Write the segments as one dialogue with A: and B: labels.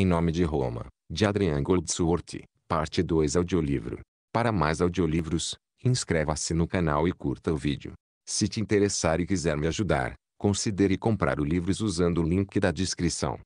A: Em nome de Roma, de Adrian Goldsworthy, parte 2 audiolivro. Para mais audiolivros, inscreva-se no canal e curta o vídeo. Se te interessar e quiser me ajudar, considere comprar o livro usando o link da descrição.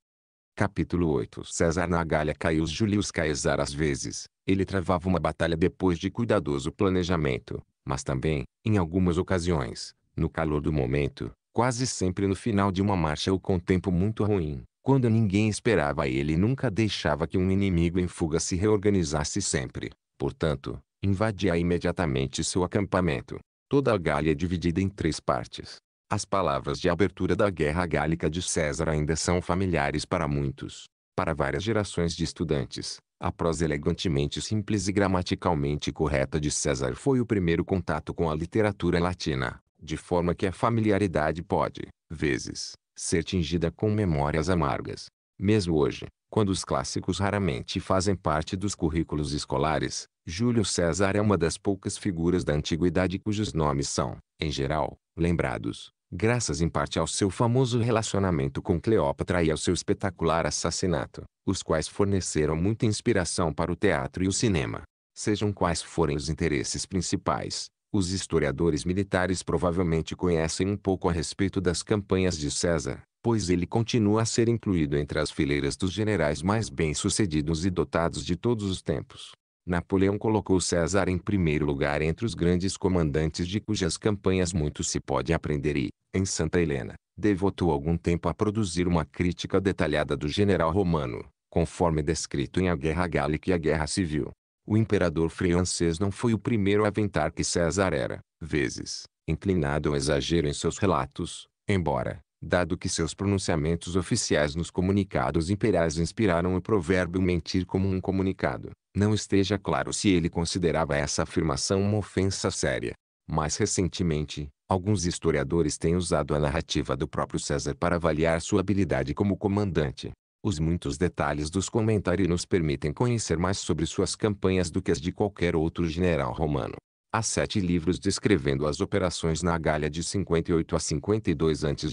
A: Capítulo 8 César na Galha caiu Július Caesar às vezes. Ele travava uma batalha depois de cuidadoso planejamento, mas também, em algumas ocasiões, no calor do momento, quase sempre no final de uma marcha ou com tempo muito ruim, quando ninguém esperava ele nunca deixava que um inimigo em fuga se reorganizasse sempre. Portanto, invadia imediatamente seu acampamento. Toda a Gália é dividida em três partes. As palavras de abertura da Guerra Gálica de César ainda são familiares para muitos. Para várias gerações de estudantes, a prosa elegantemente simples e gramaticalmente correta de César foi o primeiro contato com a literatura latina, de forma que a familiaridade pode, vezes, ser tingida com memórias amargas. Mesmo hoje, quando os clássicos raramente fazem parte dos currículos escolares, Júlio César é uma das poucas figuras da antiguidade cujos nomes são, em geral, lembrados, graças em parte ao seu famoso relacionamento com Cleópatra e ao seu espetacular assassinato, os quais forneceram muita inspiração para o teatro e o cinema. Sejam quais forem os interesses principais, os historiadores militares provavelmente conhecem um pouco a respeito das campanhas de César, pois ele continua a ser incluído entre as fileiras dos generais mais bem-sucedidos e dotados de todos os tempos. Napoleão colocou César em primeiro lugar entre os grandes comandantes de cujas campanhas muito se pode aprender e, em Santa Helena, devotou algum tempo a produzir uma crítica detalhada do general romano, conforme descrito em A Guerra Gálica e A Guerra Civil. O imperador francês não foi o primeiro a aventar que César era, vezes, inclinado ao exagero em seus relatos, embora, dado que seus pronunciamentos oficiais nos comunicados imperiais inspiraram o provérbio mentir como um comunicado, não esteja claro se ele considerava essa afirmação uma ofensa séria. Mais recentemente, alguns historiadores têm usado a narrativa do próprio César para avaliar sua habilidade como comandante. Os muitos detalhes dos comentários nos permitem conhecer mais sobre suas campanhas do que as de qualquer outro general romano. Há sete livros descrevendo as operações na Galha de 58 a 52 a.C.,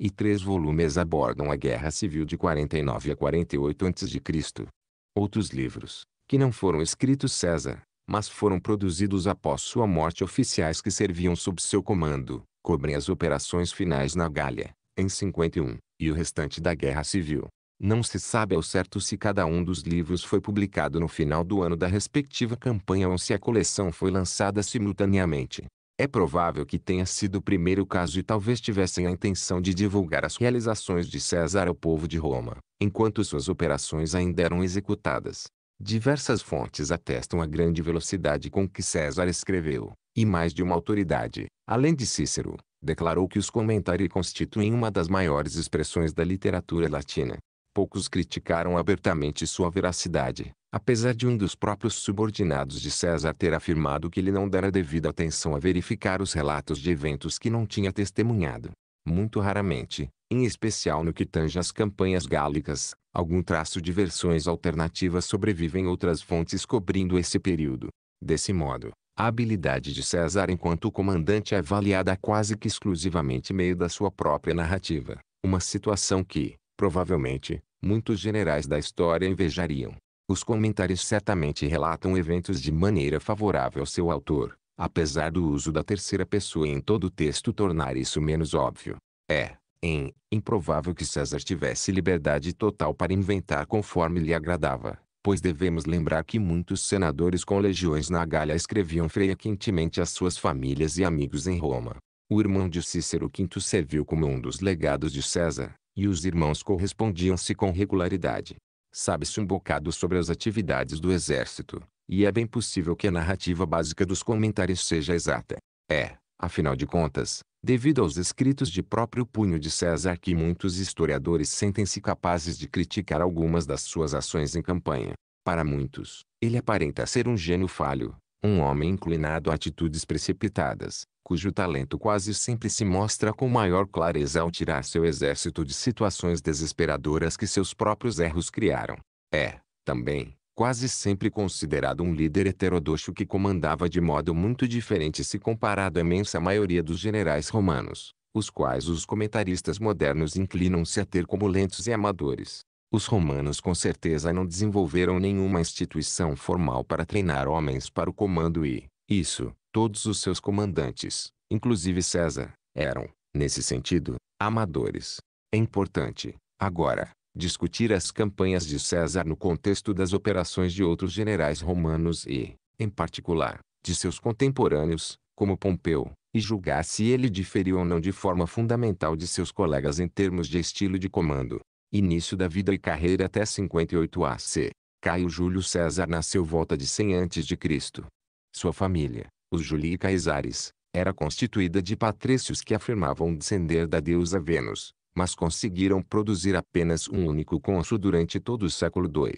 A: e três volumes abordam a Guerra Civil de 49 a 48 a.C. Outros livros, que não foram escritos César, mas foram produzidos após sua morte oficiais que serviam sob seu comando, cobrem as operações finais na Galha, em 51, e o restante da Guerra Civil. Não se sabe ao certo se cada um dos livros foi publicado no final do ano da respectiva campanha ou se a coleção foi lançada simultaneamente. É provável que tenha sido o primeiro caso e talvez tivessem a intenção de divulgar as realizações de César ao povo de Roma, enquanto suas operações ainda eram executadas. Diversas fontes atestam a grande velocidade com que César escreveu, e mais de uma autoridade, além de Cícero, declarou que os comentários constituem uma das maiores expressões da literatura latina. Poucos criticaram abertamente sua veracidade, apesar de um dos próprios subordinados de César ter afirmado que ele não dera devida atenção a verificar os relatos de eventos que não tinha testemunhado. Muito raramente, em especial no que tange às campanhas gálicas, algum traço de versões alternativas sobrevive em outras fontes cobrindo esse período. Desse modo, a habilidade de César enquanto comandante é avaliada quase que exclusivamente meio da sua própria narrativa, uma situação que, provavelmente, muitos generais da história invejariam. Os comentários certamente relatam eventos de maneira favorável ao seu autor, apesar do uso da terceira pessoa em todo o texto tornar isso menos óbvio. É, em, improvável que César tivesse liberdade total para inventar conforme lhe agradava, pois devemos lembrar que muitos senadores com legiões na Galha escreviam frequentemente às suas famílias e amigos em Roma. O irmão de Cícero V serviu como um dos legados de César, e os irmãos correspondiam-se com regularidade. Sabe-se um bocado sobre as atividades do exército, e é bem possível que a narrativa básica dos comentários seja exata. É, afinal de contas, devido aos escritos de próprio punho de César que muitos historiadores sentem-se capazes de criticar algumas das suas ações em campanha. Para muitos, ele aparenta ser um gênio falho, um homem inclinado a atitudes precipitadas, cujo talento quase sempre se mostra com maior clareza ao tirar seu exército de situações desesperadoras que seus próprios erros criaram. É, também, quase sempre considerado um líder heterodoxo que comandava de modo muito diferente se comparado à imensa maioria dos generais romanos, os quais os comentaristas modernos inclinam-se a ter como lentos e amadores. Os romanos com certeza não desenvolveram nenhuma instituição formal para treinar homens para o comando e, isso, todos os seus comandantes, inclusive César, eram, nesse sentido, amadores. É importante, agora, discutir as campanhas de César no contexto das operações de outros generais romanos e, em particular, de seus contemporâneos, como Pompeu, e julgar se ele diferiu ou não de forma fundamental de seus colegas em termos de estilo de comando. Início da vida e carreira até 58 AC. Caio Júlio César nasceu volta de 100 a.C. Sua família, os e Caesares, era constituída de patrícios que afirmavam descender da deusa Vênus, mas conseguiram produzir apenas um único cônsul durante todo o século II.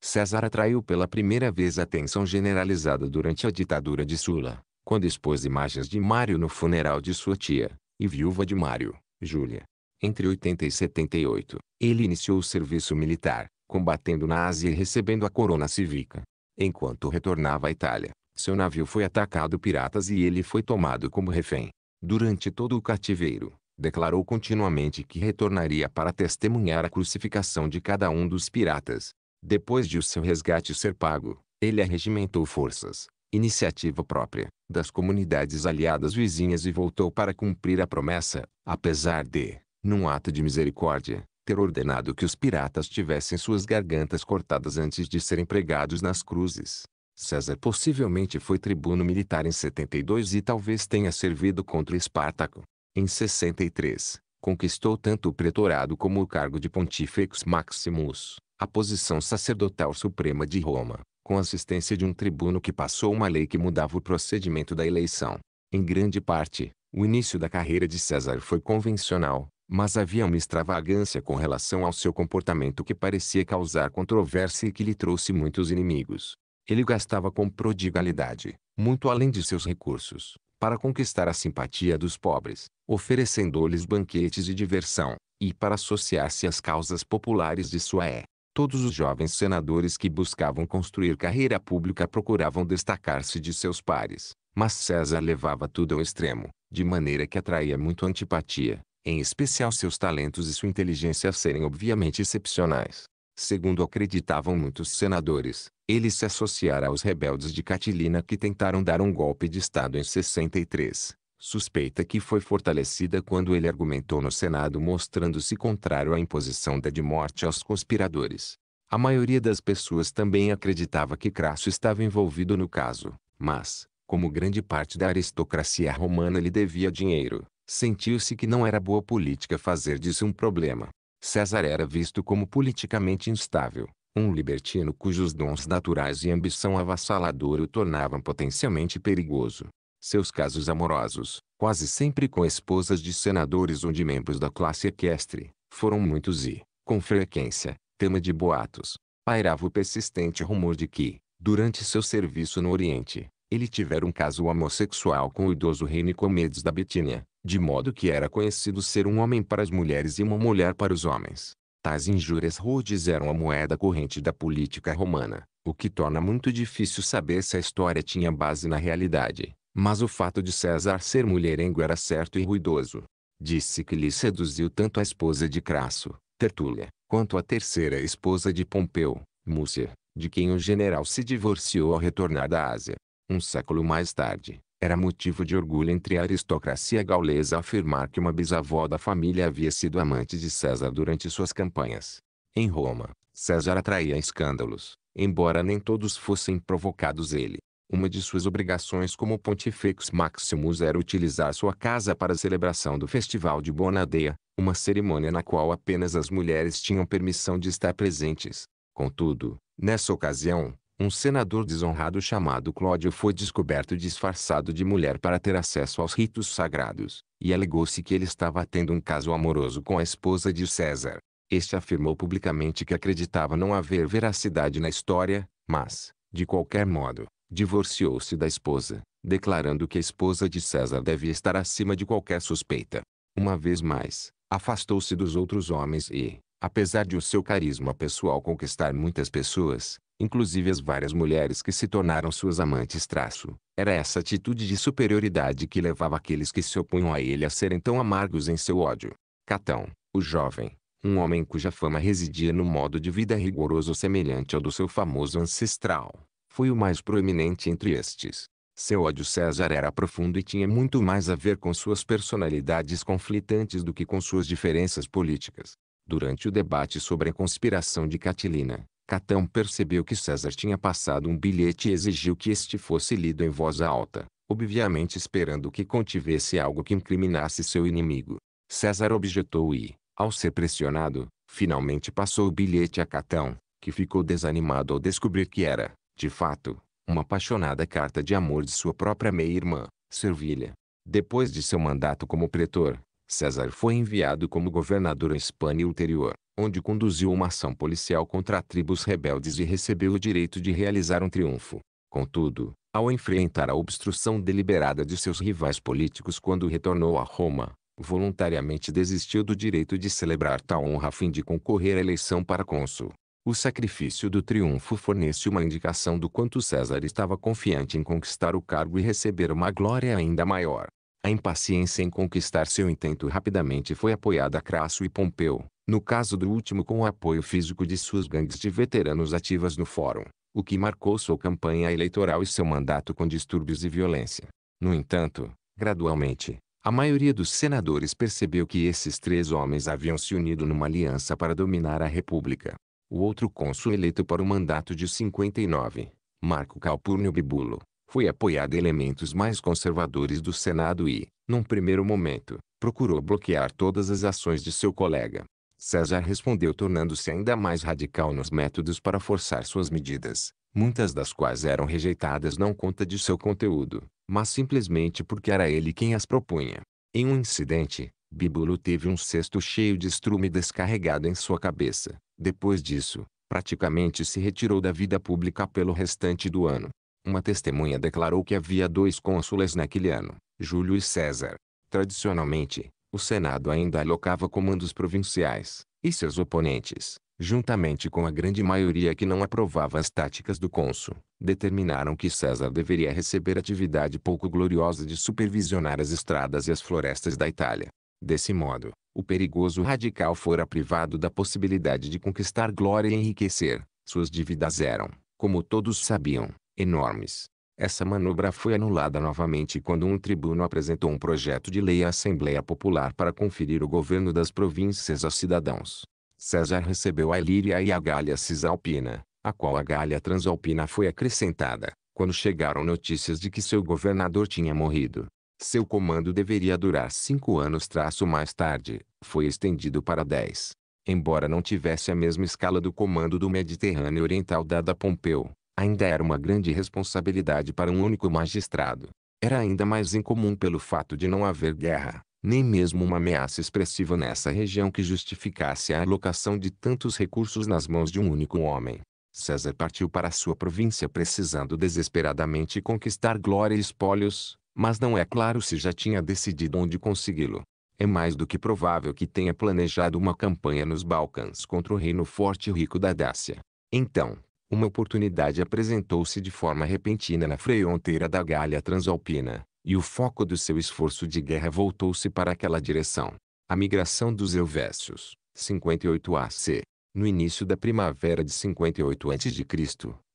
A: César atraiu pela primeira vez a atenção generalizada durante a ditadura de Sula, quando expôs imagens de Mário no funeral de sua tia, e viúva de Mário, Júlia. Entre 80 e 78, ele iniciou o serviço militar, combatendo na Ásia e recebendo a corona cívica. Enquanto retornava à Itália, seu navio foi atacado piratas e ele foi tomado como refém. Durante todo o cativeiro, declarou continuamente que retornaria para testemunhar a crucificação de cada um dos piratas. Depois de o seu resgate ser pago, ele arregimentou forças, iniciativa própria, das comunidades aliadas vizinhas e voltou para cumprir a promessa, apesar de, num ato de misericórdia, ter ordenado que os piratas tivessem suas gargantas cortadas antes de serem pregados nas cruzes. César possivelmente foi tribuno militar em 72 e talvez tenha servido contra Espartaco, em 63, conquistou tanto o pretorado como o cargo de Pontifex Maximus, a posição sacerdotal suprema de Roma, com assistência de um tribuno que passou uma lei que mudava o procedimento da eleição. Em grande parte, o início da carreira de César foi convencional, mas havia uma extravagância com relação ao seu comportamento que parecia causar controvérsia e que lhe trouxe muitos inimigos. Ele gastava com prodigalidade, muito além de seus recursos, para conquistar a simpatia dos pobres, oferecendo-lhes banquetes e diversão, e para associar-se às causas populares de sua é. Todos os jovens senadores que buscavam construir carreira pública procuravam destacar-se de seus pares, mas César levava tudo ao extremo, de maneira que atraía muito antipatia, em especial seus talentos e sua inteligência a serem obviamente excepcionais. Segundo acreditavam muitos senadores, ele se associara aos rebeldes de Catilina que tentaram dar um golpe de Estado em 63, suspeita que foi fortalecida quando ele argumentou no Senado mostrando-se contrário à imposição da de morte aos conspiradores. A maioria das pessoas também acreditava que Crasso estava envolvido no caso, mas, como grande parte da aristocracia romana lhe devia dinheiro, sentiu-se que não era boa política fazer disso um problema. César era visto como politicamente instável, um libertino cujos dons naturais e ambição avassaladora o tornavam potencialmente perigoso seus casos amorosos, quase sempre com esposas de senadores ou de membros da classe equestre, foram muitos e, com frequência, tema de boatos. Pairava o persistente rumor de que, durante seu serviço no Oriente, ele tivera um caso homossexual com o idoso rei Nicomedes da Betínia, de modo que era conhecido ser um homem para as mulheres e uma mulher para os homens. Tais injúrias rudes eram a moeda corrente da política romana, o que torna muito difícil saber se a história tinha base na realidade, mas o fato de César ser mulherengo era certo e ruidoso. Disse que lhe seduziu tanto a esposa de Crasso, Tertúlia, quanto a terceira esposa de Pompeu, Múcia, de quem o general se divorciou ao retornar da Ásia. Um século mais tarde, era motivo de orgulho entre a aristocracia gaulesa afirmar que uma bisavó da família havia sido amante de César durante suas campanhas. Em Roma, César atraía escândalos, embora nem todos fossem provocados ele. Uma de suas obrigações como Pontifex Maximus era utilizar sua casa para a celebração do Festival de Bonadeia, uma cerimônia na qual apenas as mulheres tinham permissão de estar presentes. Contudo, nessa ocasião, um senador desonrado chamado Clódio foi descoberto disfarçado de mulher para ter acesso aos ritos sagrados, e alegou-se que ele estava tendo um caso amoroso com a esposa de César. Este afirmou publicamente que acreditava não haver veracidade na história, mas, de qualquer modo, divorciou-se da esposa, declarando que a esposa de César devia estar acima de qualquer suspeita. Uma vez mais, afastou-se dos outros homens e, apesar de o seu carisma pessoal conquistar muitas pessoas, inclusive as várias mulheres que se tornaram suas amantes traço, era essa atitude de superioridade que levava aqueles que se opunham a ele a serem tão amargos em seu ódio. Catão, o jovem, um homem cuja fama residia no modo de vida rigoroso semelhante ao do seu famoso ancestral, foi o mais proeminente entre estes. Seu ódio César era profundo e tinha muito mais a ver com suas personalidades conflitantes do que com suas diferenças políticas. Durante o debate sobre a conspiração de Catilina, Catão percebeu que César tinha passado um bilhete e exigiu que este fosse lido em voz alta, obviamente esperando que contivesse algo que incriminasse seu inimigo. César objetou e, ao ser pressionado, finalmente passou o bilhete a Catão, que ficou desanimado ao descobrir que era, de fato, uma apaixonada carta de amor de sua própria meia-irmã, Servilha. Depois de seu mandato como pretor, César foi enviado como governador à Espanha ulterior, onde conduziu uma ação policial contra tribos rebeldes e recebeu o direito de realizar um triunfo. Contudo, ao enfrentar a obstrução deliberada de seus rivais políticos quando retornou a Roma, voluntariamente desistiu do direito de celebrar tal honra a fim de concorrer à eleição para cônsul. O sacrifício do triunfo fornece uma indicação do quanto César estava confiante em conquistar o cargo e receber uma glória ainda maior. A impaciência em conquistar seu intento rapidamente foi apoiada a Crasso e Pompeu, no caso do último com o apoio físico de suas gangues de veteranos ativas no fórum, o que marcou sua campanha eleitoral e seu mandato com distúrbios e violência. No entanto, gradualmente, a maioria dos senadores percebeu que esses três homens haviam se unido numa aliança para dominar a república. O outro cônsul eleito para o mandato de 59, Marco Calpurnio Bibulo, foi apoiado elementos mais conservadores do Senado e, num primeiro momento, procurou bloquear todas as ações de seu colega. César respondeu tornando-se ainda mais radical nos métodos para forçar suas medidas, muitas das quais eram rejeitadas não conta de seu conteúdo, mas simplesmente porque era ele quem as propunha. Em um incidente, Bibulo teve um cesto cheio de estrume descarregado em sua cabeça, depois disso, praticamente se retirou da vida pública pelo restante do ano. Uma testemunha declarou que havia dois cônsules naquele ano, Júlio e César. Tradicionalmente, o Senado ainda alocava comandos provinciais, e seus oponentes, juntamente com a grande maioria que não aprovava as táticas do cônsul, determinaram que César deveria receber atividade pouco gloriosa de supervisionar as estradas e as florestas da Itália. Desse modo, o perigoso radical fora privado da possibilidade de conquistar glória e enriquecer. Suas dívidas eram, como todos sabiam, enormes. Essa manobra foi anulada novamente quando um tribuno apresentou um projeto de lei à Assembleia Popular para conferir o governo das províncias aos cidadãos. César recebeu a Ilíria e a Gália Cisalpina, a qual a Gália Transalpina foi acrescentada, quando chegaram notícias de que seu governador tinha morrido. Seu comando deveria durar cinco anos. Traço mais tarde, foi estendido para dez. Embora não tivesse a mesma escala do comando do Mediterrâneo Oriental dada a Pompeu, ainda era uma grande responsabilidade para um único magistrado. Era ainda mais incomum pelo fato de não haver guerra, nem mesmo uma ameaça expressiva nessa região que justificasse a alocação de tantos recursos nas mãos de um único homem. César partiu para sua província precisando desesperadamente conquistar glória e espólios, mas não é claro se já tinha decidido onde consegui-lo. É mais do que provável que tenha planejado uma campanha nos Balcãs contra o reino forte e rico da Dácia. Então, uma oportunidade apresentou-se de forma repentina na fronteira da Galha Transalpina, e o foco do seu esforço de guerra voltou-se para aquela direção. A migração dos Elvécios, 58 AC. No início da primavera de 58 a.C.,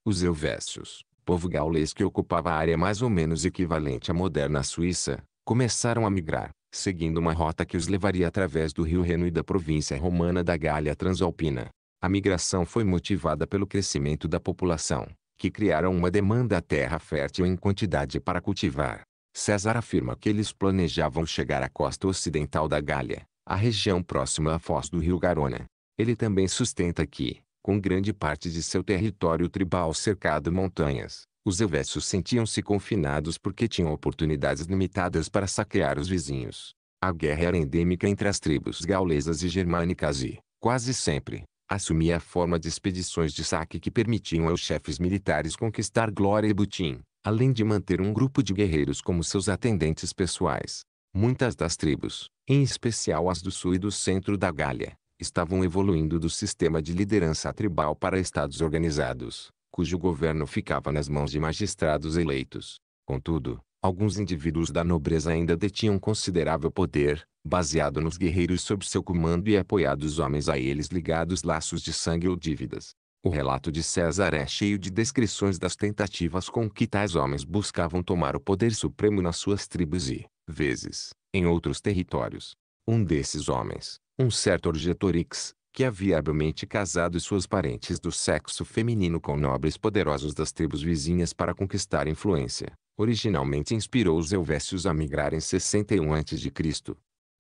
A: os Elvécios, povo gaulês que ocupava a área mais ou menos equivalente à moderna Suíça, começaram a migrar, seguindo uma rota que os levaria através do rio Reno e da província romana da Gália Transalpina. A migração foi motivada pelo crescimento da população, que criaram uma demanda à terra fértil em quantidade para cultivar. César afirma que eles planejavam chegar à costa ocidental da Gália, a região próxima à foz do rio Garona. Ele também sustenta que, com grande parte de seu território tribal cercado montanhas. Os evessos sentiam-se confinados porque tinham oportunidades limitadas para saquear os vizinhos. A guerra era endêmica entre as tribos gaulesas e germânicas e, quase sempre, assumia a forma de expedições de saque que permitiam aos chefes militares conquistar glória e butim, além de manter um grupo de guerreiros como seus atendentes pessoais. Muitas das tribos, em especial as do sul e do centro da Gália, estavam evoluindo do sistema de liderança tribal para estados organizados, cujo governo ficava nas mãos de magistrados eleitos. Contudo, alguns indivíduos da nobreza ainda detinham considerável poder, baseado nos guerreiros sob seu comando e apoiados homens a eles ligados laços de sangue ou dívidas. O relato de César é cheio de descrições das tentativas com que tais homens buscavam tomar o poder supremo nas suas tribos e, vezes, em outros territórios. Um desses homens, um certo Orgetorix, que havia habilmente casado suas parentes do sexo feminino com nobres poderosos das tribos vizinhas para conquistar influência, originalmente inspirou os Helvécios a migrar em 61 a.C.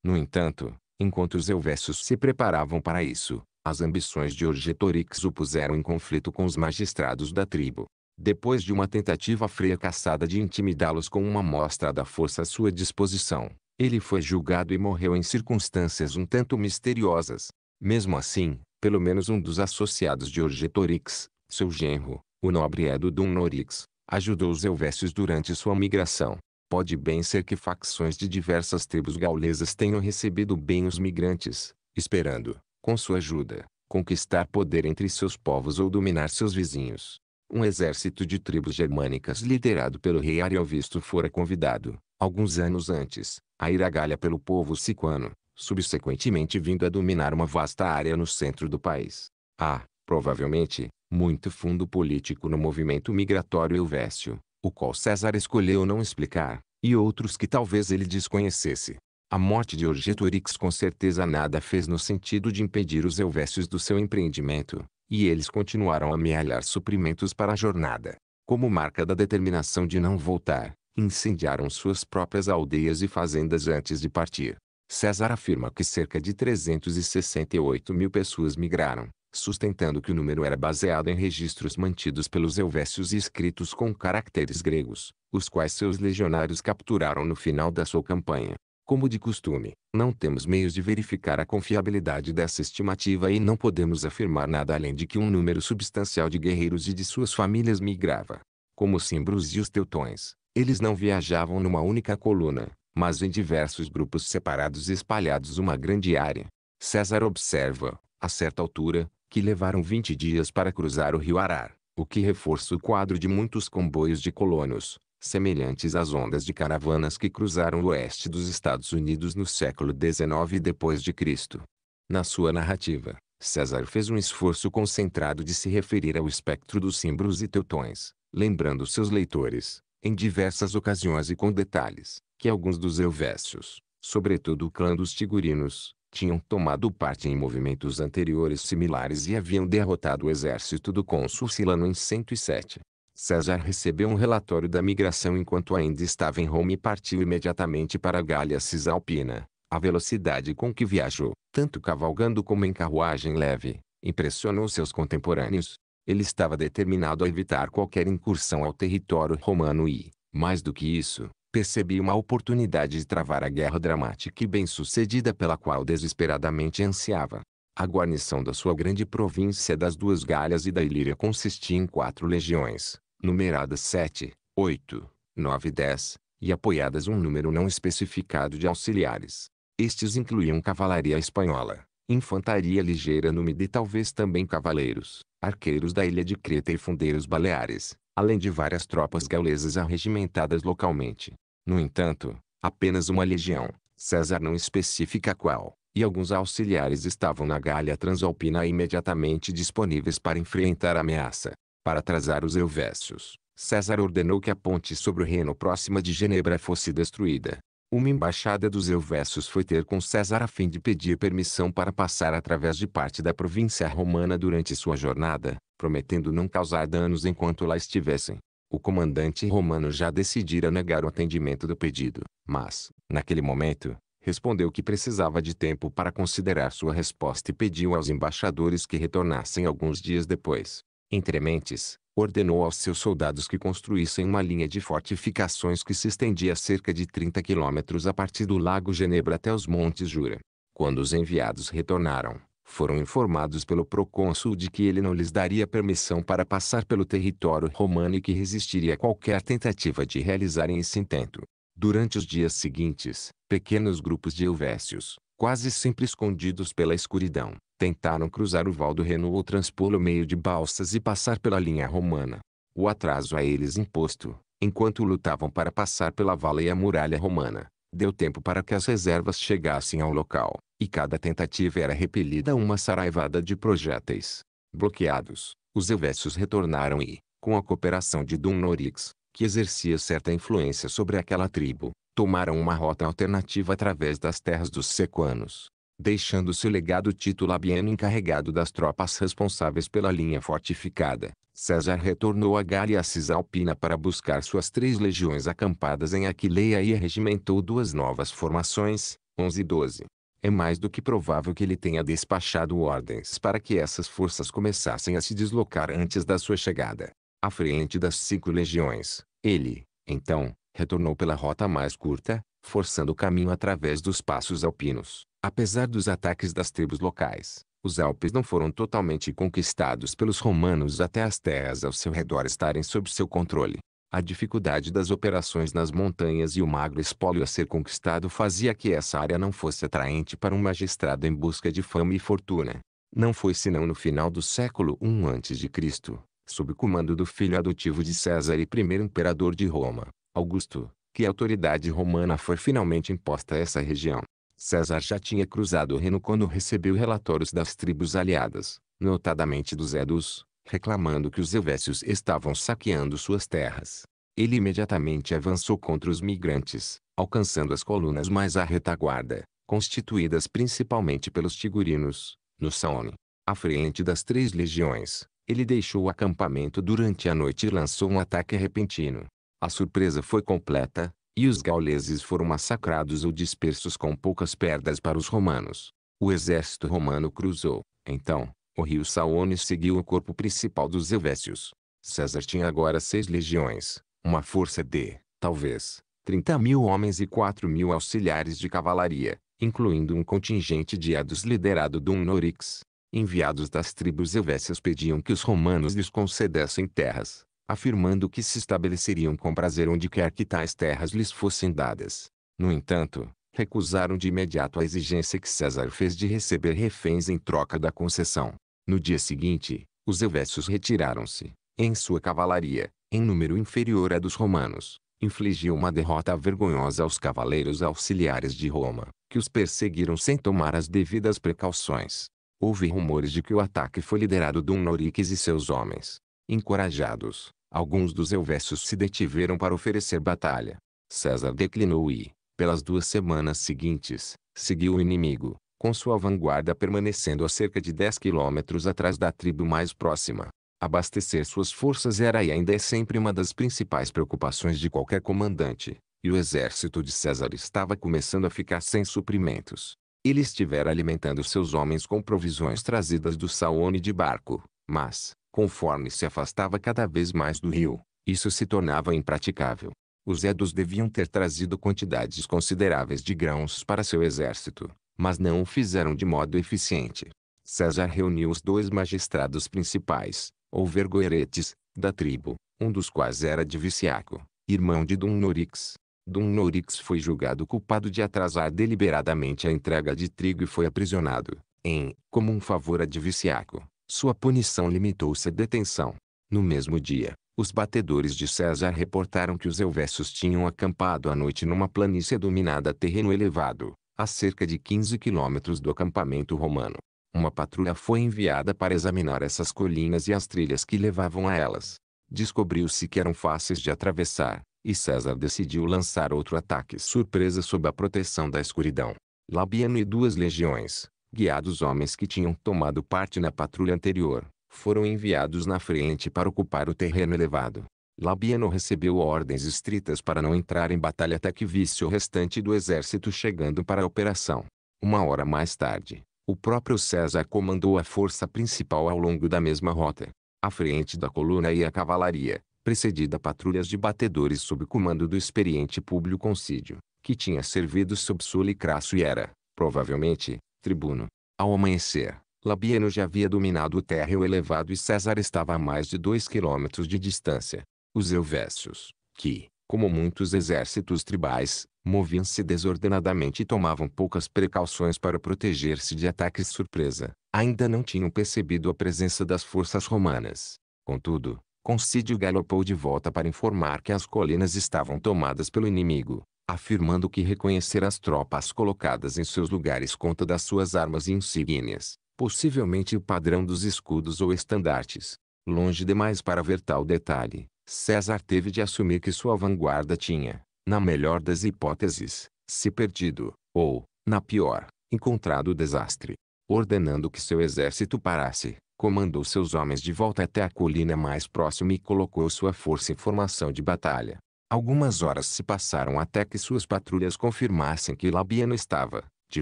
A: No entanto, enquanto os Helvécios se preparavam para isso, as ambições de Orgetorix o puseram em conflito com os magistrados da tribo. Depois de uma tentativa fracassada de intimidá-los com uma mostra da força à sua disposição, ele foi julgado e morreu em circunstâncias um tanto misteriosas. Mesmo assim, pelo menos um dos associados de Orgetorix, seu genro, o nobre Edo Dumnorix, ajudou os elvésios durante sua migração. Pode bem ser que facções de diversas tribos gaulesas tenham recebido bem os migrantes, esperando, com sua ajuda, conquistar poder entre seus povos ou dominar seus vizinhos. Um exército de tribos germânicas liderado pelo rei Ariovisto fora convidado, alguns anos antes, a iragalha pelo povo sicuano, subsequentemente vindo a dominar uma vasta área no centro do país. Há, provavelmente, muito fundo político no movimento migratório helvécio, o qual César escolheu não explicar, e outros que talvez ele desconhecesse. A morte de Orgetorix com certeza nada fez no sentido de impedir os helvécios do seu empreendimento, e eles continuaram a amealhar suprimentos para a jornada. Como marca da determinação de não voltar, incendiaram suas próprias aldeias e fazendas antes de partir. César afirma que cerca de 368 mil pessoas migraram, sustentando que o número era baseado em registros mantidos pelos Helvécios e escritos com caracteres gregos, os quais seus legionários capturaram no final da sua campanha. Como de costume, não temos meios de verificar a confiabilidade dessa estimativa e não podemos afirmar nada além de que um número substancial de guerreiros e de suas famílias migrava, como os cimbros e os teutões, eles não viajavam numa única coluna, mas em diversos grupos separados e espalhados uma grande área. César observa, a certa altura, que levaram 20 dias para cruzar o rio Arar, o que reforça o quadro de muitos comboios de colonos, semelhantes às ondas de caravanas que cruzaram o oeste dos Estados Unidos no século XIX e depois de Cristo. Na sua narrativa, César fez um esforço concentrado de se referir ao espectro dos cimbros e teutões, lembrando seus leitores, em diversas ocasiões e com detalhes, que alguns dos helvécios, sobretudo o clã dos tigurinos, tinham tomado parte em movimentos anteriores similares e haviam derrotado o exército do cônsul Silano em 107. César recebeu um relatório da migração enquanto ainda estava em Roma e partiu imediatamente para a Gália Cisalpina. A velocidade com que viajou, tanto cavalgando como em carruagem leve, impressionou seus contemporâneos, ele estava determinado a evitar qualquer incursão ao território romano e, mais do que isso, percebia uma oportunidade de travar a guerra dramática e bem-sucedida pela qual desesperadamente ansiava. A guarnição da sua grande província das Duas Galhas e da Ilíria consistia em quatro legiões, numeradas 7, 8, 9 e 10, e apoiadas um número não especificado de auxiliares. Estes incluíam cavalaria espanhola, infantaria ligeira númida e talvez também cavaleiros arqueiros da ilha de Creta e fundeiros baleares, além de várias tropas gaulesas arregimentadas localmente. No entanto, apenas uma legião, César não especifica qual, e alguns auxiliares estavam na Galha Transalpina imediatamente disponíveis para enfrentar a ameaça. Para atrasar os Helvécios, César ordenou que a ponte sobre o Reno próxima de Genebra fosse destruída. Uma embaixada dos Elvessos foi ter com César a fim de pedir permissão para passar através de parte da província romana durante sua jornada, prometendo não causar danos enquanto lá estivessem. O comandante romano já decidira negar o atendimento do pedido, mas, naquele momento, respondeu que precisava de tempo para considerar sua resposta e pediu aos embaixadores que retornassem alguns dias depois. Entrementes, ordenou aos seus soldados que construíssem uma linha de fortificações que se estendia cerca de 30 quilômetros a partir do Lago Genebra até os Montes Jura. Quando os enviados retornaram, foram informados pelo procônsul de que ele não lhes daria permissão para passar pelo território romano e que resistiria a qualquer tentativa de realizarem esse intento. Durante os dias seguintes, pequenos grupos de Helvécios, quase sempre escondidos pela escuridão, tentaram cruzar o Val do Reno ou transpô-lo meio de balsas e passar pela linha romana. O atraso a eles imposto, enquanto lutavam para passar pela vala e a muralha romana, deu tempo para que as reservas chegassem ao local, e cada tentativa era repelida uma saraivada de projéteis. Bloqueados, os Evessos retornaram e, com a cooperação de Dumnorix, que exercia certa influência sobre aquela tribo, tomaram uma rota alternativa através das terras dos sequanos, deixando seu legado título Labieno encarregado das tropas responsáveis pela linha fortificada. César retornou à Gália Cisalpina para buscar suas três legiões acampadas em Aquileia e regimentou duas novas formações, 11 e 12. É mais do que provável que ele tenha despachado ordens para que essas forças começassem a se deslocar antes da sua chegada. À frente das cinco legiões, ele, então, retornou pela rota mais curta, forçando o caminho através dos passos alpinos. Apesar dos ataques das tribos locais, os Alpes não foram totalmente conquistados pelos romanos até as terras ao seu redor estarem sob seu controle. A dificuldade das operações nas montanhas e o magro espólio a ser conquistado fazia que essa área não fosse atraente para um magistrado em busca de fama e fortuna. Não foi senão no final do século I a.C., sob comando do filho adotivo de César e primeiro imperador de Roma, Augusto, que a autoridade romana foi finalmente imposta a essa região. César já tinha cruzado o Reno quando recebeu relatórios das tribos aliadas, notadamente dos Edos, reclamando que os Evécios estavam saqueando suas terras. Ele imediatamente avançou contra os migrantes, alcançando as colunas mais à retaguarda, constituídas principalmente pelos tigurinos, no Saone. À frente das três legiões, ele deixou o acampamento durante a noite e lançou um ataque repentino. A surpresa foi completa, e os gauleses foram massacrados ou dispersos com poucas perdas para os romanos. O exército romano cruzou, então, o rio Saone seguiu o corpo principal dos evécios. César tinha agora seis legiões, uma força de, talvez, 30 mil homens e 4 mil auxiliares de cavalaria, incluindo um contingente de Edos liderado por um Norix. Enviados das tribos evécias pediam que os romanos lhes concedessem terras, afirmando que se estabeleceriam com prazer onde quer que tais terras lhes fossem dadas. No entanto, recusaram de imediato a exigência que César fez de receber reféns em troca da concessão. No dia seguinte, os Evécios retiraram-se, em sua cavalaria, em número inferior a dos romanos, infligiu uma derrota vergonhosa aos cavaleiros auxiliares de Roma, que os perseguiram sem tomar as devidas precauções. Houve rumores de que o ataque foi liderado Dumnorix e seus homens. Encorajados, Alguns dos elversos se detiveram para oferecer batalha. César declinou e, pelas duas semanas seguintes, seguiu o inimigo, com sua vanguarda permanecendo a cerca de 10 quilômetros atrás da tribo mais próxima. Abastecer suas forças era e ainda é sempre uma das principais preocupações de qualquer comandante, e o exército de César estava começando a ficar sem suprimentos. Ele estivera alimentando seus homens com provisões trazidas do Saone de barco, mas, Conforme se afastava cada vez mais do rio, isso se tornava impraticável. Os Edos deviam ter trazido quantidades consideráveis de grãos para seu exército, mas não o fizeram de modo eficiente. César reuniu os dois magistrados principais, ou vergoeretes, da tribo, um dos quais era de Viciaco, irmão de Dumnorix. Dumnorix foi julgado culpado de atrasar deliberadamente a entrega de trigo e foi aprisionado, em, como um favor a de Viciaco. Sua punição limitou-se à detenção. No mesmo dia, os batedores de César reportaram que os elversos tinham acampado à noite numa planície dominada a terreno elevado, a cerca de 15 quilômetros do acampamento romano. Uma patrulha foi enviada para examinar essas colinas e as trilhas que levavam a elas. Descobriu-se que eram fáceis de atravessar, e César decidiu lançar outro ataque surpresa sob a proteção da escuridão. Labiano e duas legiões, guiados homens que tinham tomado parte na patrulha anterior, foram enviados na frente para ocupar o terreno elevado. Labiano recebeu ordens estritas para não entrar em batalha até que visse o restante do exército chegando para a operação. Uma hora mais tarde, o próprio César comandou a força principal ao longo da mesma rota. À frente da coluna e a cavalaria, precedida patrulhas de batedores sob comando do experiente Públio Concídio, que tinha servido sob Sulicrasso e era, provavelmente, tribuno. Ao amanhecer, Labieno já havia dominado o térreo elevado e César estava a mais de dois quilômetros de distância. Os Helvécios, que, como muitos exércitos tribais, moviam-se desordenadamente e tomavam poucas precauções para proteger-se de ataques surpresa, ainda não tinham percebido a presença das forças romanas. Contudo, Concídio galopou de volta para informar que as colinas estavam tomadas pelo inimigo afirmando que reconhecer as tropas colocadas em seus lugares conta das suas armas e insígnias, possivelmente o padrão dos escudos ou estandartes. Longe demais para ver tal detalhe, César teve de assumir que sua vanguarda tinha, na melhor das hipóteses, se perdido, ou, na pior, encontrado o desastre. Ordenando que seu exército parasse, comandou seus homens de volta até a colina mais próxima e colocou sua força em formação de batalha. Algumas horas se passaram até que suas patrulhas confirmassem que Labiano estava, de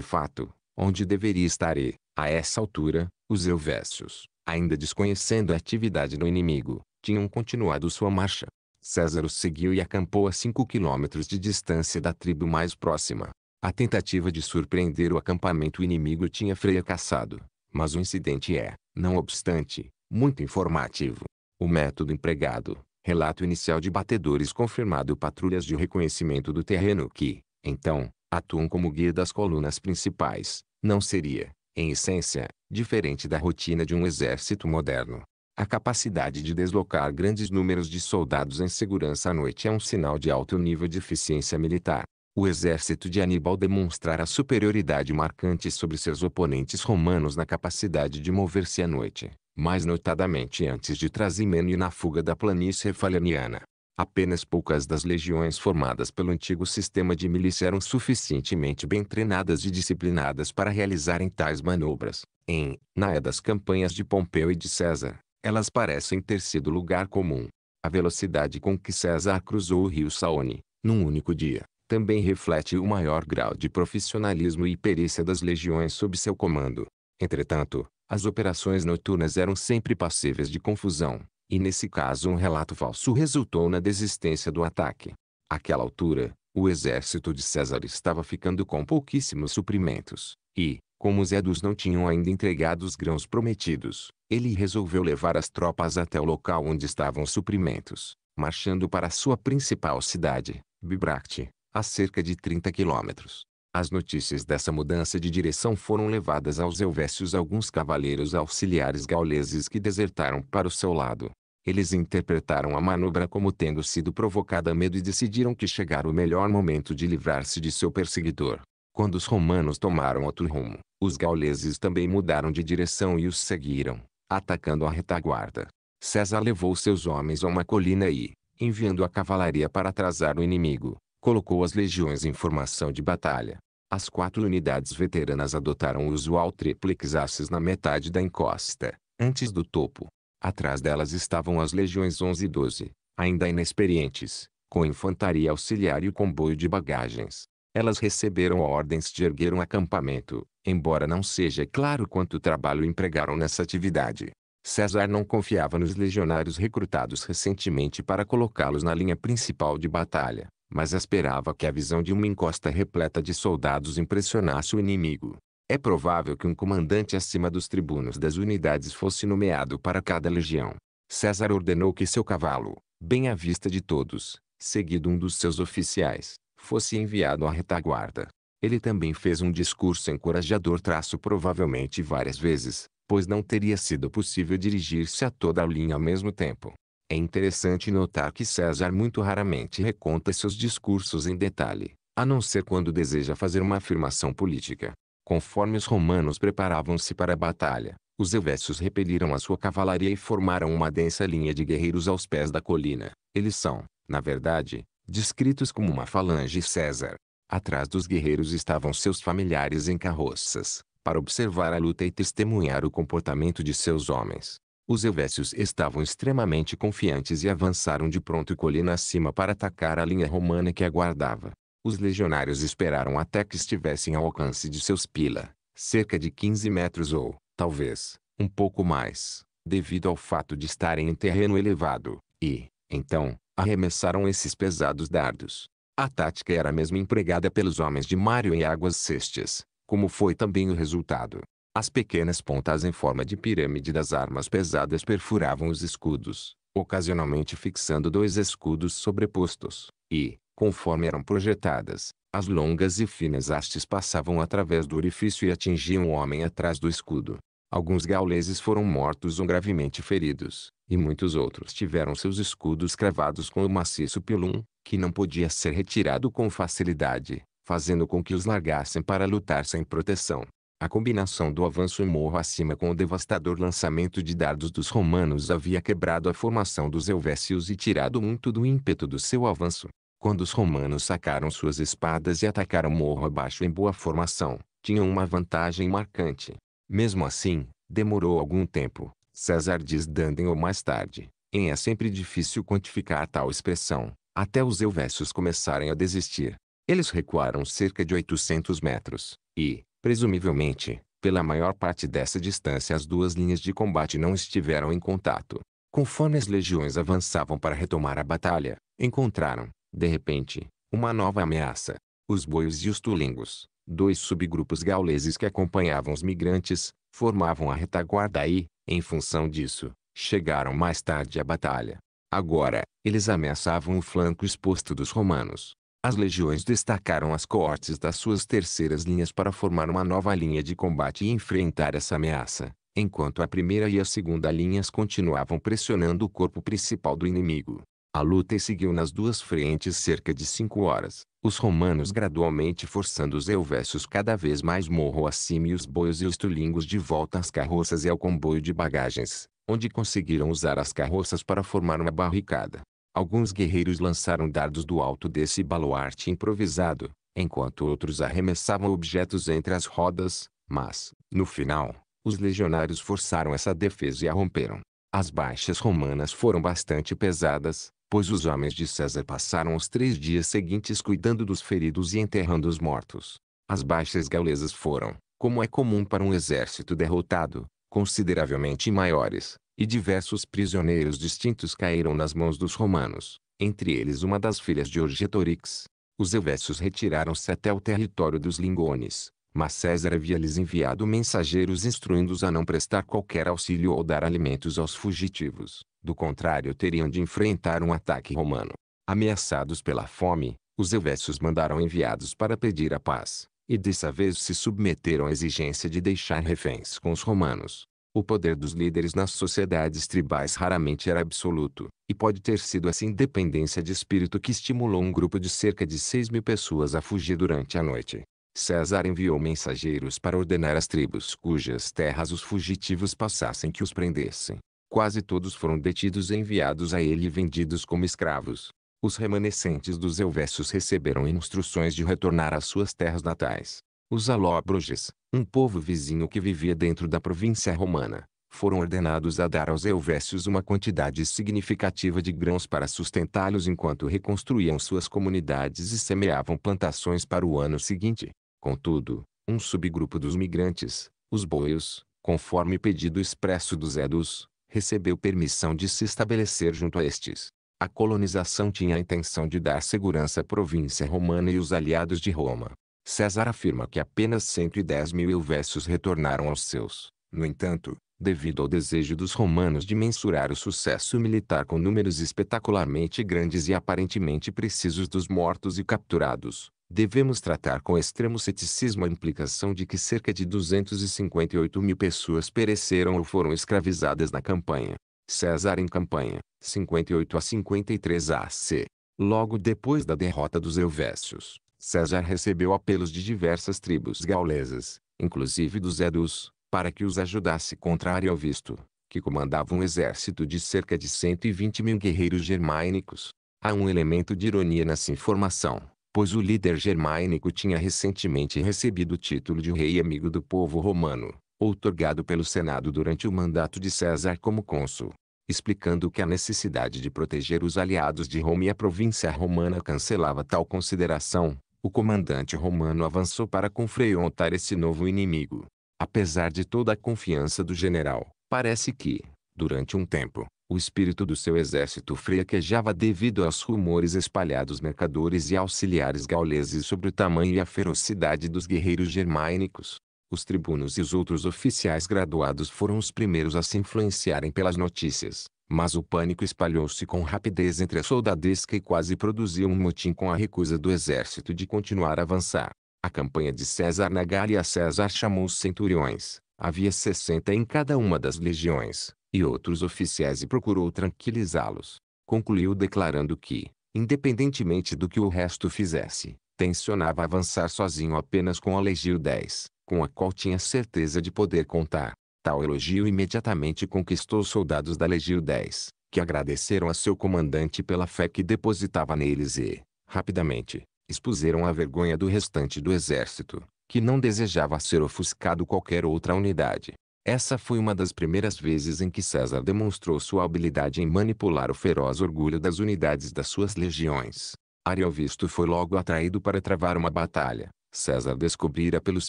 A: fato, onde deveria estar e, a essa altura, os Helvécios, ainda desconhecendo a atividade do inimigo, tinham continuado sua marcha. César o seguiu e acampou a 5 quilômetros de distância da tribo mais próxima. A tentativa de surpreender o acampamento inimigo tinha fracassado, mas o incidente é, não obstante, muito informativo. O método empregado, relato inicial de batedores confirmado patrulhas de reconhecimento do terreno que, então, atuam como guia das colunas principais, não seria, em essência, diferente da rotina de um exército moderno. A capacidade de deslocar grandes números de soldados em segurança à noite é um sinal de alto nível de eficiência militar. O exército de Aníbal demonstrara superioridade marcante sobre seus oponentes romanos na capacidade de mover-se à noite, mais notadamente antes de Trasimeno e na fuga da planície falianiana. Apenas poucas das legiões formadas pelo antigo sistema de milícia eram suficientemente bem treinadas e disciplinadas para realizarem tais manobras. Em, na é das campanhas de Pompeu e de César, elas parecem ter sido lugar comum. A velocidade com que César cruzou o rio Saone, num único dia, também reflete o maior grau de profissionalismo e perícia das legiões sob seu comando. Entretanto, as operações noturnas eram sempre passíveis de confusão, e nesse caso um relato falso resultou na desistência do ataque. Àquela altura, o exército de César estava ficando com pouquíssimos suprimentos, e, como os edus não tinham ainda entregado os grãos prometidos, ele resolveu levar as tropas até o local onde estavam os suprimentos, marchando para sua principal cidade, Bibracte, a cerca de 30 quilômetros. As notícias dessa mudança de direção foram levadas aos Helvécios alguns cavaleiros auxiliares gauleses que desertaram para o seu lado. Eles interpretaram a manobra como tendo sido provocada a medo e decidiram que chegara o melhor momento de livrar-se de seu perseguidor. Quando os romanos tomaram outro rumo, os gauleses também mudaram de direção e os seguiram, atacando a retaguarda. César levou seus homens a uma colina e, enviando a cavalaria para atrasar o inimigo, colocou as legiões em formação de batalha. As quatro unidades veteranas adotaram o usual triplex axis na metade da encosta, antes do topo. Atrás delas estavam as legiões 11 e 12, ainda inexperientes, com infantaria auxiliar e o comboio de bagagens. Elas receberam ordens de erguer um acampamento, embora não seja claro quanto trabalho empregaram nessa atividade. César não confiava nos legionários recrutados recentemente para colocá-los na linha principal de batalha mas esperava que a visão de uma encosta repleta de soldados impressionasse o inimigo. É provável que um comandante acima dos tribunos das unidades fosse nomeado para cada legião. César ordenou que seu cavalo, bem à vista de todos, seguido um dos seus oficiais, fosse enviado à retaguarda. Ele também fez um discurso encorajador traço provavelmente várias vezes, pois não teria sido possível dirigir-se a toda a linha ao mesmo tempo. É interessante notar que César muito raramente reconta seus discursos em detalhe, a não ser quando deseja fazer uma afirmação política. Conforme os romanos preparavam-se para a batalha, os Evécios repeliram a sua cavalaria e formaram uma densa linha de guerreiros aos pés da colina. Eles são, na verdade, descritos como uma falange César. Atrás dos guerreiros estavam seus familiares em carroças, para observar a luta e testemunhar o comportamento de seus homens. Os helvécios estavam extremamente confiantes e avançaram de pronto colina acima para atacar a linha romana que aguardava. Os legionários esperaram até que estivessem ao alcance de seus pila, cerca de 15 metros ou, talvez, um pouco mais, devido ao fato de estarem em terreno elevado, e, então, arremessaram esses pesados dardos. A tática era a mesma empregada pelos homens de Mário em Águas Cestes, como foi também o resultado. As pequenas pontas em forma de pirâmide das armas pesadas perfuravam os escudos, ocasionalmente fixando dois escudos sobrepostos, e, conforme eram projetadas, as longas e finas hastes passavam através do orifício e atingiam o homem atrás do escudo. Alguns gauleses foram mortos ou gravemente feridos, e muitos outros tiveram seus escudos cravados com o maciço pilum, que não podia ser retirado com facilidade, fazendo com que os largassem para lutar sem proteção. A combinação do avanço morro acima com o devastador lançamento de dardos dos romanos havia quebrado a formação dos Helvécios e tirado muito do ímpeto do seu avanço. Quando os romanos sacaram suas espadas e atacaram morro abaixo em boa formação, tinham uma vantagem marcante. Mesmo assim, demorou algum tempo. César diz Danden ou mais tarde, em é sempre difícil quantificar tal expressão, até os Helvécios começarem a desistir. Eles recuaram cerca de 800 metros, e, Presumivelmente, pela maior parte dessa distância as duas linhas de combate não estiveram em contato. Conforme as legiões avançavam para retomar a batalha, encontraram, de repente, uma nova ameaça. Os boios e os tulingos, dois subgrupos gauleses que acompanhavam os migrantes, formavam a retaguarda e, em função disso, chegaram mais tarde à batalha. Agora, eles ameaçavam o flanco exposto dos romanos. As legiões destacaram as coortes das suas terceiras linhas para formar uma nova linha de combate e enfrentar essa ameaça, enquanto a primeira e a segunda linhas continuavam pressionando o corpo principal do inimigo. A luta seguiu nas duas frentes cerca de cinco horas, os romanos gradualmente forçando os elvessos cada vez mais morro acima e os boios e os tulingos de volta às carroças e ao comboio de bagagens, onde conseguiram usar as carroças para formar uma barricada. Alguns guerreiros lançaram dardos do alto desse baluarte improvisado, enquanto outros arremessavam objetos entre as rodas, mas, no final, os legionários forçaram essa defesa e a romperam. As baixas romanas foram bastante pesadas, pois os homens de César passaram os três dias seguintes cuidando dos feridos e enterrando os mortos. As baixas gaulesas foram, como é comum para um exército derrotado, consideravelmente maiores, e diversos prisioneiros distintos caíram nas mãos dos romanos, entre eles uma das filhas de Orgetorix. Os Evécios retiraram-se até o território dos Lingones, mas César havia lhes enviado mensageiros instruindo-os a não prestar qualquer auxílio ou dar alimentos aos fugitivos, do contrário teriam de enfrentar um ataque romano. Ameaçados pela fome, os Evécios mandaram enviados para pedir a paz, e dessa vez se submeteram à exigência de deixar reféns com os romanos. O poder dos líderes nas sociedades tribais raramente era absoluto, e pode ter sido essa independência de espírito que estimulou um grupo de cerca de 6 mil pessoas a fugir durante a noite. César enviou mensageiros para ordenar às tribos cujas terras os fugitivos passassem que os prendessem. Quase todos foram detidos e enviados a ele e vendidos como escravos. Os remanescentes dos Elversos receberam instruções de retornar às suas terras natais. Os alóbroges, um povo vizinho que vivia dentro da província romana, foram ordenados a dar aos Helvécios uma quantidade significativa de grãos para sustentá-los enquanto reconstruíam suas comunidades e semeavam plantações para o ano seguinte. Contudo, um subgrupo dos migrantes, os boios, conforme pedido expresso dos Edos, recebeu permissão de se estabelecer junto a estes. A colonização tinha a intenção de dar segurança à província romana e os aliados de Roma. César afirma que apenas 110 mil elversos retornaram aos seus. No entanto, devido ao desejo dos romanos de mensurar o sucesso militar com números espetacularmente grandes e aparentemente precisos dos mortos e capturados, devemos tratar com extremo ceticismo a implicação de que cerca de 258 mil pessoas pereceram ou foram escravizadas na campanha. César em campanha, 58 a 53 AC. Logo depois da derrota dos Helvécios, César recebeu apelos de diversas tribos gaulesas, inclusive dos Edus, para que os ajudasse contra Ariovisto, que comandava um exército de cerca de 120 mil guerreiros germânicos. Há um elemento de ironia nessa informação, pois o líder germânico tinha recentemente recebido o título de rei amigo do povo romano, outorgado pelo Senado durante o mandato de César como cônsul, explicando que a necessidade de proteger os aliados de Roma e a província romana cancelava tal consideração o comandante romano avançou para confrontar esse novo inimigo. Apesar de toda a confiança do general, parece que, durante um tempo, o espírito do seu exército fraquejava devido aos rumores espalhados mercadores e auxiliares gauleses sobre o tamanho e a ferocidade dos guerreiros germânicos. Os tribunos e os outros oficiais graduados foram os primeiros a se influenciarem pelas notícias, mas o pânico espalhou-se com rapidez entre a soldadesca e quase produziu um motim com a recusa do exército de continuar a avançar. A campanha de César na Gália César chamou os centuriões, havia 60 em cada uma das legiões, e outros oficiais e procurou tranquilizá-los. Concluiu declarando que, independentemente do que o resto fizesse, tensionava avançar sozinho apenas com a Legio 10, com a qual tinha certeza de poder contar. Tal elogio imediatamente conquistou os soldados da Legio 10, que agradeceram a seu comandante pela fé que depositava neles e, rapidamente, expuseram a vergonha do restante do exército, que não desejava ser ofuscado qualquer outra unidade. Essa foi uma das primeiras vezes em que César demonstrou sua habilidade em manipular o feroz orgulho das unidades das suas legiões. Ariovisto foi logo atraído para travar uma batalha. César descobrira pelos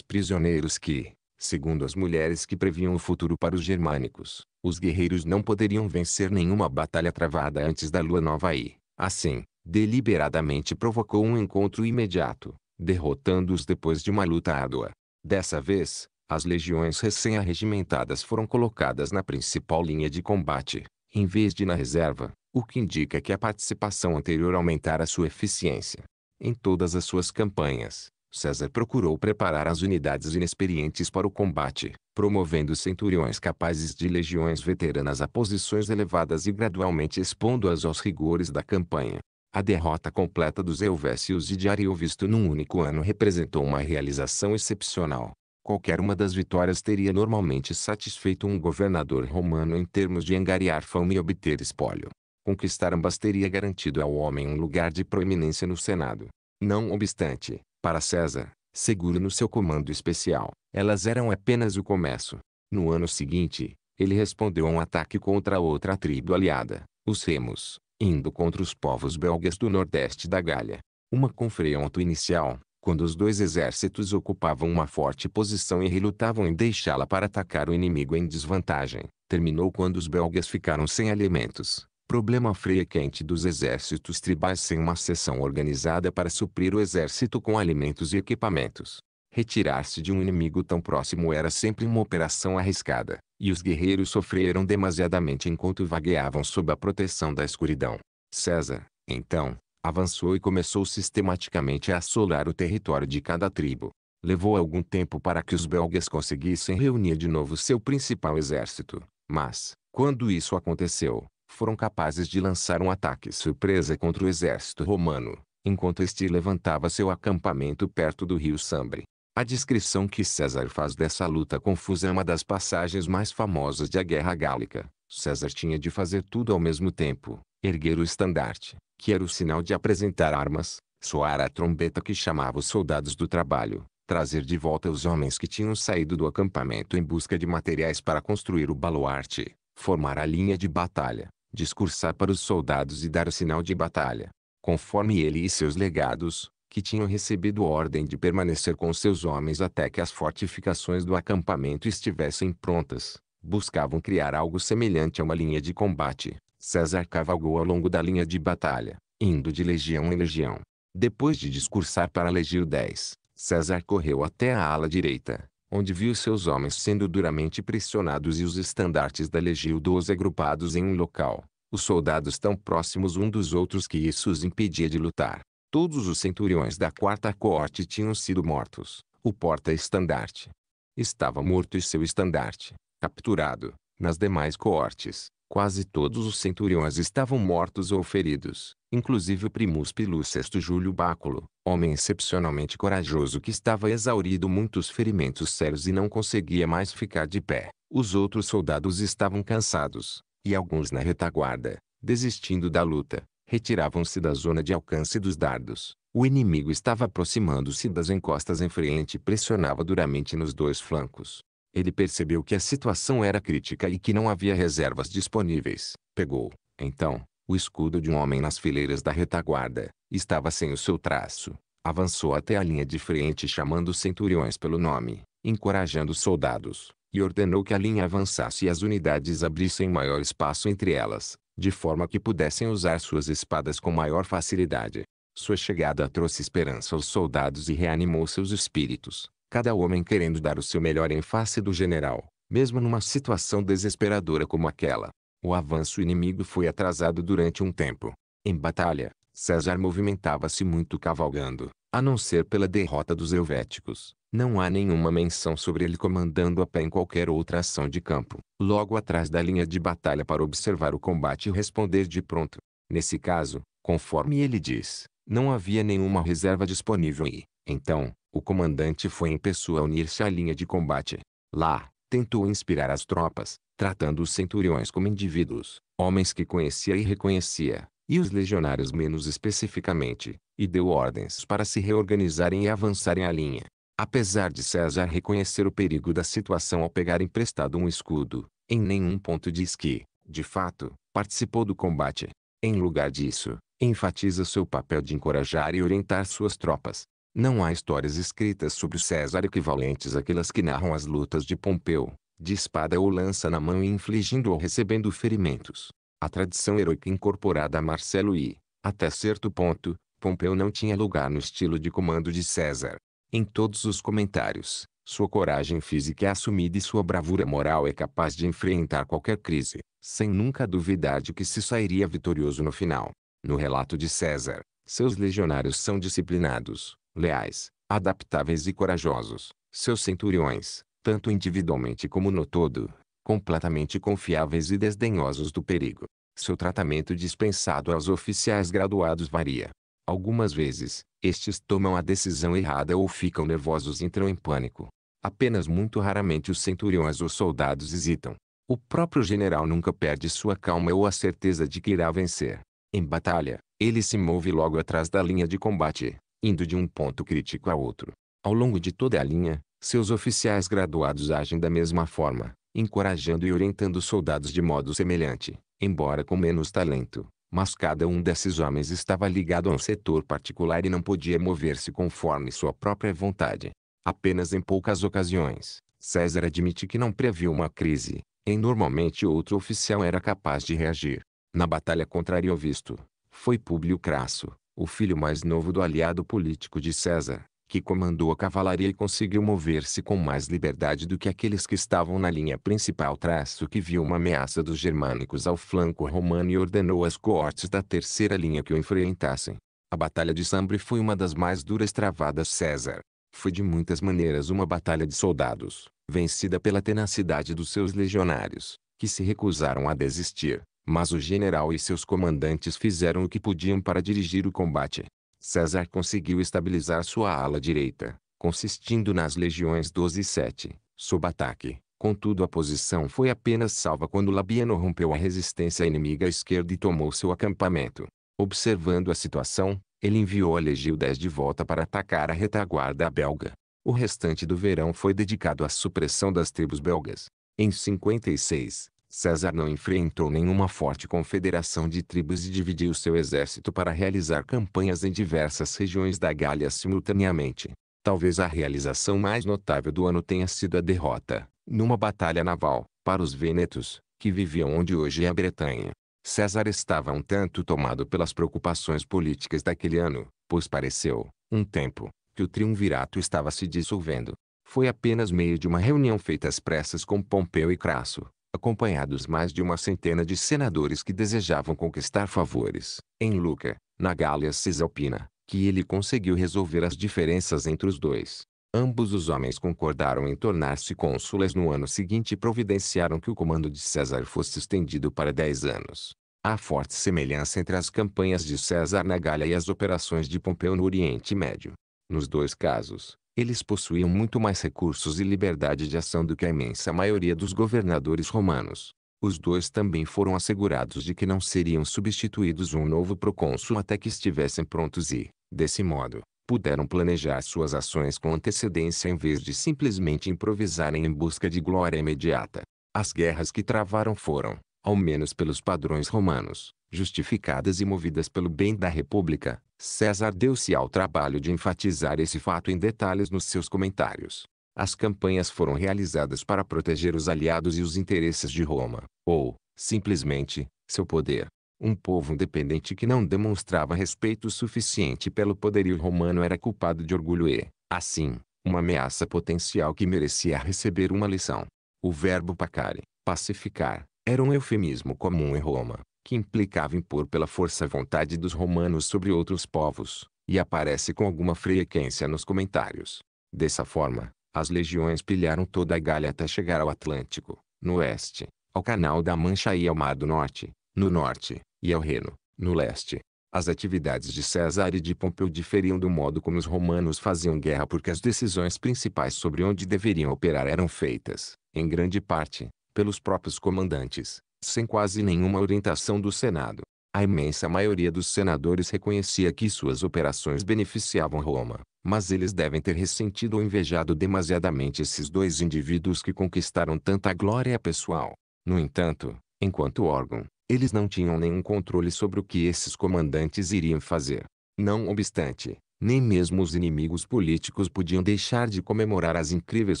A: prisioneiros que, Segundo as mulheres que previam o futuro para os germânicos, os guerreiros não poderiam vencer nenhuma batalha travada antes da lua nova e, assim, deliberadamente provocou um encontro imediato, derrotando-os depois de uma luta árdua. Dessa vez, as legiões recém-arregimentadas foram colocadas na principal linha de combate, em vez de na reserva, o que indica que a participação anterior aumentara sua eficiência. Em todas as suas campanhas, César procurou preparar as unidades inexperientes para o combate, promovendo centuriões capazes de legiões veteranas a posições elevadas e gradualmente expondo-as aos rigores da campanha. A derrota completa dos Elvésios e de Ariovisto num único ano representou uma realização excepcional. Qualquer uma das vitórias teria normalmente satisfeito um governador romano em termos de angariar fama e obter espólio. Conquistar ambas teria garantido ao homem um lugar de proeminência no Senado. Não obstante, para César, seguro no seu comando especial, elas eram apenas o começo. No ano seguinte, ele respondeu a um ataque contra outra tribo aliada, os Remos, indo contra os povos belgas do nordeste da Galha. Uma confronto inicial, quando os dois exércitos ocupavam uma forte posição e relutavam em deixá-la para atacar o inimigo em desvantagem, terminou quando os belgas ficaram sem alimentos, problema frequente quente dos exércitos tribais sem uma seção organizada para suprir o exército com alimentos e equipamentos. Retirar-se de um inimigo tão próximo era sempre uma operação arriscada, e os guerreiros sofreram demasiadamente enquanto vagueavam sob a proteção da escuridão. César, então, avançou e começou sistematicamente a assolar o território de cada tribo. Levou algum tempo para que os belgas conseguissem reunir de novo seu principal exército, mas, quando isso aconteceu, foram capazes de lançar um ataque surpresa contra o exército romano, enquanto este levantava seu acampamento perto do rio Sambre. A descrição que César faz dessa luta confusa é uma das passagens mais famosas da Guerra Gálica. César tinha de fazer tudo ao mesmo tempo, erguer o estandarte, que era o sinal de apresentar armas, soar a trombeta que chamava os soldados do trabalho, trazer de volta os homens que tinham saído do acampamento em busca de materiais para construir o baluarte, formar a linha de batalha, discursar para os soldados e dar o sinal de batalha, conforme ele e seus legados, que tinham recebido ordem de permanecer com seus homens até que as fortificações do acampamento estivessem prontas, buscavam criar algo semelhante a uma linha de combate. César cavalgou ao longo da linha de batalha, indo de legião em legião. Depois de discursar para a Legio 10, César correu até a ala direita, onde viu seus homens sendo duramente pressionados e os estandartes da Legião 12 agrupados em um local, os soldados tão próximos um dos outros que isso os impedia de lutar. Todos os centuriões da quarta coorte tinham sido mortos. O porta-estandarte estava morto e seu estandarte, capturado, nas demais coortes, Quase todos os centuriões estavam mortos ou feridos, inclusive o primus pilus sexto Júlio Báculo, homem excepcionalmente corajoso que estava exaurido muitos ferimentos sérios e não conseguia mais ficar de pé. Os outros soldados estavam cansados, e alguns na retaguarda, desistindo da luta, retiravam-se da zona de alcance dos dardos. O inimigo estava aproximando-se das encostas em frente e pressionava duramente nos dois flancos. Ele percebeu que a situação era crítica e que não havia reservas disponíveis. Pegou, então, o escudo de um homem nas fileiras da retaguarda. Estava sem o seu traço. Avançou até a linha de frente chamando os centuriões pelo nome, encorajando os soldados, e ordenou que a linha avançasse e as unidades abrissem maior espaço entre elas, de forma que pudessem usar suas espadas com maior facilidade. Sua chegada trouxe esperança aos soldados e reanimou seus espíritos cada homem querendo dar o seu melhor em face do general, mesmo numa situação desesperadora como aquela. O avanço inimigo foi atrasado durante um tempo. Em batalha, César movimentava-se muito cavalgando, a não ser pela derrota dos helvéticos. Não há nenhuma menção sobre ele comandando a pé em qualquer outra ação de campo, logo atrás da linha de batalha para observar o combate e responder de pronto. Nesse caso, conforme ele diz, não havia nenhuma reserva disponível e, então, o comandante foi em pessoa unir-se à linha de combate. Lá, tentou inspirar as tropas, tratando os centuriões como indivíduos, homens que conhecia e reconhecia, e os legionários menos especificamente, e deu ordens para se reorganizarem e avançarem à linha. Apesar de César reconhecer o perigo da situação ao pegar emprestado um escudo, em nenhum ponto diz que, de fato, participou do combate. Em lugar disso, enfatiza seu papel de encorajar e orientar suas tropas, não há histórias escritas sobre César equivalentes àquelas que narram as lutas de Pompeu, de espada ou lança na mão e infligindo ou recebendo ferimentos. A tradição heroica incorporada a Marcelo e, até certo ponto, Pompeu não tinha lugar no estilo de comando de César. Em todos os comentários, sua coragem física é assumida e sua bravura moral é capaz de enfrentar qualquer crise, sem nunca duvidar de que se sairia vitorioso no final. No relato de César, seus legionários são disciplinados, leais, adaptáveis e corajosos, seus centuriões, tanto individualmente como no todo, completamente confiáveis e desdenhosos do perigo. Seu tratamento dispensado aos oficiais graduados varia. Algumas vezes, estes tomam a decisão errada ou ficam nervosos e entram em pânico. Apenas muito raramente os centuriões ou soldados hesitam. O próprio general nunca perde sua calma ou a certeza de que irá vencer. Em batalha, ele se move logo atrás da linha de combate, indo de um ponto crítico a outro. Ao longo de toda a linha, seus oficiais graduados agem da mesma forma, encorajando e orientando os soldados de modo semelhante, embora com menos talento. Mas cada um desses homens estava ligado a um setor particular e não podia mover-se conforme sua própria vontade. Apenas em poucas ocasiões, César admite que não previu uma crise, e normalmente outro oficial era capaz de reagir. Na batalha contra Ariovisto, foi Públio Crasso, o filho mais novo do aliado político de César, que comandou a cavalaria e conseguiu mover-se com mais liberdade do que aqueles que estavam na linha principal traço que viu uma ameaça dos germânicos ao flanco romano e ordenou às coortes da terceira linha que o enfrentassem. A Batalha de Sambre foi uma das mais duras travadas César. Foi de muitas maneiras uma batalha de soldados, vencida pela tenacidade dos seus legionários, que se recusaram a desistir. Mas o general e seus comandantes fizeram o que podiam para dirigir o combate. César conseguiu estabilizar sua ala direita, consistindo nas legiões 12 e 7, sob ataque. Contudo a posição foi apenas salva quando Labieno rompeu a resistência inimiga à esquerda e tomou seu acampamento. Observando a situação, ele enviou a Legio 10 de volta para atacar a retaguarda belga. O restante do verão foi dedicado à supressão das tribos belgas. Em 56, César não enfrentou nenhuma forte confederação de tribos e dividiu seu exército para realizar campanhas em diversas regiões da Gália simultaneamente. Talvez a realização mais notável do ano tenha sido a derrota, numa batalha naval, para os Vênetos, que viviam onde hoje é a Bretanha. César estava um tanto tomado pelas preocupações políticas daquele ano, pois pareceu, um tempo, que o triunvirato estava se dissolvendo. Foi apenas meio de uma reunião feita às pressas com Pompeu e Crasso, acompanhados mais de uma centena de senadores que desejavam conquistar favores, em Luca, na Gália Cisalpina, que ele conseguiu resolver as diferenças entre os dois. Ambos os homens concordaram em tornar-se cônsules no ano seguinte e providenciaram que o comando de César fosse estendido para dez anos. Há forte semelhança entre as campanhas de César na Gália e as operações de Pompeu no Oriente Médio. Nos dois casos, eles possuíam muito mais recursos e liberdade de ação do que a imensa maioria dos governadores romanos. Os dois também foram assegurados de que não seriam substituídos um novo procônsul até que estivessem prontos e, desse modo, puderam planejar suas ações com antecedência em vez de simplesmente improvisarem em busca de glória imediata. As guerras que travaram foram, ao menos pelos padrões romanos, justificadas e movidas pelo bem da República, César deu-se ao trabalho de enfatizar esse fato em detalhes nos seus comentários. As campanhas foram realizadas para proteger os aliados e os interesses de Roma, ou, simplesmente, seu poder. Um povo independente que não demonstrava respeito suficiente pelo poderio romano era culpado de orgulho e, assim, uma ameaça potencial que merecia receber uma lição. O verbo pacare, pacificar, era um eufemismo comum em Roma, que implicava impor pela força a vontade dos romanos sobre outros povos, e aparece com alguma frequência nos comentários. Dessa forma, as legiões pilharam toda a Galha até chegar ao Atlântico, no oeste, ao Canal da Mancha e ao Mar do Norte, no norte, e ao Reno, no leste. As atividades de César e de Pompeu diferiam do modo como os romanos faziam guerra porque as decisões principais sobre onde deveriam operar eram feitas, em grande parte, pelos próprios comandantes, sem quase nenhuma orientação do Senado. A imensa maioria dos senadores reconhecia que suas operações beneficiavam Roma, mas eles devem ter ressentido ou invejado demasiadamente esses dois indivíduos que conquistaram tanta glória pessoal. No entanto, enquanto órgão, eles não tinham nenhum controle sobre o que esses comandantes iriam fazer. Não obstante, nem mesmo os inimigos políticos podiam deixar de comemorar as incríveis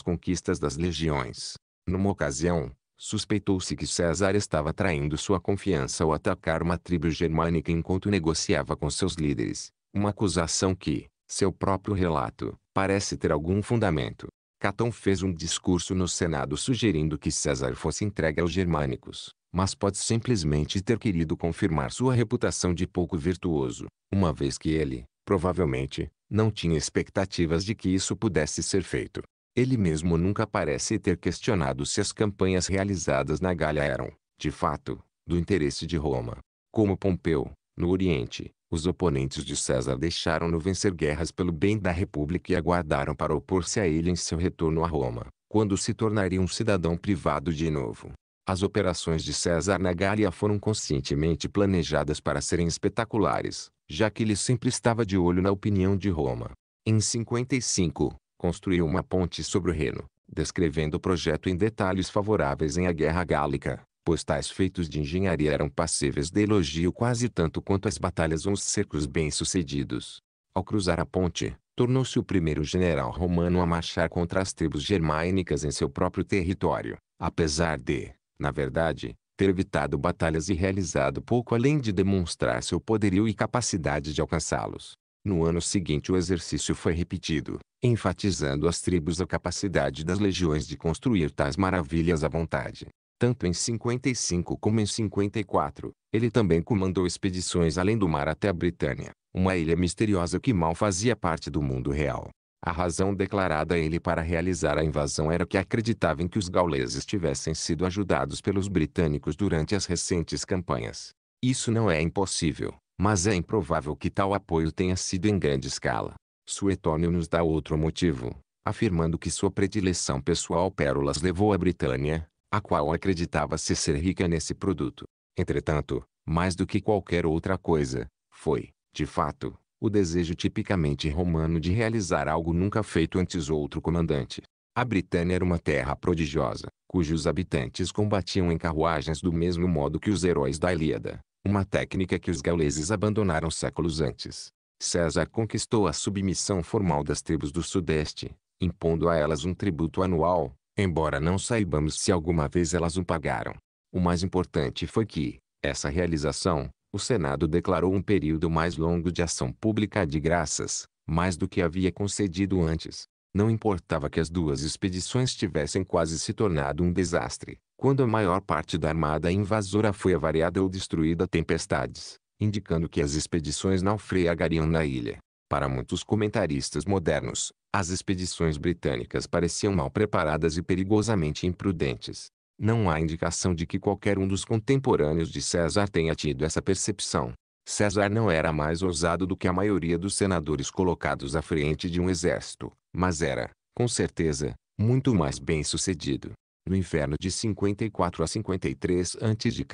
A: conquistas das legiões. Numa ocasião, Suspeitou-se que César estava traindo sua confiança ao atacar uma tribo germânica enquanto negociava com seus líderes, uma acusação que, seu próprio relato, parece ter algum fundamento. Catão fez um discurso no Senado sugerindo que César fosse entregue aos germânicos, mas pode simplesmente ter querido confirmar sua reputação de pouco virtuoso, uma vez que ele, provavelmente, não tinha expectativas de que isso pudesse ser feito. Ele mesmo nunca parece ter questionado se as campanhas realizadas na Galha eram, de fato, do interesse de Roma. Como Pompeu, no Oriente, os oponentes de César deixaram-no vencer guerras pelo bem da República e aguardaram para opor-se a ele em seu retorno a Roma, quando se tornaria um cidadão privado de novo. As operações de César na Gália foram conscientemente planejadas para serem espetaculares, já que ele sempre estava de olho na opinião de Roma. Em 55, construiu uma ponte sobre o Reno, descrevendo o projeto em detalhes favoráveis em a Guerra Gálica, pois tais feitos de engenharia eram passíveis de elogio quase tanto quanto as batalhas ou os cercos bem-sucedidos. Ao cruzar a ponte, tornou-se o primeiro general romano a marchar contra as tribos germânicas em seu próprio território, apesar de, na verdade, ter evitado batalhas e realizado pouco além de demonstrar seu poderio e capacidade de alcançá-los. No ano seguinte o exercício foi repetido, enfatizando às tribos a capacidade das legiões de construir tais maravilhas à vontade. Tanto em 55 como em 54, ele também comandou expedições além do mar até a Britânia, uma ilha misteriosa que mal fazia parte do mundo real. A razão declarada a ele para realizar a invasão era que acreditava em que os gauleses tivessem sido ajudados pelos britânicos durante as recentes campanhas. Isso não é impossível, mas é improvável que tal apoio tenha sido em grande escala. Suetônio nos dá outro motivo, afirmando que sua predileção pessoal pérolas levou a Britânia, a qual acreditava-se ser rica nesse produto. Entretanto, mais do que qualquer outra coisa, foi, de fato, o desejo tipicamente romano de realizar algo nunca feito antes outro comandante. A Britânia era uma terra prodigiosa, cujos habitantes combatiam em carruagens do mesmo modo que os heróis da Ilíada, uma técnica que os gauleses abandonaram séculos antes. César conquistou a submissão formal das tribos do Sudeste, impondo a elas um tributo anual, embora não saibamos se alguma vez elas o pagaram. O mais importante foi que, essa realização, o Senado declarou um período mais longo de ação pública de graças, mais do que havia concedido antes. Não importava que as duas expedições tivessem quase se tornado um desastre, quando a maior parte da armada invasora foi avariada ou destruída a tempestades, indicando que as expedições naufragariam na ilha. Para muitos comentaristas modernos, as expedições britânicas pareciam mal preparadas e perigosamente imprudentes. Não há indicação de que qualquer um dos contemporâneos de César tenha tido essa percepção. César não era mais ousado do que a maioria dos senadores colocados à frente de um exército, mas era, com certeza, muito mais bem-sucedido. No inverno de 54 a 53 a.C.,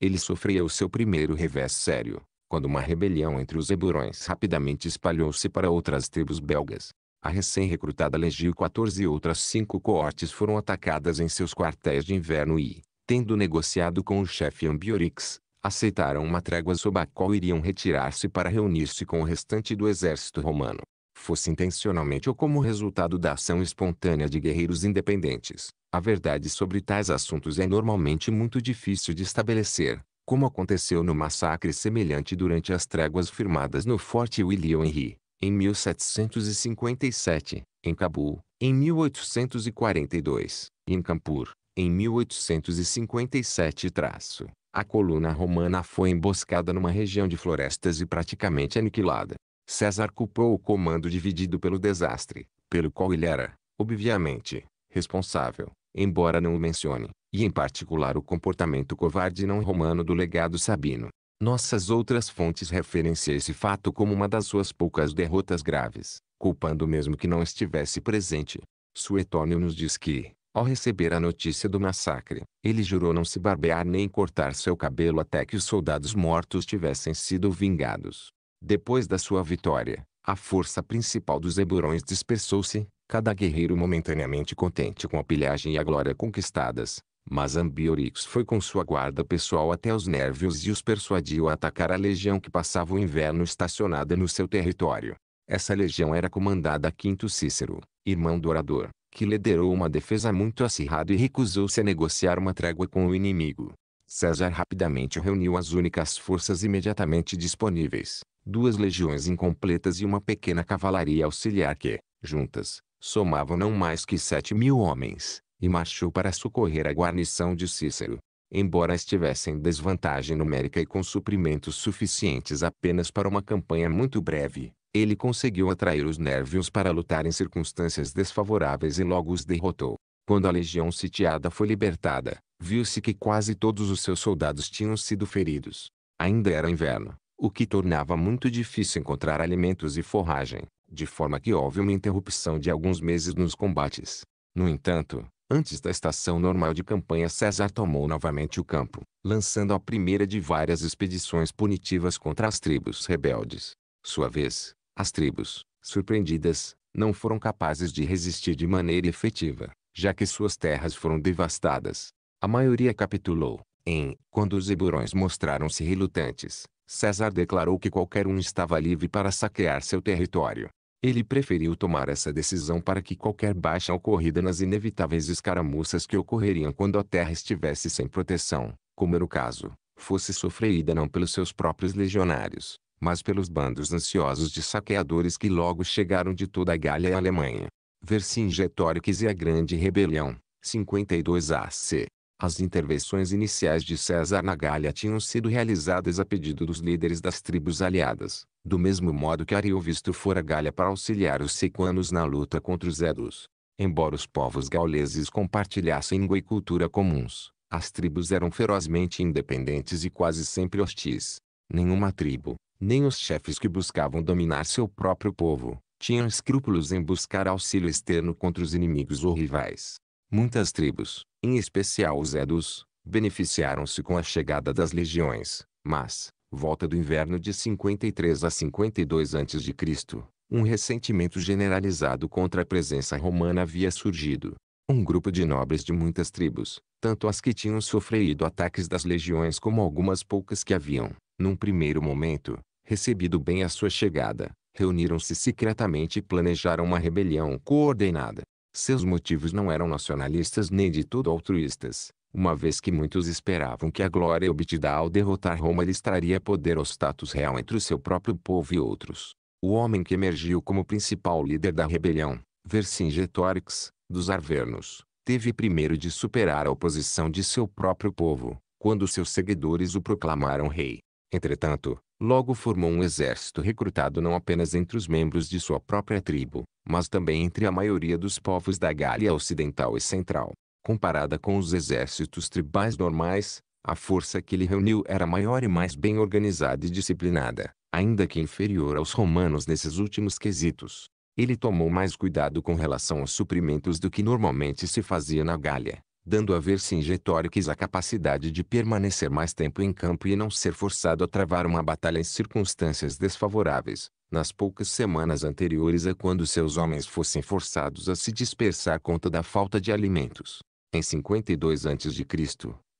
A: ele sofreu o seu primeiro revés sério, quando uma rebelião entre os Eburões rapidamente espalhou-se para outras tribos belgas. A recém-recrutada legião 14 e outras cinco coortes foram atacadas em seus quartéis de inverno e, tendo negociado com o chefe Ambiorix, aceitaram uma trégua sob a qual iriam retirar-se para reunir-se com o restante do exército romano fosse intencionalmente ou como resultado da ação espontânea de guerreiros independentes. A verdade sobre tais assuntos é normalmente muito difícil de estabelecer, como aconteceu no massacre semelhante durante as tréguas firmadas no Forte William Henry, em 1757, em Cabul, em 1842, em Campur, em 1857 traço. A coluna romana foi emboscada numa região de florestas e praticamente aniquilada. César culpou o comando dividido pelo desastre, pelo qual ele era, obviamente, responsável, embora não o mencione, e em particular o comportamento covarde não romano do legado sabino. Nossas outras fontes referenciam esse fato como uma das suas poucas derrotas graves, culpando mesmo que não estivesse presente. Suetônio nos diz que, ao receber a notícia do massacre, ele jurou não se barbear nem cortar seu cabelo até que os soldados mortos tivessem sido vingados. Depois da sua vitória, a força principal dos Eburões dispersou-se, cada guerreiro momentaneamente contente com a pilhagem e a glória conquistadas. Mas Ambiorix foi com sua guarda pessoal até os Nervios e os persuadiu a atacar a legião que passava o inverno estacionada no seu território. Essa legião era comandada a Quinto Cícero, irmão do orador, que liderou uma defesa muito acirrada e recusou-se a negociar uma trégua com o inimigo. César rapidamente reuniu as únicas forças imediatamente disponíveis, duas legiões incompletas e uma pequena cavalaria auxiliar que, juntas, somavam não mais que sete mil homens, e marchou para socorrer a guarnição de Cícero. Embora estivessem em desvantagem numérica e com suprimentos suficientes apenas para uma campanha muito breve, ele conseguiu atrair os nervios para lutar em circunstâncias desfavoráveis e logo os derrotou. Quando a legião sitiada foi libertada, viu-se que quase todos os seus soldados tinham sido feridos. Ainda era inverno, o que tornava muito difícil encontrar alimentos e forragem, de forma que houve uma interrupção de alguns meses nos combates. No entanto, antes da estação normal de campanha César tomou novamente o campo, lançando a primeira de várias expedições punitivas contra as tribos rebeldes. Sua vez, as tribos, surpreendidas, não foram capazes de resistir de maneira efetiva, já que suas terras foram devastadas. A maioria capitulou. Em, quando os eburões mostraram-se relutantes, César declarou que qualquer um estava livre para saquear seu território. Ele preferiu tomar essa decisão para que qualquer baixa ocorrida nas inevitáveis escaramuças que ocorreriam quando a terra estivesse sem proteção, como era o caso, fosse sofrida não pelos seus próprios legionários, mas pelos bandos ansiosos de saqueadores que logo chegaram de toda a Galha e a Alemanha. Vercingetorix e a Grande Rebelião, 52 AC. As intervenções iniciais de César na Gália tinham sido realizadas a pedido dos líderes das tribos aliadas, do mesmo modo que Ariovisto fora à Gália para auxiliar os sequanos na luta contra os Edos. Embora os povos gauleses compartilhassem língua e cultura comuns, as tribos eram ferozmente independentes e quase sempre hostis. Nenhuma tribo, nem os chefes que buscavam dominar seu próprio povo, tinham escrúpulos em buscar auxílio externo contra os inimigos ou rivais. Muitas tribos, em especial os Edos, beneficiaram-se com a chegada das legiões, mas, volta do inverno de 53 a 52 a.C., um ressentimento generalizado contra a presença romana havia surgido. Um grupo de nobres de muitas tribos, tanto as que tinham sofrido ataques das legiões como algumas poucas que haviam, num primeiro momento, recebido bem a sua chegada, reuniram-se secretamente e planejaram uma rebelião coordenada. Seus motivos não eram nacionalistas nem de todo altruístas, uma vez que muitos esperavam que a glória obtida ao derrotar Roma lhes traria poder ou status real entre o seu próprio povo e outros. O homem que emergiu como principal líder da rebelião, Vercingetorix, dos Arvernos, teve primeiro de superar a oposição de seu próprio povo, quando seus seguidores o proclamaram rei. Entretanto, logo formou um exército recrutado não apenas entre os membros de sua própria tribo, mas também entre a maioria dos povos da Gália Ocidental e Central. Comparada com os exércitos tribais normais, a força que ele reuniu era maior e mais bem organizada e disciplinada, ainda que inferior aos romanos nesses últimos quesitos. Ele tomou mais cuidado com relação aos suprimentos do que normalmente se fazia na Gália, dando a ver-se injetóriques a capacidade de permanecer mais tempo em campo e não ser forçado a travar uma batalha em circunstâncias desfavoráveis, nas poucas semanas anteriores a quando seus homens fossem forçados a se dispersar conta da falta de alimentos. Em 52 a.C.,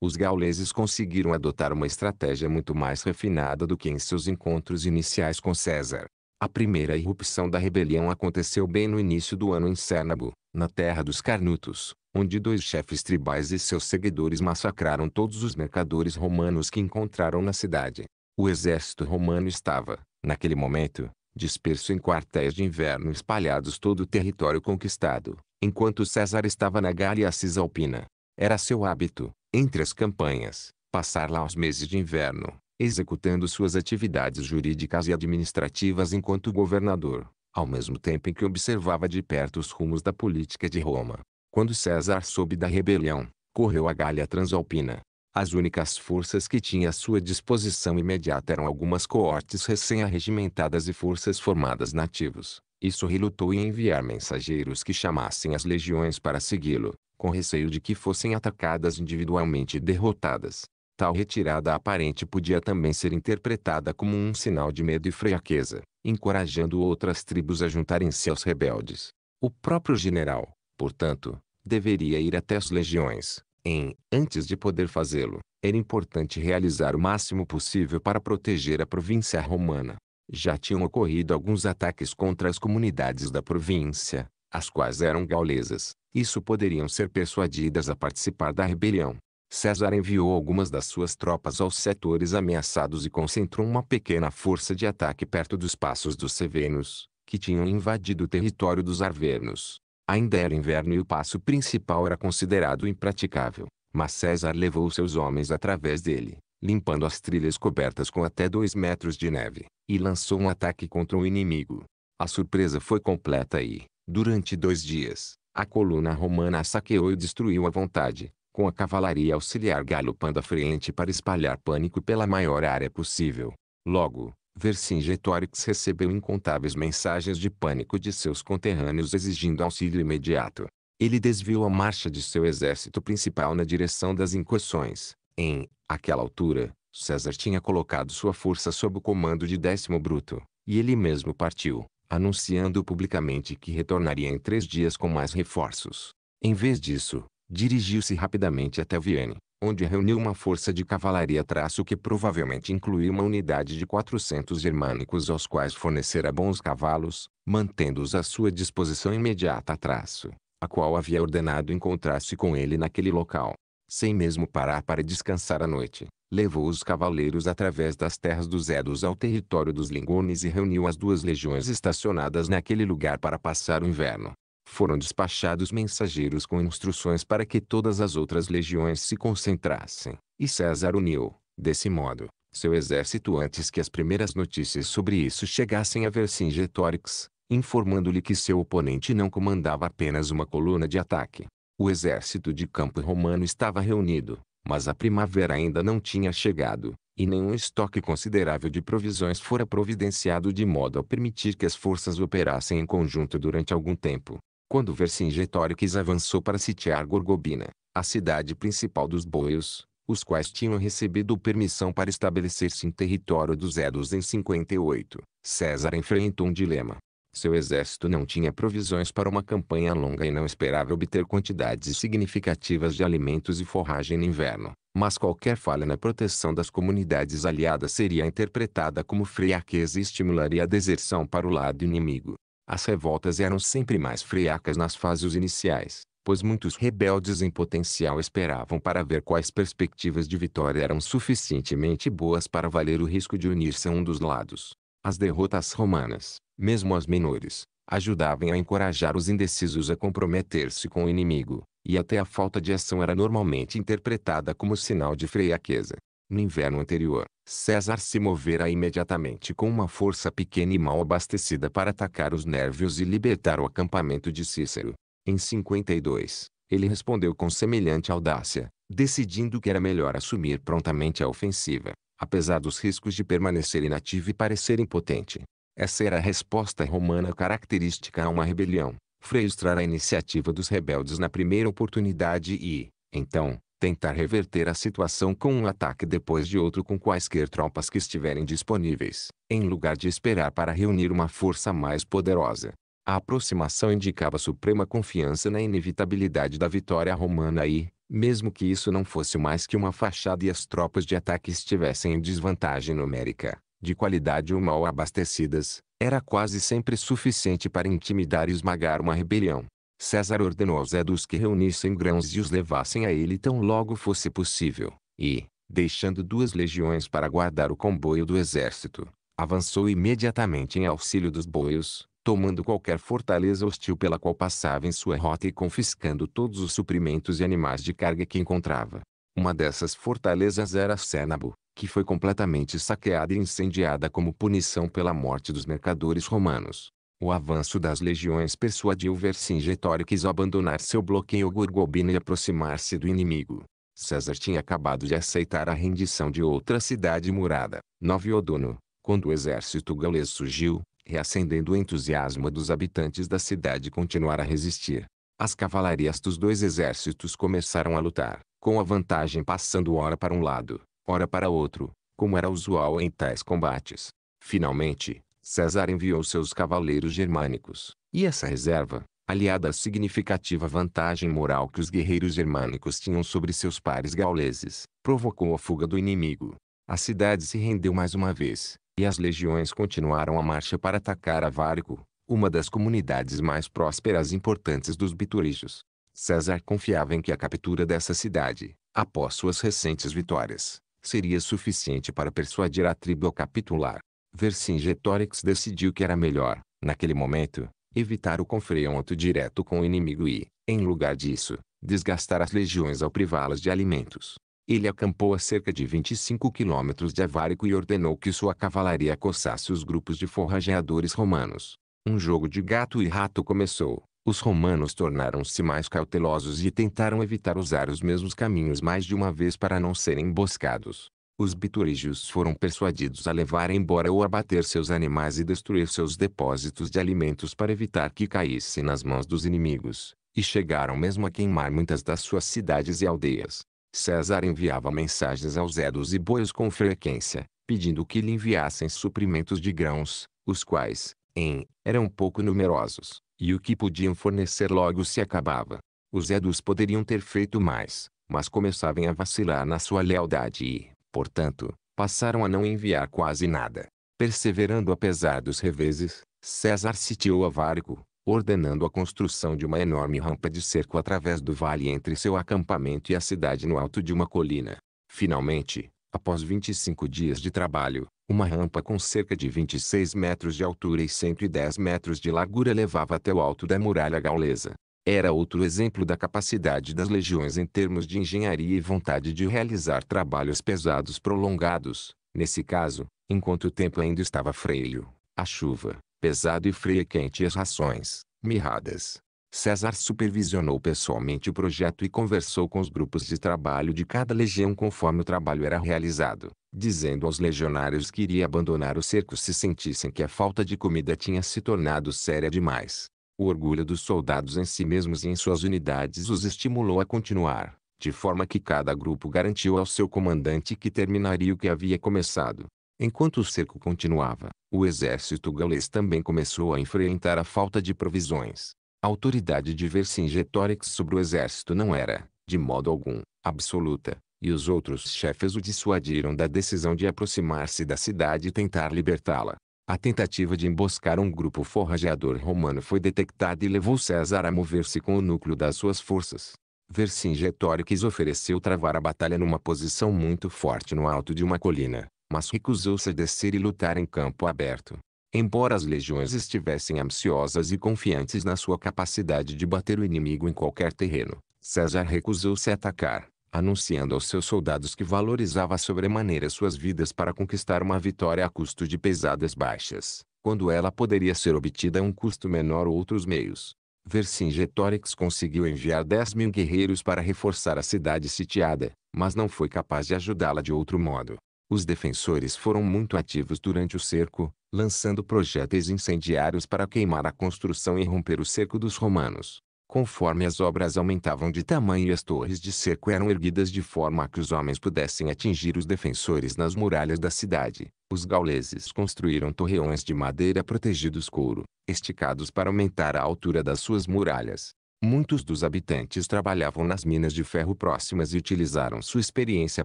A: os gauleses conseguiram adotar uma estratégia muito mais refinada do que em seus encontros iniciais com César. A primeira irrupção da rebelião aconteceu bem no início do ano em Cernabu, na terra dos Carnutos, onde dois chefes tribais e seus seguidores massacraram todos os mercadores romanos que encontraram na cidade. O exército romano estava, naquele momento, disperso em quartéis de inverno espalhados todo o território conquistado, enquanto César estava na Gália Cisalpina. Era seu hábito, entre as campanhas, passar lá os meses de inverno, executando suas atividades jurídicas e administrativas enquanto governador, ao mesmo tempo em que observava de perto os rumos da política de Roma. Quando César soube da rebelião, correu à Galha Transalpina. As únicas forças que tinha à sua disposição imediata eram algumas coortes recém-arregimentadas e forças formadas nativos. Isso relutou em enviar mensageiros que chamassem as legiões para segui-lo, com receio de que fossem atacadas individualmente e derrotadas. Tal retirada aparente podia também ser interpretada como um sinal de medo e fraqueza, encorajando outras tribos a juntarem-se aos rebeldes. O próprio general, Portanto, deveria ir até as legiões. Em, antes de poder fazê-lo, era importante realizar o máximo possível para proteger a província romana. Já tinham ocorrido alguns ataques contra as comunidades da província, as quais eram gaulesas, isso poderiam ser persuadidas a participar da rebelião. César enviou algumas das suas tropas aos setores ameaçados e concentrou uma pequena força de ataque perto dos passos dos Sevenos, que tinham invadido o território dos Arvernos. Ainda era inverno e o passo principal era considerado impraticável, mas César levou seus homens através dele, limpando as trilhas cobertas com até dois metros de neve, e lançou um ataque contra o inimigo. A surpresa foi completa e, durante dois dias, a coluna romana a saqueou e destruiu à vontade, com a cavalaria auxiliar galopando à frente para espalhar pânico pela maior área possível. Logo, Vercingetorix recebeu incontáveis mensagens de pânico de seus conterrâneos exigindo auxílio imediato. Ele desviou a marcha de seu exército principal na direção das incursões. Em, aquela altura, César tinha colocado sua força sob o comando de Décimo Bruto, e ele mesmo partiu, anunciando publicamente que retornaria em três dias com mais reforços. Em vez disso, dirigiu-se rapidamente até Vienne, onde reuniu uma força de cavalaria traço que provavelmente incluía uma unidade de 400 germânicos aos quais fornecera bons cavalos, mantendo-os à sua disposição imediata traço, a qual havia ordenado encontrar-se com ele naquele local. Sem mesmo parar para descansar à noite, levou os cavaleiros através das terras dos Edos ao território dos Lingones e reuniu as duas legiões estacionadas naquele lugar para passar o inverno foram despachados mensageiros com instruções para que todas as outras legiões se concentrassem, e César uniu, desse modo, seu exército antes que as primeiras notícias sobre isso chegassem a Vercingetorix, informando-lhe que seu oponente não comandava apenas uma coluna de ataque. O exército de campo romano estava reunido, mas a primavera ainda não tinha chegado, e nenhum estoque considerável de provisões fora providenciado de modo a permitir que as forças operassem em conjunto durante algum tempo. Quando Vercingetorix quis avançou para sitiar Gorgobina, a cidade principal dos boios, os quais tinham recebido permissão para estabelecer-se em território dos Edos em 58, César enfrentou um dilema. Seu exército não tinha provisões para uma campanha longa e não esperava obter quantidades significativas de alimentos e forragem no inverno, mas qualquer falha na proteção das comunidades aliadas seria interpretada como fraqueza e estimularia a deserção para o lado inimigo. As revoltas eram sempre mais friacas nas fases iniciais, pois muitos rebeldes em potencial esperavam para ver quais perspectivas de vitória eram suficientemente boas para valer o risco de unir-se a um dos lados. As derrotas romanas, mesmo as menores, ajudavam a encorajar os indecisos a comprometer-se com o inimigo, e até a falta de ação era normalmente interpretada como sinal de fraqueza. No inverno anterior, César se movera imediatamente com uma força pequena e mal abastecida para atacar os Nervios e libertar o acampamento de Cícero. Em 52, ele respondeu com semelhante audácia, decidindo que era melhor assumir prontamente a ofensiva, apesar dos riscos de permanecer inativo e parecer impotente. Essa era a resposta romana característica a uma rebelião, frustrar a iniciativa dos rebeldes na primeira oportunidade e, então, tentar reverter a situação com um ataque depois de outro com quaisquer tropas que estiverem disponíveis, em lugar de esperar para reunir uma força mais poderosa. A aproximação indicava suprema confiança na inevitabilidade da vitória romana e, mesmo que isso não fosse mais que uma fachada e as tropas de ataque estivessem em desvantagem numérica, de qualidade ou mal abastecidas, era quase sempre suficiente para intimidar e esmagar uma rebelião. César ordenou aos edos que reunissem grãos e os levassem a ele tão logo fosse possível, e, deixando duas legiões para guardar o comboio do exército, avançou imediatamente em auxílio dos boios, tomando qualquer fortaleza hostil pela qual passava em sua rota e confiscando todos os suprimentos e animais de carga que encontrava. Uma dessas fortalezas era Cénabo, que foi completamente saqueada e incendiada como punição pela morte dos mercadores romanos. O avanço das legiões persuadiu que quis abandonar seu bloqueio gorgobino e aproximar-se do inimigo. César tinha acabado de aceitar a rendição de outra cidade murada, Noviodono, quando o exército galês surgiu, reacendendo o entusiasmo dos habitantes da cidade continuar a resistir. As cavalarias dos dois exércitos começaram a lutar, com a vantagem passando ora para um lado, ora para outro, como era usual em tais combates. Finalmente, César enviou seus cavaleiros germânicos, e essa reserva, aliada à significativa vantagem moral que os guerreiros germânicos tinham sobre seus pares gauleses, provocou a fuga do inimigo. A cidade se rendeu mais uma vez, e as legiões continuaram a marcha para atacar Avárico, uma das comunidades mais prósperas e importantes dos biturígios. César confiava em que a captura dessa cidade, após suas recentes vitórias, seria suficiente para persuadir a tribo a capitular. Vercingetorix decidiu que era melhor, naquele momento, evitar o confronto direto com o inimigo e, em lugar disso, desgastar as legiões ao privá-las de alimentos. Ele acampou a cerca de 25 quilômetros de Avárico e ordenou que sua cavalaria coçasse os grupos de forrageadores romanos. Um jogo de gato e rato começou. Os romanos tornaram-se mais cautelosos e tentaram evitar usar os mesmos caminhos mais de uma vez para não serem emboscados os biturígios foram persuadidos a levar embora ou abater seus animais e destruir seus depósitos de alimentos para evitar que caíssem nas mãos dos inimigos, e chegaram mesmo a queimar muitas das suas cidades e aldeias. César enviava mensagens aos edos e boios com frequência, pedindo que lhe enviassem suprimentos de grãos, os quais, em, eram pouco numerosos, e o que podiam fornecer logo se acabava. Os edos poderiam ter feito mais, mas começavam a vacilar na sua lealdade e, Portanto, passaram a não enviar quase nada. Perseverando apesar dos reveses, César sitiou Avárico, ordenando a construção de uma enorme rampa de cerco através do vale entre seu acampamento e a cidade no alto de uma colina. Finalmente, após 25 dias de trabalho, uma rampa com cerca de 26 metros de altura e 110 metros de largura levava até o alto da muralha gaulesa. Era outro exemplo da capacidade das legiões em termos de engenharia e vontade de realizar trabalhos pesados prolongados. Nesse caso, enquanto o tempo ainda estava freio, a chuva, pesado e fria quente e as rações, mirradas. César supervisionou pessoalmente o projeto e conversou com os grupos de trabalho de cada legião conforme o trabalho era realizado, dizendo aos legionários que iria abandonar o cerco se sentissem que a falta de comida tinha se tornado séria demais. O orgulho dos soldados em si mesmos e em suas unidades os estimulou a continuar, de forma que cada grupo garantiu ao seu comandante que terminaria o que havia começado. Enquanto o cerco continuava, o exército galês também começou a enfrentar a falta de provisões. A autoridade de Vercingetorix sobre o exército não era, de modo algum, absoluta, e os outros chefes o dissuadiram da decisão de aproximar-se da cidade e tentar libertá-la. A tentativa de emboscar um grupo forrageador romano foi detectada e levou César a mover-se com o núcleo das suas forças. Vercingetorix ofereceu travar a batalha numa posição muito forte no alto de uma colina, mas recusou-se a descer e lutar em campo aberto. Embora as legiões estivessem ansiosas e confiantes na sua capacidade de bater o inimigo em qualquer terreno, César recusou-se a atacar anunciando aos seus soldados que valorizava sobremaneira suas vidas para conquistar uma vitória a custo de pesadas baixas, quando ela poderia ser obtida a um custo menor ou outros meios. Vercingetorix conseguiu enviar 10 mil guerreiros para reforçar a cidade sitiada, mas não foi capaz de ajudá-la de outro modo. Os defensores foram muito ativos durante o cerco, lançando projéteis incendiários para queimar a construção e romper o cerco dos romanos. Conforme as obras aumentavam de tamanho e as torres de cerco eram erguidas de forma a que os homens pudessem atingir os defensores nas muralhas da cidade, os gauleses construíram torreões de madeira protegidos couro, esticados para aumentar a altura das suas muralhas. Muitos dos habitantes trabalhavam nas minas de ferro próximas e utilizaram sua experiência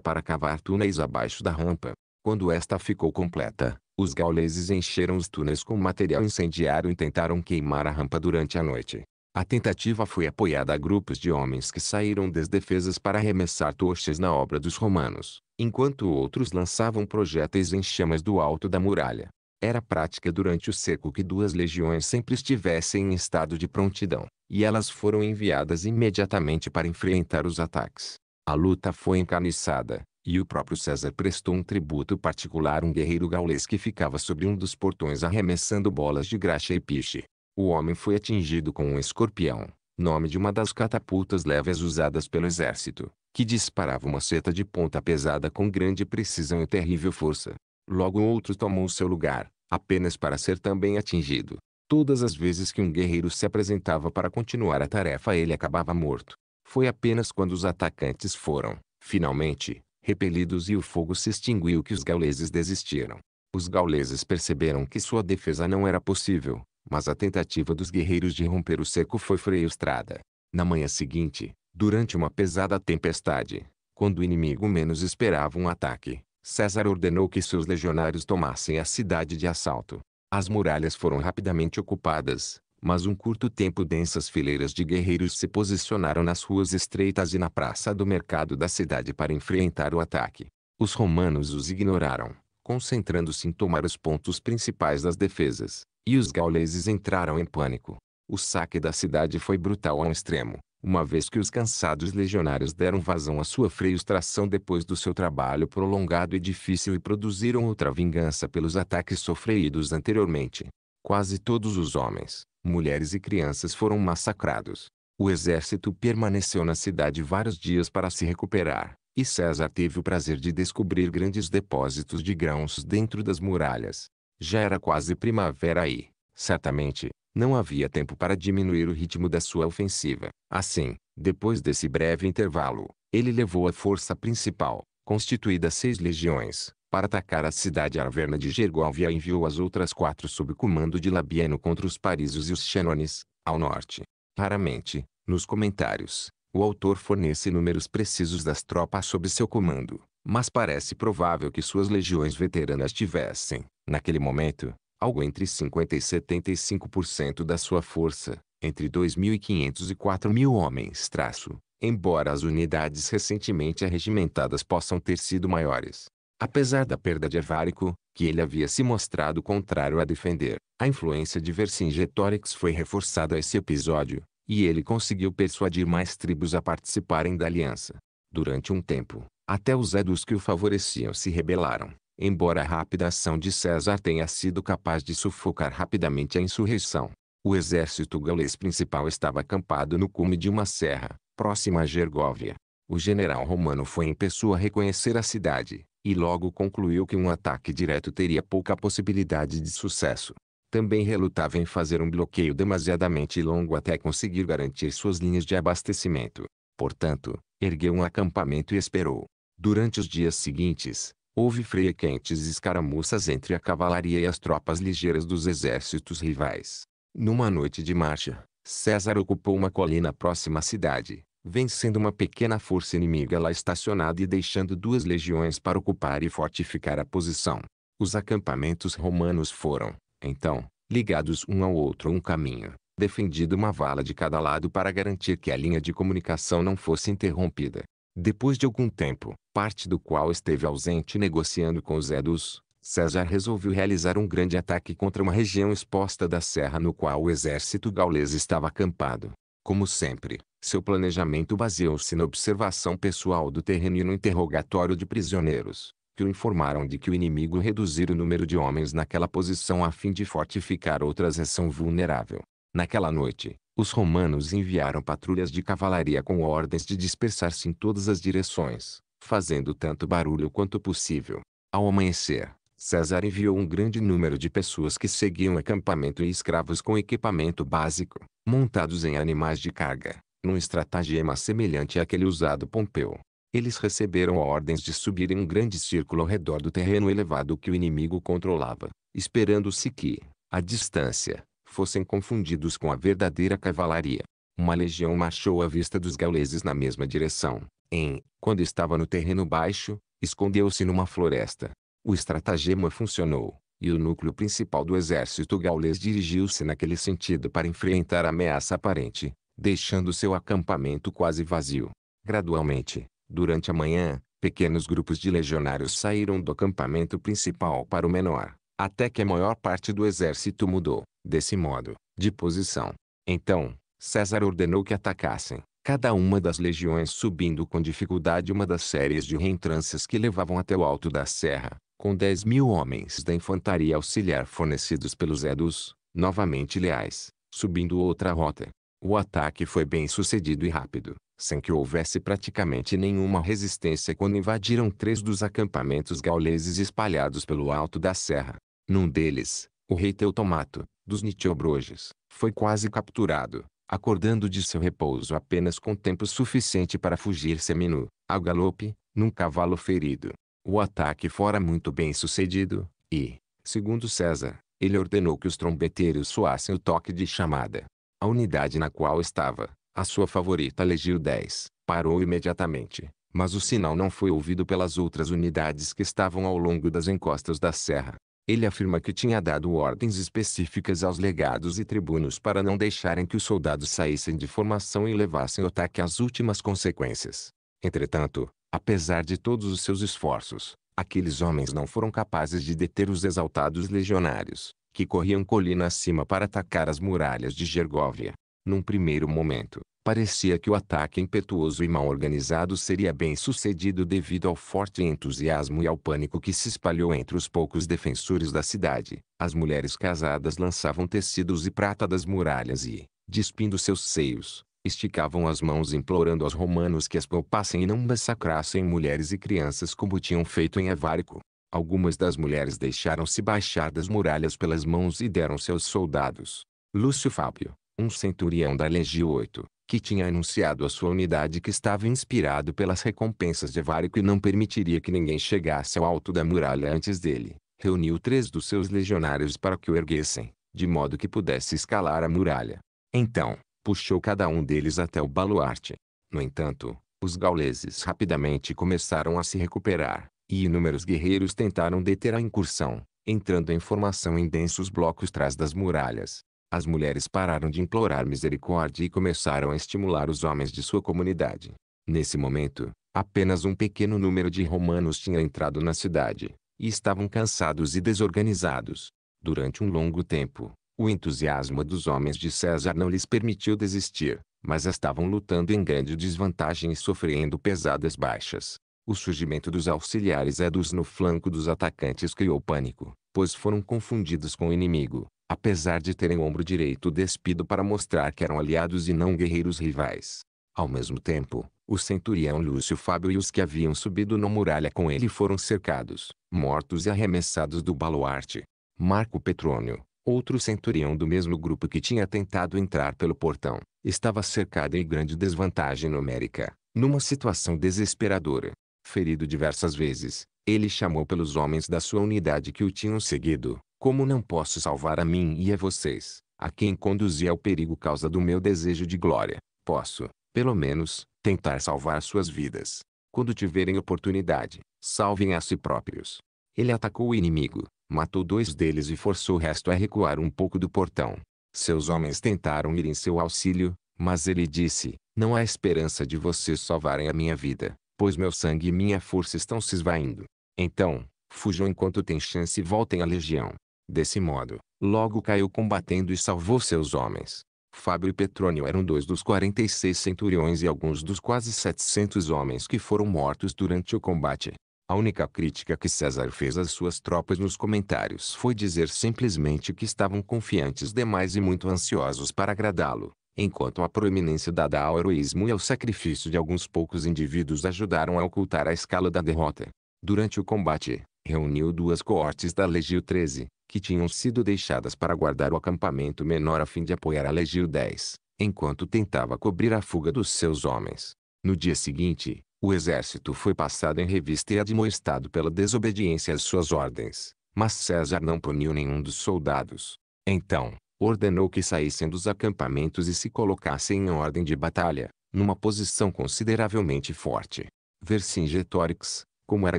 A: para cavar túneis abaixo da rampa. Quando esta ficou completa, os gauleses encheram os túneis com material incendiário e tentaram queimar a rampa durante a noite. A tentativa foi apoiada a grupos de homens que saíram das defesas para arremessar tochas na obra dos romanos, enquanto outros lançavam projéteis em chamas do alto da muralha. Era prática durante o cerco que duas legiões sempre estivessem em estado de prontidão, e elas foram enviadas imediatamente para enfrentar os ataques. A luta foi encarniçada, e o próprio César prestou um tributo particular a um guerreiro gaulês que ficava sobre um dos portões arremessando bolas de graxa e piche o homem foi atingido com um escorpião, nome de uma das catapultas leves usadas pelo exército, que disparava uma seta de ponta pesada com grande precisão e terrível força. Logo outro tomou seu lugar, apenas para ser também atingido. Todas as vezes que um guerreiro se apresentava para continuar a tarefa ele acabava morto. Foi apenas quando os atacantes foram, finalmente, repelidos e o fogo se extinguiu que os gauleses desistiram. Os gauleses perceberam que sua defesa não era possível, mas a tentativa dos guerreiros de romper o cerco foi frustrada. Na manhã seguinte, durante uma pesada tempestade, quando o inimigo menos esperava um ataque, César ordenou que seus legionários tomassem a cidade de assalto. As muralhas foram rapidamente ocupadas, mas um curto tempo densas fileiras de guerreiros se posicionaram nas ruas estreitas e na praça do mercado da cidade para enfrentar o ataque. Os romanos os ignoraram, concentrando-se em tomar os pontos principais das defesas, e os gauleses entraram em pânico. O saque da cidade foi brutal ao extremo, uma vez que os cansados legionários deram vazão à sua frustração depois do seu trabalho prolongado e difícil e produziram outra vingança pelos ataques sofridos anteriormente. Quase todos os homens, mulheres e crianças foram massacrados. O exército permaneceu na cidade vários dias para se recuperar, e César teve o prazer de descobrir grandes depósitos de grãos dentro das muralhas, já era quase primavera e, certamente, não havia tempo para diminuir o ritmo da sua ofensiva. Assim, depois desse breve intervalo, ele levou a força principal, constituída seis legiões, para atacar a cidade arverna de Gergovia e enviou as outras quatro sob comando de Labieno contra os Parisos e os Xenones, ao norte. Raramente, nos comentários, o autor fornece números precisos das tropas sob seu comando, mas parece provável que suas legiões veteranas tivessem, naquele momento, algo entre 50% e 75% da sua força, entre 2.500 e 4.000 homens. Traço, embora as unidades recentemente arregimentadas possam ter sido maiores. Apesar da perda de Evárico, que ele havia se mostrado contrário a defender, a influência de Vercingetorix foi reforçada a esse episódio, e ele conseguiu persuadir mais tribos a participarem da aliança. Durante um tempo, até os Edus que o favoreciam se rebelaram, Embora a rápida ação de César tenha sido capaz de sufocar rapidamente a insurreição, o exército gaulês principal estava acampado no cume de uma serra, próxima a Gergóvia. O general romano foi em pessoa reconhecer a cidade, e logo concluiu que um ataque direto teria pouca possibilidade de sucesso. Também relutava em fazer um bloqueio demasiadamente longo até conseguir garantir suas linhas de abastecimento. Portanto, ergueu um acampamento e esperou. Durante os dias seguintes, Houve frequentes escaramuças entre a cavalaria e as tropas ligeiras dos exércitos rivais. Numa noite de marcha, César ocupou uma colina próxima à cidade, vencendo uma pequena força inimiga lá estacionada e deixando duas legiões para ocupar e fortificar a posição. Os acampamentos romanos foram, então, ligados um ao outro um caminho, defendido uma vala de cada lado para garantir que a linha de comunicação não fosse interrompida. Depois de algum tempo, parte do qual esteve ausente negociando com os Edus, César resolveu realizar um grande ataque contra uma região exposta da serra no qual o exército gaulês estava acampado. Como sempre, seu planejamento baseou-se na observação pessoal do terreno e no interrogatório de prisioneiros, que o informaram de que o inimigo reduzira o número de homens naquela posição a fim de fortificar outra seção vulnerável. Naquela noite, os romanos enviaram patrulhas de cavalaria com ordens de dispersar-se em todas as direções, fazendo tanto barulho quanto possível. Ao amanhecer, César enviou um grande número de pessoas que seguiam o acampamento e escravos com equipamento básico, montados em animais de carga, num estratagema semelhante àquele usado Pompeu. Eles receberam ordens de subir em um grande círculo ao redor do terreno elevado que o inimigo controlava, esperando-se que, à distância, fossem confundidos com a verdadeira cavalaria. Uma legião marchou à vista dos gauleses na mesma direção. Em, quando estava no terreno baixo, escondeu-se numa floresta. O estratagema funcionou, e o núcleo principal do exército gaulês dirigiu-se naquele sentido para enfrentar a ameaça aparente, deixando seu acampamento quase vazio. Gradualmente, durante a manhã, pequenos grupos de legionários saíram do acampamento principal para o menor, até que a maior parte do exército mudou, desse modo, de posição. Então, César ordenou que atacassem, cada uma das legiões subindo com dificuldade uma das séries de reentrâncias que levavam até o alto da serra, com 10 mil homens da infantaria auxiliar fornecidos pelos Edus, novamente leais, subindo outra rota. O ataque foi bem sucedido e rápido, sem que houvesse praticamente nenhuma resistência quando invadiram três dos acampamentos gauleses espalhados pelo alto da serra. Num deles, o rei Teutomato, dos Nitiobroges, foi quase capturado, acordando de seu repouso apenas com tempo suficiente para fugir seminu, a galope, num cavalo ferido. O ataque fora muito bem sucedido, e, segundo César, ele ordenou que os trombeteiros soassem o toque de chamada. A unidade na qual estava, a sua favorita Legio 10, parou imediatamente, mas o sinal não foi ouvido pelas outras unidades que estavam ao longo das encostas da serra. Ele afirma que tinha dado ordens específicas aos legados e tribunos para não deixarem que os soldados saíssem de formação e levassem o ataque às últimas consequências. Entretanto, apesar de todos os seus esforços, aqueles homens não foram capazes de deter os exaltados legionários, que corriam colina acima para atacar as muralhas de Gergóvia. Num primeiro momento, parecia que o ataque impetuoso e mal organizado seria bem sucedido devido ao forte entusiasmo e ao pânico que se espalhou entre os poucos defensores da cidade. As mulheres casadas lançavam tecidos e prata das muralhas e, despindo seus seios, esticavam as mãos implorando aos romanos que as poupassem e não massacrassem mulheres e crianças como tinham feito em Avárico. Algumas das mulheres deixaram-se baixar das muralhas pelas mãos e deram-se aos soldados. Lúcio Fábio, um centurião da legião 8, que tinha anunciado à sua unidade que estava inspirado pelas recompensas de Várico e não permitiria que ninguém chegasse ao alto da muralha antes dele, reuniu três dos seus legionários para que o erguessem, de modo que pudesse escalar a muralha. Então, puxou cada um deles até o baluarte. No entanto, os gauleses rapidamente começaram a se recuperar, e inúmeros guerreiros tentaram deter a incursão, entrando em formação em densos blocos trás das muralhas as mulheres pararam de implorar misericórdia e começaram a estimular os homens de sua comunidade. Nesse momento, apenas um pequeno número de romanos tinha entrado na cidade, e estavam cansados e desorganizados. Durante um longo tempo, o entusiasmo dos homens de César não lhes permitiu desistir, mas estavam lutando em grande desvantagem e sofrendo pesadas baixas. O surgimento dos auxiliares Edus no flanco dos atacantes criou pânico, pois foram confundidos com o inimigo, apesar de terem o ombro direito despido para mostrar que eram aliados e não guerreiros rivais. Ao mesmo tempo, o centurião Lúcio Fábio e os que haviam subido na muralha com ele foram cercados, mortos e arremessados do baluarte. Marco Petrônio, outro centurião do mesmo grupo que tinha tentado entrar pelo portão, estava cercado em grande desvantagem numérica, numa situação desesperadora. Ferido diversas vezes, ele chamou pelos homens da sua unidade que o tinham seguido, como não posso salvar a mim e a vocês, a quem conduzi ao perigo causa do meu desejo de glória, posso, pelo menos, tentar salvar suas vidas. Quando tiverem oportunidade, salvem a si próprios. Ele atacou o inimigo, matou dois deles e forçou o resto a recuar um pouco do portão. Seus homens tentaram ir em seu auxílio, mas ele disse, não há esperança de vocês salvarem a minha vida, pois meu sangue e minha força estão se esvaindo. Então, fujam enquanto têm chance e voltem à legião. Desse modo, logo caiu combatendo e salvou seus homens. Fábio e Petrônio eram dois dos 46 centuriões e alguns dos quase 700 homens que foram mortos durante o combate. A única crítica que César fez às suas tropas nos comentários foi dizer simplesmente que estavam confiantes demais e muito ansiosos para agradá-lo, enquanto a proeminência dada ao heroísmo e ao sacrifício de alguns poucos indivíduos ajudaram a ocultar a escala da derrota. Durante o combate, reuniu duas coortes da Legio 13, que tinham sido deixadas para guardar o acampamento menor a fim de apoiar a Legio 10, enquanto tentava cobrir a fuga dos seus homens. No dia seguinte, o exército foi passado em revista e admoestado pela desobediência às suas ordens, mas César não puniu nenhum dos soldados. Então, ordenou que saíssem dos acampamentos e se colocassem em ordem de batalha, numa posição consideravelmente forte. Vercingetorix, como era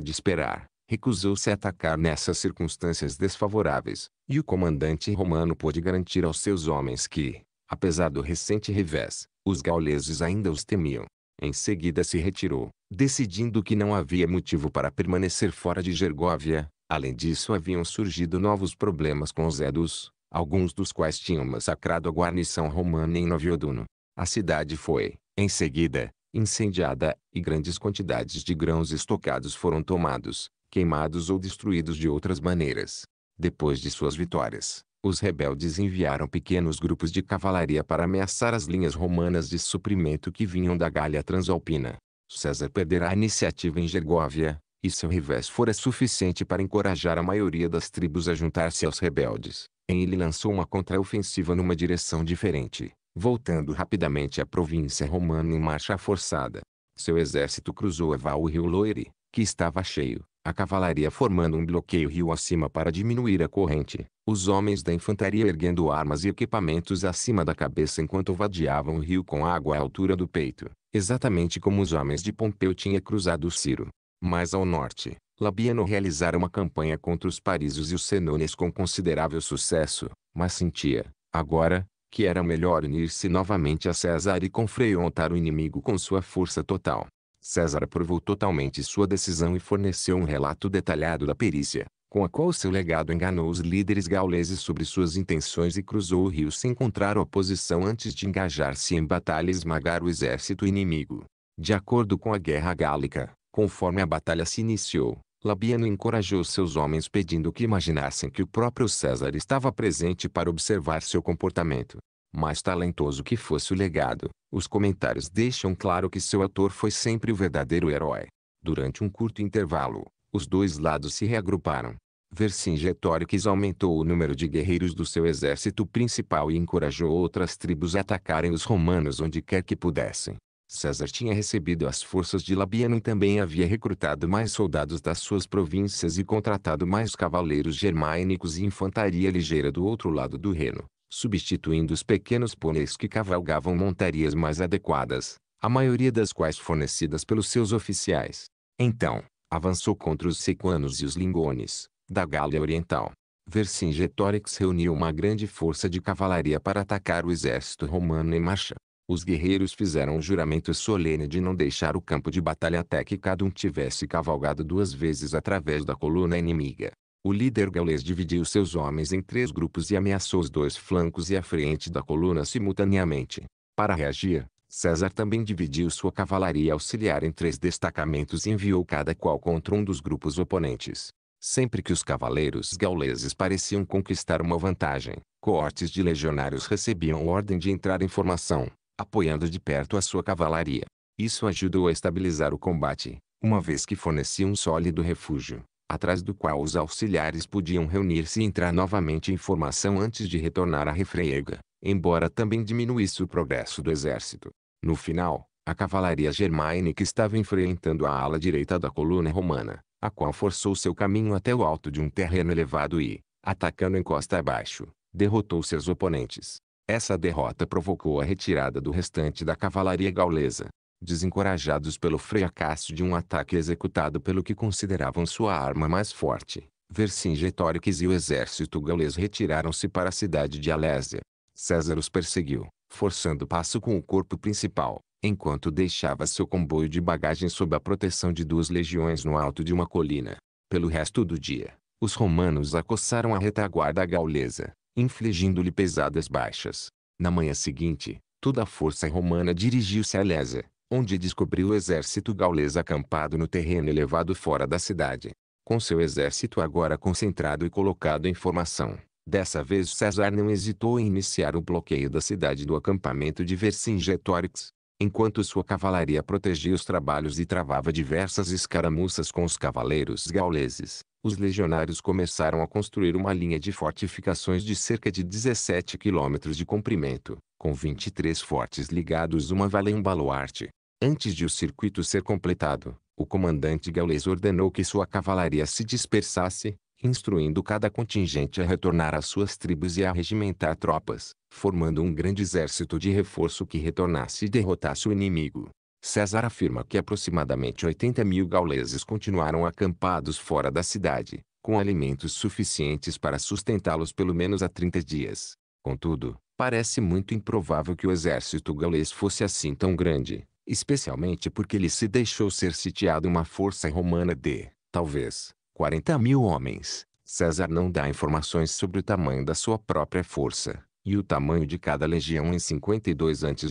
A: de esperar, recusou-se a atacar nessas circunstâncias desfavoráveis, e o comandante romano pôde garantir aos seus homens que, apesar do recente revés, os gauleses ainda os temiam. Em seguida se retirou, decidindo que não havia motivo para permanecer fora de Gergóvia. Além disso haviam surgido novos problemas com os Edos, alguns dos quais tinham massacrado a guarnição romana em Novioduno. A cidade foi, em seguida, incendiada, e grandes quantidades de grãos estocados foram tomados, queimados ou destruídos de outras maneiras. Depois de suas vitórias, os rebeldes enviaram pequenos grupos de cavalaria para ameaçar as linhas romanas de suprimento que vinham da Galha Transalpina. César perderá a iniciativa em Gergóvia, e seu revés fora suficiente para encorajar a maioria das tribos a juntar-se aos rebeldes. Em Ele lançou uma contraofensiva numa direção diferente, voltando rapidamente à província romana em marcha forçada. Seu exército cruzou a Val o Rio Loire, que estava cheio, a cavalaria formando um bloqueio rio acima para diminuir a corrente, os homens da infantaria erguendo armas e equipamentos acima da cabeça enquanto vadiavam o rio com água à altura do peito, exatamente como os homens de Pompeu tinha cruzado o Ciro. Mais ao norte, Labieno realizara uma campanha contra os parisos e os senones com considerável sucesso, mas sentia, agora, que era melhor unir-se novamente a César e confrontar o inimigo com sua força total. César aprovou totalmente sua decisão e forneceu um relato detalhado da perícia, com a qual seu legado enganou os líderes gauleses sobre suas intenções e cruzou o rio sem encontrar oposição antes de engajar-se em batalha e esmagar o exército inimigo. De acordo com a Guerra Gálica, conforme a batalha se iniciou, Labiano encorajou seus homens pedindo que imaginassem que o próprio César estava presente para observar seu comportamento mais talentoso que fosse o legado, os comentários deixam claro que seu autor foi sempre o verdadeiro herói. Durante um curto intervalo, os dois lados se reagruparam. Vercingetorix aumentou o número de guerreiros do seu exército principal e encorajou outras tribos a atacarem os romanos onde quer que pudessem. César tinha recebido as forças de Labiano e também havia recrutado mais soldados das suas províncias e contratado mais cavaleiros germânicos e infantaria ligeira do outro lado do Reno substituindo os pequenos pôneis que cavalgavam montarias mais adequadas, a maioria das quais fornecidas pelos seus oficiais. Então, avançou contra os sequanos e os lingones, da Gália Oriental. Vercingetorix reuniu uma grande força de cavalaria para atacar o exército romano em marcha. Os guerreiros fizeram um juramento solene de não deixar o campo de batalha até que cada um tivesse cavalgado duas vezes através da coluna inimiga. O líder gaulês dividiu seus homens em três grupos e ameaçou os dois flancos e a frente da coluna simultaneamente. Para reagir, César também dividiu sua cavalaria auxiliar em três destacamentos e enviou cada qual contra um dos grupos oponentes. Sempre que os cavaleiros gauleses pareciam conquistar uma vantagem, coortes de legionários recebiam ordem de entrar em formação, apoiando de perto a sua cavalaria. Isso ajudou a estabilizar o combate, uma vez que fornecia um sólido refúgio atrás do qual os auxiliares podiam reunir-se e entrar novamente em formação antes de retornar à refreega, embora também diminuísse o progresso do exército. No final, a cavalaria germânica estava enfrentando a ala direita da coluna romana, a qual forçou seu caminho até o alto de um terreno elevado e, atacando encosta abaixo, derrotou seus oponentes. Essa derrota provocou a retirada do restante da cavalaria gaulesa, desencorajados pelo fracasso de um ataque executado pelo que consideravam sua arma mais forte, Vercingetorix e o exército galês retiraram-se para a cidade de Alésia. César os perseguiu, forçando passo com o corpo principal, enquanto deixava seu comboio de bagagem sob a proteção de duas legiões no alto de uma colina. Pelo resto do dia, os romanos acossaram a retaguarda gaulesa, infligindo-lhe pesadas baixas. Na manhã seguinte, toda a força romana dirigiu-se a Lésia, onde descobriu o exército gaulês acampado no terreno elevado fora da cidade. Com seu exército agora concentrado e colocado em formação, dessa vez César não hesitou em iniciar o bloqueio da cidade do acampamento de Vercingetorix, enquanto sua cavalaria protegia os trabalhos e travava diversas escaramuças com os cavaleiros gauleses. Os legionários começaram a construir uma linha de fortificações de cerca de 17 quilômetros de comprimento, com 23 fortes ligados uma vala em um baluarte. Antes de o circuito ser completado, o comandante Gaules ordenou que sua cavalaria se dispersasse, instruindo cada contingente a retornar às suas tribos e a regimentar tropas, formando um grande exército de reforço que retornasse e derrotasse o inimigo. César afirma que aproximadamente 80 mil gauleses continuaram acampados fora da cidade, com alimentos suficientes para sustentá-los pelo menos a 30 dias. Contudo, parece muito improvável que o exército gaulês fosse assim tão grande, especialmente porque ele se deixou ser sitiado uma força romana de, talvez, 40 mil homens. César não dá informações sobre o tamanho da sua própria força, e o tamanho de cada legião em 52 a.C.,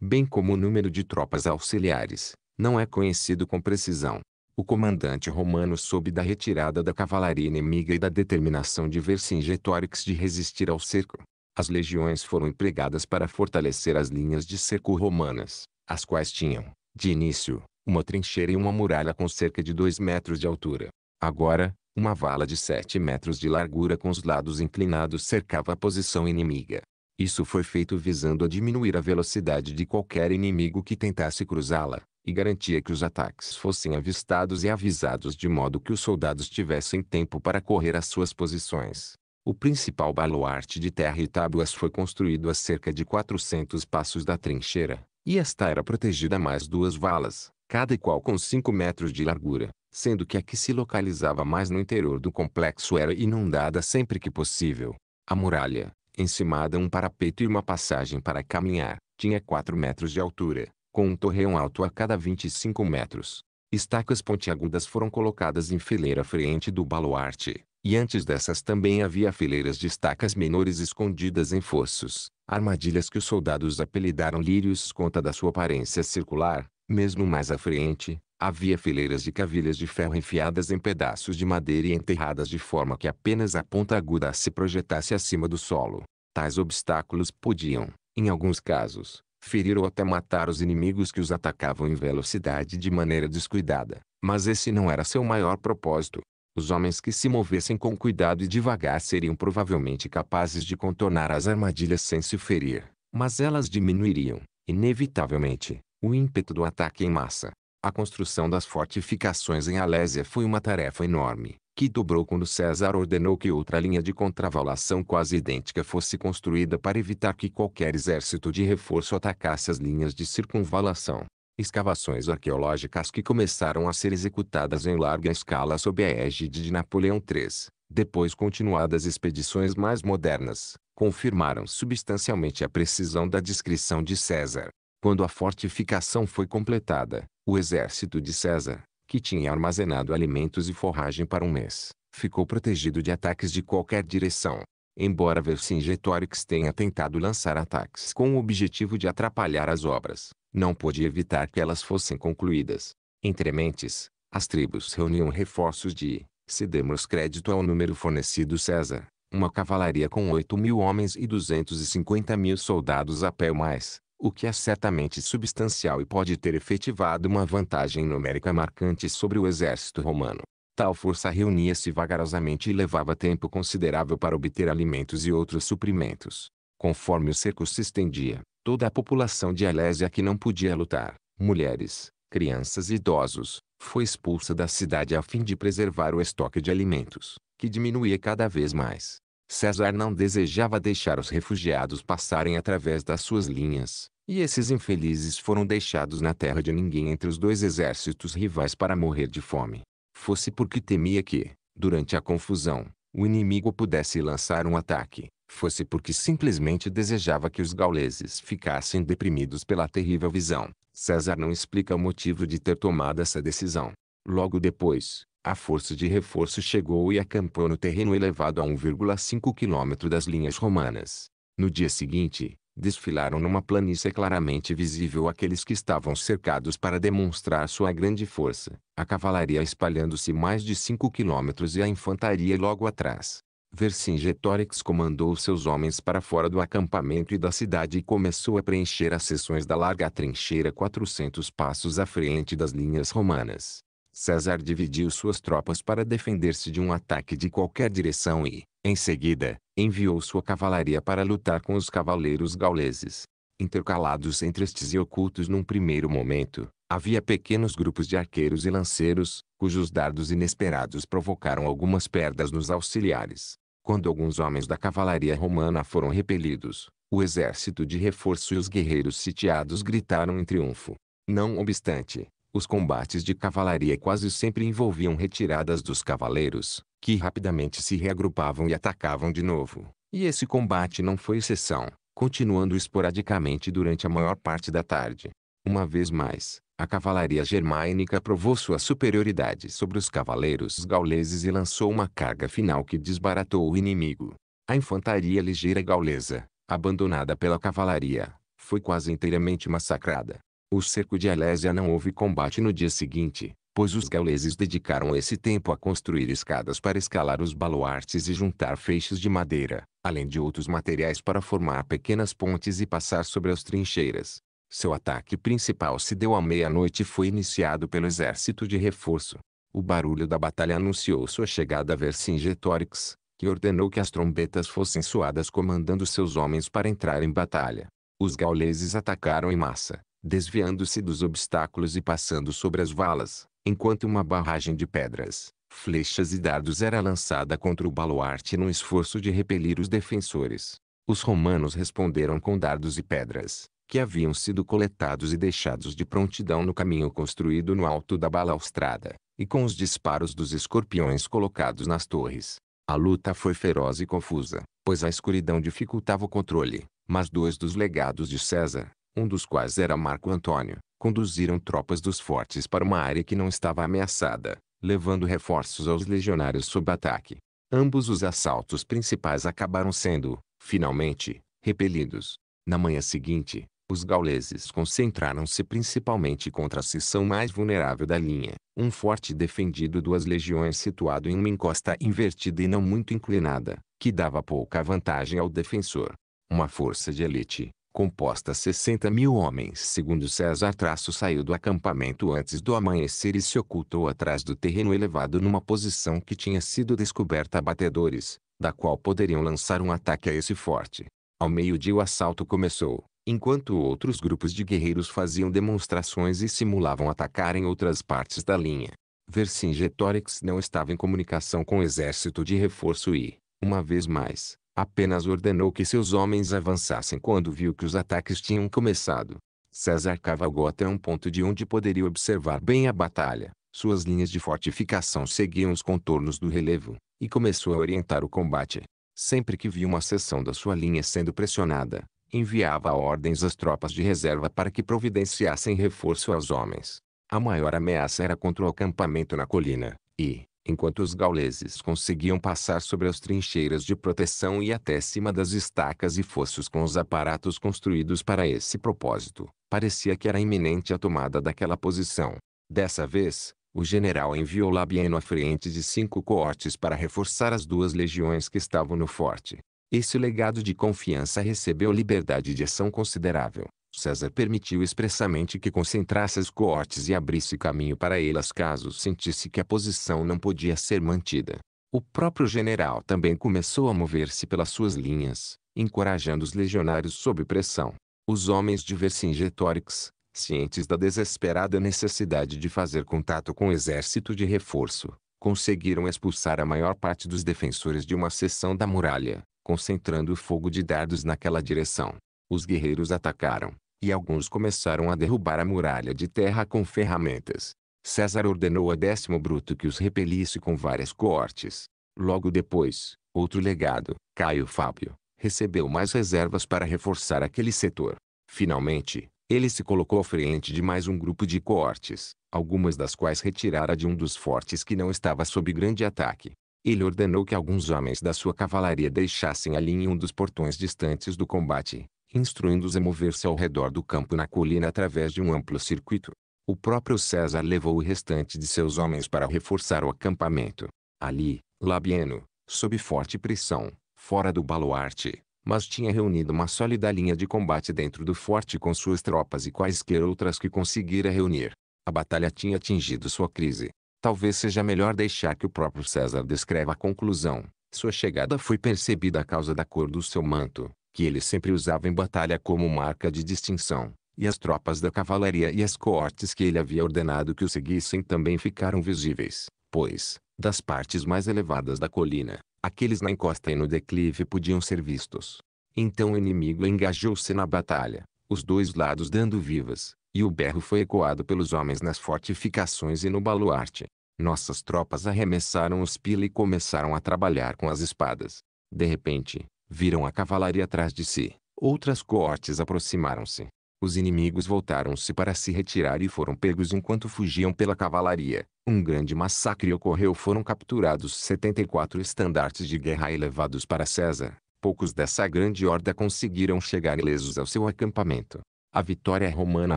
A: bem como o número de tropas auxiliares, não é conhecido com precisão. O comandante romano soube da retirada da cavalaria inimiga e da determinação de Vercingetorix de resistir ao cerco. As legiões foram empregadas para fortalecer as linhas de cerco romanas, as quais tinham, de início, uma trincheira e uma muralha com cerca de 2 metros de altura. Agora, uma vala de 7 metros de largura com os lados inclinados cercava a posição inimiga. Isso foi feito visando a diminuir a velocidade de qualquer inimigo que tentasse cruzá-la, e garantia que os ataques fossem avistados e avisados de modo que os soldados tivessem tempo para correr às suas posições. O principal baluarte de terra e tábuas foi construído a cerca de 400 passos da trincheira, e esta era protegida mais duas valas, cada qual com 5 metros de largura, sendo que a que se localizava mais no interior do complexo era inundada sempre que possível. A muralha, encimada um parapeito e uma passagem para caminhar, tinha 4 metros de altura, com um torreão alto a cada 25 metros. Estacas pontiagudas foram colocadas em fileira frente do baluarte, e antes dessas também havia fileiras de estacas menores escondidas em fossos, armadilhas que os soldados apelidaram lírios conta da sua aparência circular. Mesmo mais à frente, havia fileiras de cavilhas de ferro enfiadas em pedaços de madeira e enterradas de forma que apenas a ponta aguda se projetasse acima do solo. Tais obstáculos podiam, em alguns casos, ferir ou até matar os inimigos que os atacavam em velocidade de maneira descuidada. Mas esse não era seu maior propósito. Os homens que se movessem com cuidado e devagar seriam provavelmente capazes de contornar as armadilhas sem se ferir, mas elas diminuiriam, inevitavelmente, o ímpeto do ataque em massa. A construção das fortificações em Alésia foi uma tarefa enorme, que dobrou quando César ordenou que outra linha de contravalação quase idêntica fosse construída para evitar que qualquer exército de reforço atacasse as linhas de circunvalação. Escavações arqueológicas que começaram a ser executadas em larga escala sob a égide de Napoleão III, depois continuadas expedições mais modernas, confirmaram substancialmente a precisão da descrição de César. Quando a fortificação foi completada, o exército de César, que tinha armazenado alimentos e forragem para um mês, ficou protegido de ataques de qualquer direção. Embora Vercingetorix tenha tentado lançar ataques com o objetivo de atrapalhar as obras, não pôde evitar que elas fossem concluídas. Entre mentes, as tribos reuniam reforços de, se demos crédito ao número fornecido César, uma cavalaria com 8 mil homens e 250 mil soldados a pé ou mais, o que é certamente substancial e pode ter efetivado uma vantagem numérica marcante sobre o exército romano. Tal força reunia-se vagarosamente e levava tempo considerável para obter alimentos e outros suprimentos. Conforme o cerco se estendia, toda a população de Alésia que não podia lutar, mulheres, crianças e idosos, foi expulsa da cidade a fim de preservar o estoque de alimentos, que diminuía cada vez mais. César não desejava deixar os refugiados passarem através das suas linhas, e esses infelizes foram deixados na terra de ninguém entre os dois exércitos rivais para morrer de fome. Fosse porque temia que, durante a confusão, o inimigo pudesse lançar um ataque, fosse porque simplesmente desejava que os gauleses ficassem deprimidos pela terrível visão. César não explica o motivo de ter tomado essa decisão. Logo depois, a força de reforço chegou e acampou no terreno elevado a 1,5 quilômetro das linhas romanas. No dia seguinte, desfilaram numa planície claramente visível aqueles que estavam cercados para demonstrar sua grande força, a cavalaria espalhando-se mais de 5 quilômetros e a infantaria logo atrás. Vercingetorix comandou seus homens para fora do acampamento e da cidade e começou a preencher as seções da larga trincheira 400 passos à frente das linhas romanas. César dividiu suas tropas para defender-se de um ataque de qualquer direção e, em seguida, enviou sua cavalaria para lutar com os cavaleiros gauleses intercalados entre estes e ocultos num primeiro momento, havia pequenos grupos de arqueiros e lanceiros, cujos dardos inesperados provocaram algumas perdas nos auxiliares. Quando alguns homens da cavalaria romana foram repelidos, o exército de reforço e os guerreiros sitiados gritaram em triunfo. Não obstante, os combates de cavalaria quase sempre envolviam retiradas dos cavaleiros, que rapidamente se reagrupavam e atacavam de novo. E esse combate não foi exceção continuando esporadicamente durante a maior parte da tarde. Uma vez mais, a cavalaria germânica provou sua superioridade sobre os cavaleiros gauleses e lançou uma carga final que desbaratou o inimigo. A infantaria ligeira gaulesa, abandonada pela cavalaria, foi quase inteiramente massacrada. O cerco de Alésia não houve combate no dia seguinte, pois os gauleses dedicaram esse tempo a construir escadas para escalar os baluartes e juntar feixes de madeira, além de outros materiais para formar pequenas pontes e passar sobre as trincheiras. Seu ataque principal se deu à meia-noite e foi iniciado pelo exército de reforço. O barulho da batalha anunciou sua chegada a Vercingetorix, que ordenou que as trombetas fossem soadas comandando seus homens para entrar em batalha. Os gauleses atacaram em massa, desviando-se dos obstáculos e passando sobre as valas enquanto uma barragem de pedras, flechas e dardos era lançada contra o baluarte num esforço de repelir os defensores. Os romanos responderam com dardos e pedras, que haviam sido coletados e deixados de prontidão no caminho construído no alto da balaustrada, e com os disparos dos escorpiões colocados nas torres. A luta foi feroz e confusa, pois a escuridão dificultava o controle, mas dois dos legados de César, um dos quais era Marco Antônio, conduziram tropas dos fortes para uma área que não estava ameaçada, levando reforços aos legionários sob ataque. Ambos os assaltos principais acabaram sendo, finalmente, repelidos. Na manhã seguinte, os gauleses concentraram-se principalmente contra a seção mais vulnerável da linha, um forte defendido duas legiões situado em uma encosta invertida e não muito inclinada, que dava pouca vantagem ao defensor. Uma força de elite, composta 60 mil homens segundo César traço saiu do acampamento antes do amanhecer e se ocultou atrás do terreno elevado numa posição que tinha sido descoberta a batedores, da qual poderiam lançar um ataque a esse forte. Ao meio-dia o assalto começou, enquanto outros grupos de guerreiros faziam demonstrações e simulavam atacar em outras partes da linha. Vercingetorix não estava em comunicação com o exército de reforço e, uma vez mais, Apenas ordenou que seus homens avançassem quando viu que os ataques tinham começado. César cavalgou até um ponto de onde poderia observar bem a batalha. Suas linhas de fortificação seguiam os contornos do relevo, e começou a orientar o combate. Sempre que via uma seção da sua linha sendo pressionada, enviava ordens às tropas de reserva para que providenciassem reforço aos homens. A maior ameaça era contra o acampamento na colina, e, enquanto os gauleses conseguiam passar sobre as trincheiras de proteção e até cima das estacas e fossos com os aparatos construídos para esse propósito, parecia que era iminente a tomada daquela posição. Dessa vez, o general enviou Labieno à frente de cinco coortes para reforçar as duas legiões que estavam no forte. Esse legado de confiança recebeu liberdade de ação considerável. César permitiu expressamente que concentrasse as coortes e abrisse caminho para elas caso sentisse que a posição não podia ser mantida. O próprio general também começou a mover-se pelas suas linhas, encorajando os legionários sob pressão. Os homens de Vercingetorix, cientes da desesperada necessidade de fazer contato com o exército de reforço, conseguiram expulsar a maior parte dos defensores de uma seção da muralha, concentrando o fogo de dardos naquela direção. Os guerreiros atacaram, e alguns começaram a derrubar a muralha de terra com ferramentas. César ordenou a décimo bruto que os repelisse com várias cortes. Logo depois, outro legado, Caio Fábio, recebeu mais reservas para reforçar aquele setor. Finalmente, ele se colocou à frente de mais um grupo de coortes, algumas das quais retirara de um dos fortes que não estava sob grande ataque. Ele ordenou que alguns homens da sua cavalaria deixassem a linha em um dos portões distantes do combate, instruindo-os a mover-se ao redor do campo na colina através de um amplo circuito. O próprio César levou o restante de seus homens para reforçar o acampamento. Ali, Labieno, sob forte pressão, fora do baluarte, mas tinha reunido uma sólida linha de combate dentro do forte com suas tropas e quaisquer outras que conseguira reunir. A batalha tinha atingido sua crise. Talvez seja melhor deixar que o próprio César descreva a conclusão. Sua chegada foi percebida a causa da cor do seu manto, que ele sempre usava em batalha como marca de distinção, e as tropas da cavalaria e as coortes que ele havia ordenado que o seguissem também ficaram visíveis, pois, das partes mais elevadas da colina, aqueles na encosta e no declive podiam ser vistos. Então o inimigo engajou-se na batalha, os dois lados dando vivas, e o berro foi ecoado pelos homens nas fortificações e no baluarte. Nossas tropas arremessaram os pila e começaram a trabalhar com as espadas. De repente, Viram a cavalaria atrás de si. Outras coortes aproximaram-se. Os inimigos voltaram-se para se retirar e foram pegos enquanto fugiam pela cavalaria. Um grande massacre ocorreu. Foram capturados 74 estandartes de guerra e levados para César. Poucos dessa grande horda conseguiram chegar ilesos ao seu acampamento. A vitória romana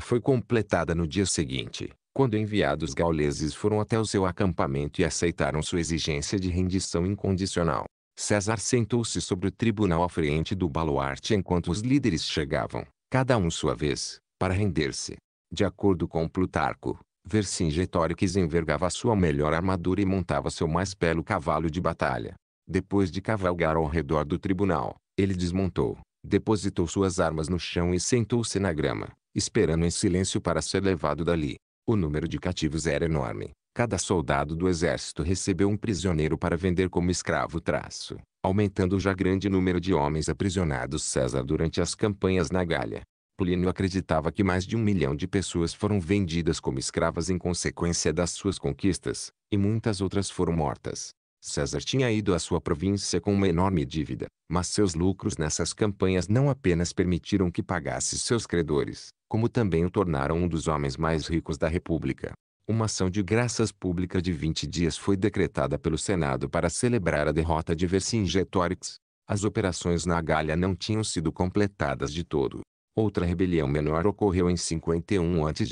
A: foi completada no dia seguinte, quando enviados gauleses foram até o seu acampamento e aceitaram sua exigência de rendição incondicional. César sentou-se sobre o tribunal à frente do baluarte enquanto os líderes chegavam, cada um sua vez, para render-se. De acordo com Plutarco, Vercingetorix envergava sua melhor armadura e montava seu mais belo cavalo de batalha. Depois de cavalgar ao redor do tribunal, ele desmontou, depositou suas armas no chão e sentou-se na grama, esperando em silêncio para ser levado dali. O número de cativos era enorme, Cada soldado do exército recebeu um prisioneiro para vender como escravo traço, aumentando o já grande número de homens aprisionados César durante as campanhas na Galha. Plínio acreditava que mais de um milhão de pessoas foram vendidas como escravas em consequência das suas conquistas, e muitas outras foram mortas. César tinha ido à sua província com uma enorme dívida, mas seus lucros nessas campanhas não apenas permitiram que pagasse seus credores, como também o tornaram um dos homens mais ricos da República. Uma ação de graças pública de 20 dias foi decretada pelo Senado para celebrar a derrota de Vercingetorix. As operações na Galha não tinham sido completadas de todo. Outra rebelião menor ocorreu em 51 a.C.,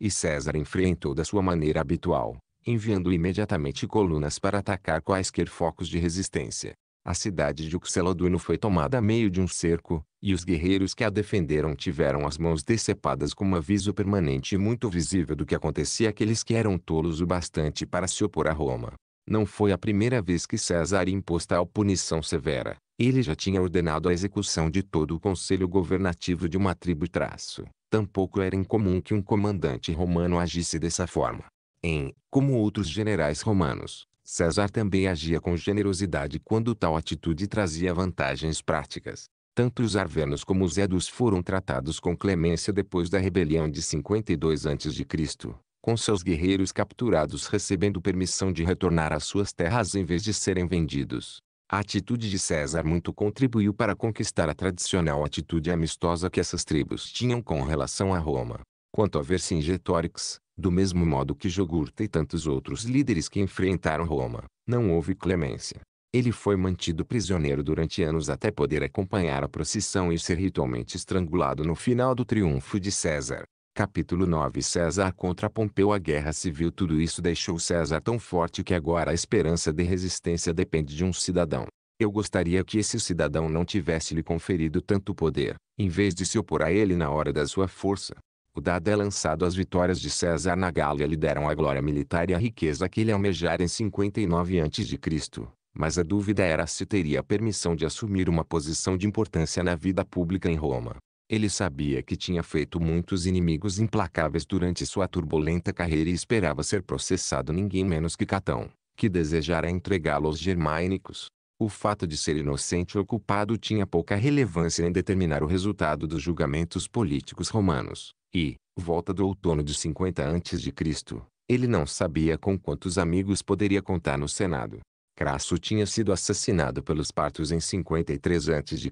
A: e César enfrentou da sua maneira habitual, enviando imediatamente colunas para atacar quaisquer focos de resistência. A cidade de Uxeloduno foi tomada a meio de um cerco, e os guerreiros que a defenderam tiveram as mãos decepadas como aviso permanente e muito visível do que acontecia àqueles que eram tolos o bastante para se opor a Roma. Não foi a primeira vez que César impôs tal punição severa. Ele já tinha ordenado a execução de todo o conselho governativo de uma tribo traço. Tampouco era incomum que um comandante romano agisse dessa forma. Em, como outros generais romanos, César também agia com generosidade quando tal atitude trazia vantagens práticas. Tanto os arvernos como os edos foram tratados com clemência depois da rebelião de 52 a.C., com seus guerreiros capturados recebendo permissão de retornar às suas terras em vez de serem vendidos. A atitude de César muito contribuiu para conquistar a tradicional atitude amistosa que essas tribos tinham com relação a Roma. Quanto a Vercingetorix, do mesmo modo que Jogurta e tantos outros líderes que enfrentaram Roma, não houve clemência. Ele foi mantido prisioneiro durante anos até poder acompanhar a procissão e ser ritualmente estrangulado no final do triunfo de César. Capítulo 9 César contra Pompeu A guerra civil Tudo isso deixou César tão forte que agora a esperança de resistência depende de um cidadão. Eu gostaria que esse cidadão não tivesse lhe conferido tanto poder, em vez de se opor a ele na hora da sua força. O dado é lançado as vitórias de César na Gália lhe deram a glória militar e a riqueza que ele almejara em 59 a.C., mas a dúvida era se teria permissão de assumir uma posição de importância na vida pública em Roma. Ele sabia que tinha feito muitos inimigos implacáveis durante sua turbulenta carreira e esperava ser processado ninguém menos que Catão, que desejara entregá-lo aos germânicos. O fato de ser inocente ou culpado tinha pouca relevância em determinar o resultado dos julgamentos políticos romanos e, volta do outono de 50 a.C., ele não sabia com quantos amigos poderia contar no Senado. Crasso tinha sido assassinado pelos partos em 53 a.C.,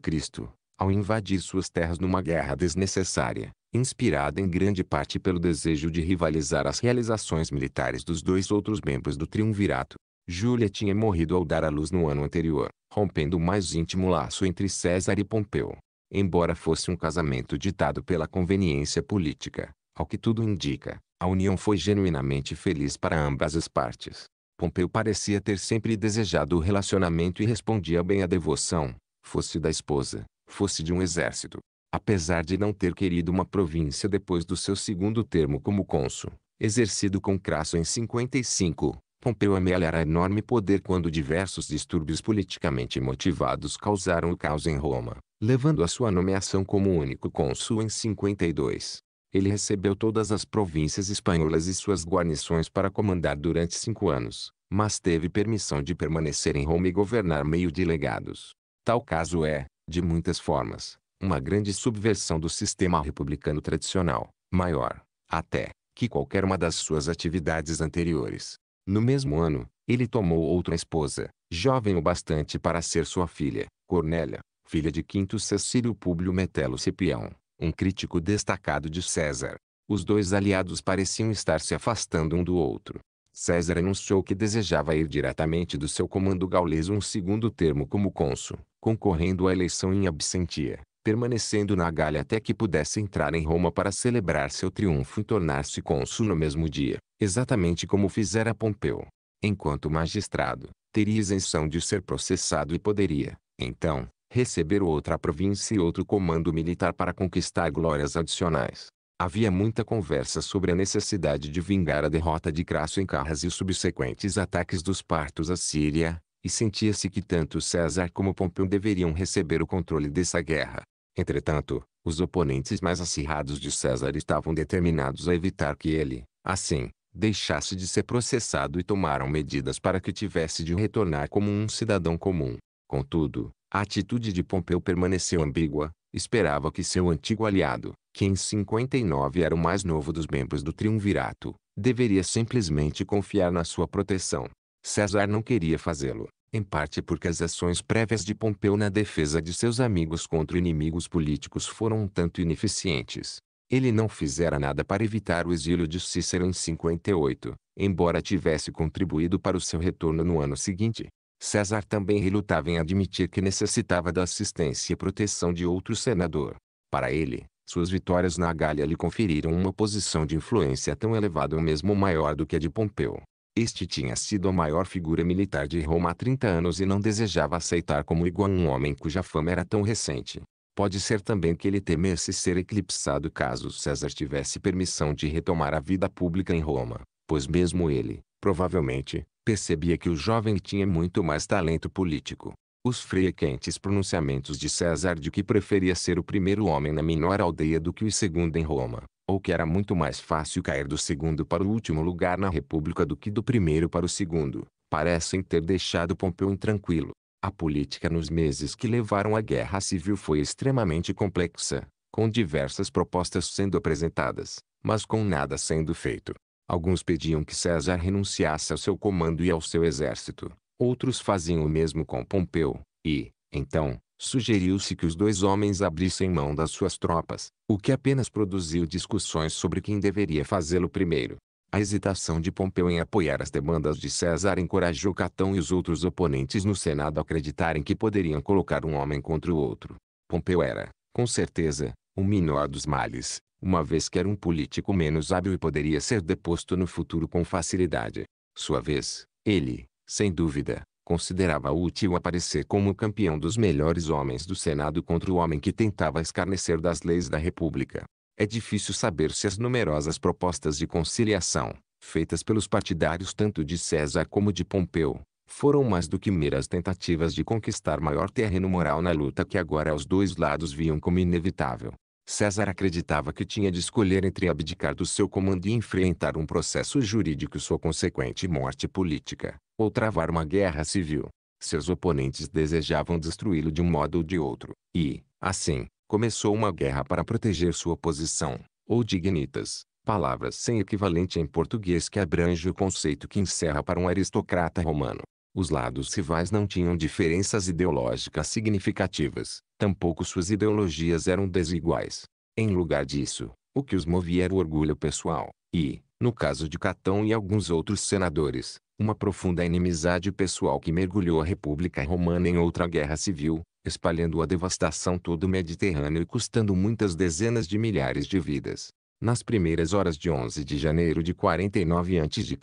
A: ao invadir suas terras numa guerra desnecessária, inspirada em grande parte pelo desejo de rivalizar as realizações militares dos dois outros membros do triunvirato. Júlia tinha morrido ao dar à luz no ano anterior, rompendo o mais íntimo laço entre César e Pompeu embora fosse um casamento ditado pela conveniência política. Ao que tudo indica, a união foi genuinamente feliz para ambas as partes. Pompeu parecia ter sempre desejado o relacionamento e respondia bem à devoção, fosse da esposa, fosse de um exército. Apesar de não ter querido uma província depois do seu segundo termo como cônsul, exercido com Crasso em 55, Pompeu amealhara enorme poder quando diversos distúrbios politicamente motivados causaram o caos em Roma levando a sua nomeação como único cônsul em 52. Ele recebeu todas as províncias espanholas e suas guarnições para comandar durante cinco anos, mas teve permissão de permanecer em Roma e governar meio de legados. Tal caso é, de muitas formas, uma grande subversão do sistema republicano tradicional, maior, até, que qualquer uma das suas atividades anteriores. No mesmo ano, ele tomou outra esposa, jovem o bastante para ser sua filha, Cornélia, filha de Quinto Cecílio Públio Metelo Cipião, um crítico destacado de César. Os dois aliados pareciam estar se afastando um do outro. César anunciou que desejava ir diretamente do seu comando gaulês um segundo termo como cônsul, concorrendo à eleição em absentia, permanecendo na Galha até que pudesse entrar em Roma para celebrar seu triunfo e tornar-se cônsul no mesmo dia, exatamente como fizera Pompeu. Enquanto magistrado, teria isenção de ser processado e poderia, então, receberam outra província e outro comando militar para conquistar glórias adicionais. Havia muita conversa sobre a necessidade de vingar a derrota de Crasso em Carras e os subsequentes ataques dos partos à Síria, e sentia-se que tanto César como Pompeu deveriam receber o controle dessa guerra. Entretanto, os oponentes mais acirrados de César estavam determinados a evitar que ele, assim, deixasse de ser processado e tomaram medidas para que tivesse de retornar como um cidadão comum. Contudo, a atitude de Pompeu permaneceu ambígua, esperava que seu antigo aliado, que em 59 era o mais novo dos membros do triunvirato, deveria simplesmente confiar na sua proteção. César não queria fazê-lo, em parte porque as ações prévias de Pompeu na defesa de seus amigos contra inimigos políticos foram um tanto ineficientes. Ele não fizera nada para evitar o exílio de Cícero em 58, embora tivesse contribuído para o seu retorno no ano seguinte. César também relutava em admitir que necessitava da assistência e proteção de outro senador. Para ele, suas vitórias na Gália lhe conferiram uma posição de influência tão elevada ou mesmo maior do que a de Pompeu. Este tinha sido a maior figura militar de Roma há 30 anos e não desejava aceitar como igual um homem cuja fama era tão recente. Pode ser também que ele temesse ser eclipsado caso César tivesse permissão de retomar a vida pública em Roma, pois mesmo ele, provavelmente, percebia que o jovem tinha muito mais talento político. Os frequentes pronunciamentos de César de que preferia ser o primeiro homem na menor aldeia do que o segundo em Roma, ou que era muito mais fácil cair do segundo para o último lugar na República do que do primeiro para o segundo, parecem ter deixado Pompeu intranquilo. A política nos meses que levaram à guerra civil foi extremamente complexa, com diversas propostas sendo apresentadas, mas com nada sendo feito. Alguns pediam que César renunciasse ao seu comando e ao seu exército. Outros faziam o mesmo com Pompeu, e, então, sugeriu-se que os dois homens abrissem mão das suas tropas, o que apenas produziu discussões sobre quem deveria fazê-lo primeiro. A hesitação de Pompeu em apoiar as demandas de César encorajou Catão e os outros oponentes no Senado a acreditarem que poderiam colocar um homem contra o outro. Pompeu era, com certeza, o menor dos males, uma vez que era um político menos hábil e poderia ser deposto no futuro com facilidade. Sua vez, ele, sem dúvida, considerava útil aparecer como o campeão dos melhores homens do Senado contra o homem que tentava escarnecer das leis da República. É difícil saber se as numerosas propostas de conciliação, feitas pelos partidários tanto de César como de Pompeu, foram mais do que meras tentativas de conquistar maior terreno moral na luta que agora os dois lados viam como inevitável. César acreditava que tinha de escolher entre abdicar do seu comando e enfrentar um processo jurídico e sua consequente morte política, ou travar uma guerra civil. Seus oponentes desejavam destruí-lo de um modo ou de outro, e, assim, começou uma guerra para proteger sua posição, ou dignitas, palavra sem equivalente em português que abrange o conceito que encerra para um aristocrata romano os lados rivais não tinham diferenças ideológicas significativas, tampouco suas ideologias eram desiguais. Em lugar disso, o que os movia era o orgulho pessoal, e, no caso de Catão e alguns outros senadores, uma profunda inimizade pessoal que mergulhou a República Romana em outra guerra civil, espalhando a devastação todo o Mediterrâneo e custando muitas dezenas de milhares de vidas. Nas primeiras horas de 11 de janeiro de 49 a.C.,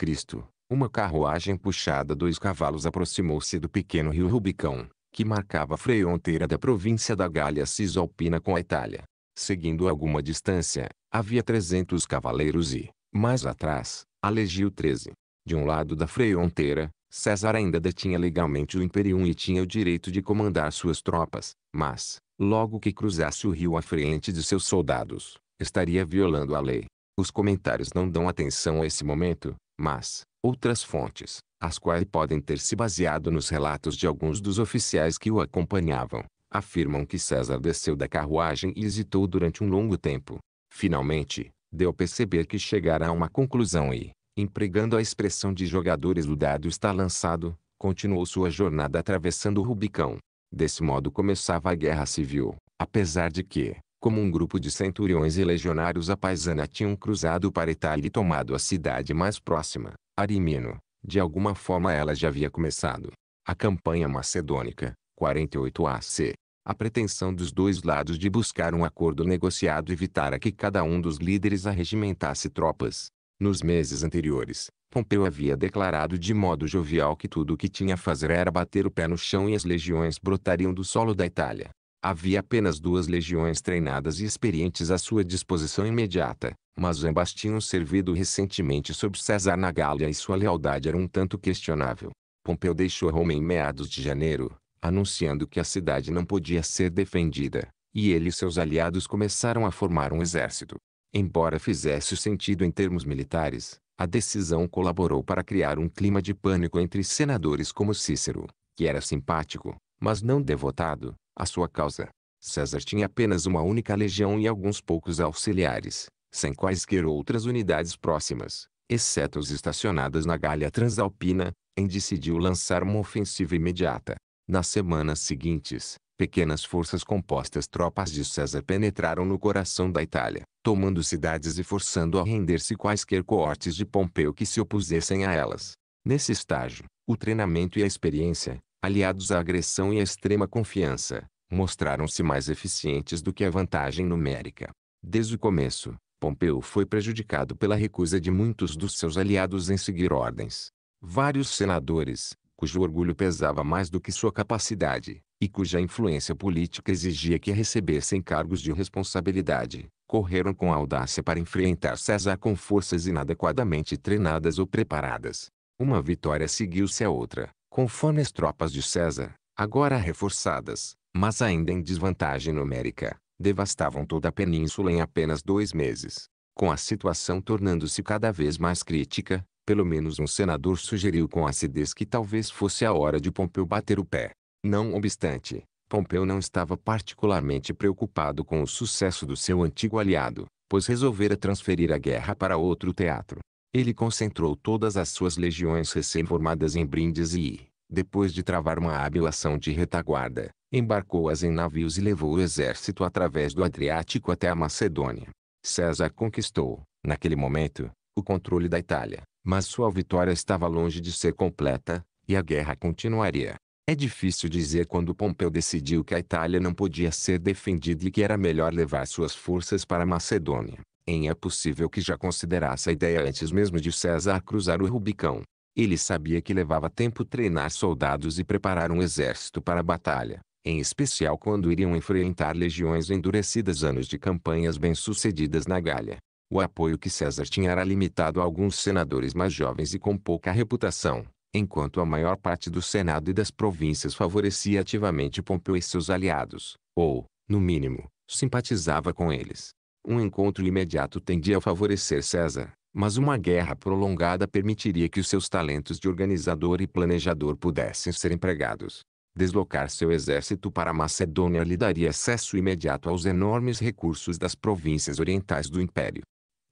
A: uma carruagem puxada dois cavalos aproximou-se do pequeno rio Rubicão, que marcava a fronteira da província da Gália Cisalpina com a Itália. Seguindo alguma distância, havia 300 cavaleiros e, mais atrás, a Legio 13. De um lado da fronteira, César ainda detinha legalmente o Imperium e tinha o direito de comandar suas tropas, mas, logo que cruzasse o rio à frente de seus soldados, estaria violando a lei. Os comentários não dão atenção a esse momento, mas, Outras fontes, as quais podem ter se baseado nos relatos de alguns dos oficiais que o acompanhavam, afirmam que César desceu da carruagem e hesitou durante um longo tempo. Finalmente, deu a perceber que chegara a uma conclusão e, empregando a expressão de jogadores do dado está lançado, continuou sua jornada atravessando o Rubicão. Desse modo começava a guerra civil, apesar de que, como um grupo de centuriões e legionários a paisana tinham cruzado para Itália e tomado a cidade mais próxima, Arimino. De alguma forma ela já havia começado. A campanha macedônica, 48 AC. A pretensão dos dois lados de buscar um acordo negociado evitara que cada um dos líderes arregimentasse tropas. Nos meses anteriores, Pompeu havia declarado de modo jovial que tudo o que tinha a fazer era bater o pé no chão e as legiões brotariam do solo da Itália. Havia apenas duas legiões treinadas e experientes à sua disposição imediata, mas ambas tinham servido recentemente sob César na Gália e sua lealdade era um tanto questionável. Pompeu deixou Roma em meados de janeiro, anunciando que a cidade não podia ser defendida, e ele e seus aliados começaram a formar um exército. Embora fizesse sentido em termos militares, a decisão colaborou para criar um clima de pânico entre senadores como Cícero, que era simpático, mas não devotado, a sua causa. César tinha apenas uma única legião e alguns poucos auxiliares, sem quaisquer outras unidades próximas, exceto as estacionadas na Galha Transalpina, em decidiu lançar uma ofensiva imediata. Nas semanas seguintes, pequenas forças compostas tropas de César penetraram no coração da Itália, tomando cidades e forçando a render-se quaisquer coortes de Pompeu que se opusessem a elas. Nesse estágio, o treinamento e a experiência, aliados à agressão e à extrema confiança, mostraram-se mais eficientes do que a vantagem numérica. Desde o começo, Pompeu foi prejudicado pela recusa de muitos dos seus aliados em seguir ordens. Vários senadores, cujo orgulho pesava mais do que sua capacidade, e cuja influência política exigia que recebessem cargos de responsabilidade, correram com audácia para enfrentar César com forças inadequadamente treinadas ou preparadas. Uma vitória seguiu-se a outra, conforme as tropas de César, agora reforçadas, mas ainda em desvantagem numérica, devastavam toda a península em apenas dois meses. Com a situação tornando-se cada vez mais crítica, pelo menos um senador sugeriu com acidez que talvez fosse a hora de Pompeu bater o pé. Não obstante, Pompeu não estava particularmente preocupado com o sucesso do seu antigo aliado, pois resolvera transferir a guerra para outro teatro. Ele concentrou todas as suas legiões recém-formadas em Brindes e, depois de travar uma hábil ação de retaguarda, embarcou-as em navios e levou o exército através do Adriático até a Macedônia. César conquistou, naquele momento, o controle da Itália, mas sua vitória estava longe de ser completa, e a guerra continuaria. É difícil dizer quando Pompeu decidiu que a Itália não podia ser defendida e que era melhor levar suas forças para a Macedônia. Em é possível que já considerasse a ideia antes mesmo de César cruzar o Rubicão. Ele sabia que levava tempo treinar soldados e preparar um exército para a batalha, em especial quando iriam enfrentar legiões endurecidas anos de campanhas bem-sucedidas na Galha. O apoio que César tinha era limitado a alguns senadores mais jovens e com pouca reputação, enquanto a maior parte do Senado e das províncias favorecia ativamente Pompeu e seus aliados, ou, no mínimo, simpatizava com eles. Um encontro imediato tendia a favorecer César, mas uma guerra prolongada permitiria que os seus talentos de organizador e planejador pudessem ser empregados. Deslocar seu exército para Macedônia lhe daria acesso imediato aos enormes recursos das províncias orientais do império.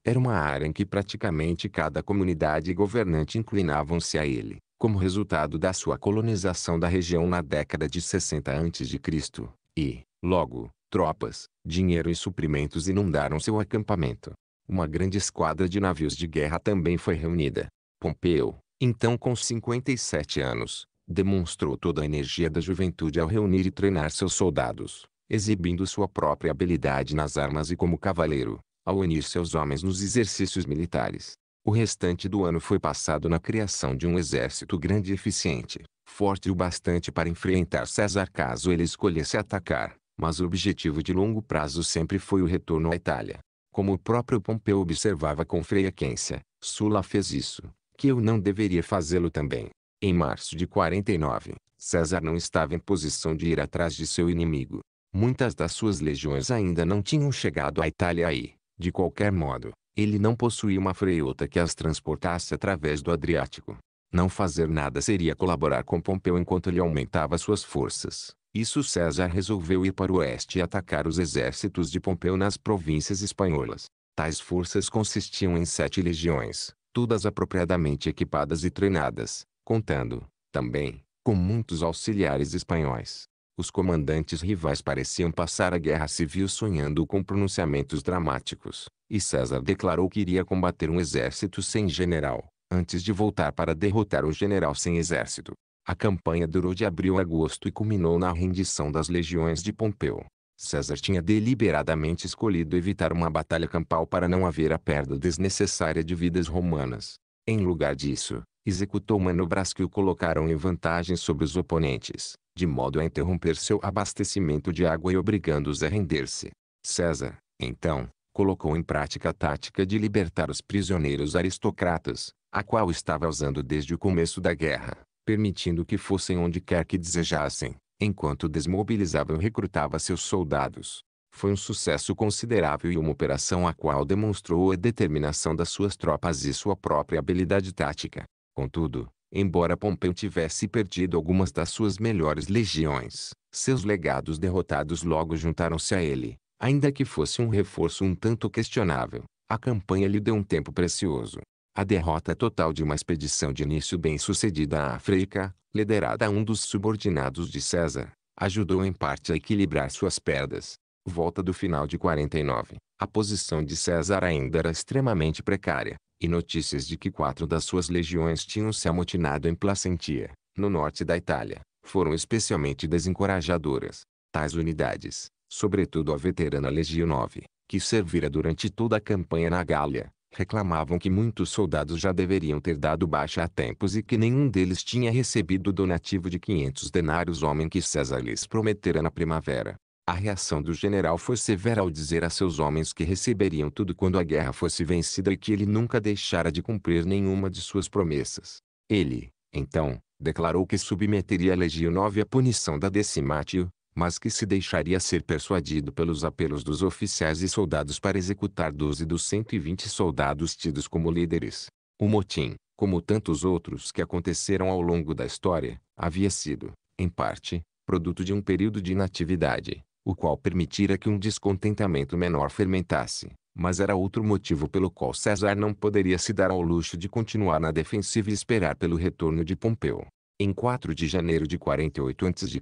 A: Era uma área em que praticamente cada comunidade e governante inclinavam-se a ele, como resultado da sua colonização da região na década de 60 a.C., e, logo, tropas, dinheiro e suprimentos inundaram seu acampamento. Uma grande esquadra de navios de guerra também foi reunida. Pompeu, então com 57 anos, demonstrou toda a energia da juventude ao reunir e treinar seus soldados, exibindo sua própria habilidade nas armas e como cavaleiro, ao unir seus homens nos exercícios militares. O restante do ano foi passado na criação de um exército grande e eficiente, forte o bastante para enfrentar César caso ele escolhesse atacar, mas o objetivo de longo prazo sempre foi o retorno à Itália. Como o próprio Pompeu observava com frequência, Sula fez isso, que eu não deveria fazê-lo também. Em março de 49, César não estava em posição de ir atrás de seu inimigo. Muitas das suas legiões ainda não tinham chegado à Itália e, de qualquer modo, ele não possuía uma freota que as transportasse através do Adriático. Não fazer nada seria colaborar com Pompeu enquanto ele aumentava suas forças, isso César resolveu ir para o oeste e atacar os exércitos de Pompeu nas províncias espanholas. Tais forças consistiam em sete legiões, todas apropriadamente equipadas e treinadas, contando, também, com muitos auxiliares espanhóis. Os comandantes rivais pareciam passar a guerra civil sonhando com pronunciamentos dramáticos, e César declarou que iria combater um exército sem general, antes de voltar para derrotar um general sem exército. A campanha durou de abril a agosto e culminou na rendição das legiões de Pompeu. César tinha deliberadamente escolhido evitar uma batalha campal para não haver a perda desnecessária de vidas romanas. Em lugar disso, executou manobras que o colocaram em vantagem sobre os oponentes, de modo a interromper seu abastecimento de água e obrigando-os a render-se. César, então, colocou em prática a tática de libertar os prisioneiros aristocratas, a qual estava usando desde o começo da guerra permitindo que fossem onde quer que desejassem, enquanto desmobilizavam e recrutava seus soldados. Foi um sucesso considerável e uma operação a qual demonstrou a determinação das suas tropas e sua própria habilidade tática. Contudo, embora Pompeu tivesse perdido algumas das suas melhores legiões, seus legados derrotados logo juntaram-se a ele, ainda que fosse um reforço um tanto questionável. A campanha lhe deu um tempo precioso, a derrota total de uma expedição de início bem-sucedida à África, liderada a um dos subordinados de César, ajudou em parte a equilibrar suas perdas. Volta do final de 49, a posição de César ainda era extremamente precária, e notícias de que quatro das suas legiões tinham se amotinado em Placentia, no norte da Itália, foram especialmente desencorajadoras. Tais unidades, sobretudo a veterana Legião 9, que servira durante toda a campanha na Gália, reclamavam que muitos soldados já deveriam ter dado baixa a tempos e que nenhum deles tinha recebido o donativo de 500 denários homem que César lhes prometera na primavera. A reação do general foi severa ao dizer a seus homens que receberiam tudo quando a guerra fosse vencida e que ele nunca deixara de cumprir nenhuma de suas promessas. Ele, então, declarou que submeteria a Legio IX à punição da decimatio, mas que se deixaria ser persuadido pelos apelos dos oficiais e soldados para executar 12 dos 120 soldados tidos como líderes. O motim, como tantos outros que aconteceram ao longo da história, havia sido, em parte, produto de um período de inatividade, o qual permitira que um descontentamento menor fermentasse, mas era outro motivo pelo qual César não poderia se dar ao luxo de continuar na defensiva e esperar pelo retorno de Pompeu. Em 4 de janeiro de 48 a.C.,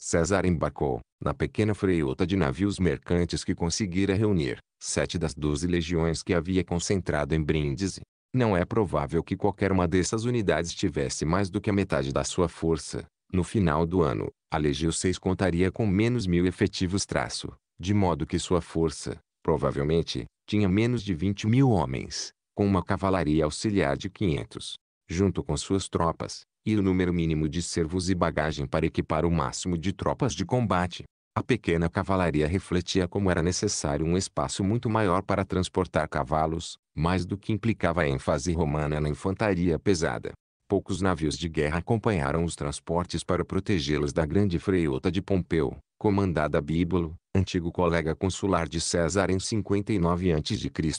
A: César embarcou, na pequena freiota de navios mercantes que conseguira reunir, sete das doze legiões que havia concentrado em Brindisi. Não é provável que qualquer uma dessas unidades tivesse mais do que a metade da sua força. No final do ano, a Legião 6 contaria com menos mil efetivos traço, de modo que sua força, provavelmente, tinha menos de 20 mil homens, com uma cavalaria auxiliar de 500. Junto com suas tropas, e o número mínimo de servos e bagagem para equipar o máximo de tropas de combate. A pequena cavalaria refletia como era necessário um espaço muito maior para transportar cavalos, mais do que implicava a ênfase romana na infantaria pesada. Poucos navios de guerra acompanharam os transportes para protegê-los da grande freiota de Pompeu, comandada Bíbulo, antigo colega consular de César em 59 a.C.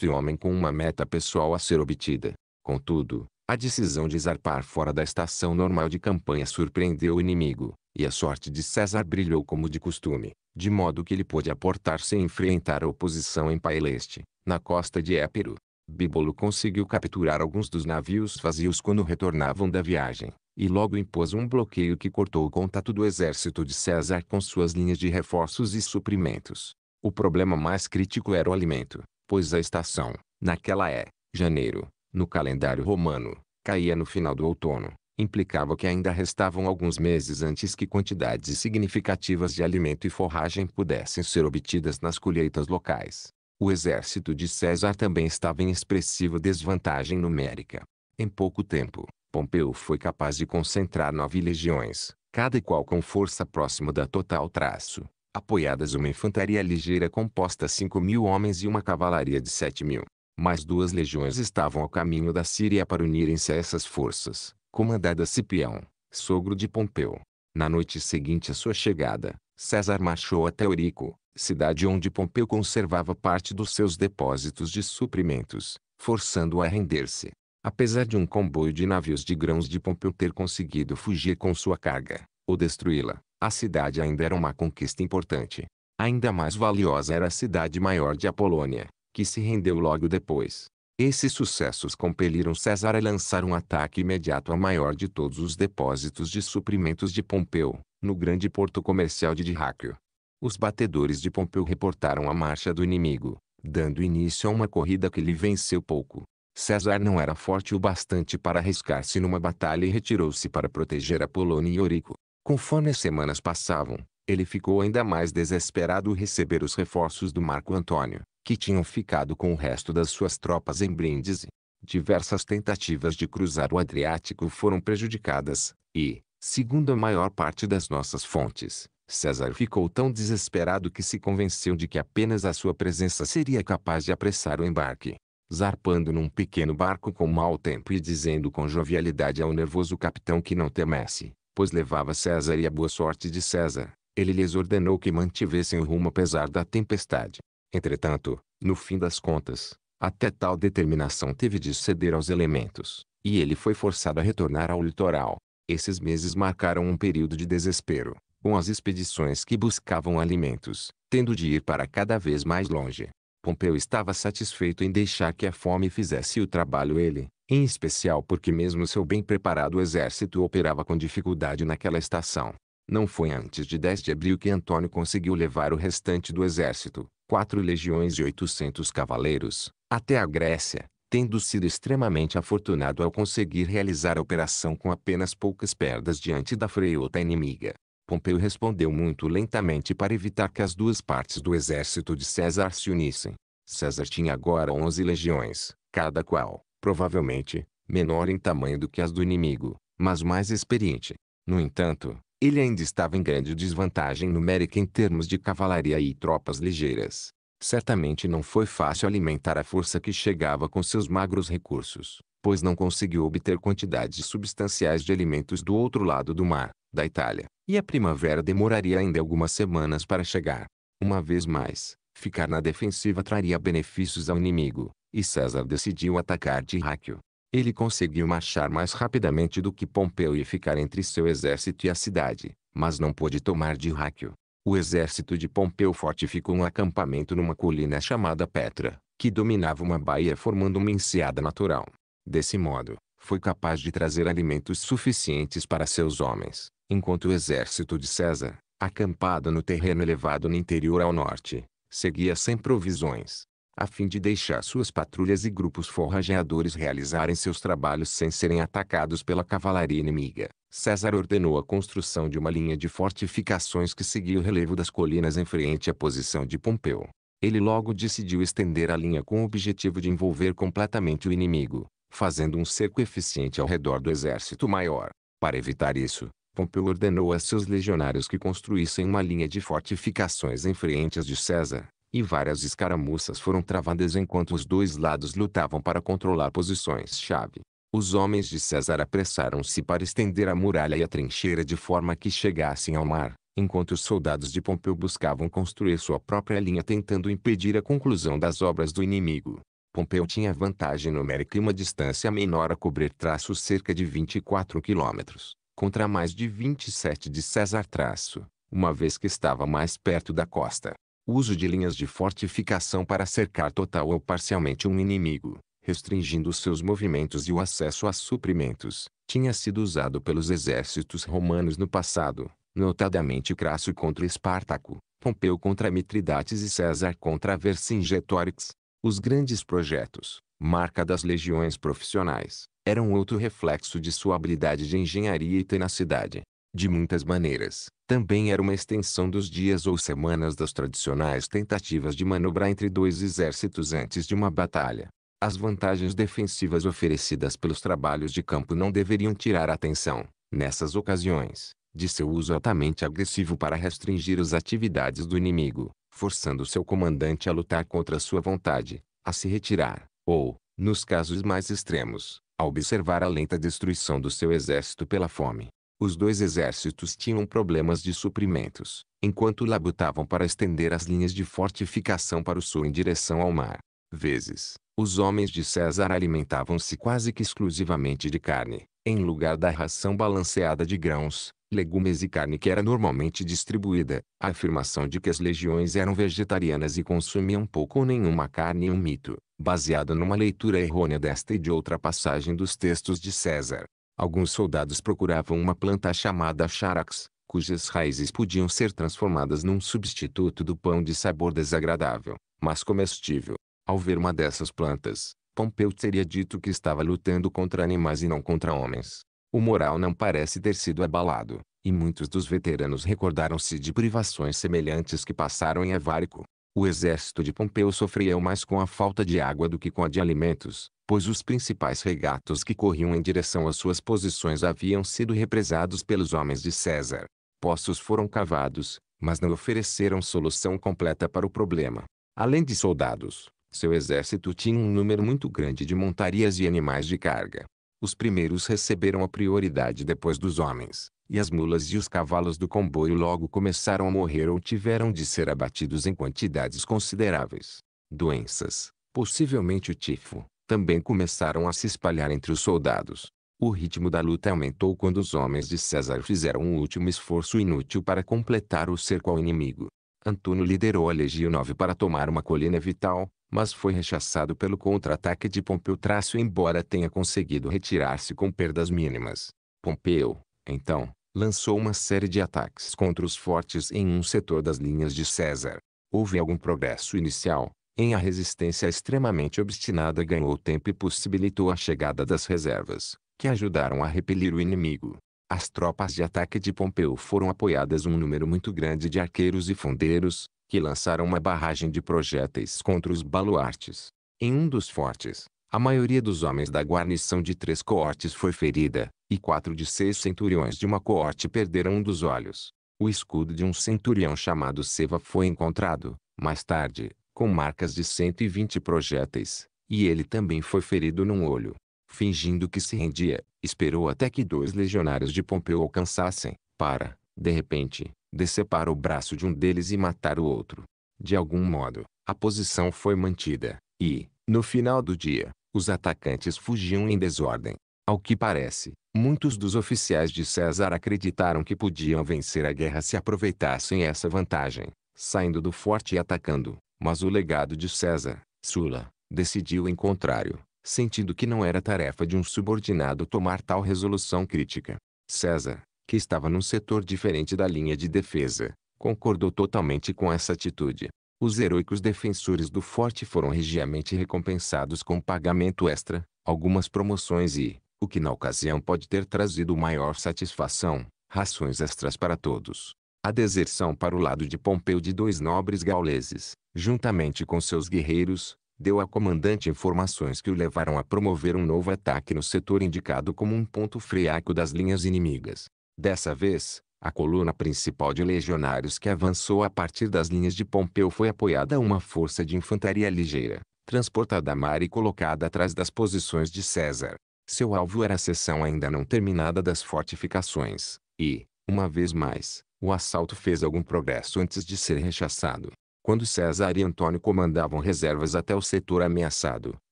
A: e homem com uma meta pessoal a ser obtida. Contudo, a decisão de zarpar fora da estação normal de campanha surpreendeu o inimigo, e a sorte de César brilhou como de costume, de modo que ele pôde aportar sem enfrentar a oposição em Paeleste, na costa de Épero. Bíbolo conseguiu capturar alguns dos navios vazios quando retornavam da viagem, e logo impôs um bloqueio que cortou o contato do exército de César com suas linhas de reforços e suprimentos. O problema mais crítico era o alimento, pois a estação, naquela é, janeiro, no calendário romano, caía no final do outono, implicava que ainda restavam alguns meses antes que quantidades significativas de alimento e forragem pudessem ser obtidas nas colheitas locais. O exército de César também estava em expressiva desvantagem numérica. Em pouco tempo, Pompeu foi capaz de concentrar nove legiões, cada qual com força próxima da total traço, apoiadas uma infantaria ligeira composta de cinco mil homens e uma cavalaria de sete mil mas duas legiões estavam a caminho da Síria para unirem-se a essas forças, comandada Cipião, sogro de Pompeu. Na noite seguinte à sua chegada, César marchou até Eurico, cidade onde Pompeu conservava parte dos seus depósitos de suprimentos, forçando-o a render-se. Apesar de um comboio de navios de grãos de Pompeu ter conseguido fugir com sua carga, ou destruí-la, a cidade ainda era uma conquista importante. Ainda mais valiosa era a cidade maior de Apolônia, que se rendeu logo depois. Esses sucessos compeliram César a lançar um ataque imediato ao maior de todos os depósitos de suprimentos de Pompeu, no grande porto comercial de Dirráquio. Os batedores de Pompeu reportaram a marcha do inimigo, dando início a uma corrida que lhe venceu pouco. César não era forte o bastante para arriscar-se numa batalha e retirou-se para proteger a Polônia e Orico. Conforme as semanas passavam, ele ficou ainda mais desesperado receber os reforços do Marco Antônio que tinham ficado com o resto das suas tropas em Brindisi. Diversas tentativas de cruzar o Adriático foram prejudicadas, e, segundo a maior parte das nossas fontes, César ficou tão desesperado que se convenceu de que apenas a sua presença seria capaz de apressar o embarque. Zarpando num pequeno barco com mau tempo e dizendo com jovialidade ao nervoso capitão que não temesse, pois levava César e a boa sorte de César, ele lhes ordenou que mantivessem o rumo apesar da tempestade. Entretanto, no fim das contas, até tal determinação teve de ceder aos elementos, e ele foi forçado a retornar ao litoral. Esses meses marcaram um período de desespero, com as expedições que buscavam alimentos, tendo de ir para cada vez mais longe. Pompeu estava satisfeito em deixar que a fome fizesse o trabalho ele, em especial porque mesmo seu bem preparado exército operava com dificuldade naquela estação. Não foi antes de 10 de abril que Antônio conseguiu levar o restante do exército, quatro legiões e oitocentos cavaleiros, até a Grécia, tendo sido extremamente afortunado ao conseguir realizar a operação com apenas poucas perdas diante da freota inimiga. Pompeu respondeu muito lentamente para evitar que as duas partes do exército de César se unissem. César tinha agora onze legiões, cada qual, provavelmente, menor em tamanho do que as do inimigo, mas mais experiente. No entanto, ele ainda estava em grande desvantagem numérica em termos de cavalaria e tropas ligeiras. Certamente não foi fácil alimentar a força que chegava com seus magros recursos, pois não conseguiu obter quantidades substanciais de alimentos do outro lado do mar, da Itália, e a primavera demoraria ainda algumas semanas para chegar. Uma vez mais, ficar na defensiva traria benefícios ao inimigo, e César decidiu atacar Tiráquio, ele conseguiu marchar mais rapidamente do que Pompeu e ficar entre seu exército e a cidade, mas não pôde tomar de Ráquio. O exército de Pompeu fortificou um acampamento numa colina chamada Petra, que dominava uma baía formando uma enseada natural. Desse modo, foi capaz de trazer alimentos suficientes para seus homens, enquanto o exército de César, acampado no terreno elevado no interior ao norte, seguia sem provisões a fim de deixar suas patrulhas e grupos forrageadores realizarem seus trabalhos sem serem atacados pela cavalaria inimiga. César ordenou a construção de uma linha de fortificações que seguia o relevo das colinas em frente à posição de Pompeu. Ele logo decidiu estender a linha com o objetivo de envolver completamente o inimigo, fazendo um cerco eficiente ao redor do exército maior. Para evitar isso, Pompeu ordenou a seus legionários que construíssem uma linha de fortificações em frente às de César, e várias escaramuças foram travadas enquanto os dois lados lutavam para controlar posições-chave. Os homens de César apressaram-se para estender a muralha e a trincheira de forma que chegassem ao mar, enquanto os soldados de Pompeu buscavam construir sua própria linha tentando impedir a conclusão das obras do inimigo. Pompeu tinha vantagem numérica e uma distância menor a cobrir traço cerca de 24 quilômetros, contra mais de 27 de César traço, uma vez que estava mais perto da costa uso de linhas de fortificação para cercar total ou parcialmente um inimigo, restringindo seus movimentos e o acesso a suprimentos, tinha sido usado pelos exércitos romanos no passado, notadamente Crasso contra Espartaco, Pompeu contra Mitridates e César contra Vercingetorix. Os grandes projetos, marca das legiões profissionais, eram outro reflexo de sua habilidade de engenharia e tenacidade. De muitas maneiras, também era uma extensão dos dias ou semanas das tradicionais tentativas de manobrar entre dois exércitos antes de uma batalha. As vantagens defensivas oferecidas pelos trabalhos de campo não deveriam tirar a atenção, nessas ocasiões, de seu uso altamente agressivo para restringir as atividades do inimigo, forçando seu comandante a lutar contra sua vontade, a se retirar, ou, nos casos mais extremos, a observar a lenta destruição do seu exército pela fome. Os dois exércitos tinham problemas de suprimentos, enquanto labutavam para estender as linhas de fortificação para o sul em direção ao mar. Vezes, os homens de César alimentavam-se quase que exclusivamente de carne, em lugar da ração balanceada de grãos, legumes e carne que era normalmente distribuída. A afirmação de que as legiões eram vegetarianas e consumiam pouco ou nenhuma carne é um mito, baseado numa leitura errônea desta e de outra passagem dos textos de César. Alguns soldados procuravam uma planta chamada charax, cujas raízes podiam ser transformadas num substituto do pão de sabor desagradável, mas comestível. Ao ver uma dessas plantas, Pompeu teria dito que estava lutando contra animais e não contra homens. O moral não parece ter sido abalado, e muitos dos veteranos recordaram-se de privações semelhantes que passaram em Avárico, o exército de Pompeu sofria mais com a falta de água do que com a de alimentos, pois os principais regatos que corriam em direção às suas posições haviam sido represados pelos homens de César. Poços foram cavados, mas não ofereceram solução completa para o problema. Além de soldados, seu exército tinha um número muito grande de montarias e animais de carga. Os primeiros receberam a prioridade depois dos homens e as mulas e os cavalos do comboio logo começaram a morrer ou tiveram de ser abatidos em quantidades consideráveis. Doenças, possivelmente o tifo, também começaram a se espalhar entre os soldados. O ritmo da luta aumentou quando os homens de César fizeram um último esforço inútil para completar o cerco ao inimigo. Antônio liderou a Legião 9 para tomar uma colina vital, mas foi rechaçado pelo contra-ataque de Pompeu Trácio embora tenha conseguido retirar-se com perdas mínimas. Pompeu, então, lançou uma série de ataques contra os fortes em um setor das linhas de César. Houve algum progresso inicial, em a resistência extremamente obstinada ganhou tempo e possibilitou a chegada das reservas, que ajudaram a repelir o inimigo. As tropas de ataque de Pompeu foram apoiadas um número muito grande de arqueiros e fondeiros, que lançaram uma barragem de projéteis contra os baluartes. Em um dos fortes, a maioria dos homens da guarnição de três coortes foi ferida, e quatro de seis centuriões de uma coorte perderam um dos olhos. O escudo de um centurião chamado Seva foi encontrado, mais tarde, com marcas de 120 projéteis, e ele também foi ferido num olho. Fingindo que se rendia, esperou até que dois legionários de Pompeu alcançassem, para, de repente, decepar o braço de um deles e matar o outro. De algum modo, a posição foi mantida, e, no final do dia, os atacantes fugiam em desordem. Ao que parece, muitos dos oficiais de César acreditaram que podiam vencer a guerra se aproveitassem essa vantagem, saindo do forte e atacando. Mas o legado de César, Sula, decidiu em contrário, sentindo que não era tarefa de um subordinado tomar tal resolução crítica. César, que estava num setor diferente da linha de defesa, concordou totalmente com essa atitude. Os heróicos defensores do forte foram regiamente recompensados com pagamento extra, algumas promoções e, o que na ocasião pode ter trazido maior satisfação, rações extras para todos. A deserção para o lado de Pompeu de dois nobres gauleses, juntamente com seus guerreiros, deu ao comandante informações que o levaram a promover um novo ataque no setor indicado como um ponto freaco das linhas inimigas. Dessa vez, a coluna principal de legionários que avançou a partir das linhas de Pompeu foi apoiada a uma força de infantaria ligeira, transportada a mar e colocada atrás das posições de César. Seu alvo era a seção ainda não terminada das fortificações, e, uma vez mais, o assalto fez algum progresso antes de ser rechaçado. Quando César e Antônio comandavam reservas até o setor ameaçado,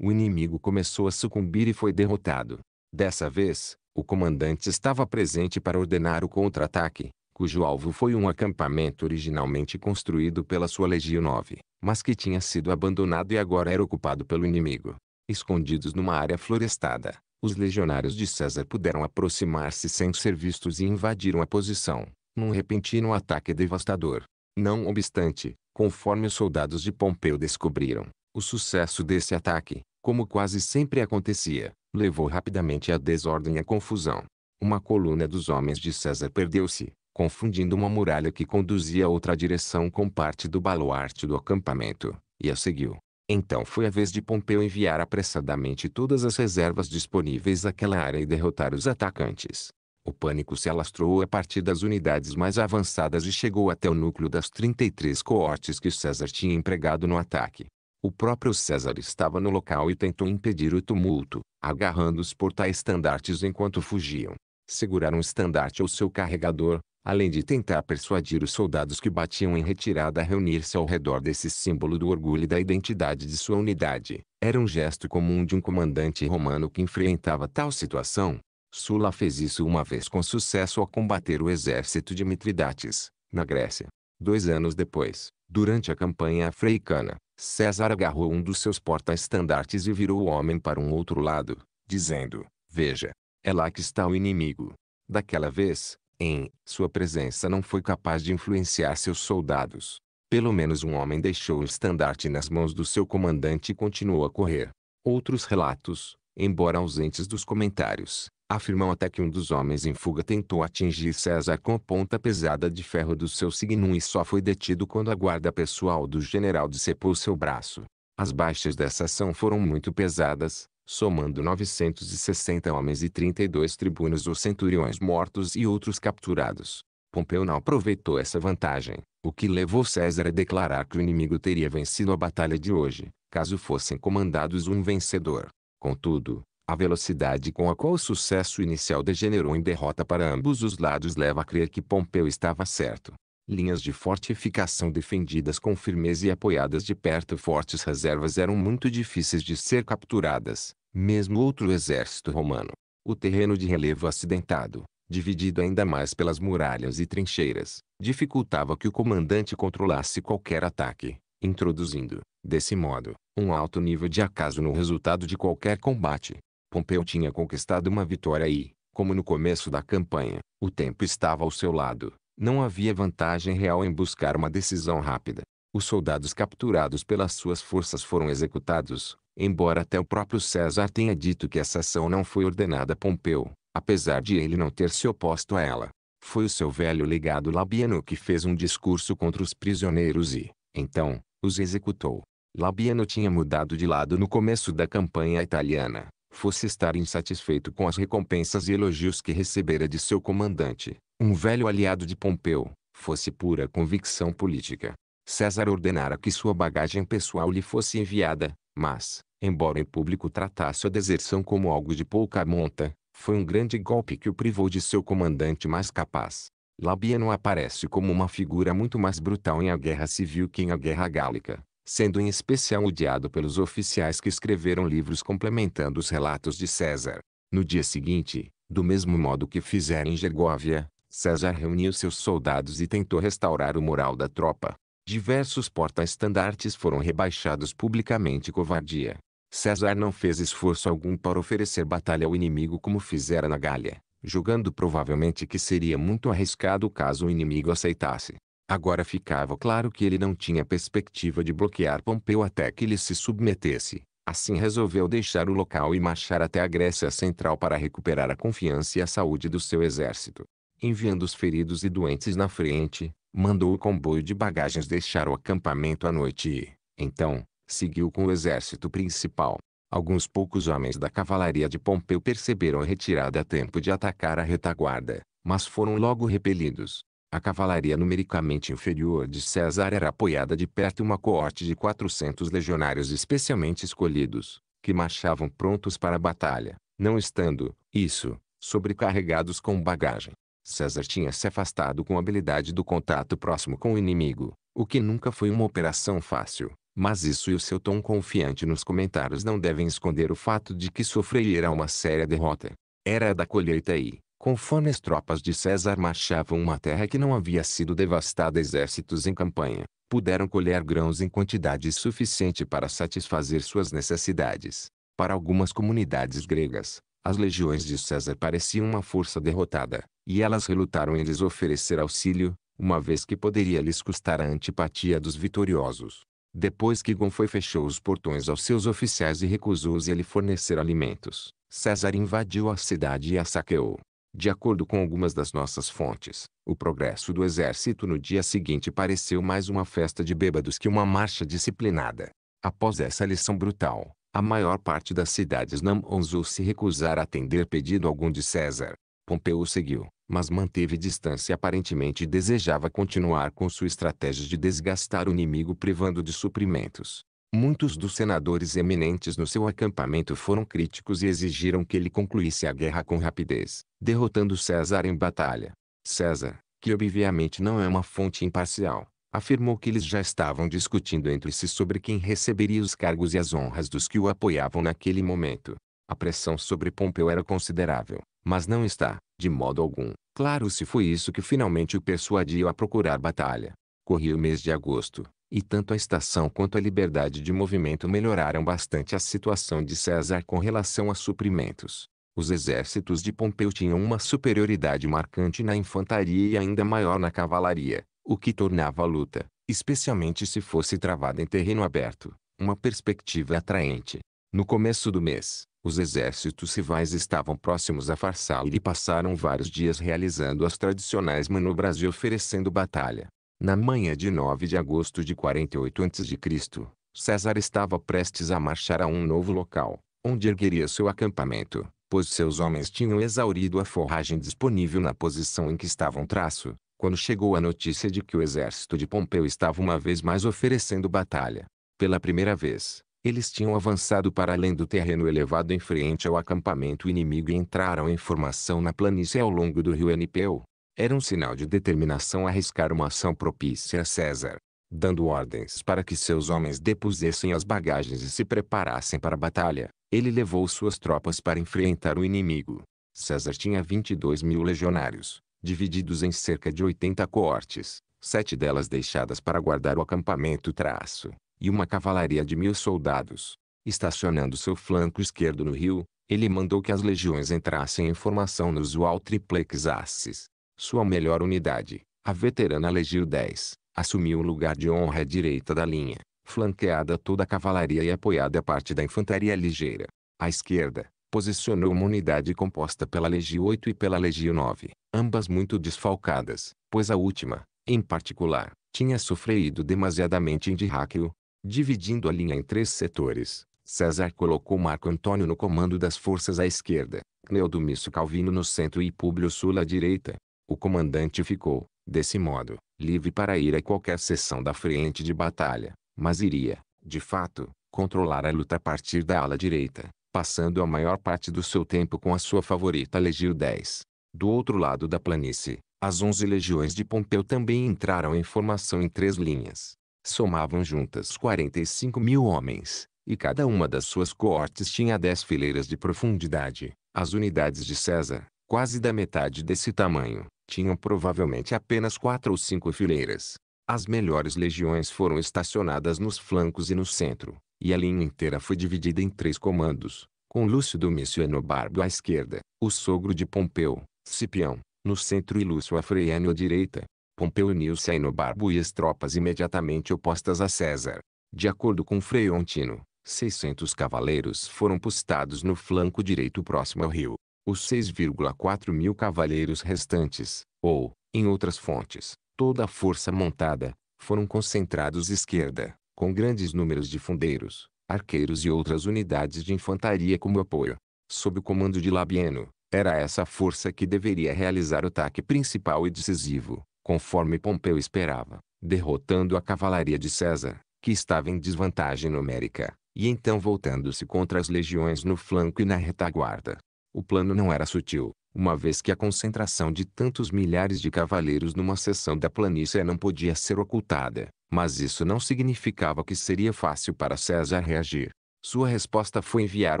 A: o inimigo começou a sucumbir e foi derrotado. Dessa vez, o comandante estava presente para ordenar o contra-ataque, cujo alvo foi um acampamento originalmente construído pela sua Legião 9, mas que tinha sido abandonado e agora era ocupado pelo inimigo. Escondidos numa área florestada, os legionários de César puderam aproximar-se sem ser vistos e invadiram a posição, num repentino ataque devastador. Não obstante, conforme os soldados de Pompeu descobriram, o sucesso desse ataque, como quase sempre acontecia, levou rapidamente à desordem e à confusão. Uma coluna dos homens de César perdeu-se, confundindo uma muralha que conduzia a outra direção com parte do baluarte do acampamento, e a seguiu. Então foi a vez de Pompeu enviar apressadamente todas as reservas disponíveis àquela área e derrotar os atacantes. O pânico se alastrou a partir das unidades mais avançadas e chegou até o núcleo das 33 coortes que César tinha empregado no ataque. O próprio César estava no local e tentou impedir o tumulto, agarrando os porta-estandartes enquanto fugiam. Seguraram o estandarte ou seu carregador, além de tentar persuadir os soldados que batiam em retirada a reunir-se ao redor desse símbolo do orgulho e da identidade de sua unidade. Era um gesto comum de um comandante romano que enfrentava tal situação. Sula fez isso uma vez com sucesso ao combater o exército de Mitridates, na Grécia. Dois anos depois, durante a campanha africana, César agarrou um dos seus porta-estandartes e virou o homem para um outro lado, dizendo, veja, é lá que está o inimigo. Daquela vez, em sua presença não foi capaz de influenciar seus soldados. Pelo menos um homem deixou o estandarte nas mãos do seu comandante e continuou a correr. Outros relatos, embora ausentes dos comentários, afirmam até que um dos homens em fuga tentou atingir César com a ponta pesada de ferro do seu signum e só foi detido quando a guarda pessoal do general decepou seu braço. As baixas dessa ação foram muito pesadas, somando 960 homens e 32 tribunos ou centuriões mortos e outros capturados. Pompeu não aproveitou essa vantagem, o que levou César a declarar que o inimigo teria vencido a batalha de hoje, caso fossem comandados um vencedor. Contudo, a velocidade com a qual o sucesso inicial degenerou em derrota para ambos os lados leva a crer que Pompeu estava certo. Linhas de fortificação defendidas com firmeza e apoiadas de perto fortes reservas eram muito difíceis de ser capturadas, mesmo outro exército romano. O terreno de relevo acidentado, dividido ainda mais pelas muralhas e trincheiras, dificultava que o comandante controlasse qualquer ataque, introduzindo, desse modo, um alto nível de acaso no resultado de qualquer combate. Pompeu tinha conquistado uma vitória e, como no começo da campanha, o tempo estava ao seu lado, não havia vantagem real em buscar uma decisão rápida. Os soldados capturados pelas suas forças foram executados, embora até o próprio César tenha dito que essa ação não foi ordenada a Pompeu, apesar de ele não ter se oposto a ela. Foi o seu velho legado Labieno que fez um discurso contra os prisioneiros e, então, os executou. Labieno tinha mudado de lado no começo da campanha italiana, fosse estar insatisfeito com as recompensas e elogios que recebera de seu comandante, um velho aliado de Pompeu, fosse pura convicção política. César ordenara que sua bagagem pessoal lhe fosse enviada, mas, embora em público tratasse a deserção como algo de pouca monta, foi um grande golpe que o privou de seu comandante mais capaz. Labieno aparece como uma figura muito mais brutal em a guerra civil que em a guerra gálica sendo em especial odiado pelos oficiais que escreveram livros complementando os relatos de César. No dia seguinte, do mesmo modo que fizeram em Gergóvia, César reuniu seus soldados e tentou restaurar o moral da tropa. Diversos porta-estandartes foram rebaixados publicamente covardia. César não fez esforço algum para oferecer batalha ao inimigo como fizera na Gália, julgando provavelmente que seria muito arriscado caso o inimigo aceitasse. Agora ficava claro que ele não tinha perspectiva de bloquear Pompeu até que ele se submetesse. Assim resolveu deixar o local e marchar até a Grécia Central para recuperar a confiança e a saúde do seu exército. Enviando os feridos e doentes na frente, mandou o comboio de bagagens deixar o acampamento à noite e, então, seguiu com o exército principal. Alguns poucos homens da cavalaria de Pompeu perceberam a retirada a tempo de atacar a retaguarda, mas foram logo repelidos. A cavalaria numericamente inferior de César era apoiada de perto uma coorte de 400 legionários especialmente escolhidos, que marchavam prontos para a batalha, não estando, isso, sobrecarregados com bagagem. César tinha se afastado com habilidade do contato próximo com o inimigo, o que nunca foi uma operação fácil, mas isso e o seu tom confiante nos comentários não devem esconder o fato de que sofreria uma séria derrota. Era a da colheita e, conforme as tropas de César marchavam uma terra que não havia sido devastada exércitos em campanha, puderam colher grãos em quantidade suficiente para satisfazer suas necessidades. Para algumas comunidades gregas, as legiões de César pareciam uma força derrotada, e elas relutaram em lhes oferecer auxílio, uma vez que poderia lhes custar a antipatia dos vitoriosos. Depois que Gonfoi fechou os portões aos seus oficiais e recusou-se a lhe fornecer alimentos, César invadiu a cidade e a saqueou. De acordo com algumas das nossas fontes, o progresso do exército no dia seguinte pareceu mais uma festa de bêbados que uma marcha disciplinada. Após essa lição brutal, a maior parte das cidades não ousou se recusar a atender pedido algum de César. Pompeu o seguiu, mas manteve distância e aparentemente desejava continuar com sua estratégia de desgastar o inimigo privando de suprimentos. Muitos dos senadores eminentes no seu acampamento foram críticos e exigiram que ele concluísse a guerra com rapidez, derrotando César em batalha. César, que obviamente não é uma fonte imparcial, afirmou que eles já estavam discutindo entre si sobre quem receberia os cargos e as honras dos que o apoiavam naquele momento. A pressão sobre Pompeu era considerável, mas não está, de modo algum, claro se foi isso que finalmente o persuadiu a procurar batalha. Corria o mês de agosto, e tanto a estação quanto a liberdade de movimento melhoraram bastante a situação de César com relação a suprimentos. Os exércitos de Pompeu tinham uma superioridade marcante na infantaria e ainda maior na cavalaria, o que tornava a luta, especialmente se fosse travada em terreno aberto, uma perspectiva atraente. No começo do mês, os exércitos rivais estavam próximos a Farsal e passaram vários dias realizando as tradicionais manobras e oferecendo batalha. Na manhã de 9 de agosto de 48 a.C., César estava prestes a marchar a um novo local, onde ergueria seu acampamento, pois seus homens tinham exaurido a forragem disponível na posição em que estavam traço, quando chegou a notícia de que o exército de Pompeu estava uma vez mais oferecendo batalha. Pela primeira vez, eles tinham avançado para além do terreno elevado em frente ao acampamento inimigo e entraram em formação na planície ao longo do rio Enipeu, era um sinal de determinação arriscar uma ação propícia a César, dando ordens para que seus homens depusessem as bagagens e se preparassem para a batalha. Ele levou suas tropas para enfrentar o inimigo. César tinha 22 mil legionários, divididos em cerca de 80 coortes, sete delas deixadas para guardar o acampamento traço, e uma cavalaria de mil soldados. Estacionando seu flanco esquerdo no rio, ele mandou que as legiões entrassem em formação no usual triplex axis, sua melhor unidade, a veterana Legio 10, assumiu o lugar de honra à direita da linha, flanqueada toda a cavalaria e apoiada a parte da infantaria ligeira. À esquerda, posicionou uma unidade composta pela Legio 8 e pela Legio 9, ambas muito desfalcadas, pois a última, em particular, tinha sofrido demasiadamente em Dirráqueo. Dividindo a linha em três setores, César colocou Marco Antônio no comando das forças à esquerda, Cneodomício Calvino no centro e Públio Sula à direita. O comandante ficou, desse modo, livre para ir a qualquer seção da frente de batalha, mas iria, de fato, controlar a luta a partir da ala direita, passando a maior parte do seu tempo com a sua favorita Legio 10. Do outro lado da planície, as 11 legiões de Pompeu também entraram em formação em três linhas. Somavam juntas 45 mil homens, e cada uma das suas coortes tinha 10 fileiras de profundidade. As unidades de César, quase da metade desse tamanho, tinham provavelmente apenas quatro ou cinco fileiras. As melhores legiões foram estacionadas nos flancos e no centro, e a linha inteira foi dividida em três comandos, com Lúcio Domício Enobarbo à esquerda, o sogro de Pompeu, Cipião, no centro e Lúcio Afreiano à direita. Pompeu uniu-se a Enobarbo e as tropas imediatamente opostas a César. De acordo com Freontino, 600 cavaleiros foram postados no flanco direito próximo ao rio, os 6,4 mil cavaleiros restantes, ou, em outras fontes, toda a força montada, foram concentrados esquerda, com grandes números de fundeiros, arqueiros e outras unidades de infantaria como apoio. Sob o comando de Labieno, era essa força que deveria realizar o ataque principal e decisivo, conforme Pompeu esperava, derrotando a cavalaria de César, que estava em desvantagem numérica, e então voltando-se contra as legiões no flanco e na retaguarda. O plano não era sutil, uma vez que a concentração de tantos milhares de cavaleiros numa seção da planície não podia ser ocultada, mas isso não significava que seria fácil para César reagir. Sua resposta foi enviar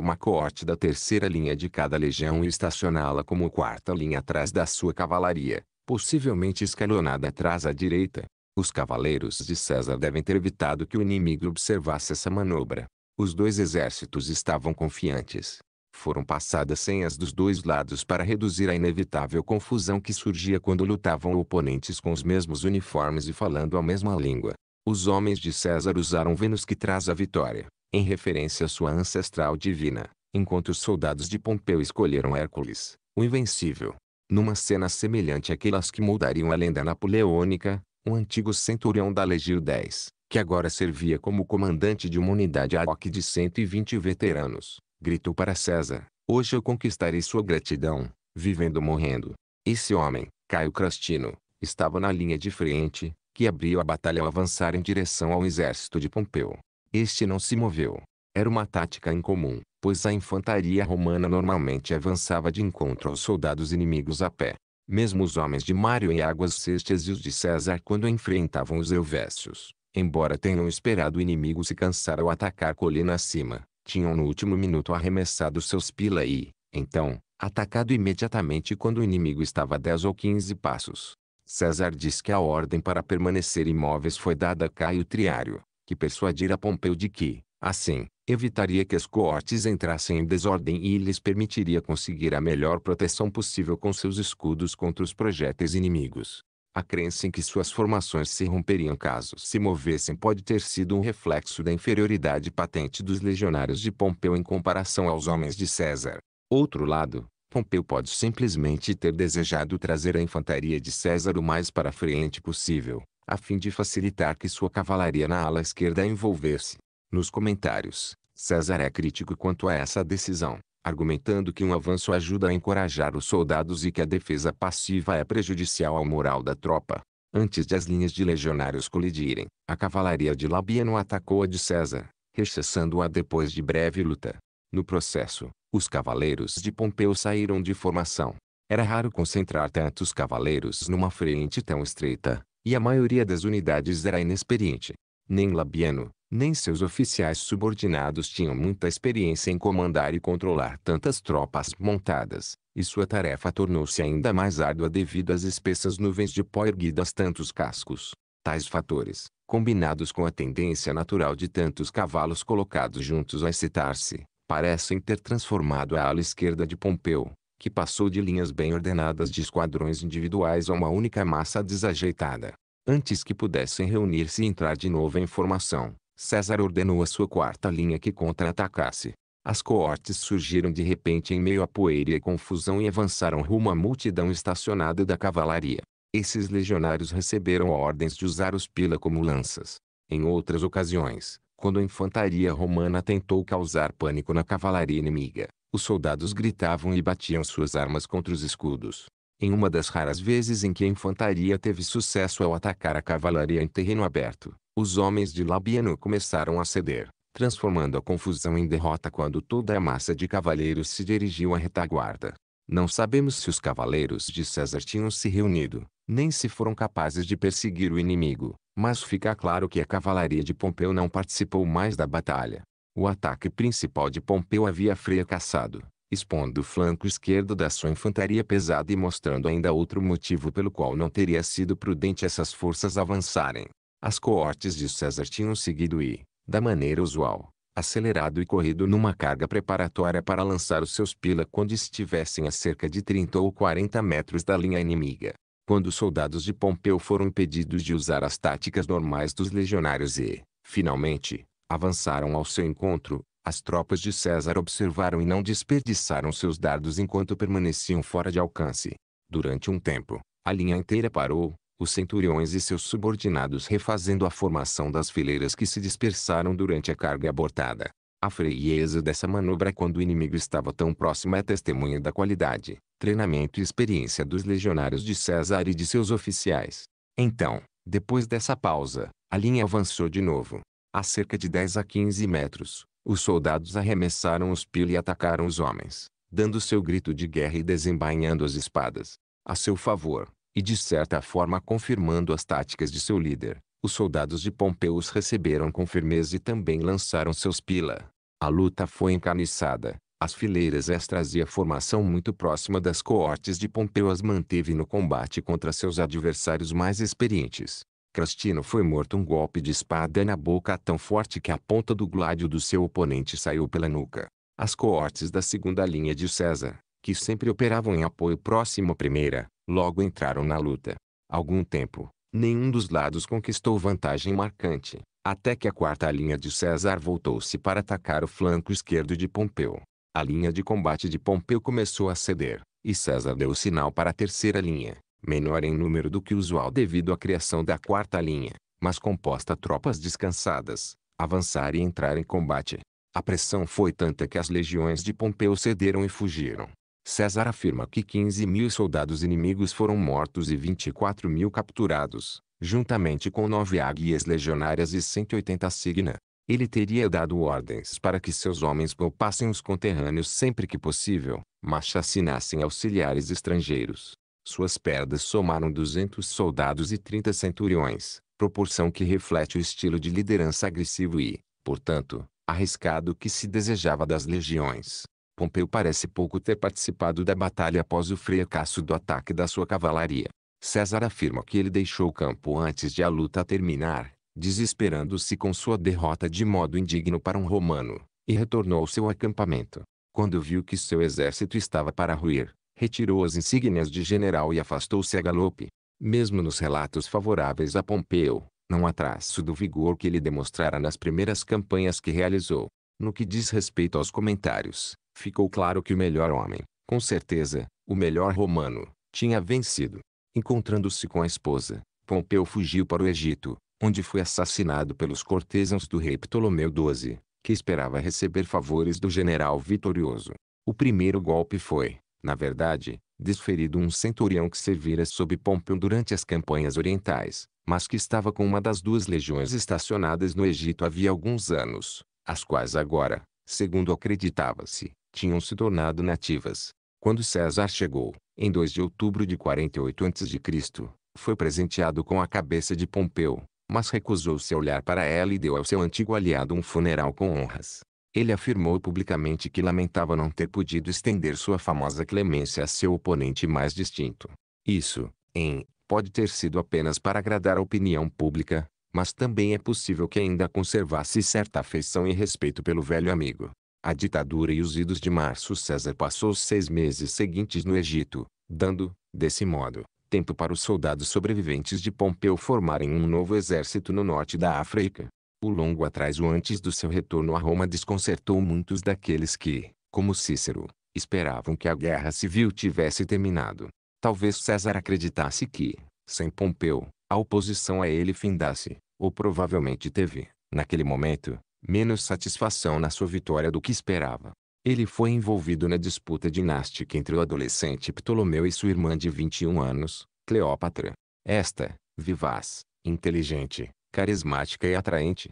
A: uma coorte da terceira linha de cada legião e estacioná-la como quarta linha atrás da sua cavalaria, possivelmente escalonada atrás à direita. Os cavaleiros de César devem ter evitado que o inimigo observasse essa manobra. Os dois exércitos estavam confiantes, foram passadas senhas dos dois lados para reduzir a inevitável confusão que surgia quando lutavam oponentes com os mesmos uniformes e falando a mesma língua. Os homens de César usaram Vênus que traz a vitória, em referência à sua ancestral divina, enquanto os soldados de Pompeu escolheram Hércules, o invencível. Numa cena semelhante àquelas que moldariam a lenda napoleônica, um antigo centurião da Legio X, que agora servia como comandante de uma unidade AOC de 120 veteranos, gritou para César. Hoje eu conquistarei sua gratidão, vivendo ou morrendo. Esse homem, Caio Crastino, estava na linha de frente, que abriu a batalha ao avançar em direção ao exército de Pompeu. Este não se moveu. Era uma tática incomum, pois a infantaria romana normalmente avançava de encontro aos soldados inimigos a pé. Mesmo os homens de Mário em Águas Cestas e os de César quando enfrentavam os Helvécios, embora tenham esperado o inimigo se cansar ao atacar colina acima, tinham no último minuto arremessado seus pila e, então, atacado imediatamente quando o inimigo estava a 10 ou 15 passos. César diz que a ordem para permanecer imóveis foi dada a Caio Triário, que persuadira Pompeu de que, assim, evitaria que as coortes entrassem em desordem e lhes permitiria conseguir a melhor proteção possível com seus escudos contra os projéteis inimigos. A crença em que suas formações se romperiam caso se movessem pode ter sido um reflexo da inferioridade patente dos legionários de Pompeu em comparação aos homens de César. Outro lado, Pompeu pode simplesmente ter desejado trazer a infantaria de César o mais para frente possível, a fim de facilitar que sua cavalaria na ala esquerda envolvesse. Nos comentários, César é crítico quanto a essa decisão, argumentando que um avanço ajuda a encorajar os soldados e que a defesa passiva é prejudicial ao moral da tropa. Antes de as linhas de legionários colidirem, a cavalaria de Labieno atacou a de César, rechaçando-a depois de breve luta. No processo, os cavaleiros de Pompeu saíram de formação. Era raro concentrar tantos cavaleiros numa frente tão estreita, e a maioria das unidades era inexperiente. Nem Labieno, nem seus oficiais subordinados tinham muita experiência em comandar e controlar tantas tropas montadas, e sua tarefa tornou-se ainda mais árdua devido às espessas nuvens de pó erguidas tantos cascos. Tais fatores, combinados com a tendência natural de tantos cavalos colocados juntos a excitar-se, parecem ter transformado a ala esquerda de Pompeu, que passou de linhas bem ordenadas de esquadrões individuais a uma única massa desajeitada. Antes que pudessem reunir-se e entrar de novo em formação, César ordenou a sua quarta linha que contra-atacasse. As coortes surgiram de repente em meio à poeira e confusão e avançaram rumo à multidão estacionada da cavalaria. Esses legionários receberam ordens de usar os pila como lanças. Em outras ocasiões, quando a infantaria romana tentou causar pânico na cavalaria inimiga, os soldados gritavam e batiam suas armas contra os escudos em uma das raras vezes em que a infantaria teve sucesso ao atacar a cavalaria em terreno aberto, os homens de Labieno começaram a ceder, transformando a confusão em derrota quando toda a massa de cavaleiros se dirigiu à retaguarda. Não sabemos se os cavaleiros de César tinham se reunido, nem se foram capazes de perseguir o inimigo, mas fica claro que a cavalaria de Pompeu não participou mais da batalha. O ataque principal de Pompeu havia fracassado, expondo o flanco esquerdo da sua infantaria pesada e mostrando ainda outro motivo pelo qual não teria sido prudente essas forças avançarem. As coortes de César tinham seguido e, da maneira usual, acelerado e corrido numa carga preparatória para lançar os seus pila quando estivessem a cerca de 30 ou 40 metros da linha inimiga. Quando os soldados de Pompeu foram impedidos de usar as táticas normais dos legionários e, finalmente, avançaram ao seu encontro, as tropas de César observaram e não desperdiçaram seus dardos enquanto permaneciam fora de alcance. Durante um tempo, a linha inteira parou, os centuriões e seus subordinados refazendo a formação das fileiras que se dispersaram durante a carga abortada. A frieza dessa manobra quando o inimigo estava tão próximo é testemunha da qualidade, treinamento e experiência dos legionários de César e de seus oficiais. Então, depois dessa pausa, a linha avançou de novo. A cerca de 10 a 15 metros, os soldados arremessaram os pil e atacaram os homens, dando seu grito de guerra e desembainhando as espadas. A seu favor, e de certa forma confirmando as táticas de seu líder, os soldados de Pompeu os receberam com firmeza e também lançaram seus pila. A luta foi encarniçada, as fileiras extras e a formação muito próxima das coortes de Pompeu as manteve no combate contra seus adversários mais experientes. Crastino foi morto um golpe de espada na boca tão forte que a ponta do gládio do seu oponente saiu pela nuca. As coortes da segunda linha de César, que sempre operavam em apoio próximo à primeira, logo entraram na luta. Algum tempo, nenhum dos lados conquistou vantagem marcante, até que a quarta linha de César voltou-se para atacar o flanco esquerdo de Pompeu. A linha de combate de Pompeu começou a ceder, e César deu sinal para a terceira linha, menor em número do que usual devido à criação da quarta linha, mas composta tropas descansadas, avançar e entrar em combate. A pressão foi tanta que as legiões de Pompeu cederam e fugiram. César afirma que 15 mil soldados inimigos foram mortos e 24 mil capturados, juntamente com nove águias legionárias e 180 signa. Ele teria dado ordens para que seus homens poupassem os conterrâneos sempre que possível, mas chacinassem auxiliares estrangeiros, suas perdas somaram 200 soldados e 30 centuriões, proporção que reflete o estilo de liderança agressivo e, portanto, arriscado que se desejava das legiões. Pompeu parece pouco ter participado da batalha após o fracasso do ataque da sua cavalaria. César afirma que ele deixou o campo antes de a luta terminar, desesperando-se com sua derrota de modo indigno para um romano, e retornou ao seu acampamento. Quando viu que seu exército estava para ruir, retirou as insígnias de general e afastou-se a galope. Mesmo nos relatos favoráveis a Pompeu, não há traço do vigor que ele demonstrara nas primeiras campanhas que realizou. No que diz respeito aos comentários, ficou claro que o melhor homem, com certeza, o melhor romano, tinha vencido. Encontrando-se com a esposa, Pompeu fugiu para o Egito, onde foi assassinado pelos cortesãos do rei Ptolomeu XII, que esperava receber favores do general vitorioso. O primeiro golpe foi, na verdade, desferido um centurião que servira sob Pompeu durante as campanhas orientais, mas que estava com uma das duas legiões estacionadas no Egito havia alguns anos, as quais agora, segundo acreditava-se, tinham se tornado nativas. Quando César chegou, em 2 de outubro de 48 a.C., foi presenteado com a cabeça de Pompeu, mas recusou-se a olhar para ela e deu ao seu antigo aliado um funeral com honras. Ele afirmou publicamente que lamentava não ter podido estender sua famosa clemência a seu oponente mais distinto. Isso, em, pode ter sido apenas para agradar a opinião pública, mas também é possível que ainda conservasse certa afeição e respeito pelo velho amigo. A ditadura e os idos de Março César passou os seis meses seguintes no Egito, dando, desse modo, tempo para os soldados sobreviventes de Pompeu formarem um novo exército no norte da África. O longo atrás ou antes do seu retorno a Roma desconcertou muitos daqueles que, como Cícero, esperavam que a guerra civil tivesse terminado. Talvez César acreditasse que, sem Pompeu, a oposição a ele findasse, ou provavelmente teve, naquele momento, menos satisfação na sua vitória do que esperava. Ele foi envolvido na disputa dinástica entre o adolescente Ptolomeu e sua irmã de 21 anos, Cleópatra. Esta, vivaz, inteligente, carismática e atraente.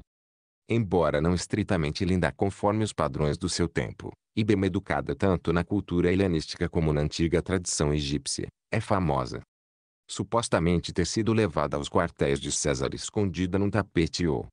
A: Embora não estritamente linda conforme os padrões do seu tempo, e bem educada tanto na cultura helenística como na antiga tradição egípcia, é famosa. Supostamente ter sido levada aos quartéis de César escondida num tapete ou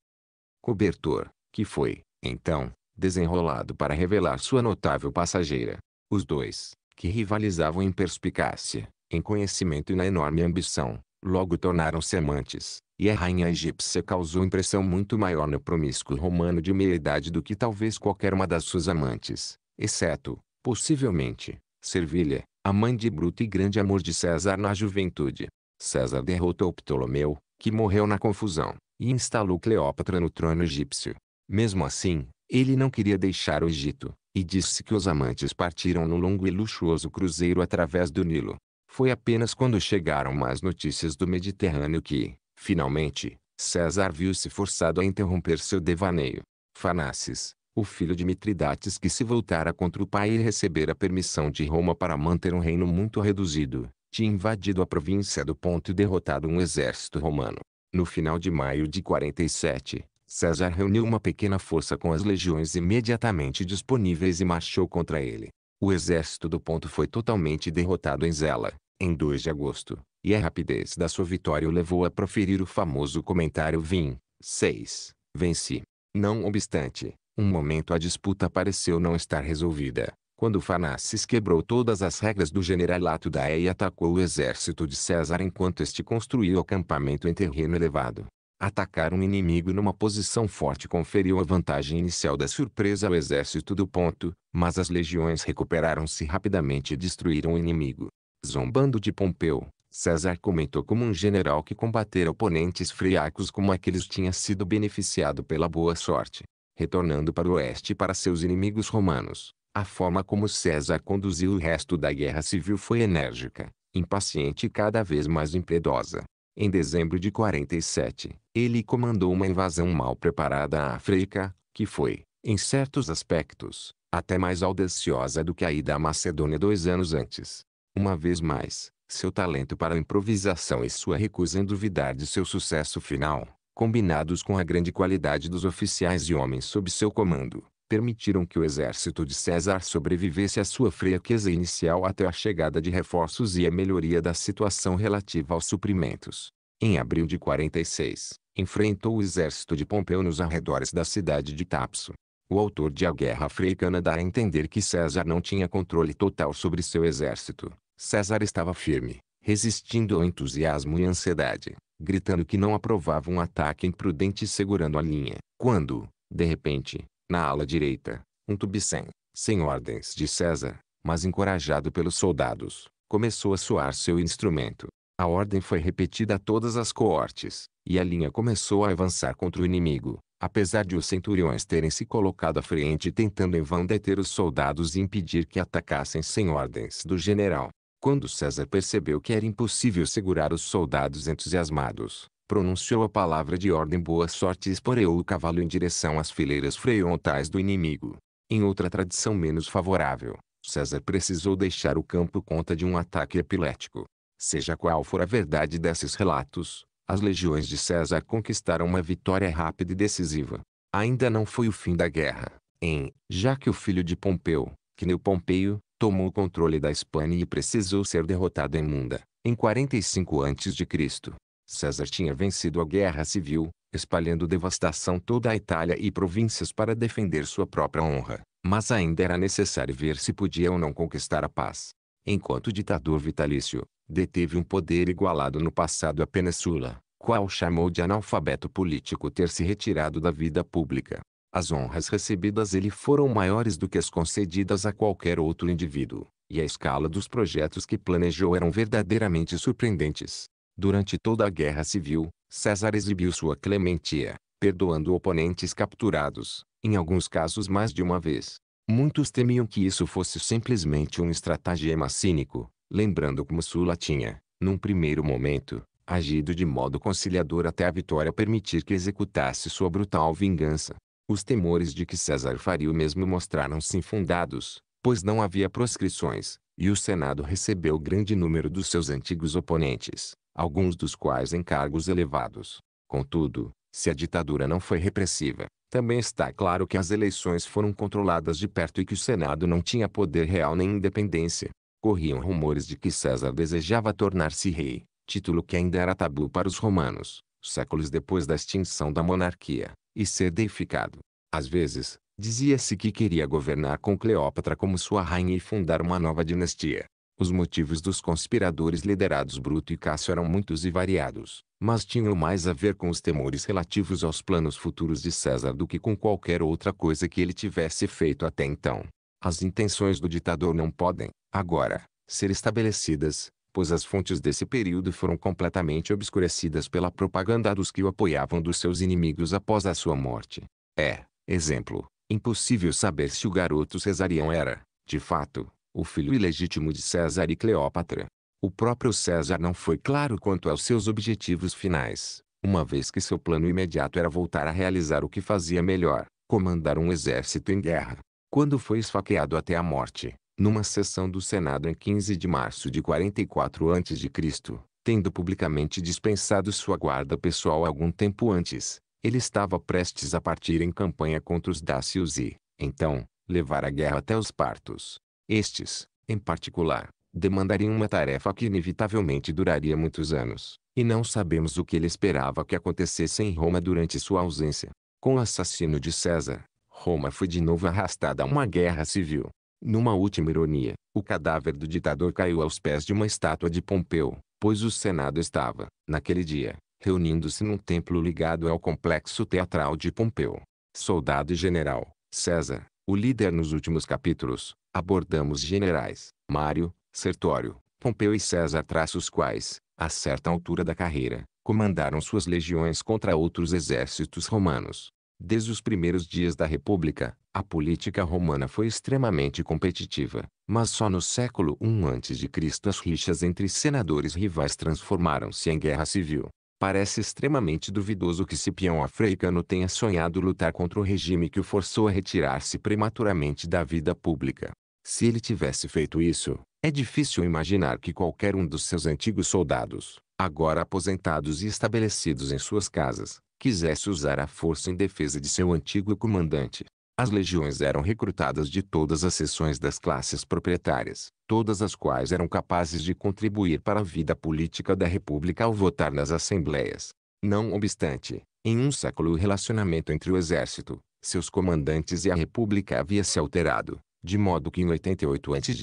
A: cobertor, que foi, então, desenrolado para revelar sua notável passageira. Os dois, que rivalizavam em perspicácia, em conhecimento e na enorme ambição, logo tornaram-se amantes e a rainha egípcia causou impressão muito maior no promíscuo romano de meia-idade do que talvez qualquer uma das suas amantes, exceto, possivelmente, Servilha, a mãe de Bruto e grande amor de César na juventude. César derrotou Ptolomeu, que morreu na confusão, e instalou Cleópatra no trono egípcio. Mesmo assim, ele não queria deixar o Egito, e disse que os amantes partiram no longo e luxuoso cruzeiro através do Nilo. Foi apenas quando chegaram mais notícias do Mediterrâneo que, Finalmente, César viu-se forçado a interromper seu devaneio. Fanácis, o filho de Mitridates que se voltara contra o pai e recebera permissão de Roma para manter um reino muito reduzido, tinha invadido a província do Ponto e derrotado um exército romano. No final de maio de 47, César reuniu uma pequena força com as legiões imediatamente disponíveis e marchou contra ele. O exército do Ponto foi totalmente derrotado em Zela, em 2 de agosto, e a rapidez da sua vitória o levou a proferir o famoso comentário Vim, 6, venci. Não obstante, um momento a disputa pareceu não estar resolvida, quando Farnaces quebrou todas as regras do generalato da E e atacou o exército de César enquanto este construía o acampamento em terreno elevado. Atacar um inimigo numa posição forte conferiu a vantagem inicial da surpresa ao exército do ponto, mas as legiões recuperaram-se rapidamente e destruíram o inimigo. Zombando de Pompeu, César comentou como um general que combatera oponentes friacos como aqueles tinha sido beneficiado pela boa sorte. Retornando para o oeste para seus inimigos romanos, a forma como César conduziu o resto da guerra civil foi enérgica, impaciente e cada vez mais impiedosa. Em dezembro de 47, ele comandou uma invasão mal preparada à África, que foi, em certos aspectos, até mais audaciosa do que a ida à Macedônia dois anos antes uma vez mais, seu talento para a improvisação e sua recusa em duvidar de seu sucesso final, combinados com a grande qualidade dos oficiais e homens sob seu comando, permitiram que o exército de César sobrevivesse à sua fraqueza inicial até a chegada de reforços e a melhoria da situação relativa aos suprimentos. Em abril de 46, enfrentou o exército de Pompeu nos arredores da cidade de Tapso, o autor de A Guerra Africana dá a entender que César não tinha controle total sobre seu exército. César estava firme, resistindo ao entusiasmo e ansiedade, gritando que não aprovava um ataque imprudente e segurando a linha. Quando, de repente, na ala direita, um tubicem, sem ordens de César, mas encorajado pelos soldados, começou a soar seu instrumento. A ordem foi repetida a todas as coortes, e a linha começou a avançar contra o inimigo. Apesar de os centuriões terem se colocado à frente tentando em vão deter os soldados e impedir que atacassem sem ordens do general, quando César percebeu que era impossível segurar os soldados entusiasmados, pronunciou a palavra de ordem boa sorte e esporeou o cavalo em direção às fileiras freontais do inimigo. Em outra tradição menos favorável, César precisou deixar o campo conta de um ataque epilético. Seja qual for a verdade desses relatos, as legiões de César conquistaram uma vitória rápida e decisiva. Ainda não foi o fim da guerra, em, já que o filho de Pompeu, Cneu Pompeio, tomou o controle da Espanha e precisou ser derrotado em Munda, em 45 a.C. César tinha vencido a guerra civil, espalhando devastação toda a Itália e províncias para defender sua própria honra, mas ainda era necessário ver se podia ou não conquistar a paz. Enquanto o ditador vitalício, deteve um poder igualado no passado apenas Sula, qual chamou de analfabeto político ter se retirado da vida pública. As honras recebidas ele foram maiores do que as concedidas a qualquer outro indivíduo, e a escala dos projetos que planejou eram verdadeiramente surpreendentes. Durante toda a Guerra Civil, César exibiu sua clementia, perdoando oponentes capturados, em alguns casos mais de uma vez. Muitos temiam que isso fosse simplesmente um estratagema cínico, lembrando como Sula tinha, num primeiro momento, agido de modo conciliador até a vitória permitir que executasse sua brutal vingança. Os temores de que César faria o mesmo mostraram-se infundados, pois não havia proscrições, e o Senado recebeu grande número dos seus antigos oponentes, alguns dos quais em cargos elevados. Contudo, se a ditadura não foi repressiva, também está claro que as eleições foram controladas de perto e que o Senado não tinha poder real nem independência corriam rumores de que César desejava tornar-se rei, título que ainda era tabu para os romanos, séculos depois da extinção da monarquia, e ser deificado. Às vezes, dizia-se que queria governar com Cleópatra como sua rainha e fundar uma nova dinastia. Os motivos dos conspiradores liderados Bruto e Cássio eram muitos e variados, mas tinham mais a ver com os temores relativos aos planos futuros de César do que com qualquer outra coisa que ele tivesse feito até então. As intenções do ditador não podem, agora, ser estabelecidas, pois as fontes desse período foram completamente obscurecidas pela propaganda dos que o apoiavam dos seus inimigos após a sua morte. É, exemplo, impossível saber se o garoto cesarião era, de fato, o filho ilegítimo de César e Cleópatra. O próprio César não foi claro quanto aos seus objetivos finais, uma vez que seu plano imediato era voltar a realizar o que fazia melhor, comandar um exército em guerra quando foi esfaqueado até a morte, numa sessão do Senado em 15 de março de 44 a.C., tendo publicamente dispensado sua guarda pessoal algum tempo antes, ele estava prestes a partir em campanha contra os dácios e, então, levar a guerra até os partos. Estes, em particular, demandariam uma tarefa que inevitavelmente duraria muitos anos, e não sabemos o que ele esperava que acontecesse em Roma durante sua ausência. Com o assassino de César, Roma foi de novo arrastada a uma guerra civil. Numa última ironia, o cadáver do ditador caiu aos pés de uma estátua de Pompeu, pois o Senado estava, naquele dia, reunindo-se num templo ligado ao complexo teatral de Pompeu. Soldado e general, César, o líder nos últimos capítulos, abordamos generais, Mário, Sertório, Pompeu e César traços quais, a certa altura da carreira, comandaram suas legiões contra outros exércitos romanos. Desde os primeiros dias da República, a política romana foi extremamente competitiva, mas só no século I a.C. as rixas entre senadores rivais transformaram-se em guerra civil. Parece extremamente duvidoso que Cipião Africano tenha sonhado lutar contra o regime que o forçou a retirar-se prematuramente da vida pública. Se ele tivesse feito isso, é difícil imaginar que qualquer um dos seus antigos soldados, agora aposentados e estabelecidos em suas casas, quisesse usar a força em defesa de seu antigo comandante. As legiões eram recrutadas de todas as seções das classes proprietárias, todas as quais eram capazes de contribuir para a vida política da república ao votar nas assembleias. Não obstante, em um século o relacionamento entre o exército, seus comandantes e a república havia se alterado, de modo que em 88 a.C.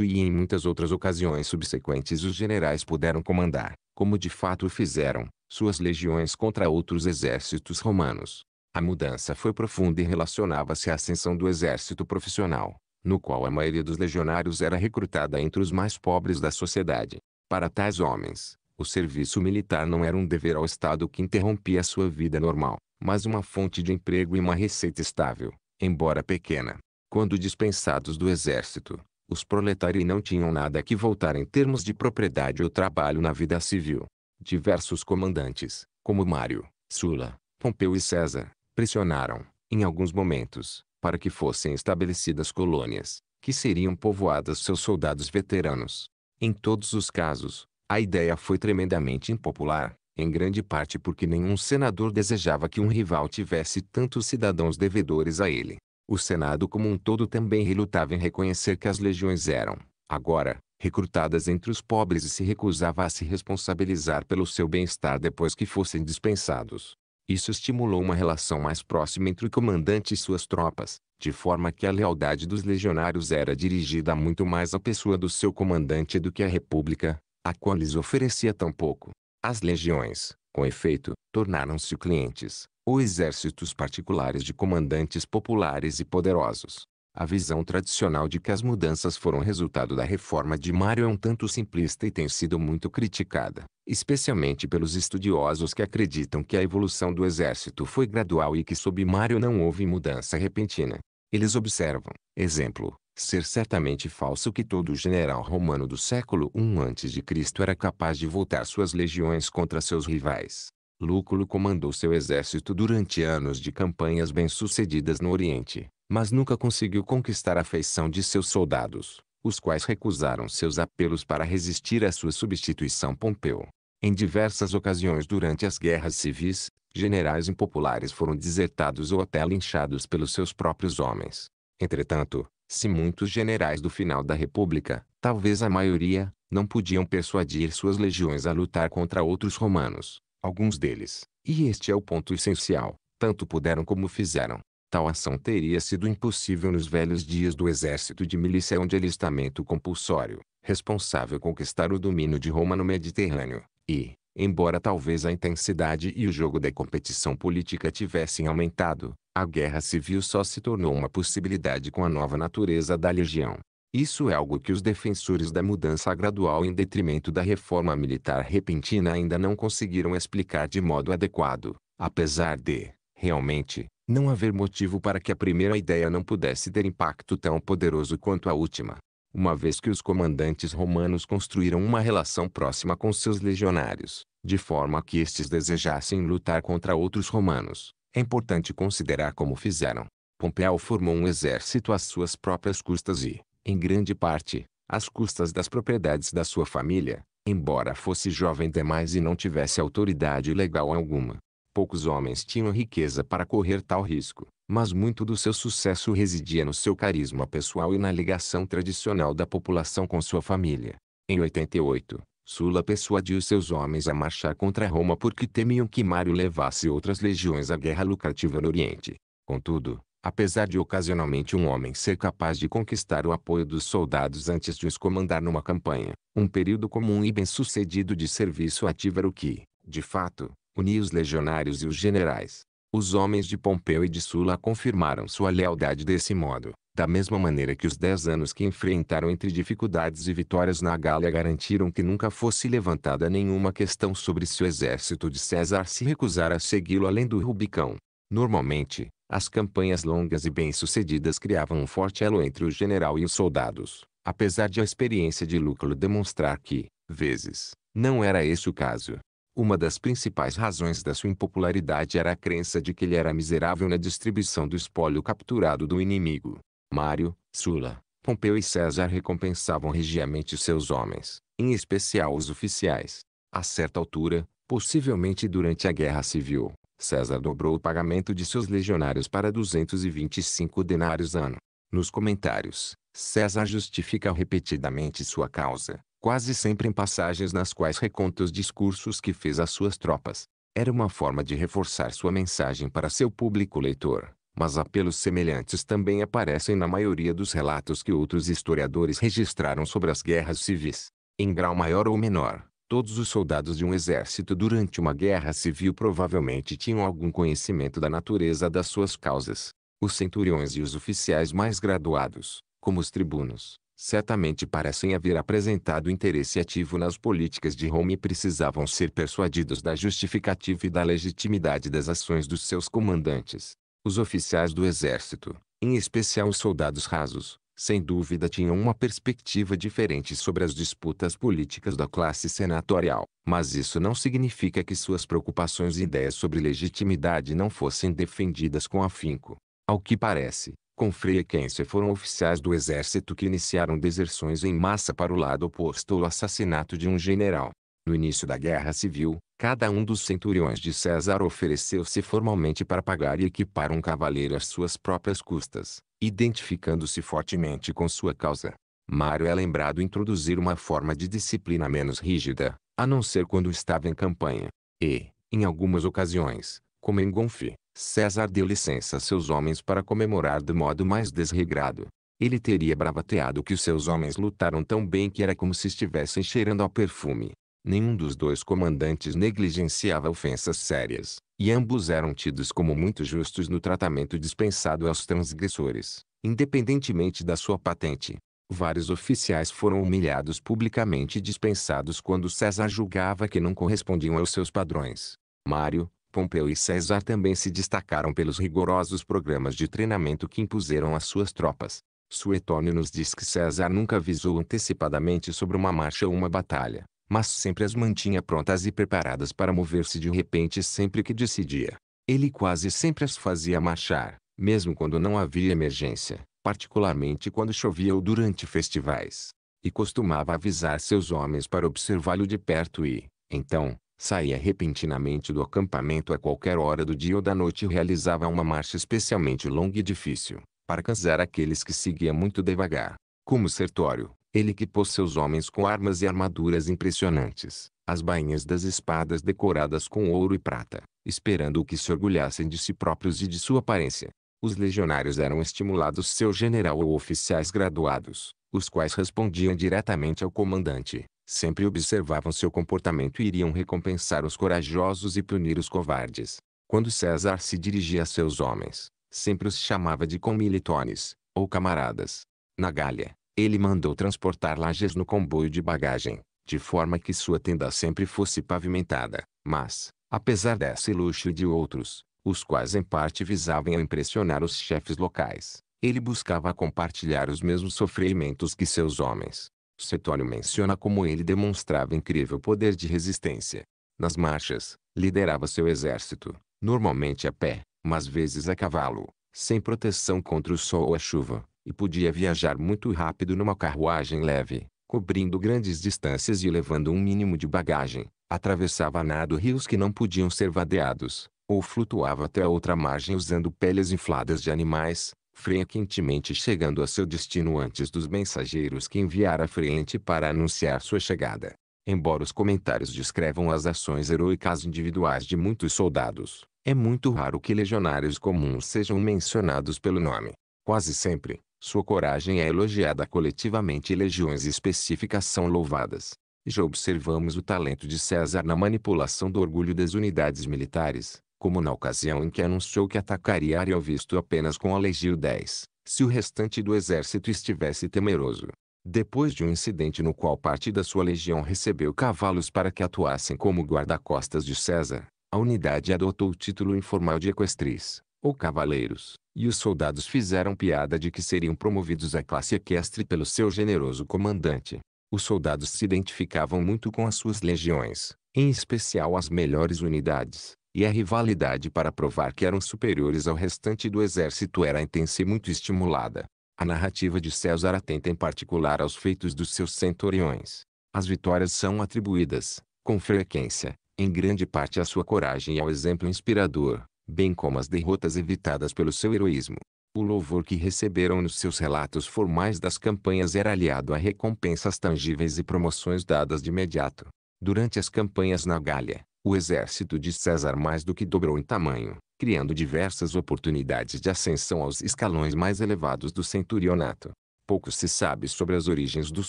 A: e em muitas outras ocasiões subsequentes os generais puderam comandar, como de fato fizeram, suas legiões contra outros exércitos romanos. A mudança foi profunda e relacionava-se à ascensão do exército profissional, no qual a maioria dos legionários era recrutada entre os mais pobres da sociedade. Para tais homens, o serviço militar não era um dever ao Estado que interrompia sua vida normal, mas uma fonte de emprego e uma receita estável, embora pequena. Quando dispensados do exército, os proletários não tinham nada que voltar em termos de propriedade ou trabalho na vida civil. Diversos comandantes, como Mário, Sula, Pompeu e César, pressionaram, em alguns momentos, para que fossem estabelecidas colônias, que seriam povoadas seus soldados veteranos. Em todos os casos, a ideia foi tremendamente impopular, em grande parte porque nenhum senador desejava que um rival tivesse tantos cidadãos devedores a ele. O Senado como um todo também relutava em reconhecer que as legiões eram, agora, recrutadas entre os pobres e se recusava a se responsabilizar pelo seu bem-estar depois que fossem dispensados. Isso estimulou uma relação mais próxima entre o comandante e suas tropas, de forma que a lealdade dos legionários era dirigida muito mais à pessoa do seu comandante do que à república, a qual lhes oferecia tão pouco. As legiões, com efeito, tornaram-se clientes, ou exércitos particulares de comandantes populares e poderosos. A visão tradicional de que as mudanças foram resultado da reforma de Mário é um tanto simplista e tem sido muito criticada, especialmente pelos estudiosos que acreditam que a evolução do exército foi gradual e que sob Mário não houve mudança repentina. Eles observam, exemplo, ser certamente falso que todo general romano do século I a.C. era capaz de voltar suas legiões contra seus rivais. Lúculo comandou seu exército durante anos de campanhas bem-sucedidas no Oriente, mas nunca conseguiu conquistar a afeição de seus soldados, os quais recusaram seus apelos para resistir à sua substituição Pompeu. Em diversas ocasiões durante as guerras civis, generais impopulares foram desertados ou até linchados pelos seus próprios homens. Entretanto, se muitos generais do final da República, talvez a maioria, não podiam persuadir suas legiões a lutar contra outros romanos, alguns deles, e este é o ponto essencial, tanto puderam como fizeram, tal ação teria sido impossível nos velhos dias do exército de milícia onde alistamento compulsório, responsável conquistar o domínio de Roma no Mediterrâneo, e, embora talvez a intensidade e o jogo da competição política tivessem aumentado, a guerra civil só se tornou uma possibilidade com a nova natureza da legião. Isso é algo que os defensores da mudança gradual em detrimento da reforma militar repentina ainda não conseguiram explicar de modo adequado, apesar de, realmente, não haver motivo para que a primeira ideia não pudesse ter impacto tão poderoso quanto a última, uma vez que os comandantes romanos construíram uma relação próxima com seus legionários, de forma que estes desejassem lutar contra outros romanos. É importante considerar como fizeram. Pompeu formou um exército às suas próprias custas e, em grande parte, às custas das propriedades da sua família, embora fosse jovem demais e não tivesse autoridade legal alguma. Poucos homens tinham riqueza para correr tal risco, mas muito do seu sucesso residia no seu carisma pessoal e na ligação tradicional da população com sua família. Em 88, Sula persuadiu seus homens a marchar contra Roma porque temiam que Mário levasse outras legiões à guerra lucrativa no Oriente. Contudo, apesar de ocasionalmente um homem ser capaz de conquistar o apoio dos soldados antes de os comandar numa campanha, um período comum e bem-sucedido de serviço ativo era o que, de fato, uni os legionários e os generais. Os homens de Pompeu e de Sula confirmaram sua lealdade desse modo, da mesma maneira que os dez anos que enfrentaram entre dificuldades e vitórias na Gália garantiram que nunca fosse levantada nenhuma questão sobre se o exército de César se recusar a segui-lo além do Rubicão. Normalmente, as campanhas longas e bem-sucedidas criavam um forte elo entre o general e os soldados, apesar de a experiência de Lúculo demonstrar que, vezes, não era esse o caso. Uma das principais razões da sua impopularidade era a crença de que ele era miserável na distribuição do espólio capturado do inimigo. Mário, Sula, Pompeu e César recompensavam regiamente seus homens, em especial os oficiais. A certa altura, possivelmente durante a Guerra Civil, César dobrou o pagamento de seus legionários para 225 denários ano. Nos comentários, César justifica repetidamente sua causa, quase sempre em passagens nas quais reconta os discursos que fez às suas tropas. Era uma forma de reforçar sua mensagem para seu público leitor, mas apelos semelhantes também aparecem na maioria dos relatos que outros historiadores registraram sobre as guerras civis. Em grau maior ou menor, Todos os soldados de um exército durante uma guerra civil provavelmente tinham algum conhecimento da natureza das suas causas. Os centuriões e os oficiais mais graduados, como os tribunos, certamente parecem haver apresentado interesse ativo nas políticas de Roma e precisavam ser persuadidos da justificativa e da legitimidade das ações dos seus comandantes. Os oficiais do exército, em especial os soldados rasos, sem dúvida tinham uma perspectiva diferente sobre as disputas políticas da classe senatorial, mas isso não significa que suas preocupações e ideias sobre legitimidade não fossem defendidas com afinco. Ao que parece, com frequência foram oficiais do exército que iniciaram deserções em massa para o lado oposto ou o assassinato de um general. No início da Guerra Civil, cada um dos centuriões de César ofereceu-se formalmente para pagar e equipar um cavaleiro às suas próprias custas, identificando-se fortemente com sua causa. Mário é lembrado introduzir uma forma de disciplina menos rígida, a não ser quando estava em campanha. E, em algumas ocasiões, como em Gonfi, César deu licença a seus homens para comemorar do modo mais desregrado. Ele teria bravateado que os seus homens lutaram tão bem que era como se estivessem cheirando ao perfume. Nenhum dos dois comandantes negligenciava ofensas sérias, e ambos eram tidos como muito justos no tratamento dispensado aos transgressores, independentemente da sua patente. Vários oficiais foram humilhados publicamente e dispensados quando César julgava que não correspondiam aos seus padrões. Mário, Pompeu e César também se destacaram pelos rigorosos programas de treinamento que impuseram às suas tropas. Suetônio nos diz que César nunca avisou antecipadamente sobre uma marcha ou uma batalha, mas sempre as mantinha prontas e preparadas para mover-se de repente sempre que decidia. Ele quase sempre as fazia marchar, mesmo quando não havia emergência, particularmente quando chovia ou durante festivais. E costumava avisar seus homens para observá-lo de perto e, então, saía repentinamente do acampamento a qualquer hora do dia ou da noite e realizava uma marcha especialmente longa e difícil, para cansar aqueles que seguia muito devagar. Como Sertório, ele que pôs seus homens com armas e armaduras impressionantes, as bainhas das espadas decoradas com ouro e prata, esperando que se orgulhassem de si próprios e de sua aparência. Os legionários eram estimulados seu general ou oficiais graduados, os quais respondiam diretamente ao comandante, sempre observavam seu comportamento e iriam recompensar os corajosos e punir os covardes. Quando César se dirigia a seus homens, sempre os chamava de comilitones, ou camaradas. Na Gália, ele mandou transportar lajes no comboio de bagagem, de forma que sua tenda sempre fosse pavimentada, mas, apesar desse luxo e de outros, os quais em parte visavam impressionar os chefes locais, ele buscava compartilhar os mesmos sofrimentos que seus homens, Suetônio menciona como ele demonstrava incrível poder de resistência. Nas marchas, liderava seu exército, normalmente a pé, mas vezes a cavalo, sem proteção contra o sol ou a chuva, e podia viajar muito rápido numa carruagem leve, cobrindo grandes distâncias e levando um mínimo de bagagem. Atravessava nado rios que não podiam ser vadeados, ou flutuava até outra margem usando peles infladas de animais, frequentemente chegando a seu destino antes dos mensageiros que enviar à frente para anunciar sua chegada. Embora os comentários descrevam as ações heroicas individuais de muitos soldados, é muito raro que legionários comuns sejam mencionados pelo nome. Quase sempre, sua coragem é elogiada coletivamente e legiões específicas são louvadas. Já observamos o talento de César na manipulação do orgulho das unidades militares, como na ocasião em que anunciou que atacaria Ariovisto apenas com a Alegio 10, se o restante do exército estivesse temeroso. Depois de um incidente no qual parte da sua legião recebeu cavalos para que atuassem como guarda-costas de César, a unidade adotou o título informal de equestris, ou cavaleiros, e os soldados fizeram piada de que seriam promovidos à classe equestre pelo seu generoso comandante. Os soldados se identificavam muito com as suas legiões, em especial as melhores unidades, e a rivalidade para provar que eram superiores ao restante do exército era intensa e muito estimulada. A narrativa de César atenta em particular aos feitos dos seus centuriões. As vitórias são atribuídas, com frequência, em grande parte à sua coragem e ao exemplo inspirador, bem como às derrotas evitadas pelo seu heroísmo. O louvor que receberam nos seus relatos formais das campanhas era aliado a recompensas tangíveis e promoções dadas de imediato. Durante as campanhas na Gália, o exército de César mais do que dobrou em tamanho, criando diversas oportunidades de ascensão aos escalões mais elevados do centurionato. Pouco se sabe sobre as origens dos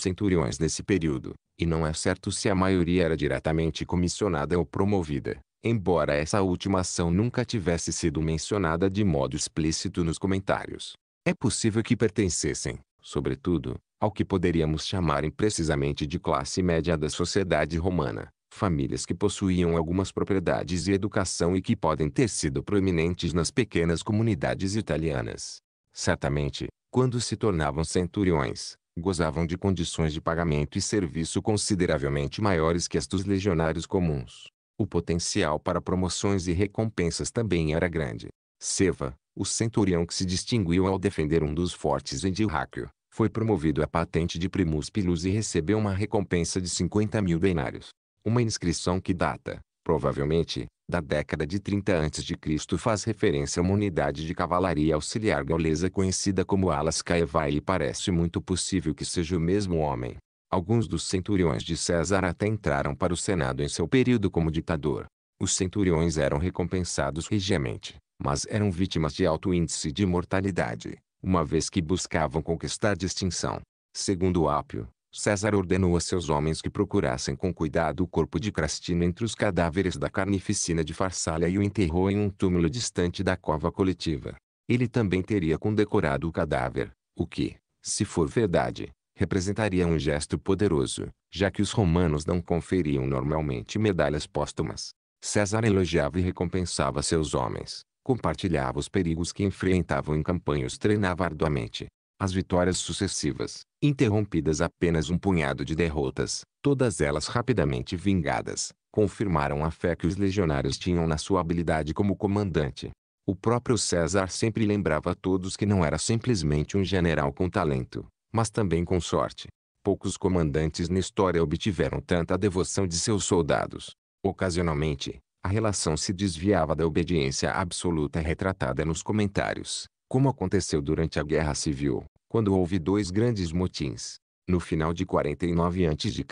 A: centuriões nesse período, e não é certo se a maioria era diretamente comissionada ou promovida, embora essa última ação nunca tivesse sido mencionada de modo explícito nos comentários. É possível que pertencessem, sobretudo, ao que poderíamos chamar imprecisamente de classe média da sociedade romana famílias que possuíam algumas propriedades e educação e que podem ter sido proeminentes nas pequenas comunidades italianas. Certamente, quando se tornavam centuriões, gozavam de condições de pagamento e serviço consideravelmente maiores que as dos legionários comuns. O potencial para promoções e recompensas também era grande. Seva, o centurião que se distinguiu ao defender um dos fortes em Diráquio, foi promovido à patente de primus pilus e recebeu uma recompensa de 50 mil denários. Uma inscrição que data, provavelmente, da década de 30 a.C. faz referência a uma unidade de cavalaria auxiliar gaulesa conhecida como Alas Caevae e parece muito possível que seja o mesmo homem. Alguns dos centuriões de César até entraram para o Senado em seu período como ditador. Os centuriões eram recompensados regiamente, mas eram vítimas de alto índice de mortalidade, uma vez que buscavam conquistar distinção. Segundo Ápio, César ordenou a seus homens que procurassem com cuidado o corpo de Crastino entre os cadáveres da carnificina de Farsalha e o enterrou em um túmulo distante da cova coletiva. Ele também teria condecorado o cadáver, o que, se for verdade, representaria um gesto poderoso, já que os romanos não conferiam normalmente medalhas póstumas. César elogiava e recompensava seus homens, compartilhava os perigos que enfrentavam em campanhas e treinava arduamente as vitórias sucessivas, interrompidas apenas um punhado de derrotas, todas elas rapidamente vingadas, confirmaram a fé que os legionários tinham na sua habilidade como comandante. O próprio César sempre lembrava a todos que não era simplesmente um general com talento, mas também com sorte. Poucos comandantes na história obtiveram tanta devoção de seus soldados. Ocasionalmente, a relação se desviava da obediência absoluta retratada nos comentários, como aconteceu durante a Guerra Civil, quando houve dois grandes motins. No final de 49 a.C.,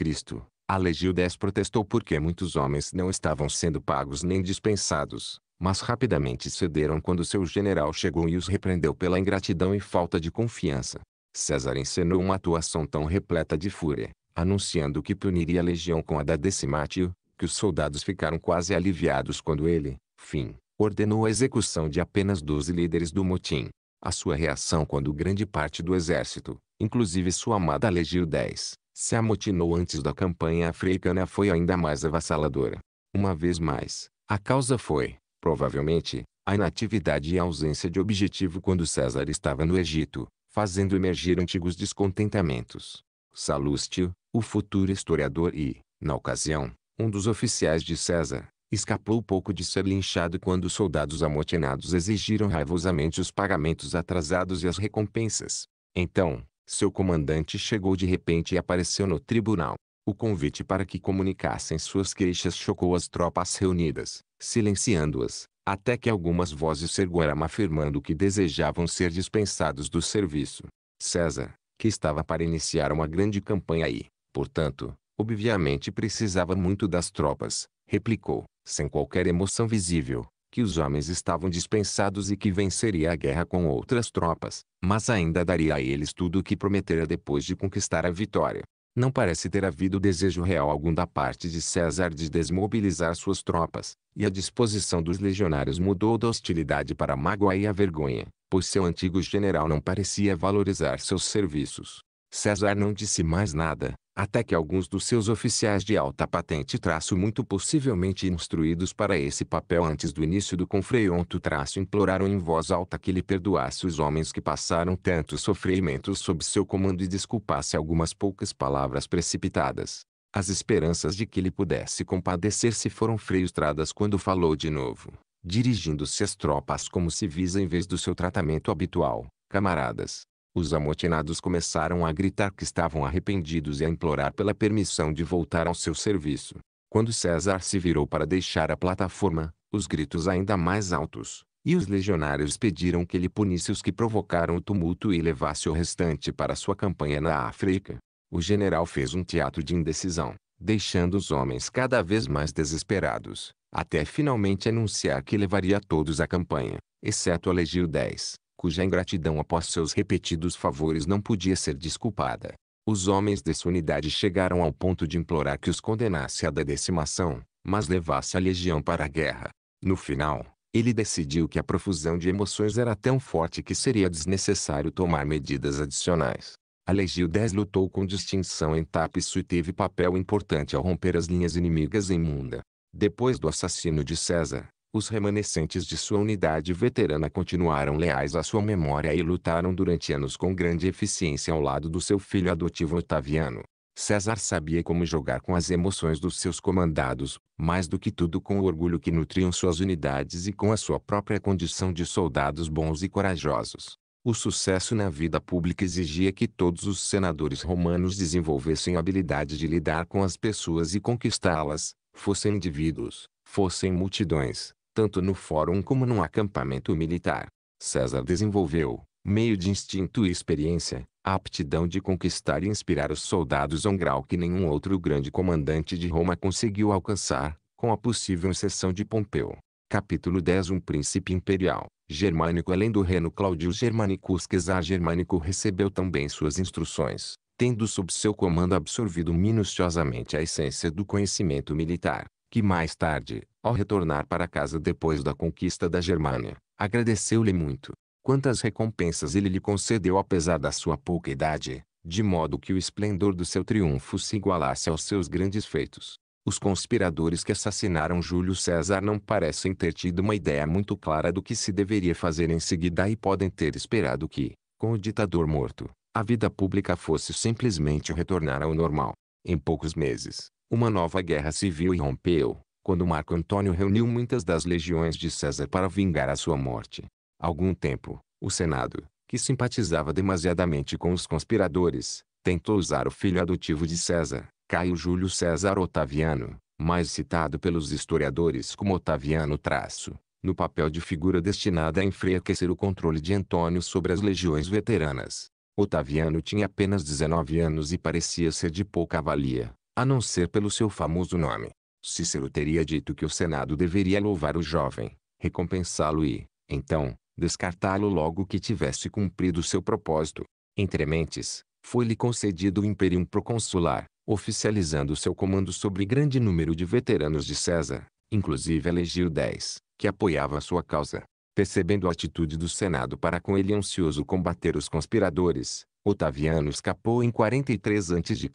A: a Legio X protestou porque muitos homens não estavam sendo pagos nem dispensados, mas rapidamente cederam quando seu general chegou e os repreendeu pela ingratidão e falta de confiança. César encenou uma atuação tão repleta de fúria, anunciando que puniria a legião com a da Decimatio, que os soldados ficaram quase aliviados quando ele, fim, ordenou a execução de apenas 12 líderes do motim. A sua reação quando grande parte do exército, inclusive sua amada Legio 10, se amotinou antes da campanha africana foi ainda mais avassaladora. Uma vez mais, a causa foi, provavelmente, a inatividade e a ausência de objetivo quando César estava no Egito, fazendo emergir antigos descontentamentos. Salustio, o futuro historiador e, na ocasião, um dos oficiais de César, escapou pouco de ser linchado quando os soldados amotinados exigiram raivosamente os pagamentos atrasados e as recompensas. Então, seu comandante chegou de repente e apareceu no tribunal. O convite para que comunicassem suas queixas chocou as tropas reunidas, silenciando-as, até que algumas vozes seguiram afirmando que desejavam ser dispensados do serviço. César, que estava para iniciar uma grande campanha e, portanto, obviamente precisava muito das tropas, replicou: sem qualquer emoção visível, que os homens estavam dispensados e que venceria a guerra com outras tropas, mas ainda daria a eles tudo o que prometera depois de conquistar a vitória. Não parece ter havido desejo real algum da parte de César de desmobilizar suas tropas, e a disposição dos legionários mudou da hostilidade para a mágoa e a vergonha, pois seu antigo general não parecia valorizar seus serviços. César não disse mais nada, até que alguns dos seus oficiais de alta patente traço muito possivelmente instruídos para esse papel antes do início do confreonto traço imploraram em voz alta que lhe perdoasse os homens que passaram tantos sofrimentos sob seu comando e desculpasse algumas poucas palavras precipitadas. As esperanças de que ele pudesse compadecer-se foram freustradas quando falou de novo, dirigindo-se às tropas como civis em vez do seu tratamento habitual, camaradas, os amotinados começaram a gritar que estavam arrependidos e a implorar pela permissão de voltar ao seu serviço. Quando César se virou para deixar a plataforma, os gritos ainda mais altos, e os legionários pediram que ele punisse os que provocaram o tumulto e levasse o restante para sua campanha na África. O general fez um teatro de indecisão, deixando os homens cada vez mais desesperados, até finalmente anunciar que levaria todos à campanha, exceto Alegio 10 cuja ingratidão após seus repetidos favores não podia ser desculpada. Os homens de sua unidade chegaram ao ponto de implorar que os condenasse à da decimação, mas levasse a legião para a guerra. No final, ele decidiu que a profusão de emoções era tão forte que seria desnecessário tomar medidas adicionais. A Legio 10 lutou com distinção em Tapisso e teve papel importante ao romper as linhas inimigas em Munda. Depois do assassino de César, os remanescentes de sua unidade veterana continuaram leais à sua memória e lutaram durante anos com grande eficiência ao lado do seu filho adotivo Otaviano. César sabia como jogar com as emoções dos seus comandados, mais do que tudo com o orgulho que nutriam suas unidades e com a sua própria condição de soldados bons e corajosos. O sucesso na vida pública exigia que todos os senadores romanos desenvolvessem a habilidade de lidar com as pessoas e conquistá-las, fossem indivíduos, fossem multidões, tanto no fórum como num acampamento militar. César desenvolveu, meio de instinto e experiência, a aptidão de conquistar e inspirar os soldados a um grau que nenhum outro grande comandante de Roma conseguiu alcançar, com a possível exceção de Pompeu. Capítulo 10 Um príncipe imperial, germânico além do reno Claudio Germanicus Cesar Germânico recebeu também suas instruções, tendo sob seu comando absorvido minuciosamente a essência do conhecimento militar que mais tarde, ao retornar para casa depois da conquista da Germânia, agradeceu-lhe muito. Quantas recompensas ele lhe concedeu apesar da sua pouca idade, de modo que o esplendor do seu triunfo se igualasse aos seus grandes feitos. Os conspiradores que assassinaram Júlio César não parecem ter tido uma ideia muito clara do que se deveria fazer em seguida e podem ter esperado que, com o ditador morto, a vida pública fosse simplesmente retornar ao normal. Em poucos meses, uma nova guerra civil irrompeu, quando Marco Antônio reuniu muitas das legiões de César para vingar a sua morte. Algum tempo, o Senado, que simpatizava demasiadamente com os conspiradores, tentou usar o filho adotivo de César, Caio Júlio César Otaviano, mais citado pelos historiadores como Otaviano Traço, no papel de figura destinada a enfraquecer o controle de Antônio sobre as legiões veteranas. Otaviano tinha apenas 19 anos e parecia ser de pouca valia, a não ser pelo seu famoso nome. Cícero teria dito que o Senado deveria louvar o jovem, recompensá-lo e, então, descartá-lo logo que tivesse cumprido seu propósito. Entrementes, foi-lhe concedido o imperium proconsular, oficializando seu comando sobre grande número de veteranos de César, inclusive elegiu dez que apoiava sua causa. Percebendo a atitude do Senado para com ele ansioso combater os conspiradores, Otaviano escapou em 43 a.C.,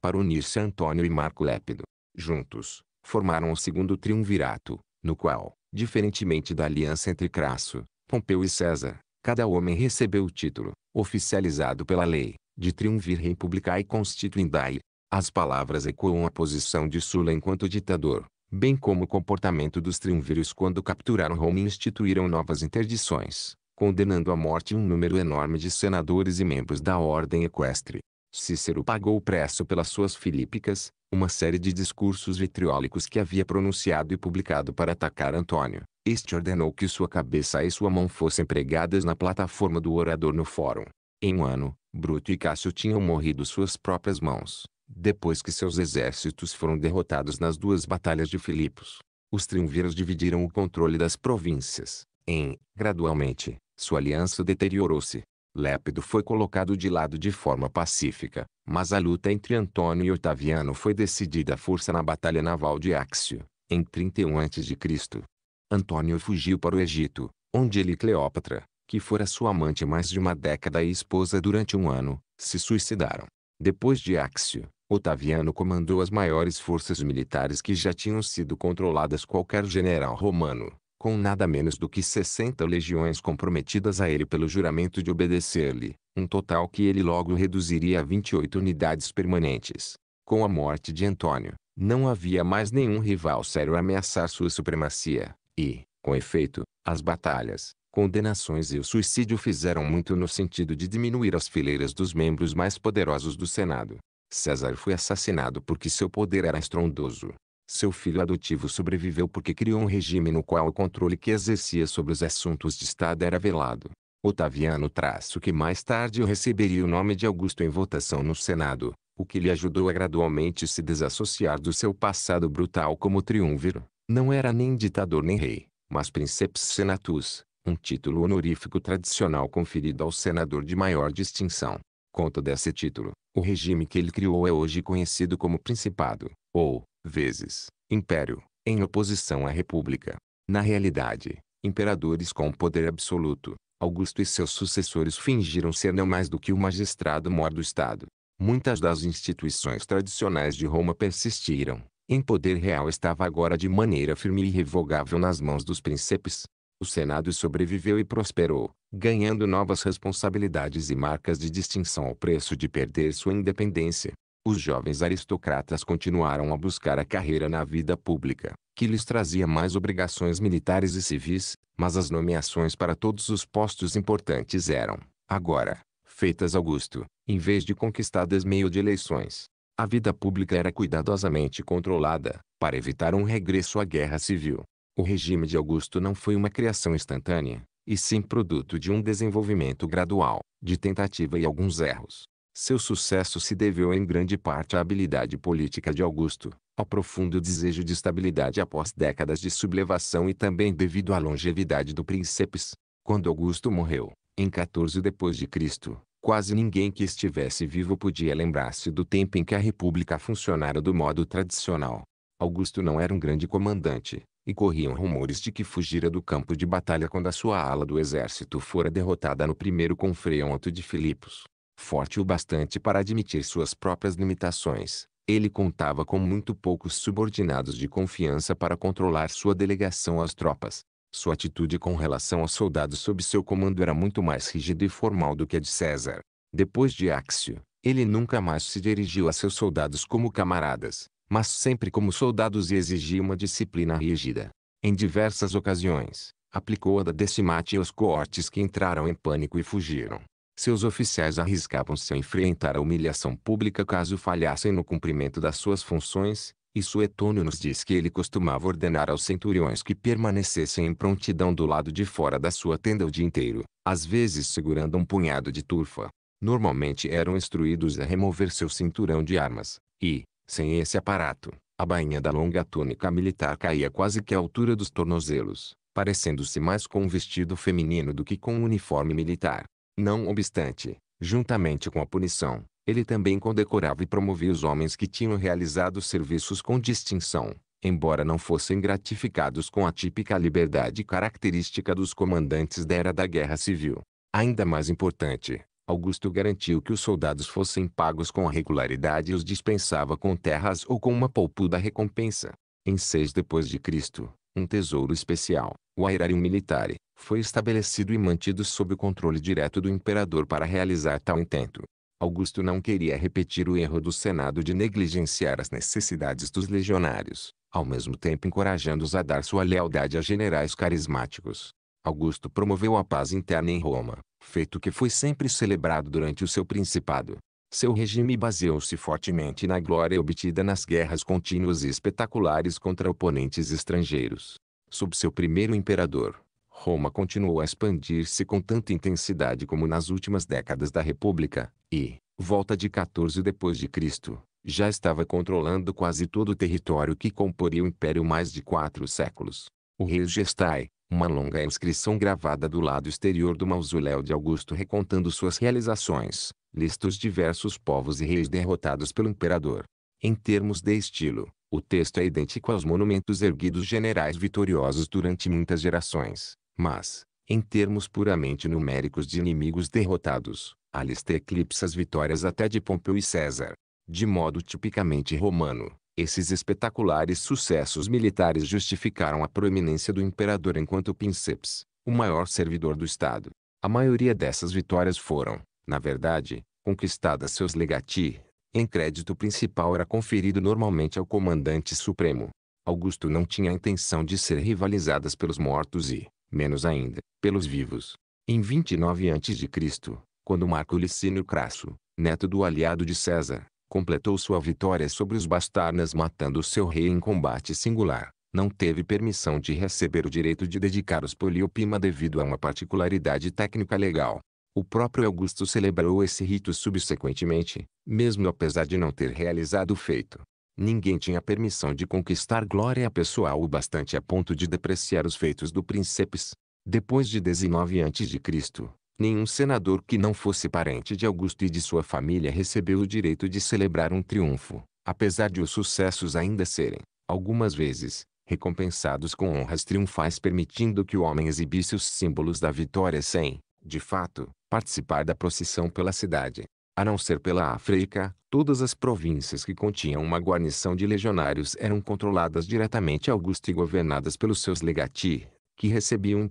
A: para unir-se a Antônio e Marco Lépido. Juntos, formaram o segundo triunvirato, no qual, diferentemente da aliança entre Crasso, Pompeu e César, cada homem recebeu o título, oficializado pela lei, de triunvir republicae constituindae. As palavras ecoam a posição de Sula enquanto ditador, bem como o comportamento dos triunvírios quando capturaram Roma e instituíram novas interdições, condenando à morte um número enorme de senadores e membros da ordem equestre. Cícero pagou o preço pelas suas filípicas, uma série de discursos vitriólicos que havia pronunciado e publicado para atacar Antônio. Este ordenou que sua cabeça e sua mão fossem pregadas na plataforma do orador no fórum. Em um ano, Bruto e Cássio tinham morrido suas próprias mãos, depois que seus exércitos foram derrotados nas duas batalhas de Filipos. Os triunviros dividiram o controle das províncias. Em, gradualmente, sua aliança deteriorou-se. Lépido foi colocado de lado de forma pacífica, mas a luta entre Antônio e Otaviano foi decidida à força na Batalha Naval de Áxio, em 31 a.C. Antônio fugiu para o Egito, onde ele e Cleópatra, que fora sua amante mais de uma década e esposa durante um ano, se suicidaram. Depois de Áxio, Otaviano comandou as maiores forças militares que já tinham sido controladas qualquer general romano com nada menos do que 60 legiões comprometidas a ele pelo juramento de obedecer-lhe, um total que ele logo reduziria a 28 unidades permanentes. Com a morte de Antônio, não havia mais nenhum rival sério a ameaçar sua supremacia, e, com efeito, as batalhas, condenações e o suicídio fizeram muito no sentido de diminuir as fileiras dos membros mais poderosos do Senado. César foi assassinado porque seu poder era estrondoso, seu filho adotivo sobreviveu porque criou um regime no qual o controle que exercia sobre os assuntos de Estado era velado. Otaviano traço que mais tarde receberia o nome de Augusto em votação no Senado, o que lhe ajudou a gradualmente se desassociar do seu passado brutal como triunviro. Não era nem ditador nem rei, mas princeps senatus, um título honorífico tradicional conferido ao senador de maior distinção. Conta desse título, o regime que ele criou é hoje conhecido como Principado, ou, vezes, império, em oposição à república. Na realidade, imperadores com poder absoluto, Augusto e seus sucessores fingiram ser não mais do que o magistrado mor do Estado. Muitas das instituições tradicionais de Roma persistiram, em poder real estava agora de maneira firme e irrevogável nas mãos dos príncipes. O Senado sobreviveu e prosperou, ganhando novas responsabilidades e marcas de distinção ao preço de perder sua independência os jovens aristocratas continuaram a buscar a carreira na vida pública, que lhes trazia mais obrigações militares e civis, mas as nomeações para todos os postos importantes eram, agora, feitas Augusto, em vez de conquistadas meio de eleições. A vida pública era cuidadosamente controlada, para evitar um regresso à guerra civil. O regime de Augusto não foi uma criação instantânea, e sim produto de um desenvolvimento gradual, de tentativa e alguns erros. Seu sucesso se deveu em grande parte à habilidade política de Augusto, ao profundo desejo de estabilidade após décadas de sublevação e também devido à longevidade do príncipes. Quando Augusto morreu, em 14 depois de Cristo, quase ninguém que estivesse vivo podia lembrar-se do tempo em que a república funcionara do modo tradicional. Augusto não era um grande comandante, e corriam rumores de que fugira do campo de batalha quando a sua ala do exército fora derrotada no primeiro confronto de Filipos forte o bastante para admitir suas próprias limitações, ele contava com muito poucos subordinados de confiança para controlar sua delegação às tropas. Sua atitude com relação aos soldados sob seu comando era muito mais rígida e formal do que a de César. Depois de Áxio, ele nunca mais se dirigiu a seus soldados como camaradas, mas sempre como soldados e exigia uma disciplina rígida. Em diversas ocasiões, aplicou a da decimate aos coortes que entraram em pânico e fugiram seus oficiais arriscavam-se a enfrentar a humilhação pública caso falhassem no cumprimento das suas funções, e Suetônio nos diz que ele costumava ordenar aos centuriões que permanecessem em prontidão do lado de fora da sua tenda o dia inteiro, às vezes segurando um punhado de turfa. Normalmente eram instruídos a remover seu cinturão de armas, e, sem esse aparato, a bainha da longa túnica militar caía quase que à altura dos tornozelos, parecendo-se mais com um vestido feminino do que com um uniforme militar. Não obstante, juntamente com a punição, ele também condecorava e promovia os homens que tinham realizado serviços com distinção, embora não fossem gratificados com a típica liberdade característica dos comandantes da era da guerra civil. Ainda mais importante, Augusto garantiu que os soldados fossem pagos com a regularidade e os dispensava com terras ou com uma poupuda recompensa. Em 6 depois de Cristo, um tesouro especial, o aerarium militare, foi estabelecido e mantido sob o controle direto do imperador para realizar tal intento. Augusto não queria repetir o erro do Senado de negligenciar as necessidades dos legionários, ao mesmo tempo encorajando-os a dar sua lealdade a generais carismáticos. Augusto promoveu a paz interna em Roma, feito que foi sempre celebrado durante o seu principado. Seu regime baseou-se fortemente na glória obtida nas guerras contínuas e espetaculares contra oponentes estrangeiros. Sob seu primeiro imperador, Roma continuou a expandir-se com tanta intensidade como nas últimas décadas da República, e, volta de 14 depois de Cristo, já estava controlando quase todo o território que comporia o império mais de quatro séculos. O rei Gestai, uma longa inscrição gravada do lado exterior do mausoléu de Augusto recontando suas realizações, listos diversos povos e reis derrotados pelo imperador. Em termos de estilo, o texto é idêntico aos monumentos erguidos generais vitoriosos durante muitas gerações, mas, em termos puramente numéricos de inimigos derrotados, a lista eclipsa as vitórias até de Pompeu e César. De modo tipicamente romano, esses espetaculares sucessos militares justificaram a proeminência do imperador enquanto princeps, o maior servidor do Estado. A maioria dessas vitórias foram, na verdade, conquistada seus legati, em crédito principal era conferido normalmente ao comandante supremo. Augusto não tinha a intenção de ser rivalizadas pelos mortos e, menos ainda, pelos vivos. Em 29 a.C., quando Marco Licínio Crasso, neto do aliado de César, completou sua vitória sobre os bastarnas matando seu rei em combate singular, não teve permissão de receber o direito de dedicar os Poliopima devido a uma particularidade técnica legal. O próprio Augusto celebrou esse rito subsequentemente, mesmo apesar de não ter realizado o feito. Ninguém tinha permissão de conquistar glória pessoal o bastante a ponto de depreciar os feitos do príncipes. Depois de 19 a.C., nenhum senador que não fosse parente de Augusto e de sua família recebeu o direito de celebrar um triunfo, apesar de os sucessos ainda serem, algumas vezes, recompensados com honras triunfais permitindo que o homem exibisse os símbolos da vitória sem, de fato, participar da procissão pela cidade. A não ser pela África, todas as províncias que continham uma guarnição de legionários eram controladas diretamente Augusto e governadas pelos seus legati, que recebiam um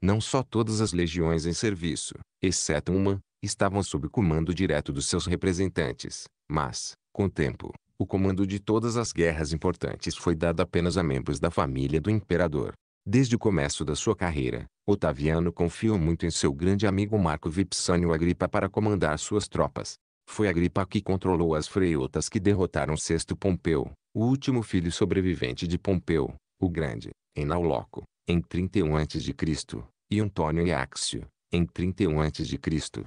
A: Não só todas as legiões em serviço, exceto uma, estavam sob comando direto dos seus representantes, mas, com o tempo, o comando de todas as guerras importantes foi dado apenas a membros da família do imperador. Desde o começo da sua carreira, Otaviano confiou muito em seu grande amigo Marco Vipsânio Agripa para comandar suas tropas. Foi Agripa que controlou as freiotas que derrotaram Sexto Pompeu, o último filho sobrevivente de Pompeu, o Grande, em Nauloco, em 31 a.C., e Antônio Iáxio, em 31 a.C.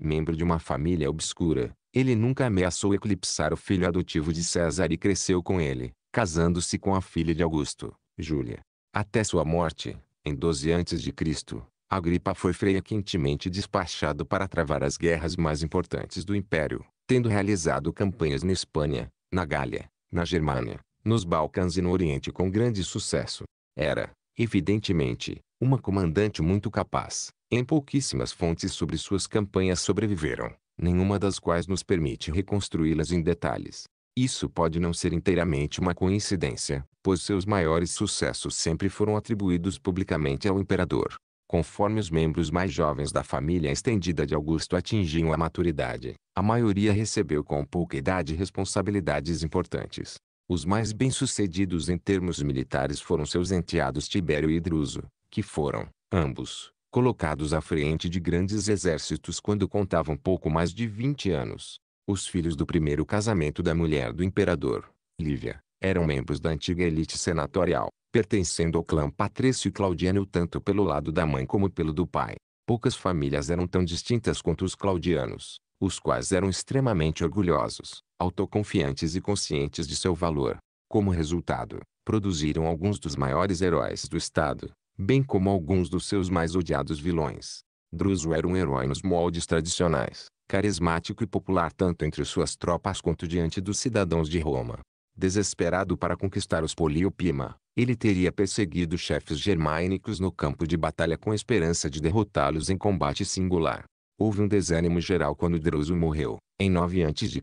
A: Membro de uma família obscura, ele nunca ameaçou eclipsar o filho adotivo de César e cresceu com ele, casando-se com a filha de Augusto, Júlia. Até sua morte, em 12 a.C., Agripa foi frequentemente despachado para travar as guerras mais importantes do império, tendo realizado campanhas na Espanha, na Gália, na Germânia, nos Balcãs e no Oriente com grande sucesso. Era, evidentemente, uma comandante muito capaz. Em pouquíssimas fontes sobre suas campanhas sobreviveram, nenhuma das quais nos permite reconstruí-las em detalhes. Isso pode não ser inteiramente uma coincidência, pois seus maiores sucessos sempre foram atribuídos publicamente ao imperador. Conforme os membros mais jovens da família estendida de Augusto atingiam a maturidade, a maioria recebeu com pouca idade responsabilidades importantes. Os mais bem-sucedidos em termos militares foram seus enteados Tibério e Druso, que foram, ambos, colocados à frente de grandes exércitos quando contavam pouco mais de 20 anos. Os filhos do primeiro casamento da mulher do imperador, Lívia, eram membros da antiga elite senatorial, pertencendo ao clã patrício claudiano tanto pelo lado da mãe como pelo do pai. Poucas famílias eram tão distintas quanto os claudianos, os quais eram extremamente orgulhosos, autoconfiantes e conscientes de seu valor. Como resultado, produziram alguns dos maiores heróis do Estado, bem como alguns dos seus mais odiados vilões. Druso era um herói nos moldes tradicionais, carismático e popular tanto entre suas tropas quanto diante dos cidadãos de Roma. Desesperado para conquistar os Poliopima, ele teria perseguido chefes germânicos no campo de batalha com esperança de derrotá-los em combate singular. Houve um desânimo geral quando Druso morreu, em 9 a.C.,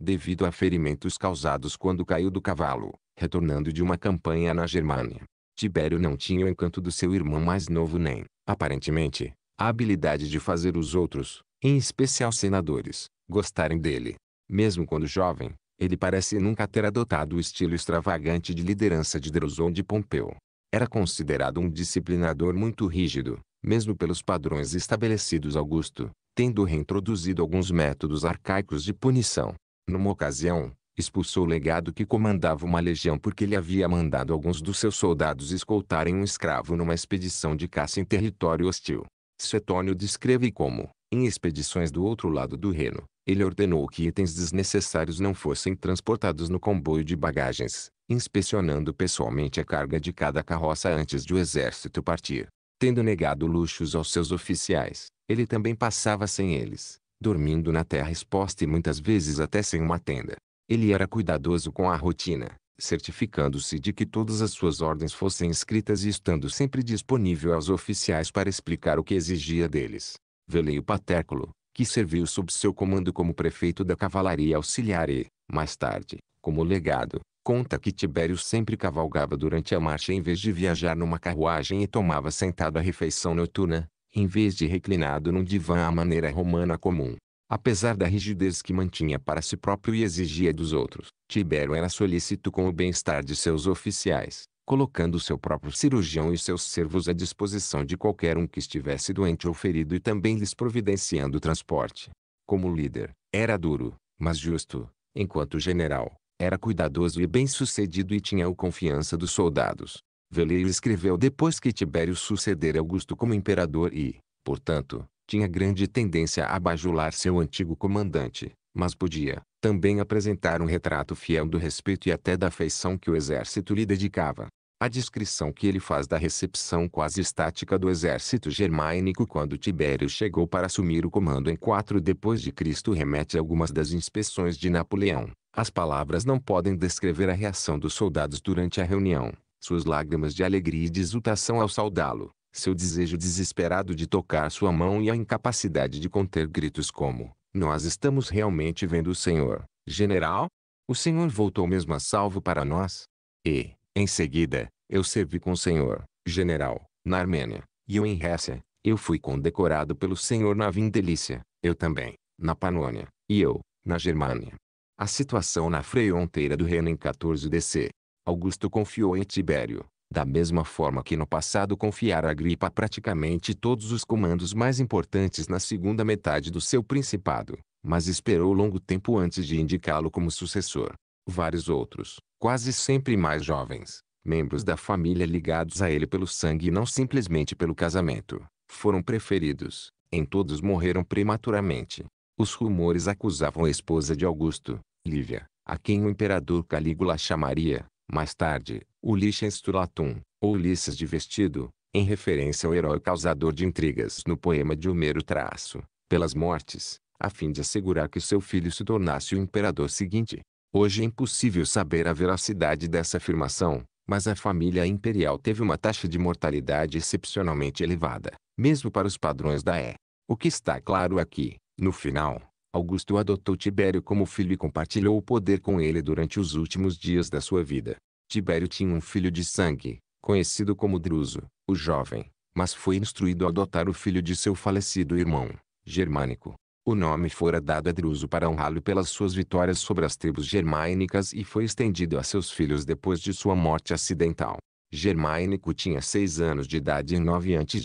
A: devido a ferimentos causados quando caiu do cavalo, retornando de uma campanha na Germânia. Tibério não tinha o encanto do seu irmão mais novo nem, aparentemente, a habilidade de fazer os outros, em especial senadores, gostarem dele. Mesmo quando jovem, ele parece nunca ter adotado o estilo extravagante de liderança de Droson de Pompeu. Era considerado um disciplinador muito rígido, mesmo pelos padrões estabelecidos Augusto, tendo reintroduzido alguns métodos arcaicos de punição. Numa ocasião, expulsou o legado que comandava uma legião porque ele havia mandado alguns dos seus soldados escoltarem um escravo numa expedição de caça em território hostil. Suetônio descreve como em expedições do outro lado do Reno, ele ordenou que itens desnecessários não fossem transportados no comboio de bagagens, inspecionando pessoalmente a carga de cada carroça antes de o exército partir. Tendo negado luxos aos seus oficiais, ele também passava sem eles, dormindo na terra exposta e muitas vezes até sem uma tenda. Ele era cuidadoso com a rotina, certificando-se de que todas as suas ordens fossem escritas e estando sempre disponível aos oficiais para explicar o que exigia deles. Veleio Paterculo, que serviu sob seu comando como prefeito da cavalaria auxiliar e, mais tarde, como legado, conta que Tibério sempre cavalgava durante a marcha em vez de viajar numa carruagem e tomava sentado a refeição noturna, em vez de reclinado num divã à maneira romana comum. Apesar da rigidez que mantinha para si próprio e exigia dos outros, Tibério era solícito com o bem-estar de seus oficiais colocando seu próprio cirurgião e seus servos à disposição de qualquer um que estivesse doente ou ferido e também lhes providenciando transporte. Como líder, era duro, mas justo, enquanto general, era cuidadoso e bem-sucedido e tinha a confiança dos soldados. Veleio escreveu depois que Tibério sucedera Augusto como imperador e, portanto, tinha grande tendência a bajular seu antigo comandante, mas podia, também apresentar um retrato fiel do respeito e até da afeição que o exército lhe dedicava. A descrição que ele faz da recepção quase estática do exército germânico quando Tibério chegou para assumir o comando em 4 depois de Cristo remete a algumas das inspeções de Napoleão. As palavras não podem descrever a reação dos soldados durante a reunião, suas lágrimas de alegria e de exultação ao saudá-lo, seu desejo desesperado de tocar sua mão e a incapacidade de conter gritos como: Nós estamos realmente vendo o Senhor, General? O Senhor voltou mesmo a salvo para nós? E, em seguida, eu servi com o senhor, general, na Armênia, e eu em Récia. Eu fui condecorado pelo senhor na Vindelícia, eu também, na Panônia, e eu, na Germânia. A situação na fronteira do reino em 14 DC. Augusto confiou em Tibério, da mesma forma que no passado confiara a gripa praticamente todos os comandos mais importantes na segunda metade do seu principado, mas esperou longo tempo antes de indicá-lo como sucessor. Vários outros, quase sempre mais jovens, membros da família ligados a ele pelo sangue e não simplesmente pelo casamento, foram preferidos. Em todos morreram prematuramente. Os rumores acusavam a esposa de Augusto, Lívia, a quem o imperador Calígula chamaria, mais tarde, Ulisses Tulatum, ou Ulisses de Vestido, em referência ao herói causador de intrigas no poema de Homero traço, pelas mortes, a fim de assegurar que seu filho se tornasse o imperador seguinte. Hoje é impossível saber a veracidade dessa afirmação, mas a família imperial teve uma taxa de mortalidade excepcionalmente elevada, mesmo para os padrões da E. O que está claro é que, no final, Augusto adotou Tibério como filho e compartilhou o poder com ele durante os últimos dias da sua vida. Tibério tinha um filho de sangue, conhecido como Druso, o jovem, mas foi instruído a adotar o filho de seu falecido irmão, Germânico. O nome fora dado a é Druso para honrá-lo pelas suas vitórias sobre as tribos germânicas e foi estendido a seus filhos depois de sua morte acidental. Germânico tinha seis anos de idade em 9 a.C.,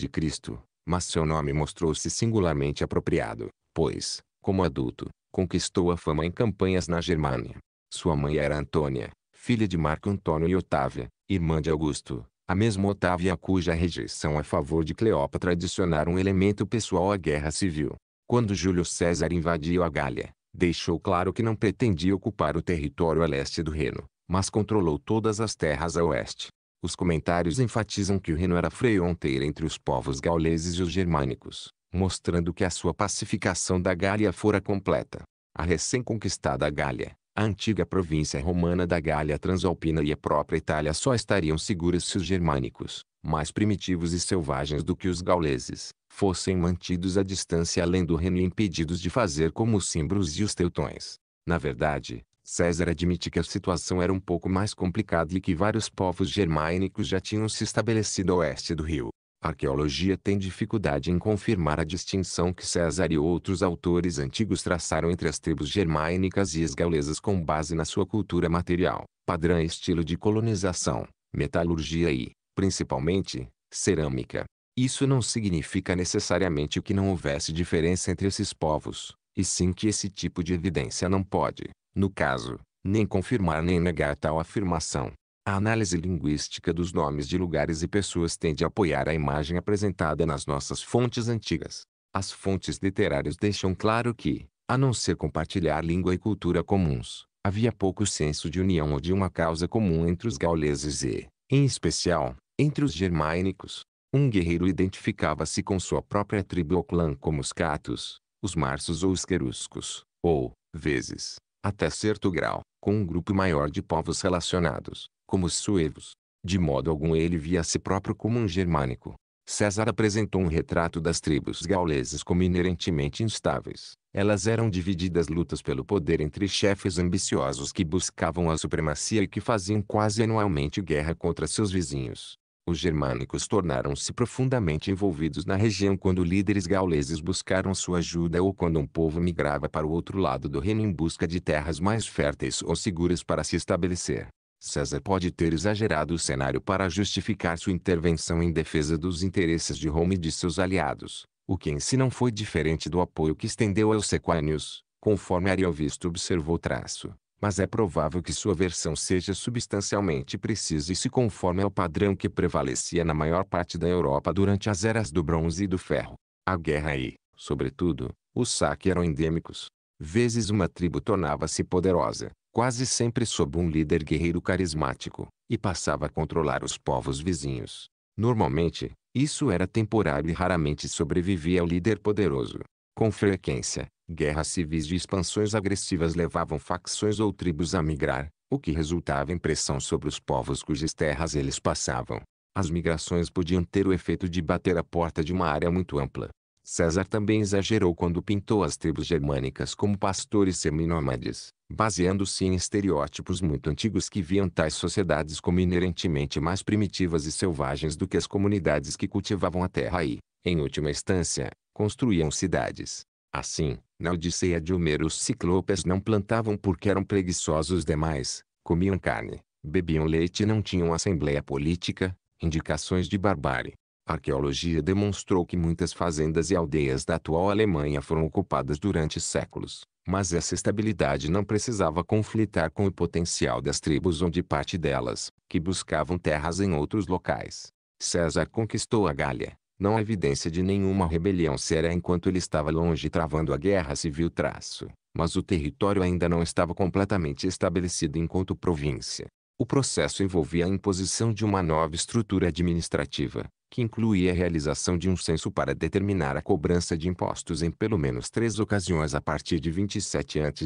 A: mas seu nome mostrou-se singularmente apropriado, pois, como adulto, conquistou a fama em campanhas na Germânia. Sua mãe era Antônia, filha de Marco Antônio e Otávia, irmã de Augusto, a mesma Otávia cuja rejeição a favor de Cleópatra adicionara um elemento pessoal à guerra civil. Quando Júlio César invadiu a Gália, deixou claro que não pretendia ocupar o território a leste do Reno, mas controlou todas as terras a oeste. Os comentários enfatizam que o Reno era fronteira entre os povos gauleses e os germânicos, mostrando que a sua pacificação da Gália fora completa. A recém-conquistada Gália, a antiga província romana da Gália Transalpina e a própria Itália só estariam seguras se os germânicos, mais primitivos e selvagens do que os gauleses, fossem mantidos à distância além do reino e impedidos de fazer como os cimbros e os teutões. Na verdade, César admite que a situação era um pouco mais complicada e que vários povos germânicos já tinham se estabelecido a oeste do rio. A arqueologia tem dificuldade em confirmar a distinção que César e outros autores antigos traçaram entre as tribos germânicas e as gaulesas com base na sua cultura material, padrão e estilo de colonização, metalurgia e, principalmente, cerâmica. Isso não significa necessariamente que não houvesse diferença entre esses povos, e sim que esse tipo de evidência não pode, no caso, nem confirmar nem negar tal afirmação. A análise linguística dos nomes de lugares e pessoas tende a apoiar a imagem apresentada nas nossas fontes antigas. As fontes literárias deixam claro que, a não ser compartilhar língua e cultura comuns, havia pouco senso de união ou de uma causa comum entre os gauleses e, em especial, entre os germânicos. Um guerreiro identificava-se com sua própria tribo ou clã como os catos, os marsos ou os queruscos, ou, vezes, até certo grau, com um grupo maior de povos relacionados, como os suevos. De modo algum ele via a si próprio como um germânico. César apresentou um retrato das tribos gaulesas como inerentemente instáveis. Elas eram divididas lutas pelo poder entre chefes ambiciosos que buscavam a supremacia e que faziam quase anualmente guerra contra seus vizinhos. Os germânicos tornaram-se profundamente envolvidos na região quando líderes gauleses buscaram sua ajuda ou quando um povo migrava para o outro lado do reino em busca de terras mais férteis ou seguras para se estabelecer. César pode ter exagerado o cenário para justificar sua intervenção em defesa dos interesses de Roma e de seus aliados, o que em si não foi diferente do apoio que estendeu aos sequânios, conforme Ariovisto observou traço mas é provável que sua versão seja substancialmente precisa e se conforme ao padrão que prevalecia na maior parte da Europa durante as eras do bronze e do ferro. A guerra e, sobretudo, o saque eram endêmicos. Vezes uma tribo tornava-se poderosa, quase sempre sob um líder guerreiro carismático, e passava a controlar os povos vizinhos. Normalmente, isso era temporário e raramente sobrevivia ao líder poderoso. Com frequência, Guerras civis e expansões agressivas levavam facções ou tribos a migrar, o que resultava em pressão sobre os povos cujas terras eles passavam. As migrações podiam ter o efeito de bater a porta de uma área muito ampla. César também exagerou quando pintou as tribos germânicas como pastores seminômades, baseando-se em estereótipos muito antigos que viam tais sociedades como inerentemente mais primitivas e selvagens do que as comunidades que cultivavam a terra e, em última instância, construíam cidades. Assim, na Odisseia de Homero os ciclopes não plantavam porque eram preguiçosos demais, comiam carne, bebiam leite e não tinham assembleia política, indicações de barbárie. A arqueologia demonstrou que muitas fazendas e aldeias da atual Alemanha foram ocupadas durante séculos, mas essa estabilidade não precisava conflitar com o potencial das tribos ou de parte delas, que buscavam terras em outros locais. César conquistou a Gália, não há evidência de nenhuma rebelião séria enquanto ele estava longe travando a guerra civil traço, mas o território ainda não estava completamente estabelecido enquanto província. O processo envolvia a imposição de uma nova estrutura administrativa, que incluía a realização de um censo para determinar a cobrança de impostos em pelo menos três ocasiões a partir de 27 a.C.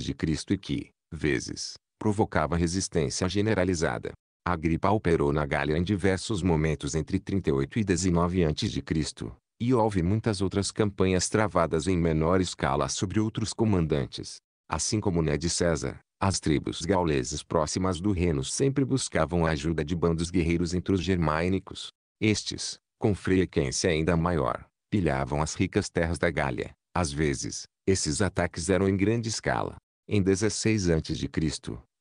A: e que, vezes, provocava resistência generalizada. A gripa operou na Gália em diversos momentos entre 38 e 19 a.C., e houve muitas outras campanhas travadas em menor escala sobre outros comandantes. Assim como Ned César, as tribos gauleses próximas do Reno sempre buscavam a ajuda de bandos guerreiros entre os germânicos. Estes, com frequência ainda maior, pilhavam as ricas terras da Gália. Às vezes, esses ataques eram em grande escala. Em 16 a.C.,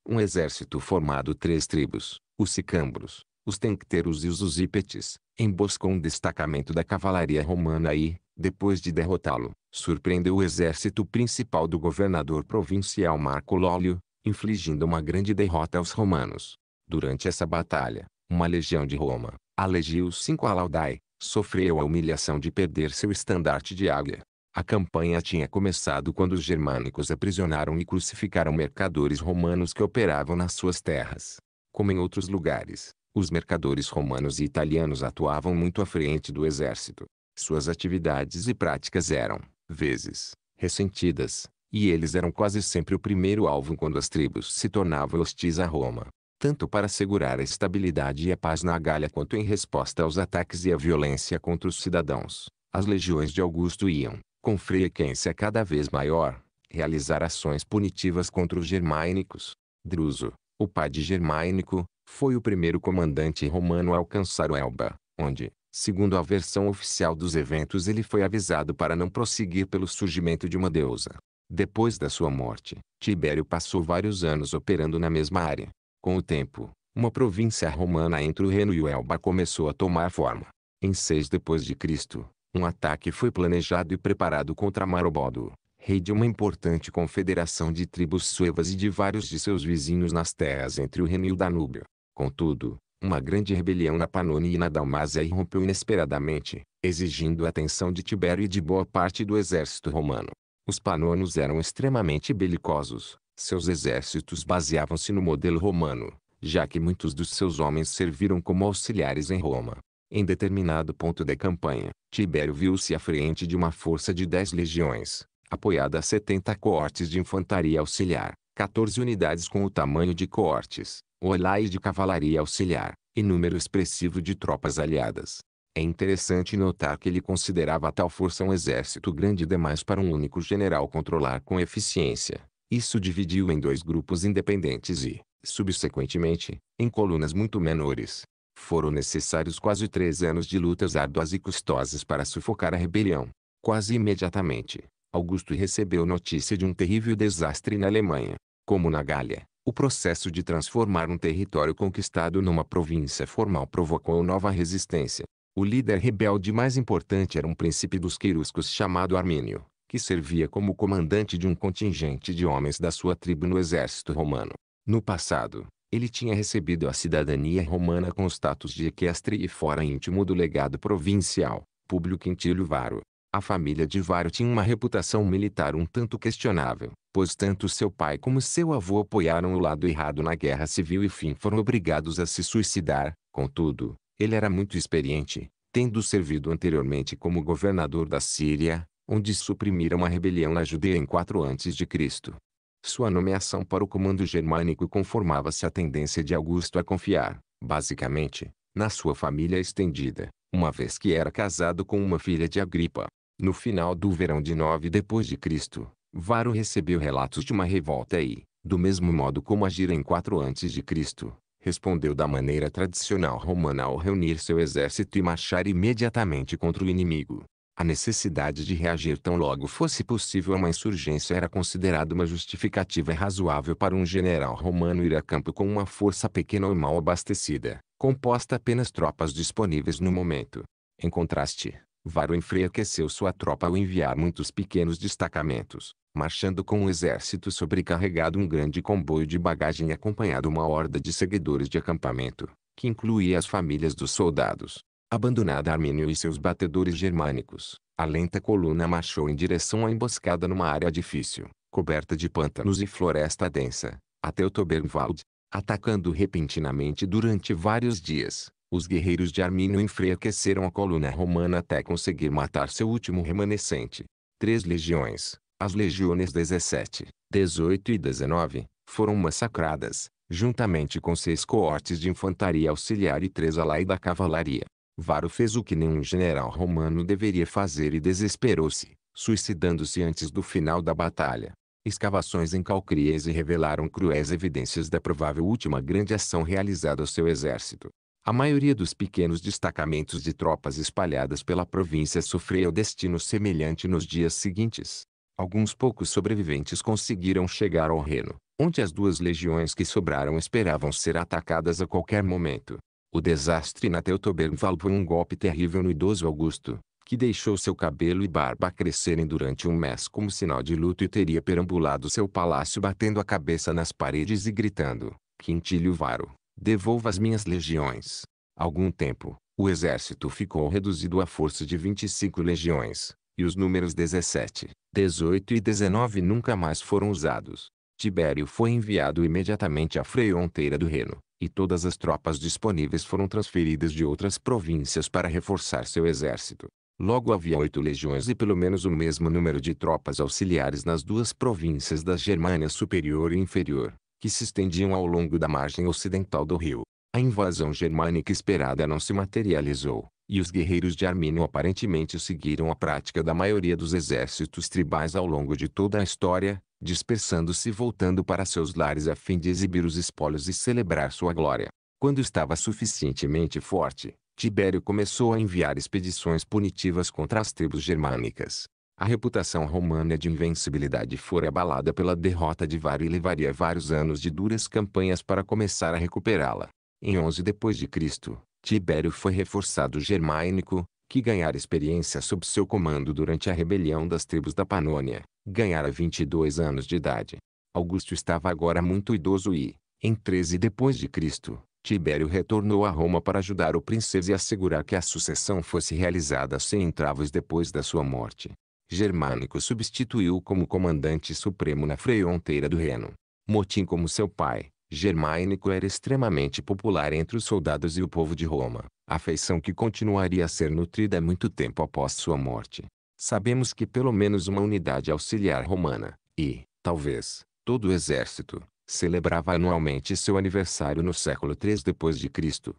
A: um exército formado três tribos, os sicambros, os tencteros e os usípetes, emboscou um destacamento da cavalaria romana e, depois de derrotá-lo, surpreendeu o exército principal do governador provincial Marco Lólio, infligindo uma grande derrota aos romanos. Durante essa batalha, uma legião de Roma, a Legio 5 Alaudae, sofreu a humilhação de perder seu estandarte de águia. A campanha tinha começado quando os germânicos aprisionaram e crucificaram mercadores romanos que operavam nas suas terras. Como em outros lugares, os mercadores romanos e italianos atuavam muito à frente do exército. Suas atividades e práticas eram, vezes, ressentidas, e eles eram quase sempre o primeiro alvo quando as tribos se tornavam hostis a Roma, tanto para assegurar a estabilidade e a paz na Gália quanto em resposta aos ataques e à violência contra os cidadãos. As legiões de Augusto iam, com frequência cada vez maior, realizar ações punitivas contra os germânicos. Druso, o pai de Germânico, foi o primeiro comandante romano a alcançar o Elba, onde, segundo a versão oficial dos eventos, ele foi avisado para não prosseguir pelo surgimento de uma deusa. Depois da sua morte, Tibério passou vários anos operando na mesma área. Com o tempo, uma província romana entre o Reno e o Elba começou a tomar forma. Em 6 depois de Cristo, um ataque foi planejado e preparado contra Marobodo, rei de uma importante confederação de tribos suevas e de vários de seus vizinhos nas terras entre o Reno e o Danúbio. Contudo, uma grande rebelião na Panônia e na Dalmácia irrompeu inesperadamente, exigindo a atenção de Tibério e de boa parte do exército romano. Os panonos eram extremamente belicosos, seus exércitos baseavam-se no modelo romano, já que muitos dos seus homens serviram como auxiliares em Roma. Em determinado ponto da campanha, Tibério viu-se à frente de uma força de dez legiões, apoiada a 70 coortes de infantaria auxiliar, 14 unidades com o tamanho de coortes, olais de cavalaria auxiliar, e número expressivo de tropas aliadas. É interessante notar que ele considerava tal força um exército grande demais para um único general controlar com eficiência. Isso dividiu em dois grupos independentes e, subsequentemente, em colunas muito menores. Foram necessários quase três anos de lutas árduas e custosas para sufocar a rebelião. Quase imediatamente, Augusto recebeu notícia de um terrível desastre na Alemanha. Como na Gália, o processo de transformar um território conquistado numa província formal provocou nova resistência. O líder rebelde mais importante era um príncipe dos queruscos chamado Armênio, que servia como comandante de um contingente de homens da sua tribo no exército romano. No passado, ele tinha recebido a cidadania romana com status de equestre e fora íntimo do legado provincial, Públio Quintílio Varo, a família de Varo tinha uma reputação militar um tanto questionável, pois tanto seu pai como seu avô apoiaram o lado errado na guerra civil e fim foram obrigados a se suicidar. Contudo, ele era muito experiente, tendo servido anteriormente como governador da Síria, onde suprimiram uma rebelião na Judeia em 4 a.C. Sua nomeação para o comando germânico conformava-se à tendência de Augusto a confiar, basicamente, na sua família estendida, uma vez que era casado com uma filha de Agripa, no final do verão de 9 depois de Cristo, Varo recebeu relatos de uma revolta e, do mesmo modo como agira em 4 antes de Cristo, respondeu da maneira tradicional romana ao reunir seu exército e marchar imediatamente contra o inimigo. A necessidade de reagir tão logo fosse possível a uma insurgência era considerada uma justificativa razoável para um general romano ir a campo com uma força pequena ou mal abastecida, composta apenas tropas disponíveis no momento. Em contraste, Varo enfraqueceu sua tropa ao enviar muitos pequenos destacamentos, marchando com um exército sobrecarregado um grande comboio de bagagem acompanhado uma horda de seguidores de acampamento, que incluía as famílias dos soldados. Abandonada Armênio e seus batedores germânicos, a lenta coluna marchou em direção à emboscada numa área difícil, coberta de pântanos e floresta densa, até o Tobernwald, atacando repentinamente durante vários dias, os guerreiros de Armínio enfraqueceram a coluna romana até conseguir matar seu último remanescente. Três legiões, as legiões 17, 18 e 19, foram massacradas, juntamente com seis coortes de infantaria auxiliar e três alai da cavalaria. Varo fez o que nenhum general romano deveria fazer e desesperou-se, suicidando-se antes do final da batalha. Escavações em Calcriese revelaram cruéis evidências da provável última grande ação realizada a seu exército. A maioria dos pequenos destacamentos de tropas espalhadas pela província sofreu destino semelhante nos dias seguintes. Alguns poucos sobreviventes conseguiram chegar ao Reno, onde as duas legiões que sobraram esperavam ser atacadas a qualquer momento. O desastre na Teutoberval foi um golpe terrível no idoso Augusto, que deixou seu cabelo e barba crescerem durante um mês como sinal de luto e teria perambulado seu palácio batendo a cabeça nas paredes e gritando, Quintilho Varo. Devolva as minhas legiões. Algum tempo, o exército ficou reduzido à força de 25 legiões, e os números 17, 18 e 19 nunca mais foram usados. Tibério foi enviado imediatamente à fronteira do Reno, e todas as tropas disponíveis foram transferidas de outras províncias para reforçar seu exército. Logo havia oito legiões e pelo menos o mesmo número de tropas auxiliares nas duas províncias da Germânia Superior e Inferior, que se estendiam ao longo da margem ocidental do rio. A invasão germânica esperada não se materializou, e os guerreiros de Armínio aparentemente seguiram a prática da maioria dos exércitos tribais ao longo de toda a história, dispersando-se e voltando para seus lares a fim de exibir os espólios e celebrar sua glória. Quando estava suficientemente forte, Tibério começou a enviar expedições punitivas contra as tribos germânicas, a reputação romana de invencibilidade fora abalada pela derrota de Varo e levaria vários anos de duras campanhas para começar a recuperá-la. Em 11 depois de Cristo, Tibério foi reforçado germânico, que ganhara experiência sob seu comando durante a rebelião das tribos da Panônia, ganhara 22 anos de idade. Augusto estava agora muito idoso e, em 13 depois de Cristo, Tibério retornou a Roma para ajudar o príncipe e assegurar que a sucessão fosse realizada sem entraves depois da sua morte. Germânico substituiu como comandante supremo na fronteira do Reno. Motim como seu pai, Germânico era extremamente popular entre os soldados e o povo de Roma, afeição que continuaria a ser nutrida muito tempo após sua morte. Sabemos que pelo menos uma unidade auxiliar romana, e, talvez, todo o exército, celebrava anualmente seu aniversário no século III d.C.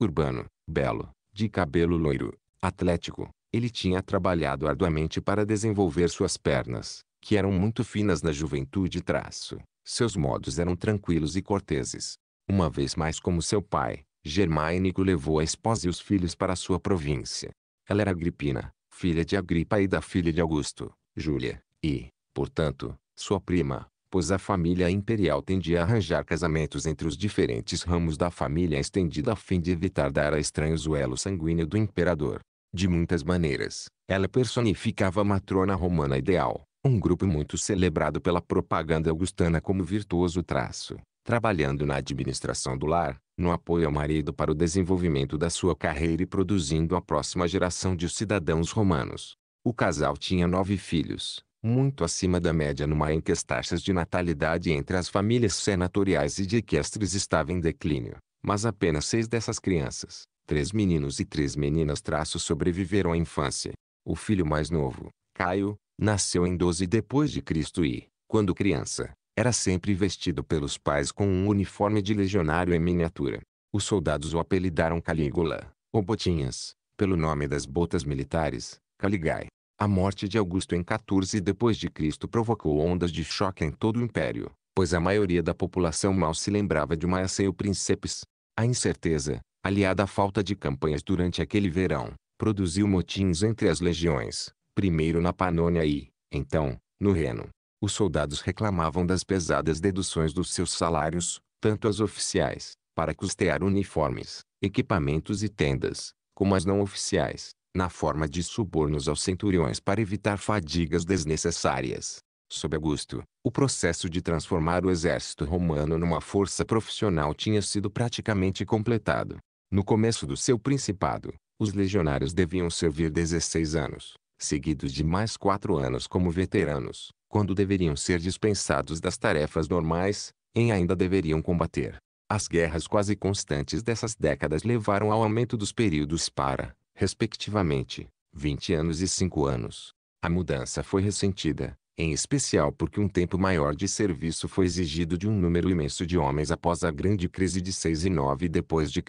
A: Urbano, belo, de cabelo loiro, atlético, ele tinha trabalhado arduamente para desenvolver suas pernas, que eram muito finas na juventude traço. Seus modos eram tranquilos e corteses. Uma vez mais como seu pai, Germânico levou a esposa e os filhos para sua província. Ela era Agripina, filha de Agripa e da filha de Augusto, Júlia, e, portanto, sua prima, pois a família imperial tendia a arranjar casamentos entre os diferentes ramos da família estendida a fim de evitar dar a estranhos o elo sanguíneo do imperador. De muitas maneiras, ela personificava a matrona romana ideal, um grupo muito celebrado pela propaganda augustana como virtuoso traço, trabalhando na administração do lar, no apoio ao marido para o desenvolvimento da sua carreira e produzindo a próxima geração de cidadãos romanos. O casal tinha nove filhos, muito acima da média numa em que as taxas de natalidade entre as famílias senatoriais e de equestres estavam em declínio, mas apenas seis dessas crianças, Três meninos e três meninas traço sobreviveram à infância. O filho mais novo, Caio, nasceu em 12 depois de Cristo e, quando criança, era sempre vestido pelos pais com um uniforme de legionário em miniatura. Os soldados o apelidaram Calígula, ou Botinhas, pelo nome das botas militares, Caligai. A morte de Augusto em 14 depois de Cristo provocou ondas de choque em todo o império, pois a maioria da população mal se lembrava de Maia sem o príncipes. A incerteza, aliada à falta de campanhas durante aquele verão, produziu motins entre as legiões, primeiro na Panônia e, então, no Reno. Os soldados reclamavam das pesadas deduções dos seus salários, tanto as oficiais, para custear uniformes, equipamentos e tendas, como as não oficiais, na forma de subornos aos centuriões para evitar fadigas desnecessárias. Sob Augusto, o processo de transformar o exército romano numa força profissional tinha sido praticamente completado. No começo do seu principado, os legionários deviam servir 16 anos, seguidos de mais quatro anos como veteranos, quando deveriam ser dispensados das tarefas normais, em ainda deveriam combater. As guerras quase constantes dessas décadas levaram ao aumento dos períodos para, respectivamente, 20 anos e 5 anos. A mudança foi ressentida, em especial porque um tempo maior de serviço foi exigido de um número imenso de homens após a grande crise de 6 e 9 d.C.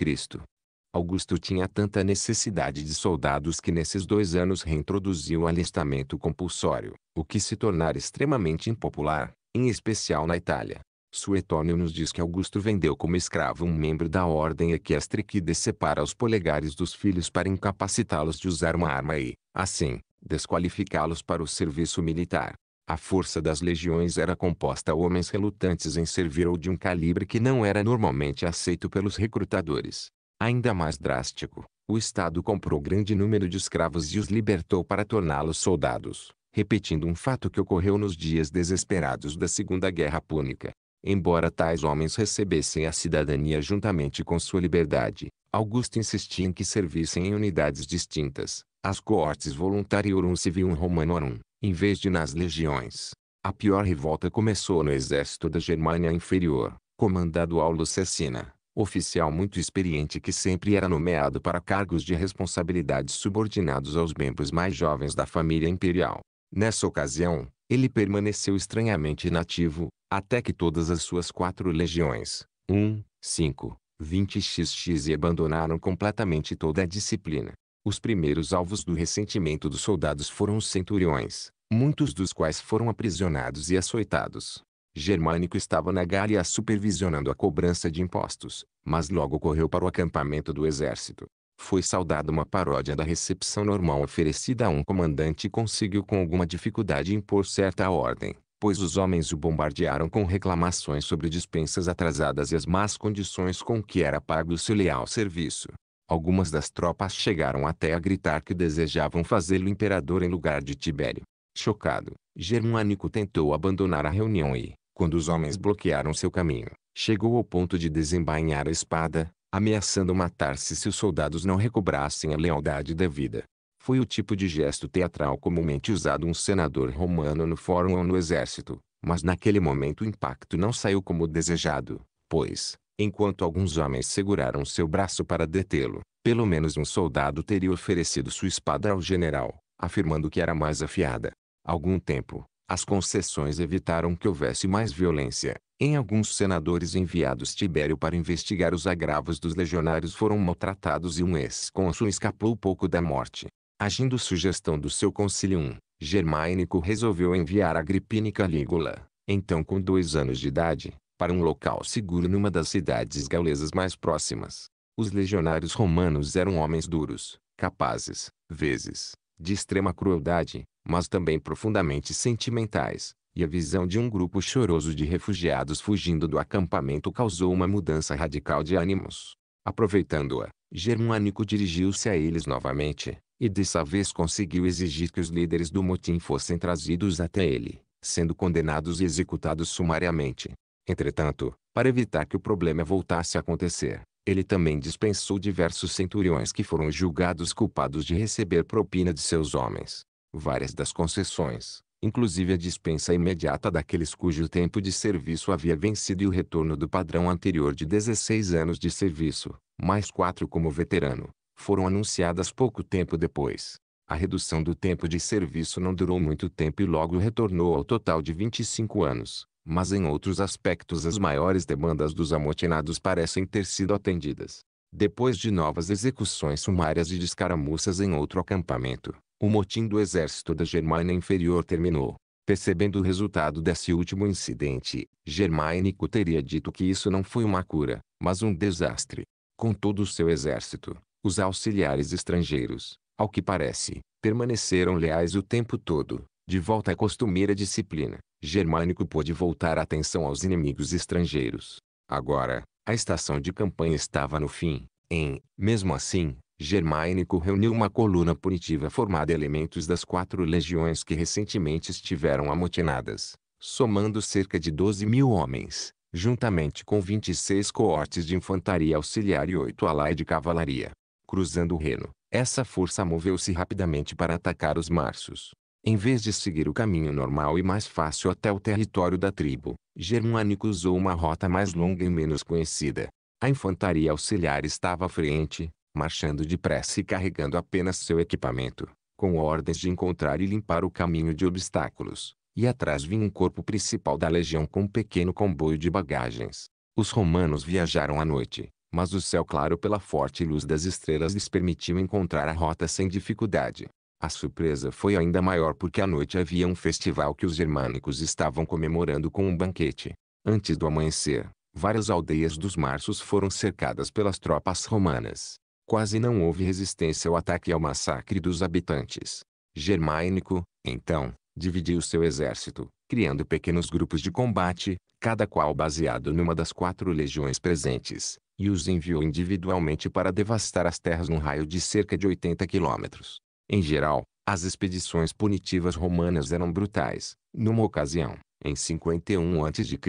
A: Augusto tinha tanta necessidade de soldados que nesses dois anos reintroduziu o alistamento compulsório, o que se tornara extremamente impopular, em especial na Itália. Suetônio nos diz que Augusto vendeu como escravo um membro da ordem equestre que decepara os polegares dos filhos para incapacitá-los de usar uma arma e, assim, desqualificá-los para o serviço militar. A força das legiões era composta de homens relutantes em servir ou de um calibre que não era normalmente aceito pelos recrutadores. Ainda mais drástico, o Estado comprou grande número de escravos e os libertou para torná-los soldados, repetindo um fato que ocorreu nos dias desesperados da Segunda Guerra Púnica. Embora tais homens recebessem a cidadania juntamente com sua liberdade, Augusto insistia em que servissem em unidades distintas, as coortes voluntariorum civium romanorum, em vez de nas legiões. A pior revolta começou no exército da Germânia Inferior, comandado Aulo Cecina, oficial muito experiente que sempre era nomeado para cargos de responsabilidade subordinados aos membros mais jovens da família imperial. Nessa ocasião, ele permaneceu estranhamente inativo, até que todas as suas quatro legiões, 1, 5, 20 XX e abandonaram completamente toda a disciplina. Os primeiros alvos do ressentimento dos soldados foram os centuriões, muitos dos quais foram aprisionados e açoitados. Germânico estava na Gália supervisionando a cobrança de impostos, mas logo correu para o acampamento do exército. Foi saudada uma paródia da recepção normal oferecida a um comandante e conseguiu com alguma dificuldade impor certa ordem, pois os homens o bombardearam com reclamações sobre dispensas atrasadas e as más condições com que era pago o seu leal serviço. Algumas das tropas chegaram até a gritar que desejavam fazê-lo imperador em lugar de Tibério. Chocado, Germânico tentou abandonar a reunião e, quando os homens bloquearam seu caminho, chegou ao ponto de desembainhar a espada, ameaçando matar-se se os soldados não recobrassem a lealdade devida. Foi o tipo de gesto teatral comumente usado um senador romano no fórum ou no exército, mas naquele momento o impacto não saiu como desejado, pois, Enquanto alguns homens seguraram seu braço para detê-lo, pelo menos um soldado teria oferecido sua espada ao general, afirmando que era mais afiada. Algum tempo, as concessões evitaram que houvesse mais violência. Em alguns senadores enviados Tibério para investigar os agravos dos legionários foram maltratados e um ex consul escapou pouco da morte. Agindo sugestão do seu concilium, Germânico resolveu enviar Agrippina e Calígula, então com dois anos de idade, para um local seguro numa das cidades gaulesas mais próximas. Os legionários romanos eram homens duros, capazes, vezes, de extrema crueldade, mas também profundamente sentimentais, e a visão de um grupo choroso de refugiados fugindo do acampamento causou uma mudança radical de ânimos. Aproveitando-a, Germânico dirigiu-se a eles novamente, e dessa vez conseguiu exigir que os líderes do motim fossem trazidos até ele, sendo condenados e executados sumariamente. Entretanto, para evitar que o problema voltasse a acontecer, ele também dispensou diversos centuriões que foram julgados culpados de receber propina de seus homens. Várias das concessões, inclusive a dispensa imediata daqueles cujo tempo de serviço havia vencido e o retorno do padrão anterior de 16 anos de serviço, mais quatro como veterano, foram anunciadas pouco tempo depois. A redução do tempo de serviço não durou muito tempo e logo retornou ao total de 25 anos, mas em outros aspectos as maiores demandas dos amotinados parecem ter sido atendidas. Depois de novas execuções sumárias e de escaramuças em outro acampamento, o motim do exército da Germânia Inferior terminou. Percebendo o resultado desse último incidente, Germânico teria dito que isso não foi uma cura, mas um desastre. Com todo o seu exército, os auxiliares estrangeiros, ao que parece, permaneceram leais o tempo todo, de volta à costumeira disciplina. Germânico pôde voltar a atenção aos inimigos estrangeiros. Agora, a estação de campanha estava no fim, em, mesmo assim, Germânico reuniu uma coluna punitiva formada de elementos das quatro legiões que recentemente estiveram amotinadas, somando cerca de 12 mil homens, juntamente com 26 coortes de infantaria auxiliar e oito alai de cavalaria. Cruzando o Reno, essa força moveu-se rapidamente para atacar os marsos. Em vez de seguir o caminho normal e mais fácil até o território da tribo, Germânico usou uma rota mais longa e menos conhecida. A infantaria auxiliar estava à frente, marchando depressa e carregando apenas seu equipamento, com ordens de encontrar e limpar o caminho de obstáculos, e atrás vinha um corpo principal da legião com um pequeno comboio de bagagens. Os romanos viajaram à noite, mas o céu claro pela forte luz das estrelas lhes permitiu encontrar a rota sem dificuldade. A surpresa foi ainda maior porque à noite havia um festival que os germânicos estavam comemorando com um banquete. Antes do amanhecer, várias aldeias dos marsos foram cercadas pelas tropas romanas. Quase não houve resistência ao ataque e ao massacre dos habitantes. Germânico, então, dividiu seu exército, criando pequenos grupos de combate, cada qual baseado numa das quatro legiões presentes, e os enviou individualmente para devastar as terras num raio de cerca de 80 quilômetros. Em geral, as expedições punitivas romanas eram brutais. Numa ocasião, em 51 a.C.,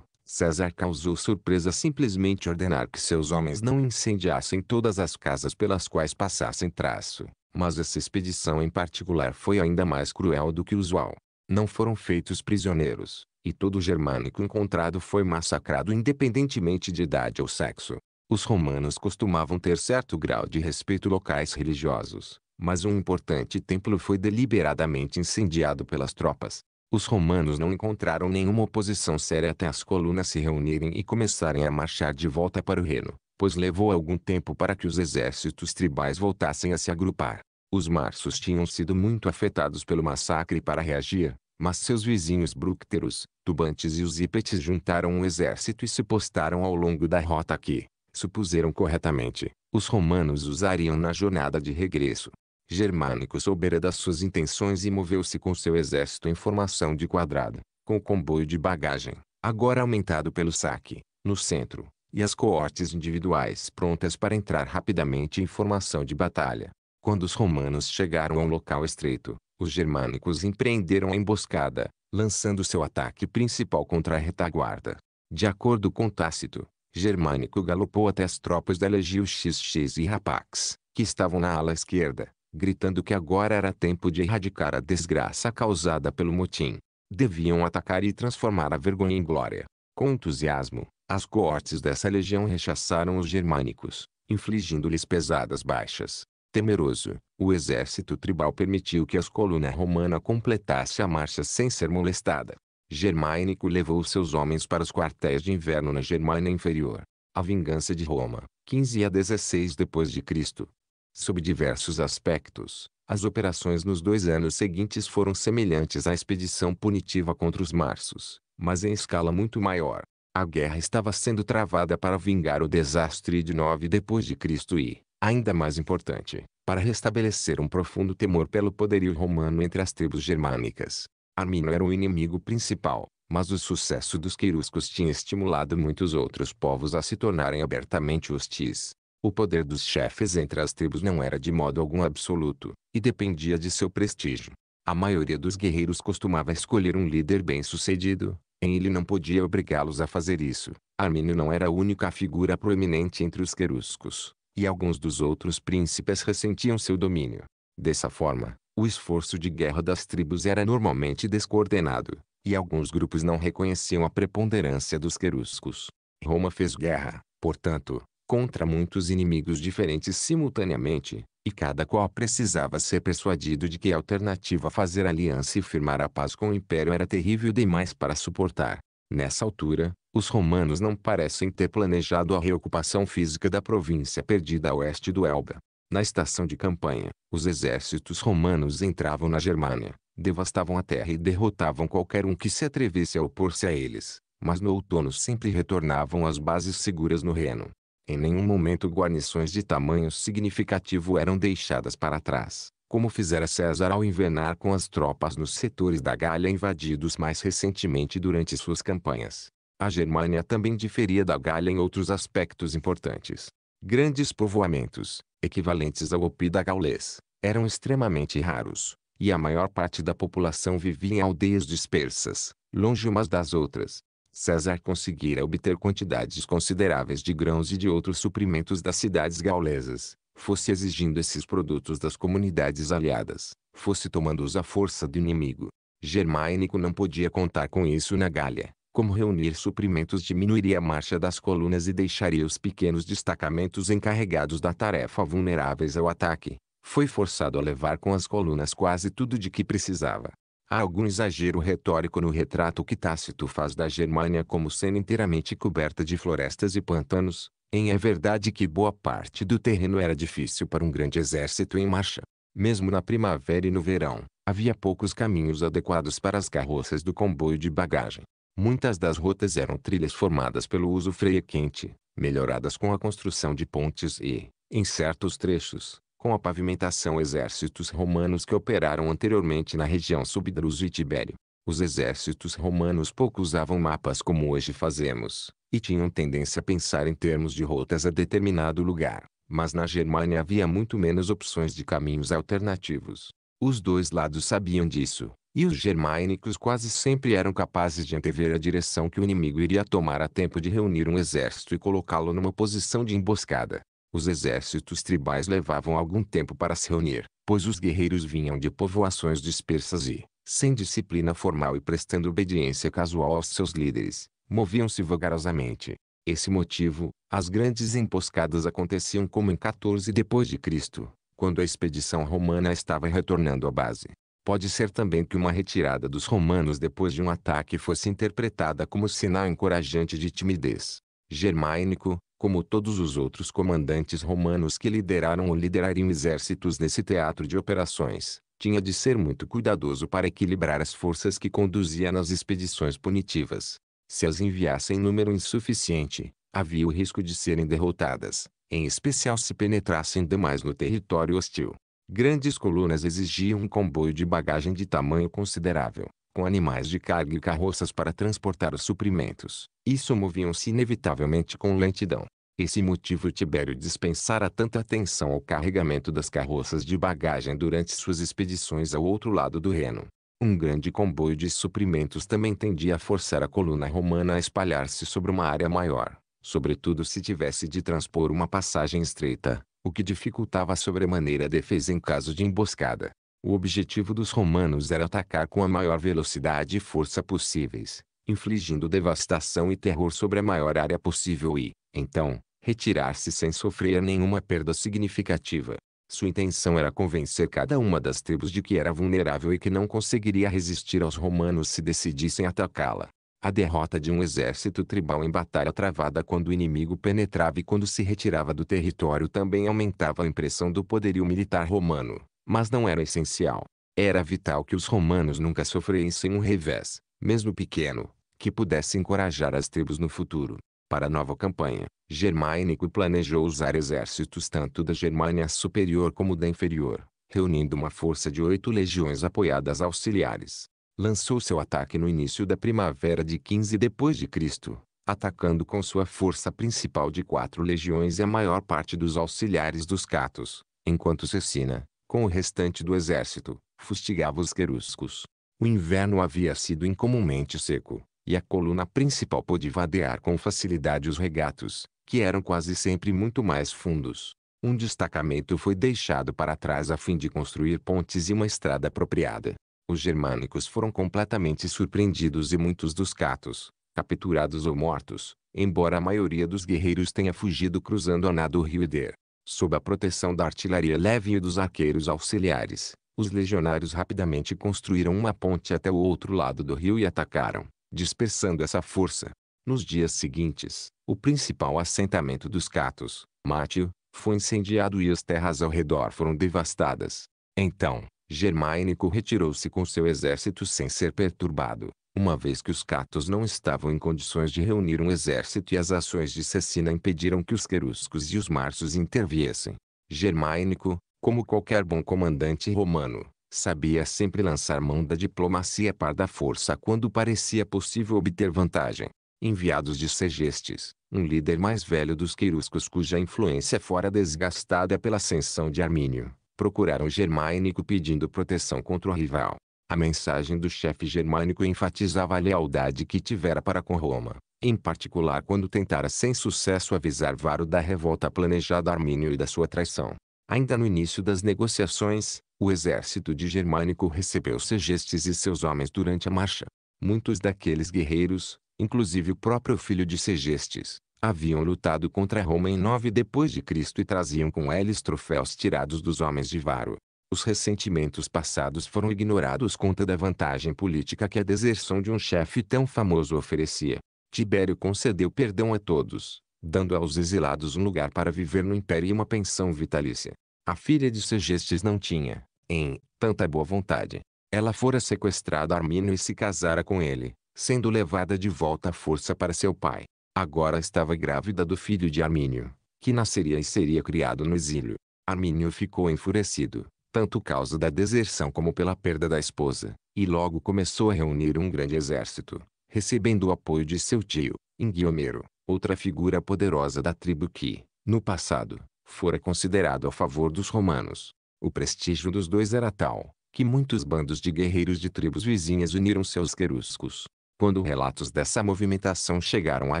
A: César causou surpresa simplesmente ordenar que seus homens não incendiassem todas as casas pelas quais passassem traço. Mas essa expedição em particular foi ainda mais cruel do que usual. Não foram feitos prisioneiros, e todo germânico encontrado foi massacrado independentemente de idade ou sexo. Os romanos costumavam ter certo grau de respeito locais religiosos, mas um importante templo foi deliberadamente incendiado pelas tropas. Os romanos não encontraram nenhuma oposição séria até as colunas se reunirem e começarem a marchar de volta para o reino, pois levou algum tempo para que os exércitos tribais voltassem a se agrupar. Os marsos tinham sido muito afetados pelo massacre para reagir, mas seus vizinhos brúcteros, tubantes e os ípetes juntaram um exército e se postaram ao longo da rota que, supuseram corretamente, os romanos usariam na jornada de regresso germânico soubera das suas intenções e moveu-se com seu exército em formação de quadrado, com o comboio de bagagem, agora aumentado pelo saque, no centro, e as coortes individuais prontas para entrar rapidamente em formação de batalha. Quando os romanos chegaram a um local estreito, os germânicos empreenderam a emboscada, lançando seu ataque principal contra a retaguarda. De acordo com Tácito, Germânico galopou até as tropas da Legio XX e Rapax, que estavam na ala esquerda, gritando que agora era tempo de erradicar a desgraça causada pelo motim. Deviam atacar e transformar a vergonha em glória. Com entusiasmo, as coortes dessa legião rechaçaram os germânicos, infligindo-lhes pesadas baixas. Temeroso, o exército tribal permitiu que as colunas romana completasse a marcha sem ser molestada. Germânico levou seus homens para os quartéis de inverno na Germânia inferior. A vingança de Roma, 15 a 16 depois de Cristo, Sob diversos aspectos, as operações nos dois anos seguintes foram semelhantes à expedição punitiva contra os marsos, mas em escala muito maior. A guerra estava sendo travada para vingar o desastre de 9 depois de Cristo e, ainda mais importante, para restabelecer um profundo temor pelo poderio romano entre as tribos germânicas. Armino era o inimigo principal, mas o sucesso dos queiruscos tinha estimulado muitos outros povos a se tornarem abertamente hostis. O poder dos chefes entre as tribos não era de modo algum absoluto, e dependia de seu prestígio. A maioria dos guerreiros costumava escolher um líder bem-sucedido, em ele não podia obrigá-los a fazer isso. Armínio não era a única figura proeminente entre os queruscos, e alguns dos outros príncipes ressentiam seu domínio. Dessa forma, o esforço de guerra das tribos era normalmente descoordenado, e alguns grupos não reconheciam a preponderância dos queruscos. Roma fez guerra, portanto, contra muitos inimigos diferentes simultaneamente, e cada qual precisava ser persuadido de que a alternativa a fazer aliança e firmar a paz com o império era terrível demais para suportar. Nessa altura, os romanos não parecem ter planejado a reocupação física da província perdida a oeste do Elba. Na estação de campanha, os exércitos romanos entravam na Germânia, devastavam a terra e derrotavam qualquer um que se atrevesse a opor-se a eles, mas no outono sempre retornavam às bases seguras no Reno em nenhum momento guarnições de tamanho significativo eram deixadas para trás, como fizera César ao invernar com as tropas nos setores da Galha invadidos mais recentemente durante suas campanhas. A Germânia também diferia da Galha em outros aspectos importantes. Grandes povoamentos, equivalentes ao Opida da Gaulês, eram extremamente raros, e a maior parte da população vivia em aldeias dispersas, longe umas das outras, César conseguira obter quantidades consideráveis de grãos e de outros suprimentos das cidades gaulesas, fosse exigindo esses produtos das comunidades aliadas, fosse tomando-os à força do inimigo. Germânico não podia contar com isso na Gália. Como reunir suprimentos diminuiria a marcha das colunas e deixaria os pequenos destacamentos encarregados da tarefa vulneráveis ao ataque, foi forçado a levar com as colunas quase tudo de que precisava. Há algum exagero retórico no retrato que Tácito faz da Germânia como sendo inteiramente coberta de florestas e pantanos, em é verdade que boa parte do terreno era difícil para um grande exército em marcha. Mesmo na primavera e no verão, havia poucos caminhos adequados para as carroças do comboio de bagagem. Muitas das rotas eram trilhas formadas pelo uso freio quente, melhoradas com a construção de pontes e, em certos trechos, com a pavimentação exércitos romanos que operaram anteriormente na região subdruso e Tibério. Os exércitos romanos pouco usavam mapas como hoje fazemos, e tinham tendência a pensar em termos de rotas a determinado lugar, mas na Germânia havia muito menos opções de caminhos alternativos. Os dois lados sabiam disso, e os germânicos quase sempre eram capazes de antever a direção que o inimigo iria tomar a tempo de reunir um exército e colocá-lo numa posição de emboscada. Os exércitos tribais levavam algum tempo para se reunir, pois os guerreiros vinham de povoações dispersas e, sem disciplina formal e prestando obediência casual aos seus líderes, moviam-se vagarosamente. Esse motivo, as grandes emboscadas aconteciam como em 14 depois de Cristo, quando a expedição romana estava retornando à base. Pode ser também que uma retirada dos romanos depois de um ataque fosse interpretada como sinal encorajante de timidez. Germânico, como todos os outros comandantes romanos que lideraram ou liderariam exércitos nesse teatro de operações, tinha de ser muito cuidadoso para equilibrar as forças que conduzia nas expedições punitivas. Se as enviasse em número insuficiente, havia o risco de serem derrotadas, em especial se penetrassem demais no território hostil. Grandes colunas exigiam um comboio de bagagem de tamanho considerável, com animais de carga e carroças para transportar os suprimentos, isso moviam se inevitavelmente com lentidão. Esse motivo Tibério dispensara tanta atenção ao carregamento das carroças de bagagem durante suas expedições ao outro lado do Reno. Um grande comboio de suprimentos também tendia a forçar a coluna romana a espalhar-se sobre uma área maior, sobretudo se tivesse de transpor uma passagem estreita, o que dificultava sobremaneira a defesa em caso de emboscada. O objetivo dos romanos era atacar com a maior velocidade e força possíveis, infligindo devastação e terror sobre a maior área possível e, então, retirar-se sem sofrer nenhuma perda significativa. Sua intenção era convencer cada uma das tribos de que era vulnerável e que não conseguiria resistir aos romanos se decidissem atacá-la. A derrota de um exército tribal em batalha travada quando o inimigo penetrava e quando se retirava do território também aumentava a impressão do poderio militar romano mas não era essencial. Era vital que os romanos nunca sofressem um revés, mesmo pequeno, que pudesse encorajar as tribos no futuro. Para a nova campanha, Germânico planejou usar exércitos tanto da Germânia superior como da inferior, reunindo uma força de oito legiões apoiadas auxiliares. Lançou seu ataque no início da primavera de 15 d.C., atacando com sua força principal de quatro legiões e a maior parte dos auxiliares dos Catos, enquanto Cecina, com o restante do exército, fustigava os queruscos. O inverno havia sido incomumente seco, e a coluna principal pôde vadear com facilidade os regatos, que eram quase sempre muito mais fundos. Um destacamento foi deixado para trás a fim de construir pontes e uma estrada apropriada. Os germânicos foram completamente surpreendidos e muitos dos catos, capturados ou mortos, embora a maioria dos guerreiros tenha fugido cruzando a nado o rio Eder. Sob a proteção da artilharia leve e dos arqueiros auxiliares, os legionários rapidamente construíram uma ponte até o outro lado do rio e atacaram, dispersando essa força. Nos dias seguintes, o principal assentamento dos catos, Mátio, foi incendiado e as terras ao redor foram devastadas. Então, Germânico retirou-se com seu exército sem ser perturbado, uma vez que os catos não estavam em condições de reunir um exército e as ações de Cecina impediram que os queruscos e os marsos interviessem. Germânico, como qualquer bom comandante romano, sabia sempre lançar mão da diplomacia par da força quando parecia possível obter vantagem. Enviados de Segestes, um líder mais velho dos queruscos cuja influência fora desgastada pela ascensão de Armínio, procuraram Germânico pedindo proteção contra o rival. A mensagem do chefe germânico enfatizava a lealdade que tivera para com Roma, em particular quando tentara sem sucesso avisar Varo da revolta planejada Armínio e da sua traição. Ainda no início das negociações, o exército de Germânico recebeu Segestes e seus homens durante a marcha. Muitos daqueles guerreiros, inclusive o próprio filho de Segestes, haviam lutado contra Roma em 9 depois de Cristo e traziam com eles troféus tirados dos homens de Varo, os ressentimentos passados foram ignorados conta da vantagem política que a deserção de um chefe tão famoso oferecia. Tibério concedeu perdão a todos, dando aos exilados um lugar para viver no império e uma pensão vitalícia. A filha de Segestes não tinha, em, tanta boa vontade. Ela fora sequestrada a Armínio e se casara com ele, sendo levada de volta à força para seu pai. Agora estava grávida do filho de Armínio, que nasceria e seria criado no exílio. Armínio ficou enfurecido, tanto causa da deserção como pela perda da esposa, e logo começou a reunir um grande exército, recebendo o apoio de seu tio, Inguiomero, outra figura poderosa da tribo que, no passado, fora considerado a favor dos romanos. O prestígio dos dois era tal, que muitos bandos de guerreiros de tribos vizinhas uniram seus queruscos. Quando relatos dessa movimentação chegaram a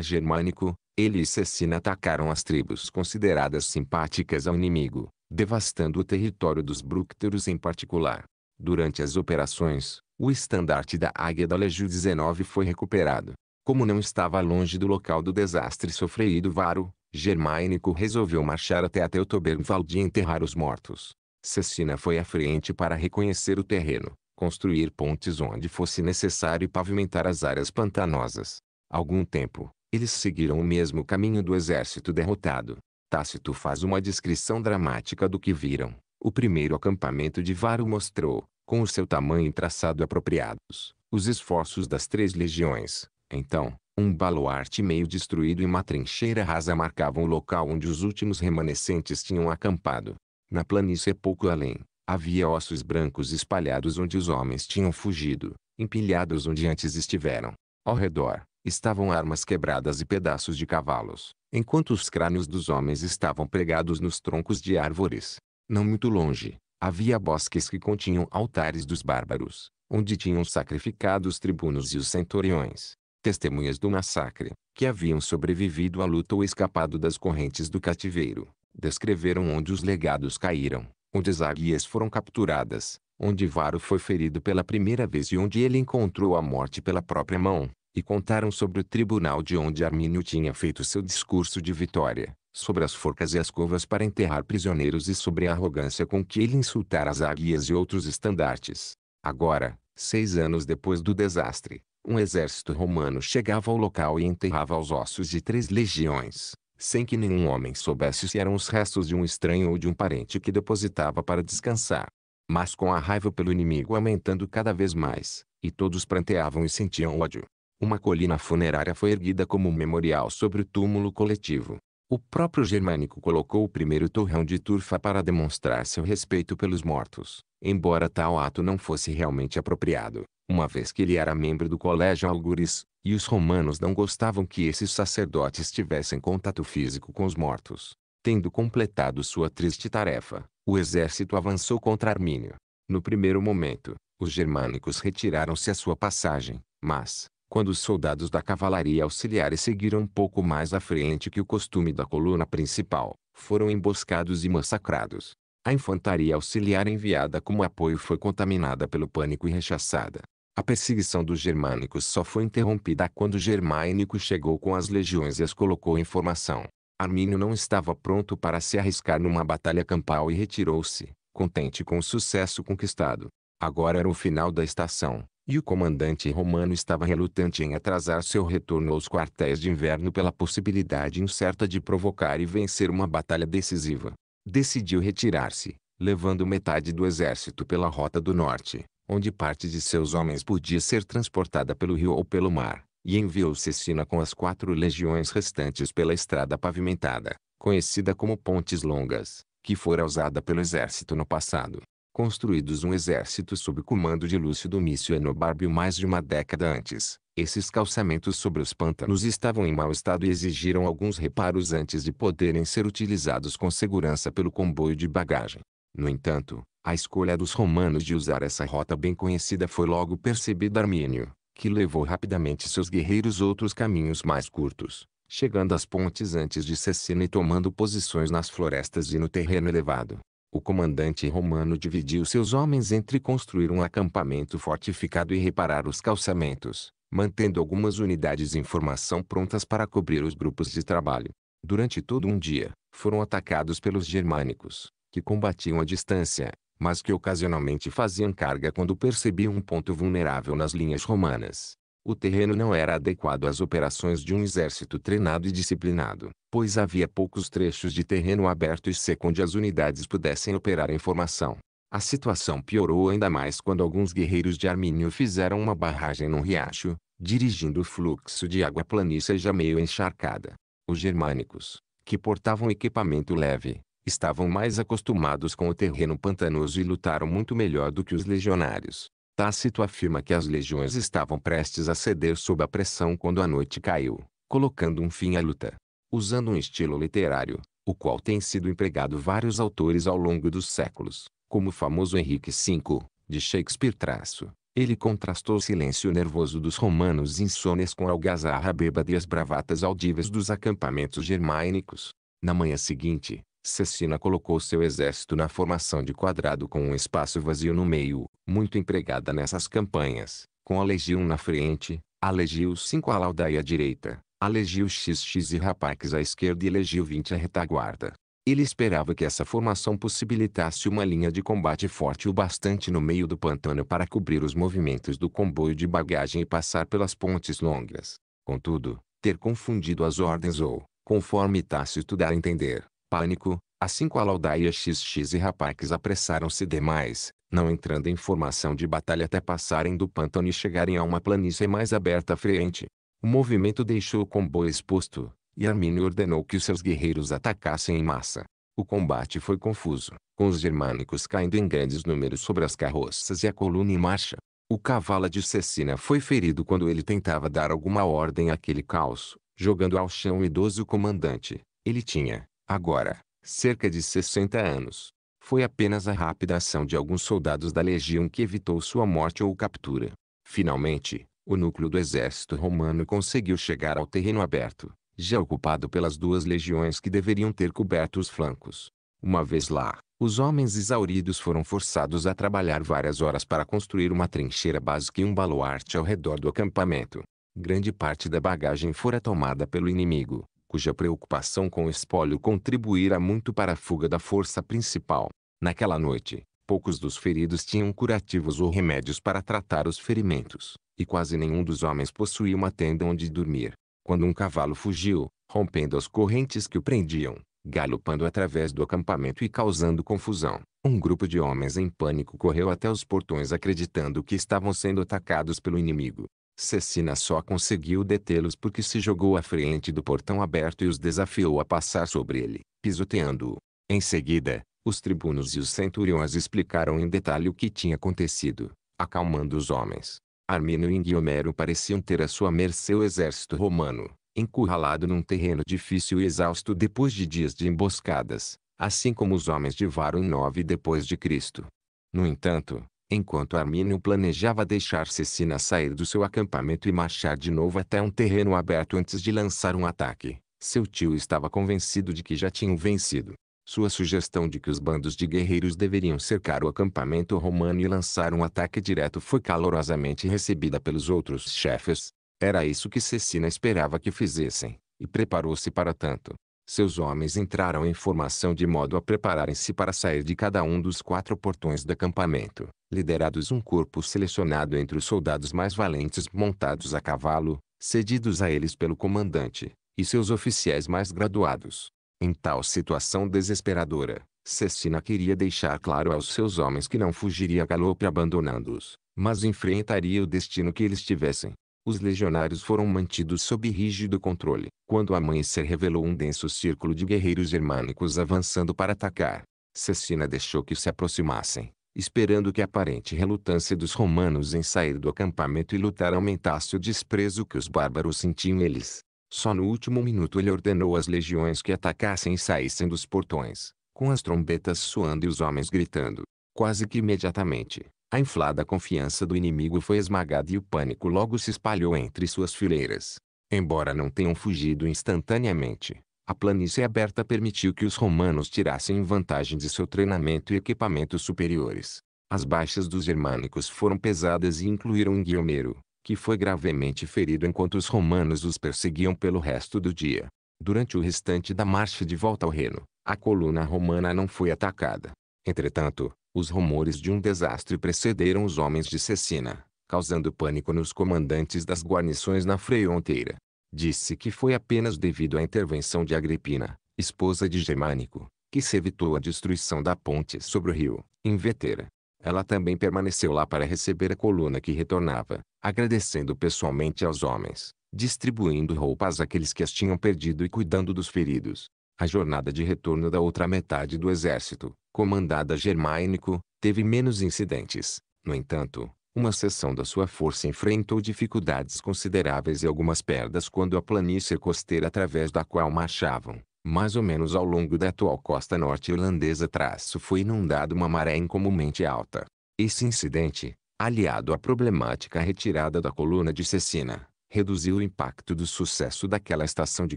A: Germânico, ele e Cecina atacaram as tribos consideradas simpáticas ao inimigo, devastando o território dos brúcteros em particular. Durante as operações, o estandarte da Águia da Legio 19 foi recuperado. Como não estava longe do local do desastre sofrido Varo, Germânico resolveu marchar até a Teutobergwald e enterrar os mortos. Cecina foi à frente para reconhecer o terreno, construir pontes onde fosse necessário e pavimentar as áreas pantanosas. Algum tempo, eles seguiram o mesmo caminho do exército derrotado, Tácito faz uma descrição dramática do que viram. O primeiro acampamento de Varo mostrou, com o seu tamanho e traçado apropriados, os esforços das três legiões. Então, um baluarte meio destruído e uma trincheira rasa marcavam o local onde os últimos remanescentes tinham acampado. Na planície é pouco além, havia ossos brancos espalhados onde os homens tinham fugido, empilhados onde antes estiveram. Ao redor, estavam armas quebradas e pedaços de cavalos, enquanto os crânios dos homens estavam pregados nos troncos de árvores. Não muito longe, havia bosques que continham altares dos bárbaros, onde tinham sacrificado os tribunos e os centuriões, testemunhas do massacre, que haviam sobrevivido à luta ou escapado das correntes do cativeiro. Descreveram onde os legados caíram, onde as águias foram capturadas, onde Varo foi ferido pela primeira vez e onde ele encontrou a morte pela própria mão e contaram sobre o tribunal de onde Armínio tinha feito seu discurso de vitória, sobre as forcas e as covas para enterrar prisioneiros e sobre a arrogância com que ele insultara as águias e outros estandartes. Agora, seis anos depois do desastre, um exército romano chegava ao local e enterrava os ossos de três legiões, sem que nenhum homem soubesse se eram os restos de um estranho ou de um parente que depositava para descansar. Mas com a raiva pelo inimigo aumentando cada vez mais, e todos pranteavam e sentiam ódio, uma colina funerária foi erguida como um memorial sobre o túmulo coletivo. O próprio germânico colocou o primeiro torrão de turfa para demonstrar seu respeito pelos mortos, embora tal ato não fosse realmente apropriado, uma vez que ele era membro do colégio Algures, e os romanos não gostavam que esses sacerdotes tivessem contato físico com os mortos. Tendo completado sua triste tarefa, o exército avançou contra Armínio. No primeiro momento, os germânicos retiraram-se à sua passagem, mas, quando os soldados da cavalaria auxiliar seguiram um pouco mais à frente que o costume da coluna principal, foram emboscados e massacrados. A infantaria auxiliar enviada como apoio foi contaminada pelo pânico e rechaçada. A perseguição dos germânicos só foi interrompida quando Germânico chegou com as legiões e as colocou em formação. Armínio não estava pronto para se arriscar numa batalha campal e retirou-se, contente com o sucesso conquistado. Agora era o final da estação, e o comandante romano estava relutante em atrasar seu retorno aos quartéis de inverno pela possibilidade incerta de provocar e vencer uma batalha decisiva. Decidiu retirar-se, levando metade do exército pela rota do norte, onde parte de seus homens podia ser transportada pelo rio ou pelo mar, e enviou Cecina com as quatro legiões restantes pela estrada pavimentada, conhecida como Pontes Longas, que fora usada pelo exército no passado construídos um exército sob comando de Lúcio Domício Enobarbio mais de uma década antes. Esses calçamentos sobre os pântanos estavam em mau estado e exigiram alguns reparos antes de poderem ser utilizados com segurança pelo comboio de bagagem. No entanto, a escolha dos romanos de usar essa rota bem conhecida foi logo percebida Armínio, que levou rapidamente seus guerreiros outros caminhos mais curtos, chegando às pontes antes de Cecina e tomando posições nas florestas e no terreno elevado o comandante romano dividiu seus homens entre construir um acampamento fortificado e reparar os calçamentos, mantendo algumas unidades em formação prontas para cobrir os grupos de trabalho. Durante todo um dia, foram atacados pelos germânicos, que combatiam à distância, mas que ocasionalmente faziam carga quando percebiam um ponto vulnerável nas linhas romanas. O terreno não era adequado às operações de um exército treinado e disciplinado, pois havia poucos trechos de terreno aberto e seco onde as unidades pudessem operar em formação. A situação piorou ainda mais quando alguns guerreiros de Armínio fizeram uma barragem num riacho, dirigindo o fluxo de água à planície já meio encharcada. Os germânicos, que portavam equipamento leve, estavam mais acostumados com o terreno pantanoso e lutaram muito melhor do que os legionários. Tácito afirma que as legiões estavam prestes a ceder sob a pressão quando a noite caiu, colocando um fim à luta. Usando um estilo literário, o qual tem sido empregado vários autores ao longo dos séculos, como o famoso Henrique V, de Shakespeare traço. Ele contrastou o silêncio nervoso dos romanos insones com a algazarra bêbada e as bravatas audíveis dos acampamentos germânicos. Na manhã seguinte, Cecina colocou seu exército na formação de quadrado com um espaço vazio no meio, muito empregada nessas campanhas, com a legião na frente, a legião 5 a Laudai à direita, a legião XX e Rapax à esquerda e legião 20 à retaguarda. Ele esperava que essa formação possibilitasse uma linha de combate forte o bastante no meio do pantano para cobrir os movimentos do comboio de bagagem e passar pelas pontes longas. Contudo, ter confundido as ordens ou, conforme Tácito dá a entender, pânico, assim qual Aldaia XX e Rapax apressaram-se demais, não entrando em formação de batalha até passarem do pântano e chegarem a uma planície mais aberta à frente. O movimento deixou o comboio exposto, e Armínio ordenou que os seus guerreiros atacassem em massa. O combate foi confuso, com os germânicos caindo em grandes números sobre as carroças e a coluna em marcha. O cavalo de Cecina foi ferido quando ele tentava dar alguma ordem àquele caos, jogando ao chão o idoso comandante. Ele tinha, agora, cerca de 60 anos. Foi apenas a rápida ação de alguns soldados da legião que evitou sua morte ou captura. Finalmente, o núcleo do exército romano conseguiu chegar ao terreno aberto, já ocupado pelas duas legiões que deveriam ter coberto os flancos. Uma vez lá, os homens exauridos foram forçados a trabalhar várias horas para construir uma trincheira básica e um baluarte ao redor do acampamento. Grande parte da bagagem fora tomada pelo inimigo, cuja preocupação com o espólio contribuíra muito para a fuga da força principal. Naquela noite, poucos dos feridos tinham curativos ou remédios para tratar os ferimentos, e quase nenhum dos homens possuía uma tenda onde dormir. Quando um cavalo fugiu, rompendo as correntes que o prendiam, galopando através do acampamento e causando confusão. Um grupo de homens em pânico correu até os portões acreditando que estavam sendo atacados pelo inimigo. Cecina só conseguiu detê-los porque se jogou à frente do portão aberto e os desafiou a passar sobre ele, pisoteando-o. Em seguida, os tribunos e os centuriões explicaram em detalhe o que tinha acontecido, acalmando os homens. Armínio e Guiomero pareciam ter à sua mercê o exército romano, encurralado num terreno difícil e exausto depois de dias de emboscadas, assim como os homens de Varo 9 depois de Cristo. No entanto, enquanto Armínio planejava deixar Cecina sair do seu acampamento e marchar de novo até um terreno aberto antes de lançar um ataque. Seu tio estava convencido de que já tinham vencido. Sua sugestão de que os bandos de guerreiros deveriam cercar o acampamento romano e lançar um ataque direto foi calorosamente recebida pelos outros chefes. Era isso que Cecina esperava que fizessem, e preparou-se para tanto seus homens entraram em formação de modo a prepararem-se para sair de cada um dos quatro portões do acampamento, liderados um corpo selecionado entre os soldados mais valentes montados a cavalo, cedidos a eles pelo comandante, e seus oficiais mais graduados. Em tal situação desesperadora, Cessina queria deixar claro aos seus homens que não fugiria a galope abandonando-os, mas enfrentaria o destino que eles tivessem. Os legionários foram mantidos sob rígido controle. Quando o amanhecer revelou um denso círculo de guerreiros germânicos avançando para atacar, Cecina deixou que se aproximassem, esperando que a aparente relutância dos romanos em sair do acampamento e lutar aumentasse o desprezo que os bárbaros sentiam eles. Só no último minuto ele ordenou às legiões que atacassem e saíssem dos portões, com as trombetas soando e os homens gritando. Quase que imediatamente, a inflada confiança do inimigo foi esmagada e o pânico logo se espalhou entre suas fileiras. Embora não tenham fugido instantaneamente, a planície aberta permitiu que os romanos tirassem vantagem de seu treinamento e equipamentos superiores. As baixas dos germânicos foram pesadas e incluíram Guilmero, que foi gravemente ferido enquanto os romanos os perseguiam pelo resto do dia. Durante o restante da marcha de volta ao Reno, a coluna romana não foi atacada. Entretanto, os rumores de um desastre precederam os homens de Cecina, causando pânico nos comandantes das guarnições na fronteira. Disse que foi apenas devido à intervenção de Agripina, esposa de Germânico, que se evitou a destruição da ponte sobre o rio, em Vetera. Ela também permaneceu lá para receber a coluna que retornava, agradecendo pessoalmente aos homens, distribuindo roupas àqueles que as tinham perdido e cuidando dos feridos. A jornada de retorno da outra metade do exército, comandada Germânico, teve menos incidentes. No entanto, uma seção da sua força enfrentou dificuldades consideráveis e algumas perdas quando a planície costeira através da qual marchavam, mais ou menos ao longo da atual costa norte irlandesa traço foi inundada uma maré incomumente alta. Esse incidente, aliado à problemática retirada da coluna de Cecina, reduziu o impacto do sucesso daquela estação de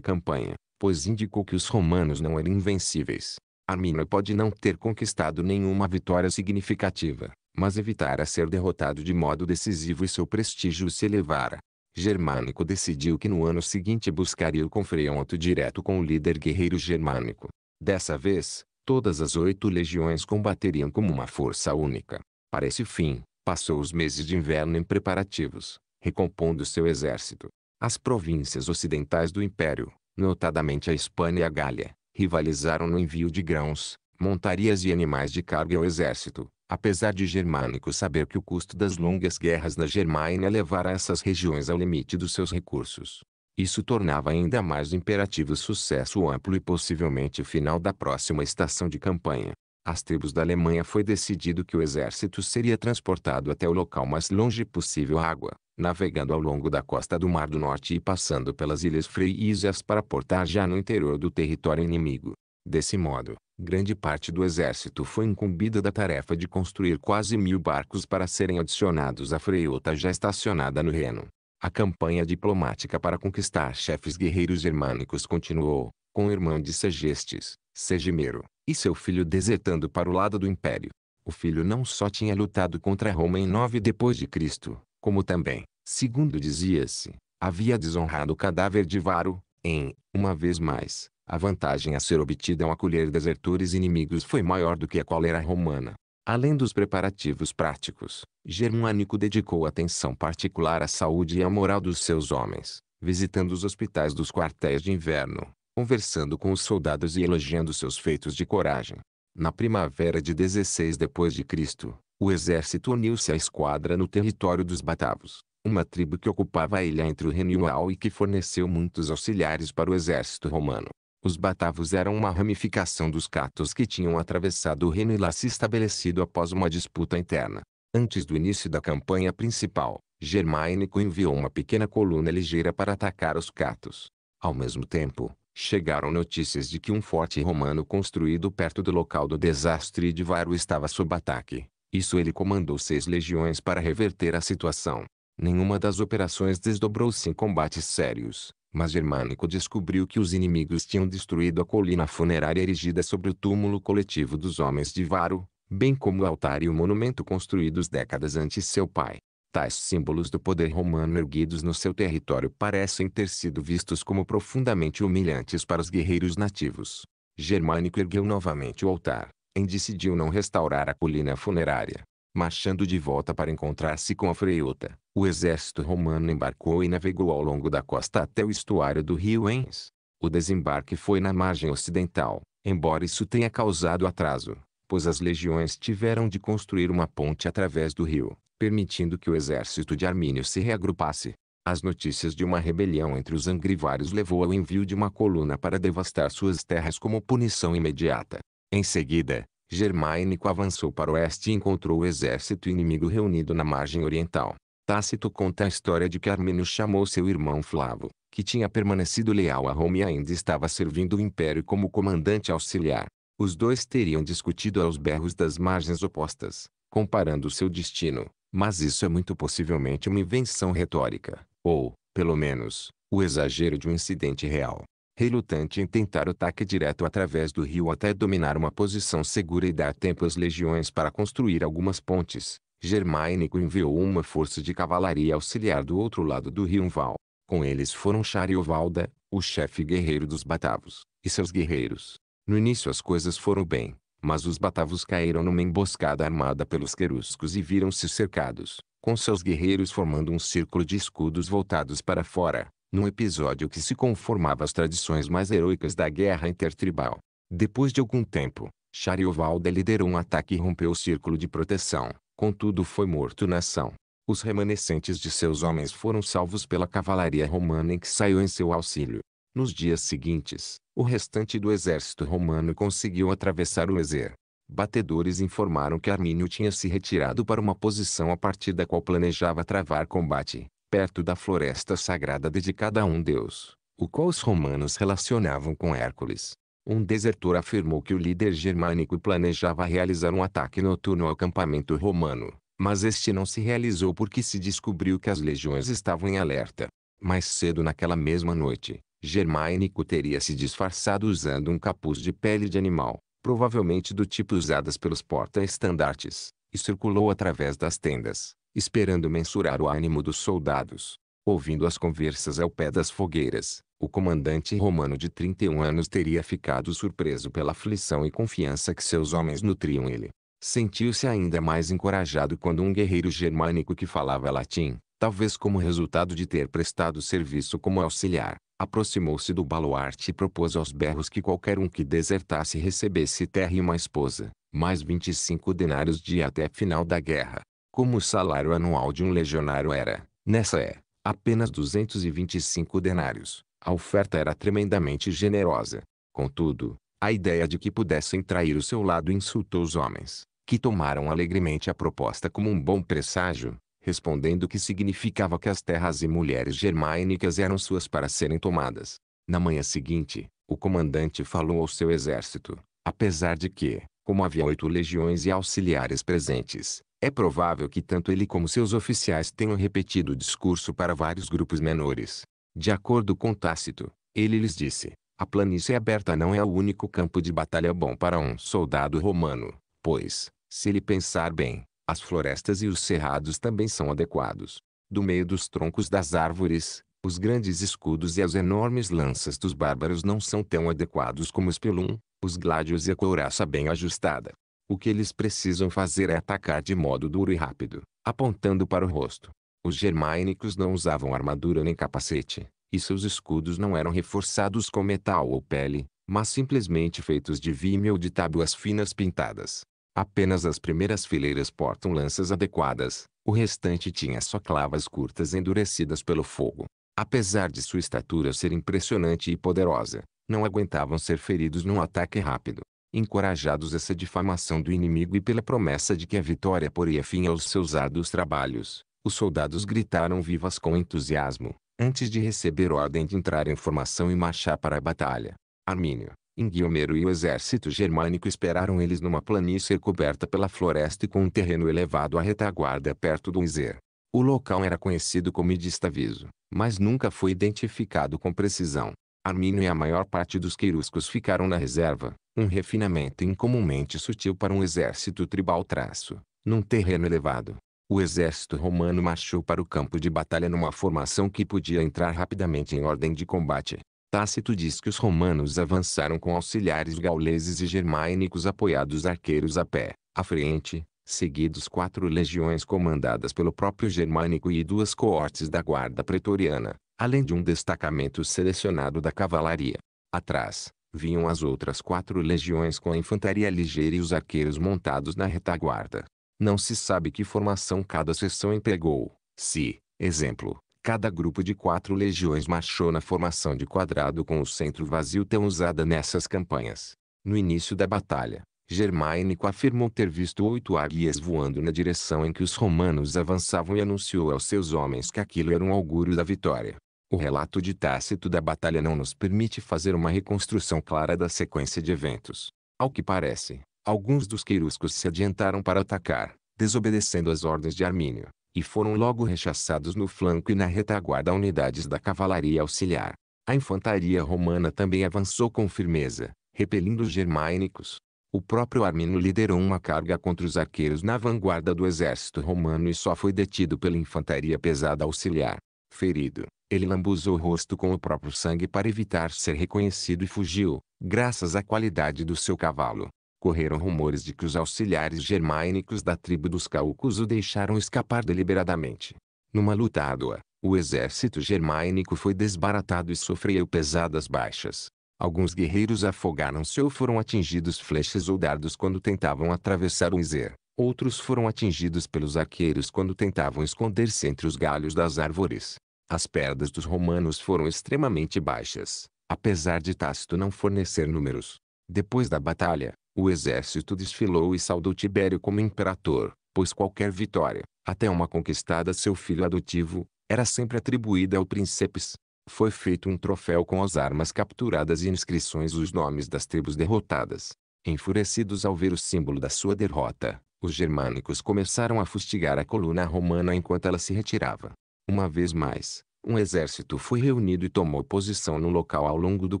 A: campanha, pois indicou que os romanos não eram invencíveis. Armínio pode não ter conquistado nenhuma vitória significativa, mas evitara ser derrotado de modo decisivo e seu prestígio se elevara. Germânico decidiu que no ano seguinte buscaria o confronto direto com o líder guerreiro germânico. Dessa vez, todas as oito legiões combateriam como uma força única. Para esse fim, passou os meses de inverno em preparativos recompondo seu exército. As províncias ocidentais do império, notadamente a Espanha e a Gália, rivalizaram no envio de grãos, montarias e animais de carga ao exército, apesar de Germânico saber que o custo das longas guerras na Germânia levara essas regiões ao limite dos seus recursos. Isso tornava ainda mais imperativo o sucesso amplo e possivelmente o final da próxima estação de campanha. As tribos da Alemanha foi decidido que o exército seria transportado até o local mais longe possível à água, navegando ao longo da costa do Mar do Norte e passando pelas Ilhas Friísias para portar já no interior do território inimigo. Desse modo, grande parte do exército foi incumbida da tarefa de construir quase mil barcos para serem adicionados à Freiota já estacionada no Reno. A campanha diplomática para conquistar chefes guerreiros germânicos continuou, com o irmão de Segestes, Segimero, e seu filho desertando para o lado do império. O filho não só tinha lutado contra Roma em 9 depois de Cristo, como também, segundo dizia-se, havia desonrado o cadáver de Varo, em, uma vez mais, a vantagem a ser obtida ao acolher desertores inimigos foi maior do que a cólera romana. Além dos preparativos práticos, Germânico dedicou atenção particular à saúde e à moral dos seus homens, visitando os hospitais dos quartéis de inverno, conversando com os soldados e elogiando seus feitos de coragem. Na primavera de 16 depois de Cristo, o exército uniu-se à esquadra no território dos Batavos, uma tribo que ocupava a ilha entre o Reno e o Al e que forneceu muitos auxiliares para o exército romano. Os Batavos eram uma ramificação dos Catos que tinham atravessado o Reno e lá se estabelecido após uma disputa interna. Antes do início da campanha principal, Germânico enviou uma pequena coluna ligeira para atacar os Catos. Ao mesmo tempo, chegaram notícias de que um forte romano construído perto do local do desastre de Varo estava sob ataque. Isso ele comandou seis legiões para reverter a situação. Nenhuma das operações desdobrou-se em combates sérios, mas Germânico descobriu que os inimigos tinham destruído a colina funerária erigida sobre o túmulo coletivo dos homens de Varo, bem como o altar e o monumento construídos décadas antes seu pai. Tais símbolos do poder romano erguidos no seu território parecem ter sido vistos como profundamente humilhantes para os guerreiros nativos. Germânico ergueu novamente o altar, em decidiu não restaurar a colina funerária. Marchando de volta para encontrar-se com a Freiuta, o exército romano embarcou e navegou ao longo da costa até o estuário do rio Enns. O desembarque foi na margem ocidental, embora isso tenha causado atraso, pois as legiões tiveram de construir uma ponte através do rio, permitindo que o exército de Armínio se reagrupasse. As notícias de uma rebelião entre os angrivários levou ao envio de uma coluna para devastar suas terras como punição imediata. Em seguida, Germânico avançou para o oeste e encontrou o exército inimigo reunido na margem oriental. Tácito conta a história de que Armênio chamou seu irmão Flavo, que tinha permanecido leal a Roma e ainda estava servindo o império como comandante auxiliar. Os dois teriam discutido aos berros das margens opostas, comparando seu destino, mas isso é muito possivelmente uma invenção retórica, ou, pelo menos, o exagero de um incidente real relutante em tentar o ataque direto através do rio até dominar uma posição segura e dar tempo às legiões para construir algumas pontes, Germânico enviou uma força de cavalaria auxiliar do outro lado do rio Riumval. Com eles foram Chariovalda, o chefe guerreiro dos Batavos, e seus guerreiros. No início as coisas foram bem, mas os Batavos caíram numa emboscada armada pelos Queruscos e viram-se cercados, com seus guerreiros formando um círculo de escudos voltados para fora num episódio que se conformava às tradições mais heroicas da guerra intertribal. Depois de algum tempo, Chariovalda liderou um ataque e rompeu o círculo de proteção, contudo foi morto na ação. Os remanescentes de seus homens foram salvos pela cavalaria romana que saiu em seu auxílio. Nos dias seguintes, o restante do exército romano conseguiu atravessar o Ezer. Batedores informaram que Armínio tinha se retirado para uma posição a partir da qual planejava travar combate perto da floresta sagrada dedicada a um deus, o qual os romanos relacionavam com Hércules. Um desertor afirmou que o líder germânico planejava realizar um ataque noturno ao acampamento romano, mas este não se realizou porque se descobriu que as legiões estavam em alerta. Mais cedo naquela mesma noite, Germânico teria se disfarçado usando um capuz de pele de animal, provavelmente do tipo usadas pelos porta-estandartes, e circulou através das tendas, esperando mensurar o ânimo dos soldados. Ouvindo as conversas ao pé das fogueiras, o comandante romano de 31 anos teria ficado surpreso pela aflição e confiança que seus homens nutriam ele. Sentiu-se ainda mais encorajado quando um guerreiro germânico que falava latim, talvez como resultado de ter prestado serviço como auxiliar, aproximou-se do baluarte e propôs aos berros que qualquer um que desertasse recebesse terra e uma esposa, mais 25 denários de até final da guerra como o salário anual de um legionário era, nessa é, apenas 225 denários. A oferta era tremendamente generosa. Contudo, a ideia de que pudessem trair o seu lado insultou os homens, que tomaram alegremente a proposta como um bom presságio, respondendo que significava que as terras e mulheres germânicas eram suas para serem tomadas. Na manhã seguinte, o comandante falou ao seu exército, apesar de que, como havia oito legiões e auxiliares presentes, é provável que tanto ele como seus oficiais tenham repetido o discurso para vários grupos menores. De acordo com Tácito, ele lhes disse: A planície aberta não é o único campo de batalha bom para um soldado romano, pois, se ele pensar bem, as florestas e os cerrados também são adequados. Do meio dos troncos das árvores, os grandes escudos e as enormes lanças dos bárbaros não são tão adequados como os pelum, os gládios e a couraça bem ajustada. O que eles precisam fazer é atacar de modo duro e rápido, apontando para o rosto. Os germânicos não usavam armadura nem capacete, e seus escudos não eram reforçados com metal ou pele, mas simplesmente feitos de vime ou de tábuas finas pintadas. Apenas as primeiras fileiras portam lanças adequadas, o restante tinha só clavas curtas endurecidas pelo fogo. Apesar de sua estatura ser impressionante e poderosa, não aguentavam ser feridos num ataque rápido encorajados essa difamação do inimigo e pela promessa de que a vitória poria fim aos seus árduos trabalhos, os soldados gritaram vivas com entusiasmo, antes de receber ordem de entrar em formação e marchar para a batalha. Armínio, Inguilmero e o exército germânico esperaram eles numa planície coberta pela floresta e com um terreno elevado à retaguarda perto do Izer. O local era conhecido como Idistaviso, mas nunca foi identificado com precisão. Armínio e a maior parte dos queiruscos ficaram na reserva, um refinamento incomumente sutil para um exército tribal traço, num terreno elevado. O exército romano marchou para o campo de batalha numa formação que podia entrar rapidamente em ordem de combate. Tácito diz que os romanos avançaram com auxiliares gauleses e germânicos apoiados arqueiros a pé, à frente, seguidos quatro legiões comandadas pelo próprio germânico e duas coortes da guarda pretoriana, além de um destacamento selecionado da cavalaria. Atrás, vinham as outras quatro legiões com a infantaria ligeira e os arqueiros montados na retaguarda. Não se sabe que formação cada seção empregou, se, exemplo, cada grupo de quatro legiões marchou na formação de quadrado com o centro vazio tão usada nessas campanhas. No início da batalha, Germânico afirmou ter visto oito águias voando na direção em que os romanos avançavam e anunciou aos seus homens que aquilo era um augúrio da vitória. O relato de Tácito da batalha não nos permite fazer uma reconstrução clara da sequência de eventos. Ao que parece, alguns dos queiruscos se adiantaram para atacar, desobedecendo as ordens de Armínio, e foram logo rechaçados no flanco e na retaguarda unidades da cavalaria auxiliar. A infantaria romana também avançou com firmeza, repelindo os germânicos. O próprio Armínio liderou uma carga contra os arqueiros na vanguarda do exército romano e só foi detido pela infantaria pesada auxiliar. Ferido, ele lambuzou o rosto com o próprio sangue para evitar ser reconhecido e fugiu, graças à qualidade do seu cavalo. Correram rumores de que os auxiliares germânicos da tribo dos Caucos o deixaram escapar deliberadamente. Numa luta árdua, o exército germânico foi desbaratado e sofreu pesadas baixas. Alguns guerreiros afogaram-se ou foram atingidos flechas ou dardos quando tentavam atravessar o Izer. Outros foram atingidos pelos arqueiros quando tentavam esconder-se entre os galhos das árvores. As perdas dos romanos foram extremamente baixas, apesar de Tácito não fornecer números. Depois da batalha, o exército desfilou e saudou Tibério como imperador, pois qualquer vitória, até uma conquistada seu filho adotivo, era sempre atribuída ao príncipes. Foi feito um troféu com as armas capturadas e inscrições os nomes das tribos derrotadas. Enfurecidos ao ver o símbolo da sua derrota, os germânicos começaram a fustigar a coluna romana enquanto ela se retirava. Uma vez mais, um exército foi reunido e tomou posição no local ao longo do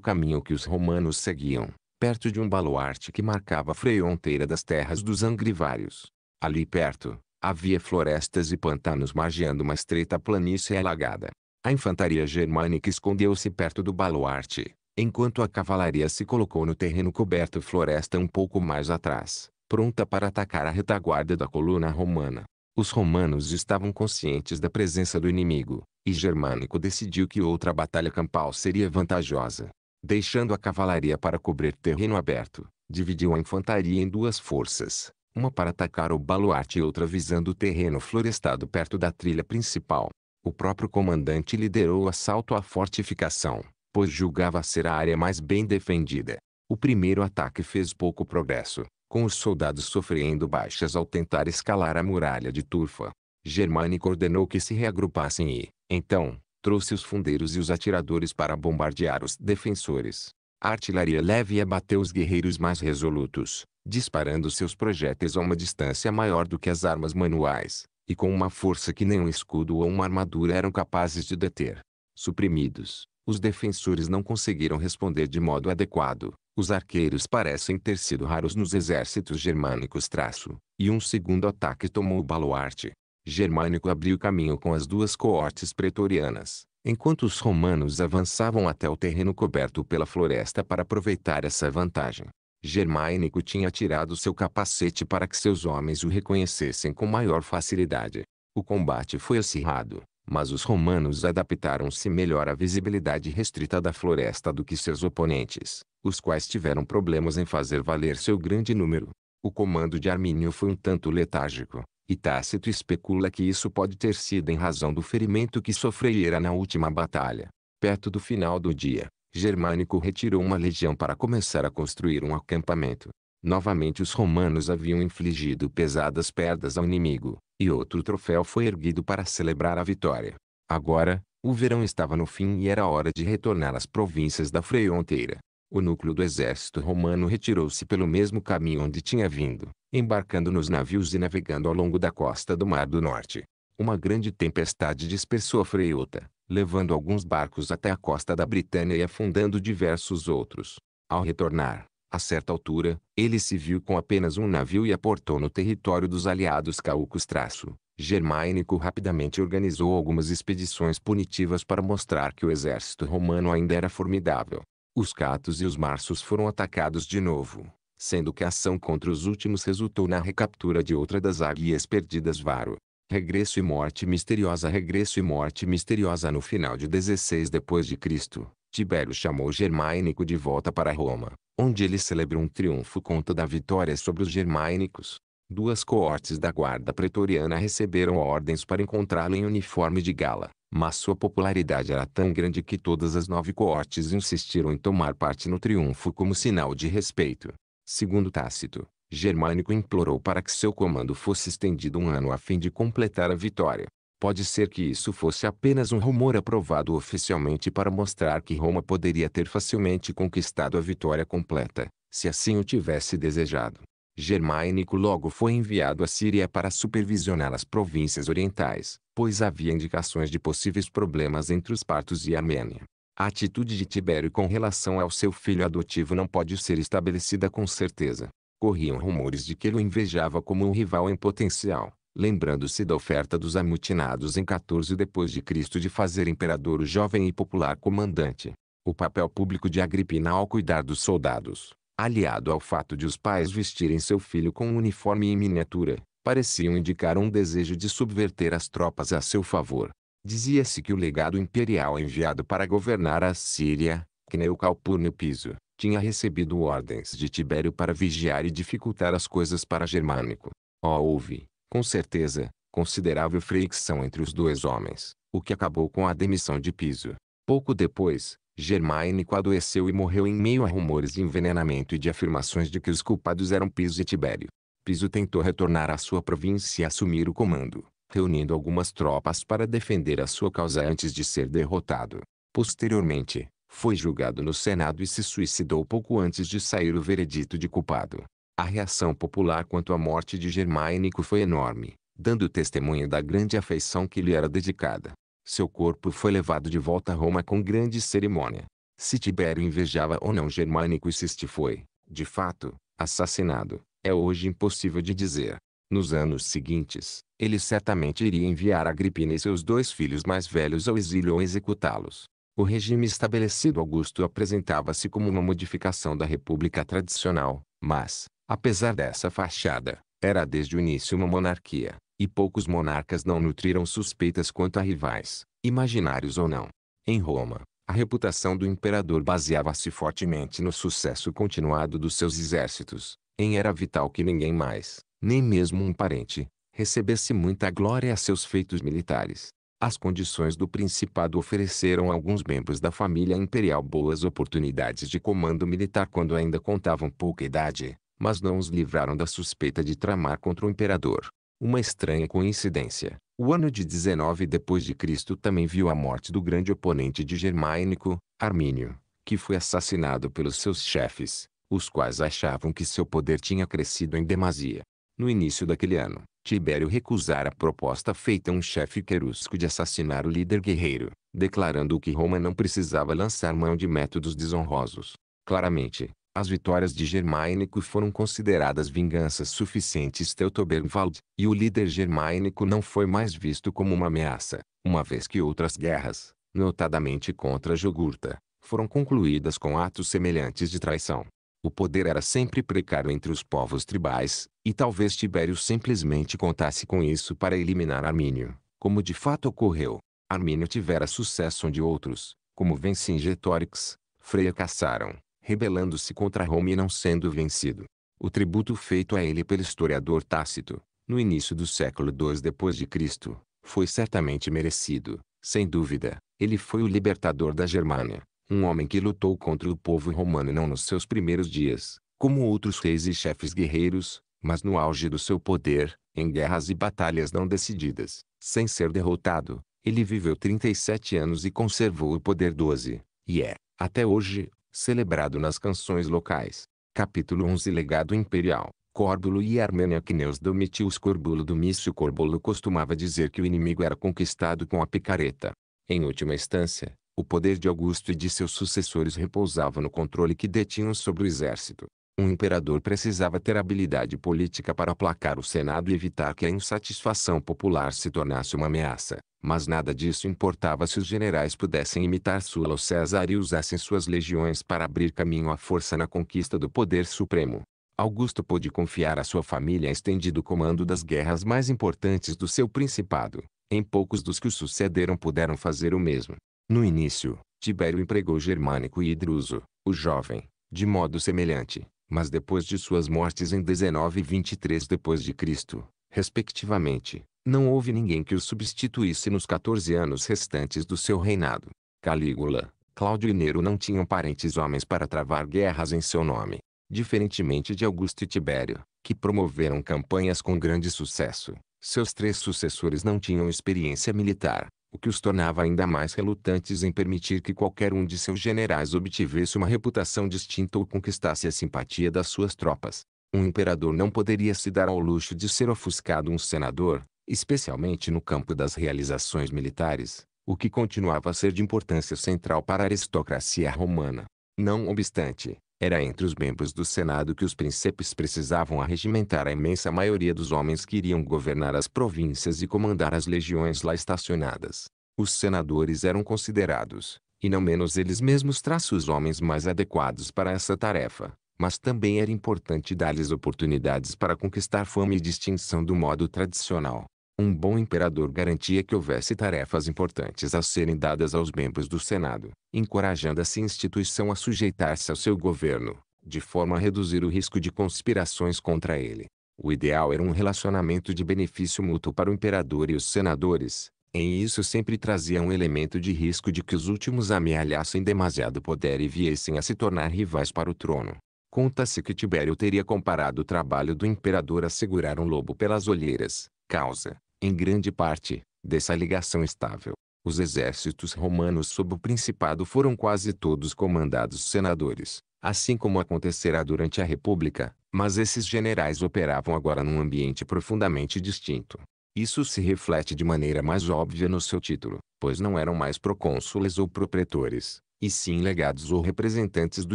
A: caminho que os romanos seguiam, perto de um baluarte que marcava a fronteira das terras dos angrivários. Ali perto, havia florestas e pantanos margeando uma estreita planície alagada. A infantaria germânica escondeu-se perto do baluarte, enquanto a cavalaria se colocou no terreno coberto floresta um pouco mais atrás, pronta para atacar a retaguarda da coluna romana. Os romanos estavam conscientes da presença do inimigo, e Germânico decidiu que outra batalha campal seria vantajosa. Deixando a cavalaria para cobrir terreno aberto, dividiu a infantaria em duas forças, uma para atacar o baluarte e outra visando o terreno florestado perto da trilha principal. O próprio comandante liderou o assalto à fortificação, pois julgava ser a área mais bem defendida. O primeiro ataque fez pouco progresso, com os soldados sofrendo baixas ao tentar escalar a muralha de Turfa. Germânico ordenou que se reagrupassem e, então, trouxe os fundeiros e os atiradores para bombardear os defensores. A artilharia leve abateu os guerreiros mais resolutos, disparando seus projéteis a uma distância maior do que as armas manuais, e com uma força que nem um escudo ou uma armadura eram capazes de deter. Suprimidos, os defensores não conseguiram responder de modo adequado. Os arqueiros parecem ter sido raros nos exércitos germânicos traço, e um segundo ataque tomou o baluarte. Germânico abriu caminho com as duas coortes pretorianas, enquanto os romanos avançavam até o terreno coberto pela floresta para aproveitar essa vantagem. Germânico tinha tirado seu capacete para que seus homens o reconhecessem com maior facilidade. O combate foi acirrado, mas os romanos adaptaram-se melhor à visibilidade restrita da floresta do que seus oponentes, os quais tiveram problemas em fazer valer seu grande número. O comando de Armínio foi um tanto letárgico, e Tácito especula que isso pode ter sido em razão do ferimento que sofrera na última batalha. Perto do final do dia, Germânico retirou uma legião para começar a construir um acampamento. Novamente os romanos haviam infligido pesadas perdas ao inimigo, e outro troféu foi erguido para celebrar a vitória. Agora, o verão estava no fim e era hora de retornar às províncias da fronteira. O núcleo do exército romano retirou-se pelo mesmo caminho onde tinha vindo, embarcando nos navios e navegando ao longo da costa do Mar do Norte. Uma grande tempestade dispersou a freiota, levando alguns barcos até a costa da Britânia e afundando diversos outros. Ao retornar, a certa altura, ele se viu com apenas um navio e aportou no território dos aliados caucos traço. Germânico rapidamente organizou algumas expedições punitivas para mostrar que o exército romano ainda era formidável. Os catos e os marsos foram atacados de novo, sendo que a ação contra os últimos resultou na recaptura de outra das águias perdidas Varo. Regresso e morte misteriosa Regresso e morte misteriosa no final de 16 depois de Cristo, Tibério chamou Germânico de volta para Roma, onde ele celebrou um triunfo conta da vitória sobre os germânicos. Duas coortes da guarda pretoriana receberam ordens para encontrá-lo em uniforme de gala, mas sua popularidade era tão grande que todas as nove coortes insistiram em tomar parte no triunfo como sinal de respeito. Segundo Tácito, Germânico implorou para que seu comando fosse estendido um ano a fim de completar a vitória. Pode ser que isso fosse apenas um rumor aprovado oficialmente para mostrar que Roma poderia ter facilmente conquistado a vitória completa, se assim o tivesse desejado. Germânico logo foi enviado à Síria para supervisionar as províncias orientais, pois havia indicações de possíveis problemas entre os partos e a Armênia. A atitude de Tibério com relação ao seu filho adotivo não pode ser estabelecida com certeza. Corriam rumores de que ele o invejava como um rival em potencial, lembrando-se da oferta dos amotinados em 14 depois de Cristo de fazer imperador o jovem e popular comandante. O papel público de Agripina ao cuidar dos soldados, aliado ao fato de os pais vestirem seu filho com um uniforme em miniatura, pareciam indicar um desejo de subverter as tropas a seu favor. Dizia-se que o legado imperial enviado para governar a Síria, Cneucal Púrnio Piso, tinha recebido ordens de Tibério para vigiar e dificultar as coisas para Germânico. Ó oh, ouve, com certeza, considerável fricção entre os dois homens, o que acabou com a demissão de Piso. Pouco depois, Germaine adoeceu e morreu em meio a rumores de envenenamento e de afirmações de que os culpados eram Piso e Tibério. Piso tentou retornar à sua província e assumir o comando, reunindo algumas tropas para defender a sua causa antes de ser derrotado. Posteriormente, foi julgado no Senado e se suicidou pouco antes de sair o veredito de culpado. A reação popular quanto à morte de Germânico foi enorme, dando testemunho da grande afeição que lhe era dedicada. Seu corpo foi levado de volta a Roma com grande cerimônia. Se Tibério invejava ou não Germânico e se este foi, de fato, assassinado, é hoje impossível de dizer. Nos anos seguintes, ele certamente iria enviar Agripina e seus dois filhos mais velhos ao exílio ou executá-los. O regime estabelecido Augusto apresentava-se como uma modificação da república tradicional, mas, Apesar dessa fachada, era desde o início uma monarquia, e poucos monarcas não nutriram suspeitas quanto a rivais, imaginários ou não. Em Roma, a reputação do imperador baseava-se fortemente no sucesso continuado dos seus exércitos, em era vital que ninguém mais, nem mesmo um parente, recebesse muita glória a seus feitos militares. As condições do principado ofereceram a alguns membros da família imperial boas oportunidades de comando militar quando ainda contavam pouca idade, mas não os livraram da suspeita de tramar contra o imperador. Uma estranha coincidência. O ano de 19 depois de Cristo também viu a morte do grande oponente de Germânico, Armínio, que foi assassinado pelos seus chefes, os quais achavam que seu poder tinha crescido em demasia. No início daquele ano, Tibério recusara a proposta feita a um chefe querusco de assassinar o líder guerreiro, declarando que Roma não precisava lançar mão de métodos desonrosos. Claramente, as vitórias de Germânico foram consideradas vinganças suficientes Teutobergwald, e o líder germânico não foi mais visto como uma ameaça, uma vez que outras guerras, notadamente contra Jogurta, foram concluídas com atos semelhantes de traição. O poder era sempre precário entre os povos tribais, e talvez Tibério simplesmente contasse com isso para eliminar Armínio, como de fato ocorreu. Armínio tivera sucesso onde outros, como Vencingetorix, Freia caçaram rebelando-se contra Roma e não sendo vencido. O tributo feito a ele pelo historiador Tácito, no início do século II depois de Cristo, foi certamente merecido. Sem dúvida, ele foi o libertador da Germânia, um homem que lutou contra o povo romano não nos seus primeiros dias, como outros reis e chefes guerreiros, mas no auge do seu poder, em guerras e batalhas não decididas, sem ser derrotado. Ele viveu 37 anos e conservou o poder 12, e é, até hoje, celebrado nas canções locais. Capítulo 11 Legado Imperial Córbulo e Armênia Cneus Domitius Corbulo Domício Corbulo costumava dizer que o inimigo era conquistado com a picareta. Em última instância, o poder de Augusto e de seus sucessores repousava no controle que detinham sobre o exército. Um imperador precisava ter habilidade política para aplacar o Senado e evitar que a insatisfação popular se tornasse uma ameaça. Mas nada disso importava se os generais pudessem imitar Sulla ou César e usassem suas legiões para abrir caminho à força na conquista do poder supremo. Augusto pôde confiar à sua família estendido comando das guerras mais importantes do seu principado, em poucos dos que o sucederam puderam fazer o mesmo. No início, Tibério empregou Germânico e Idruso, o jovem, de modo semelhante, mas depois de suas mortes em 19 e 23 d.C., respectivamente, não houve ninguém que o substituísse nos 14 anos restantes do seu reinado. Calígula, Cláudio e Nero não tinham parentes homens para travar guerras em seu nome, diferentemente de Augusto e Tibério, que promoveram campanhas com grande sucesso. Seus três sucessores não tinham experiência militar, o que os tornava ainda mais relutantes em permitir que qualquer um de seus generais obtivesse uma reputação distinta ou conquistasse a simpatia das suas tropas. Um imperador não poderia se dar ao luxo de ser ofuscado um senador, especialmente no campo das realizações militares, o que continuava a ser de importância central para a aristocracia romana. Não obstante, era entre os membros do Senado que os príncipes precisavam arregimentar a imensa maioria dos homens que iriam governar as províncias e comandar as legiões lá estacionadas. Os senadores eram considerados, e não menos eles mesmos traços homens mais adequados para essa tarefa, mas também era importante dar-lhes oportunidades para conquistar fama e distinção do modo tradicional. Um bom imperador garantia que houvesse tarefas importantes a serem dadas aos membros do Senado, encorajando essa instituição a sujeitar-se ao seu governo, de forma a reduzir o risco de conspirações contra ele. O ideal era um relacionamento de benefício mútuo para o imperador e os senadores, em isso sempre trazia um elemento de risco de que os últimos amealhassem demasiado poder e viessem a se tornar rivais para o trono. Conta-se que Tibério teria comparado o trabalho do imperador a segurar um lobo pelas olheiras, causa, em grande parte, dessa ligação estável. Os exércitos romanos sob o principado foram quase todos comandados senadores, assim como acontecerá durante a República, mas esses generais operavam agora num ambiente profundamente distinto. Isso se reflete de maneira mais óbvia no seu título, pois não eram mais procônsules ou propretores, e sim legados ou representantes do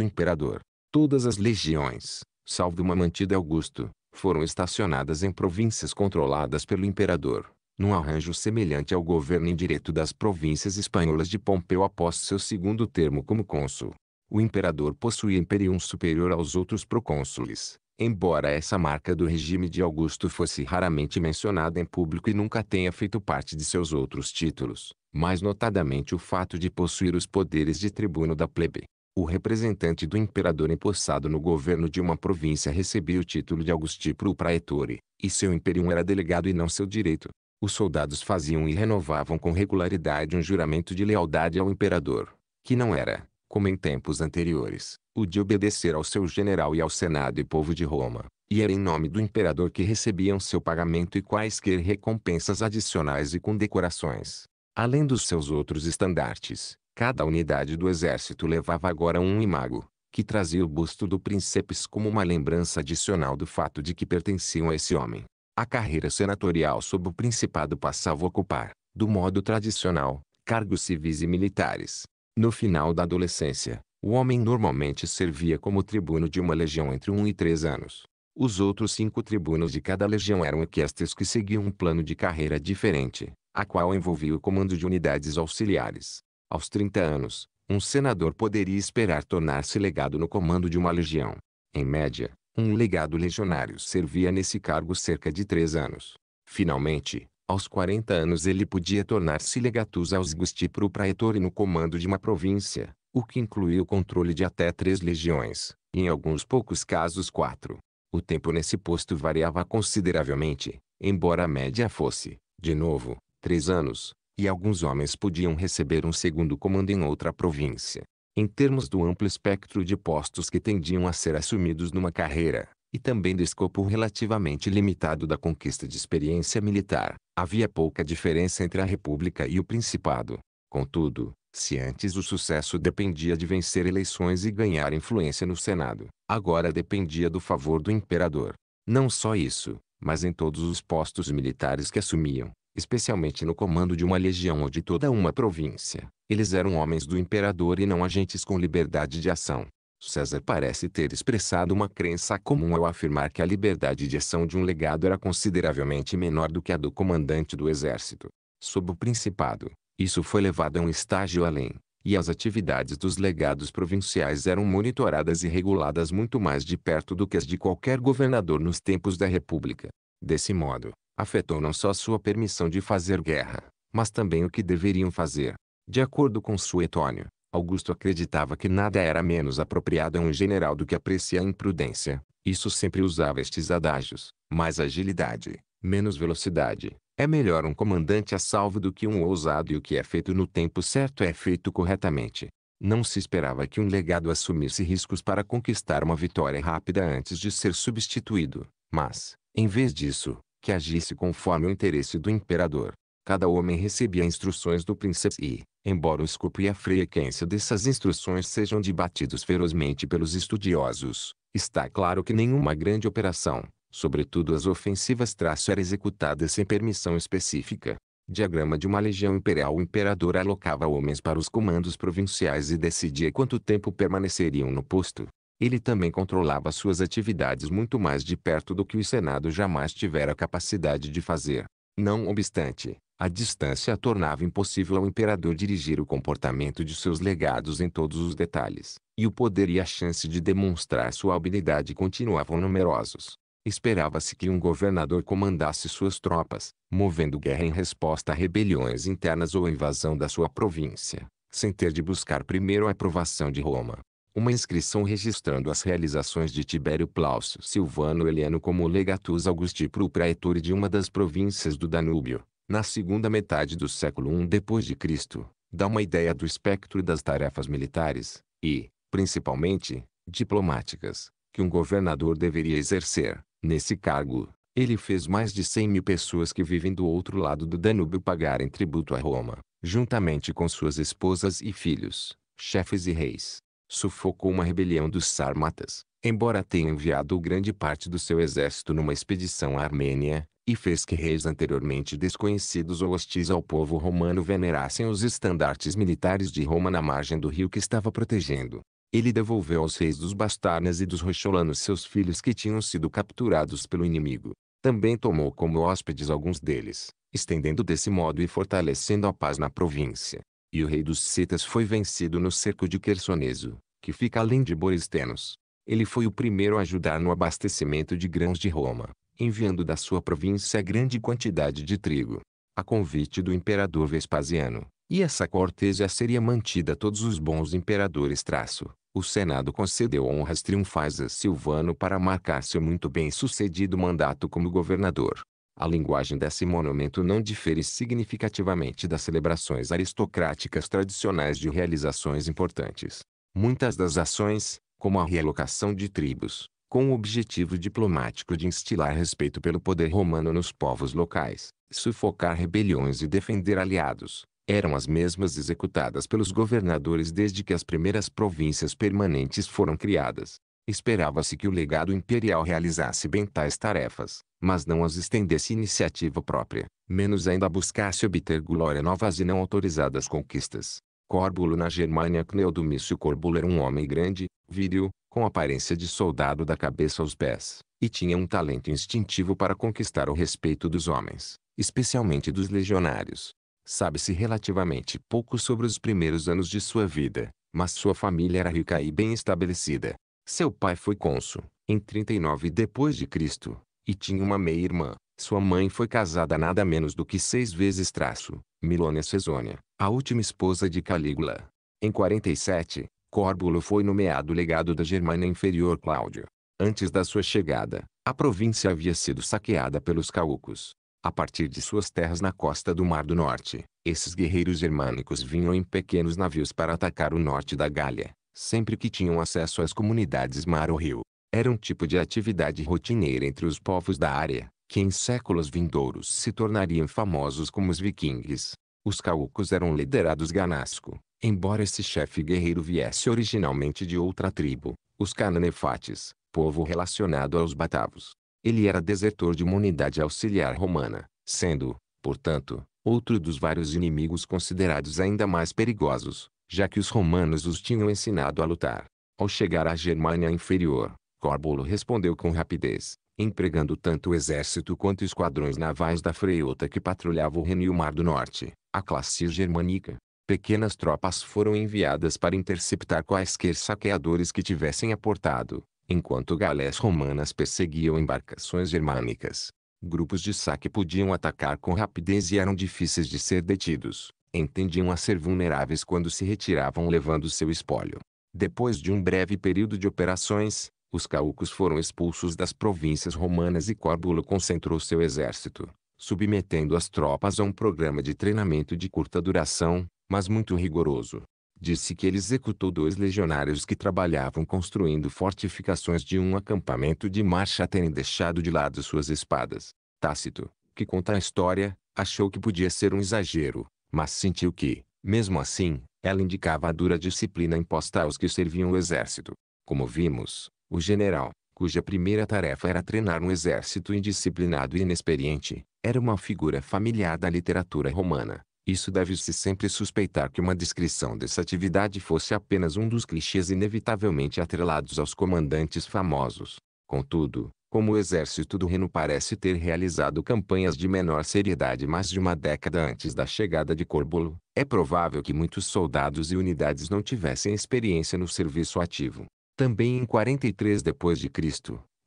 A: imperador. Todas as legiões, salvo uma mantida Augusto, foram estacionadas em províncias controladas pelo imperador, num arranjo semelhante ao governo indireto das províncias espanholas de Pompeu após seu segundo termo como cônsul. O imperador possuía imperium superior aos outros procônsules, embora essa marca do regime de Augusto fosse raramente mencionada em público e nunca tenha feito parte de seus outros títulos, mais notadamente o fato de possuir os poderes de tribuno da plebe o representante do imperador empossado no governo de uma província recebia o título de Augusti pro praetore, e seu imperium era delegado e não seu direito. Os soldados faziam e renovavam com regularidade um juramento de lealdade ao imperador, que não era, como em tempos anteriores, o de obedecer ao seu general e ao senado e povo de Roma, e era em nome do imperador que recebiam seu pagamento e quaisquer recompensas adicionais e condecorações. Além dos seus outros estandartes, Cada unidade do exército levava agora um imago, que trazia o busto do príncipes como uma lembrança adicional do fato de que pertenciam a esse homem. A carreira senatorial sob o principado passava a ocupar, do modo tradicional, cargos civis e militares. No final da adolescência, o homem normalmente servia como tribuno de uma legião entre um e três anos. Os outros cinco tribunos de cada legião eram equestres que seguiam um plano de carreira diferente, a qual envolvia o comando de unidades auxiliares. Aos 30 anos, um senador poderia esperar tornar-se legado no comando de uma legião. Em média, um legado legionário servia nesse cargo cerca de três anos. Finalmente, aos 40 anos ele podia tornar-se legatus ausgusti pro praetore no comando de uma província, o que incluía o controle de até três legiões, e em alguns poucos casos quatro. O tempo nesse posto variava consideravelmente, embora a média fosse, de novo, três anos, e alguns homens podiam receber um segundo comando em outra província. Em termos do amplo espectro de postos que tendiam a ser assumidos numa carreira, e também do escopo relativamente limitado da conquista de experiência militar, havia pouca diferença entre a República e o Principado. Contudo, se antes o sucesso dependia de vencer eleições e ganhar influência no Senado, agora dependia do favor do imperador. Não só isso, mas em todos os postos militares que assumiam, especialmente no comando de uma legião ou de toda uma província. Eles eram homens do imperador e não agentes com liberdade de ação. César parece ter expressado uma crença comum ao afirmar que a liberdade de ação de um legado era consideravelmente menor do que a do comandante do exército. Sob o principado, isso foi levado a um estágio além, e as atividades dos legados provinciais eram monitoradas e reguladas muito mais de perto do que as de qualquer governador nos tempos da República. Desse modo, afetou não só sua permissão de fazer guerra, mas também o que deveriam fazer. De acordo com Suetônio, Augusto acreditava que nada era menos apropriado a um general do que a imprudência. Isso sempre usava estes adágios. Mais agilidade, menos velocidade. É melhor um comandante a salvo do que um ousado e o que é feito no tempo certo é feito corretamente. Não se esperava que um legado assumisse riscos para conquistar uma vitória rápida antes de ser substituído. Mas, em vez disso, que agisse conforme o interesse do imperador. Cada homem recebia instruções do príncipe e, embora o escopo e a frequência dessas instruções sejam debatidos ferozmente pelos estudiosos, está claro que nenhuma grande operação, sobretudo as ofensivas traço era executada sem permissão específica. Diagrama de uma legião imperial O imperador alocava homens para os comandos provinciais e decidia quanto tempo permaneceriam no posto. Ele também controlava suas atividades muito mais de perto do que o Senado jamais tivera capacidade de fazer. Não obstante, a distância tornava impossível ao imperador dirigir o comportamento de seus legados em todos os detalhes, e o poder e a chance de demonstrar sua habilidade continuavam numerosos. Esperava-se que um governador comandasse suas tropas, movendo guerra em resposta a rebeliões internas ou invasão da sua província, sem ter de buscar primeiro a aprovação de Roma uma inscrição registrando as realizações de Tibério Plaucio Silvano Heliano como legatus Augusti pro praetor de uma das províncias do Danúbio, na segunda metade do século I d.C., dá uma ideia do espectro das tarefas militares, e, principalmente, diplomáticas, que um governador deveria exercer. Nesse cargo, ele fez mais de 100 mil pessoas que vivem do outro lado do Danúbio pagarem tributo a Roma, juntamente com suas esposas e filhos, chefes e reis sufocou uma rebelião dos Sarmatas, embora tenha enviado grande parte do seu exército numa expedição à Armênia, e fez que reis anteriormente desconhecidos ou hostis ao povo romano venerassem os estandartes militares de Roma na margem do rio que estava protegendo. Ele devolveu aos reis dos Bastarnas e dos Rocholanos seus filhos que tinham sido capturados pelo inimigo. Também tomou como hóspedes alguns deles, estendendo desse modo e fortalecendo a paz na província. E o rei dos Citas foi vencido no cerco de Quersoneso, que fica além de Boristenos. Ele foi o primeiro a ajudar no abastecimento de grãos de Roma, enviando da sua província grande quantidade de trigo. A convite do imperador Vespasiano, e essa cortesia seria mantida a todos os bons imperadores traço. O Senado concedeu honras triunfais a Silvano para marcar seu muito bem sucedido mandato como governador. A linguagem desse monumento não difere significativamente das celebrações aristocráticas tradicionais de realizações importantes. Muitas das ações, como a realocação de tribos, com o objetivo diplomático de instilar respeito pelo poder romano nos povos locais, sufocar rebeliões e defender aliados, eram as mesmas executadas pelos governadores desde que as primeiras províncias permanentes foram criadas. Esperava-se que o legado imperial realizasse bem tais tarefas, mas não as estendesse iniciativa própria, menos ainda buscasse obter glória novas e não autorizadas conquistas. Corbulo na Germânia Cneodomício Corbulo era um homem grande, viril, com aparência de soldado da cabeça aos pés, e tinha um talento instintivo para conquistar o respeito dos homens, especialmente dos legionários. Sabe-se relativamente pouco sobre os primeiros anos de sua vida, mas sua família era rica e bem estabelecida. Seu pai foi cônsul, em 39 depois de Cristo, e tinha uma meia-irmã. Sua mãe foi casada nada menos do que seis vezes traço, Milônia Cesônia, a última esposa de Calígula. Em 47, Córbulo foi nomeado legado da Germânia Inferior Cláudio. Antes da sua chegada, a província havia sido saqueada pelos caucos. A partir de suas terras na costa do Mar do Norte, esses guerreiros germânicos vinham em pequenos navios para atacar o norte da Gália sempre que tinham acesso às comunidades mar ou rio. Era um tipo de atividade rotineira entre os povos da área, que em séculos vindouros se tornariam famosos como os vikings. Os caucos eram liderados ganasco, embora esse chefe guerreiro viesse originalmente de outra tribo, os cananefates, povo relacionado aos batavos. Ele era desertor de uma unidade auxiliar romana, sendo, portanto, outro dos vários inimigos considerados ainda mais perigosos, já que os romanos os tinham ensinado a lutar. Ao chegar à Germânia inferior, Corbulo respondeu com rapidez, empregando tanto o exército quanto esquadrões navais da Freiota que patrulhava o Reno e o Mar do Norte, a classe germânica. Pequenas tropas foram enviadas para interceptar quaisquer saqueadores que tivessem aportado, enquanto galés romanas perseguiam embarcações germânicas. Grupos de saque podiam atacar com rapidez e eram difíceis de ser detidos entendiam a ser vulneráveis quando se retiravam levando seu espólio. Depois de um breve período de operações, os caucos foram expulsos das províncias romanas e Córbulo concentrou seu exército, submetendo as tropas a um programa de treinamento de curta duração, mas muito rigoroso. Disse que ele executou dois legionários que trabalhavam construindo fortificações de um acampamento de marcha a terem deixado de lado suas espadas. Tácito, que conta a história, achou que podia ser um exagero, mas sentiu que, mesmo assim, ela indicava a dura disciplina imposta aos que serviam o exército. Como vimos, o general, cuja primeira tarefa era treinar um exército indisciplinado e inexperiente, era uma figura familiar da literatura romana. Isso deve-se sempre suspeitar que uma descrição dessa atividade fosse apenas um dos clichês inevitavelmente atrelados aos comandantes famosos. Contudo, como o exército do Reno parece ter realizado campanhas de menor seriedade mais de uma década antes da chegada de Corbulo, é provável que muitos soldados e unidades não tivessem experiência no serviço ativo. Também em 43 d.C.,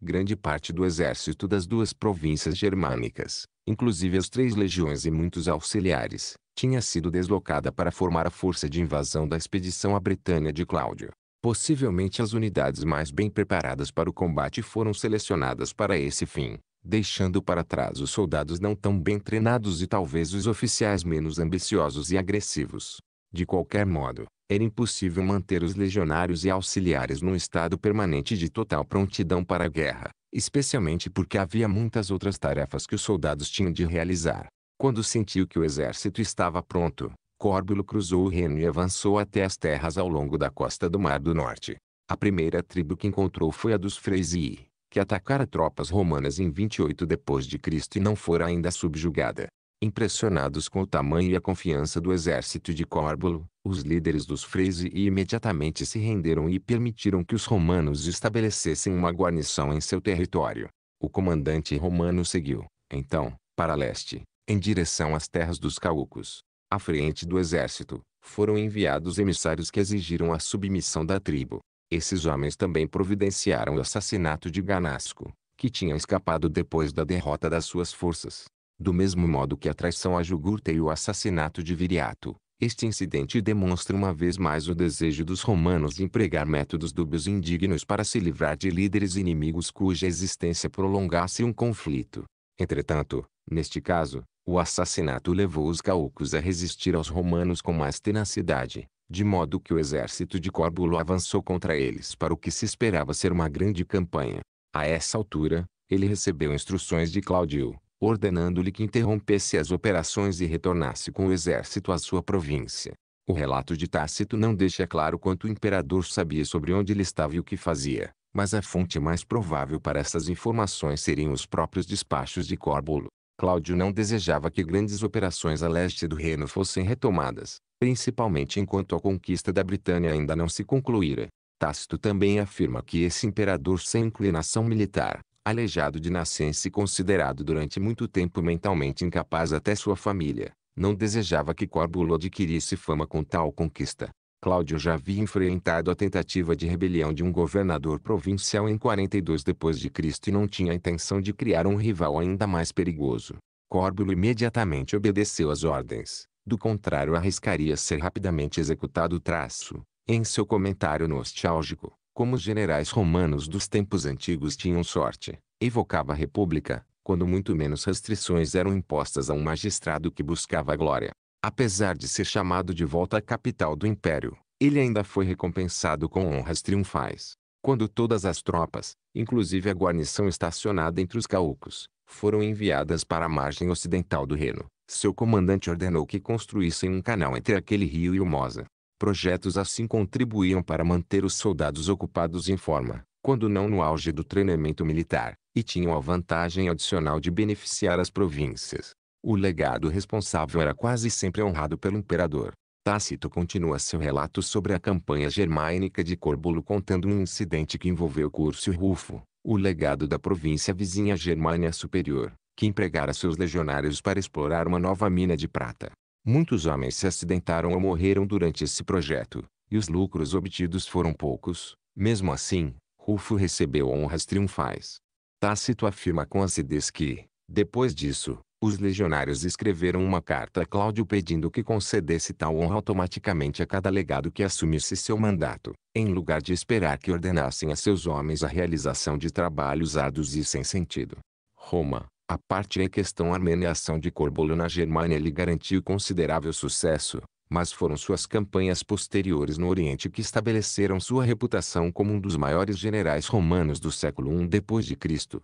A: grande parte do exército das duas províncias germânicas, inclusive as três legiões e muitos auxiliares, tinha sido deslocada para formar a força de invasão da expedição à Bretanha de Cláudio. Possivelmente as unidades mais bem preparadas para o combate foram selecionadas para esse fim, deixando para trás os soldados não tão bem treinados e talvez os oficiais menos ambiciosos e agressivos. De qualquer modo, era impossível manter os legionários e auxiliares num estado permanente de total prontidão para a guerra, especialmente porque havia muitas outras tarefas que os soldados tinham de realizar. Quando sentiu que o exército estava pronto, Córbulo cruzou o Reno e avançou até as terras ao longo da costa do Mar do Norte. A primeira tribo que encontrou foi a dos Freisii, que atacara tropas romanas em 28 depois de Cristo e não fora ainda subjugada. Impressionados com o tamanho e a confiança do exército de Córbulo, os líderes dos Frezi imediatamente se renderam e permitiram que os romanos estabelecessem uma guarnição em seu território. O comandante romano seguiu, então, para leste, em direção às terras dos Caucos à frente do exército, foram enviados emissários que exigiram a submissão da tribo. Esses homens também providenciaram o assassinato de Ganasco, que tinha escapado depois da derrota das suas forças. Do mesmo modo que a traição a Jugurta e o assassinato de Viriato, este incidente demonstra uma vez mais o desejo dos romanos de empregar métodos dúbios e indignos para se livrar de líderes inimigos cuja existência prolongasse um conflito. Entretanto, neste caso, o assassinato levou os caucos a resistir aos romanos com mais tenacidade, de modo que o exército de Córbulo avançou contra eles para o que se esperava ser uma grande campanha. A essa altura, ele recebeu instruções de Cláudio, ordenando-lhe que interrompesse as operações e retornasse com o exército à sua província. O relato de Tácito não deixa claro quanto o imperador sabia sobre onde ele estava e o que fazia, mas a fonte mais provável para essas informações seriam os próprios despachos de Córbulo. Cláudio não desejava que grandes operações a leste do reino fossem retomadas, principalmente enquanto a conquista da Britânia ainda não se concluíra. Tácito também afirma que esse imperador sem inclinação militar, aleijado de nascença e considerado durante muito tempo mentalmente incapaz até sua família, não desejava que Corbulo adquirisse fama com tal conquista. Cláudio já havia enfrentado a tentativa de rebelião de um governador provincial em 42 d.C. e não tinha a intenção de criar um rival ainda mais perigoso. Córbulo imediatamente obedeceu às ordens, do contrário arriscaria ser rapidamente executado traço. Em seu comentário nostálgico, como os generais romanos dos tempos antigos tinham sorte, evocava a república, quando muito menos restrições eram impostas a um magistrado que buscava a glória. Apesar de ser chamado de volta à capital do império, ele ainda foi recompensado com honras triunfais. Quando todas as tropas, inclusive a guarnição estacionada entre os caucos, foram enviadas para a margem ocidental do Reno, seu comandante ordenou que construíssem um canal entre aquele rio e o Mosa. Projetos assim contribuíam para manter os soldados ocupados em forma, quando não no auge do treinamento militar, e tinham a vantagem adicional de beneficiar as províncias, o legado responsável era quase sempre honrado pelo imperador. Tácito continua seu relato sobre a campanha germânica de Corbulo contando um incidente que envolveu Curcio Rufo, o legado da província vizinha Germânia Superior, que empregara seus legionários para explorar uma nova mina de prata. Muitos homens se acidentaram ou morreram durante esse projeto, e os lucros obtidos foram poucos. Mesmo assim, Rufo recebeu honras triunfais. Tácito afirma com acidez que, depois disso, os legionários escreveram uma carta a Cláudio pedindo que concedesse tal honra automaticamente a cada legado que assumisse seu mandato, em lugar de esperar que ordenassem a seus homens a realização de trabalhos árduos e sem sentido. Roma, a parte em questão armênia ação de Corbulo na Germânia lhe garantiu considerável sucesso, mas foram suas campanhas posteriores no Oriente que estabeleceram sua reputação como um dos maiores generais romanos do século I depois de Cristo,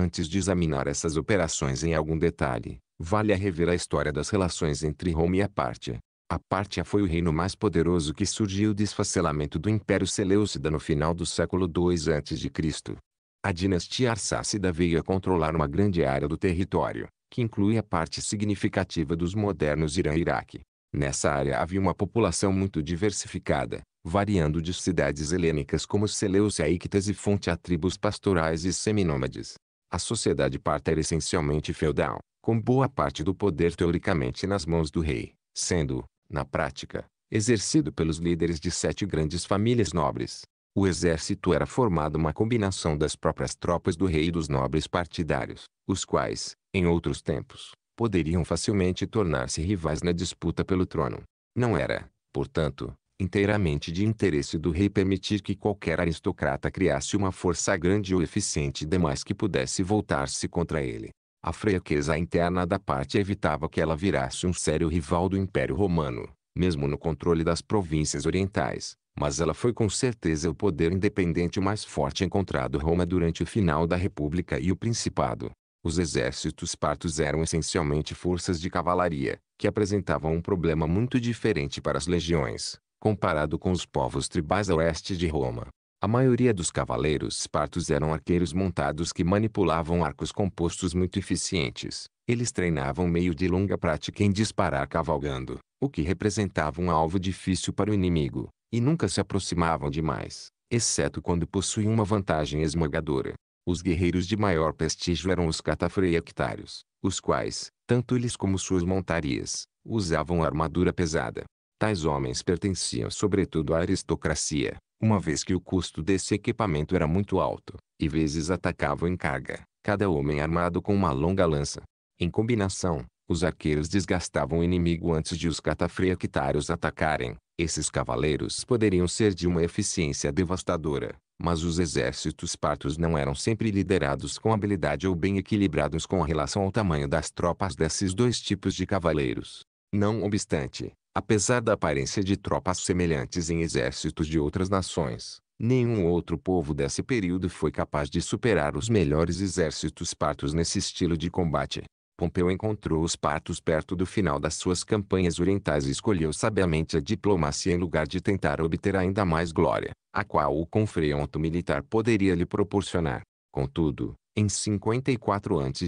A: Antes de examinar essas operações em algum detalhe, vale a rever a história das relações entre Roma e a Pártia. A Pártia foi o reino mais poderoso que surgiu do esfacelamento do Império Seleucida no final do século II a.C. A dinastia Arsácida veio a controlar uma grande área do território, que inclui a parte significativa dos modernos Irã e Iraque. Nessa área havia uma população muito diversificada, variando de cidades helênicas como Seleucia e Ictas e Fonte a tribos pastorais e seminômades. A sociedade parta era essencialmente feudal, com boa parte do poder teoricamente nas mãos do rei, sendo, na prática, exercido pelos líderes de sete grandes famílias nobres. O exército era formado uma combinação das próprias tropas do rei e dos nobres partidários, os quais, em outros tempos, poderiam facilmente tornar-se rivais na disputa pelo trono. Não era, portanto, inteiramente de interesse do rei permitir que qualquer aristocrata criasse uma força grande ou eficiente demais que pudesse voltar-se contra ele. A fraqueza interna da parte evitava que ela virasse um sério rival do Império Romano, mesmo no controle das províncias orientais, mas ela foi com certeza o poder independente mais forte encontrado Roma durante o final da República e o Principado. Os exércitos partos eram essencialmente forças de cavalaria, que apresentavam um problema muito diferente para as legiões comparado com os povos tribais a oeste de Roma. A maioria dos cavaleiros espartos eram arqueiros montados que manipulavam arcos compostos muito eficientes. Eles treinavam meio de longa prática em disparar cavalgando, o que representava um alvo difícil para o inimigo, e nunca se aproximavam demais, exceto quando possuíam uma vantagem esmagadora. Os guerreiros de maior prestígio eram os catafreiactários, os quais, tanto eles como suas montarias, usavam armadura pesada, Tais homens pertenciam sobretudo à aristocracia, uma vez que o custo desse equipamento era muito alto, e vezes atacavam em carga, cada homem armado com uma longa lança. Em combinação, os arqueiros desgastavam o inimigo antes de os catafraqutários atacarem. Esses cavaleiros poderiam ser de uma eficiência devastadora, mas os exércitos partos não eram sempre liderados com habilidade ou bem equilibrados com relação ao tamanho das tropas desses dois tipos de cavaleiros. Não obstante, Apesar da aparência de tropas semelhantes em exércitos de outras nações, nenhum outro povo desse período foi capaz de superar os melhores exércitos partos nesse estilo de combate. Pompeu encontrou os partos perto do final das suas campanhas orientais e escolheu sabiamente a diplomacia em lugar de tentar obter ainda mais glória, a qual o confronto militar poderia lhe proporcionar. Contudo, em 54 a.C.,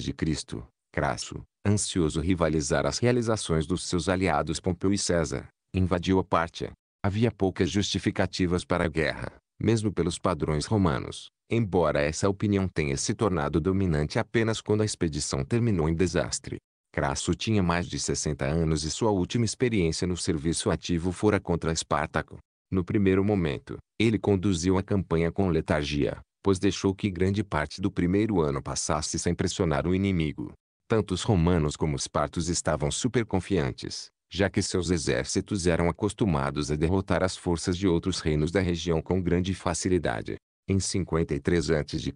A: Crasso, ansioso rivalizar as realizações dos seus aliados Pompeu e César, invadiu a Pártia. Havia poucas justificativas para a guerra, mesmo pelos padrões romanos, embora essa opinião tenha se tornado dominante apenas quando a expedição terminou em desastre. Crasso tinha mais de 60 anos e sua última experiência no serviço ativo fora contra Espartaco. No primeiro momento, ele conduziu a campanha com letargia, pois deixou que grande parte do primeiro ano passasse sem pressionar o inimigo. Tanto os romanos como os partos estavam superconfiantes, já que seus exércitos eram acostumados a derrotar as forças de outros reinos da região com grande facilidade. Em 53 a.C.,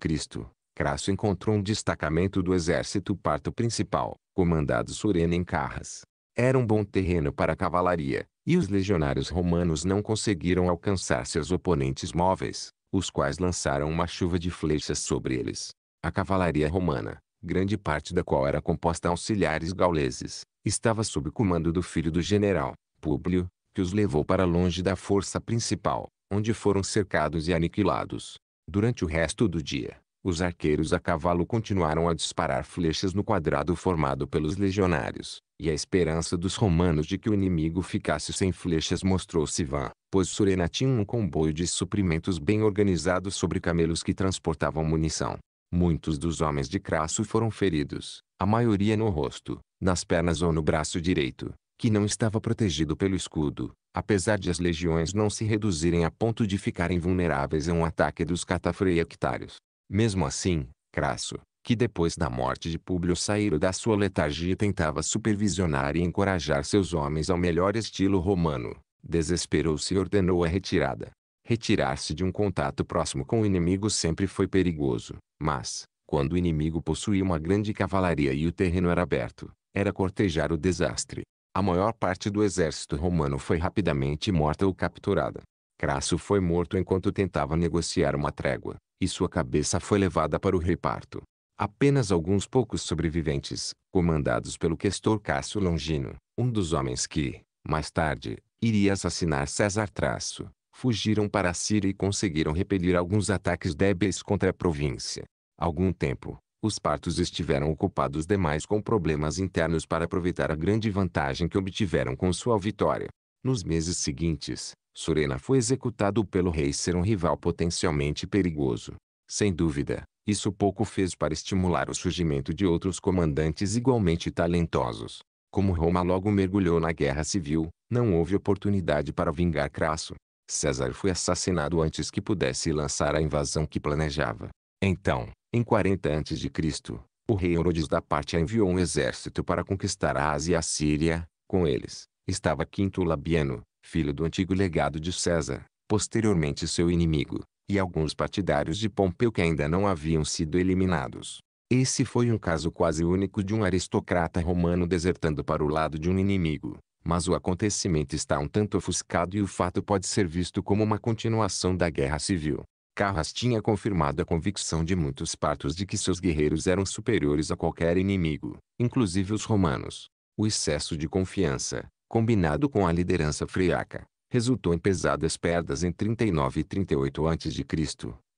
A: Crasso encontrou um destacamento do exército parto principal, comandado Surena em Carras. Era um bom terreno para a cavalaria, e os legionários romanos não conseguiram alcançar seus oponentes móveis, os quais lançaram uma chuva de flechas sobre eles. A cavalaria romana, grande parte da qual era composta auxiliares gauleses, estava sob comando do filho do general, Públio, que os levou para longe da força principal, onde foram cercados e aniquilados. Durante o resto do dia, os arqueiros a cavalo continuaram a disparar flechas no quadrado formado pelos legionários, e a esperança dos romanos de que o inimigo ficasse sem flechas mostrou-se vã, pois Surena tinha um comboio de suprimentos bem organizado sobre camelos que transportavam munição. Muitos dos homens de Crasso foram feridos, a maioria no rosto, nas pernas ou no braço direito, que não estava protegido pelo escudo, apesar de as legiões não se reduzirem a ponto de ficarem vulneráveis a um ataque dos catafreiactários. Mesmo assim, Crasso, que depois da morte de Públio saíra da sua letargia tentava supervisionar e encorajar seus homens ao melhor estilo romano, desesperou-se e ordenou a retirada. Retirar-se de um contato próximo com o inimigo sempre foi perigoso, mas, quando o inimigo possuía uma grande cavalaria e o terreno era aberto, era cortejar o desastre. A maior parte do exército romano foi rapidamente morta ou capturada. Crasso foi morto enquanto tentava negociar uma trégua, e sua cabeça foi levada para o reparto. Apenas alguns poucos sobreviventes, comandados pelo questor Cássio Longino, um dos homens que, mais tarde, iria assassinar César Traço, fugiram para a Síria e conseguiram repelir alguns ataques débeis contra a província. Algum tempo, os partos estiveram ocupados demais com problemas internos para aproveitar a grande vantagem que obtiveram com sua vitória. Nos meses seguintes, Surena foi executado pelo rei ser um rival potencialmente perigoso. Sem dúvida, isso pouco fez para estimular o surgimento de outros comandantes igualmente talentosos. Como Roma logo mergulhou na guerra civil, não houve oportunidade para vingar Crasso. César foi assassinado antes que pudesse lançar a invasão que planejava. Então, em 40 a.C., o rei Herodes da Pátia enviou um exército para conquistar a Ásia e a Síria. Com eles, estava Quinto Labieno, filho do antigo legado de César, posteriormente seu inimigo, e alguns partidários de Pompeu que ainda não haviam sido eliminados. Esse foi um caso quase único de um aristocrata romano desertando para o lado de um inimigo, mas o acontecimento está um tanto ofuscado e o fato pode ser visto como uma continuação da guerra civil. Carras tinha confirmado a convicção de muitos partos de que seus guerreiros eram superiores a qualquer inimigo, inclusive os romanos. O excesso de confiança, combinado com a liderança friaca, resultou em pesadas perdas em 39 e 38 a.C.,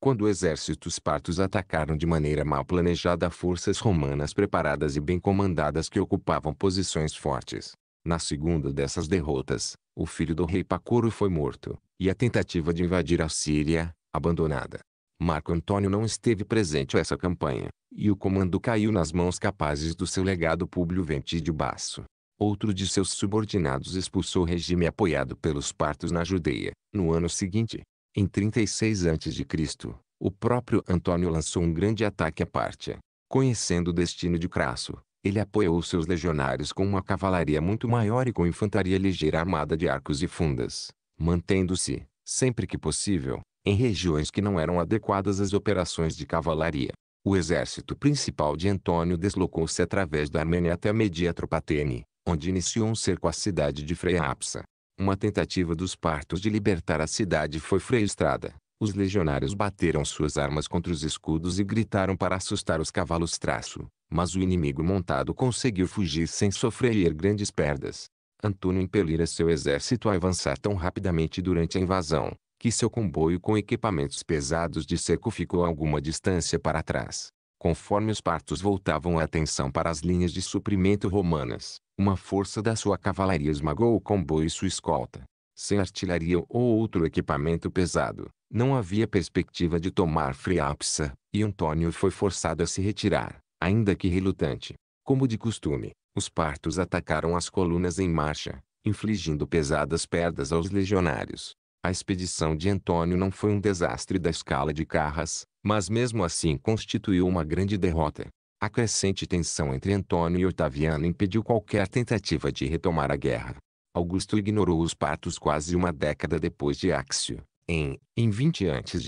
A: quando exércitos partos atacaram de maneira mal planejada forças romanas preparadas e bem comandadas que ocupavam posições fortes. Na segunda dessas derrotas, o filho do rei Pacoro foi morto, e a tentativa de invadir a Síria, abandonada. Marco Antônio não esteve presente a essa campanha, e o comando caiu nas mãos capazes do seu legado Públio Ventídio Basso. Outro de seus subordinados expulsou o regime apoiado pelos partos na Judeia, no ano seguinte. Em 36 a.C., o próprio Antônio lançou um grande ataque à Pártia. Conhecendo o destino de Crasso, ele apoiou seus legionários com uma cavalaria muito maior e com infantaria ligeira armada de arcos e fundas, mantendo-se, sempre que possível, em regiões que não eram adequadas às operações de cavalaria. O exército principal de Antônio deslocou-se através da Armênia até Mediatropatene, onde iniciou um cerco à cidade de Freapsa. Uma tentativa dos partos de libertar a cidade foi frustrada. Os legionários bateram suas armas contra os escudos e gritaram para assustar os cavalos traço. Mas o inimigo montado conseguiu fugir sem sofrer grandes perdas. Antônio impelira seu exército a avançar tão rapidamente durante a invasão, que seu comboio com equipamentos pesados de cerco ficou a alguma distância para trás. Conforme os partos voltavam a atenção para as linhas de suprimento romanas, uma força da sua cavalaria esmagou o comboio e sua escolta. Sem artilharia ou outro equipamento pesado, não havia perspectiva de tomar Friapsa, e Antônio foi forçado a se retirar ainda que relutante. Como de costume, os partos atacaram as colunas em marcha, infligindo pesadas perdas aos legionários. A expedição de Antônio não foi um desastre da escala de Carras, mas mesmo assim constituiu uma grande derrota. A crescente tensão entre Antônio e Otaviano impediu qualquer tentativa de retomar a guerra. Augusto ignorou os partos quase uma década depois de Áxio, em, em 20 a.C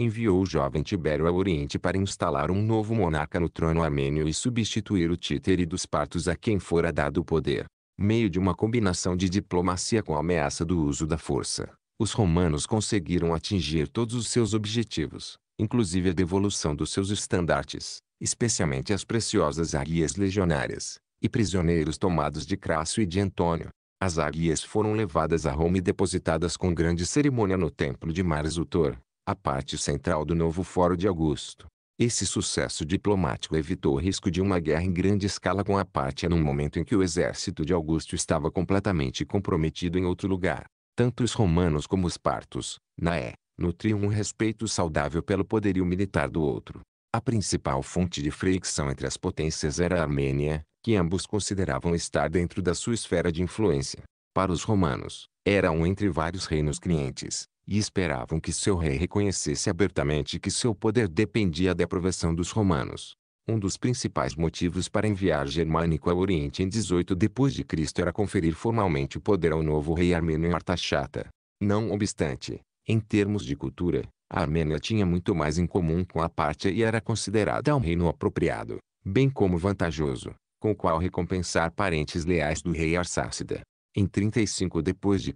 A: enviou o jovem Tibério ao Oriente para instalar um novo monarca no trono armênio e substituir o títere dos partos a quem fora dado o poder. Meio de uma combinação de diplomacia com a ameaça do uso da força, os romanos conseguiram atingir todos os seus objetivos, inclusive a devolução dos seus estandartes, especialmente as preciosas águias legionárias, e prisioneiros tomados de Crasso e de Antônio. As águias foram levadas a Roma e depositadas com grande cerimônia no templo de Mars Utor, a parte central do novo Fórum de Augusto. Esse sucesso diplomático evitou o risco de uma guerra em grande escala com a Pátia num momento em que o exército de Augusto estava completamente comprometido em outro lugar. Tanto os romanos como os partos, naé, nutriam um respeito saudável pelo poderio militar do outro. A principal fonte de fricção entre as potências era a Armênia, que ambos consideravam estar dentro da sua esfera de influência. Para os romanos, era um entre vários reinos clientes, e esperavam que seu rei reconhecesse abertamente que seu poder dependia da aprovação dos romanos. Um dos principais motivos para enviar Germânico ao Oriente em 18 d.C. era conferir formalmente o poder ao novo rei armênio Artaxata. Não obstante, em termos de cultura, a Armênia tinha muito mais em comum com a Pártia e era considerada um reino apropriado, bem como vantajoso, com o qual recompensar parentes leais do rei Arsácida. Em 35 d.C.,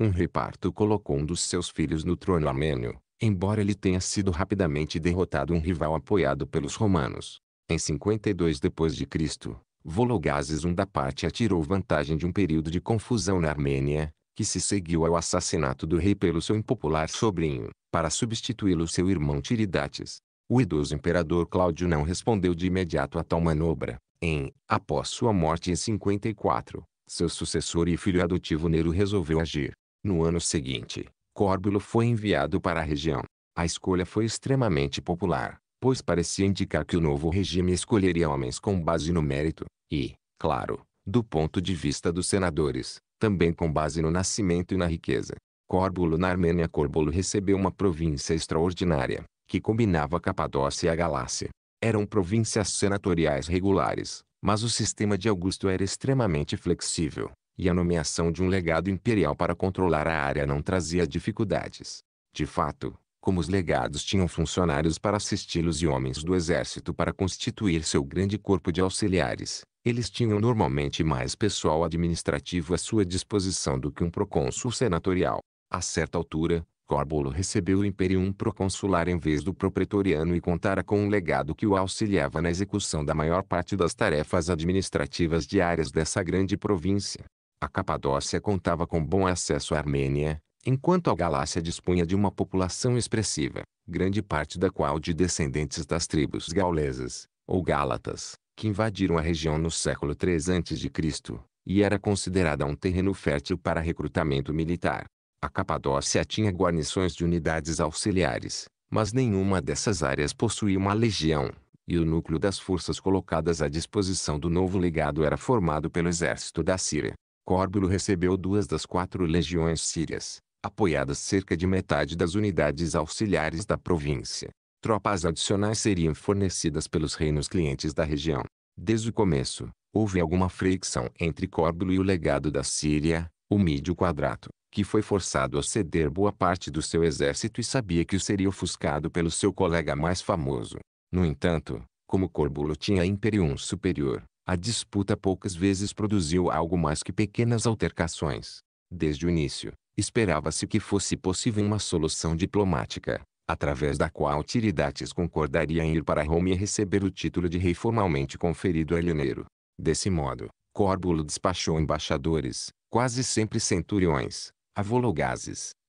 A: um reparto colocou um dos seus filhos no trono armênio, embora ele tenha sido rapidamente derrotado um rival apoiado pelos romanos. Em 52 d.C., Vologazes I da parte tirou vantagem de um período de confusão na Armênia, que se seguiu ao assassinato do rei pelo seu impopular sobrinho, para substituí-lo seu irmão Tiridates. O idoso imperador Cláudio não respondeu de imediato a tal manobra. Em, após sua morte em 54, seu sucessor e filho adotivo Nero resolveu agir. No ano seguinte, Corbulo foi enviado para a região. A escolha foi extremamente popular, pois parecia indicar que o novo regime escolheria homens com base no mérito, e, claro, do ponto de vista dos senadores, também com base no nascimento e na riqueza. Corbulo na Armênia Corbulo recebeu uma província extraordinária, que combinava Capadócia e a Galácia. Eram províncias senatoriais regulares, mas o sistema de Augusto era extremamente flexível e a nomeação de um legado imperial para controlar a área não trazia dificuldades. De fato, como os legados tinham funcionários para assisti-los e homens do exército para constituir seu grande corpo de auxiliares, eles tinham normalmente mais pessoal administrativo à sua disposição do que um procônsul senatorial. A certa altura, Corbulo recebeu o imperium proconsular em vez do propretoriano e contara com um legado que o auxiliava na execução da maior parte das tarefas administrativas diárias dessa grande província. A Capadócia contava com bom acesso à Armênia, enquanto a Galácia dispunha de uma população expressiva, grande parte da qual de descendentes das tribos gaulesas, ou gálatas, que invadiram a região no século III a.C., e era considerada um terreno fértil para recrutamento militar. A Capadócia tinha guarnições de unidades auxiliares, mas nenhuma dessas áreas possuía uma legião, e o núcleo das forças colocadas à disposição do novo legado era formado pelo exército da Síria. Córbulo recebeu duas das quatro legiões sírias, apoiadas cerca de metade das unidades auxiliares da província. Tropas adicionais seriam fornecidas pelos reinos clientes da região. Desde o começo, houve alguma fricção entre Córbulo e o legado da Síria, o Mídio Quadrato, que foi forçado a ceder boa parte do seu exército e sabia que o seria ofuscado pelo seu colega mais famoso. No entanto, como Corbulo tinha imperium superior, a disputa poucas vezes produziu algo mais que pequenas altercações. Desde o início, esperava-se que fosse possível uma solução diplomática, através da qual Tiridates concordaria em ir para Roma e receber o título de rei formalmente conferido a Lioneiro. Desse modo, Córbulo despachou embaixadores, quase sempre centuriões, a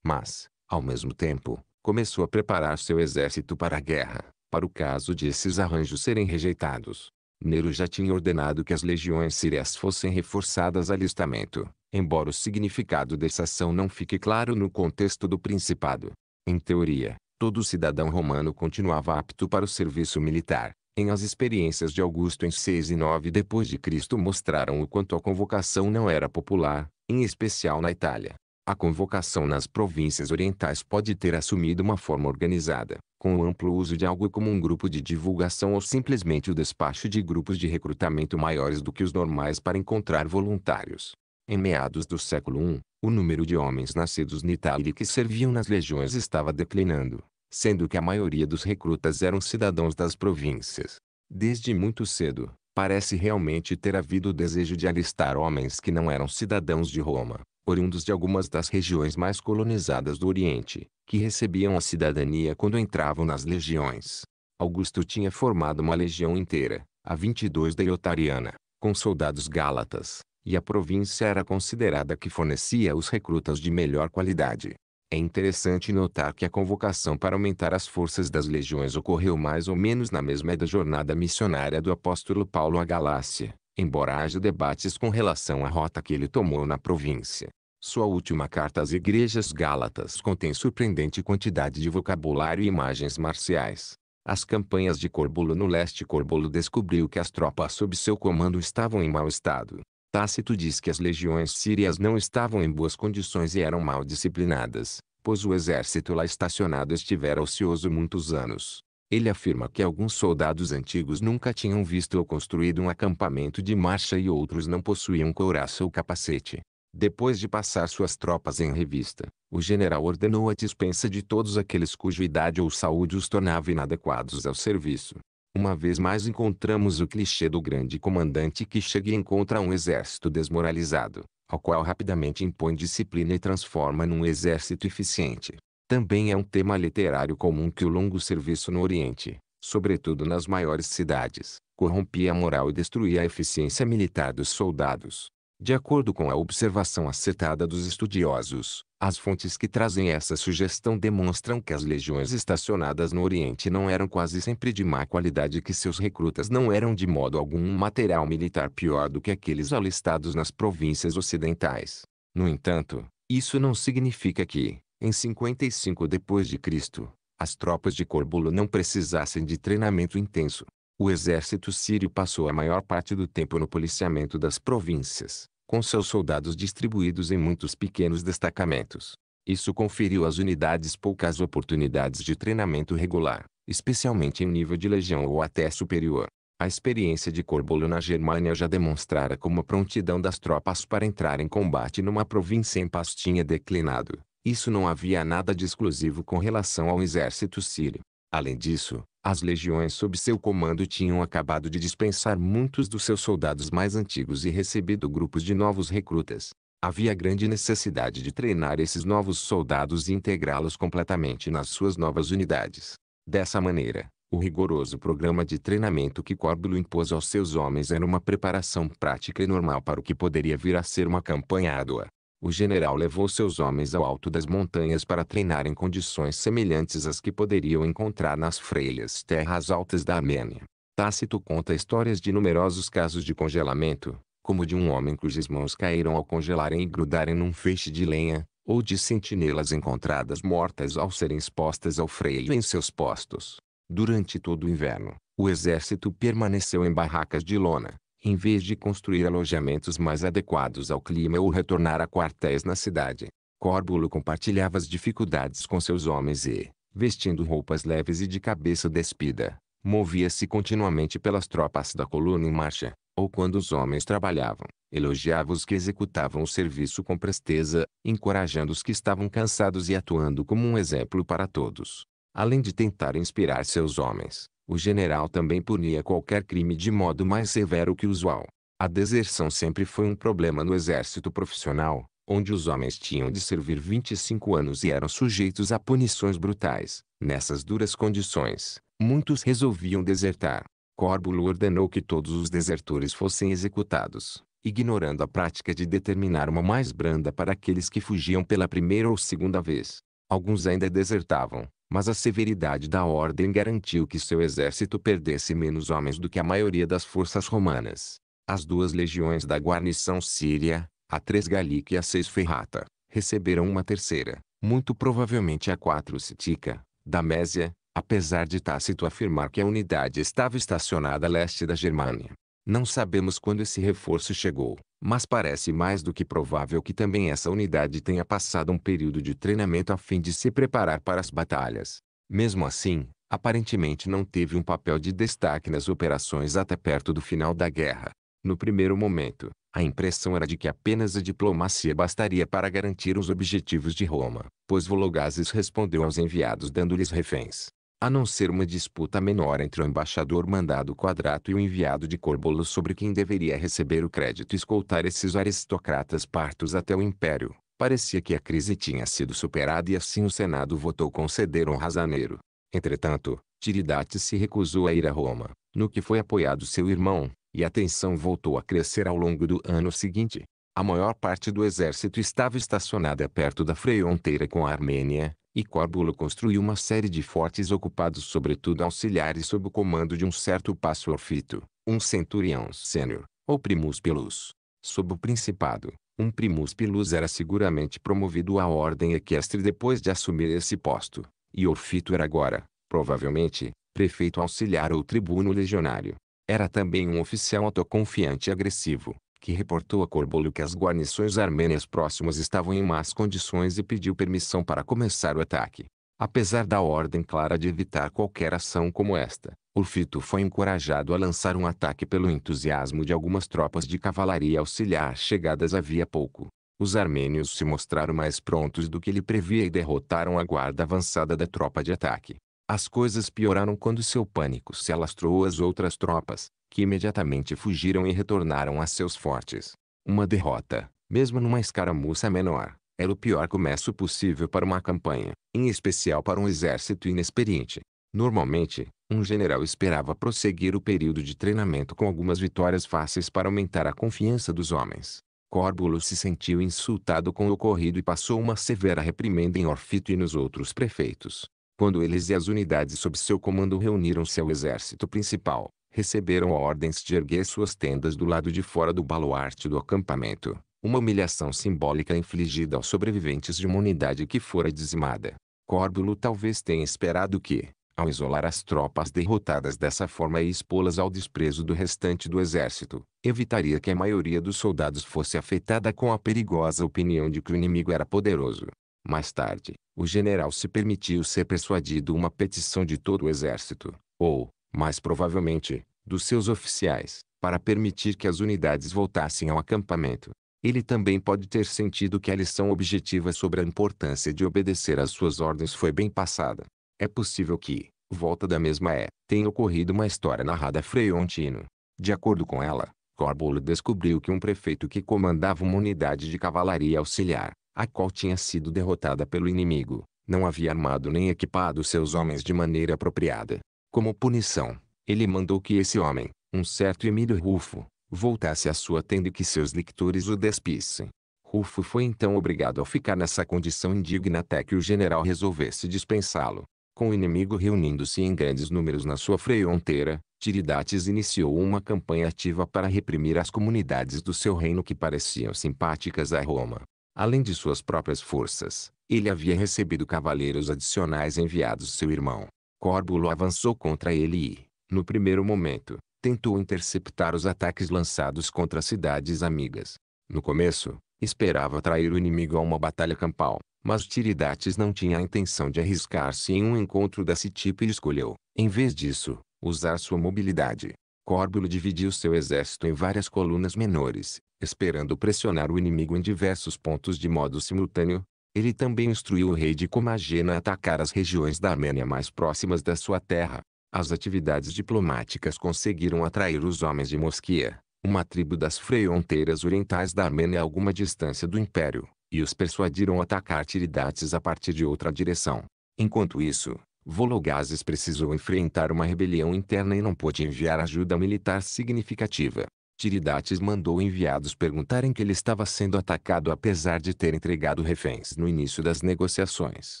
A: mas, ao mesmo tempo, começou a preparar seu exército para a guerra, para o caso de esses arranjos serem rejeitados. Nero já tinha ordenado que as legiões sírias fossem reforçadas alistamento, embora o significado dessa ação não fique claro no contexto do principado. Em teoria, todo cidadão romano continuava apto para o serviço militar. Em as experiências de Augusto em 6 e 9 d.C. mostraram o quanto a convocação não era popular, em especial na Itália a convocação nas províncias orientais pode ter assumido uma forma organizada, com o amplo uso de algo como um grupo de divulgação ou simplesmente o despacho de grupos de recrutamento maiores do que os normais para encontrar voluntários. Em meados do século I, o número de homens nascidos na Itália que serviam nas legiões estava declinando, sendo que a maioria dos recrutas eram cidadãos das províncias. Desde muito cedo, parece realmente ter havido o desejo de alistar homens que não eram cidadãos de Roma, oriundos de algumas das regiões mais colonizadas do Oriente, que recebiam a cidadania quando entravam nas legiões. Augusto tinha formado uma legião inteira, a 22 Deiotarina, com soldados gálatas, e a província era considerada que fornecia os recrutas de melhor qualidade. É interessante notar que a convocação para aumentar as forças das legiões ocorreu mais ou menos na mesma da jornada missionária do apóstolo Paulo à Galácia, embora haja debates com relação à rota que ele tomou na província. Sua última carta às igrejas gálatas contém surpreendente quantidade de vocabulário e imagens marciais. As campanhas de Corbulo no leste Corbulo descobriu que as tropas sob seu comando estavam em mau estado. Tácito diz que as legiões sírias não estavam em boas condições e eram mal disciplinadas, pois o exército lá estacionado estivera ocioso muitos anos. Ele afirma que alguns soldados antigos nunca tinham visto ou construído um acampamento de marcha e outros não possuíam couraça ou capacete. Depois de passar suas tropas em revista, o general ordenou a dispensa de todos aqueles cuja idade ou saúde os tornava inadequados ao serviço. Uma vez mais encontramos o clichê do grande comandante que chega e encontra um exército desmoralizado, ao qual rapidamente impõe disciplina e transforma num exército eficiente. Também é um tema literário comum que o longo serviço no Oriente, sobretudo nas maiores cidades, corrompia a moral e destruía a eficiência militar dos soldados. De acordo com a observação acertada dos estudiosos, as fontes que trazem essa sugestão demonstram que as legiões estacionadas no Oriente não eram quase sempre de má qualidade e que seus recrutas não eram de modo algum um material militar pior do que aqueles alistados nas províncias ocidentais. No entanto, isso não significa que, em 55 depois de Cristo, as tropas de Corbulo não precisassem de treinamento intenso. O exército sírio passou a maior parte do tempo no policiamento das províncias, com seus soldados distribuídos em muitos pequenos destacamentos. Isso conferiu às unidades poucas oportunidades de treinamento regular, especialmente em nível de legião ou até superior. A experiência de Corbulo na Germânia já demonstrara como a prontidão das tropas para entrar em combate numa província em paz tinha declinado. Isso não havia nada de exclusivo com relação ao exército sírio. Além disso, as legiões sob seu comando tinham acabado de dispensar muitos dos seus soldados mais antigos e recebido grupos de novos recrutas. Havia grande necessidade de treinar esses novos soldados e integrá-los completamente nas suas novas unidades. Dessa maneira, o rigoroso programa de treinamento que Corbulo impôs aos seus homens era uma preparação prática e normal para o que poderia vir a ser uma campanha árdua o general levou seus homens ao alto das montanhas para treinar em condições semelhantes às que poderiam encontrar nas freias terras altas da Armênia. Tácito conta histórias de numerosos casos de congelamento, como de um homem cujas mãos caíram ao congelarem e grudarem num feixe de lenha, ou de sentinelas encontradas mortas ao serem expostas ao freio em seus postos. Durante todo o inverno, o exército permaneceu em barracas de lona, em vez de construir alojamentos mais adequados ao clima ou retornar a quartéis na cidade. Córbulo compartilhava as dificuldades com seus homens e, vestindo roupas leves e de cabeça despida, movia-se continuamente pelas tropas da coluna em marcha, ou quando os homens trabalhavam, elogiava os que executavam o serviço com presteza, encorajando os que estavam cansados e atuando como um exemplo para todos. Além de tentar inspirar seus homens, o general também punia qualquer crime de modo mais severo que o usual. A deserção sempre foi um problema no exército profissional, onde os homens tinham de servir 25 anos e eram sujeitos a punições brutais. Nessas duras condições, muitos resolviam desertar. Corbulo ordenou que todos os desertores fossem executados, ignorando a prática de determinar uma mais branda para aqueles que fugiam pela primeira ou segunda vez. Alguns ainda desertavam, mas a severidade da ordem garantiu que seu exército perdesse menos homens do que a maioria das forças romanas. As duas legiões da guarnição síria, a 3 Galica e a 6 Ferrata, receberam uma terceira, muito provavelmente a 4 Citica, da Mésia, apesar de Tácito afirmar que a unidade estava estacionada a leste da Germânia. Não sabemos quando esse reforço chegou, mas parece mais do que provável que também essa unidade tenha passado um período de treinamento a fim de se preparar para as batalhas. Mesmo assim, aparentemente não teve um papel de destaque nas operações até perto do final da guerra. No primeiro momento, a impressão era de que apenas a diplomacia bastaria para garantir os objetivos de Roma, pois Vologazes respondeu aos enviados dando-lhes reféns a não ser uma disputa menor entre o embaixador mandado Quadrato e o enviado de Corbulo sobre quem deveria receber o crédito e escoltar esses aristocratas partos até o império. Parecia que a crise tinha sido superada e assim o Senado votou conceder um razaneiro. Entretanto, Tiridates se recusou a ir a Roma, no que foi apoiado seu irmão, e a tensão voltou a crescer ao longo do ano seguinte. A maior parte do exército estava estacionada perto da fronteira com a Armênia, e Corbulo construiu uma série de fortes ocupados sobretudo auxiliares sob o comando de um certo Passo Orfito, um centurião sênior, ou primus pilus. Sob o principado, um primus pilus era seguramente promovido à ordem equestre depois de assumir esse posto, e Orfito era agora, provavelmente, prefeito auxiliar ou tribuno legionário. Era também um oficial autoconfiante e agressivo, que reportou a Corbulo que as guarnições armênias próximas estavam em más condições e pediu permissão para começar o ataque. Apesar da ordem clara de evitar qualquer ação como esta, Urfito foi encorajado a lançar um ataque pelo entusiasmo de algumas tropas de cavalaria auxiliar chegadas havia pouco. Os armênios se mostraram mais prontos do que ele previa e derrotaram a guarda avançada da tropa de ataque. As coisas pioraram quando seu pânico se alastrou às outras tropas, que imediatamente fugiram e retornaram a seus fortes. Uma derrota, mesmo numa escaramuça menor, era o pior começo possível para uma campanha, em especial para um exército inexperiente. Normalmente, um general esperava prosseguir o período de treinamento com algumas vitórias fáceis para aumentar a confiança dos homens. Córbulo se sentiu insultado com o ocorrido e passou uma severa reprimenda em Orfito e nos outros prefeitos. Quando eles e as unidades sob seu comando reuniram seu exército principal, receberam ordens de erguer suas tendas do lado de fora do baluarte do acampamento, uma humilhação simbólica infligida aos sobreviventes de uma unidade que fora dizimada. Córbulo talvez tenha esperado que, ao isolar as tropas derrotadas dessa forma e expô-las ao desprezo do restante do exército, evitaria que a maioria dos soldados fosse afetada com a perigosa opinião de que o inimigo era poderoso. Mais tarde, o general se permitiu ser persuadido uma petição de todo o exército, ou, mais provavelmente, dos seus oficiais, para permitir que as unidades voltassem ao acampamento. Ele também pode ter sentido que a lição objetiva sobre a importância de obedecer às suas ordens foi bem passada. É possível que, volta da mesma é, tenha ocorrido uma história narrada a Freontino. De acordo com ela, Corbulo descobriu que um prefeito que comandava uma unidade de cavalaria auxiliar, a qual tinha sido derrotada pelo inimigo, não havia armado nem equipado seus homens de maneira apropriada. Como punição, ele mandou que esse homem, um certo Emílio Rufo, voltasse à sua tenda e que seus lictores o despissem. Rufo foi então obrigado a ficar nessa condição indigna até que o general resolvesse dispensá-lo. Com o inimigo reunindo-se em grandes números na sua fronteira, Tiridates iniciou uma campanha ativa para reprimir as comunidades do seu reino que pareciam simpáticas a Roma. Além de suas próprias forças, ele havia recebido cavaleiros adicionais enviados seu irmão. Córbulo avançou contra ele e, no primeiro momento, tentou interceptar os ataques lançados contra cidades amigas. No começo, esperava atrair o inimigo a uma batalha campal, mas Tiridates não tinha a intenção de arriscar-se em um encontro desse tipo e escolheu, em vez disso, usar sua mobilidade. Córbulo dividiu seu exército em várias colunas menores, esperando pressionar o inimigo em diversos pontos de modo simultâneo. Ele também instruiu o rei de Comagena a atacar as regiões da Armênia mais próximas da sua terra, as atividades diplomáticas conseguiram atrair os homens de Mosquia, uma tribo das fronteiras orientais da Armênia a alguma distância do império, e os persuadiram a atacar Tiridates a partir de outra direção. Enquanto isso, Vologazes precisou enfrentar uma rebelião interna e não pôde enviar ajuda militar significativa. Tiridates mandou enviados perguntarem que ele estava sendo atacado apesar de ter entregado reféns no início das negociações.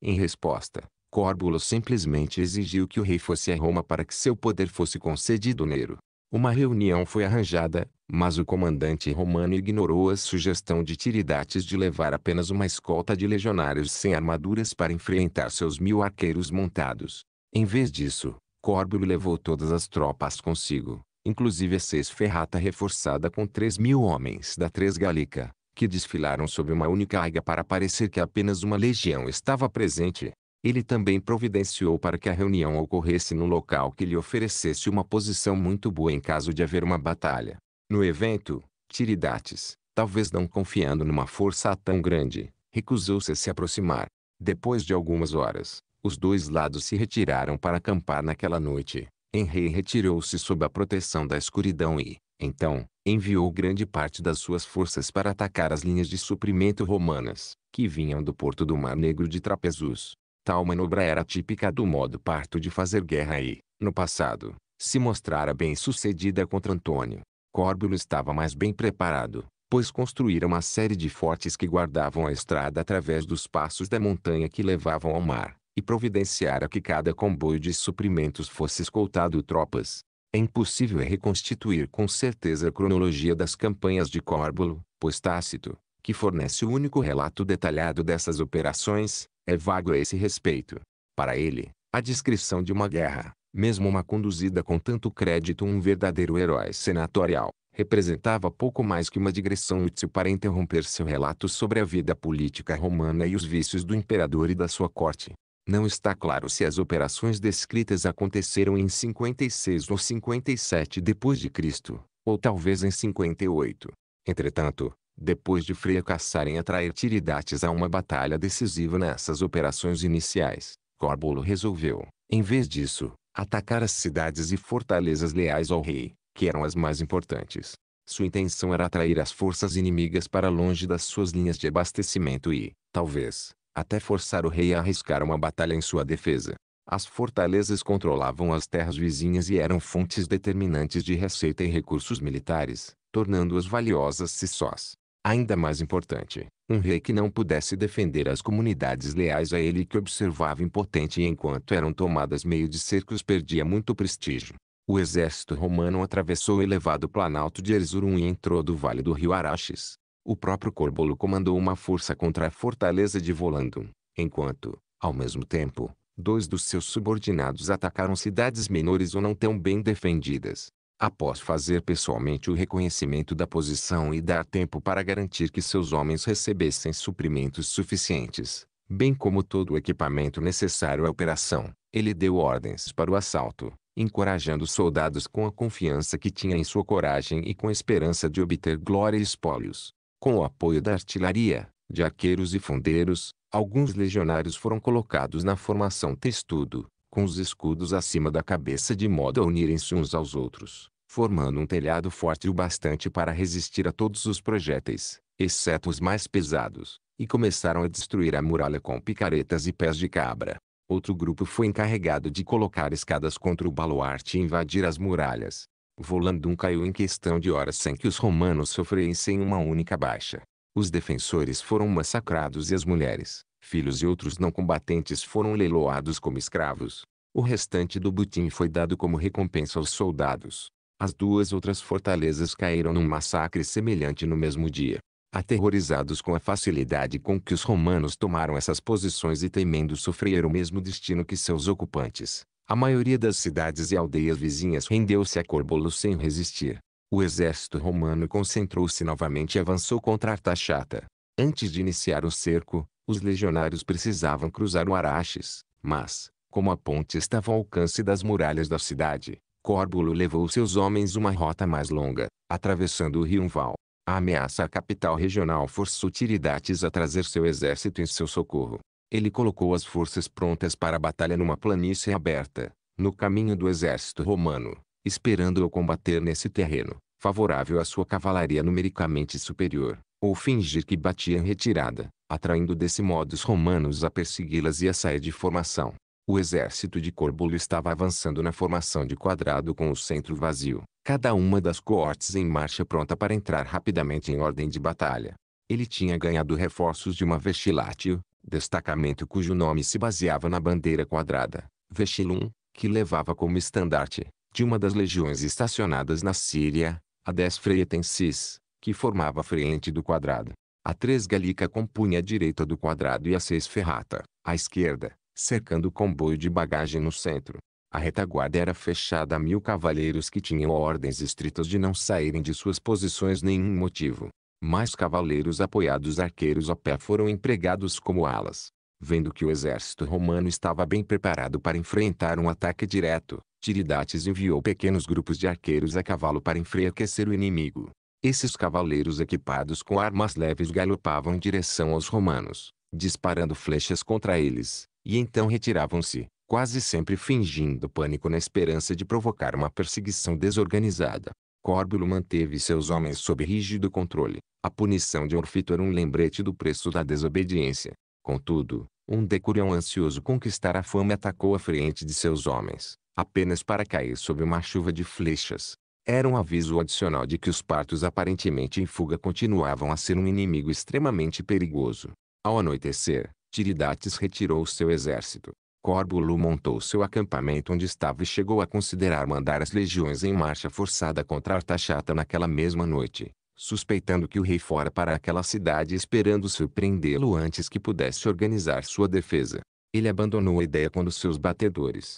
A: Em resposta, Córbulo simplesmente exigiu que o rei fosse a Roma para que seu poder fosse concedido Nero. Uma reunião foi arranjada, mas o comandante romano ignorou a sugestão de Tiridates de levar apenas uma escolta de legionários sem armaduras para enfrentar seus mil arqueiros montados. Em vez disso, Córbulo levou todas as tropas consigo, inclusive a seis ferrata reforçada com três mil homens da Galica, que desfilaram sob uma única águia para parecer que apenas uma legião estava presente. Ele também providenciou para que a reunião ocorresse num local que lhe oferecesse uma posição muito boa em caso de haver uma batalha. No evento, Tiridates, talvez não confiando numa força tão grande, recusou-se a se aproximar. Depois de algumas horas, os dois lados se retiraram para acampar naquela noite. Henri retirou-se sob a proteção da escuridão e, então, enviou grande parte das suas forças para atacar as linhas de suprimento romanas, que vinham do porto do Mar Negro de Trapezus. Tal manobra era típica do modo parto de fazer guerra e, no passado, se mostrara bem sucedida contra Antônio. Córbulo estava mais bem preparado, pois construíra uma série de fortes que guardavam a estrada através dos passos da montanha que levavam ao mar, e providenciara que cada comboio de suprimentos fosse escoltado tropas. É impossível reconstituir com certeza a cronologia das campanhas de Córbulo, pois Tácito, que fornece o único relato detalhado dessas operações, é vago a esse respeito. Para ele, a descrição de uma guerra, mesmo uma conduzida com tanto crédito um verdadeiro herói senatorial, representava pouco mais que uma digressão útil para interromper seu relato sobre a vida política romana e os vícios do imperador e da sua corte. Não está claro se as operações descritas aconteceram em 56 ou 57 depois de Cristo, ou talvez em 58. Entretanto, depois de fracassarem em atrair Tiridates a uma batalha decisiva nessas operações iniciais, Corbulo resolveu, em vez disso, atacar as cidades e fortalezas leais ao rei, que eram as mais importantes. Sua intenção era atrair as forças inimigas para longe das suas linhas de abastecimento e, talvez, até forçar o rei a arriscar uma batalha em sua defesa. As fortalezas controlavam as terras vizinhas e eram fontes determinantes de receita e recursos militares, tornando-as valiosas se sós. Ainda mais importante, um rei que não pudesse defender as comunidades leais a ele que observava impotente e enquanto eram tomadas meio de cercos perdia muito prestígio. O exército romano atravessou o elevado planalto de Erzurum e entrou do vale do rio Araxes. O próprio Corbulo comandou uma força contra a fortaleza de Volandum, enquanto, ao mesmo tempo, dois dos seus subordinados atacaram cidades menores ou não tão bem defendidas após fazer pessoalmente o reconhecimento da posição e dar tempo para garantir que seus homens recebessem suprimentos suficientes, bem como todo o equipamento necessário à operação, ele deu ordens para o assalto, encorajando os soldados com a confiança que tinha em sua coragem e com a esperança de obter glória e espólios. Com o apoio da artilharia, de arqueiros e fundeiros, alguns legionários foram colocados na formação testudo, com os escudos acima da cabeça de modo a unirem-se uns aos outros, formando um telhado forte o bastante para resistir a todos os projéteis, exceto os mais pesados, e começaram a destruir a muralha com picaretas e pés de cabra. Outro grupo foi encarregado de colocar escadas contra o baluarte e invadir as muralhas. Volandum caiu em questão de horas sem que os romanos sofressem uma única baixa. Os defensores foram massacrados e as mulheres, filhos e outros não combatentes foram leiloados como escravos. O restante do butim foi dado como recompensa aos soldados. As duas outras fortalezas caíram num massacre semelhante no mesmo dia. Aterrorizados com a facilidade com que os romanos tomaram essas posições e temendo sofrer o mesmo destino que seus ocupantes, a maioria das cidades e aldeias vizinhas rendeu-se a Corbulo sem resistir. O exército romano concentrou-se novamente e avançou contra Artaxata. Antes de iniciar o cerco, os legionários precisavam cruzar o Araxes, mas, como a ponte estava ao alcance das muralhas da cidade, Córbulo levou seus homens uma rota mais longa, atravessando o rio Val. A ameaça à capital regional forçou Tiridates a trazer seu exército em seu socorro. Ele colocou as forças prontas para a batalha numa planície aberta, no caminho do exército romano, esperando-o combater nesse terreno, favorável à sua cavalaria numericamente superior ou fingir que batiam retirada, atraindo desse modo os romanos a persegui-las e a sair de formação. O exército de Corbulo estava avançando na formação de quadrado com o centro vazio, cada uma das coortes em marcha pronta para entrar rapidamente em ordem de batalha. Ele tinha ganhado reforços de uma vestilátil, destacamento cujo nome se baseava na bandeira quadrada, vestilum, que levava como estandarte, de uma das legiões estacionadas na Síria, a 10 Freitensis, que formava a frente do quadrado. A três Galica compunha a direita do quadrado e a seis Ferrata, à esquerda, cercando o comboio de bagagem no centro. A retaguarda era fechada a mil cavaleiros que tinham ordens estritas de não saírem de suas posições nenhum motivo. Mais cavaleiros apoiados arqueiros a pé foram empregados como alas. Vendo que o exército romano estava bem preparado para enfrentar um ataque direto, Tiridates enviou pequenos grupos de arqueiros a cavalo para enfraquecer o inimigo. Esses cavaleiros equipados com armas leves galopavam em direção aos romanos, disparando flechas contra eles, e então retiravam-se, quase sempre fingindo pânico na esperança de provocar uma perseguição desorganizada. Córbulo manteve seus homens sob rígido controle. A punição de Orfito era um lembrete do preço da desobediência. Contudo, um decurião ansioso conquistar a fama atacou a frente de seus homens, apenas para cair sob uma chuva de flechas era um aviso adicional de que os partos aparentemente em fuga continuavam a ser um inimigo extremamente perigoso. Ao anoitecer, Tiridates retirou seu exército. Corbulo montou seu acampamento onde estava e chegou a considerar mandar as legiões em marcha forçada contra Artaxata naquela mesma noite, suspeitando que o rei fora para aquela cidade esperando surpreendê-lo antes que pudesse organizar sua defesa. Ele abandonou a ideia quando seus batedores,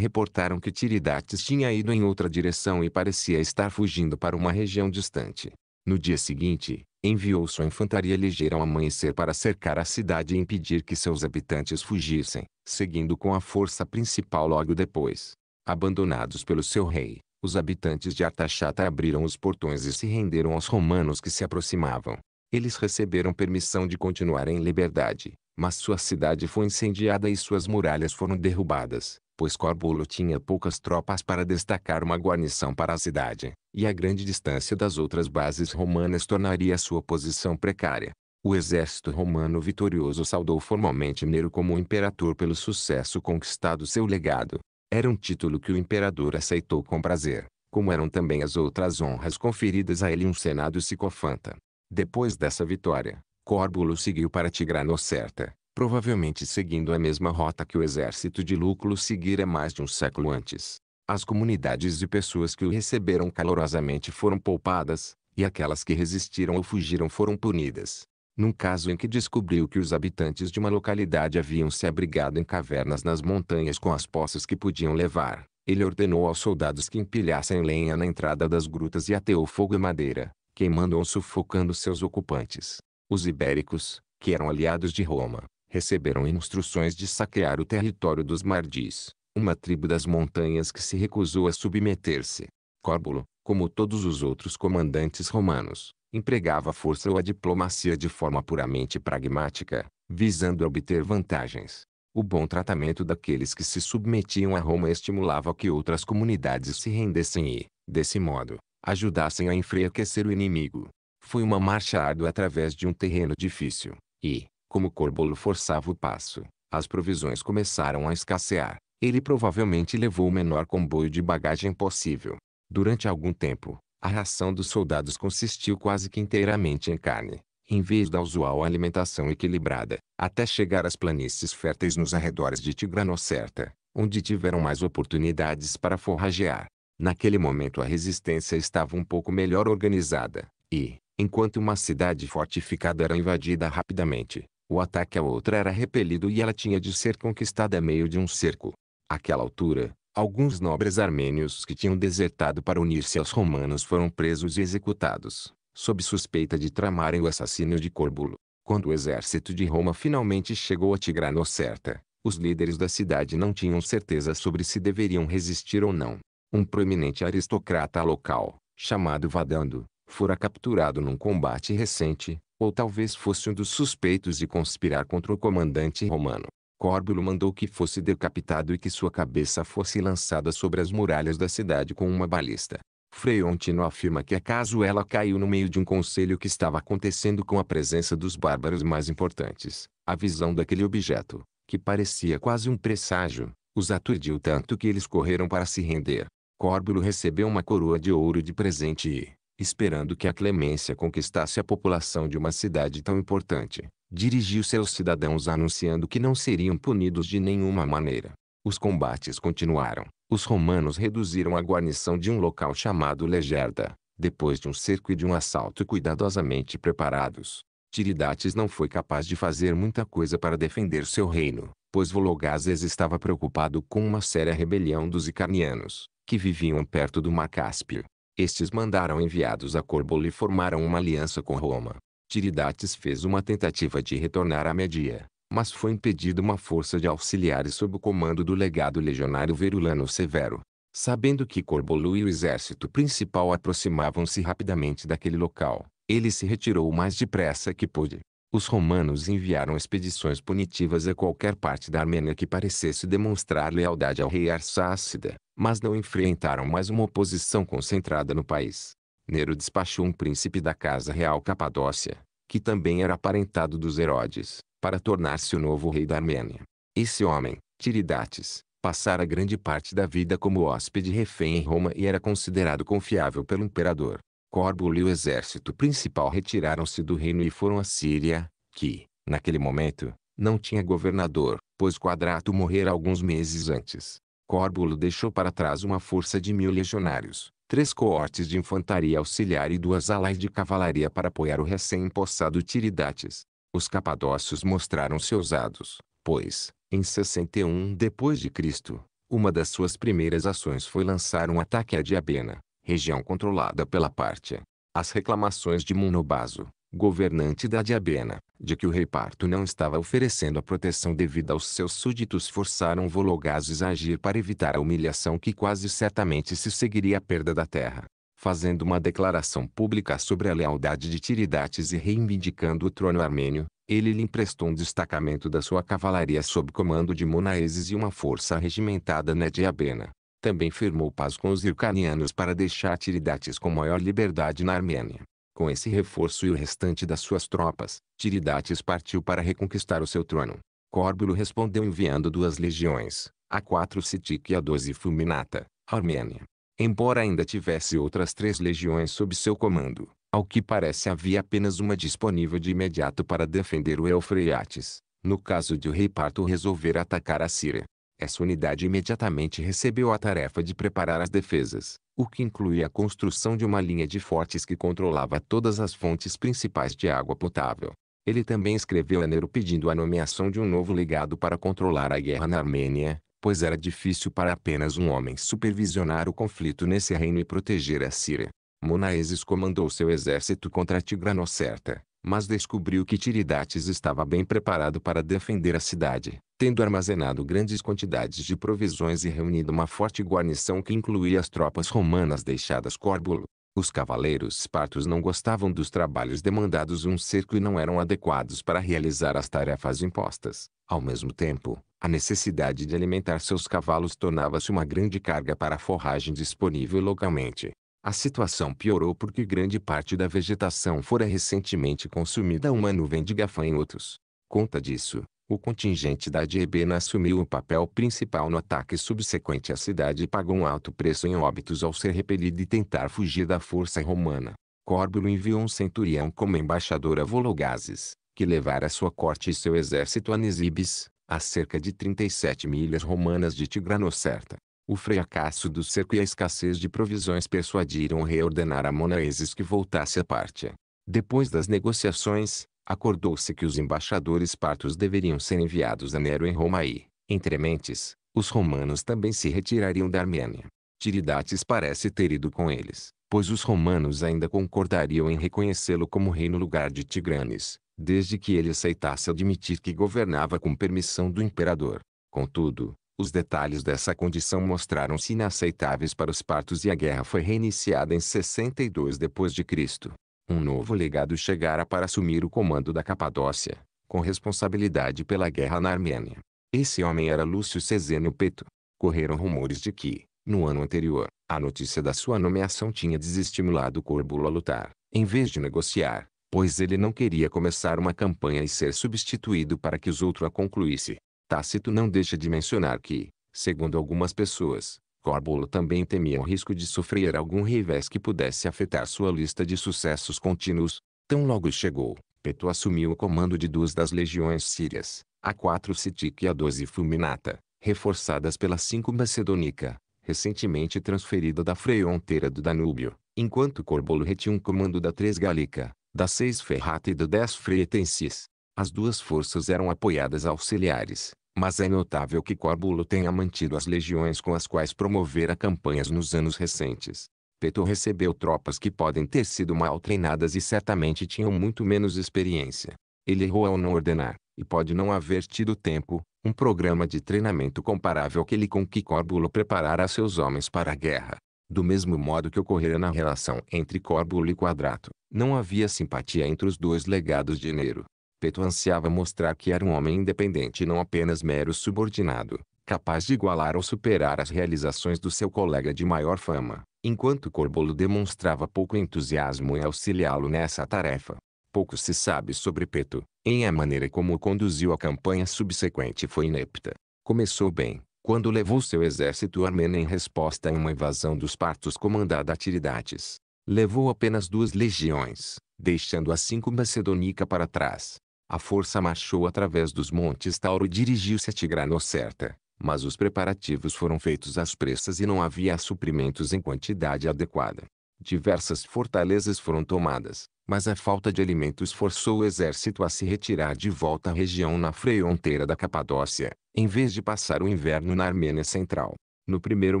A: reportaram que Tiridates tinha ido em outra direção e parecia estar fugindo para uma região distante. No dia seguinte, enviou sua infantaria ligeira ao amanhecer para cercar a cidade e impedir que seus habitantes fugissem, seguindo com a força principal logo depois. Abandonados pelo seu rei, os habitantes de Artaxata abriram os portões e se renderam aos romanos que se aproximavam. Eles receberam permissão de continuar em liberdade, mas sua cidade foi incendiada e suas muralhas foram derrubadas, pois Corbulo tinha poucas tropas para destacar uma guarnição para a cidade, e a grande distância das outras bases romanas tornaria sua posição precária. O exército romano vitorioso saudou formalmente Nero como imperador pelo sucesso conquistado seu legado. Era um título que o imperador aceitou com prazer, como eram também as outras honras conferidas a ele um senado psicofanta. Depois dessa vitória, Corbulo seguiu para Tigranocerta, provavelmente seguindo a mesma rota que o exército de Lúculo seguira mais de um século antes. As comunidades e pessoas que o receberam calorosamente foram poupadas, e aquelas que resistiram ou fugiram foram punidas. Num caso em que descobriu que os habitantes de uma localidade haviam se abrigado em cavernas nas montanhas com as poças que podiam levar, ele ordenou aos soldados que empilhassem lenha na entrada das grutas e ateou fogo e madeira, queimando ou sufocando seus ocupantes. Os ibéricos, que eram aliados de Roma, receberam instruções de saquear o território dos Mardis, uma tribo das montanhas que se recusou a submeter-se. Córbulo, como todos os outros comandantes romanos, empregava a força ou a diplomacia de forma puramente pragmática, visando obter vantagens. O bom tratamento daqueles que se submetiam a Roma estimulava que outras comunidades se rendessem e, desse modo, ajudassem a enfraquecer o inimigo. Foi uma marcha árdua através de um terreno difícil, e, como Corbolo forçava o passo, as provisões começaram a escassear. Ele provavelmente levou o menor comboio de bagagem possível. Durante algum tempo, a ração dos soldados consistiu quase que inteiramente em carne, em vez da usual alimentação equilibrada, até chegar às planícies férteis nos arredores de Tigranocerta, onde tiveram mais oportunidades para forragear. Naquele momento a resistência estava um pouco melhor organizada, e, enquanto uma cidade fortificada era invadida rapidamente, o ataque à outra era repelido e ela tinha de ser conquistada a meio de um cerco. Àquela altura, alguns nobres armênios que tinham desertado para unir-se aos romanos foram presos e executados, sob suspeita de tramarem o assassínio de Corbulo. Quando o exército de Roma finalmente chegou a Tigranocerta, os líderes da cidade não tinham certeza sobre se deveriam resistir ou não. Um proeminente aristocrata local, chamado Vadando, fora capturado num combate recente, ou talvez fosse um dos suspeitos de conspirar contra o comandante romano. Córbulo mandou que fosse decapitado e que sua cabeça fosse lançada sobre as muralhas da cidade com uma balista. Freontino afirma que acaso ela caiu no meio de um conselho que estava acontecendo com a presença dos bárbaros mais importantes. A visão daquele objeto, que parecia quase um presságio, os aturdiu tanto que eles correram para se render. Córbulo recebeu uma coroa de ouro de presente e, esperando que a clemência conquistasse a população de uma cidade tão importante, dirigiu-se aos cidadãos anunciando que não seriam punidos de nenhuma maneira. Os combates continuaram. Os romanos reduziram a guarnição de um local chamado Legerda, depois de um cerco e de um assalto cuidadosamente preparados. Tiridates não foi capaz de fazer muita coisa para defender seu reino, pois Vologazes estava preocupado com uma séria rebelião dos Icarnianos, que viviam perto do Mar Cáspio. Estes mandaram enviados a Corbulo e formaram uma aliança com Roma. Tiridates fez uma tentativa de retornar à Media, mas foi impedido uma força de auxiliares sob o comando do legado legionário Verulano Severo. Sabendo que Corbulo e o exército principal aproximavam-se rapidamente daquele local, ele se retirou o mais depressa que pôde. Os romanos enviaram expedições punitivas a qualquer parte da Armênia que parecesse demonstrar lealdade ao rei Arsácida, mas não enfrentaram mais uma oposição concentrada no país. Nero despachou um príncipe da Casa Real Capadócia, que também era aparentado dos Herodes, para tornar-se o novo rei da Armênia. Esse homem, Tiridates, passara grande parte da vida como hóspede refém em Roma e era considerado confiável pelo imperador. Córbulo e o exército principal retiraram-se do reino e foram à Síria, que, naquele momento, não tinha governador, pois Quadrato morrera alguns meses antes. Córbulo deixou para trás uma força de mil legionários, três coortes de infantaria auxiliar e duas alas de cavalaria para apoiar o recém-empossado Tiridates. Os capadócios mostraram-se ousados, pois, em 61 d.C., uma das suas primeiras ações foi lançar um ataque a Diabena, região controlada pela Pártia. As reclamações de Monobaso, governante da Diabena, de que o reparto não estava oferecendo a proteção devida aos seus súditos forçaram Vologazes a agir para evitar a humilhação que quase certamente se seguiria à perda da terra. Fazendo uma declaração pública sobre a lealdade de Tiridates e reivindicando o trono armênio, ele lhe emprestou um destacamento da sua cavalaria sob comando de Monaeses e uma força regimentada na Diabena também firmou paz com os hircanianos para deixar Tiridates com maior liberdade na Armênia. Com esse reforço e o restante das suas tropas, Tiridates partiu para reconquistar o seu trono. Córbulo respondeu enviando duas legiões, a 4 Sitique e a 12 Fulminata, Armênia. Embora ainda tivesse outras três legiões sob seu comando, ao que parece havia apenas uma disponível de imediato para defender o Eufreates, no caso de o rei Parto resolver atacar a Síria. Essa unidade imediatamente recebeu a tarefa de preparar as defesas, o que incluía a construção de uma linha de fortes que controlava todas as fontes principais de água potável. Ele também escreveu a Nero pedindo a nomeação de um novo legado para controlar a guerra na Armênia, pois era difícil para apenas um homem supervisionar o conflito nesse reino e proteger a Síria. Monaeses comandou seu exército contra Tigranocerta, mas descobriu que Tiridates estava bem preparado para defender a cidade, tendo armazenado grandes quantidades de provisões e reunido uma forte guarnição que incluía as tropas romanas deixadas Corbulo. Os cavaleiros espartos não gostavam dos trabalhos demandados um cerco e não eram adequados para realizar as tarefas impostas. Ao mesmo tempo, a necessidade de alimentar seus cavalos tornava-se uma grande carga para a forragem disponível localmente. A situação piorou porque grande parte da vegetação fora recentemente consumida a uma nuvem de gafanhotos. Conta disso, o contingente da Diebena assumiu o papel principal no ataque subsequente à cidade e pagou um alto preço em óbitos ao ser repelido e tentar fugir da força romana. Córbulo enviou um centurião como embaixador a Vologazes, que levara sua corte e seu exército a Nisibis, a cerca de 37 milhas romanas de Tigranocerta. O fracasso do cerco e a escassez de provisões persuadiram reordenar a Monaeses que voltasse à parte. Depois das negociações, acordou-se que os embaixadores partos deveriam ser enviados a Nero em Roma e, entre mentes, os romanos também se retirariam da Armênia. Tiridates parece ter ido com eles, pois os romanos ainda concordariam em reconhecê-lo como rei no lugar de Tigranes, desde que ele aceitasse admitir que governava com permissão do imperador. Contudo, os detalhes dessa condição mostraram-se inaceitáveis para os partos e a guerra foi reiniciada em 62 depois de Cristo. Um novo legado chegara para assumir o comando da Capadócia, com responsabilidade pela guerra na Armênia. Esse homem era Lúcio Cesênio Peto. Correram rumores de que, no ano anterior, a notícia da sua nomeação tinha desestimulado Corbulo a lutar, em vez de negociar, pois ele não queria começar uma campanha e ser substituído para que os outros a concluísse. Tácito não deixa de mencionar que, segundo algumas pessoas, Corbulo também temia o risco de sofrer algum revés que pudesse afetar sua lista de sucessos contínuos. Tão logo chegou, Peto assumiu o comando de duas das legiões sírias, a 4 Sitique e a 12 Fulminata, reforçadas pela 5 Macedônica, recentemente transferida da fronteira do Danúbio, enquanto Corbulo retinha o um comando da 3 Galica, da 6 Ferrata e da 10 Fretensis. As duas forças eram apoiadas auxiliares, mas é notável que Corbulo tenha mantido as legiões com as quais promovera campanhas nos anos recentes. Peto recebeu tropas que podem ter sido mal treinadas e certamente tinham muito menos experiência. Ele errou ao não ordenar, e pode não haver tido tempo, um programa de treinamento comparável àquele com que Corbulo preparara seus homens para a guerra. Do mesmo modo que ocorrera na relação entre Corbulo e Quadrato, não havia simpatia entre os dois legados de Nero. Peto ansiava mostrar que era um homem independente e não apenas mero subordinado, capaz de igualar ou superar as realizações do seu colega de maior fama, enquanto Corbolo demonstrava pouco entusiasmo em auxiliá-lo nessa tarefa. Pouco se sabe sobre Peto, em a maneira como conduziu a campanha subsequente foi inepta. Começou bem, quando levou seu exército armênio em resposta a uma invasão dos partos comandada a Tiridates. Levou apenas duas legiões, deixando a cinco Macedônica para trás, a força marchou através dos montes Tauro e dirigiu-se a Tigranocerta, mas os preparativos foram feitos às pressas e não havia suprimentos em quantidade adequada. Diversas fortalezas foram tomadas, mas a falta de alimentos forçou o exército a se retirar de volta à região na fronteira da Capadócia, em vez de passar o inverno na Armênia Central. No primeiro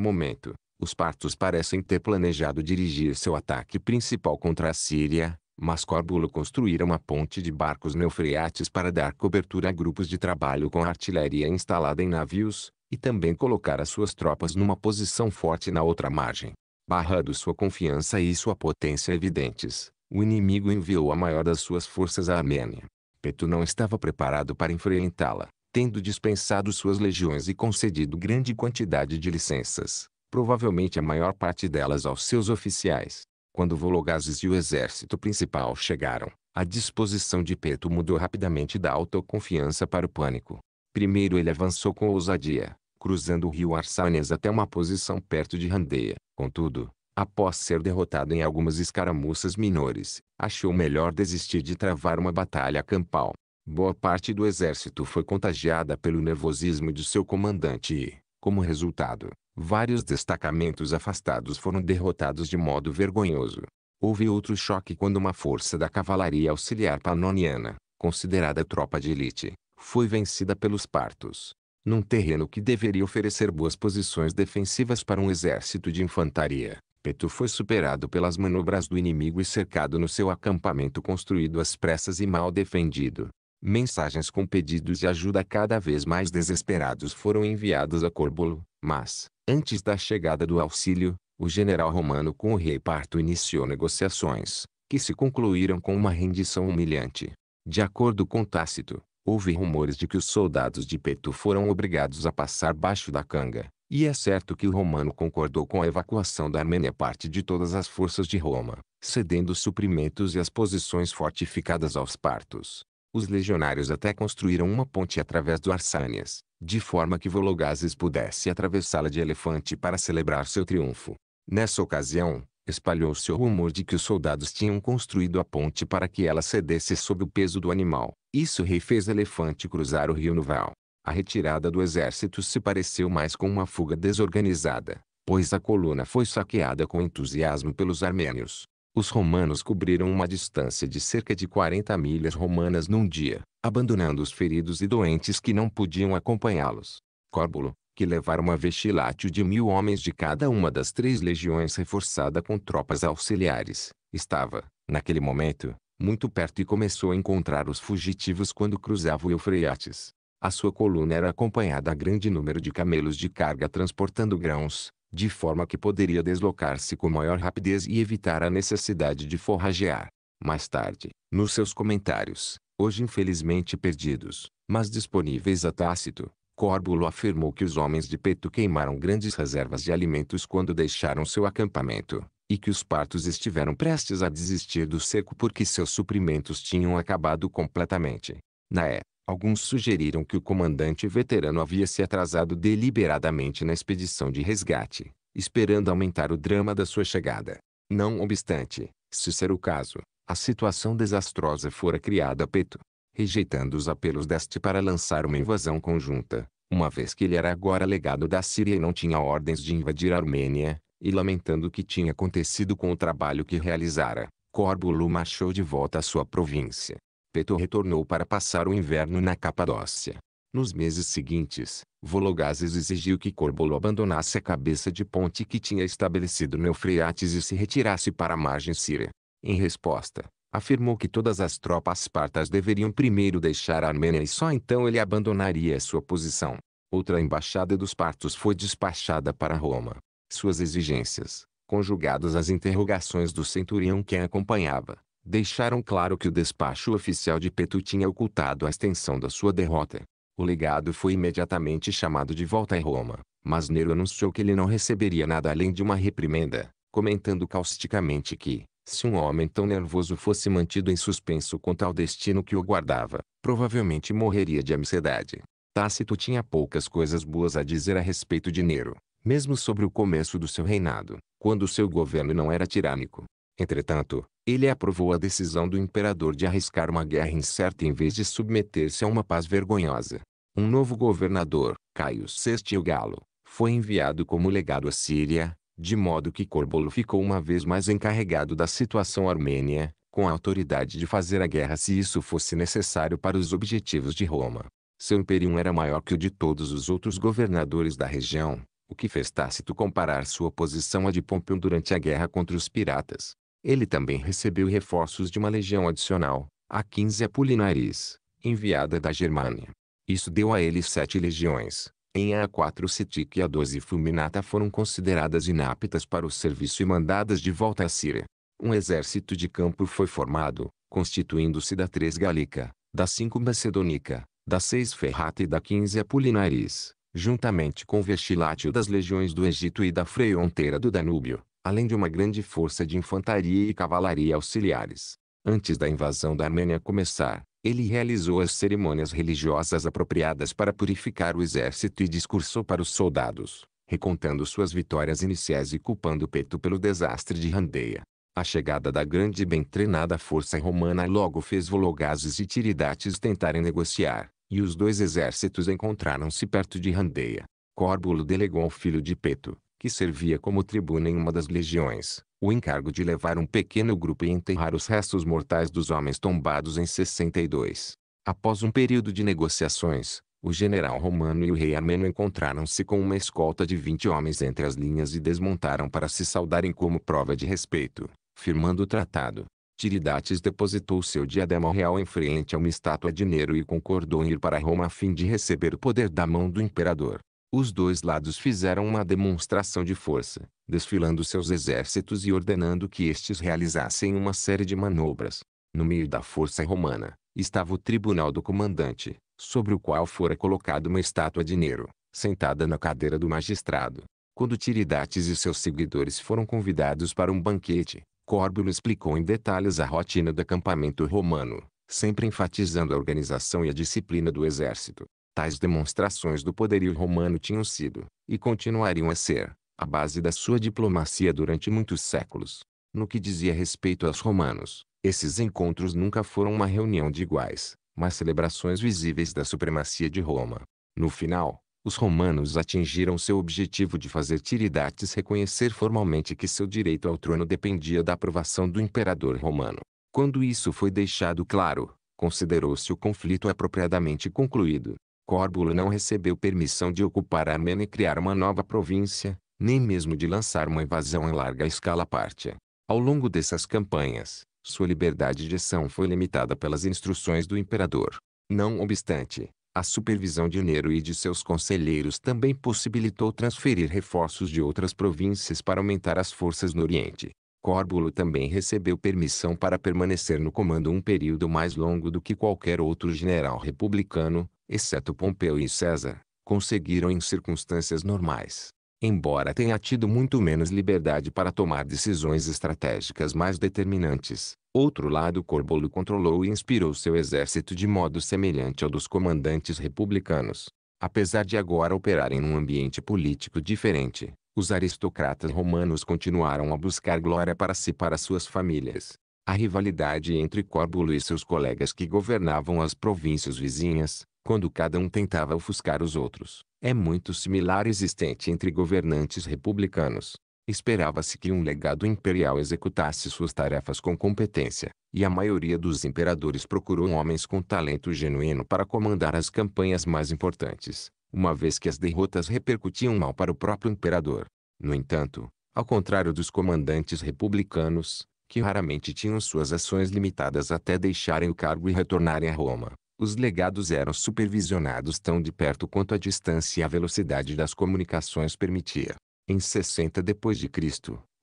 A: momento, os partos parecem ter planejado dirigir seu ataque principal contra a Síria, mas Corbulo construíra uma ponte de barcos neofreates para dar cobertura a grupos de trabalho com artilharia instalada em navios, e também colocar as suas tropas numa posição forte na outra margem. barrando sua confiança e sua potência evidentes, o inimigo enviou a maior das suas forças à Armênia. Petu não estava preparado para enfrentá-la, tendo dispensado suas legiões e concedido grande quantidade de licenças, provavelmente a maior parte delas aos seus oficiais. Quando Vologazes e o exército principal chegaram, a disposição de Peto mudou rapidamente da autoconfiança para o pânico. Primeiro ele avançou com ousadia, cruzando o rio Arsanes até uma posição perto de Randeia. Contudo, após ser derrotado em algumas escaramuças menores, achou melhor desistir de travar uma batalha campal. Boa parte do exército foi contagiada pelo nervosismo de seu comandante e, como resultado, Vários destacamentos afastados foram derrotados de modo vergonhoso. Houve outro choque quando uma força da cavalaria auxiliar panoniana, considerada tropa de elite, foi vencida pelos partos. Num terreno que deveria oferecer boas posições defensivas para um exército de infantaria, Petu foi superado pelas manobras do inimigo e cercado no seu acampamento construído às pressas e mal defendido. Mensagens com pedidos de ajuda cada vez mais desesperados foram enviadas a Corbulo, mas, antes da chegada do auxílio, o general romano com o rei Parto iniciou negociações, que se concluíram com uma rendição humilhante. De acordo com Tácito, houve rumores de que os soldados de Petu foram obrigados a passar baixo da canga, e é certo que o romano concordou com a evacuação da Armênia parte de todas as forças de Roma, cedendo os suprimentos e as posições fortificadas aos partos. Os legionários até construíram uma ponte através do Arsânias, de forma que Vologazes pudesse atravessá-la de elefante para celebrar seu triunfo. Nessa ocasião, espalhou-se o rumor de que os soldados tinham construído a ponte para que ela cedesse sob o peso do animal. Isso fez Elefante cruzar o rio Noval. A retirada do exército se pareceu mais com uma fuga desorganizada, pois a coluna foi saqueada com entusiasmo pelos armênios. Os romanos cobriram uma distância de cerca de 40 milhas romanas num dia, abandonando os feridos e doentes que não podiam acompanhá-los. Córbulo, que levara uma vestilátil de mil homens de cada uma das três legiões reforçada com tropas auxiliares, estava, naquele momento, muito perto e começou a encontrar os fugitivos quando cruzava o Eufreates. A sua coluna era acompanhada a grande número de camelos de carga transportando grãos, de forma que poderia deslocar-se com maior rapidez e evitar a necessidade de forragear. Mais tarde, nos seus comentários, hoje infelizmente perdidos, mas disponíveis a Tácito, Córbulo afirmou que os homens de Peto queimaram grandes reservas de alimentos quando deixaram seu acampamento, e que os partos estiveram prestes a desistir do cerco porque seus suprimentos tinham acabado completamente. Naé, Alguns sugeriram que o comandante veterano havia se atrasado deliberadamente na expedição de resgate, esperando aumentar o drama da sua chegada. Não obstante, se ser o caso, a situação desastrosa fora criada a peto, rejeitando os apelos deste para lançar uma invasão conjunta, uma vez que ele era agora legado da Síria e não tinha ordens de invadir a Armênia, e lamentando o que tinha acontecido com o trabalho que realizara, Corbulo marchou de volta à sua província. Peto retornou para passar o inverno na Capadócia. Nos meses seguintes, Vologazes exigiu que Corbolo abandonasse a cabeça de ponte que tinha estabelecido no Eufrates e se retirasse para a margem síria. Em resposta, afirmou que todas as tropas partas deveriam primeiro deixar a Armênia e só então ele abandonaria sua posição. Outra embaixada dos partos foi despachada para Roma. Suas exigências, conjugadas às interrogações do centurião que a acompanhava, deixaram claro que o despacho oficial de Petu tinha ocultado a extensão da sua derrota. O legado foi imediatamente chamado de volta em Roma, mas Nero anunciou que ele não receberia nada além de uma reprimenda, comentando causticamente que, se um homem tão nervoso fosse mantido em suspenso quanto ao destino que o guardava, provavelmente morreria de ansiedade. Tácito tinha poucas coisas boas a dizer a respeito de Nero, mesmo sobre o começo do seu reinado, quando seu governo não era tirânico. Entretanto, ele aprovou a decisão do imperador de arriscar uma guerra incerta em vez de submeter-se a uma paz vergonhosa. Um novo governador, Caio Sestio Galo, foi enviado como legado à Síria, de modo que Corbolo ficou uma vez mais encarregado da situação armênia, com a autoridade de fazer a guerra se isso fosse necessário para os objetivos de Roma. Seu império era maior que o de todos os outros governadores da região, o que fez Tácito comparar sua posição à de Pompeu durante a guerra contra os piratas. Ele também recebeu reforços de uma legião adicional, a 15 Apolinaris, enviada da Germânia. Isso deu a ele sete legiões. Em A4 Setique e A12 Fulminata foram consideradas inaptas para o serviço e mandadas de volta à Síria. Um exército de campo foi formado, constituindo-se da 3 Galica, da 5 Macedonica, da 6 Ferrata e da 15 Apolinaris, juntamente com o vestilátil das legiões do Egito e da fronteira do Danúbio além de uma grande força de infantaria e cavalaria auxiliares. Antes da invasão da Armênia começar, ele realizou as cerimônias religiosas apropriadas para purificar o exército e discursou para os soldados, recontando suas vitórias iniciais e culpando Peto pelo desastre de Randeia. A chegada da grande e bem treinada força romana logo fez Vologazes e Tiridates tentarem negociar, e os dois exércitos encontraram-se perto de Randeia. Córbulo delegou ao filho de Peto, que servia como tribuna em uma das legiões, o encargo de levar um pequeno grupo e enterrar os restos mortais dos homens tombados em 62. Após um período de negociações, o general romano e o rei armeno encontraram-se com uma escolta de 20 homens entre as linhas e desmontaram para se saudarem como prova de respeito, firmando o tratado. Tiridates depositou seu diadema real em frente a uma estátua de Nero e concordou em ir para Roma a fim de receber o poder da mão do imperador. Os dois lados fizeram uma demonstração de força, desfilando seus exércitos e ordenando que estes realizassem uma série de manobras. No meio da força romana, estava o tribunal do comandante, sobre o qual fora colocada uma estátua de Nero, sentada na cadeira do magistrado. Quando Tiridates e seus seguidores foram convidados para um banquete, Córbulo explicou em detalhes a rotina do acampamento romano, sempre enfatizando a organização e a disciplina do exército. Tais demonstrações do poderio romano tinham sido, e continuariam a ser, a base da sua diplomacia durante muitos séculos. No que dizia respeito aos romanos, esses encontros nunca foram uma reunião de iguais, mas celebrações visíveis da supremacia de Roma. No final, os romanos atingiram seu objetivo de fazer Tiridates reconhecer formalmente que seu direito ao trono dependia da aprovação do imperador romano. Quando isso foi deixado claro, considerou-se o conflito apropriadamente concluído. Córbulo não recebeu permissão de ocupar a Armênia e criar uma nova província, nem mesmo de lançar uma invasão em larga escala à Pártia. Ao longo dessas campanhas, sua liberdade de ação foi limitada pelas instruções do imperador. Não obstante, a supervisão de Nero e de seus conselheiros também possibilitou transferir reforços de outras províncias para aumentar as forças no Oriente. Córbulo também recebeu permissão para permanecer no comando um período mais longo do que qualquer outro general republicano, exceto Pompeu e César, conseguiram em circunstâncias normais. Embora tenha tido muito menos liberdade para tomar decisões estratégicas mais determinantes, outro lado Corbulo controlou e inspirou seu exército de modo semelhante ao dos comandantes republicanos. Apesar de agora operarem num ambiente político diferente, os aristocratas romanos continuaram a buscar glória para si e para suas famílias. A rivalidade entre Corbulo e seus colegas que governavam as províncias vizinhas, quando cada um tentava ofuscar os outros, é muito similar existente entre governantes republicanos. Esperava-se que um legado imperial executasse suas tarefas com competência, e a maioria dos imperadores procurou homens com talento genuíno para comandar as campanhas mais importantes, uma vez que as derrotas repercutiam mal para o próprio imperador. No entanto, ao contrário dos comandantes republicanos, que raramente tinham suas ações limitadas até deixarem o cargo e retornarem a Roma, os legados eram supervisionados tão de perto quanto a distância e a velocidade das comunicações permitia. Em 60 d.C.,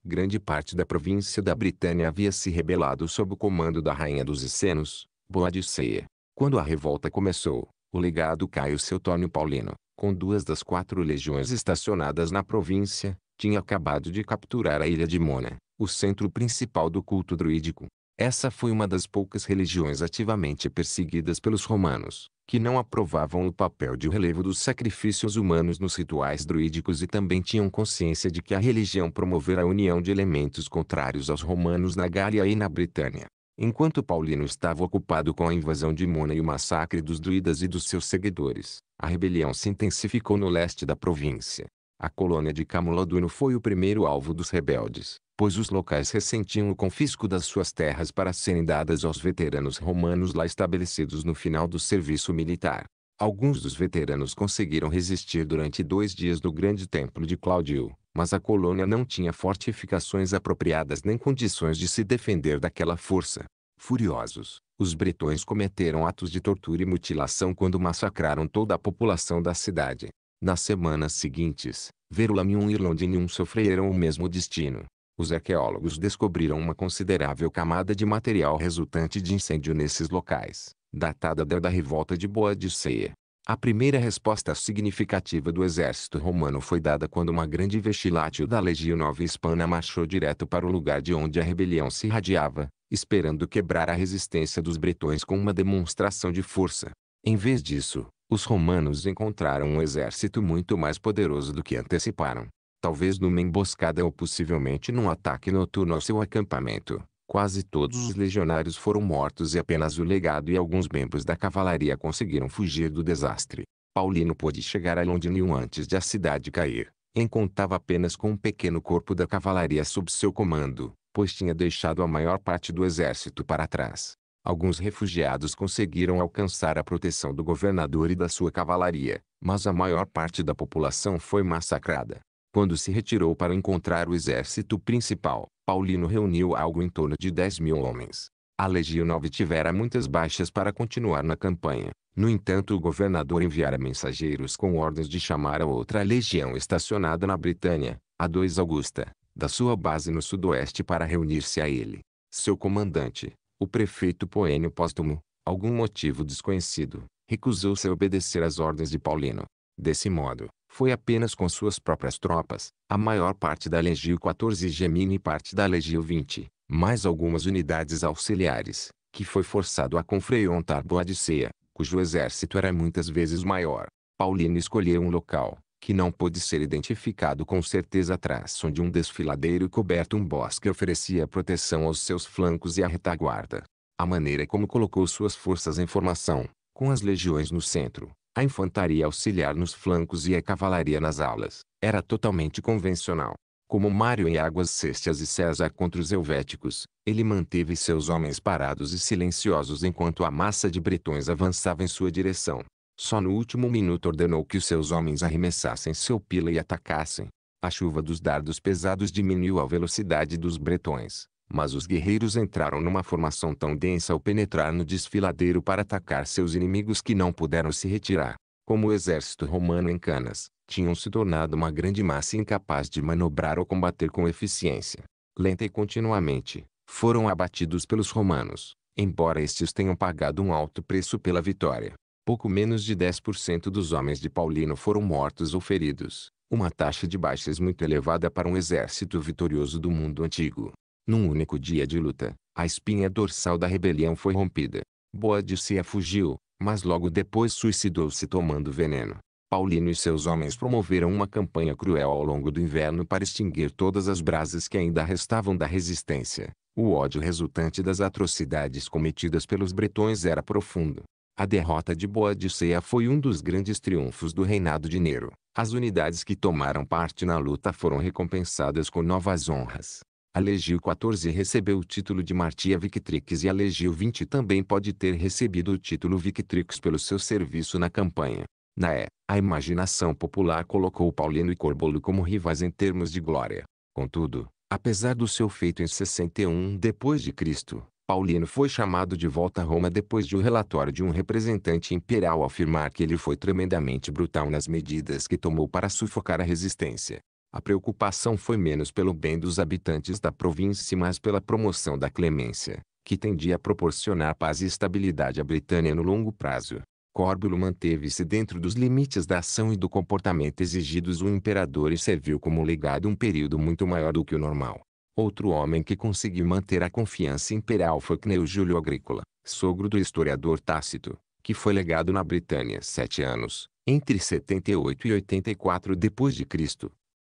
A: grande parte da província da Britânia havia se rebelado sob o comando da rainha dos Essenos, Boadiceia. Quando a revolta começou, o legado Caio Seutônio Paulino, com duas das quatro legiões estacionadas na província, tinha acabado de capturar a ilha de Mona, o centro principal do culto druídico. Essa foi uma das poucas religiões ativamente perseguidas pelos romanos, que não aprovavam o papel de relevo dos sacrifícios humanos nos rituais druídicos e também tinham consciência de que a religião promovera a união de elementos contrários aos romanos na Gália e na Britânia. Enquanto Paulino estava ocupado com a invasão de Mona e o massacre dos druidas e dos seus seguidores, a rebelião se intensificou no leste da província, a colônia de Camulodunum foi o primeiro alvo dos rebeldes, pois os locais ressentiam o confisco das suas terras para serem dadas aos veteranos romanos lá estabelecidos no final do serviço militar. Alguns dos veteranos conseguiram resistir durante dois dias no grande templo de Cláudio, mas a colônia não tinha fortificações apropriadas nem condições de se defender daquela força. Furiosos, os bretões cometeram atos de tortura e mutilação quando massacraram toda a população da cidade. Nas semanas seguintes, Verulamium e Londinium sofreram o mesmo destino. Os arqueólogos descobriram uma considerável camada de material resultante de incêndio nesses locais, datada da, da revolta de Boadiceia. A primeira resposta significativa do exército romano foi dada quando uma grande vestilátil da Legião Nova Hispana marchou direto para o lugar de onde a rebelião se irradiava, esperando quebrar a resistência dos bretões com uma demonstração de força. Em vez disso, os romanos encontraram um exército muito mais poderoso do que anteciparam. Talvez numa emboscada ou possivelmente num ataque noturno ao seu acampamento. Quase todos os legionários foram mortos e apenas o legado e alguns membros da cavalaria conseguiram fugir do desastre. Paulino pôde chegar a Londinium antes de a cidade cair. contava apenas com um pequeno corpo da cavalaria sob seu comando, pois tinha deixado a maior parte do exército para trás. Alguns refugiados conseguiram alcançar a proteção do governador e da sua cavalaria, mas a maior parte da população foi massacrada. Quando se retirou para encontrar o exército principal, Paulino reuniu algo em torno de 10 mil homens. A Legião 9 tivera muitas baixas para continuar na campanha. No entanto o governador enviara mensageiros com ordens de chamar a outra legião estacionada na Britânia, a 2 Augusta, da sua base no sudoeste para reunir-se a ele. Seu comandante, o prefeito Poênio Póstumo, algum motivo desconhecido, recusou-se a obedecer às ordens de Paulino. Desse modo, foi apenas com suas próprias tropas, a maior parte da Legio 14 Gemini e parte da Legio 20, mais algumas unidades auxiliares, que foi forçado a confrontar Boadicea, cujo exército era muitas vezes maior. Paulino escolheu um local, que não pôde ser identificado com certeza traço de um desfiladeiro coberto um bosque oferecia proteção aos seus flancos e à retaguarda. A maneira como colocou suas forças em formação, com as legiões no centro, a infantaria auxiliar nos flancos e a cavalaria nas alas, era totalmente convencional. Como Mário em Águas Cestias e César contra os Helvéticos, ele manteve seus homens parados e silenciosos enquanto a massa de bretões avançava em sua direção. Só no último minuto ordenou que os seus homens arremessassem seu pila e atacassem. A chuva dos dardos pesados diminuiu a velocidade dos bretões, mas os guerreiros entraram numa formação tão densa ao penetrar no desfiladeiro para atacar seus inimigos que não puderam se retirar. Como o exército romano em Canas, tinham se tornado uma grande massa incapaz de manobrar ou combater com eficiência. Lenta e continuamente, foram abatidos pelos romanos, embora estes tenham pagado um alto preço pela vitória pouco menos de 10% dos homens de Paulino foram mortos ou feridos, uma taxa de baixas muito elevada para um exército vitorioso do mundo antigo. Num único dia de luta, a espinha dorsal da rebelião foi rompida. Boadicea fugiu, mas logo depois suicidou-se tomando veneno. Paulino e seus homens promoveram uma campanha cruel ao longo do inverno para extinguir todas as brasas que ainda restavam da resistência. O ódio resultante das atrocidades cometidas pelos bretões era profundo. A derrota de Boadicea foi um dos grandes triunfos do reinado de Nero. As unidades que tomaram parte na luta foram recompensadas com novas honras. A Legio 14 recebeu o título de Martia Victrix e a Legio 20 também pode ter recebido o título Victrix pelo seu serviço na campanha. Na E, é, a imaginação popular colocou Paulino e Corbolo como rivais em termos de glória. Contudo, apesar do seu feito em 61 d.C., Paulino foi chamado de volta a Roma depois de um relatório de um representante imperial afirmar que ele foi tremendamente brutal nas medidas que tomou para sufocar a resistência. A preocupação foi menos pelo bem dos habitantes da província, e mais pela promoção da clemência, que tendia a proporcionar paz e estabilidade à Britânia no longo prazo. Córbulo manteve-se dentro dos limites da ação e do comportamento exigidos o imperador e serviu como legado um período muito maior do que o normal. Outro homem que conseguiu manter a confiança imperial foi Cneu Júlio Agrícola, sogro do historiador Tácito, que foi legado na Britânia sete anos, entre 78 e 84 d.C.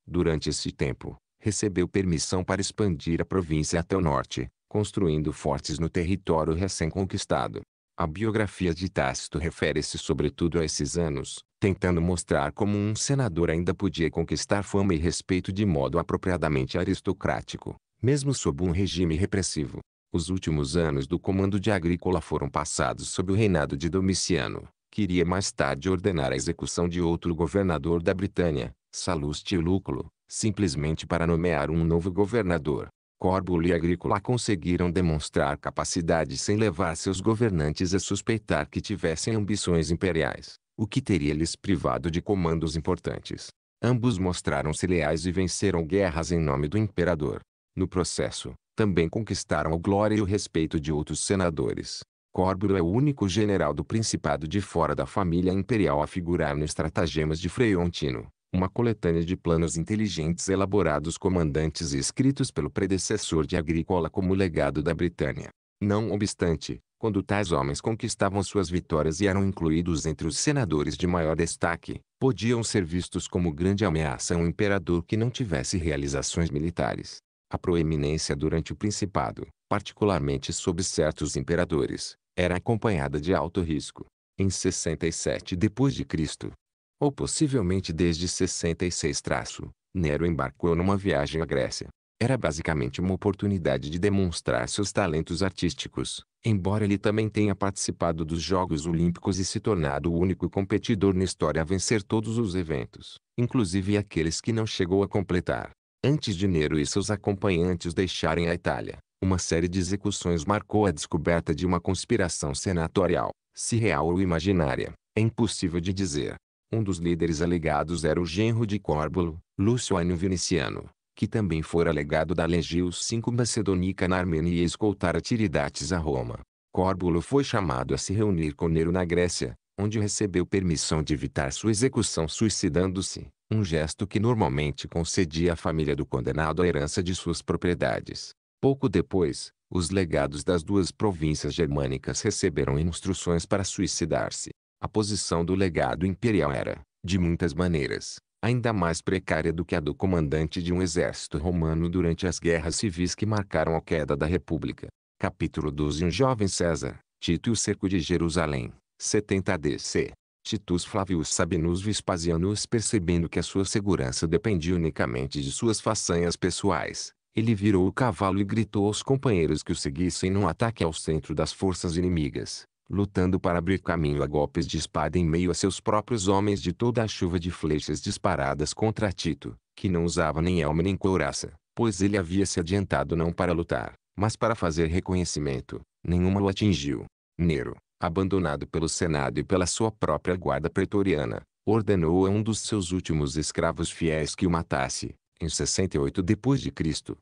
A: Durante esse tempo, recebeu permissão para expandir a província até o norte, construindo fortes no território recém-conquistado. A biografia de Tácito refere-se sobretudo a esses anos, tentando mostrar como um senador ainda podia conquistar fama e respeito de modo apropriadamente aristocrático, mesmo sob um regime repressivo. Os últimos anos do comando de Agrícola foram passados sob o reinado de Domiciano, que iria mais tarde ordenar a execução de outro governador da Britânia, Salustio Lúculo, simplesmente para nomear um novo governador. Corbulo e Agrícola conseguiram demonstrar capacidade sem levar seus governantes a suspeitar que tivessem ambições imperiais, o que teria lhes privado de comandos importantes. Ambos mostraram-se leais e venceram guerras em nome do imperador. No processo, também conquistaram a glória e o respeito de outros senadores. Corbulo é o único general do principado de fora da família imperial a figurar nos Estratagemas de Freontino, uma coletânea de planos inteligentes elaborados comandantes e escritos pelo predecessor de Agricola como legado da Britânia. Não obstante, quando tais homens conquistavam suas vitórias e eram incluídos entre os senadores de maior destaque, podiam ser vistos como grande ameaça a um imperador que não tivesse realizações militares. A proeminência durante o principado, particularmente sob certos imperadores, era acompanhada de alto risco. Em 67 d.C., ou possivelmente desde 66 traço, Nero embarcou numa viagem à Grécia. Era basicamente uma oportunidade de demonstrar seus talentos artísticos, embora ele também tenha participado dos Jogos Olímpicos e se tornado o único competidor na história a vencer todos os eventos, inclusive aqueles que não chegou a completar. Antes de Nero e seus acompanhantes deixarem a Itália, uma série de execuções marcou a descoberta de uma conspiração senatorial, se real ou imaginária, é impossível de dizer. Um dos líderes alegados era o genro de Córbulo, Luciano Viniciano, que também fora legado da Legio V Macedônica na Armênia e escoltara Tiridates a Roma. Córbulo foi chamado a se reunir com Nero na Grécia, onde recebeu permissão de evitar sua execução suicidando-se, um gesto que normalmente concedia à família do condenado a herança de suas propriedades. Pouco depois, os legados das duas províncias germânicas receberam instruções para suicidar-se. A posição do legado imperial era, de muitas maneiras, ainda mais precária do que a do comandante de um exército romano durante as guerras civis que marcaram a queda da República. Capítulo 12 Um jovem César, Tito e o cerco de Jerusalém, 70 DC. Titus Flavius Sabinus Vespasianus percebendo que a sua segurança dependia unicamente de suas façanhas pessoais, ele virou o cavalo e gritou aos companheiros que o seguissem num ataque ao centro das forças inimigas lutando para abrir caminho a golpes de espada em meio a seus próprios homens de toda a chuva de flechas disparadas contra Tito, que não usava nem elmo nem couraça, pois ele havia se adiantado não para lutar, mas para fazer reconhecimento. Nenhuma o atingiu. Nero, abandonado pelo Senado e pela sua própria guarda pretoriana, ordenou a um dos seus últimos escravos fiéis que o matasse, em 68 d.C.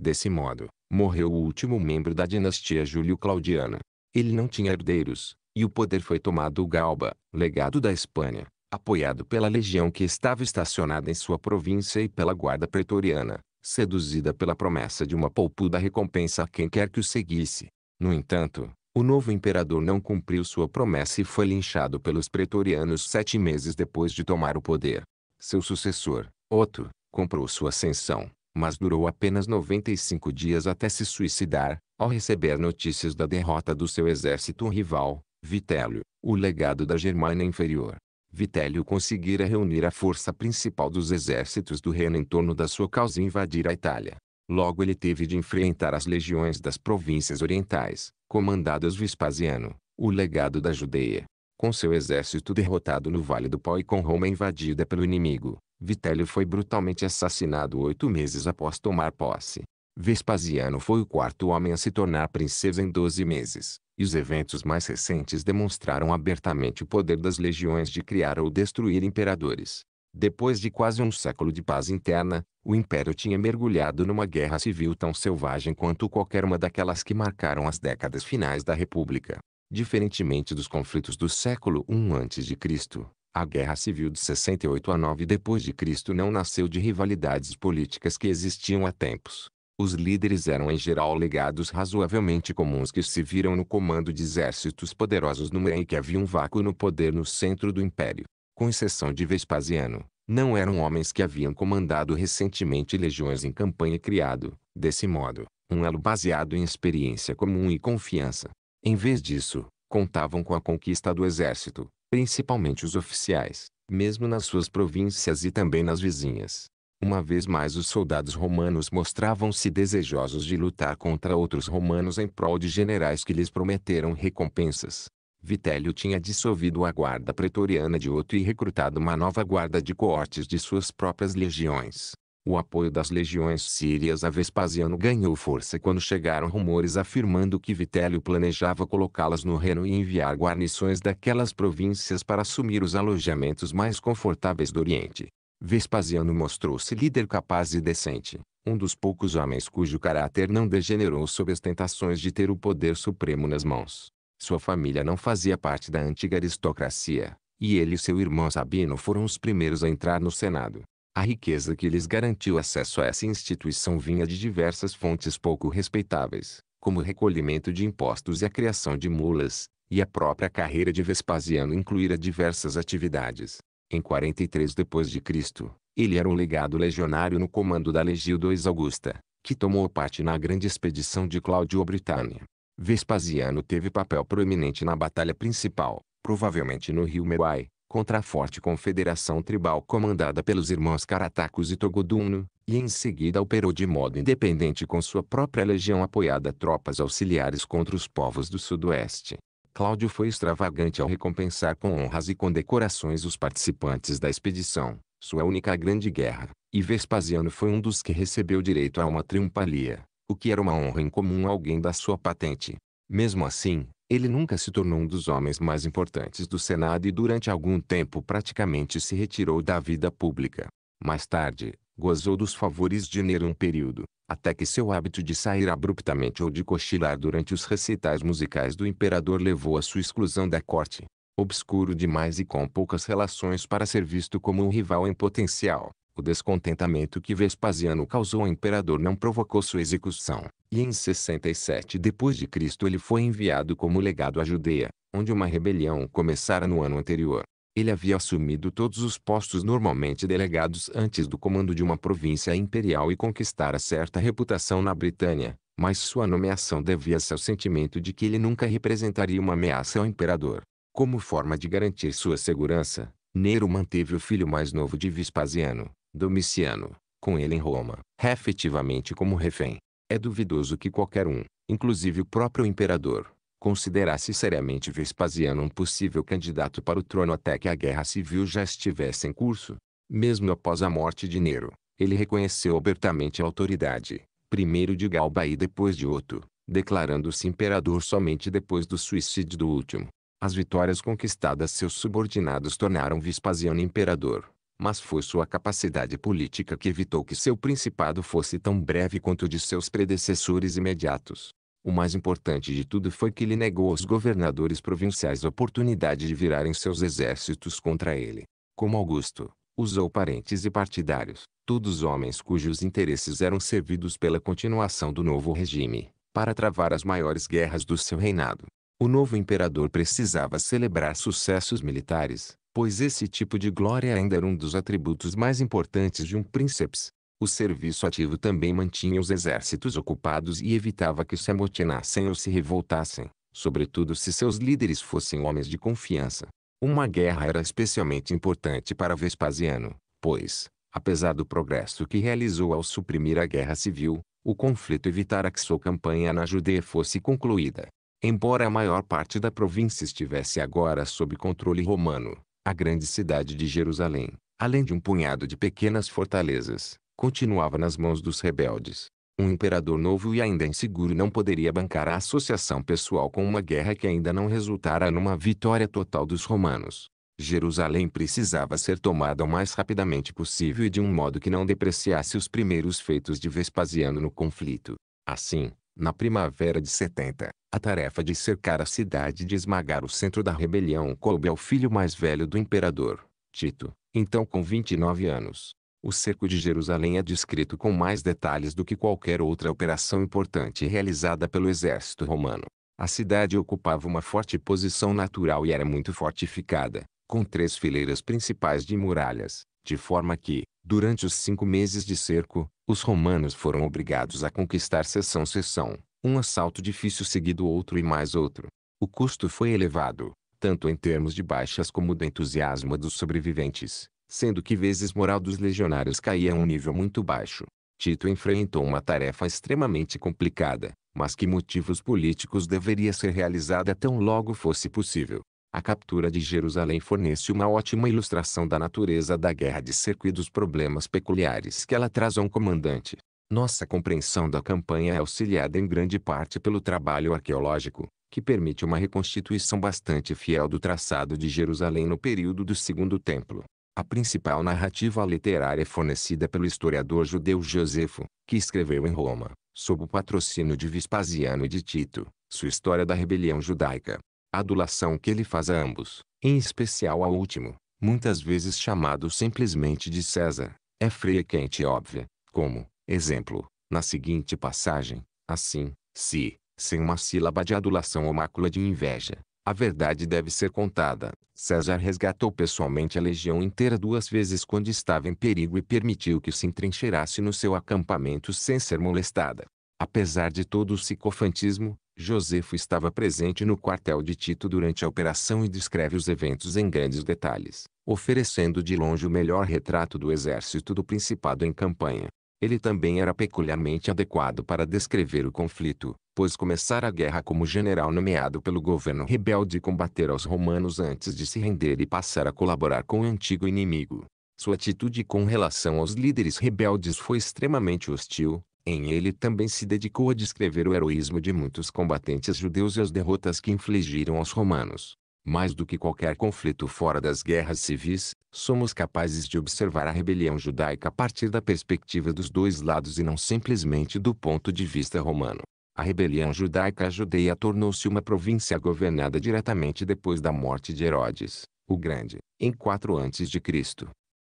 A: Desse modo, morreu o último membro da dinastia Júlio-Claudiana. Ele não tinha herdeiros, e o poder foi tomado do Galba, legado da Espanha, apoiado pela legião que estava estacionada em sua província e pela guarda pretoriana, seduzida pela promessa de uma polpuda recompensa a quem quer que o seguisse. No entanto, o novo imperador não cumpriu sua promessa e foi linchado pelos pretorianos sete meses depois de tomar o poder. Seu sucessor, Otto, comprou sua ascensão, mas durou apenas 95 dias até se suicidar, ao receber notícias da derrota do seu exército rival, Vitélio, o legado da Germânia Inferior. Vitélio conseguira reunir a força principal dos exércitos do reino em torno da sua causa e invadir a Itália. Logo ele teve de enfrentar as legiões das províncias orientais, comandadas Vespasiano, o legado da Judeia. Com seu exército derrotado no Vale do Pó e com Roma invadida pelo inimigo, Vitélio foi brutalmente assassinado oito meses após tomar posse. Vespasiano foi o quarto homem a se tornar princesa em doze meses, e os eventos mais recentes demonstraram abertamente o poder das legiões de criar ou destruir imperadores. Depois de quase um século de paz interna, o império tinha mergulhado numa guerra civil tão selvagem quanto qualquer uma daquelas que marcaram as décadas finais da República. Diferentemente dos conflitos do século I a.C., a Guerra Civil de 68 a 9 depois de Cristo não nasceu de rivalidades políticas que existiam há tempos. Os líderes eram em geral legados razoavelmente comuns que se viram no comando de exércitos poderosos no meio que havia um vácuo no poder no centro do império. Com exceção de Vespasiano, não eram homens que haviam comandado recentemente legiões em campanha criado, desse modo, um elo baseado em experiência comum e confiança. Em vez disso, contavam com a conquista do exército, principalmente os oficiais, mesmo nas suas províncias e também nas vizinhas. Uma vez mais os soldados romanos mostravam-se desejosos de lutar contra outros romanos em prol de generais que lhes prometeram recompensas. Vitélio tinha dissolvido a guarda pretoriana de Otto e recrutado uma nova guarda de coortes de suas próprias legiões. O apoio das legiões sírias a Vespasiano ganhou força quando chegaram rumores afirmando que Vitélio planejava colocá-las no reino e enviar guarnições daquelas províncias para assumir os alojamentos mais confortáveis do Oriente. Vespasiano mostrou-se líder capaz e decente, um dos poucos homens cujo caráter não degenerou sob as tentações de ter o poder supremo nas mãos. Sua família não fazia parte da antiga aristocracia, e ele e seu irmão Sabino foram os primeiros a entrar no Senado. A riqueza que lhes garantiu acesso a essa instituição vinha de diversas fontes pouco respeitáveis, como o recolhimento de impostos e a criação de mulas, e a própria carreira de Vespasiano incluíra diversas atividades. Em 43 d.C., ele era um legado legionário no comando da Legião II Augusta, que tomou parte na grande expedição de Cláudio Britânia. Vespasiano teve papel proeminente na batalha principal, provavelmente no rio Meruai, contra a forte confederação tribal comandada pelos irmãos Caratacos e Togoduno, e em seguida operou de modo independente com sua própria legião apoiada tropas auxiliares contra os povos do sudoeste. Cláudio foi extravagante ao recompensar com honras e condecorações os participantes da expedição, sua única grande guerra, e Vespasiano foi um dos que recebeu direito a uma triunfalia, o que era uma honra incomum a alguém da sua patente. Mesmo assim, ele nunca se tornou um dos homens mais importantes do Senado e durante algum tempo praticamente se retirou da vida pública. Mais tarde, gozou dos favores de Nero um período, até que seu hábito de sair abruptamente ou de cochilar durante os recitais musicais do imperador levou à sua exclusão da corte. Obscuro demais e com poucas relações para ser visto como um rival em potencial. O descontentamento que Vespasiano causou ao imperador não provocou sua execução, e em 67 d.C. ele foi enviado como legado à Judeia, onde uma rebelião começara no ano anterior. Ele havia assumido todos os postos normalmente delegados antes do comando de uma província imperial e conquistara certa reputação na Britânia, mas sua nomeação devia-se ao sentimento de que ele nunca representaria uma ameaça ao imperador. Como forma de garantir sua segurança, Nero manteve o filho mais novo de Vespasiano, Domiciano, com ele em Roma, efetivamente como refém. É duvidoso que qualquer um, inclusive o próprio imperador, considerasse seriamente Vespasiano um possível candidato para o trono até que a guerra civil já estivesse em curso. Mesmo após a morte de Nero, ele reconheceu abertamente a autoridade, primeiro de Galba e depois de Otto, declarando-se imperador somente depois do suicídio do último. As vitórias conquistadas seus subordinados tornaram Vespasiano imperador, mas foi sua capacidade política que evitou que seu principado fosse tão breve quanto o de seus predecessores imediatos. O mais importante de tudo foi que ele negou aos governadores provinciais a oportunidade de virarem seus exércitos contra ele. Como Augusto, usou parentes e partidários, todos homens cujos interesses eram servidos pela continuação do novo regime, para travar as maiores guerras do seu reinado. O novo imperador precisava celebrar sucessos militares, pois esse tipo de glória é ainda era um dos atributos mais importantes de um príncipe. O serviço ativo também mantinha os exércitos ocupados e evitava que se amotinassem ou se revoltassem, sobretudo se seus líderes fossem homens de confiança. Uma guerra era especialmente importante para Vespasiano, pois, apesar do progresso que realizou ao suprimir a guerra civil, o conflito evitara que sua campanha na Judeia fosse concluída. Embora a maior parte da província estivesse agora sob controle romano, a grande cidade de Jerusalém, além de um punhado de pequenas fortalezas, continuava nas mãos dos rebeldes. Um imperador novo e ainda inseguro não poderia bancar a associação pessoal com uma guerra que ainda não resultara numa vitória total dos romanos. Jerusalém precisava ser tomada o mais rapidamente possível e de um modo que não depreciasse os primeiros feitos de Vespasiano no conflito. Assim, na primavera de 70, a tarefa de cercar a cidade e de esmagar o centro da rebelião coube ao filho mais velho do imperador, Tito, então com 29 anos. O cerco de Jerusalém é descrito com mais detalhes do que qualquer outra operação importante realizada pelo exército romano. A cidade ocupava uma forte posição natural e era muito fortificada, com três fileiras principais de muralhas, de forma que, durante os cinco meses de cerco, os romanos foram obrigados a conquistar seção seção, um assalto difícil seguido outro e mais outro. O custo foi elevado, tanto em termos de baixas como do entusiasmo dos sobreviventes, sendo que vezes moral dos legionários caía a um nível muito baixo. Tito enfrentou uma tarefa extremamente complicada, mas que motivos políticos deveria ser realizada tão logo fosse possível. A captura de Jerusalém fornece uma ótima ilustração da natureza da guerra de cerco e dos problemas peculiares que ela traz a um comandante. Nossa compreensão da campanha é auxiliada em grande parte pelo trabalho arqueológico, que permite uma reconstituição bastante fiel do traçado de Jerusalém no período do Segundo Templo. A principal narrativa literária é fornecida pelo historiador judeu Josefo, que escreveu em Roma, sob o patrocínio de Vespasiano e de Tito, sua história da rebelião judaica. A adulação que ele faz a ambos, em especial ao último, muitas vezes chamado simplesmente de César, é freia quente e óbvia, como, Exemplo, na seguinte passagem, assim, se, sem uma sílaba de adulação ou mácula de inveja, a verdade deve ser contada. César resgatou pessoalmente a legião inteira duas vezes quando estava em perigo e permitiu que se entrincheirasse no seu acampamento sem ser molestada. Apesar de todo o psicofantismo, Josefo estava presente no quartel de Tito durante a operação e descreve os eventos em grandes detalhes, oferecendo de longe o melhor retrato do exército do principado em campanha. Ele também era peculiarmente adequado para descrever o conflito, pois começara a guerra como general nomeado pelo governo rebelde e combater aos romanos antes de se render e passar a colaborar com o antigo inimigo. Sua atitude com relação aos líderes rebeldes foi extremamente hostil, em ele também se dedicou a descrever o heroísmo de muitos combatentes judeus e as derrotas que infligiram aos romanos mais do que qualquer conflito fora das guerras civis, somos capazes de observar a rebelião judaica a partir da perspectiva dos dois lados e não simplesmente do ponto de vista romano. A rebelião judaica a Judeia tornou-se uma província governada diretamente depois da morte de Herodes, o Grande, em 4 a.C.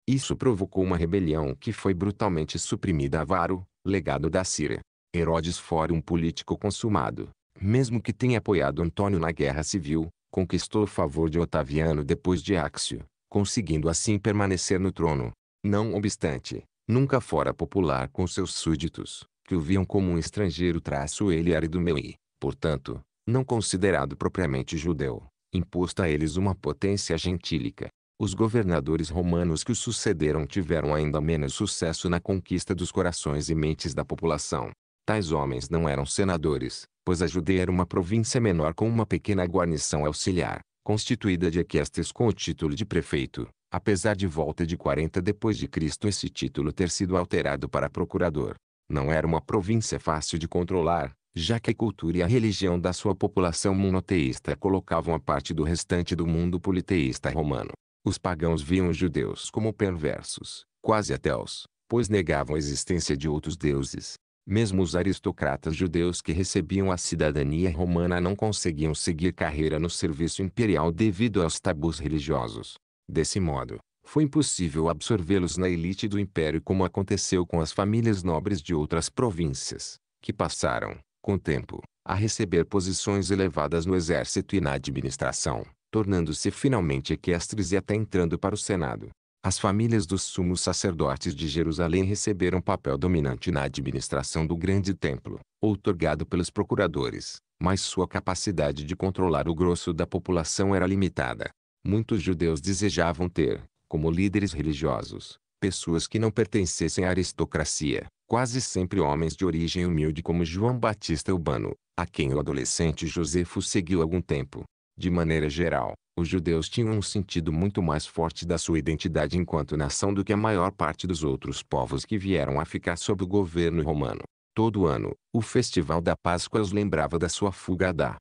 A: Isso provocou uma rebelião que foi brutalmente suprimida a Varo, legado da Síria. Herodes fora um político consumado, mesmo que tenha apoiado Antônio na guerra civil, conquistou o favor de Otaviano depois de Axio, conseguindo assim permanecer no trono. Não obstante, nunca fora popular com seus súditos, que o viam como um estrangeiro traço ele era do meu e, portanto, não considerado propriamente judeu, imposto a eles uma potência gentílica. Os governadores romanos que o sucederam tiveram ainda menos sucesso na conquista dos corações e mentes da população. Tais homens não eram senadores, pois a Judeia era uma província menor com uma pequena guarnição auxiliar, constituída de equestres com o título de prefeito, apesar de volta de 40 depois de Cristo esse título ter sido alterado para procurador. Não era uma província fácil de controlar, já que a cultura e a religião da sua população monoteísta colocavam a parte do restante do mundo politeísta romano. Os pagãos viam os judeus como perversos, quase ateus, pois negavam a existência de outros deuses, mesmo os aristocratas judeus que recebiam a cidadania romana não conseguiam seguir carreira no serviço imperial devido aos tabus religiosos. Desse modo, foi impossível absorvê-los na elite do império como aconteceu com as famílias nobres de outras províncias, que passaram, com o tempo, a receber posições elevadas no exército e na administração, tornando-se finalmente equestres e até entrando para o Senado. As famílias dos sumos sacerdotes de Jerusalém receberam papel dominante na administração do grande templo, outorgado pelos procuradores, mas sua capacidade de controlar o grosso da população era limitada. Muitos judeus desejavam ter, como líderes religiosos, pessoas que não pertencessem à aristocracia, quase sempre homens de origem humilde como João Batista Urbano, a quem o adolescente Josefo seguiu algum tempo. De maneira geral, os judeus tinham um sentido muito mais forte da sua identidade enquanto nação do que a maior parte dos outros povos que vieram a ficar sob o governo romano. Todo ano, o Festival da Páscoa os lembrava da sua fuga da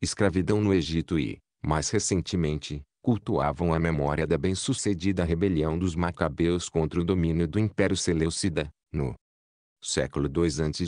A: escravidão no Egito e, mais recentemente, cultuavam a memória da bem-sucedida rebelião dos macabeus contra o domínio do Império Seleucida, no século II a.C.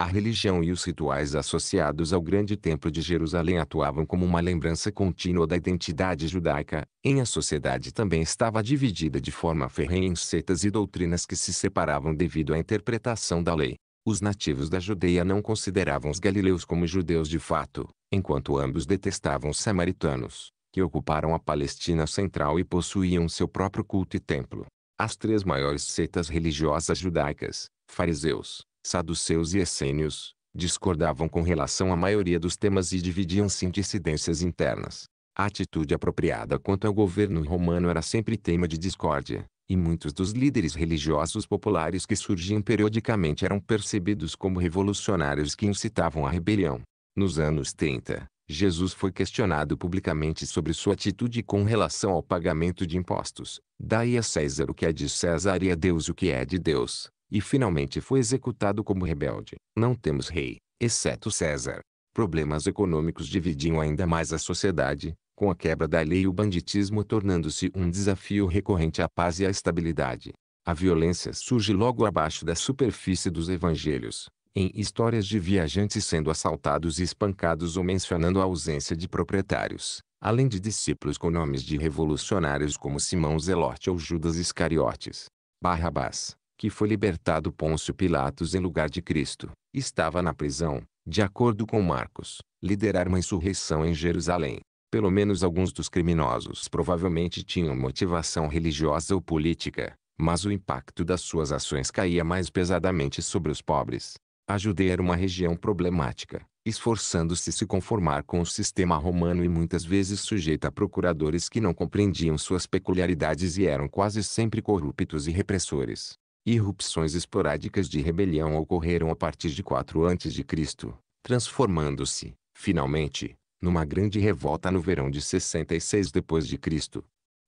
A: A religião e os rituais associados ao Grande Templo de Jerusalém atuavam como uma lembrança contínua da identidade judaica, em a sociedade também estava dividida de forma ferrenha em setas e doutrinas que se separavam devido à interpretação da lei. Os nativos da Judeia não consideravam os galileus como judeus de fato, enquanto ambos detestavam os samaritanos, que ocuparam a Palestina central e possuíam seu próprio culto e templo. As três maiores setas religiosas judaicas, fariseus, saduceus e essênios, discordavam com relação à maioria dos temas e dividiam-se em dissidências internas. A atitude apropriada quanto ao governo romano era sempre tema de discórdia, e muitos dos líderes religiosos populares que surgiam periodicamente eram percebidos como revolucionários que incitavam a rebelião. Nos anos 30, Jesus foi questionado publicamente sobre sua atitude com relação ao pagamento de impostos. Daí a César o que é de César e a Deus o que é de Deus e finalmente foi executado como rebelde. Não temos rei, exceto César. Problemas econômicos dividiam ainda mais a sociedade, com a quebra da lei e o banditismo tornando-se um desafio recorrente à paz e à estabilidade. A violência surge logo abaixo da superfície dos evangelhos, em histórias de viajantes sendo assaltados e espancados ou mencionando a ausência de proprietários, além de discípulos com nomes de revolucionários como Simão Zelote ou Judas Iscariotes. Barrabás, que foi libertado Pôncio Pilatos em lugar de Cristo, estava na prisão, de acordo com Marcos, liderar uma insurreição em Jerusalém. Pelo menos alguns dos criminosos provavelmente tinham motivação religiosa ou política, mas o impacto das suas ações caía mais pesadamente sobre os pobres. A Judeia era uma região problemática, esforçando-se se conformar com o sistema romano e muitas vezes sujeita a procuradores que não compreendiam suas peculiaridades e eram quase sempre corruptos e repressores. Irrupções esporádicas de rebelião ocorreram a partir de 4 a.C., transformando-se, finalmente, numa grande revolta no verão de 66 d.C.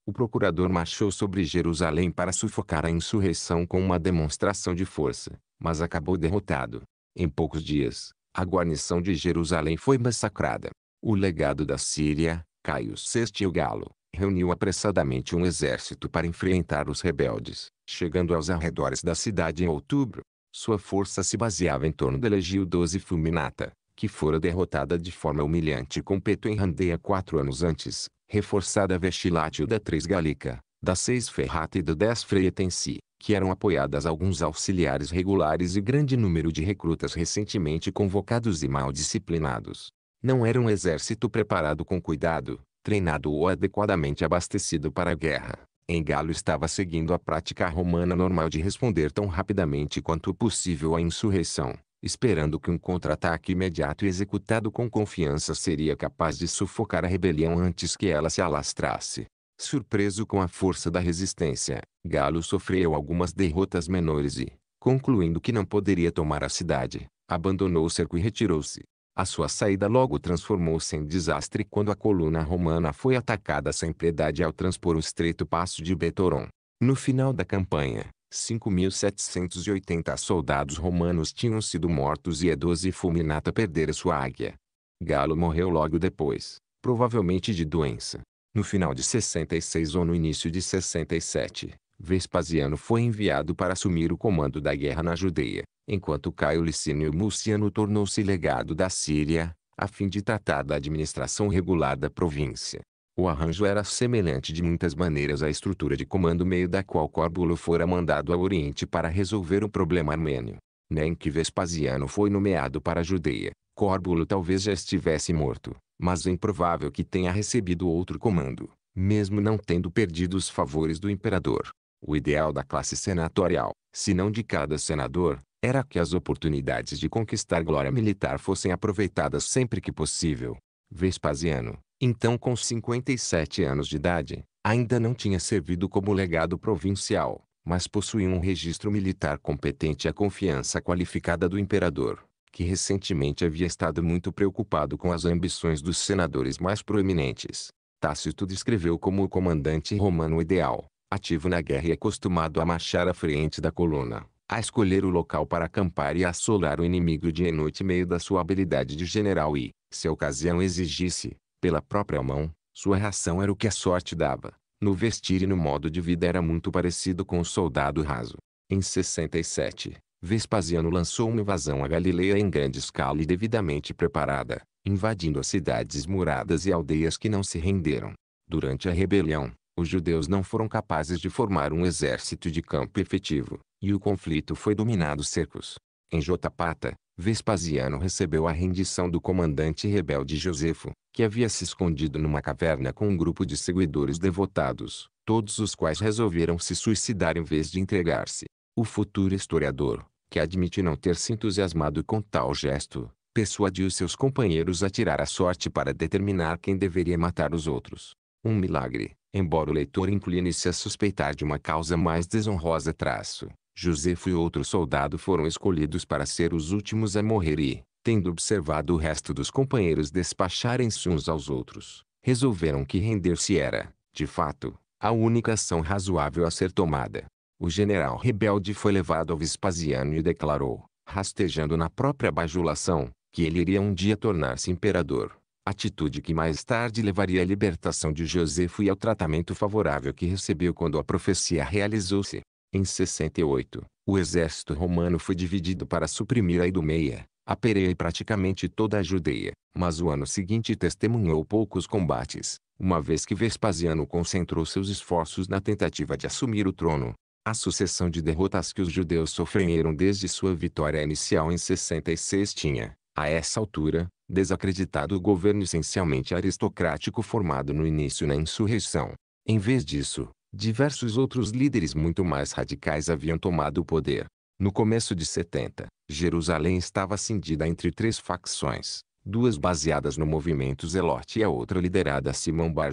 A: O procurador marchou sobre Jerusalém para sufocar a insurreição com uma demonstração de força, mas acabou derrotado. Em poucos dias, a guarnição de Jerusalém foi massacrada. O legado da Síria, Caio VI e o Galo, reuniu apressadamente um exército para enfrentar os rebeldes, chegando aos arredores da cidade em outubro. Sua força se baseava em torno da legião 12 Fulminata, que fora derrotada de forma humilhante com Randeia quatro anos antes, reforçada a Vestilátil da 3 Galica, da 6 Ferrata e da 10 Freitensi, que eram apoiadas alguns auxiliares regulares e grande número de recrutas recentemente convocados e mal disciplinados. Não era um exército preparado com cuidado, treinado ou adequadamente abastecido para a guerra. Engalo estava seguindo a prática romana normal de responder tão rapidamente quanto possível à insurreição, esperando que um contra-ataque imediato executado com confiança seria capaz de sufocar a rebelião antes que ela se alastrasse. Surpreso com a força da resistência, Galo sofreu algumas derrotas menores e, concluindo que não poderia tomar a cidade, abandonou o cerco e retirou-se. A sua saída logo transformou-se em desastre quando a coluna romana foi atacada sem piedade ao transpor o estreito passo de Betoron. No final da campanha, 5.780 soldados romanos tinham sido mortos e Edose Fulminata perdera sua águia. Galo morreu logo depois, provavelmente de doença. No final de 66 ou no início de 67, Vespasiano foi enviado para assumir o comando da guerra na Judeia, enquanto Caio Licínio Muciano tornou-se legado da Síria, a fim de tratar da administração regular da província. O arranjo era semelhante de muitas maneiras à estrutura de comando meio da qual Corbulo fora mandado ao Oriente para resolver o problema armênio. Nem que Vespasiano foi nomeado para a Judeia, Corbulo talvez já estivesse morto, mas é improvável que tenha recebido outro comando, mesmo não tendo perdido os favores do imperador. O ideal da classe senatorial, se não de cada senador, era que as oportunidades de conquistar glória militar fossem aproveitadas sempre que possível. Vespasiano, então com 57 anos de idade, ainda não tinha servido como legado provincial, mas possuía um registro militar competente e a confiança qualificada do imperador, que recentemente havia estado muito preocupado com as ambições dos senadores mais proeminentes. Tácito descreveu como o comandante romano ideal, ativo na guerra e é acostumado a marchar à frente da coluna, a escolher o local para acampar e assolar o inimigo dia e noite meio da sua habilidade de general e, se a ocasião exigisse, pela própria mão, sua ração era o que a sorte dava. No vestir e no modo de vida era muito parecido com o soldado raso. Em 67, Vespasiano lançou uma invasão à Galileia em grande escala e devidamente preparada, invadindo as cidades muradas e aldeias que não se renderam. Durante a rebelião, os judeus não foram capazes de formar um exército de campo efetivo, e o conflito foi dominado cercos. Em Jotapata, Vespasiano recebeu a rendição do comandante rebelde Josefo, que havia se escondido numa caverna com um grupo de seguidores devotados, todos os quais resolveram se suicidar em vez de entregar-se. O futuro historiador, que admite não ter se entusiasmado com tal gesto, persuadiu seus companheiros a tirar a sorte para determinar quem deveria matar os outros. Um milagre, Embora o leitor incline-se a suspeitar de uma causa mais desonrosa traço, Josefo e outro soldado foram escolhidos para ser os últimos a morrer e, tendo observado o resto dos companheiros despacharem-se uns aos outros, resolveram que render-se era, de fato, a única ação razoável a ser tomada. O general rebelde foi levado ao Vespasiano e declarou, rastejando na própria bajulação, que ele iria um dia tornar-se imperador atitude que mais tarde levaria à libertação de Josefo e ao tratamento favorável que recebeu quando a profecia realizou-se. Em 68, o exército romano foi dividido para suprimir a Idumeia, a Pereia e praticamente toda a Judeia, mas o ano seguinte testemunhou poucos combates, uma vez que Vespasiano concentrou seus esforços na tentativa de assumir o trono. A sucessão de derrotas que os judeus sofreram desde sua vitória inicial em 66 tinha, a essa altura, desacreditado o governo essencialmente aristocrático formado no início na insurreição. Em vez disso, diversos outros líderes muito mais radicais haviam tomado o poder. No começo de 70, Jerusalém estava cindida entre três facções, duas baseadas no movimento Zelote e a outra liderada a Simão Bar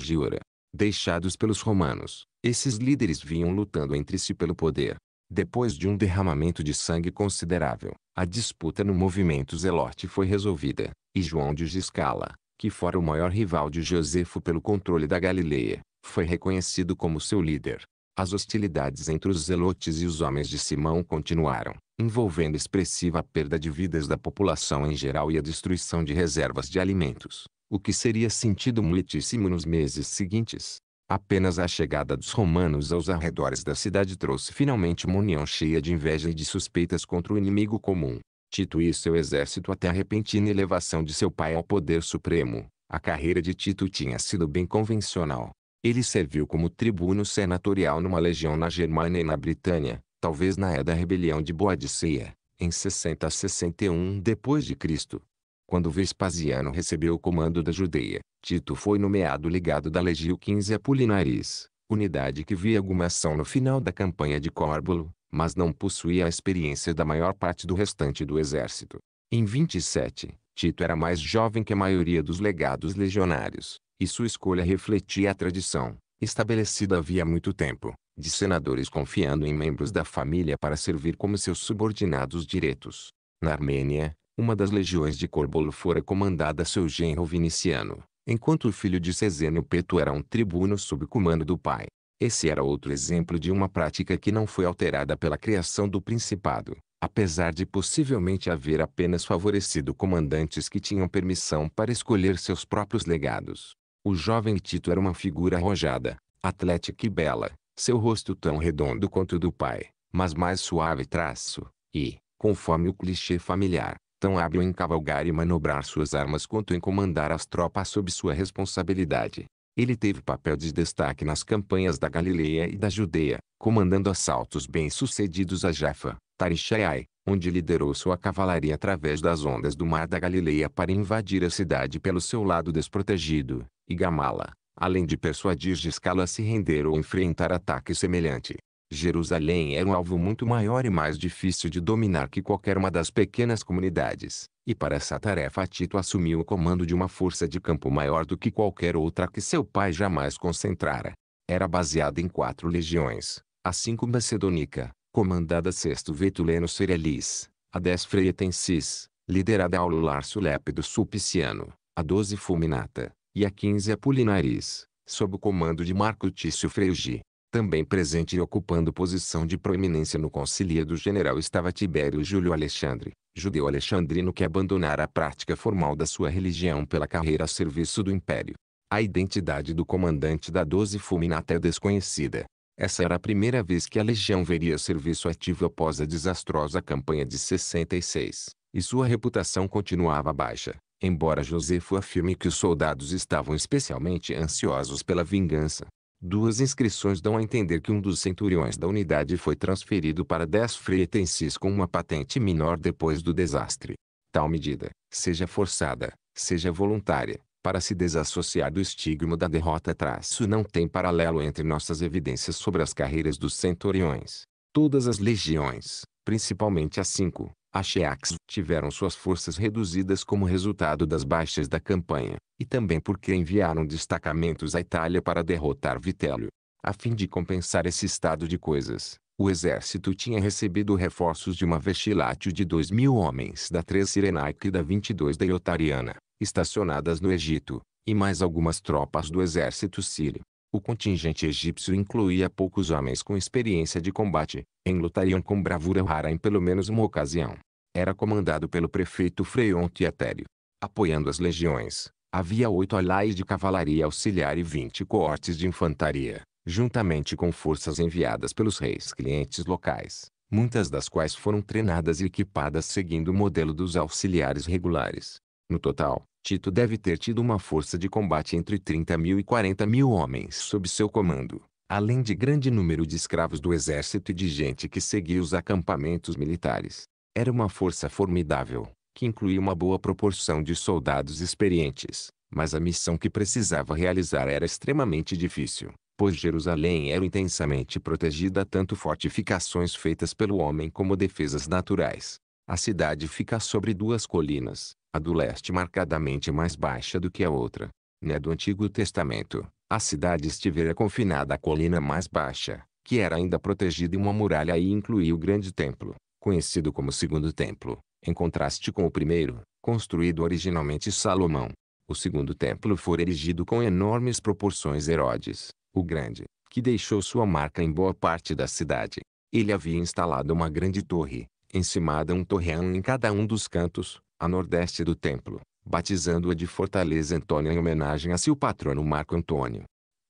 A: Deixados pelos romanos, esses líderes vinham lutando entre si pelo poder, depois de um derramamento de sangue considerável, a disputa no movimento Zelote foi resolvida, e João de Giscala, que fora o maior rival de Josefo pelo controle da Galileia, foi reconhecido como seu líder. As hostilidades entre os zelotes e os homens de Simão continuaram, envolvendo expressiva perda de vidas da população em geral e a destruição de reservas de alimentos, o que seria sentido muitíssimo nos meses seguintes. Apenas a chegada dos romanos aos arredores da cidade trouxe finalmente uma união cheia de inveja e de suspeitas contra o inimigo comum. Tito e seu exército até a repentina elevação de seu pai ao poder supremo. A carreira de Tito tinha sido bem convencional. Ele serviu como tribuno senatorial numa legião na Germânia e na Britânia, talvez na era da rebelião de Boadiceia, em 60 a 61 d.C., quando Vespasiano recebeu o comando da Judeia. Tito foi nomeado legado da Legio XV Apolinaris, unidade que via alguma ação no final da campanha de Córbulo, mas não possuía a experiência da maior parte do restante do exército. Em 27, Tito era mais jovem que a maioria dos legados legionários, e sua escolha refletia a tradição, estabelecida havia muito tempo, de senadores confiando em membros da família para servir como seus subordinados diretos. Na Armênia, uma das legiões de Corbulo fora comandada a seu genro Viniciano, enquanto o filho de Cesênio Peto era um tribuno sob comando do pai. Esse era outro exemplo de uma prática que não foi alterada pela criação do principado, apesar de possivelmente haver apenas favorecido comandantes que tinham permissão para escolher seus próprios legados. O jovem Tito era uma figura arrojada, atlética e bela, seu rosto tão redondo quanto o do pai, mas mais suave traço, e, conforme o clichê familiar, tão hábil em cavalgar e manobrar suas armas quanto em comandar as tropas sob sua responsabilidade. Ele teve papel de destaque nas campanhas da Galileia e da Judeia, comandando assaltos bem-sucedidos a Jafa, Tarishai, onde liderou sua cavalaria através das ondas do mar da Galileia para invadir a cidade pelo seu lado desprotegido, e Gamala, além de persuadir Giscala a se render ou enfrentar ataque semelhante. Jerusalém era um alvo muito maior e mais difícil de dominar que qualquer uma das pequenas comunidades, e para essa tarefa Tito assumiu o comando de uma força de campo maior do que qualquer outra que seu pai jamais concentrara. Era baseada em quatro legiões, a cinco macedonica, comandada a sexto vetuleno Cerelis, a dez freitensis, liderada ao Lárcio Lépido Sulpiciano, a doze fulminata, e a quinze Apulinaris, sob o comando de Marco Tício Freugi. Também presente e ocupando posição de proeminência no concílio do general estava Tibério Júlio Alexandre, judeu alexandrino que abandonara a prática formal da sua religião pela carreira a serviço do império. A identidade do comandante da 12 Fulminata é desconhecida. Essa era a primeira vez que a legião veria serviço ativo após a desastrosa campanha de 66, e sua reputação continuava baixa, embora Josefo afirme que os soldados estavam especialmente ansiosos pela vingança. Duas inscrições dão a entender que um dos centuriões da unidade foi transferido para dez fretenses com uma patente menor depois do desastre. Tal medida, seja forçada, seja voluntária, para se desassociar do estigma da derrota traço não tem paralelo entre nossas evidências sobre as carreiras dos centuriões. Todas as legiões, principalmente as cinco, Acheax tiveram suas forças reduzidas como resultado das baixas da campanha, e também porque enviaram destacamentos à Itália para derrotar Vitélio. A fim de compensar esse estado de coisas, o exército tinha recebido reforços de uma vestilátil de dois mil homens da 3 Sirenaica e da 22 da Iotariana, estacionadas no Egito, e mais algumas tropas do exército sírio. O contingente egípcio incluía poucos homens com experiência de combate, lutariam com bravura rara em pelo menos uma ocasião. Era comandado pelo prefeito Freion Tietério. Apoiando as legiões, havia oito alais de cavalaria auxiliar e vinte coortes de infantaria, juntamente com forças enviadas pelos reis clientes locais, muitas das quais foram treinadas e equipadas seguindo o modelo dos auxiliares regulares. No total, Tito deve ter tido uma força de combate entre 30 mil e 40 mil homens sob seu comando, além de grande número de escravos do exército e de gente que seguia os acampamentos militares. Era uma força formidável, que incluía uma boa proporção de soldados experientes, mas a missão que precisava realizar era extremamente difícil, pois Jerusalém era intensamente protegida tanto fortificações feitas pelo homem como defesas naturais. A cidade fica sobre duas colinas, a do leste marcadamente mais baixa do que a outra, né do Antigo Testamento, a cidade estivera confinada à colina mais baixa, que era ainda protegida em uma muralha e incluía o grande templo, conhecido como Segundo Templo, em contraste com o primeiro, construído originalmente Salomão. O segundo templo foi erigido com enormes proporções Herodes, o Grande, que deixou sua marca em boa parte da cidade. Ele havia instalado uma grande torre, encimada um torreão em cada um dos cantos, a nordeste do templo, batizando-a de Fortaleza Antônia em homenagem a seu patrono Marco Antônio.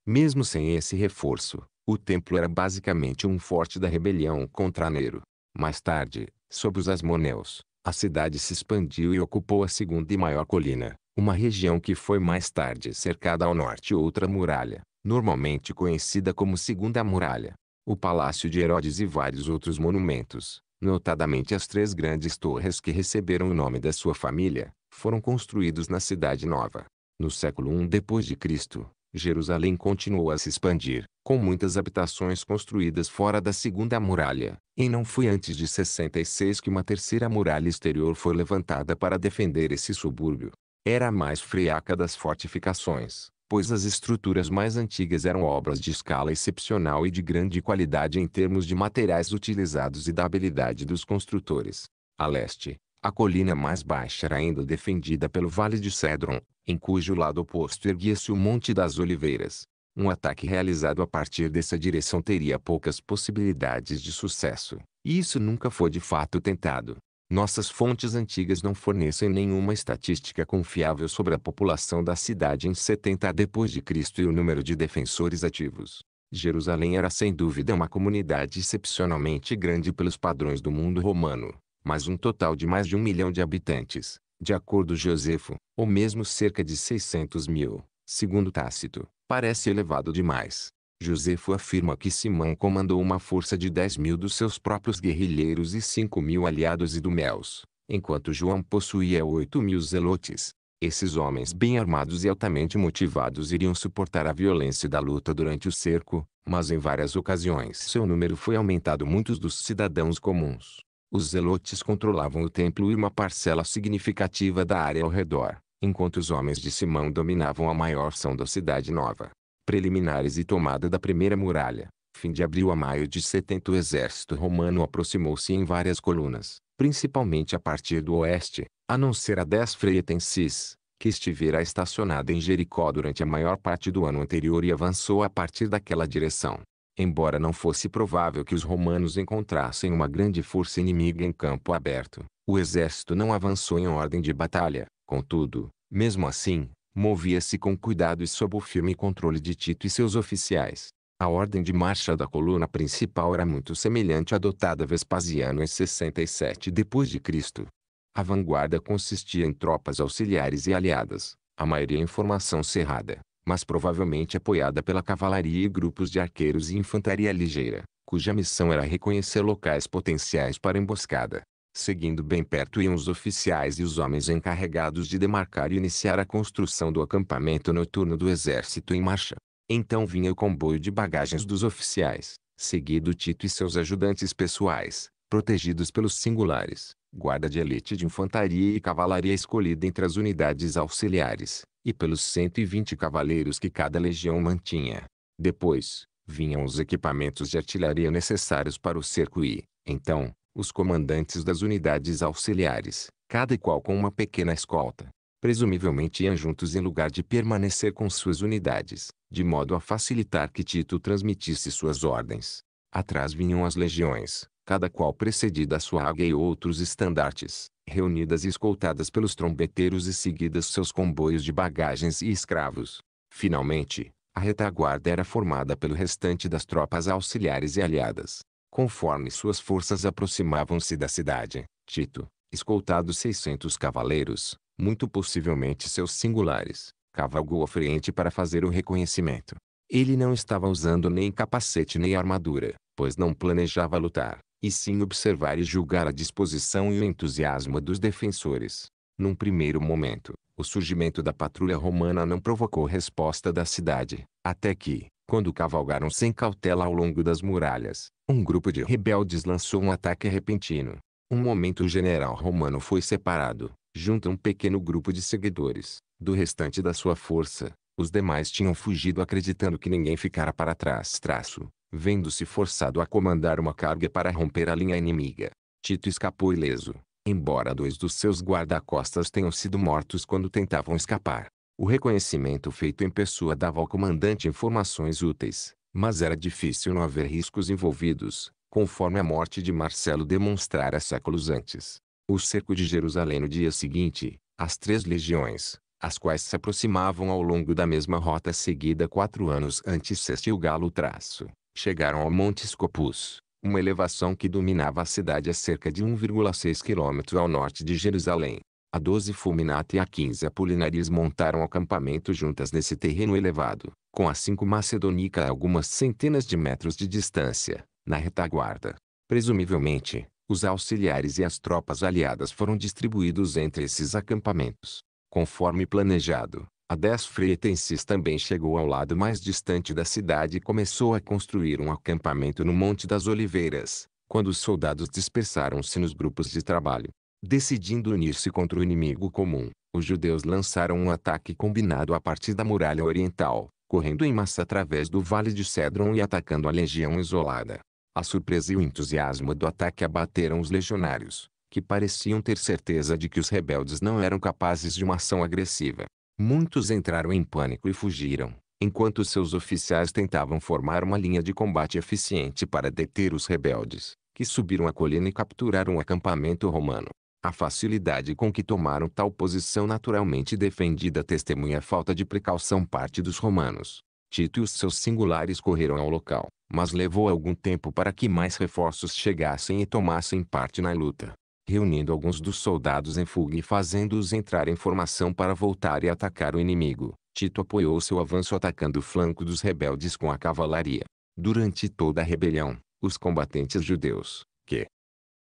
A: Mesmo sem esse reforço, o templo era basicamente um forte da rebelião contra Nero. Mais tarde, sob os Asmoneus, a cidade se expandiu e ocupou a segunda e maior colina, uma região que foi mais tarde cercada ao norte outra muralha, normalmente conhecida como Segunda Muralha. O Palácio de Herodes e vários outros monumentos, Notadamente as três grandes torres que receberam o nome da sua família, foram construídos na Cidade Nova. No século I d.C., Jerusalém continuou a se expandir, com muitas habitações construídas fora da segunda muralha, e não foi antes de 66 que uma terceira muralha exterior foi levantada para defender esse subúrbio. Era a mais friaca das fortificações, pois as estruturas mais antigas eram obras de escala excepcional e de grande qualidade em termos de materiais utilizados e da habilidade dos construtores. A leste, a colina mais baixa era ainda defendida pelo Vale de Cedron, em cujo lado oposto erguia-se o Monte das Oliveiras. Um ataque realizado a partir dessa direção teria poucas possibilidades de sucesso, e isso nunca foi de fato tentado. Nossas fontes antigas não fornecem nenhuma estatística confiável sobre a população da cidade em 70 d.C. e o número de defensores ativos. Jerusalém era sem dúvida uma comunidade excepcionalmente grande pelos padrões do mundo romano, mas um total de mais de um milhão de habitantes, de acordo Josefo, ou mesmo cerca de 600 mil, segundo Tácito, parece elevado demais. Josefo afirma que Simão comandou uma força de 10 mil dos seus próprios guerrilheiros e 5 mil aliados e idumeus, enquanto João possuía 8 mil zelotes. Esses homens bem armados e altamente motivados iriam suportar a violência da luta durante o cerco, mas em várias ocasiões seu número foi aumentado muitos dos cidadãos comuns. Os zelotes controlavam o templo e uma parcela significativa da área ao redor, enquanto os homens de Simão dominavam a maior são da cidade nova preliminares e tomada da primeira muralha. Fim de abril a maio de 70 o exército romano aproximou-se em várias colunas, principalmente a partir do oeste, a não ser a 10 freitensis, que estivera estacionada em Jericó durante a maior parte do ano anterior e avançou a partir daquela direção. Embora não fosse provável que os romanos encontrassem uma grande força inimiga em campo aberto, o exército não avançou em ordem de batalha. Contudo, mesmo assim, Movia-se com cuidado e sob o firme controle de Tito e seus oficiais. A ordem de marcha da coluna principal era muito semelhante à adotada Vespasiano em 67 d.C. A vanguarda consistia em tropas auxiliares e aliadas, a maioria em formação cerrada, mas provavelmente apoiada pela cavalaria e grupos de arqueiros e infantaria ligeira, cuja missão era reconhecer locais potenciais para emboscada, seguindo bem perto iam os oficiais e os homens encarregados de demarcar e iniciar a construção do acampamento noturno do exército em marcha. Então vinha o comboio de bagagens dos oficiais, seguido Tito e seus ajudantes pessoais, protegidos pelos singulares, guarda de elite de infantaria e cavalaria escolhida entre as unidades auxiliares, e pelos 120 cavaleiros que cada legião mantinha. Depois, vinham os equipamentos de artilharia necessários para o cerco e, então, os comandantes das unidades auxiliares, cada qual com uma pequena escolta, presumivelmente iam juntos em lugar de permanecer com suas unidades, de modo a facilitar que Tito transmitisse suas ordens. Atrás vinham as legiões, cada qual precedida a sua águia e outros estandartes, reunidas e escoltadas pelos trombeteiros e seguidas seus comboios de bagagens e escravos. Finalmente, a retaguarda era formada pelo restante das tropas auxiliares e aliadas, Conforme suas forças aproximavam-se da cidade, Tito, escoltado 600 cavaleiros, muito possivelmente seus singulares, cavalgou à frente para fazer o reconhecimento. Ele não estava usando nem capacete nem armadura, pois não planejava lutar, e sim observar e julgar a disposição e o entusiasmo dos defensores. Num primeiro momento, o surgimento da patrulha romana não provocou resposta da cidade, até que, quando cavalgaram sem cautela ao longo das muralhas, um grupo de rebeldes lançou um ataque repentino. Um momento o general romano foi separado, junto a um pequeno grupo de seguidores, do restante da sua força. Os demais tinham fugido acreditando que ninguém ficara para trás traço, vendo-se forçado a comandar uma carga para romper a linha inimiga. Tito escapou ileso, embora dois dos seus guarda-costas tenham sido mortos quando tentavam escapar. O reconhecimento feito em pessoa dava ao comandante informações úteis, mas era difícil não haver riscos envolvidos, conforme a morte de Marcelo demonstrara séculos antes. O cerco de Jerusalém no dia seguinte, as três legiões, as quais se aproximavam ao longo da mesma rota seguida quatro anos antes o Galo traço, chegaram ao Monte Scopus, uma elevação que dominava a cidade a cerca de 1,6 km ao norte de Jerusalém. A 12 Fulminata e a 15 Apolinaris montaram acampamento juntas nesse terreno elevado, com a 5 macedônica a algumas centenas de metros de distância, na retaguarda. Presumivelmente, os auxiliares e as tropas aliadas foram distribuídos entre esses acampamentos. Conforme planejado, a 10 Freitensis também chegou ao lado mais distante da cidade e começou a construir um acampamento no Monte das Oliveiras, quando os soldados dispersaram-se nos grupos de trabalho. Decidindo unir-se contra o inimigo comum, os judeus lançaram um ataque combinado a partir da muralha oriental, correndo em massa através do vale de Cédron e atacando a legião isolada. A surpresa e o entusiasmo do ataque abateram os legionários, que pareciam ter certeza de que os rebeldes não eram capazes de uma ação agressiva. Muitos entraram em pânico e fugiram, enquanto seus oficiais tentavam formar uma linha de combate eficiente para deter os rebeldes, que subiram a colina e capturaram o acampamento romano. A facilidade com que tomaram tal posição naturalmente defendida testemunha a falta de precaução parte dos romanos. Tito e os seus singulares correram ao local, mas levou algum tempo para que mais reforços chegassem e tomassem parte na luta. Reunindo alguns dos soldados em fuga e fazendo-os entrar em formação para voltar e atacar o inimigo, Tito apoiou seu avanço atacando o flanco dos rebeldes com a cavalaria. Durante toda a rebelião, os combatentes judeus, que,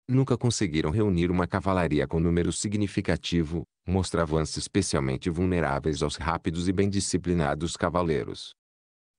A: nunca conseguiram reunir uma cavalaria com número significativo, mostravam-se especialmente vulneráveis aos rápidos e bem disciplinados cavaleiros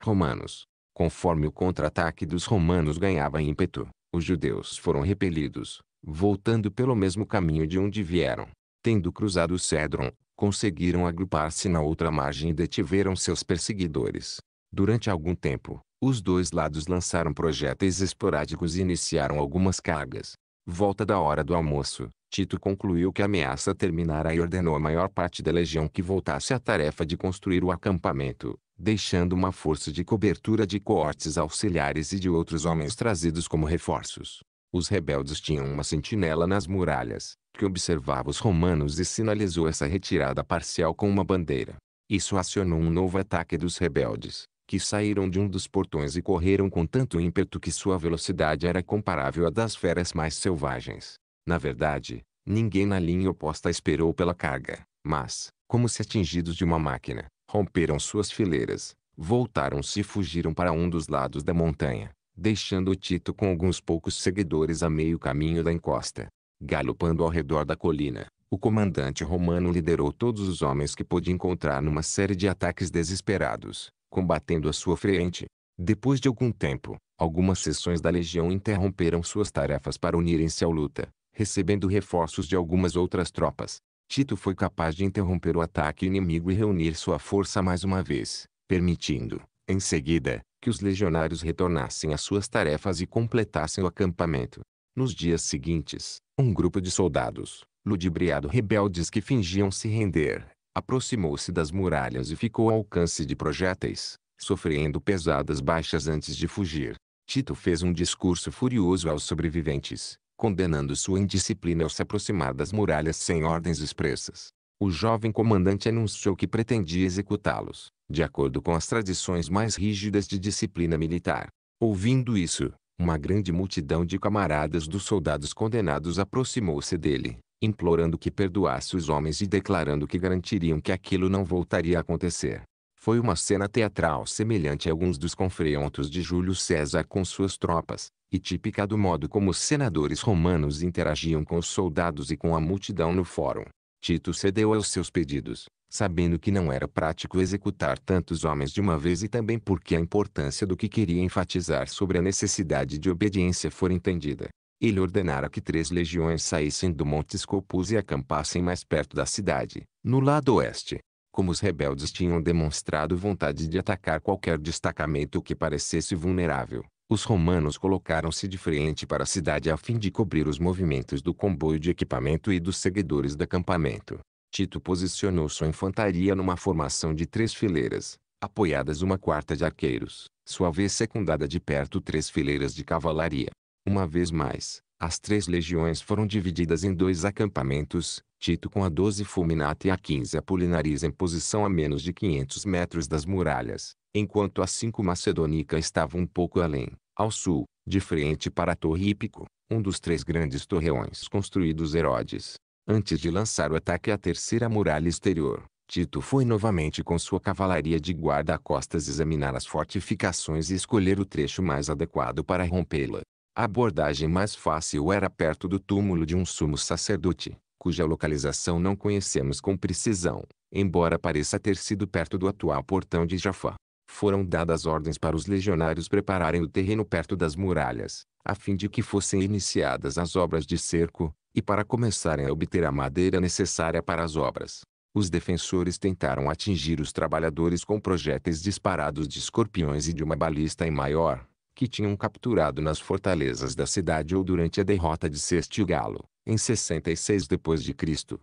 A: romanos. Conforme o contra-ataque dos romanos ganhava ímpeto, os judeus foram repelidos, voltando pelo mesmo caminho de onde vieram. Tendo cruzado o Cédron, conseguiram agrupar-se na outra margem e detiveram seus perseguidores. Durante algum tempo, os dois lados lançaram projéteis esporádicos e iniciaram algumas cargas. Volta da hora do almoço, Tito concluiu que a ameaça terminara e ordenou a maior parte da legião que voltasse à tarefa de construir o acampamento, deixando uma força de cobertura de coortes auxiliares e de outros homens trazidos como reforços. Os rebeldes tinham uma sentinela nas muralhas, que observava os romanos e sinalizou essa retirada parcial com uma bandeira. Isso acionou um novo ataque dos rebeldes, que saíram de um dos portões e correram com tanto ímpeto que sua velocidade era comparável à das feras mais selvagens. Na verdade, ninguém na linha oposta esperou pela carga, mas, como se atingidos de uma máquina, romperam suas fileiras, voltaram-se e fugiram para um dos lados da montanha, deixando Tito com alguns poucos seguidores a meio caminho da encosta. Galopando ao redor da colina, o comandante romano liderou todos os homens que pôde encontrar numa série de ataques desesperados, combatendo a sua frente. Depois de algum tempo, algumas seções da legião interromperam suas tarefas para unirem-se à luta, recebendo reforços de algumas outras tropas. Tito foi capaz de interromper o ataque inimigo e reunir sua força mais uma vez, permitindo, em seguida, que os legionários retornassem às suas tarefas e completassem o acampamento. Nos dias seguintes, um grupo de soldados, ludibriado rebeldes que fingiam se render, aproximou-se das muralhas e ficou ao alcance de projéteis, sofrendo pesadas baixas antes de fugir. Tito fez um discurso furioso aos sobreviventes, condenando sua indisciplina ao se aproximar das muralhas sem ordens expressas. O jovem comandante anunciou que pretendia executá-los, de acordo com as tradições mais rígidas de disciplina militar. Ouvindo isso, uma grande multidão de camaradas dos soldados condenados aproximou-se dele, implorando que perdoasse os homens e declarando que garantiriam que aquilo não voltaria a acontecer. Foi uma cena teatral semelhante a alguns dos confrontos de Júlio César com suas tropas, e típica do modo como os senadores romanos interagiam com os soldados e com a multidão no fórum. Tito cedeu aos seus pedidos, sabendo que não era prático executar tantos homens de uma vez e também porque a importância do que queria enfatizar sobre a necessidade de obediência for entendida ele ordenara que três legiões saíssem do Monte Scopus e acampassem mais perto da cidade, no lado oeste. Como os rebeldes tinham demonstrado vontade de atacar qualquer destacamento que parecesse vulnerável, os romanos colocaram-se de frente para a cidade a fim de cobrir os movimentos do comboio de equipamento e dos seguidores do acampamento. Tito posicionou sua infantaria numa formação de três fileiras, apoiadas uma quarta de arqueiros, sua vez secundada de perto três fileiras de cavalaria. Uma vez mais, as três legiões foram divididas em dois acampamentos, Tito com a 12 Fulminata e a 15 Apolinariza em posição a menos de 500 metros das muralhas, enquanto a 5 macedônica estava um pouco além, ao sul, de frente para a Torre Hípico, um dos três grandes torreões construídos Herodes. Antes de lançar o ataque à terceira muralha exterior, Tito foi novamente com sua cavalaria de guarda-costas examinar as fortificações e escolher o trecho mais adequado para rompê-la. A abordagem mais fácil era perto do túmulo de um sumo sacerdote, cuja localização não conhecemos com precisão, embora pareça ter sido perto do atual portão de Jafá. Foram dadas ordens para os legionários prepararem o terreno perto das muralhas, a fim de que fossem iniciadas as obras de cerco, e para começarem a obter a madeira necessária para as obras. Os defensores tentaram atingir os trabalhadores com projéteis disparados de escorpiões e de uma balista em maior, que tinham capturado nas fortalezas da cidade ou durante a derrota de Sestigalo, em 66 d.C.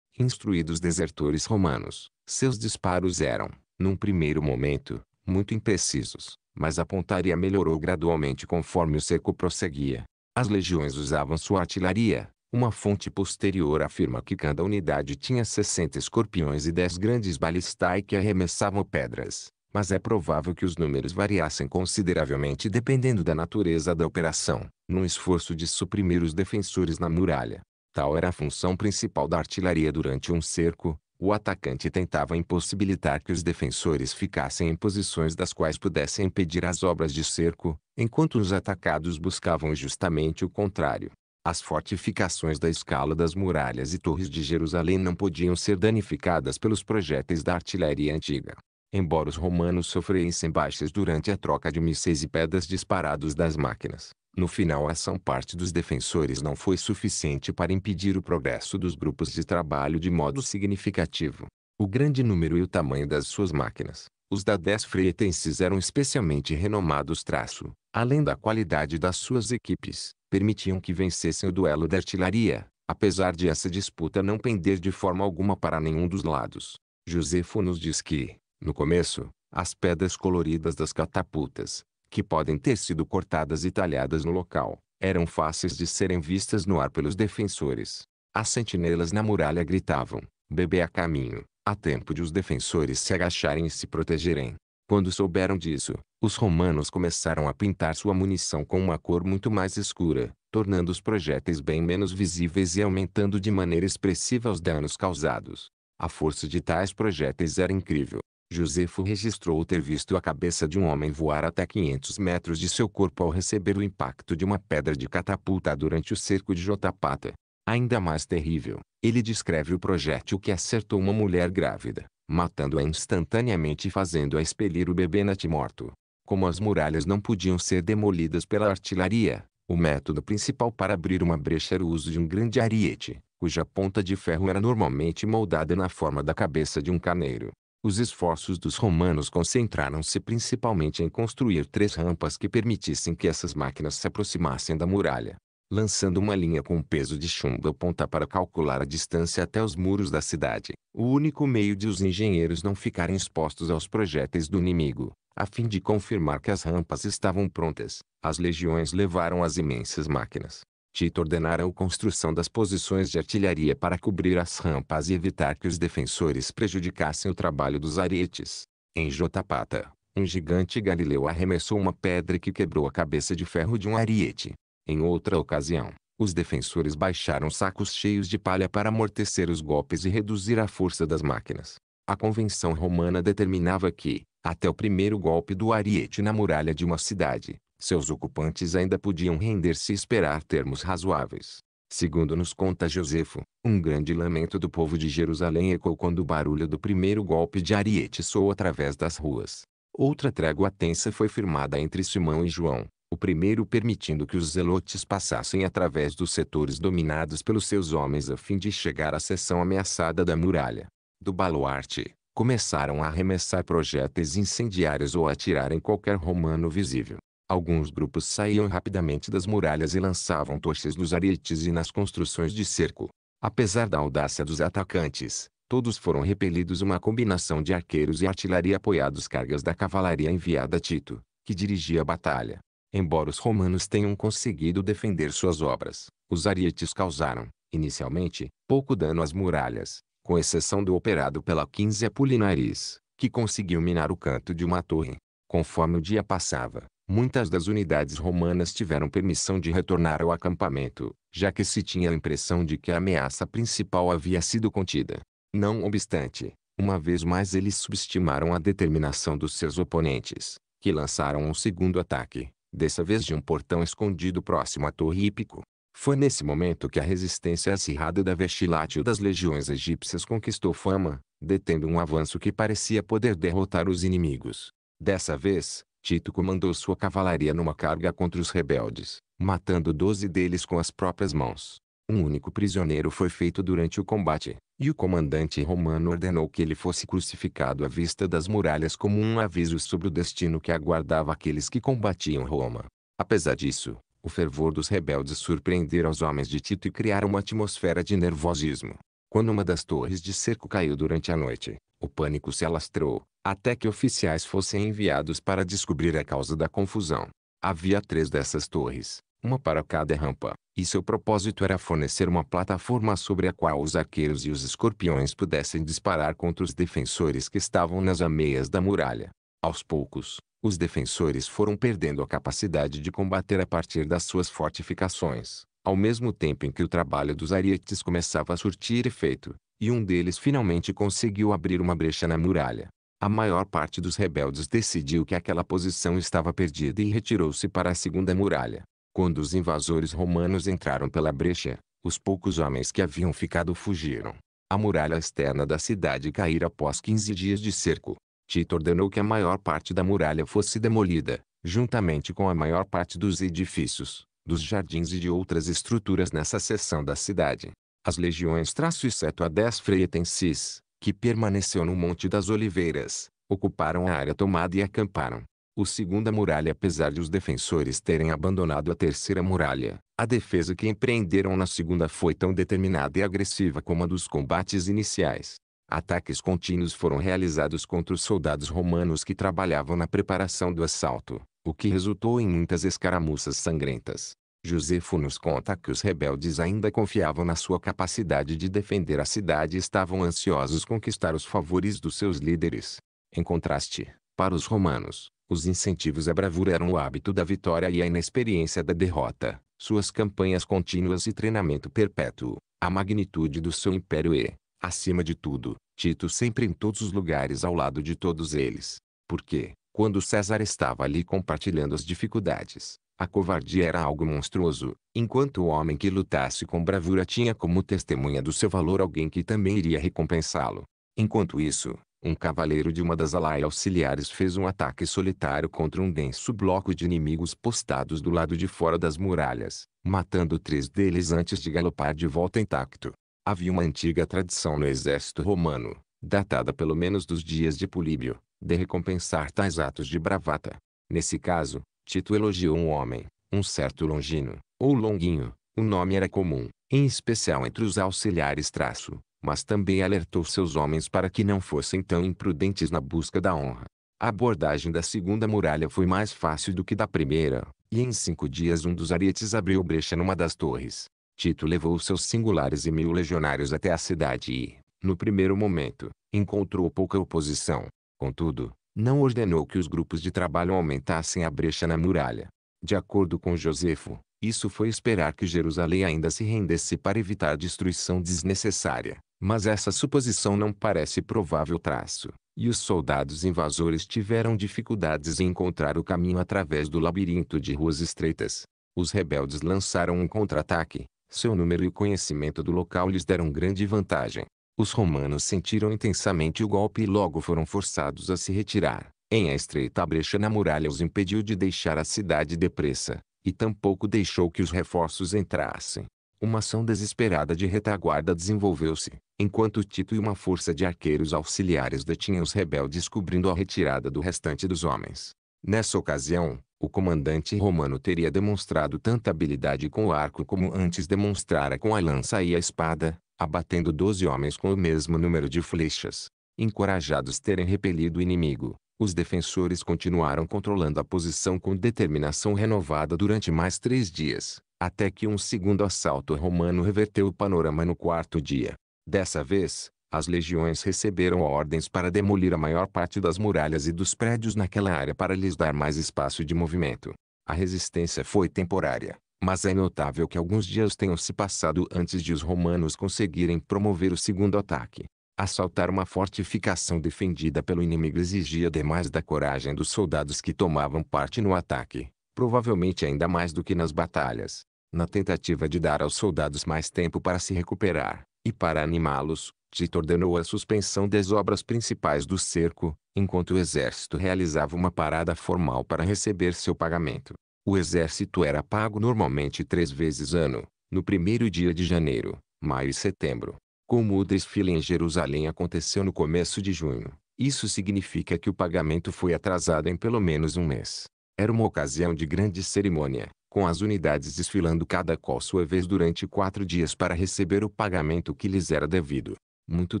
A: Instruídos desertores romanos, seus disparos eram, num primeiro momento, muito imprecisos, mas a pontaria melhorou gradualmente conforme o cerco prosseguia. As legiões usavam sua artilharia. Uma fonte posterior afirma que cada unidade tinha 60 escorpiões e 10 grandes balistai que arremessavam pedras mas é provável que os números variassem consideravelmente dependendo da natureza da operação, num esforço de suprimir os defensores na muralha. Tal era a função principal da artilharia durante um cerco, o atacante tentava impossibilitar que os defensores ficassem em posições das quais pudessem impedir as obras de cerco, enquanto os atacados buscavam justamente o contrário. As fortificações da escala das muralhas e torres de Jerusalém não podiam ser danificadas pelos projéteis da artilharia antiga embora os romanos sofressem baixas durante a troca de mísseis e pedras disparados das máquinas. No final a ação parte dos defensores não foi suficiente para impedir o progresso dos grupos de trabalho de modo significativo. O grande número e o tamanho das suas máquinas, os da Dez freitenses eram especialmente renomados traço, além da qualidade das suas equipes, permitiam que vencessem o duelo da artilharia, apesar de essa disputa não pender de forma alguma para nenhum dos lados. Josefo nos diz que, no começo, as pedras coloridas das catapultas, que podem ter sido cortadas e talhadas no local, eram fáceis de serem vistas no ar pelos defensores. As sentinelas na muralha gritavam, bebê a caminho, a tempo de os defensores se agacharem e se protegerem. Quando souberam disso, os romanos começaram a pintar sua munição com uma cor muito mais escura, tornando os projéteis bem menos visíveis e aumentando de maneira expressiva os danos causados. A força de tais projéteis era incrível, Josefo registrou ter visto a cabeça de um homem voar até 500 metros de seu corpo ao receber o impacto de uma pedra de catapulta durante o cerco de Jotapata. Ainda mais terrível, ele descreve o projétil que acertou uma mulher grávida, matando-a instantaneamente e fazendo-a expelir o bebê natimorto. Como as muralhas não podiam ser demolidas pela artilharia, o método principal para abrir uma brecha era o uso de um grande ariete, cuja ponta de ferro era normalmente moldada na forma da cabeça de um carneiro os esforços dos romanos concentraram-se principalmente em construir três rampas que permitissem que essas máquinas se aproximassem da muralha, lançando uma linha com peso de chumbo a ponta para calcular a distância até os muros da cidade, o único meio de os engenheiros não ficarem expostos aos projéteis do inimigo. A fim de confirmar que as rampas estavam prontas, as legiões levaram as imensas máquinas, Tito ordenara a construção das posições de artilharia para cobrir as rampas e evitar que os defensores prejudicassem o trabalho dos arietes. Em Jotapata, um gigante galileu arremessou uma pedra que quebrou a cabeça de ferro de um ariete. Em outra ocasião, os defensores baixaram sacos cheios de palha para amortecer os golpes e reduzir a força das máquinas. A convenção romana determinava que, até o primeiro golpe do ariete na muralha de uma cidade, seus ocupantes ainda podiam render-se e esperar termos razoáveis. Segundo nos conta Josefo, um grande lamento do povo de Jerusalém ecoou quando o barulho do primeiro golpe de ariete soou através das ruas. Outra trégua tensa foi firmada entre Simão e João, o primeiro permitindo que os zelotes passassem através dos setores dominados pelos seus homens a fim de chegar à seção ameaçada da muralha. Do baluarte, começaram a arremessar projéteis incendiários ou a atirar em qualquer romano visível. Alguns grupos saíam rapidamente das muralhas e lançavam tochas nos aretes e nas construções de cerco. Apesar da audácia dos atacantes, todos foram repelidos uma combinação de arqueiros e artilharia apoiados cargas da cavalaria enviada a Tito, que dirigia a batalha. Embora os romanos tenham conseguido defender suas obras, os arietes causaram, inicialmente, pouco dano às muralhas, com exceção do operado pela 15 Apolinaris, que conseguiu minar o canto de uma torre. Conforme o dia passava, Muitas das unidades romanas tiveram permissão de retornar ao acampamento, já que se tinha a impressão de que a ameaça principal havia sido contida. Não obstante, uma vez mais eles subestimaram a determinação dos seus oponentes, que lançaram um segundo ataque, dessa vez de um portão escondido próximo à Torre Hípico. Foi nesse momento que a resistência acirrada da vestilátil das legiões egípcias conquistou fama, detendo um avanço que parecia poder derrotar os inimigos. Dessa vez, Tito comandou sua cavalaria numa carga contra os rebeldes, matando doze deles com as próprias mãos. Um único prisioneiro foi feito durante o combate, e o comandante romano ordenou que ele fosse crucificado à vista das muralhas como um aviso sobre o destino que aguardava aqueles que combatiam Roma. Apesar disso, o fervor dos rebeldes surpreenderam os homens de Tito e criaram uma atmosfera de nervosismo. Quando uma das torres de cerco caiu durante a noite, o pânico se alastrou, até que oficiais fossem enviados para descobrir a causa da confusão. Havia três dessas torres, uma para cada rampa, e seu propósito era fornecer uma plataforma sobre a qual os arqueiros e os escorpiões pudessem disparar contra os defensores que estavam nas ameias da muralha. Aos poucos, os defensores foram perdendo a capacidade de combater a partir das suas fortificações, ao mesmo tempo em que o trabalho dos arietes começava a surtir efeito, e um deles finalmente conseguiu abrir uma brecha na muralha. A maior parte dos rebeldes decidiu que aquela posição estava perdida e retirou-se para a segunda muralha. Quando os invasores romanos entraram pela brecha, os poucos homens que haviam ficado fugiram. A muralha externa da cidade caíra após 15 dias de cerco. Tito ordenou que a maior parte da muralha fosse demolida, juntamente com a maior parte dos edifícios, dos jardins e de outras estruturas nessa seção da cidade. As legiões traço exceto a 10 freitensis, que permaneceu no Monte das Oliveiras, ocuparam a área tomada e acamparam. O segunda muralha apesar de os defensores terem abandonado a terceira muralha, a defesa que empreenderam na segunda foi tão determinada e agressiva como a dos combates iniciais. Ataques contínuos foram realizados contra os soldados romanos que trabalhavam na preparação do assalto, o que resultou em muitas escaramuças sangrentas. Josefo nos conta que os rebeldes ainda confiavam na sua capacidade de defender a cidade e estavam ansiosos conquistar os favores dos seus líderes. Em contraste, para os romanos, os incentivos à bravura eram o hábito da vitória e a inexperiência da derrota, suas campanhas contínuas e treinamento perpétuo, a magnitude do seu império e, acima de tudo, Tito sempre em todos os lugares ao lado de todos eles. Porque, quando César estava ali compartilhando as dificuldades, a covardia era algo monstruoso, enquanto o homem que lutasse com bravura tinha como testemunha do seu valor alguém que também iria recompensá-lo. Enquanto isso, um cavaleiro de uma das alai auxiliares fez um ataque solitário contra um denso bloco de inimigos postados do lado de fora das muralhas, matando três deles antes de galopar de volta intacto. Havia uma antiga tradição no exército romano, datada pelo menos dos dias de Políbio, de recompensar tais atos de bravata. Nesse caso, Tito elogiou um homem, um certo Longino, ou Longuinho, o nome era comum, em especial entre os auxiliares traço, mas também alertou seus homens para que não fossem tão imprudentes na busca da honra. A abordagem da segunda muralha foi mais fácil do que da primeira, e em cinco dias um dos arietes abriu brecha numa das torres. Tito levou seus singulares e mil legionários até a cidade e, no primeiro momento, encontrou pouca oposição. Contudo, não ordenou que os grupos de trabalho aumentassem a brecha na muralha. De acordo com Josefo, isso foi esperar que Jerusalém ainda se rendesse para evitar destruição desnecessária, mas essa suposição não parece provável traço, e os soldados invasores tiveram dificuldades em encontrar o caminho através do labirinto de ruas estreitas. Os rebeldes lançaram um contra-ataque, seu número e o conhecimento do local lhes deram grande vantagem. Os romanos sentiram intensamente o golpe e logo foram forçados a se retirar. Em a estreita brecha na muralha os impediu de deixar a cidade depressa, e tampouco deixou que os reforços entrassem. Uma ação desesperada de retaguarda desenvolveu-se, enquanto Tito e uma força de arqueiros auxiliares detinham os rebeldes cobrindo a retirada do restante dos homens. Nessa ocasião, o comandante romano teria demonstrado tanta habilidade com o arco como antes demonstrara com a lança e a espada, abatendo doze homens com o mesmo número de flechas. Encorajados terem repelido o inimigo, os defensores continuaram controlando a posição com determinação renovada durante mais três dias, até que um segundo assalto romano reverteu o panorama no quarto dia. Dessa vez, as legiões receberam ordens para demolir a maior parte das muralhas e dos prédios naquela área para lhes dar mais espaço de movimento. A resistência foi temporária, mas é notável que alguns dias tenham se passado antes de os romanos conseguirem promover o segundo ataque. Assaltar uma fortificação defendida pelo inimigo exigia demais da coragem dos soldados que tomavam parte no ataque, provavelmente ainda mais do que nas batalhas. Na tentativa de dar aos soldados mais tempo para se recuperar, e para animá-los, Tito ordenou a suspensão das obras principais do cerco, enquanto o exército realizava uma parada formal para receber seu pagamento. O exército era pago normalmente três vezes ano, no primeiro dia de janeiro, maio e setembro. Como o desfile em Jerusalém aconteceu no começo de junho, isso significa que o pagamento foi atrasado em pelo menos um mês. Era uma ocasião de grande cerimônia, com as unidades desfilando cada qual sua vez durante quatro dias para receber o pagamento que lhes era devido. Muito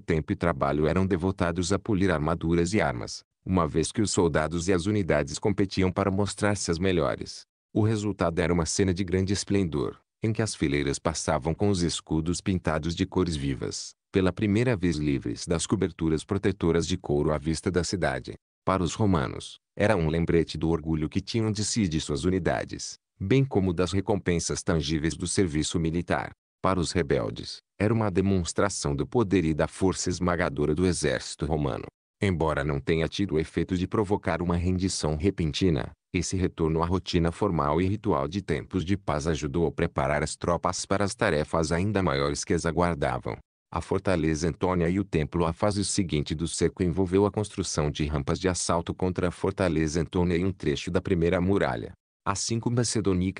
A: tempo e trabalho eram devotados a polir armaduras e armas, uma vez que os soldados e as unidades competiam para mostrar-se as melhores. O resultado era uma cena de grande esplendor, em que as fileiras passavam com os escudos pintados de cores vivas, pela primeira vez livres das coberturas protetoras de couro à vista da cidade. Para os romanos, era um lembrete do orgulho que tinham de si e de suas unidades, bem como das recompensas tangíveis do serviço militar para os rebeldes, era uma demonstração do poder e da força esmagadora do exército romano. Embora não tenha tido o efeito de provocar uma rendição repentina, esse retorno à rotina formal e ritual de tempos de paz ajudou a preparar as tropas para as tarefas ainda maiores que as aguardavam. A fortaleza Antônia e o templo A fase seguinte do cerco envolveu a construção de rampas de assalto contra a fortaleza Antônia e um trecho da primeira muralha. Assim como a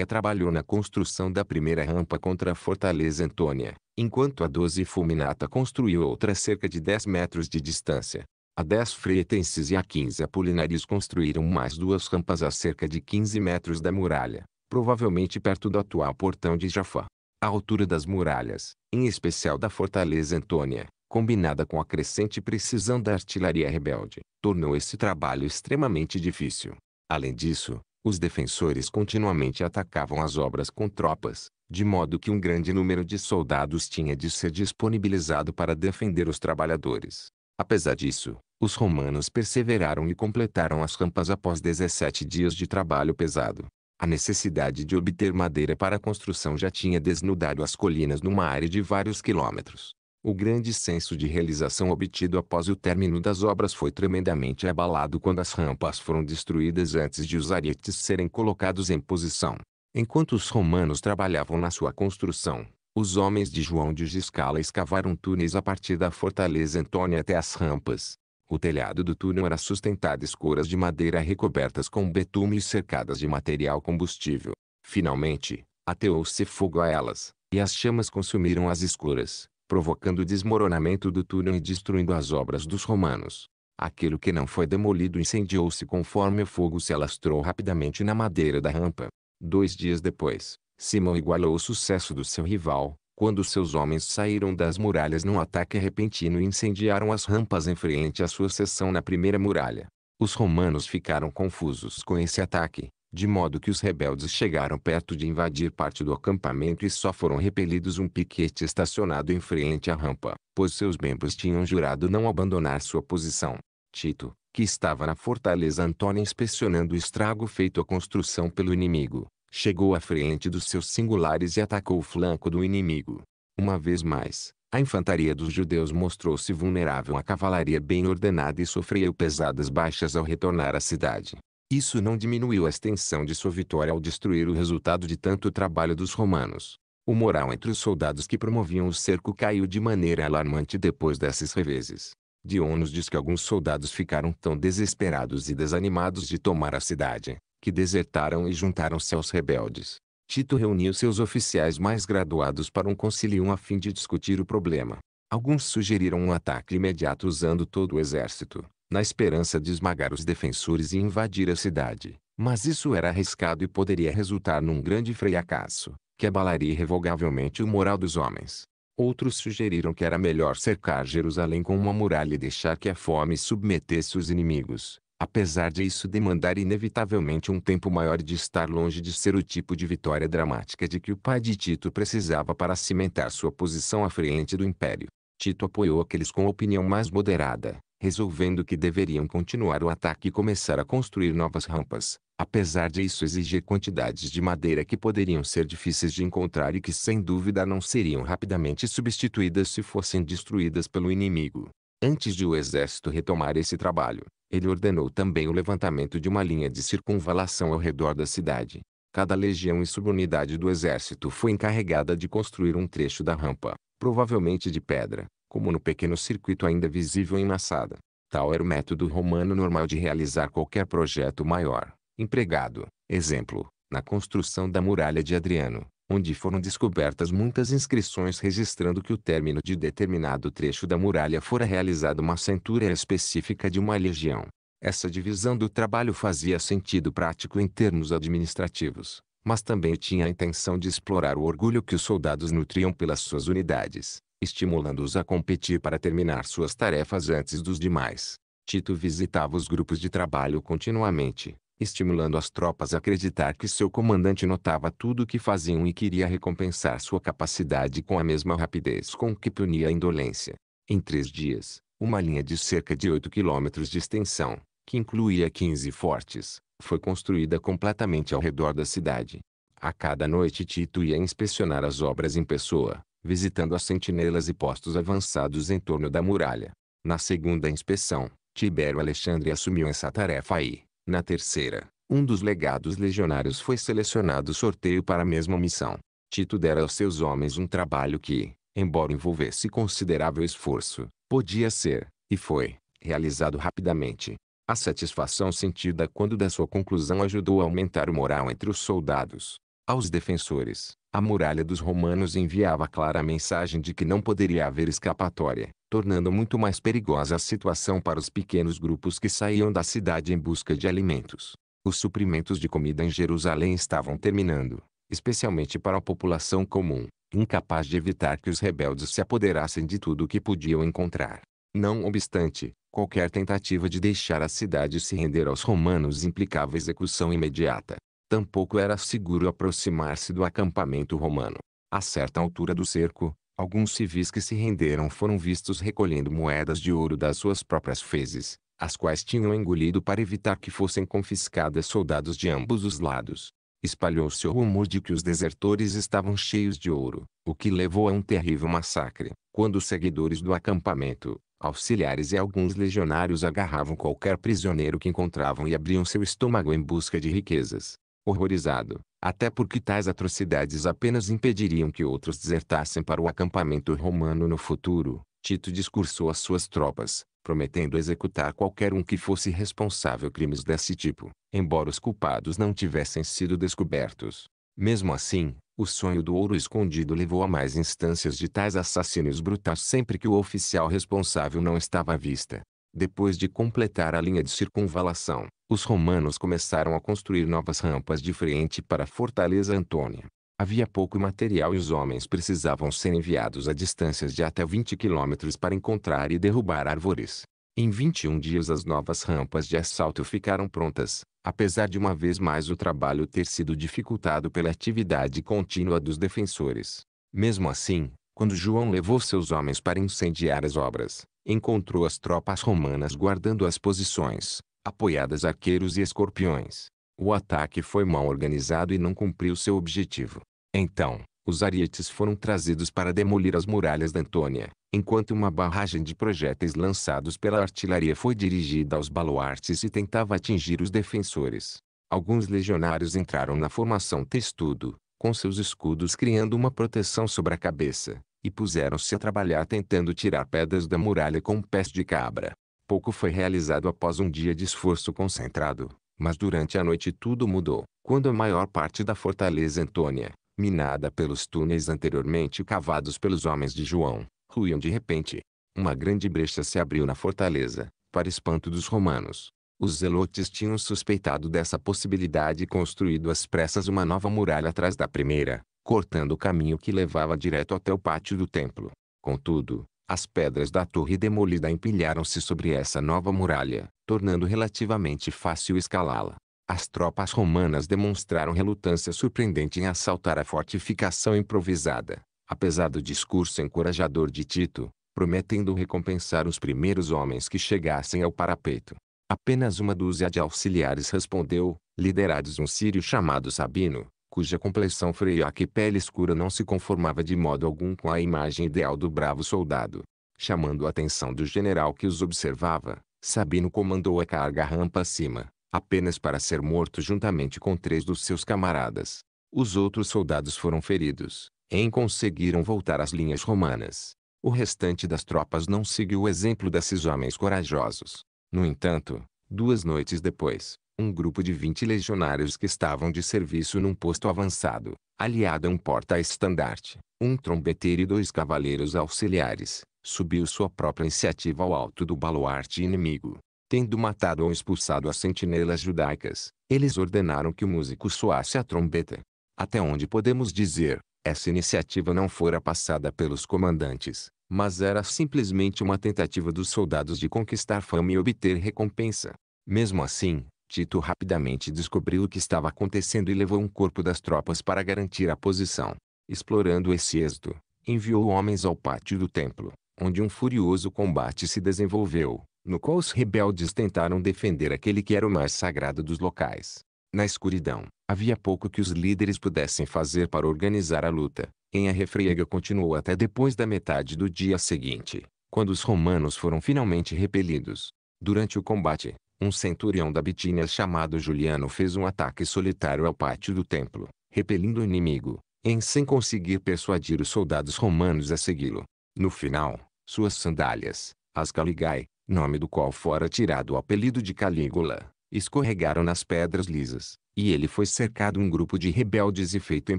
A: trabalhou na construção da primeira rampa contra a fortaleza Antônia, enquanto a 12 Fulminata construiu outra cerca de 10 metros de distância. A 10 Fretenses e a 15 Apolinaris construíram mais duas rampas a cerca de 15 metros da muralha, provavelmente perto do atual portão de Jafá. A altura das muralhas, em especial da fortaleza Antônia, combinada com a crescente precisão da artilharia rebelde, tornou esse trabalho extremamente difícil. Além disso, os defensores continuamente atacavam as obras com tropas, de modo que um grande número de soldados tinha de ser disponibilizado para defender os trabalhadores. Apesar disso, os romanos perseveraram e completaram as rampas após 17 dias de trabalho pesado. A necessidade de obter madeira para a construção já tinha desnudado as colinas numa área de vários quilômetros. O grande senso de realização obtido após o término das obras foi tremendamente abalado quando as rampas foram destruídas antes de os arietes serem colocados em posição. Enquanto os romanos trabalhavam na sua construção, os homens de João de Giscala escavaram túneis a partir da fortaleza Antônia até as rampas. O telhado do túnel era sustentado escuras de madeira recobertas com betume e cercadas de material combustível. Finalmente, ateou-se fogo a elas, e as chamas consumiram as escuras, provocando o desmoronamento do túnel e destruindo as obras dos romanos. Aquilo que não foi demolido incendiou-se conforme o fogo se alastrou rapidamente na madeira da rampa. Dois dias depois, Simão igualou o sucesso do seu rival, quando seus homens saíram das muralhas num ataque repentino e incendiaram as rampas em frente à sua seção na primeira muralha. Os romanos ficaram confusos com esse ataque, de modo que os rebeldes chegaram perto de invadir parte do acampamento e só foram repelidos um piquete estacionado em frente à rampa, pois seus membros tinham jurado não abandonar sua posição. Tito, que estava na fortaleza Antônia inspecionando o estrago feito à construção pelo inimigo, chegou à frente dos seus singulares e atacou o flanco do inimigo. Uma vez mais, a infantaria dos judeus mostrou-se vulnerável à cavalaria bem ordenada e sofreu pesadas baixas ao retornar à cidade. Isso não diminuiu a extensão de sua vitória ao destruir o resultado de tanto trabalho dos romanos. O moral entre os soldados que promoviam o cerco caiu de maneira alarmante depois desses reveses. Dionos diz que alguns soldados ficaram tão desesperados e desanimados de tomar a cidade, que desertaram e juntaram-se aos rebeldes. Tito reuniu seus oficiais mais graduados para um concilium a fim de discutir o problema. Alguns sugeriram um ataque imediato usando todo o exército, na esperança de esmagar os defensores e invadir a cidade. Mas isso era arriscado e poderia resultar num grande fracasso, que abalaria irrevogavelmente o moral dos homens. Outros sugeriram que era melhor cercar Jerusalém com uma muralha e deixar que a fome submetesse os inimigos, apesar de isso demandar inevitavelmente um tempo maior de estar longe de ser o tipo de vitória dramática de que o pai de Tito precisava para cimentar sua posição à frente do império. Tito apoiou aqueles com opinião mais moderada, resolvendo que deveriam continuar o ataque e começar a construir novas rampas, apesar de isso exigir quantidades de madeira que poderiam ser difíceis de encontrar e que sem dúvida não seriam rapidamente substituídas se fossem destruídas pelo inimigo. Antes de o exército retomar esse trabalho, ele ordenou também o levantamento de uma linha de circunvalação ao redor da cidade. Cada legião e subunidade do exército foi encarregada de construir um trecho da rampa, provavelmente de pedra, como no pequeno circuito ainda visível em Massada. Tal era o método romano normal de realizar qualquer projeto maior, empregado, exemplo, na construção da muralha de Adriano, onde foram descobertas muitas inscrições registrando que o término de determinado trecho da muralha fora realizado uma centura específica de uma legião. Essa divisão do trabalho fazia sentido prático em termos administrativos, mas também tinha a intenção de explorar o orgulho que os soldados nutriam pelas suas unidades, estimulando-os a competir para terminar suas tarefas antes dos demais. Tito visitava os grupos de trabalho continuamente, estimulando as tropas a acreditar que seu comandante notava tudo o que faziam e queria recompensar sua capacidade com a mesma rapidez com que punia a indolência. Em três dias, uma linha de cerca de 8 quilômetros de extensão, que incluía 15 fortes, foi construída completamente ao redor da cidade. A cada noite Tito ia inspecionar as obras em pessoa, visitando as sentinelas e postos avançados em torno da muralha. Na segunda inspeção, Tibério Alexandre assumiu essa tarefa e, Na terceira, um dos legados legionários foi selecionado sorteio para a mesma missão. Tito dera aos seus homens um trabalho que, embora envolvesse considerável esforço, podia ser, e foi, realizado rapidamente. A satisfação sentida quando da sua conclusão ajudou a aumentar o moral entre os soldados. Aos defensores, a muralha dos romanos enviava clara mensagem de que não poderia haver escapatória, tornando muito mais perigosa a situação para os pequenos grupos que saíam da cidade em busca de alimentos. Os suprimentos de comida em Jerusalém estavam terminando, especialmente para a população comum, incapaz de evitar que os rebeldes se apoderassem de tudo o que podiam encontrar. Não obstante, qualquer tentativa de deixar a cidade se render aos romanos implicava execução imediata, Tampouco era seguro aproximar-se do acampamento romano. A certa altura do cerco, alguns civis que se renderam foram vistos recolhendo moedas de ouro das suas próprias fezes, as quais tinham engolido para evitar que fossem confiscadas soldados de ambos os lados. Espalhou-se o rumor de que os desertores estavam cheios de ouro, o que levou a um terrível massacre, quando os seguidores do acampamento, auxiliares e alguns legionários agarravam qualquer prisioneiro que encontravam e abriam seu estômago em busca de riquezas horrorizado, até porque tais atrocidades apenas impediriam que outros desertassem para o acampamento romano no futuro, Tito discursou às suas tropas, prometendo executar qualquer um que fosse responsável crimes desse tipo, embora os culpados não tivessem sido descobertos. Mesmo assim, o sonho do ouro escondido levou a mais instâncias de tais assassínios brutais sempre que o oficial responsável não estava à vista. Depois de completar a linha de circunvalação, os romanos começaram a construir novas rampas de frente para a fortaleza Antônia. Havia pouco material e os homens precisavam ser enviados a distâncias de até 20 quilômetros para encontrar e derrubar árvores. Em 21 dias as novas rampas de assalto ficaram prontas, apesar de uma vez mais o trabalho ter sido dificultado pela atividade contínua dos defensores. Mesmo assim, quando João levou seus homens para incendiar as obras, encontrou as tropas romanas guardando as posições, apoiadas arqueiros e escorpiões. O ataque foi mal organizado e não cumpriu seu objetivo. Então, os arietes foram trazidos para demolir as muralhas da Antônia, enquanto uma barragem de projéteis lançados pela artilharia foi dirigida aos baluartes e tentava atingir os defensores. Alguns legionários entraram na formação testudo, com seus escudos criando uma proteção sobre a cabeça e puseram-se a trabalhar tentando tirar pedras da muralha com pés de cabra. Pouco foi realizado após um dia de esforço concentrado, mas durante a noite tudo mudou, quando a maior parte da fortaleza Antônia, minada pelos túneis anteriormente cavados pelos homens de João, ruíam de repente. Uma grande brecha se abriu na fortaleza, para espanto dos romanos. Os zelotes tinham suspeitado dessa possibilidade e construído às pressas uma nova muralha atrás da primeira, cortando o caminho que levava direto até o pátio do templo. Contudo, as pedras da torre demolida empilharam-se sobre essa nova muralha, tornando relativamente fácil escalá-la. As tropas romanas demonstraram relutância surpreendente em assaltar a fortificação improvisada, apesar do discurso encorajador de Tito, prometendo recompensar os primeiros homens que chegassem ao parapeito. Apenas uma dúzia de auxiliares respondeu, liderados um sírio chamado Sabino, cuja complexão freiaca e pele escura não se conformava de modo algum com a imagem ideal do bravo soldado. Chamando a atenção do general que os observava, Sabino comandou a carga rampa acima, apenas para ser morto juntamente com três dos seus camaradas. Os outros soldados foram feridos, em conseguiram voltar às linhas romanas. O restante das tropas não seguiu o exemplo desses homens corajosos. No entanto, duas noites depois, um grupo de 20 legionários que estavam de serviço num posto avançado, aliado a um porta-estandarte, um trombeteiro e dois cavaleiros auxiliares, subiu sua própria iniciativa ao alto do baluarte inimigo. Tendo matado ou expulsado as sentinelas judaicas, eles ordenaram que o músico soasse a trombeta. Até onde podemos dizer, essa iniciativa não fora passada pelos comandantes, mas era simplesmente uma tentativa dos soldados de conquistar fama e obter recompensa. Mesmo assim, Tito rapidamente descobriu o que estava acontecendo e levou um corpo das tropas para garantir a posição. Explorando esse êxito, enviou homens ao pátio do templo, onde um furioso combate se desenvolveu, no qual os rebeldes tentaram defender aquele que era o mais sagrado dos locais. Na escuridão, havia pouco que os líderes pudessem fazer para organizar a luta, em a refriega continuou até depois da metade do dia seguinte, quando os romanos foram finalmente repelidos. Durante o combate, um centurião da Bitínia chamado Juliano fez um ataque solitário ao pátio do templo, repelindo o inimigo, em sem conseguir persuadir os soldados romanos a segui-lo. No final, suas sandálias, as Caligai, nome do qual fora tirado o apelido de Calígula, escorregaram nas pedras lisas, e ele foi cercado um grupo de rebeldes e feito em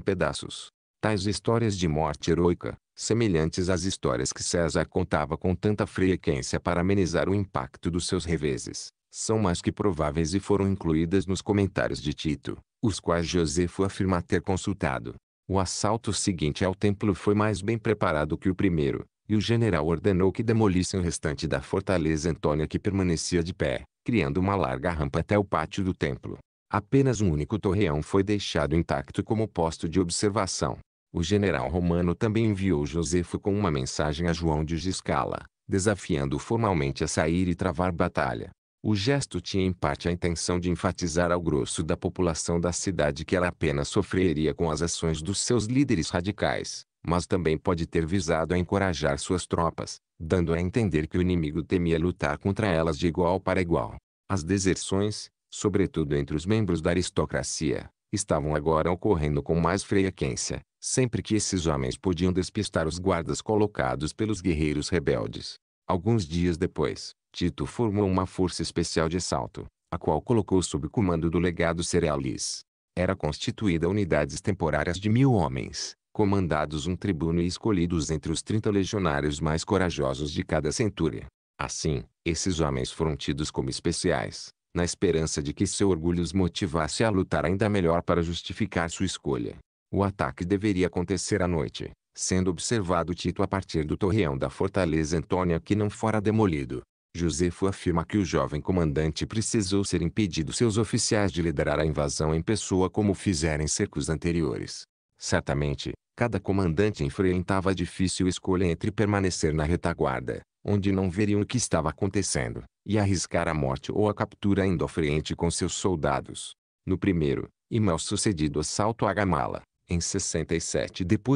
A: pedaços. Tais histórias de morte heroica, semelhantes às histórias que César contava com tanta frequência para amenizar o impacto dos seus reveses, são mais que prováveis e foram incluídas nos comentários de Tito, os quais Josefo afirma ter consultado. O assalto seguinte ao templo foi mais bem preparado que o primeiro, e o general ordenou que demolissem o restante da fortaleza Antônia que permanecia de pé, criando uma larga rampa até o pátio do templo. Apenas um único torreão foi deixado intacto como posto de observação. O general romano também enviou Josefo com uma mensagem a João de Giscala, desafiando-o formalmente a sair e travar batalha. O gesto tinha em parte a intenção de enfatizar ao grosso da população da cidade que ela apenas sofreria com as ações dos seus líderes radicais, mas também pode ter visado a encorajar suas tropas, dando a entender que o inimigo temia lutar contra elas de igual para igual. As deserções, sobretudo entre os membros da aristocracia, estavam agora ocorrendo com mais frequência, sempre que esses homens podiam despistar os guardas colocados pelos guerreiros rebeldes. Alguns dias depois, Tito formou uma força especial de assalto, a qual colocou sob comando do legado Cerealis. Era constituída unidades temporárias de mil homens, comandados um tribuno e escolhidos entre os 30 legionários mais corajosos de cada centúria. Assim, esses homens foram tidos como especiais, na esperança de que seu orgulho os motivasse a lutar ainda melhor para justificar sua escolha. O ataque deveria acontecer à noite, sendo observado Tito a partir do torreão da fortaleza Antônia que não fora demolido, Josefo afirma que o jovem comandante precisou ser impedido seus oficiais de liderar a invasão em pessoa como fizeram em cercos anteriores. Certamente, cada comandante enfrentava a difícil escolha entre permanecer na retaguarda, onde não veriam o que estava acontecendo, e arriscar a morte ou a captura indo à frente com seus soldados. No primeiro, e mal sucedido assalto a Gamala, em 67 d.C.,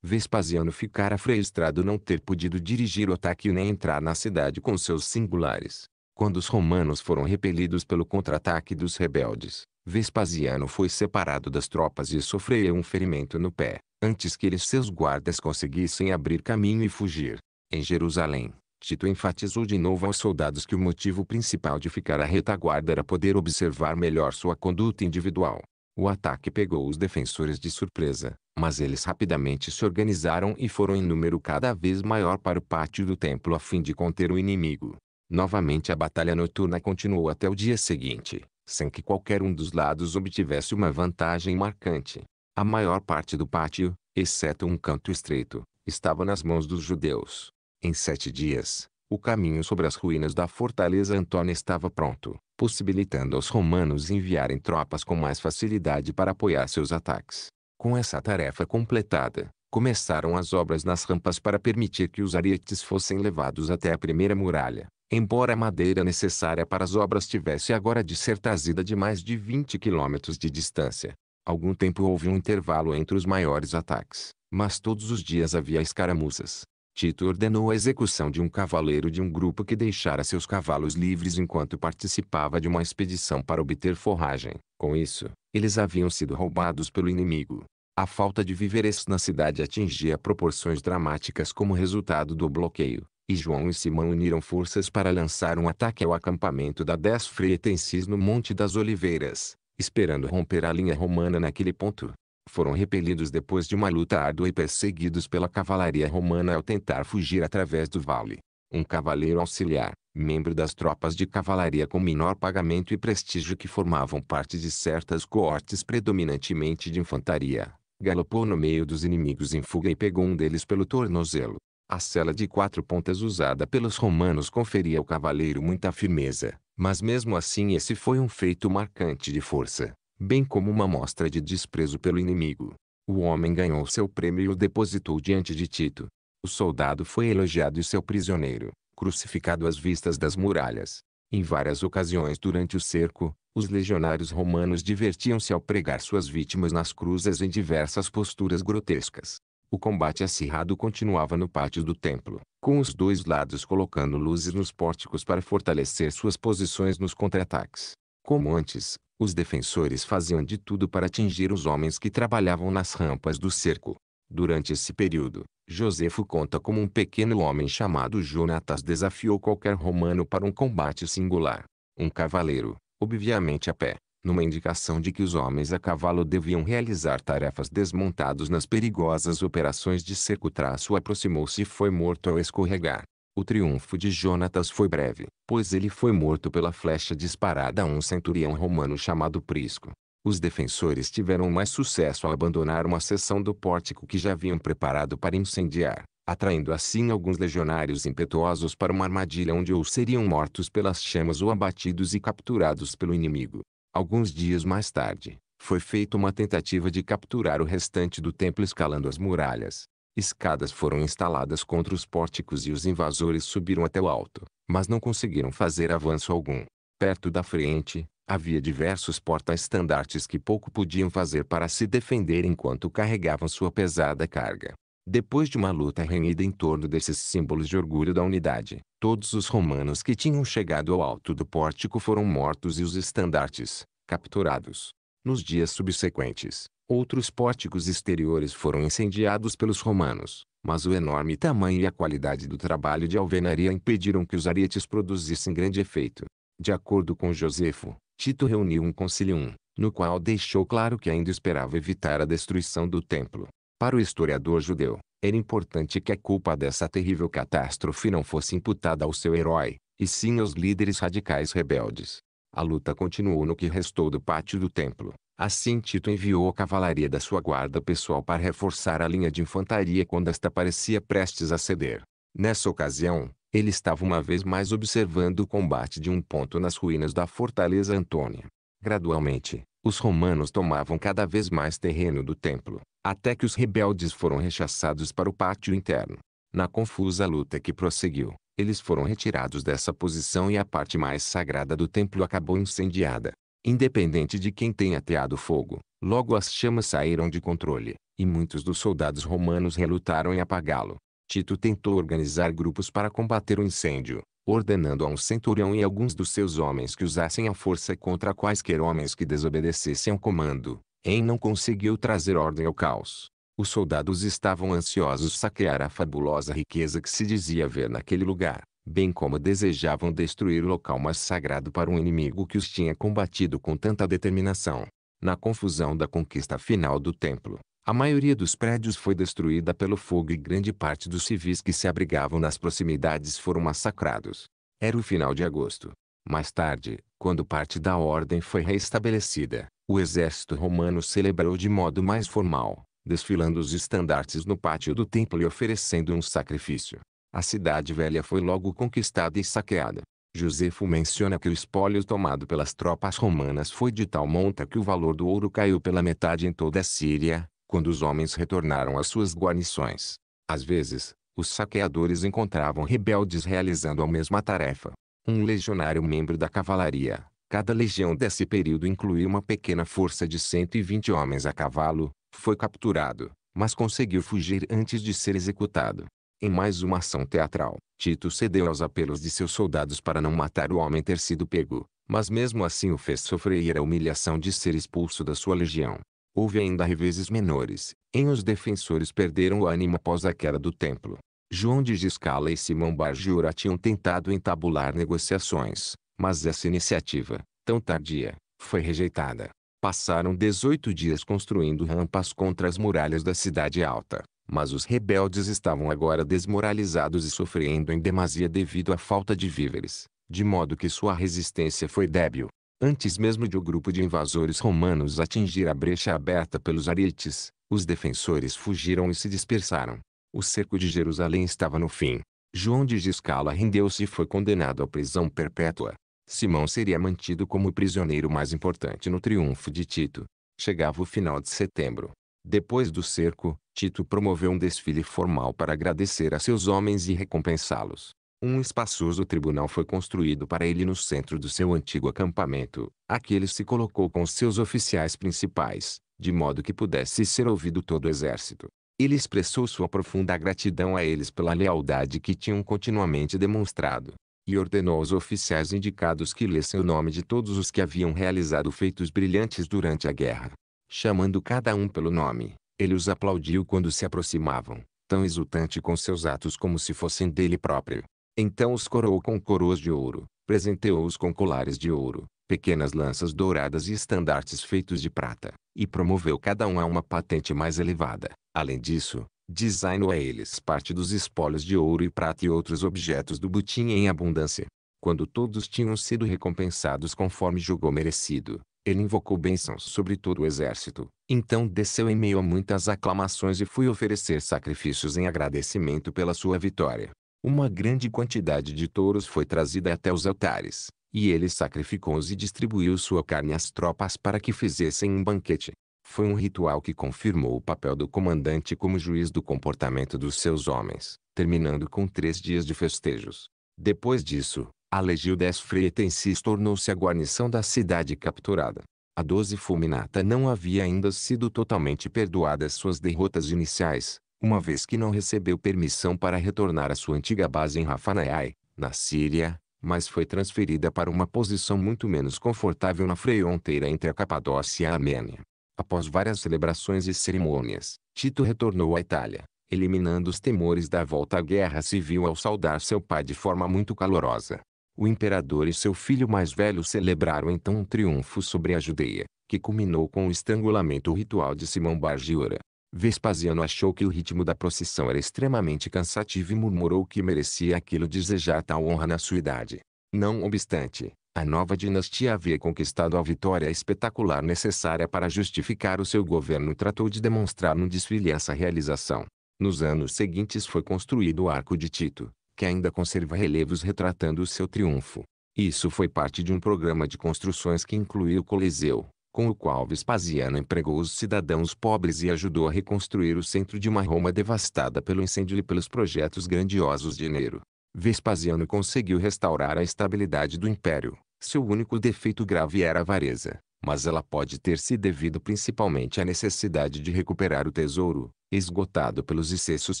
A: Vespasiano ficara frustrado não ter podido dirigir o ataque nem entrar na cidade com seus singulares. Quando os romanos foram repelidos pelo contra-ataque dos rebeldes, Vespasiano foi separado das tropas e sofreu um ferimento no pé, antes que ele seus guardas conseguissem abrir caminho e fugir. Em Jerusalém, Tito enfatizou de novo aos soldados que o motivo principal de ficar à retaguarda era poder observar melhor sua conduta individual. O ataque pegou os defensores de surpresa, mas eles rapidamente se organizaram e foram em número cada vez maior para o pátio do templo a fim de conter o inimigo. Novamente a batalha noturna continuou até o dia seguinte, sem que qualquer um dos lados obtivesse uma vantagem marcante. A maior parte do pátio, exceto um canto estreito, estava nas mãos dos judeus. Em sete dias, o caminho sobre as ruínas da fortaleza Antônia estava pronto, possibilitando aos romanos enviarem tropas com mais facilidade para apoiar seus ataques. Com essa tarefa completada, começaram as obras nas rampas para permitir que os arietes fossem levados até a primeira muralha, embora a madeira necessária para as obras tivesse agora de ser trazida de mais de 20 quilômetros de distância. Algum tempo houve um intervalo entre os maiores ataques, mas todos os dias havia escaramuças, Tito ordenou a execução de um cavaleiro de um grupo que deixara seus cavalos livres enquanto participava de uma expedição para obter forragem. Com isso, eles haviam sido roubados pelo inimigo. A falta de viveres na cidade atingia proporções dramáticas como resultado do bloqueio, e João e Simão uniram forças para lançar um ataque ao acampamento da Dez Fretensis no Monte das Oliveiras, esperando romper a linha romana naquele ponto foram repelidos depois de uma luta árdua e perseguidos pela cavalaria romana ao tentar fugir através do vale. Um cavaleiro auxiliar, membro das tropas de cavalaria com menor pagamento e prestígio que formavam parte de certas coortes predominantemente de infantaria, galopou no meio dos inimigos em fuga e pegou um deles pelo tornozelo. A sela de quatro pontas usada pelos romanos conferia ao cavaleiro muita firmeza, mas mesmo assim esse foi um feito marcante de força bem como uma mostra de desprezo pelo inimigo. O homem ganhou seu prêmio e o depositou diante de Tito. O soldado foi elogiado e seu prisioneiro, crucificado às vistas das muralhas. Em várias ocasiões durante o cerco, os legionários romanos divertiam-se ao pregar suas vítimas nas cruzes em diversas posturas grotescas. O combate acirrado continuava no pátio do templo, com os dois lados colocando luzes nos pórticos para fortalecer suas posições nos contra-ataques. Como antes, os defensores faziam de tudo para atingir os homens que trabalhavam nas rampas do cerco. Durante esse período, Josefo conta como um pequeno homem chamado Jonatas desafiou qualquer romano para um combate singular. Um cavaleiro, obviamente a pé, numa indicação de que os homens a cavalo deviam realizar tarefas desmontados nas perigosas operações de cerco traço aproximou-se e foi morto ao escorregar. O triunfo de Jonatas foi breve, pois ele foi morto pela flecha disparada a um centurião romano chamado Prisco. Os defensores tiveram mais sucesso ao abandonar uma seção do pórtico que já haviam preparado para incendiar, atraindo assim alguns legionários impetuosos para uma armadilha onde ou seriam mortos pelas chamas ou abatidos e capturados pelo inimigo. Alguns dias mais tarde, foi feita uma tentativa de capturar o restante do templo escalando as muralhas, Escadas foram instaladas contra os pórticos e os invasores subiram até o alto, mas não conseguiram fazer avanço algum. Perto da frente, havia diversos porta-estandartes que pouco podiam fazer para se defender enquanto carregavam sua pesada carga. Depois de uma luta renhida em torno desses símbolos de orgulho da unidade, todos os romanos que tinham chegado ao alto do pórtico foram mortos e os estandartes, capturados. Nos dias subsequentes, Outros pórticos exteriores foram incendiados pelos romanos, mas o enorme tamanho e a qualidade do trabalho de alvenaria impediram que os arietes produzissem grande efeito. De acordo com Josefo, Tito reuniu um concilium, no qual deixou claro que ainda esperava evitar a destruição do templo. Para o historiador judeu, era importante que a culpa dessa terrível catástrofe não fosse imputada ao seu herói, e sim aos líderes radicais rebeldes. A luta continuou no que restou do pátio do templo, Assim Tito enviou a cavalaria da sua guarda pessoal para reforçar a linha de infantaria quando esta parecia prestes a ceder. Nessa ocasião, ele estava uma vez mais observando o combate de um ponto nas ruínas da fortaleza Antônia. Gradualmente, os romanos tomavam cada vez mais terreno do templo, até que os rebeldes foram rechaçados para o pátio interno. Na confusa luta que prosseguiu, eles foram retirados dessa posição e a parte mais sagrada do templo acabou incendiada. Independente de quem tenha ateado fogo, logo as chamas saíram de controle, e muitos dos soldados romanos relutaram em apagá-lo. Tito tentou organizar grupos para combater o incêndio, ordenando a um centurião e alguns dos seus homens que usassem a força contra quaisquer homens que desobedecessem ao comando, em não conseguiu trazer ordem ao caos. Os soldados estavam ansiosos saquear a fabulosa riqueza que se dizia ver naquele lugar bem como desejavam destruir o local mais sagrado para um inimigo que os tinha combatido com tanta determinação. Na confusão da conquista final do templo, a maioria dos prédios foi destruída pelo fogo e grande parte dos civis que se abrigavam nas proximidades foram massacrados. Era o final de agosto. Mais tarde, quando parte da ordem foi reestabelecida, o exército romano celebrou de modo mais formal, desfilando os estandartes no pátio do templo e oferecendo um sacrifício. A cidade velha foi logo conquistada e saqueada. Josefo menciona que o espólio tomado pelas tropas romanas foi de tal monta que o valor do ouro caiu pela metade em toda a Síria, quando os homens retornaram às suas guarnições. Às vezes, os saqueadores encontravam rebeldes realizando a mesma tarefa. Um legionário membro da cavalaria, cada legião desse período incluía uma pequena força de 120 homens a cavalo, foi capturado, mas conseguiu fugir antes de ser executado. Em mais uma ação teatral, Tito cedeu aos apelos de seus soldados para não matar o homem ter sido pego, mas mesmo assim o fez sofrer a humilhação de ser expulso da sua legião. Houve ainda reveses menores, em os defensores perderam o ânimo após a queda do templo. João de Giscala e Simão Bargiura tinham tentado entabular negociações, mas essa iniciativa, tão tardia, foi rejeitada. Passaram 18 dias construindo rampas contra as muralhas da cidade alta, mas os rebeldes estavam agora desmoralizados e sofrendo em demasia devido à falta de víveres, de modo que sua resistência foi débil. Antes mesmo de o grupo de invasores romanos atingir a brecha aberta pelos arites, os defensores fugiram e se dispersaram. O cerco de Jerusalém estava no fim. João de Giscala rendeu-se e foi condenado à prisão perpétua. Simão seria mantido como o prisioneiro mais importante no triunfo de Tito. Chegava o final de setembro. Depois do cerco, Tito promoveu um desfile formal para agradecer a seus homens e recompensá-los. Um espaçoso tribunal foi construído para ele no centro do seu antigo acampamento. Aqui ele se colocou com seus oficiais principais, de modo que pudesse ser ouvido todo o exército. Ele expressou sua profunda gratidão a eles pela lealdade que tinham continuamente demonstrado, e ordenou aos oficiais indicados que lessem o nome de todos os que haviam realizado feitos brilhantes durante a guerra. Chamando cada um pelo nome, ele os aplaudiu quando se aproximavam, tão exultante com seus atos como se fossem dele próprio. Então os coroou com coroas de ouro, presenteou-os com colares de ouro, pequenas lanças douradas e estandartes feitos de prata, e promoveu cada um a uma patente mais elevada. Além disso, designou a eles parte dos espólios de ouro e prata e outros objetos do butim em abundância. Quando todos tinham sido recompensados conforme julgou merecido, ele invocou bênçãos sobre todo o exército. Então desceu em meio a muitas aclamações e foi oferecer sacrifícios em agradecimento pela sua vitória. Uma grande quantidade de touros foi trazida até os altares, e ele sacrificou-os e distribuiu sua carne às tropas para que fizessem um banquete. Foi um ritual que confirmou o papel do comandante como juiz do comportamento dos seus homens, terminando com três dias de festejos. Depois disso, a legião des fretenses tornou-se a guarnição da cidade capturada. A doze fulminata não havia ainda sido totalmente perdoada suas derrotas iniciais, uma vez que não recebeu permissão para retornar à sua antiga base em Rafanaai, na Síria, mas foi transferida para uma posição muito menos confortável na fronteira entre a Capadócia e a Armênia. Após várias celebrações e cerimônias, Tito retornou à Itália, eliminando os temores da volta à guerra civil ao saudar seu pai de forma muito calorosa. O imperador e seu filho mais velho celebraram então um triunfo sobre a Judeia, que culminou com o estrangulamento ritual de Simão Bargiora. Vespasiano achou que o ritmo da procissão era extremamente cansativo e murmurou que merecia aquilo desejar tal honra na sua idade. Não obstante, a nova dinastia havia conquistado a vitória espetacular necessária para justificar o seu governo e tratou de demonstrar no desfile essa realização. Nos anos seguintes foi construído o Arco de Tito, que ainda conserva relevos retratando o seu triunfo. Isso foi parte de um programa de construções que incluiu o Coliseu, com o qual Vespasiano empregou os cidadãos pobres e ajudou a reconstruir o centro de uma Roma devastada pelo incêndio e pelos projetos grandiosos de Nero. Vespasiano conseguiu restaurar a estabilidade do império. Seu único defeito grave era a avareza, mas ela pode ter se devido principalmente à necessidade de recuperar o tesouro, esgotado pelos excessos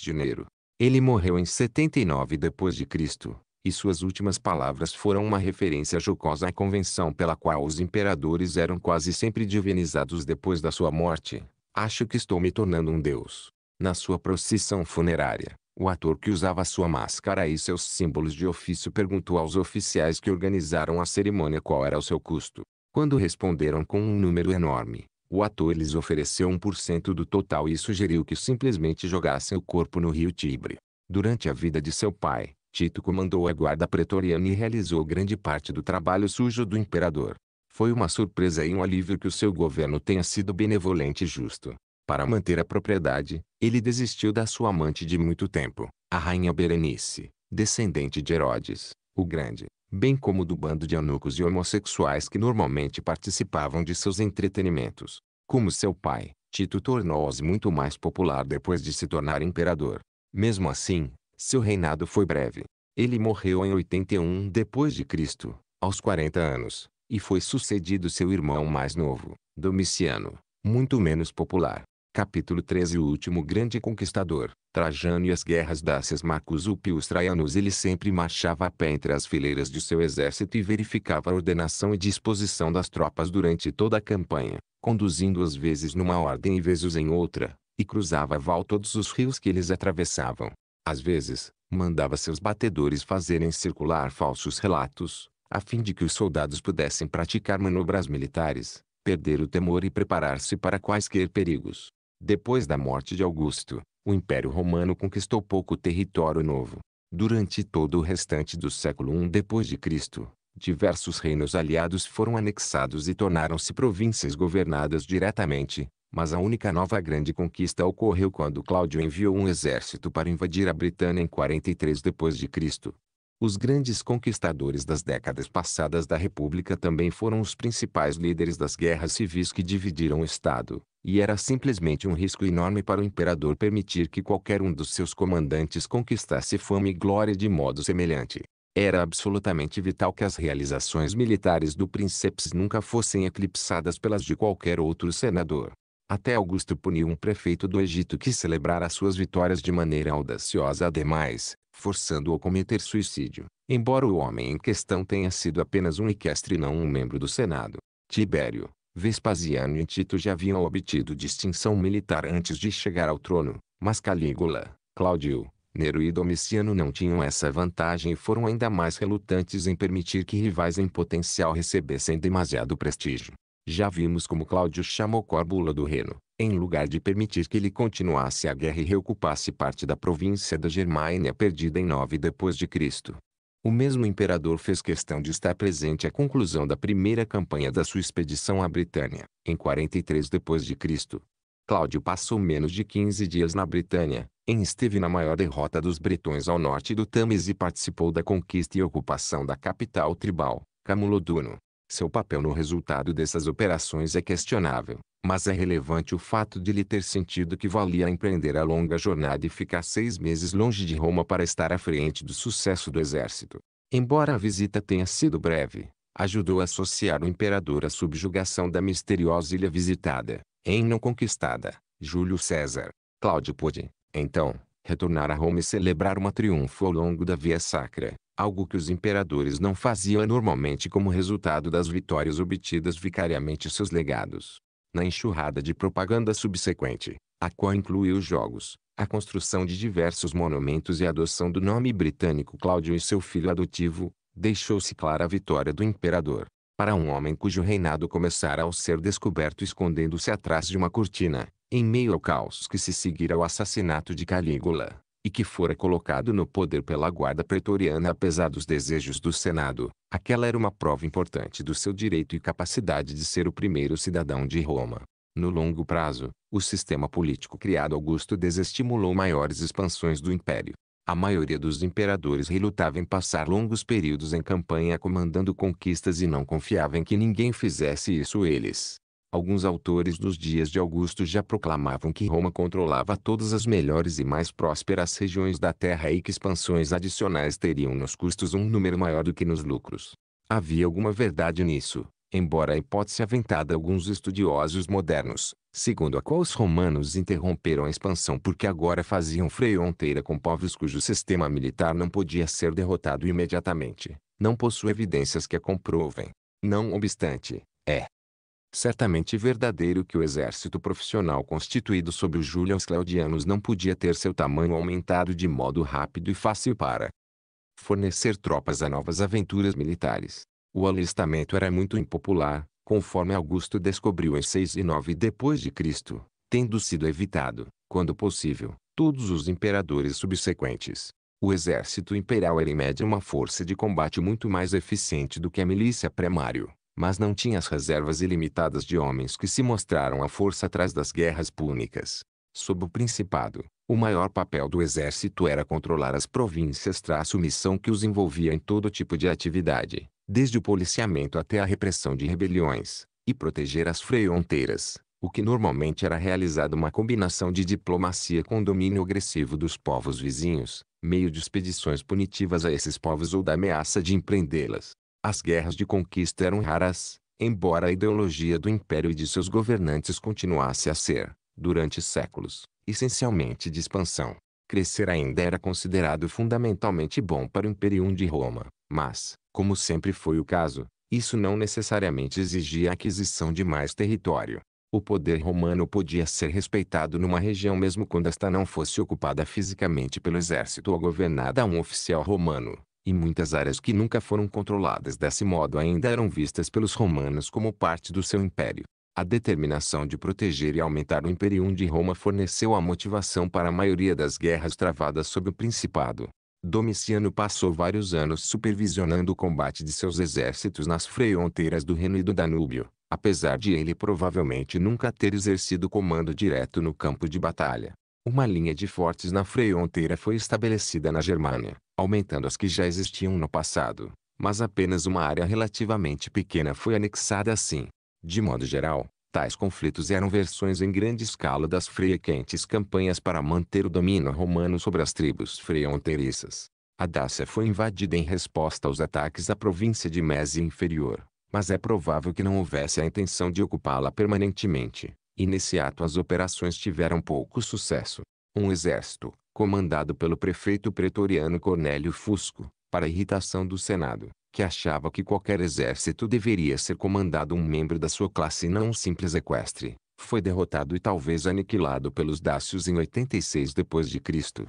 A: de Nero. Ele morreu em 79 depois de Cristo, e suas últimas palavras foram uma referência jocosa à convenção pela qual os imperadores eram quase sempre divinizados depois da sua morte. Acho que estou me tornando um deus. Na sua procissão funerária, o ator que usava sua máscara e seus símbolos de ofício perguntou aos oficiais que organizaram a cerimônia qual era o seu custo. Quando responderam com um número enorme, o ator lhes ofereceu 1% do total e sugeriu que simplesmente jogassem o corpo no rio Tibre. Durante a vida de seu pai, Tito comandou a guarda pretoriana e realizou grande parte do trabalho sujo do imperador. Foi uma surpresa e um alívio que o seu governo tenha sido benevolente e justo. Para manter a propriedade, ele desistiu da sua amante de muito tempo, a rainha Berenice, descendente de Herodes, o Grande, bem como do bando de eunucos e homossexuais que normalmente participavam de seus entretenimentos. Como seu pai, Tito tornou-se muito mais popular depois de se tornar imperador. Mesmo assim, seu reinado foi breve. Ele morreu em 81 d.C. aos 40 anos, e foi sucedido seu irmão mais novo, Domiciano, muito menos popular. Capítulo 13 O último grande conquistador Trajano e as guerras dácias Marcos Upius Traianus ele sempre marchava a pé entre as fileiras de seu exército e verificava a ordenação e disposição das tropas durante toda a campanha, conduzindo às vezes numa ordem e vezes em outra, e cruzava a val todos os rios que eles atravessavam. Às vezes, mandava seus batedores fazerem circular falsos relatos, a fim de que os soldados pudessem praticar manobras militares, perder o temor e preparar-se para quaisquer perigos. Depois da morte de Augusto, o Império Romano conquistou pouco território novo. Durante todo o restante do século I d.C., diversos reinos aliados foram anexados e tornaram-se províncias governadas diretamente, mas a única nova grande conquista ocorreu quando Cláudio enviou um exército para invadir a Britânia em 43 d.C. Os grandes conquistadores das décadas passadas da República também foram os principais líderes das guerras civis que dividiram o Estado e era simplesmente um risco enorme para o imperador permitir que qualquer um dos seus comandantes conquistasse fama e glória de modo semelhante. Era absolutamente vital que as realizações militares do príncipes nunca fossem eclipsadas pelas de qualquer outro senador. Até Augusto puniu um prefeito do Egito que celebrara suas vitórias de maneira audaciosa demais, forçando-o a cometer suicídio, embora o homem em questão tenha sido apenas um equestre e não um membro do Senado. Tibério, Vespasiano e Tito já haviam obtido distinção militar antes de chegar ao trono, mas Calígula, Cláudio, Nero e Domiciano não tinham essa vantagem e foram ainda mais relutantes em permitir que rivais em potencial recebessem demasiado prestígio. Já vimos como Cláudio chamou Corbula do reino, em lugar de permitir que ele continuasse a guerra e reocupasse parte da província da Germânia perdida em 9 depois de Cristo, o mesmo imperador fez questão de estar presente à conclusão da primeira campanha da sua expedição à Britânia, em 43 d.C. Cláudio passou menos de 15 dias na Britânia, em esteve na maior derrota dos britões ao norte do Tâmesis e participou da conquista e ocupação da capital tribal, Camuloduno. Seu papel no resultado dessas operações é questionável, mas é relevante o fato de lhe ter sentido que valia empreender a longa jornada e ficar seis meses longe de Roma para estar à frente do sucesso do exército. Embora a visita tenha sido breve, ajudou a associar o imperador à subjugação da misteriosa ilha visitada, em não conquistada, Júlio César. Cláudio pôde, então, retornar a Roma e celebrar um triunfo ao longo da Via Sacra, algo que os imperadores não faziam normalmente como resultado das vitórias obtidas vicariamente seus legados na enxurrada de propaganda subsequente, a qual incluiu jogos, a construção de diversos monumentos e a adoção do nome britânico Cláudio e seu filho adotivo, deixou-se clara a vitória do imperador. Para um homem cujo reinado começara ao ser descoberto escondendo-se atrás de uma cortina, em meio ao caos que se seguira ao assassinato de Calígula, e que fora colocado no poder pela guarda pretoriana apesar dos desejos do Senado, aquela era uma prova importante do seu direito e capacidade de ser o primeiro cidadão de Roma. No longo prazo, o sistema político criado Augusto desestimulou maiores expansões do império. A maioria dos imperadores relutava em passar longos períodos em campanha comandando conquistas e não confiava em que ninguém fizesse isso eles. Alguns autores dos dias de Augusto já proclamavam que Roma controlava todas as melhores e mais prósperas regiões da terra e que expansões adicionais teriam nos custos um número maior do que nos lucros. Havia alguma verdade nisso, embora a hipótese aventada a alguns estudiosos modernos, segundo a qual os romanos interromperam a expansão porque agora faziam fronteira com povos cujo sistema militar não podia ser derrotado imediatamente, não possui evidências que a comprovem. Não obstante, é, certamente verdadeiro que o exército profissional constituído sob os Júlios Claudianos não podia ter seu tamanho aumentado de modo rápido e fácil para fornecer tropas a novas aventuras militares. O alistamento era muito impopular, conforme Augusto descobriu em 6 e 9 depois de Cristo, tendo sido evitado, quando possível, todos os imperadores subsequentes. O exército imperial era em média uma força de combate muito mais eficiente do que a milícia pré-mário mas não tinha as reservas ilimitadas de homens que se mostraram à força atrás das guerras púnicas. Sob o principado, o maior papel do exército era controlar as províncias traço missão que os envolvia em todo tipo de atividade, desde o policiamento até a repressão de rebeliões, e proteger as fronteiras, o que normalmente era realizado uma combinação de diplomacia com domínio agressivo dos povos vizinhos, meio de expedições punitivas a esses povos ou da ameaça de empreendê-las. As guerras de conquista eram raras, embora a ideologia do império e de seus governantes continuasse a ser, durante séculos, essencialmente de expansão. Crescer ainda era considerado fundamentalmente bom para o Imperium de Roma, mas, como sempre foi o caso, isso não necessariamente exigia a aquisição de mais território. O poder romano podia ser respeitado numa região mesmo quando esta não fosse ocupada fisicamente pelo exército ou governada a um oficial romano, e muitas áreas que nunca foram controladas desse modo ainda eram vistas pelos romanos como parte do seu império. A determinação de proteger e aumentar o Imperium de Roma forneceu a motivação para a maioria das guerras travadas sob o Principado. Domiciano passou vários anos supervisionando o combate de seus exércitos nas fronteiras do Reno e do Danúbio, apesar de ele provavelmente nunca ter exercido comando direto no campo de batalha. Uma linha de fortes na fronteira foi estabelecida na Germânia, aumentando as que já existiam no passado, mas apenas uma área relativamente pequena foi anexada assim. De modo geral, tais conflitos eram versões em grande escala das frequentes campanhas para manter o domínio romano sobre as tribos freonteiriças. A Dácia foi invadida em resposta aos ataques à província de Mésia Inferior, mas é provável que não houvesse a intenção de ocupá-la permanentemente, e nesse ato as operações tiveram pouco sucesso. Um exército, comandado pelo prefeito pretoriano Cornélio Fusco, para irritação do Senado, que achava que qualquer exército deveria ser comandado um membro da sua classe e não um simples equestre, foi derrotado e talvez aniquilado pelos dácios em 86 d.C.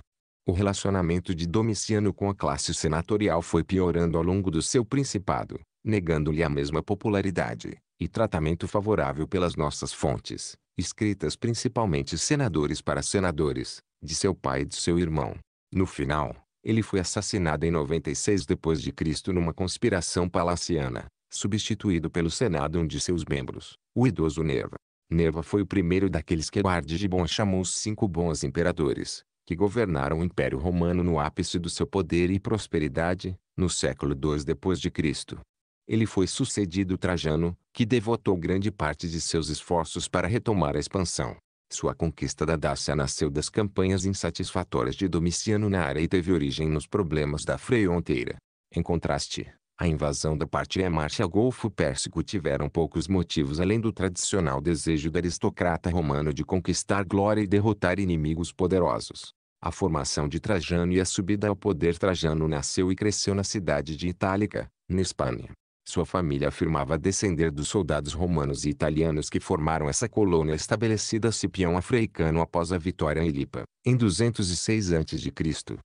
A: O relacionamento de Domiciano com a classe senatorial foi piorando ao longo do seu principado, negando-lhe a mesma popularidade e tratamento favorável pelas nossas fontes, escritas principalmente senadores para senadores, de seu pai e de seu irmão. No final, ele foi assassinado em 96 depois de Cristo numa conspiração palaciana, substituído pelo Senado um de seus membros, o idoso Nerva. Nerva foi o primeiro daqueles que Guardigibon chamou os cinco bons imperadores, que governaram o Império Romano no ápice do seu poder e prosperidade, no século II depois de Cristo. Ele foi sucedido Trajano, que devotou grande parte de seus esforços para retomar a expansão, sua conquista da Dácia nasceu das campanhas insatisfatórias de Domiciano na área e teve origem nos problemas da fronteira. Em contraste, a invasão da a marcha ao Golfo Pérsico tiveram poucos motivos além do tradicional desejo do aristocrata romano de conquistar glória e derrotar inimigos poderosos. A formação de Trajano e a subida ao poder Trajano nasceu e cresceu na cidade de Itálica, na Espanha. Sua família afirmava descender dos soldados romanos e italianos que formaram essa colônia estabelecida Cipião Africano após a vitória em Lipa, em 206 a.C.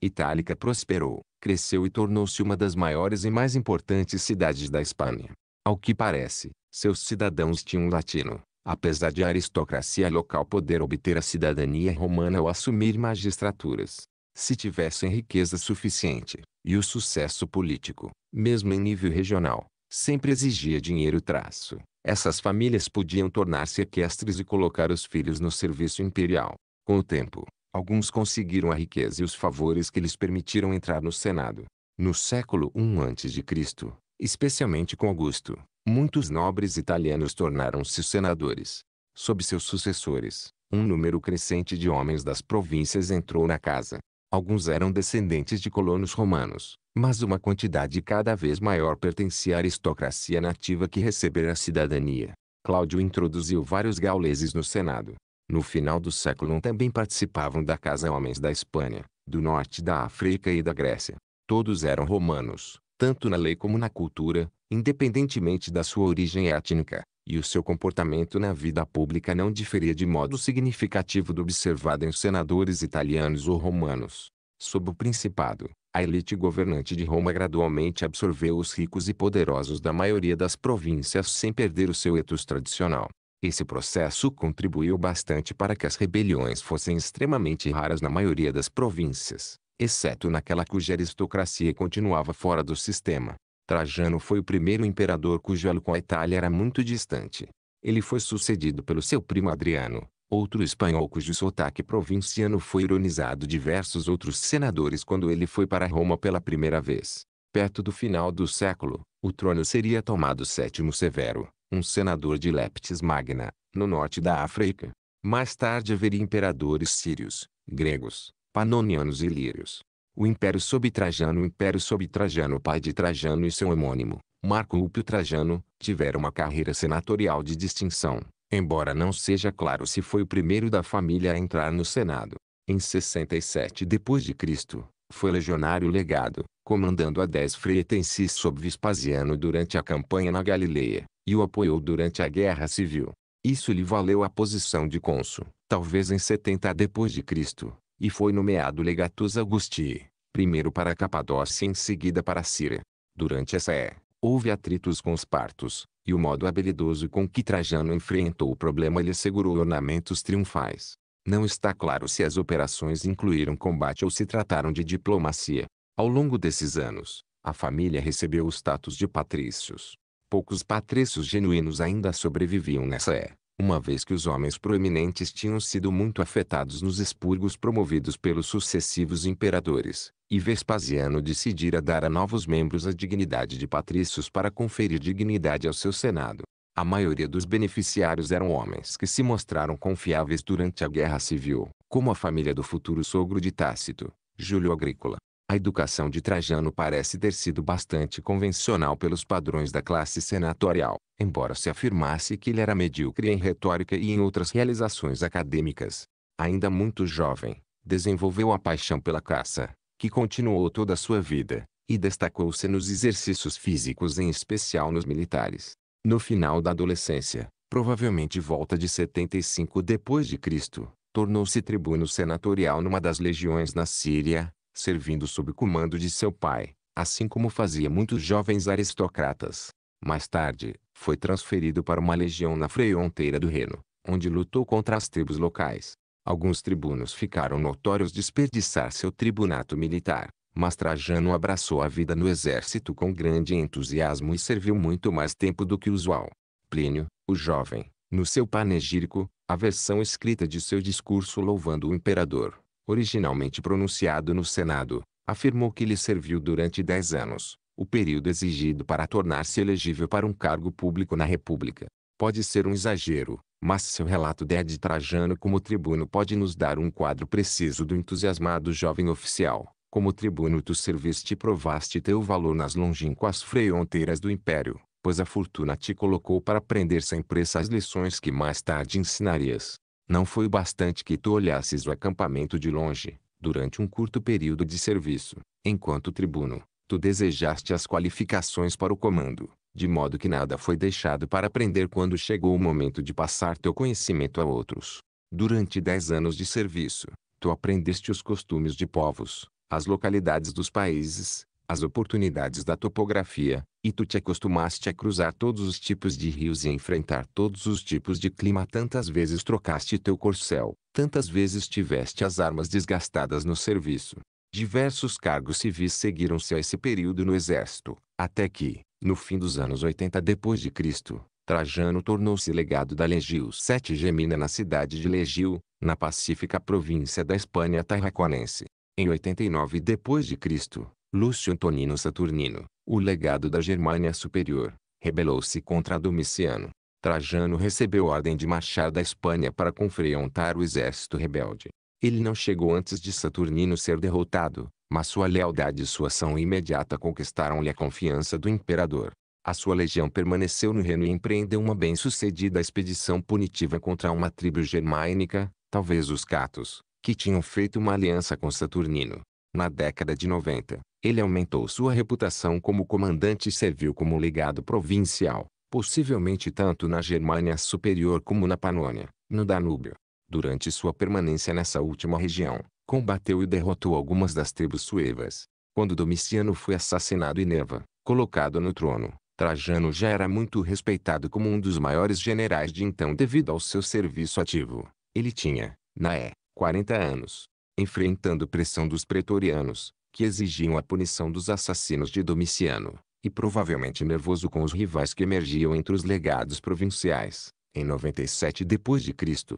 A: Itálica prosperou, cresceu e tornou-se uma das maiores e mais importantes cidades da Espanha. Ao que parece, seus cidadãos tinham latino, apesar de a aristocracia local poder obter a cidadania romana ao assumir magistraturas. Se tivessem riqueza suficiente, e o sucesso político, mesmo em nível regional, sempre exigia dinheiro traço. Essas famílias podiam tornar-se equestres e colocar os filhos no serviço imperial. Com o tempo, alguns conseguiram a riqueza e os favores que lhes permitiram entrar no Senado. No século I a.C., especialmente com Augusto, muitos nobres italianos tornaram-se senadores. Sob seus sucessores, um número crescente de homens das províncias entrou na casa. Alguns eram descendentes de colonos romanos, mas uma quantidade cada vez maior pertencia à aristocracia nativa que recebera a cidadania. Cláudio introduziu vários gauleses no Senado. No final do século I também participavam da casa homens da Espanha, do norte da África e da Grécia. Todos eram romanos, tanto na lei como na cultura, independentemente da sua origem étnica e o seu comportamento na vida pública não diferia de modo significativo do observado em senadores italianos ou romanos. Sob o principado, a elite governante de Roma gradualmente absorveu os ricos e poderosos da maioria das províncias sem perder o seu etos tradicional. Esse processo contribuiu bastante para que as rebeliões fossem extremamente raras na maioria das províncias, exceto naquela cuja aristocracia continuava fora do sistema. Trajano foi o primeiro imperador cujo elo com a Itália era muito distante. Ele foi sucedido pelo seu primo Adriano, outro espanhol cujo sotaque provinciano foi ironizado diversos outros senadores quando ele foi para Roma pela primeira vez. Perto do final do século, o trono seria tomado Sétimo Severo, um senador de Leptis Magna, no norte da África. Mais tarde haveria imperadores sírios, gregos, panonianos e lírios o Império sob Trajano o Império sob Trajano pai de Trajano e seu homônimo, Marco Úpio Trajano, tiveram uma carreira senatorial de distinção, embora não seja claro se foi o primeiro da família a entrar no Senado. Em 67 d.C., foi legionário legado, comandando a 10 freitenses sob Vespasiano durante a campanha na Galileia, e o apoiou durante a Guerra Civil. Isso lhe valeu a posição de cônsul, talvez em 70 d.C., e foi nomeado legatus Augusti, primeiro para a Capadócia e em seguida para a Síria. Durante essa é, houve atritos com os partos, e o modo habilidoso com que Trajano enfrentou o problema lhe assegurou ornamentos triunfais. Não está claro se as operações incluíram combate ou se trataram de diplomacia. Ao longo desses anos, a família recebeu o status de patrícios. Poucos patrícios genuínos ainda sobreviviam nessa é uma vez que os homens proeminentes tinham sido muito afetados nos expurgos promovidos pelos sucessivos imperadores, e Vespasiano decidira dar a novos membros a dignidade de patrícios para conferir dignidade ao seu senado. A maioria dos beneficiários eram homens que se mostraram confiáveis durante a Guerra Civil, como a família do futuro sogro de Tácito, Júlio Agrícola. A educação de Trajano parece ter sido bastante convencional pelos padrões da classe senatorial, embora se afirmasse que ele era medíocre em retórica e em outras realizações acadêmicas. Ainda muito jovem, desenvolveu a paixão pela caça, que continuou toda a sua vida, e destacou-se nos exercícios físicos em especial nos militares. No final da adolescência, provavelmente volta de 75 depois de Cristo, tornou-se tribuno senatorial numa das legiões na Síria, servindo sob o comando de seu pai, assim como fazia muitos jovens aristocratas. Mais tarde, foi transferido para uma legião na fronteira do reino, onde lutou contra as tribos locais. Alguns tribunos ficaram notórios desperdiçar seu tribunato militar, mas Trajano abraçou a vida no exército com grande entusiasmo e serviu muito mais tempo do que usual. Plínio, o jovem, no seu panegírico, a versão escrita de seu discurso louvando o imperador, originalmente pronunciado no Senado, afirmou que lhe serviu durante dez anos, o período exigido para tornar-se elegível para um cargo público na República. Pode ser um exagero, mas seu relato de Ed Trajano como tribuno pode nos dar um quadro preciso do entusiasmado jovem oficial. Como tribuno tu serviste e provaste teu valor nas longínquas fronteiras do império, pois a fortuna te colocou para aprender sem pressa as lições que mais tarde ensinarias. Não foi o bastante que tu olhasses o acampamento de longe, durante um curto período de serviço, enquanto tribuno, tu desejaste as qualificações para o comando, de modo que nada foi deixado para aprender quando chegou o momento de passar teu conhecimento a outros. Durante dez anos de serviço, tu aprendeste os costumes de povos, as localidades dos países, as oportunidades da topografia, e tu te acostumaste a cruzar todos os tipos de rios e enfrentar todos os tipos de clima tantas vezes trocaste teu corcel, tantas vezes tiveste as armas desgastadas no serviço. Diversos cargos civis seguiram-se a esse período no exército, até que, no fim dos anos 80 depois de Cristo, Trajano tornou-se legado da Legio VII Gemina na cidade de Legio, na pacífica província da Espanha tarraconense. Em 89 depois de Cristo, Lúcio Antonino Saturnino, o legado da Germânia Superior, rebelou-se contra Domiciano. Trajano recebeu ordem de marchar da Espanha para confrontar o exército rebelde. Ele não chegou antes de Saturnino ser derrotado, mas sua lealdade e sua ação imediata conquistaram-lhe a confiança do imperador. A sua legião permaneceu no reino e empreendeu uma bem-sucedida expedição punitiva contra uma tribo germânica, talvez os Catos, que tinham feito uma aliança com Saturnino. Na década de 90, ele aumentou sua reputação como comandante e serviu como legado provincial, possivelmente tanto na Germânia Superior como na Panônia, no Danúbio. Durante sua permanência nessa última região, combateu e derrotou algumas das tribos suevas. Quando Domiciano foi assassinado e Nerva, colocado no trono, Trajano já era muito respeitado como um dos maiores generais de então devido ao seu serviço ativo. Ele tinha, na é, 40 anos. Enfrentando pressão dos pretorianos, que exigiam a punição dos assassinos de Domiciano, e provavelmente nervoso com os rivais que emergiam entre os legados provinciais, em 97 d.C.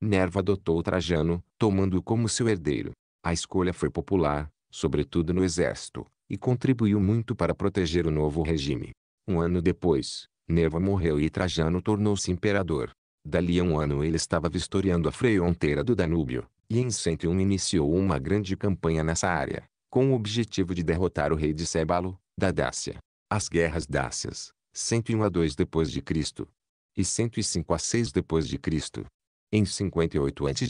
A: Nerva adotou Trajano, tomando-o como seu herdeiro. A escolha foi popular, sobretudo no exército, e contribuiu muito para proteger o novo regime. Um ano depois, Nerva morreu e Trajano tornou-se imperador. Dali a um ano ele estava vistoriando a fronteira do Danúbio, e em 101 iniciou uma grande campanha nessa área, com o objetivo de derrotar o rei de Sébalo, da Dácia. As guerras dácias, 101 a 2 depois de Cristo e 105 a 6 depois de Cristo. Em 58 a.C.,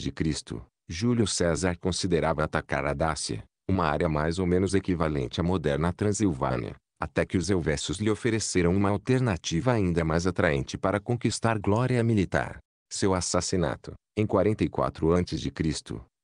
A: Júlio César considerava atacar a Dácia, uma área mais ou menos equivalente à moderna Transilvânia, até que os Helvécios lhe ofereceram uma alternativa ainda mais atraente para conquistar glória militar. Seu assassinato, em 44 a.C.,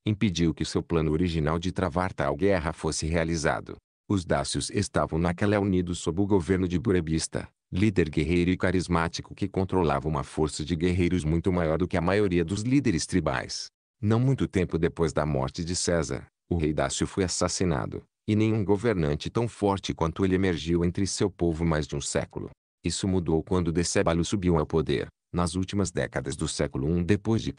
A: impediu que seu plano original de travar tal guerra fosse realizado. Os dácios estavam naquela unidos sob o governo de Burebista, líder guerreiro e carismático que controlava uma força de guerreiros muito maior do que a maioria dos líderes tribais. Não muito tempo depois da morte de César, o rei Dácio foi assassinado, e nenhum governante tão forte quanto ele emergiu entre seu povo mais de um século. Isso mudou quando Decébalo subiu ao poder, nas últimas décadas do século I d.C.,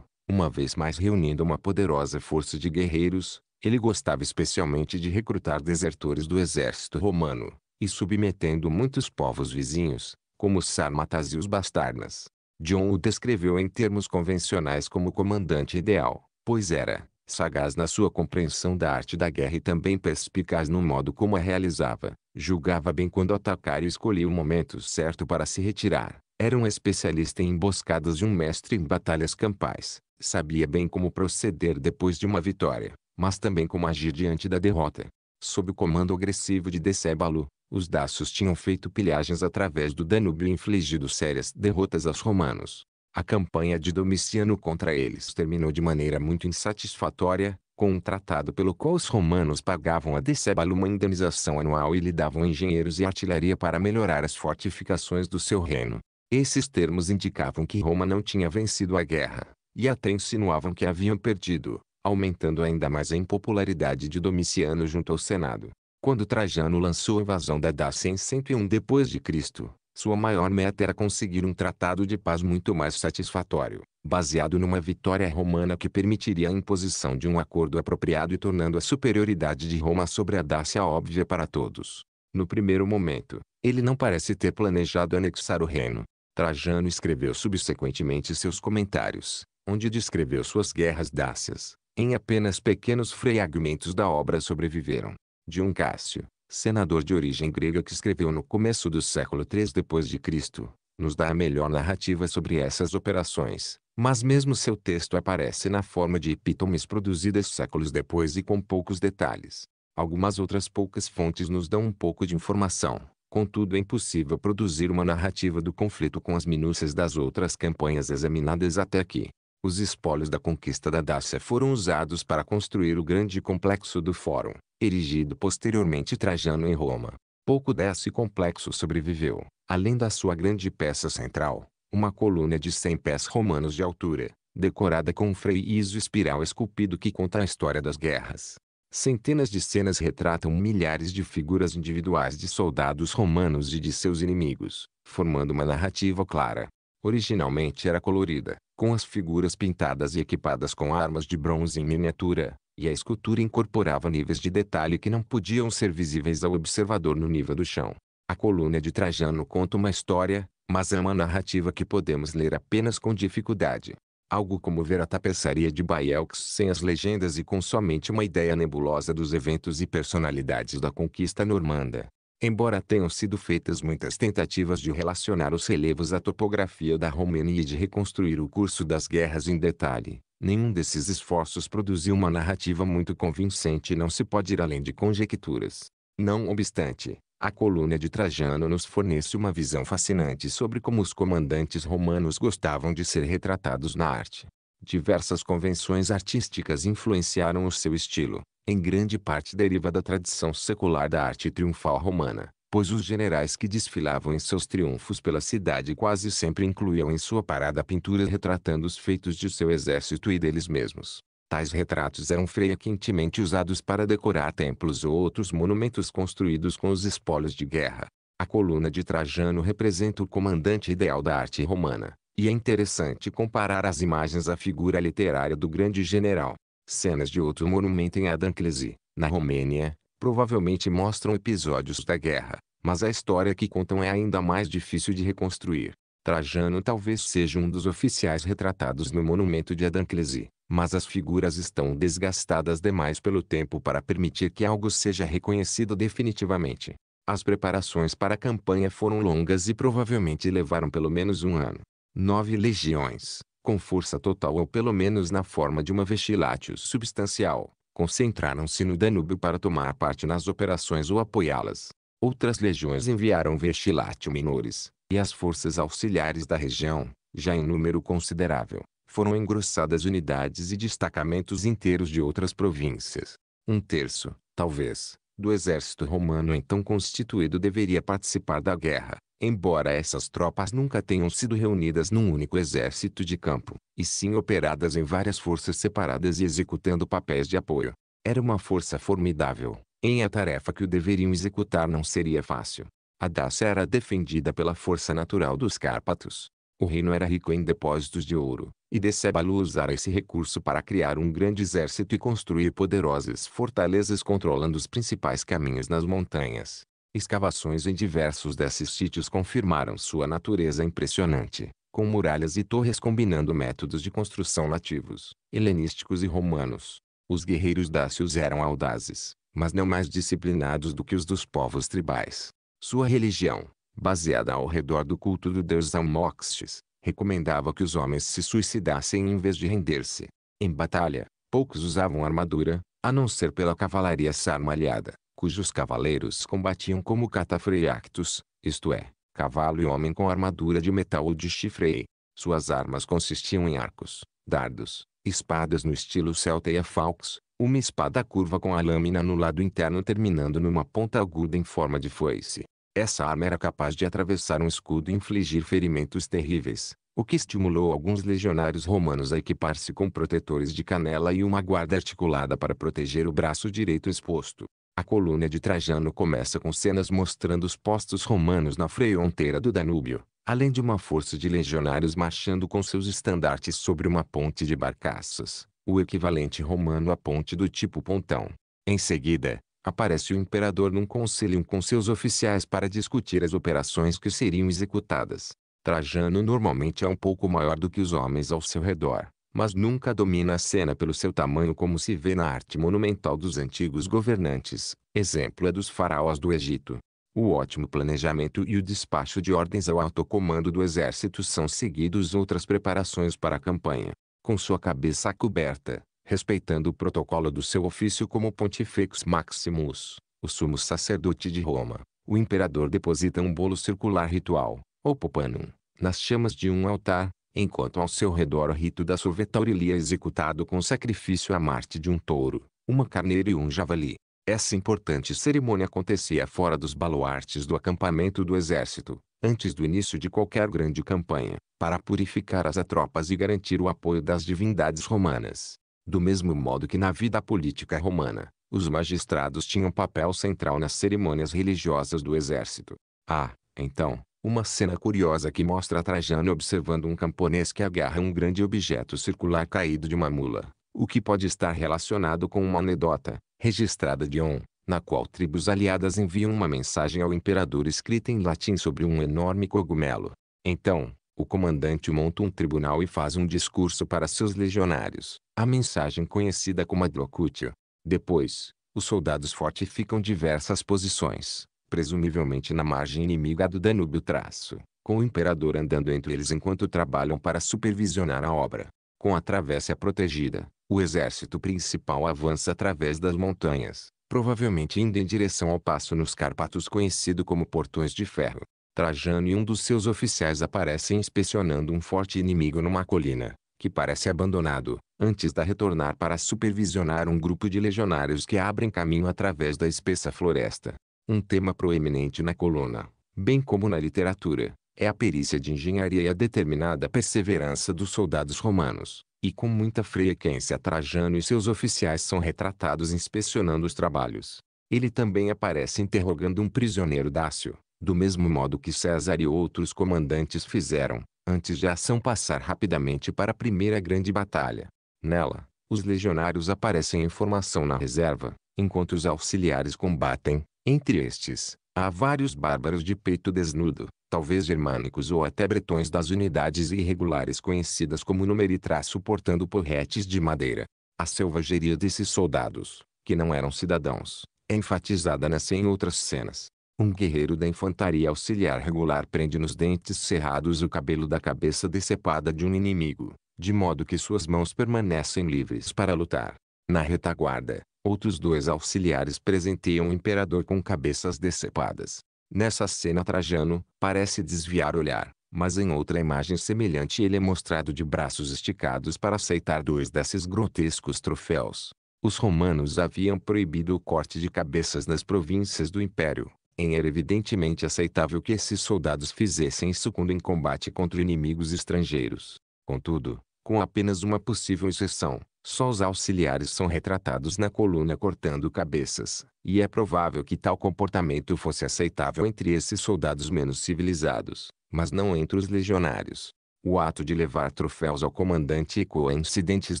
A: uma vez mais reunindo uma poderosa força de guerreiros, ele gostava especialmente de recrutar desertores do exército romano, e submetendo muitos povos vizinhos, como os sarmatas e os bastarnas. John o descreveu em termos convencionais como comandante ideal, pois era, sagaz na sua compreensão da arte da guerra e também perspicaz no modo como a realizava. Julgava bem quando atacar e escolhia o momento certo para se retirar. Era um especialista em emboscadas e um mestre em batalhas campais. Sabia bem como proceder depois de uma vitória, mas também como agir diante da derrota. Sob o comando agressivo de Decébalo, os daços tinham feito pilhagens através do Danúbio e infligido sérias derrotas aos romanos. A campanha de Domiciano contra eles terminou de maneira muito insatisfatória, com um tratado pelo qual os romanos pagavam a Decébalo uma indenização anual e lhe davam engenheiros e artilharia para melhorar as fortificações do seu reino. Esses termos indicavam que Roma não tinha vencido a guerra, e até insinuavam que haviam perdido, aumentando ainda mais a impopularidade de Domiciano junto ao Senado. Quando Trajano lançou a invasão da Dácia em 101 d.C., sua maior meta era conseguir um tratado de paz muito mais satisfatório, baseado numa vitória romana que permitiria a imposição de um acordo apropriado e tornando a superioridade de Roma sobre a Dácia óbvia para todos. No primeiro momento, ele não parece ter planejado anexar o reino. Trajano escreveu subsequentemente seus comentários, onde descreveu suas guerras dácias. Em apenas pequenos fragmentos da obra sobreviveram. De um Cássio, senador de origem grega que escreveu no começo do século III d.C., nos dá a melhor narrativa sobre essas operações, mas mesmo seu texto aparece na forma de epítomes produzidas séculos depois e com poucos detalhes. Algumas outras poucas fontes nos dão um pouco de informação, contudo é impossível produzir uma narrativa do conflito com as minúcias das outras campanhas examinadas até aqui. Os espólios da conquista da Dácia foram usados para construir o grande complexo do Fórum, erigido posteriormente Trajano em Roma. Pouco desse complexo sobreviveu, além da sua grande peça central, uma coluna de 100 pés romanos de altura, decorada com um iso espiral esculpido que conta a história das guerras. Centenas de cenas retratam milhares de figuras individuais de soldados romanos e de seus inimigos, formando uma narrativa clara. Originalmente era colorida, com as figuras pintadas e equipadas com armas de bronze em miniatura, e a escultura incorporava níveis de detalhe que não podiam ser visíveis ao observador no nível do chão. A coluna de Trajano conta uma história, mas é uma narrativa que podemos ler apenas com dificuldade. Algo como ver a tapeçaria de Baielx sem as legendas e com somente uma ideia nebulosa dos eventos e personalidades da conquista normanda. Embora tenham sido feitas muitas tentativas de relacionar os relevos à topografia da Romênia e de reconstruir o curso das guerras em detalhe, nenhum desses esforços produziu uma narrativa muito convincente e não se pode ir além de conjecturas. Não obstante, a coluna de Trajano nos fornece uma visão fascinante sobre como os comandantes romanos gostavam de ser retratados na arte. Diversas convenções artísticas influenciaram o seu estilo, em grande parte deriva da tradição secular da arte triunfal romana, pois os generais que desfilavam em seus triunfos pela cidade quase sempre incluíam em sua parada pinturas retratando os feitos de seu exército e deles mesmos. Tais retratos eram frequentemente usados para decorar templos ou outros monumentos construídos com os espólios de guerra. A coluna de Trajano representa o comandante ideal da arte romana, e é interessante comparar as imagens à figura literária do grande general, Cenas de outro monumento em Adanclesi, na Romênia, provavelmente mostram episódios da guerra, mas a história que contam é ainda mais difícil de reconstruir. Trajano talvez seja um dos oficiais retratados no monumento de Adanclesi, mas as figuras estão desgastadas demais pelo tempo para permitir que algo seja reconhecido definitivamente. As preparações para a campanha foram longas e provavelmente levaram pelo menos um ano. Nove legiões, com força total ou pelo menos na forma de uma vestilatio substancial, concentraram-se no Danúbio para tomar parte nas operações ou apoiá-las. Outras legiões enviaram vestilatio menores, e as forças auxiliares da região, já em número considerável, foram engrossadas unidades e destacamentos inteiros de outras províncias. Um terço, talvez, do exército romano então constituído deveria participar da guerra. Embora essas tropas nunca tenham sido reunidas num único exército de campo, e sim operadas em várias forças separadas e executando papéis de apoio, era uma força formidável, em a tarefa que o deveriam executar não seria fácil. A Dácia era defendida pela força natural dos Cárpatos. O reino era rico em depósitos de ouro, e Decebalo usara esse recurso para criar um grande exército e construir poderosas fortalezas controlando os principais caminhos nas montanhas. Escavações em diversos desses sítios confirmaram sua natureza impressionante, com muralhas e torres combinando métodos de construção nativos, helenísticos e romanos. Os guerreiros dácios eram audazes, mas não mais disciplinados do que os dos povos tribais. Sua religião, baseada ao redor do culto do deus Amoxtes, recomendava que os homens se suicidassem em vez de render-se. Em batalha, poucos usavam armadura, a não ser pela cavalaria sarmalhada, cujos cavaleiros combatiam como catafreactos, isto é, cavalo e homem com armadura de metal ou de chifre. Suas armas consistiam em arcos, dardos, espadas no estilo celta e afalques, uma espada curva com a lâmina no lado interno terminando numa ponta aguda em forma de foice. Essa arma era capaz de atravessar um escudo e infligir ferimentos terríveis, o que estimulou alguns legionários romanos a equipar-se com protetores de canela e uma guarda articulada para proteger o braço direito exposto. A coluna de Trajano começa com cenas mostrando os postos romanos na fronteira do Danúbio, além de uma força de legionários marchando com seus estandartes sobre uma ponte de barcaças, o equivalente romano à ponte do tipo pontão. Em seguida, aparece o imperador num conselho com seus oficiais para discutir as operações que seriam executadas. Trajano normalmente é um pouco maior do que os homens ao seu redor, mas nunca domina a cena pelo seu tamanho como se vê na arte monumental dos antigos governantes, exemplo é dos faraós do Egito. O ótimo planejamento e o despacho de ordens ao alto comando do exército são seguidos outras preparações para a campanha. Com sua cabeça coberta, respeitando o protocolo do seu ofício como Pontifex Maximus, o sumo sacerdote de Roma, o imperador deposita um bolo circular ritual, ou popanum, nas chamas de um altar, enquanto ao seu redor o rito da sovetaurilia é executado com sacrifício à Marte de um touro, uma carneira e um javali. Essa importante cerimônia acontecia fora dos baluartes do acampamento do exército, antes do início de qualquer grande campanha, para purificar as tropas e garantir o apoio das divindades romanas. Do mesmo modo que na vida política romana, os magistrados tinham papel central nas cerimônias religiosas do exército. Há, ah, então, uma cena curiosa que mostra Trajano observando um camponês que agarra um grande objeto circular caído de uma mula, o que pode estar relacionado com uma anedota, registrada de On, na qual tribos aliadas enviam uma mensagem ao imperador escrita em latim sobre um enorme cogumelo. Então, o comandante monta um tribunal e faz um discurso para seus legionários, a mensagem conhecida como adlocutio. Depois, os soldados fortificam diversas posições, presumivelmente na margem inimiga do Danúbio traço, com o imperador andando entre eles enquanto trabalham para supervisionar a obra. Com a travessa protegida, o exército principal avança através das montanhas, provavelmente indo em direção ao passo nos Cárpatos conhecido como Portões de Ferro. Trajano e um dos seus oficiais aparecem inspecionando um forte inimigo numa colina, que parece abandonado, antes de retornar para supervisionar um grupo de legionários que abrem caminho através da espessa floresta. Um tema proeminente na coluna, bem como na literatura, é a perícia de engenharia e a determinada perseverança dos soldados romanos, e com muita frequência Trajano e seus oficiais são retratados inspecionando os trabalhos. Ele também aparece interrogando um prisioneiro dácio, do mesmo modo que César e outros comandantes fizeram, antes de a ação passar rapidamente para a primeira grande batalha. Nela, os legionários aparecem em formação na reserva, enquanto os auxiliares combatem, entre estes, há vários bárbaros de peito desnudo, talvez germânicos ou até bretões das unidades irregulares conhecidas como numeritras portando porretes de madeira. A selvageria desses soldados, que não eram cidadãos, é enfatizada nessa e em outras cenas. Um guerreiro da infantaria auxiliar regular prende nos dentes cerrados o cabelo da cabeça decepada de um inimigo, de modo que suas mãos permanecem livres para lutar. Na retaguarda, Outros dois auxiliares presenteiam o imperador com cabeças decepadas. Nessa cena Trajano, parece desviar o olhar, mas em outra imagem semelhante ele é mostrado de braços esticados para aceitar dois desses grotescos troféus. Os romanos haviam proibido o corte de cabeças nas províncias do império, em era evidentemente aceitável que esses soldados fizessem isso quando em combate contra inimigos estrangeiros. Contudo, com apenas uma possível exceção, só os auxiliares são retratados na coluna cortando cabeças, e é provável que tal comportamento fosse aceitável entre esses soldados menos civilizados, mas não entre os legionários. O ato de levar troféus ao comandante ecoa incidentes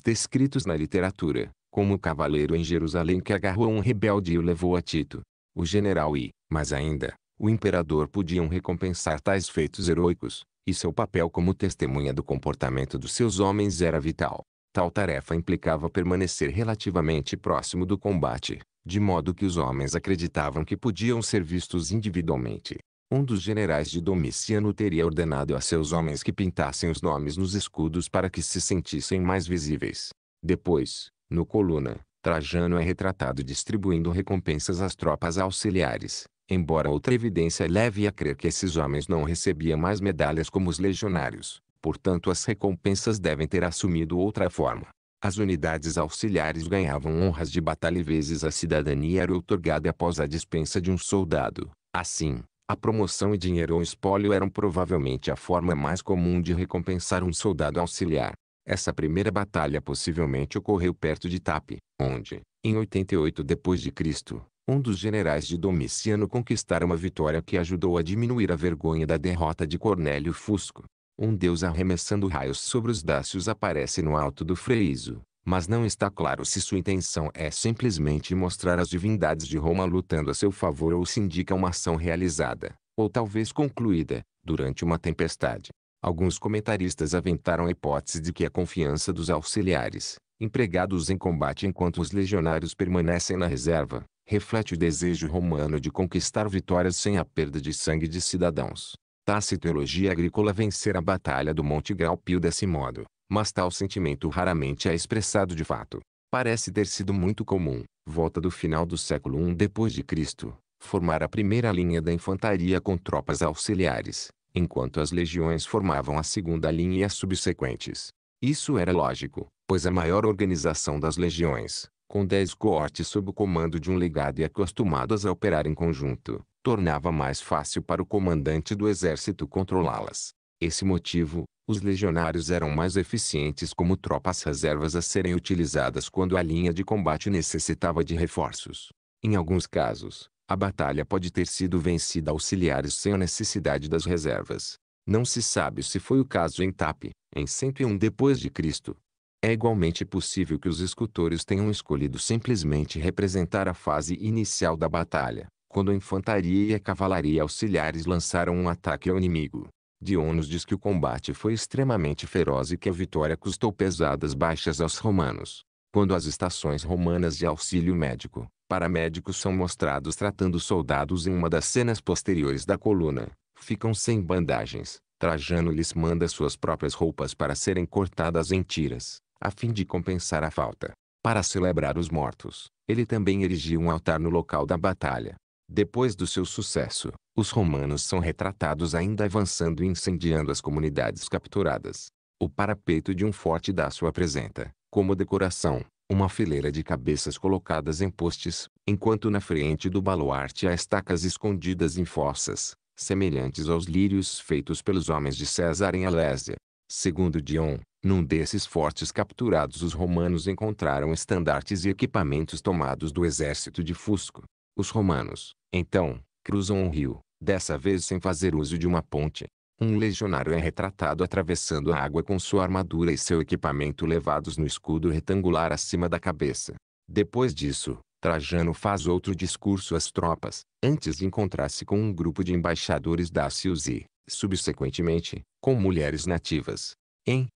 A: descritos na literatura, como o cavaleiro em Jerusalém que agarrou um rebelde e o levou a Tito. O general e, mais ainda, o imperador podiam recompensar tais feitos heróicos, e seu papel como testemunha do comportamento dos seus homens era vital. Tal tarefa implicava permanecer relativamente próximo do combate, de modo que os homens acreditavam que podiam ser vistos individualmente. Um dos generais de Domiciano teria ordenado a seus homens que pintassem os nomes nos escudos para que se sentissem mais visíveis. Depois, no Coluna, Trajano é retratado distribuindo recompensas às tropas auxiliares, embora outra evidência leve a crer que esses homens não recebiam mais medalhas como os legionários. Portanto, as recompensas devem ter assumido outra forma. As unidades auxiliares ganhavam honras de batalha e vezes a cidadania era otorgada após a dispensa de um soldado. Assim, a promoção e dinheiro ou espólio eram provavelmente a forma mais comum de recompensar um soldado auxiliar. Essa primeira batalha possivelmente ocorreu perto de Tape, onde, em 88 d.C., um dos generais de Domiciano conquistara uma vitória que ajudou a diminuir a vergonha da derrota de Cornélio Fusco. Um deus arremessando raios sobre os dácios aparece no alto do Freiso, mas não está claro se sua intenção é simplesmente mostrar as divindades de Roma lutando a seu favor ou se indica uma ação realizada, ou talvez concluída, durante uma tempestade. Alguns comentaristas aventaram a hipótese de que a confiança dos auxiliares, empregados em combate enquanto os legionários permanecem na reserva, reflete o desejo romano de conquistar vitórias sem a perda de sangue de cidadãos. Tacitologia agrícola vencer a batalha do Monte Graupio desse modo, mas tal sentimento raramente é expressado de fato. Parece ter sido muito comum, volta do final do século I depois de Cristo, formar a primeira linha da infantaria com tropas auxiliares, enquanto as legiões formavam a segunda linha e as subsequentes. Isso era lógico, pois a maior organização das legiões, com dez coortes sob o comando de um legado e acostumadas a operar em conjunto, tornava mais fácil para o comandante do exército controlá-las. Esse motivo, os legionários eram mais eficientes como tropas reservas a serem utilizadas quando a linha de combate necessitava de reforços. Em alguns casos, a batalha pode ter sido vencida auxiliares sem a necessidade das reservas. Não se sabe se foi o caso em TAP, em 101 d.C. É igualmente possível que os escultores tenham escolhido simplesmente representar a fase inicial da batalha, quando a infantaria e a cavalaria auxiliares lançaram um ataque ao inimigo. Dionos diz que o combate foi extremamente feroz e que a vitória custou pesadas baixas aos romanos. Quando as estações romanas de auxílio médico, paramédicos são mostrados tratando soldados em uma das cenas posteriores da coluna, ficam sem bandagens. Trajano lhes manda suas próprias roupas para serem cortadas em tiras, a fim de compensar a falta. Para celebrar os mortos, ele também erigiu um altar no local da batalha. Depois do seu sucesso, os romanos são retratados ainda avançando e incendiando as comunidades capturadas. O parapeito de um forte daço apresenta, como decoração, uma fileira de cabeças colocadas em postes, enquanto na frente do baluarte há estacas escondidas em fossas, semelhantes aos lírios feitos pelos homens de César em Alésia. Segundo Dion, num desses fortes capturados os romanos encontraram estandartes e equipamentos tomados do exército de Fusco. Os romanos, então, cruzam um rio, dessa vez sem fazer uso de uma ponte. Um legionário é retratado atravessando a água com sua armadura e seu equipamento levados no escudo retangular acima da cabeça. Depois disso, Trajano faz outro discurso às tropas, antes de encontrar-se com um grupo de embaixadores dácios e, subsequentemente, com mulheres nativas. Em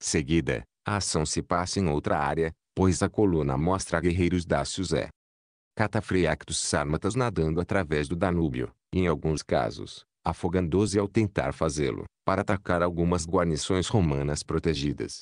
A: seguida, a ação se passa em outra área, pois a coluna mostra guerreiros dácios é catafreactos sármatas nadando através do Danúbio, em alguns casos, afogando-se ao tentar fazê-lo, para atacar algumas guarnições romanas protegidas.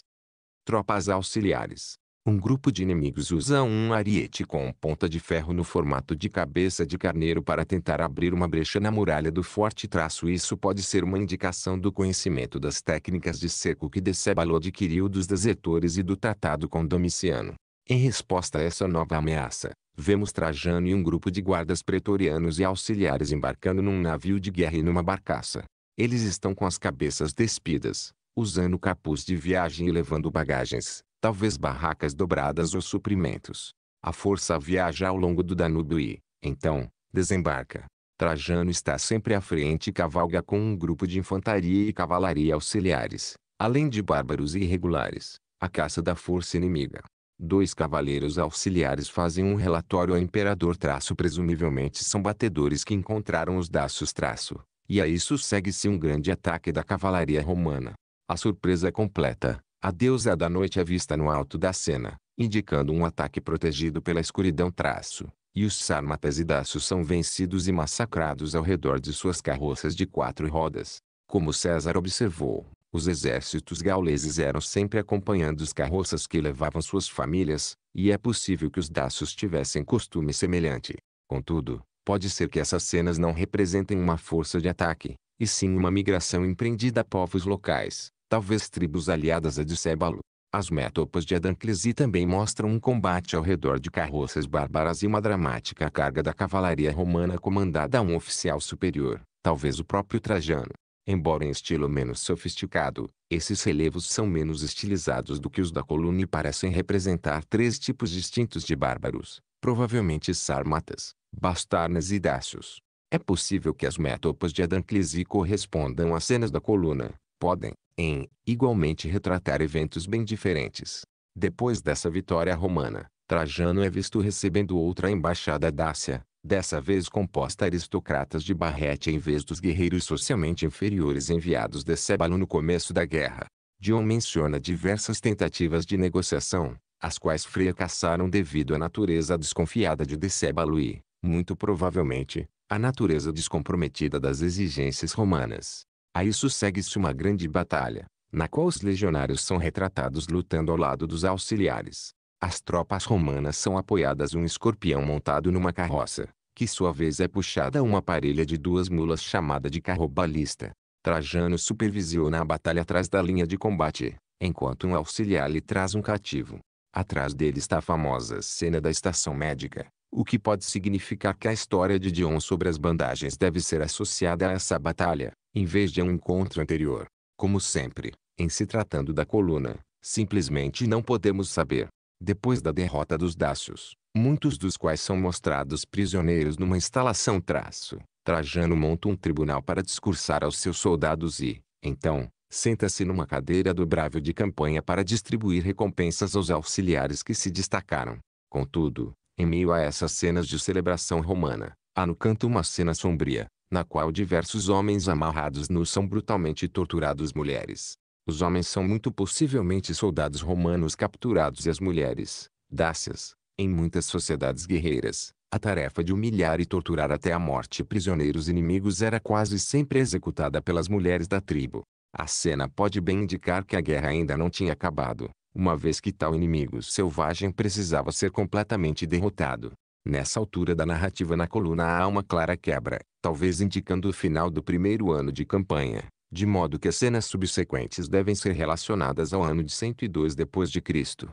A: Tropas auxiliares. Um grupo de inimigos usa um ariete com ponta de ferro no formato de cabeça de carneiro para tentar abrir uma brecha na muralha do forte traço. Isso pode ser uma indicação do conhecimento das técnicas de cerco que Decebalo adquiriu dos desertores e do tratado com Domiciano. Em resposta a essa nova ameaça, vemos Trajano e um grupo de guardas pretorianos e auxiliares embarcando num navio de guerra e numa barcaça. Eles estão com as cabeças despidas, usando capuz de viagem e levando bagagens, talvez barracas dobradas ou suprimentos. A força viaja ao longo do Danúbio e, então, desembarca. Trajano está sempre à frente e cavalga com um grupo de infantaria e cavalaria auxiliares, além de bárbaros e irregulares, a caça da força inimiga. Dois cavaleiros auxiliares fazem um relatório ao imperador traço presumivelmente são batedores que encontraram os daços traço, e a isso segue-se um grande ataque da cavalaria romana. A surpresa é completa. A deusa da noite é vista no alto da cena, indicando um ataque protegido pela escuridão traço, e os sármatas e daços são vencidos e massacrados ao redor de suas carroças de quatro rodas. Como César observou, os exércitos gauleses eram sempre acompanhando as carroças que levavam suas famílias, e é possível que os daços tivessem costume semelhante. Contudo, pode ser que essas cenas não representem uma força de ataque, e sim uma migração empreendida a povos locais, talvez tribos aliadas a Dicébalo. As metopas de Adanclesi também mostram um combate ao redor de carroças bárbaras e uma dramática carga da cavalaria romana comandada a um oficial superior, talvez o próprio Trajano. Embora em estilo menos sofisticado, esses relevos são menos estilizados do que os da coluna e parecem representar três tipos distintos de bárbaros, provavelmente sármatas, bastarnas e dácios. É possível que as metopas de Adanclesi correspondam às cenas da coluna, podem, em, igualmente retratar eventos bem diferentes. Depois dessa vitória romana, Trajano é visto recebendo outra embaixada dácia, dessa vez composta aristocratas de Barrete em vez dos guerreiros socialmente inferiores enviados de Sébalo no começo da guerra. Dion menciona diversas tentativas de negociação, as quais fracassaram devido à natureza desconfiada de Decébalo e, muito provavelmente, à natureza descomprometida das exigências romanas. A isso segue-se uma grande batalha, na qual os legionários são retratados lutando ao lado dos auxiliares, as tropas romanas são apoiadas um escorpião montado numa carroça, que sua vez é puxada uma parelha de duas mulas chamada de carrobalista. Trajano supervisiona a batalha atrás da linha de combate, enquanto um auxiliar lhe traz um cativo. Atrás dele está a famosa cena da estação médica, o que pode significar que a história de Dion sobre as bandagens deve ser associada a essa batalha, em vez de um encontro anterior. Como sempre, em se tratando da coluna, simplesmente não podemos saber, depois da derrota dos dácios, muitos dos quais são mostrados prisioneiros numa instalação traço, Trajano monta um tribunal para discursar aos seus soldados e, então, senta-se numa cadeira dobrável de campanha para distribuir recompensas aos auxiliares que se destacaram. Contudo, em meio a essas cenas de celebração romana, há no canto uma cena sombria, na qual diversos homens amarrados nus são brutalmente torturados mulheres, os homens são muito possivelmente soldados romanos capturados e as mulheres, dácias, em muitas sociedades guerreiras, a tarefa de humilhar e torturar até a morte prisioneiros inimigos era quase sempre executada pelas mulheres da tribo. A cena pode bem indicar que a guerra ainda não tinha acabado, uma vez que tal inimigo selvagem precisava ser completamente derrotado. Nessa altura da narrativa na coluna há uma clara quebra, talvez indicando o final do primeiro ano de campanha de modo que as cenas subsequentes devem ser relacionadas ao ano de 102 depois de Cristo.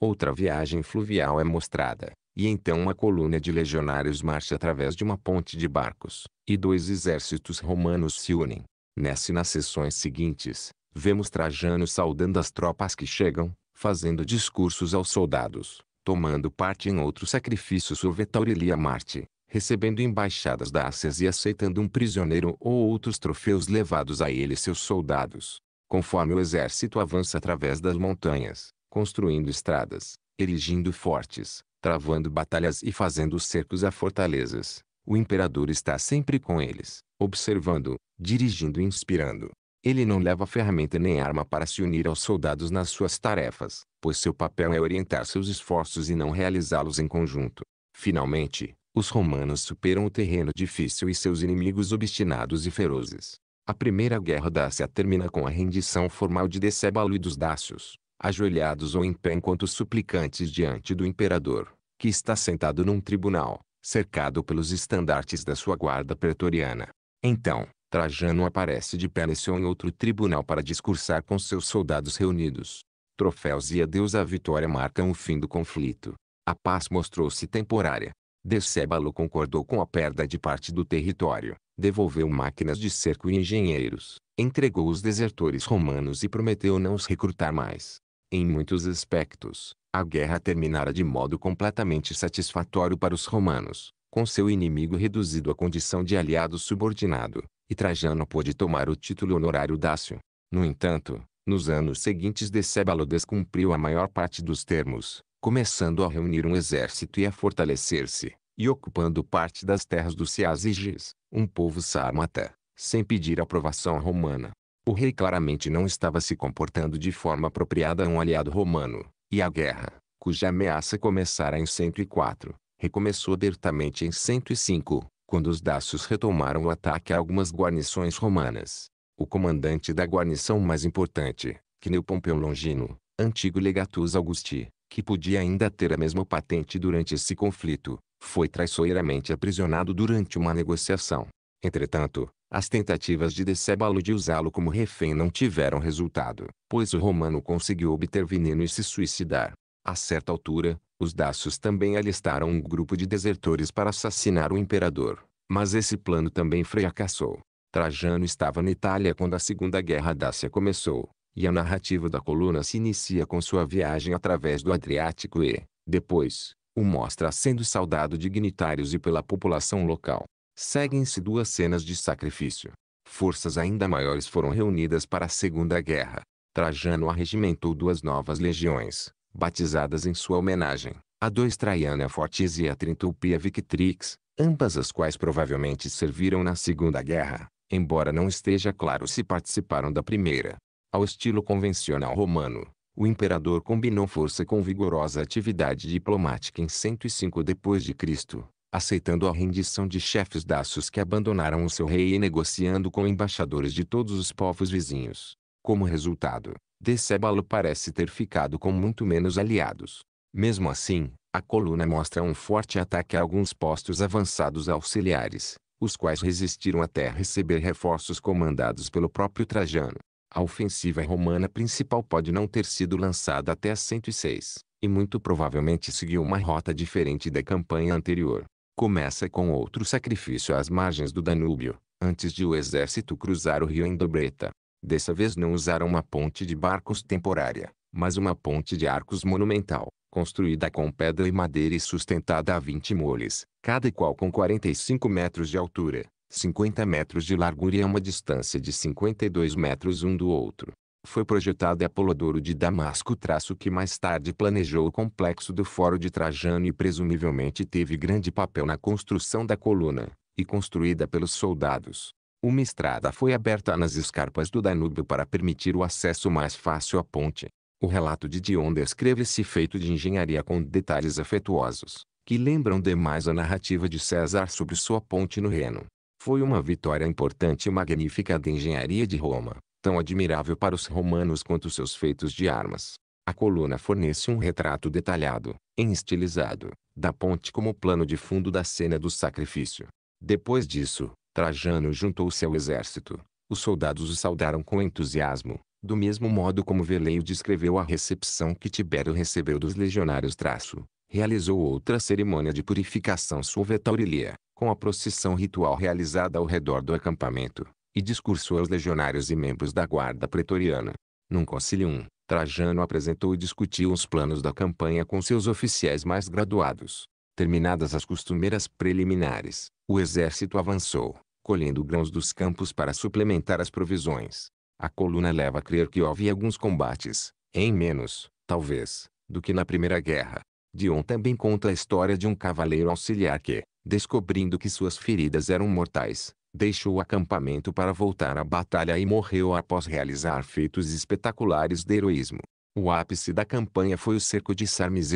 A: Outra viagem fluvial é mostrada, e então uma coluna de legionários marcha através de uma ponte de barcos, e dois exércitos romanos se unem. Nessa e nas sessões seguintes, vemos Trajano saudando as tropas que chegam, fazendo discursos aos soldados, tomando parte em outro sacrifício Suvetor Marte, recebendo embaixadas da Ásia e aceitando um prisioneiro ou outros troféus levados a ele e seus soldados. Conforme o exército avança através das montanhas, construindo estradas, erigindo fortes, travando batalhas e fazendo cercos a fortalezas, o imperador está sempre com eles, observando, dirigindo e inspirando. Ele não leva ferramenta nem arma para se unir aos soldados nas suas tarefas, pois seu papel é orientar seus esforços e não realizá-los em conjunto. Finalmente, os romanos superam o terreno difícil e seus inimigos obstinados e ferozes. A primeira guerra dácia termina com a rendição formal de Decébalo e dos dácios, ajoelhados ou em pé enquanto suplicantes diante do imperador, que está sentado num tribunal, cercado pelos estandartes da sua guarda pretoriana. Então, Trajano aparece de pé nesse ou em outro tribunal para discursar com seus soldados reunidos. Troféus e adeus à vitória marcam o fim do conflito. A paz mostrou-se temporária, Decébalo concordou com a perda de parte do território, devolveu máquinas de cerco e engenheiros, entregou os desertores romanos e prometeu não os recrutar mais. Em muitos aspectos, a guerra terminara de modo completamente satisfatório para os romanos, com seu inimigo reduzido à condição de aliado subordinado, e Trajano pôde tomar o título honorário Dácio. No entanto, nos anos seguintes Decébalo descumpriu a maior parte dos termos, começando a reunir um exército e a fortalecer-se, e ocupando parte das terras dos Ceasiges, um povo sármata, sem pedir aprovação romana. O rei claramente não estava se comportando de forma apropriada a um aliado romano, e a guerra, cuja ameaça começara em 104, recomeçou abertamente em 105, quando os dácios retomaram o ataque a algumas guarnições romanas. O comandante da guarnição mais importante, Cneu Pompeu Longino, antigo legatus Augusti, que podia ainda ter a mesma patente durante esse conflito, foi traiçoeiramente aprisionado durante uma negociação. Entretanto, as tentativas de Decebalo de usá-lo como refém não tiveram resultado, pois o romano conseguiu obter veneno e se suicidar. A certa altura, os Dácios também alistaram um grupo de desertores para assassinar o imperador, mas esse plano também fracassou. Trajano estava na Itália quando a Segunda Guerra Dácia começou, e a narrativa da coluna se inicia com sua viagem através do Adriático e, depois, o mostra sendo saudado dignitários e pela população local. Seguem-se duas cenas de sacrifício. Forças ainda maiores foram reunidas para a Segunda Guerra. Trajano arregimentou duas novas legiões, batizadas em sua homenagem, a 2 Traiana Fortis e a 30 Upia Victrix, ambas as quais provavelmente serviram na Segunda Guerra, embora não esteja claro se participaram da primeira. Ao estilo convencional romano, o imperador combinou força com vigorosa atividade diplomática em 105 d.C., aceitando a rendição de chefes daços que abandonaram o seu rei e negociando com embaixadores de todos os povos vizinhos. Como resultado, Decebalo parece ter ficado com muito menos aliados. Mesmo assim, a coluna mostra um forte ataque a alguns postos avançados auxiliares, os quais resistiram até receber reforços comandados pelo próprio Trajano. A ofensiva romana principal pode não ter sido lançada até 106, e muito provavelmente seguiu uma rota diferente da campanha anterior. Começa com outro sacrifício às margens do Danúbio, antes de o exército cruzar o rio em Dobreta. Dessa vez não usaram uma ponte de barcos temporária, mas uma ponte de arcos monumental, construída com pedra e madeira e sustentada a 20 moles, cada qual com 45 metros de altura. 50 metros de largura e a uma distância de 52 metros um do outro. Foi projetado Apolodoro de Damasco traço que mais tarde planejou o complexo do Fórum de Trajano e presumivelmente teve grande papel na construção da coluna, e construída pelos soldados. Uma estrada foi aberta nas escarpas do Danúbio para permitir o acesso mais fácil à ponte. O relato de Dion descreve se feito de engenharia com detalhes afetuosos, que lembram demais a narrativa de César sobre sua ponte no Reno. Foi uma vitória importante e magnífica da engenharia de Roma, tão admirável para os romanos quanto seus feitos de armas. A coluna fornece um retrato detalhado, em estilizado, da ponte como plano de fundo da cena do sacrifício. Depois disso, Trajano juntou-se ao exército. Os soldados o saudaram com entusiasmo, do mesmo modo como Veleio descreveu a recepção que Tibério recebeu dos legionários traço. Realizou outra cerimônia de purificação Suvetaurelia, com a procissão ritual realizada ao redor do acampamento, e discursou aos legionários e membros da guarda pretoriana. Num concilium, Trajano apresentou e discutiu os planos da campanha com seus oficiais mais graduados. Terminadas as costumeiras preliminares, o exército avançou, colhendo grãos dos campos para suplementar as provisões. A coluna leva a crer que houve alguns combates, em menos, talvez, do que na Primeira Guerra. Dion também conta a história de um cavaleiro auxiliar que, descobrindo que suas feridas eram mortais, deixou o acampamento para voltar à batalha e morreu após realizar feitos espetaculares de heroísmo. O ápice da campanha foi o cerco de Sarmes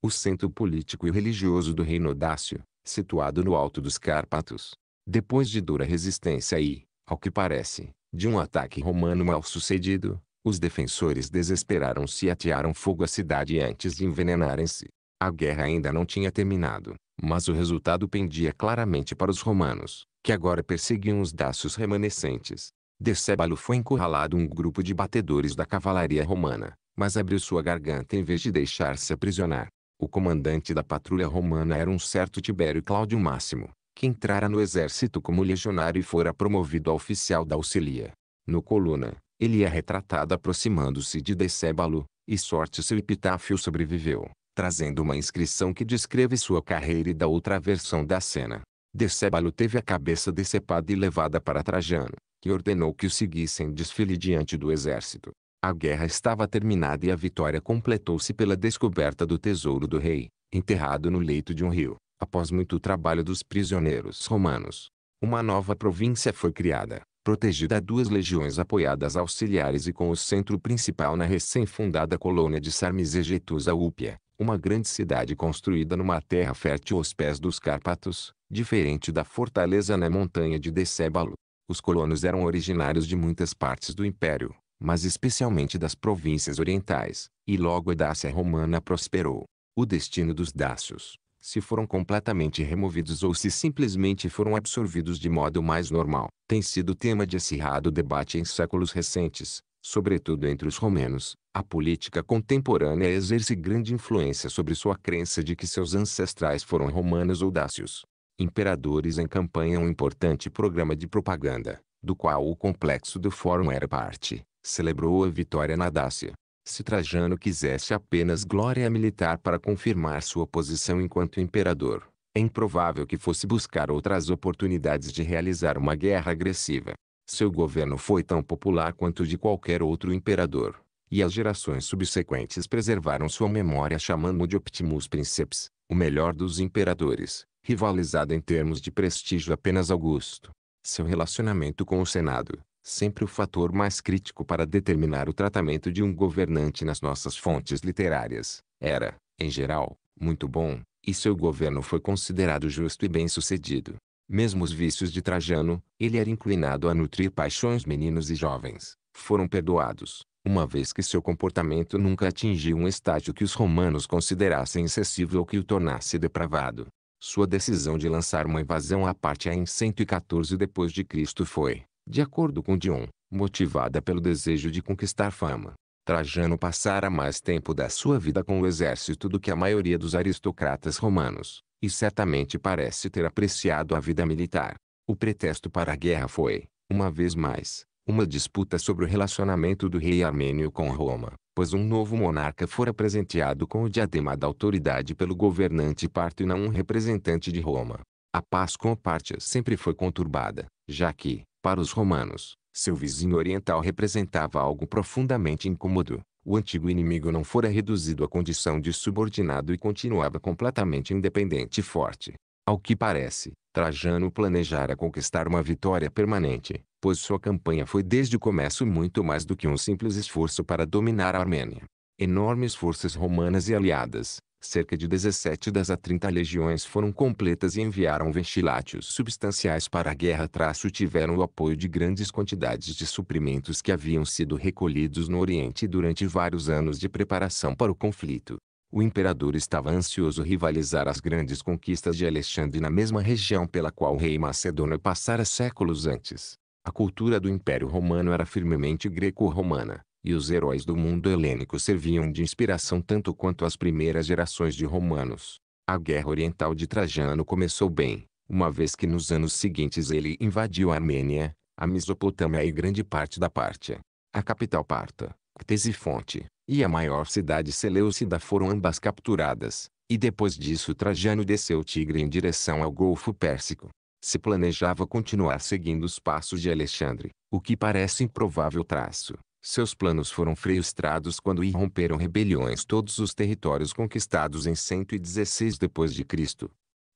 A: o centro político e religioso do reino Dácio, situado no alto dos Cárpatos. Depois de dura resistência e, ao que parece, de um ataque romano mal sucedido, os defensores desesperaram-se e atearam fogo à cidade antes de envenenarem-se. A guerra ainda não tinha terminado, mas o resultado pendia claramente para os romanos, que agora perseguiam os dácios remanescentes. Decébalo foi encurralado um grupo de batedores da cavalaria romana, mas abriu sua garganta em vez de deixar-se aprisionar. O comandante da patrulha romana era um certo Tibério Cláudio Máximo, que entrara no exército como legionário e fora promovido a oficial da auxilia. No Coluna, ele é retratado aproximando-se de Decébalo, e sorte seu epitáfio sobreviveu trazendo uma inscrição que descreve sua carreira e da outra versão da cena. Decébalo teve a cabeça decepada e levada para Trajano, que ordenou que o seguissem desfile diante do exército. A guerra estava terminada e a vitória completou-se pela descoberta do tesouro do rei, enterrado no leito de um rio, após muito trabalho dos prisioneiros romanos. Uma nova província foi criada, protegida a duas legiões apoiadas auxiliares e com o centro principal na recém-fundada colônia de Sarmisegetusa Úpia, uma grande cidade construída numa terra fértil aos pés dos Cárpatos, diferente da fortaleza na montanha de Decébalo. Os colonos eram originários de muitas partes do império, mas especialmente das províncias orientais, e logo a Dácia romana prosperou. O destino dos dácios, se foram completamente removidos ou se simplesmente foram absorvidos de modo mais normal, tem sido tema de acirrado debate em séculos recentes, sobretudo entre os romanos, a política contemporânea exerce grande influência sobre sua crença de que seus ancestrais foram romanos ou dácios. Imperadores em campanha um importante programa de propaganda, do qual o complexo do Fórum era parte, celebrou a vitória na Dácia. Se Trajano quisesse apenas glória militar para confirmar sua posição enquanto imperador, é improvável que fosse buscar outras oportunidades de realizar uma guerra agressiva. Seu governo foi tão popular quanto o de qualquer outro imperador e as gerações subsequentes preservaram sua memória chamando-o de Optimus Princeps, o melhor dos imperadores, rivalizado em termos de prestígio apenas Augusto. Seu relacionamento com o Senado, sempre o fator mais crítico para determinar o tratamento de um governante nas nossas fontes literárias, era, em geral, muito bom, e seu governo foi considerado justo e bem-sucedido. Mesmo os vícios de Trajano, ele era inclinado a nutrir paixões meninos e jovens, foram perdoados uma vez que seu comportamento nunca atingiu um estágio que os romanos considerassem excessivo ou que o tornasse depravado. Sua decisão de lançar uma invasão à parte em 114 d.C. foi, de acordo com Dion, motivada pelo desejo de conquistar fama. Trajano passara mais tempo da sua vida com o exército do que a maioria dos aristocratas romanos, e certamente parece ter apreciado a vida militar. O pretexto para a guerra foi, uma vez mais, uma disputa sobre o relacionamento do rei armênio com Roma, pois um novo monarca fora presenteado com o diadema da autoridade pelo governante parto e não um representante de Roma. A paz com Pártia sempre foi conturbada, já que, para os romanos, seu vizinho oriental representava algo profundamente incômodo. O antigo inimigo não fora reduzido à condição de subordinado e continuava completamente independente e forte. Ao que parece, Trajano planejara conquistar uma vitória permanente, pois sua campanha foi desde o começo muito mais do que um simples esforço para dominar a Armênia. Enormes forças romanas e aliadas, cerca de 17 das a 30 legiões foram completas e enviaram vestilátios substanciais para a guerra. Traço tiveram o apoio de grandes quantidades de suprimentos que haviam sido recolhidos no Oriente durante vários anos de preparação para o conflito. O imperador estava ansioso rivalizar as grandes conquistas de Alexandre na mesma região pela qual o rei macedônio passara séculos antes. A cultura do Império Romano era firmemente greco-romana, e os heróis do mundo helênico serviam de inspiração tanto quanto as primeiras gerações de romanos. A Guerra Oriental de Trajano começou bem, uma vez que nos anos seguintes ele invadiu a Armênia, a Mesopotâmia e grande parte da Pártia. A capital parta, Ctesifonte, e a maior cidade Seleucida foram ambas capturadas, e depois disso Trajano desceu o Tigre em direção ao Golfo Pérsico. Se planejava continuar seguindo os passos de Alexandre, o que parece improvável traço. Seus planos foram frustrados quando irromperam rebeliões todos os territórios conquistados em 116 d.C.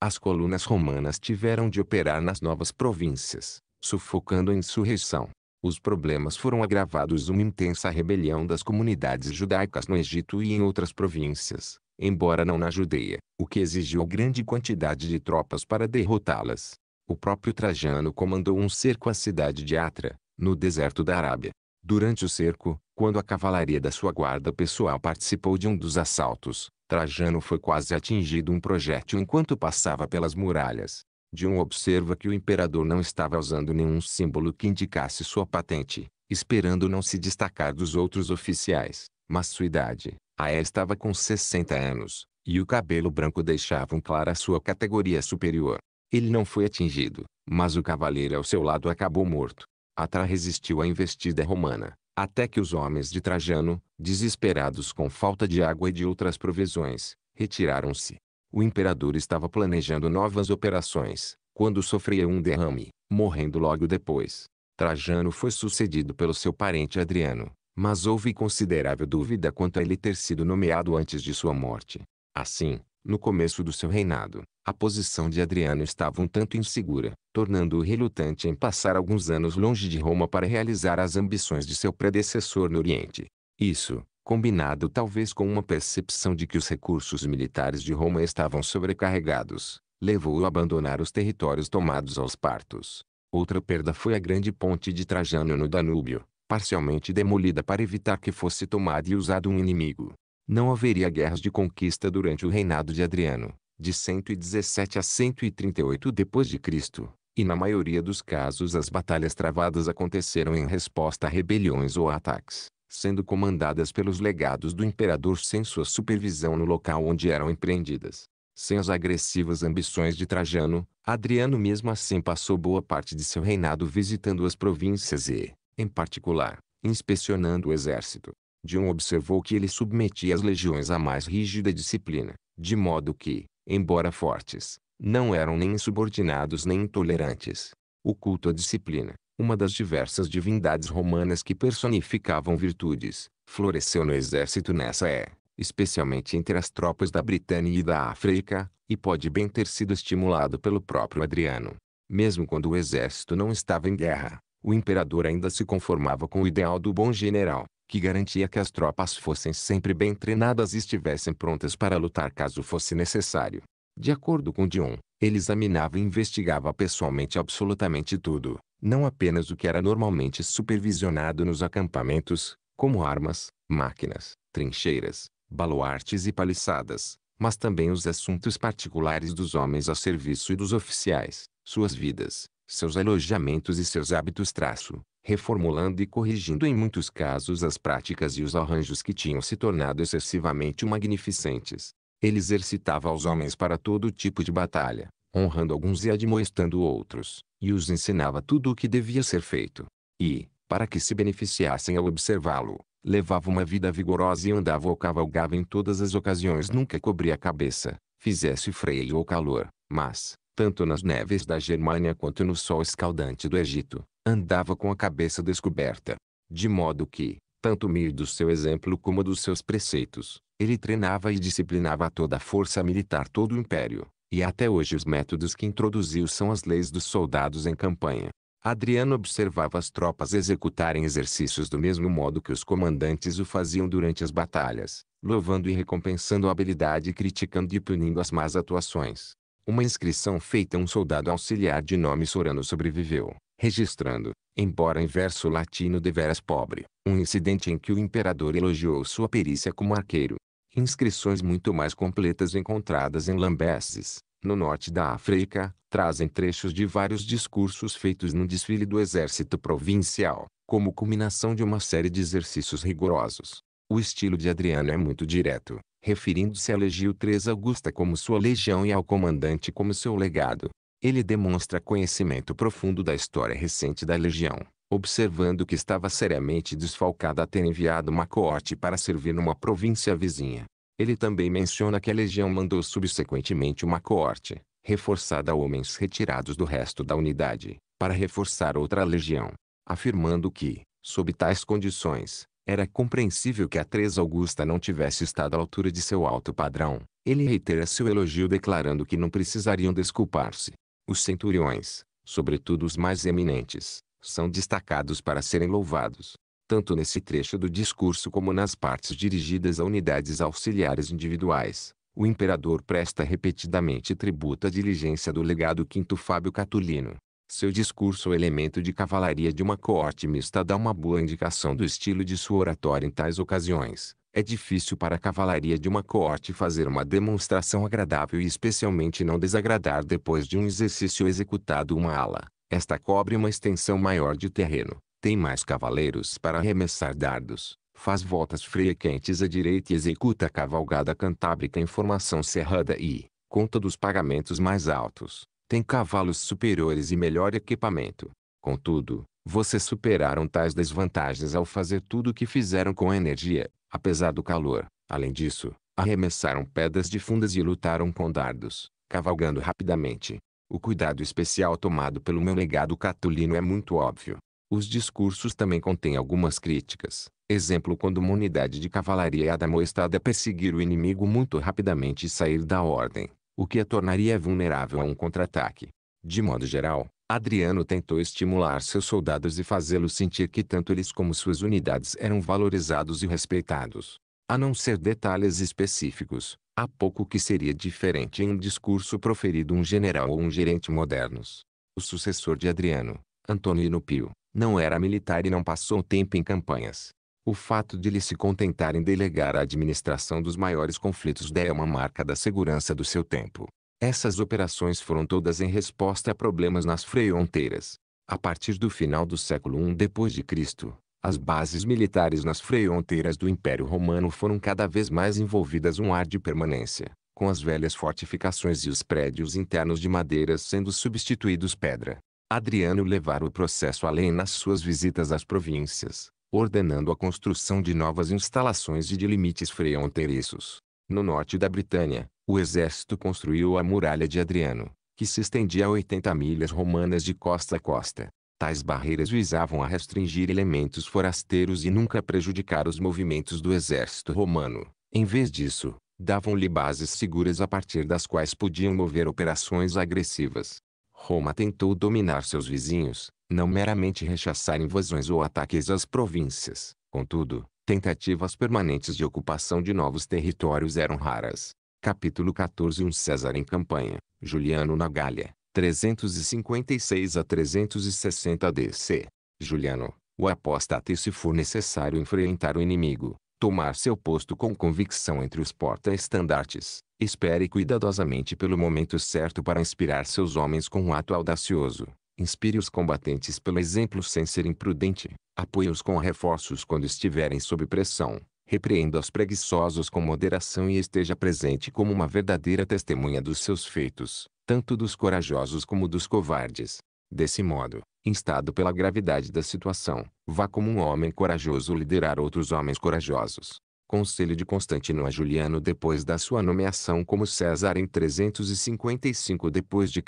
A: As colunas romanas tiveram de operar nas novas províncias, sufocando a insurreição. Os problemas foram agravados uma intensa rebelião das comunidades judaicas no Egito e em outras províncias, embora não na Judeia, o que exigiu grande quantidade de tropas para derrotá-las. O próprio Trajano comandou um cerco à cidade de Atra, no deserto da Arábia. Durante o cerco, quando a cavalaria da sua guarda pessoal participou de um dos assaltos, Trajano foi quase atingido um projétil enquanto passava pelas muralhas. De um observa que o imperador não estava usando nenhum símbolo que indicasse sua patente, esperando não se destacar dos outros oficiais, mas sua idade. Aé estava com 60 anos, e o cabelo branco deixavam clara sua categoria superior. Ele não foi atingido, mas o cavaleiro ao seu lado acabou morto. Atra resistiu à investida romana, até que os homens de Trajano, desesperados com falta de água e de outras provisões, retiraram-se. O imperador estava planejando novas operações, quando sofreu um derrame, morrendo logo depois. Trajano foi sucedido pelo seu parente Adriano, mas houve considerável dúvida quanto a ele ter sido nomeado antes de sua morte. Assim, no começo do seu reinado, a posição de Adriano estava um tanto insegura, tornando-o relutante em passar alguns anos longe de Roma para realizar as ambições de seu predecessor no Oriente. Isso, combinado talvez com uma percepção de que os recursos militares de Roma estavam sobrecarregados, levou-o a abandonar os territórios tomados aos partos. Outra perda foi a grande ponte de Trajano no Danúbio, parcialmente demolida para evitar que fosse tomada e usada um inimigo. Não haveria guerras de conquista durante o reinado de Adriano, de 117 a 138 d.C., e na maioria dos casos as batalhas travadas aconteceram em resposta a rebeliões ou ataques sendo comandadas pelos legados do imperador sem sua supervisão no local onde eram empreendidas. Sem as agressivas ambições de Trajano, Adriano mesmo assim passou boa parte de seu reinado visitando as províncias e, em particular, inspecionando o exército. Dion observou que ele submetia as legiões à mais rígida disciplina, de modo que, embora fortes, não eram nem insubordinados nem intolerantes. O culto à disciplina, uma das diversas divindades romanas que personificavam virtudes, floresceu no exército nessa é, especialmente entre as tropas da Britânia e da África, e pode bem ter sido estimulado pelo próprio Adriano. Mesmo quando o exército não estava em guerra, o imperador ainda se conformava com o ideal do bom general, que garantia que as tropas fossem sempre bem treinadas e estivessem prontas para lutar caso fosse necessário. De acordo com Dion, ele examinava e investigava pessoalmente absolutamente tudo, não apenas o que era normalmente supervisionado nos acampamentos, como armas, máquinas, trincheiras, baluartes e paliçadas, mas também os assuntos particulares dos homens a serviço e dos oficiais, suas vidas, seus alojamentos e seus hábitos traço, reformulando e corrigindo em muitos casos as práticas e os arranjos que tinham se tornado excessivamente magnificentes, ele exercitava os homens para todo tipo de batalha, honrando alguns e admoestando outros, e os ensinava tudo o que devia ser feito. E, para que se beneficiassem ao observá-lo, levava uma vida vigorosa e andava ou cavalgava em todas as ocasiões, nunca cobria a cabeça, fizesse freio ou calor, mas, tanto nas neves da Germânia quanto no sol escaldante do Egito, andava com a cabeça descoberta. De modo que, tanto meio do seu exemplo como dos seus preceitos. Ele treinava e disciplinava toda a força militar todo o império, e até hoje os métodos que introduziu são as leis dos soldados em campanha. Adriano observava as tropas executarem exercícios do mesmo modo que os comandantes o faziam durante as batalhas, louvando e recompensando a habilidade e criticando e punindo as más atuações. Uma inscrição feita a um soldado auxiliar de nome Sorano sobreviveu, registrando, embora em verso latino deveras pobre, um incidente em que o imperador elogiou sua perícia como arqueiro. Inscrições muito mais completas encontradas em Lambeses, no norte da África, trazem trechos de vários discursos feitos no desfile do exército provincial, como culminação de uma série de exercícios rigorosos. O estilo de Adriano é muito direto, referindo-se a Legio III Augusta como sua legião e ao comandante como seu legado. Ele demonstra conhecimento profundo da história recente da legião, observando que estava seriamente desfalcada a ter enviado uma coorte para servir numa província vizinha. Ele também menciona que a legião mandou subsequentemente uma coorte, reforçada a homens retirados do resto da unidade, para reforçar outra legião, afirmando que, sob tais condições, era compreensível que a 3 Augusta não tivesse estado à altura de seu alto padrão. Ele reitera seu elogio declarando que não precisariam desculpar-se, os centuriões, sobretudo os mais eminentes, são destacados para serem louvados, tanto nesse trecho do discurso como nas partes dirigidas a unidades auxiliares individuais. O imperador presta repetidamente tributo à diligência do legado quinto Fábio Catulino. Seu discurso o é elemento de cavalaria de uma coorte mista dá uma boa indicação do estilo de sua oratória em tais ocasiões. É difícil para a cavalaria de uma coorte fazer uma demonstração agradável e especialmente não desagradar depois de um exercício executado uma ala. Esta cobre é uma extensão maior de terreno, tem mais cavaleiros para arremessar dardos, faz voltas frequentes à direita e executa a cavalgada cantábrica em formação cerrada e, conta dos pagamentos mais altos, tem cavalos superiores e melhor equipamento. Contudo, vocês superaram tais desvantagens ao fazer tudo o que fizeram com energia, apesar do calor. Além disso, arremessaram pedras de fundas e lutaram com dardos, cavalgando rapidamente. O cuidado especial tomado pelo meu legado catulino é muito óbvio. Os discursos também contêm algumas críticas. Exemplo quando uma unidade de cavalaria é adamoestada a perseguir o inimigo muito rapidamente e sair da ordem, o que a tornaria vulnerável a um contra-ataque. De modo geral, Adriano tentou estimular seus soldados e fazê-los sentir que tanto eles como suas unidades eram valorizados e respeitados. A não ser detalhes específicos, há pouco que seria diferente em um discurso proferido um general ou um gerente modernos. O sucessor de Adriano, Antonino Pio, não era militar e não passou tempo em campanhas. O fato de ele se contentar em delegar a administração dos maiores conflitos é uma marca da segurança do seu tempo. Essas operações foram todas em resposta a problemas nas fronteiras. A partir do final do século I d.C., as bases militares nas fronteiras do Império Romano foram cada vez mais envolvidas um ar de permanência, com as velhas fortificações e os prédios internos de madeira sendo substituídos pedra. Adriano levara o processo além nas suas visitas às províncias, ordenando a construção de novas instalações e de limites fronteiriços. No norte da Britânia, o exército construiu a muralha de Adriano, que se estendia a 80 milhas romanas de costa a costa. Tais barreiras visavam a restringir elementos forasteiros e nunca prejudicar os movimentos do exército romano. Em vez disso, davam-lhe bases seguras a partir das quais podiam mover operações agressivas. Roma tentou dominar seus vizinhos, não meramente rechaçar invasões ou ataques às províncias. Contudo, tentativas permanentes de ocupação de novos territórios eram raras. Capítulo 14 Um César em campanha, Juliano na Gália, 356 a 360 DC. Juliano, o apóstata e se for necessário enfrentar o inimigo, tomar seu posto com convicção entre os porta-estandartes, espere cuidadosamente pelo momento certo para inspirar seus homens com um ato audacioso. Inspire os combatentes pelo exemplo sem ser imprudente. Apoie-os com reforços quando estiverem sob pressão repreenda os preguiçosos com moderação e esteja presente como uma verdadeira testemunha dos seus feitos, tanto dos corajosos como dos covardes. Desse modo, instado pela gravidade da situação, vá como um homem corajoso liderar outros homens corajosos. Conselho de Constantino a Juliano depois da sua nomeação como César em 355 d.C.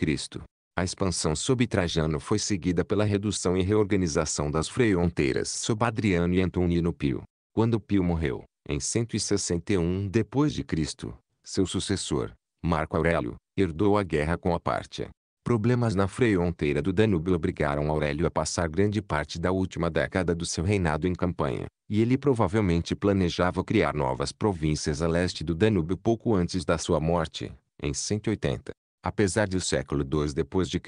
A: A expansão sob Trajano foi seguida pela redução e reorganização das fronteiras sob Adriano e Antonino Pio. Quando Pio morreu, em 161 d.C., seu sucessor, Marco Aurélio, herdou a guerra com a Pártia. Problemas na fronteira do Danúbio obrigaram Aurélio a passar grande parte da última década do seu reinado em campanha, e ele provavelmente planejava criar novas províncias a leste do Danúbio pouco antes da sua morte, em 180. Apesar de o século II d.C.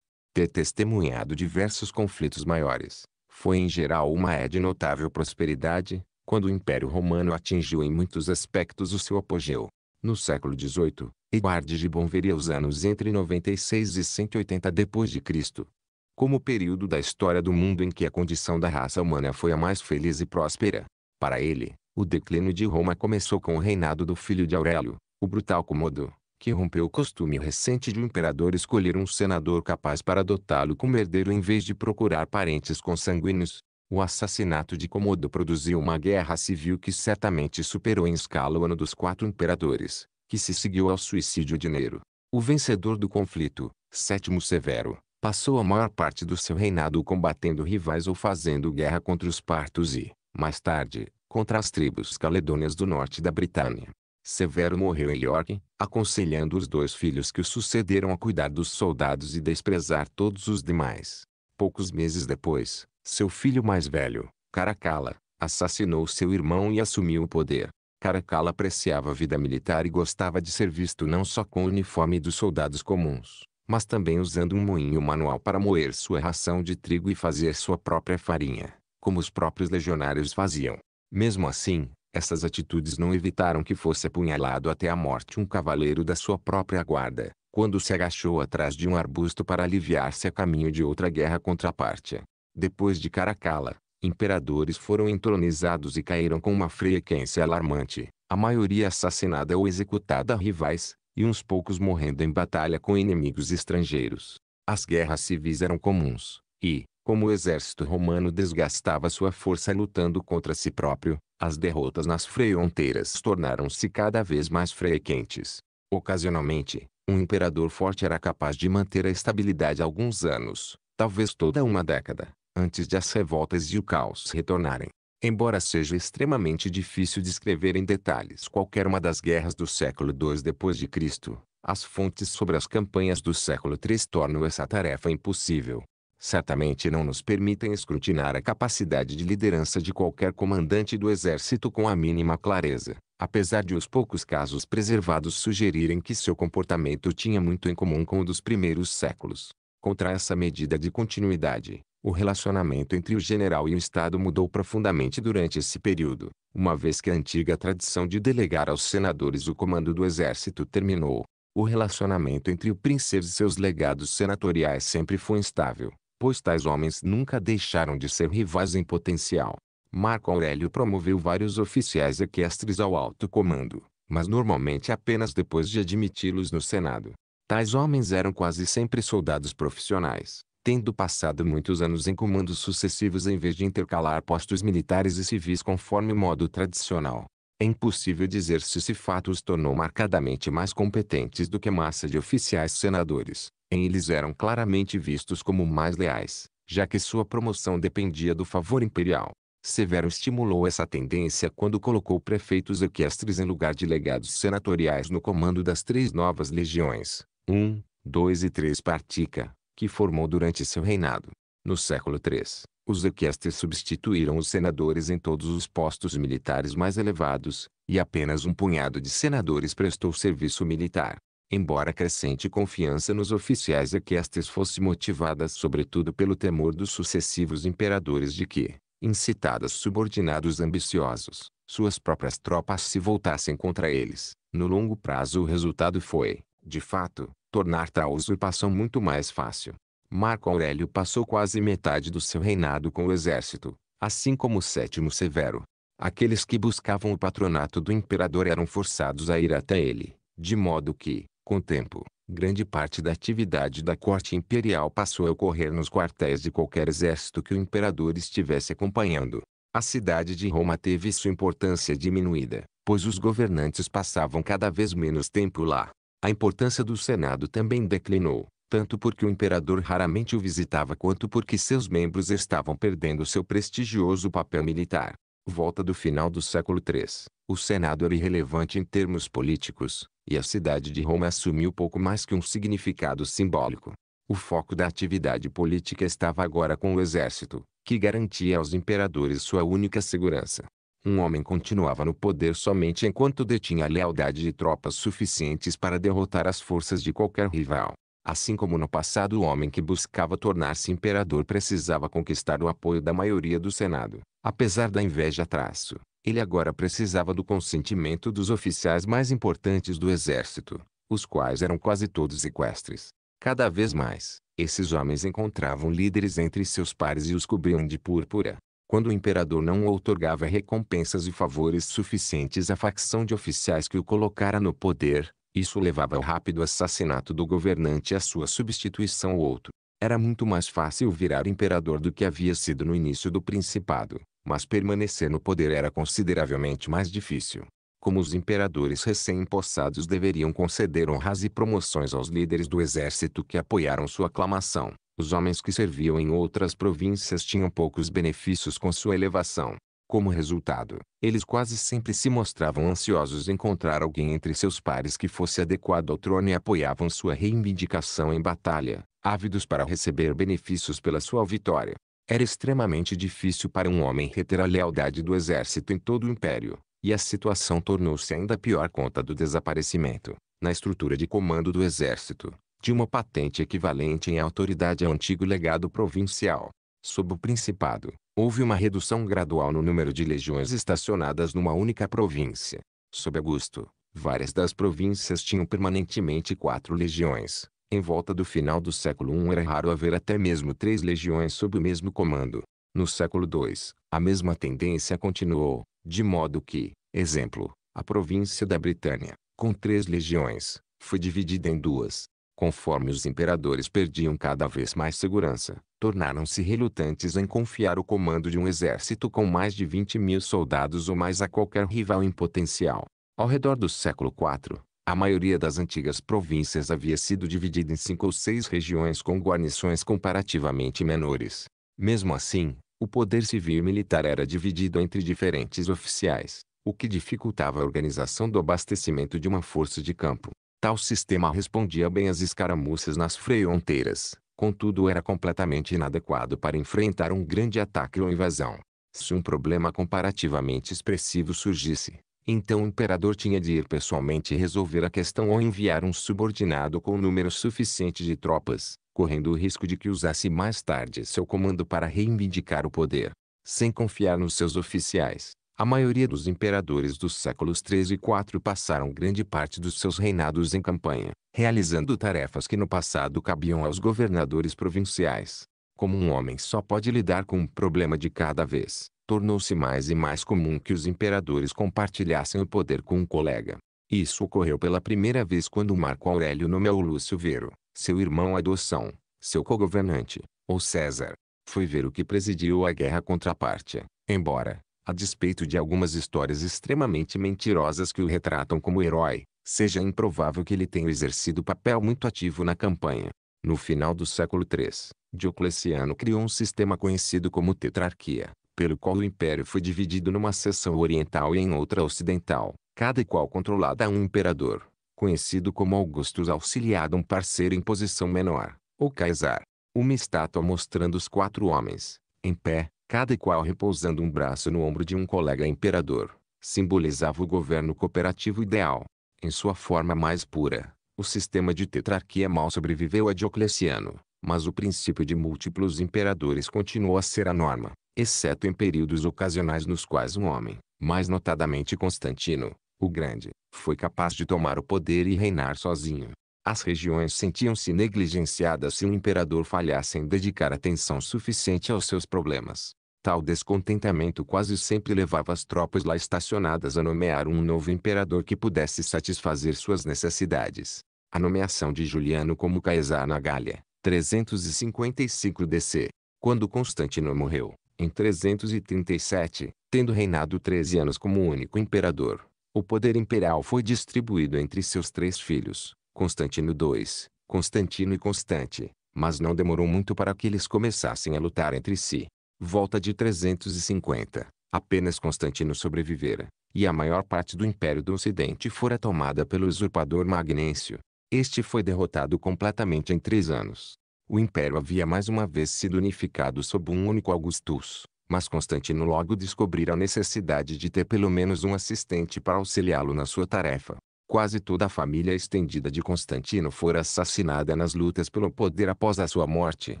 A: ter testemunhado diversos conflitos maiores, foi em geral uma é de notável prosperidade, quando o Império Romano atingiu em muitos aspectos o seu apogeu. No século XVIII, Eduardo Gibbon veria os anos entre 96 e 180 d.C. como o período da história do mundo em que a condição da raça humana foi a mais feliz e próspera. Para ele, o declínio de Roma começou com o reinado do filho de Aurélio, o brutal Comodo que rompeu o costume recente de o um imperador escolher um senador capaz para adotá-lo como herdeiro em vez de procurar parentes consanguíneos. O assassinato de Comodo produziu uma guerra civil que certamente superou em escala o ano dos quatro imperadores, que se seguiu ao suicídio de Nero. O vencedor do conflito, Sétimo Severo, passou a maior parte do seu reinado combatendo rivais ou fazendo guerra contra os partos e, mais tarde, contra as tribos caledônias do norte da Britânia. Severo morreu em York, aconselhando os dois filhos que o sucederam a cuidar dos soldados e desprezar todos os demais. Poucos meses depois, seu filho mais velho, Caracala, assassinou seu irmão e assumiu o poder. Caracala apreciava a vida militar e gostava de ser visto não só com o uniforme dos soldados comuns, mas também usando um moinho manual para moer sua ração de trigo e fazer sua própria farinha, como os próprios legionários faziam. Mesmo assim, essas atitudes não evitaram que fosse apunhalado até a morte um cavaleiro da sua própria guarda, quando se agachou atrás de um arbusto para aliviar-se a caminho de outra guerra contra a Pártia. Depois de Caracala, imperadores foram entronizados e caíram com uma frequência alarmante, a maioria assassinada ou executada a rivais, e uns poucos morrendo em batalha com inimigos estrangeiros. As guerras civis eram comuns, e, como o exército romano desgastava sua força lutando contra si próprio, as derrotas nas fronteiras tornaram-se cada vez mais frequentes. Ocasionalmente, um imperador forte era capaz de manter a estabilidade alguns anos, talvez toda uma década, antes de as revoltas e o caos retornarem. Embora seja extremamente difícil descrever em detalhes qualquer uma das guerras do século II depois de Cristo, as fontes sobre as campanhas do século III tornam essa tarefa impossível certamente não nos permitem escrutinar a capacidade de liderança de qualquer comandante do exército com a mínima clareza, apesar de os poucos casos preservados sugerirem que seu comportamento tinha muito em comum com o dos primeiros séculos. Contra essa medida de continuidade, o relacionamento entre o general e o Estado mudou profundamente durante esse período, uma vez que a antiga tradição de delegar aos senadores o comando do exército terminou. O relacionamento entre o príncipe e seus legados senatoriais sempre foi instável, pois tais homens nunca deixaram de ser rivais em potencial. Marco Aurélio promoveu vários oficiais equestres ao alto comando, mas normalmente apenas depois de admiti-los no Senado. Tais homens eram quase sempre soldados profissionais, tendo passado muitos anos em comandos sucessivos em vez de intercalar postos militares e civis conforme o modo tradicional. É impossível dizer se esse fato os tornou marcadamente mais competentes do que a massa de oficiais senadores. Em eles eram claramente vistos como mais leais, já que sua promoção dependia do favor imperial. Severo estimulou essa tendência quando colocou prefeitos equestres em lugar de legados senatoriais no comando das três novas legiões, 1, 2 e 3 Partica, que formou durante seu reinado. No século III, os equestres substituíram os senadores em todos os postos militares mais elevados, e apenas um punhado de senadores prestou serviço militar. Embora a crescente confiança nos oficiais equestres fosse motivada sobretudo pelo temor dos sucessivos imperadores de que, incitadas subordinados ambiciosos, suas próprias tropas se voltassem contra eles, no longo prazo o resultado foi, de fato, tornar tal usurpação muito mais fácil. Marco Aurélio passou quase metade do seu reinado com o exército, assim como Sétimo Severo. Aqueles que buscavam o patronato do imperador eram forçados a ir até ele, de modo que, com o tempo, grande parte da atividade da corte imperial passou a ocorrer nos quartéis de qualquer exército que o imperador estivesse acompanhando. A cidade de Roma teve sua importância diminuída, pois os governantes passavam cada vez menos tempo lá. A importância do Senado também declinou, tanto porque o imperador raramente o visitava quanto porque seus membros estavam perdendo seu prestigioso papel militar. Volta do final do século III, o Senado era irrelevante em termos políticos, e a cidade de Roma assumiu pouco mais que um significado simbólico. O foco da atividade política estava agora com o exército, que garantia aos imperadores sua única segurança. Um homem continuava no poder somente enquanto detinha a lealdade de tropas suficientes para derrotar as forças de qualquer rival. Assim como no passado o homem que buscava tornar-se imperador precisava conquistar o apoio da maioria do Senado, apesar da inveja traço, ele agora precisava do consentimento dos oficiais mais importantes do exército, os quais eram quase todos equestres. Cada vez mais, esses homens encontravam líderes entre seus pares e os cobriam de púrpura. Quando o imperador não outorgava recompensas e favores suficientes à facção de oficiais que o colocara no poder, isso levava ao rápido assassinato do governante e à sua substituição ao outro. Era muito mais fácil virar imperador do que havia sido no início do principado, mas permanecer no poder era consideravelmente mais difícil. Como os imperadores recém-impossados deveriam conceder honras e promoções aos líderes do exército que apoiaram sua aclamação, os homens que serviam em outras províncias tinham poucos benefícios com sua elevação. Como resultado, eles quase sempre se mostravam ansiosos em encontrar alguém entre seus pares que fosse adequado ao trono e apoiavam sua reivindicação em batalha, ávidos para receber benefícios pela sua vitória. Era extremamente difícil para um homem reter a lealdade do exército em todo o império, e a situação tornou-se ainda pior conta do desaparecimento, na estrutura de comando do exército, de uma patente equivalente em autoridade ao antigo legado provincial. Sob o principado, houve uma redução gradual no número de legiões estacionadas numa única província. Sob Augusto, várias das províncias tinham permanentemente quatro legiões. Em volta do final do século I era raro haver até mesmo três legiões sob o mesmo comando. No século II, a mesma tendência continuou, de modo que, exemplo, a província da Britânia, com três legiões, foi dividida em duas, Conforme os imperadores perdiam cada vez mais segurança, tornaram-se relutantes em confiar o comando de um exército com mais de 20 mil soldados ou mais a qualquer rival em potencial. Ao redor do século IV, a maioria das antigas províncias havia sido dividida em cinco ou seis regiões com guarnições comparativamente menores. Mesmo assim, o poder civil e militar era dividido entre diferentes oficiais, o que dificultava a organização do abastecimento de uma força de campo. Tal sistema respondia bem às escaramuças nas fronteiras, contudo era completamente inadequado para enfrentar um grande ataque ou invasão. Se um problema comparativamente expressivo surgisse, então o imperador tinha de ir pessoalmente resolver a questão ou enviar um subordinado com número suficiente de tropas, correndo o risco de que usasse mais tarde seu comando para reivindicar o poder. Sem confiar nos seus oficiais, a maioria dos imperadores dos séculos III e IV passaram grande parte dos seus reinados em campanha, realizando tarefas que no passado cabiam aos governadores provinciais. Como um homem só pode lidar com um problema de cada vez, tornou-se mais e mais comum que os imperadores compartilhassem o poder com um colega. Isso ocorreu pela primeira vez quando Marco Aurélio nomeou Lúcio Vero, seu irmão adoção, seu cogovernante, ou César. Foi Vero que presidiu a guerra contra a Pártia, embora, a despeito de algumas histórias extremamente mentirosas que o retratam como herói, seja improvável que ele tenha exercido papel muito ativo na campanha. No final do século III, Diocleciano criou um sistema conhecido como tetrarquia, pelo qual o império foi dividido numa seção oriental e em outra ocidental, cada qual controlada a um imperador, conhecido como Augustus auxiliado um parceiro em posição menor, ou Caesar. Uma estátua mostrando os quatro homens, em pé, cada qual repousando um braço no ombro de um colega imperador, simbolizava o governo cooperativo ideal. Em sua forma mais pura, o sistema de tetrarquia mal sobreviveu a Diocleciano, mas o princípio de múltiplos imperadores continuou a ser a norma, exceto em períodos ocasionais nos quais um homem, mais notadamente Constantino, o Grande, foi capaz de tomar o poder e reinar sozinho. As regiões sentiam-se negligenciadas se o imperador falhasse em dedicar atenção suficiente aos seus problemas. Tal descontentamento quase sempre levava as tropas lá estacionadas a nomear um novo imperador que pudesse satisfazer suas necessidades. A nomeação de Juliano como Caesar na Gália, 355 DC, quando Constantino morreu, em 337, tendo reinado 13 anos como único imperador, o poder imperial foi distribuído entre seus três filhos, Constantino II, Constantino e Constante, mas não demorou muito para que eles começassem a lutar entre si. Volta de 350, apenas Constantino sobrevivera, e a maior parte do Império do Ocidente fora tomada pelo usurpador Magnêncio. Este foi derrotado completamente em três anos. O Império havia mais uma vez sido unificado sob um único Augustus, mas Constantino logo descobrira a necessidade de ter pelo menos um assistente para auxiliá-lo na sua tarefa. Quase toda a família estendida de Constantino fora assassinada nas lutas pelo poder após a sua morte,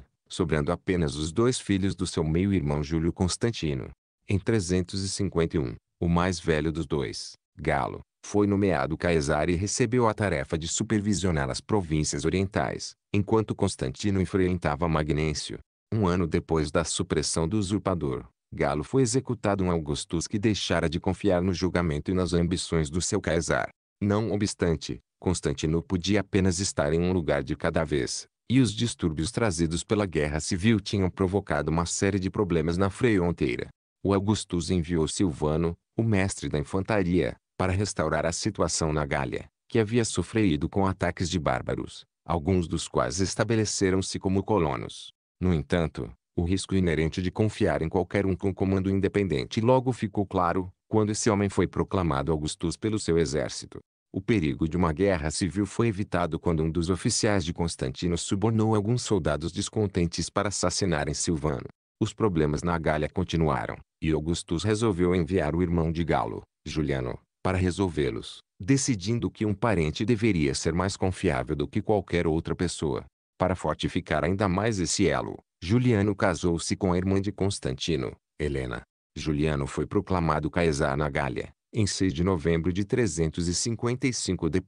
A: sobrando apenas os dois filhos do seu meio-irmão Júlio Constantino. Em 351, o mais velho dos dois, Galo, foi nomeado Caesar e recebeu a tarefa de supervisionar as províncias orientais, enquanto Constantino enfrentava Magnêncio. Um ano depois da supressão do usurpador, Galo foi executado um Augustus que deixara de confiar no julgamento e nas ambições do seu Caesar. Não obstante, Constantino podia apenas estar em um lugar de cada vez, e os distúrbios trazidos pela guerra civil tinham provocado uma série de problemas na fronteira. O Augustus enviou Silvano, o mestre da infantaria, para restaurar a situação na Gália, que havia sofrido com ataques de bárbaros, alguns dos quais estabeleceram-se como colonos. No entanto, o risco inerente de confiar em qualquer um com comando independente logo ficou claro, quando esse homem foi proclamado Augustus pelo seu exército. O perigo de uma guerra civil foi evitado quando um dos oficiais de Constantino subornou alguns soldados descontentes para assassinarem Silvano. Os problemas na Galha continuaram, e Augustus resolveu enviar o irmão de Galo, Juliano, para resolvê-los, decidindo que um parente deveria ser mais confiável do que qualquer outra pessoa. Para fortificar ainda mais esse elo, Juliano casou-se com a irmã de Constantino, Helena. Juliano foi proclamado Caesar na Galha, em 6 de novembro de 355 d.C.,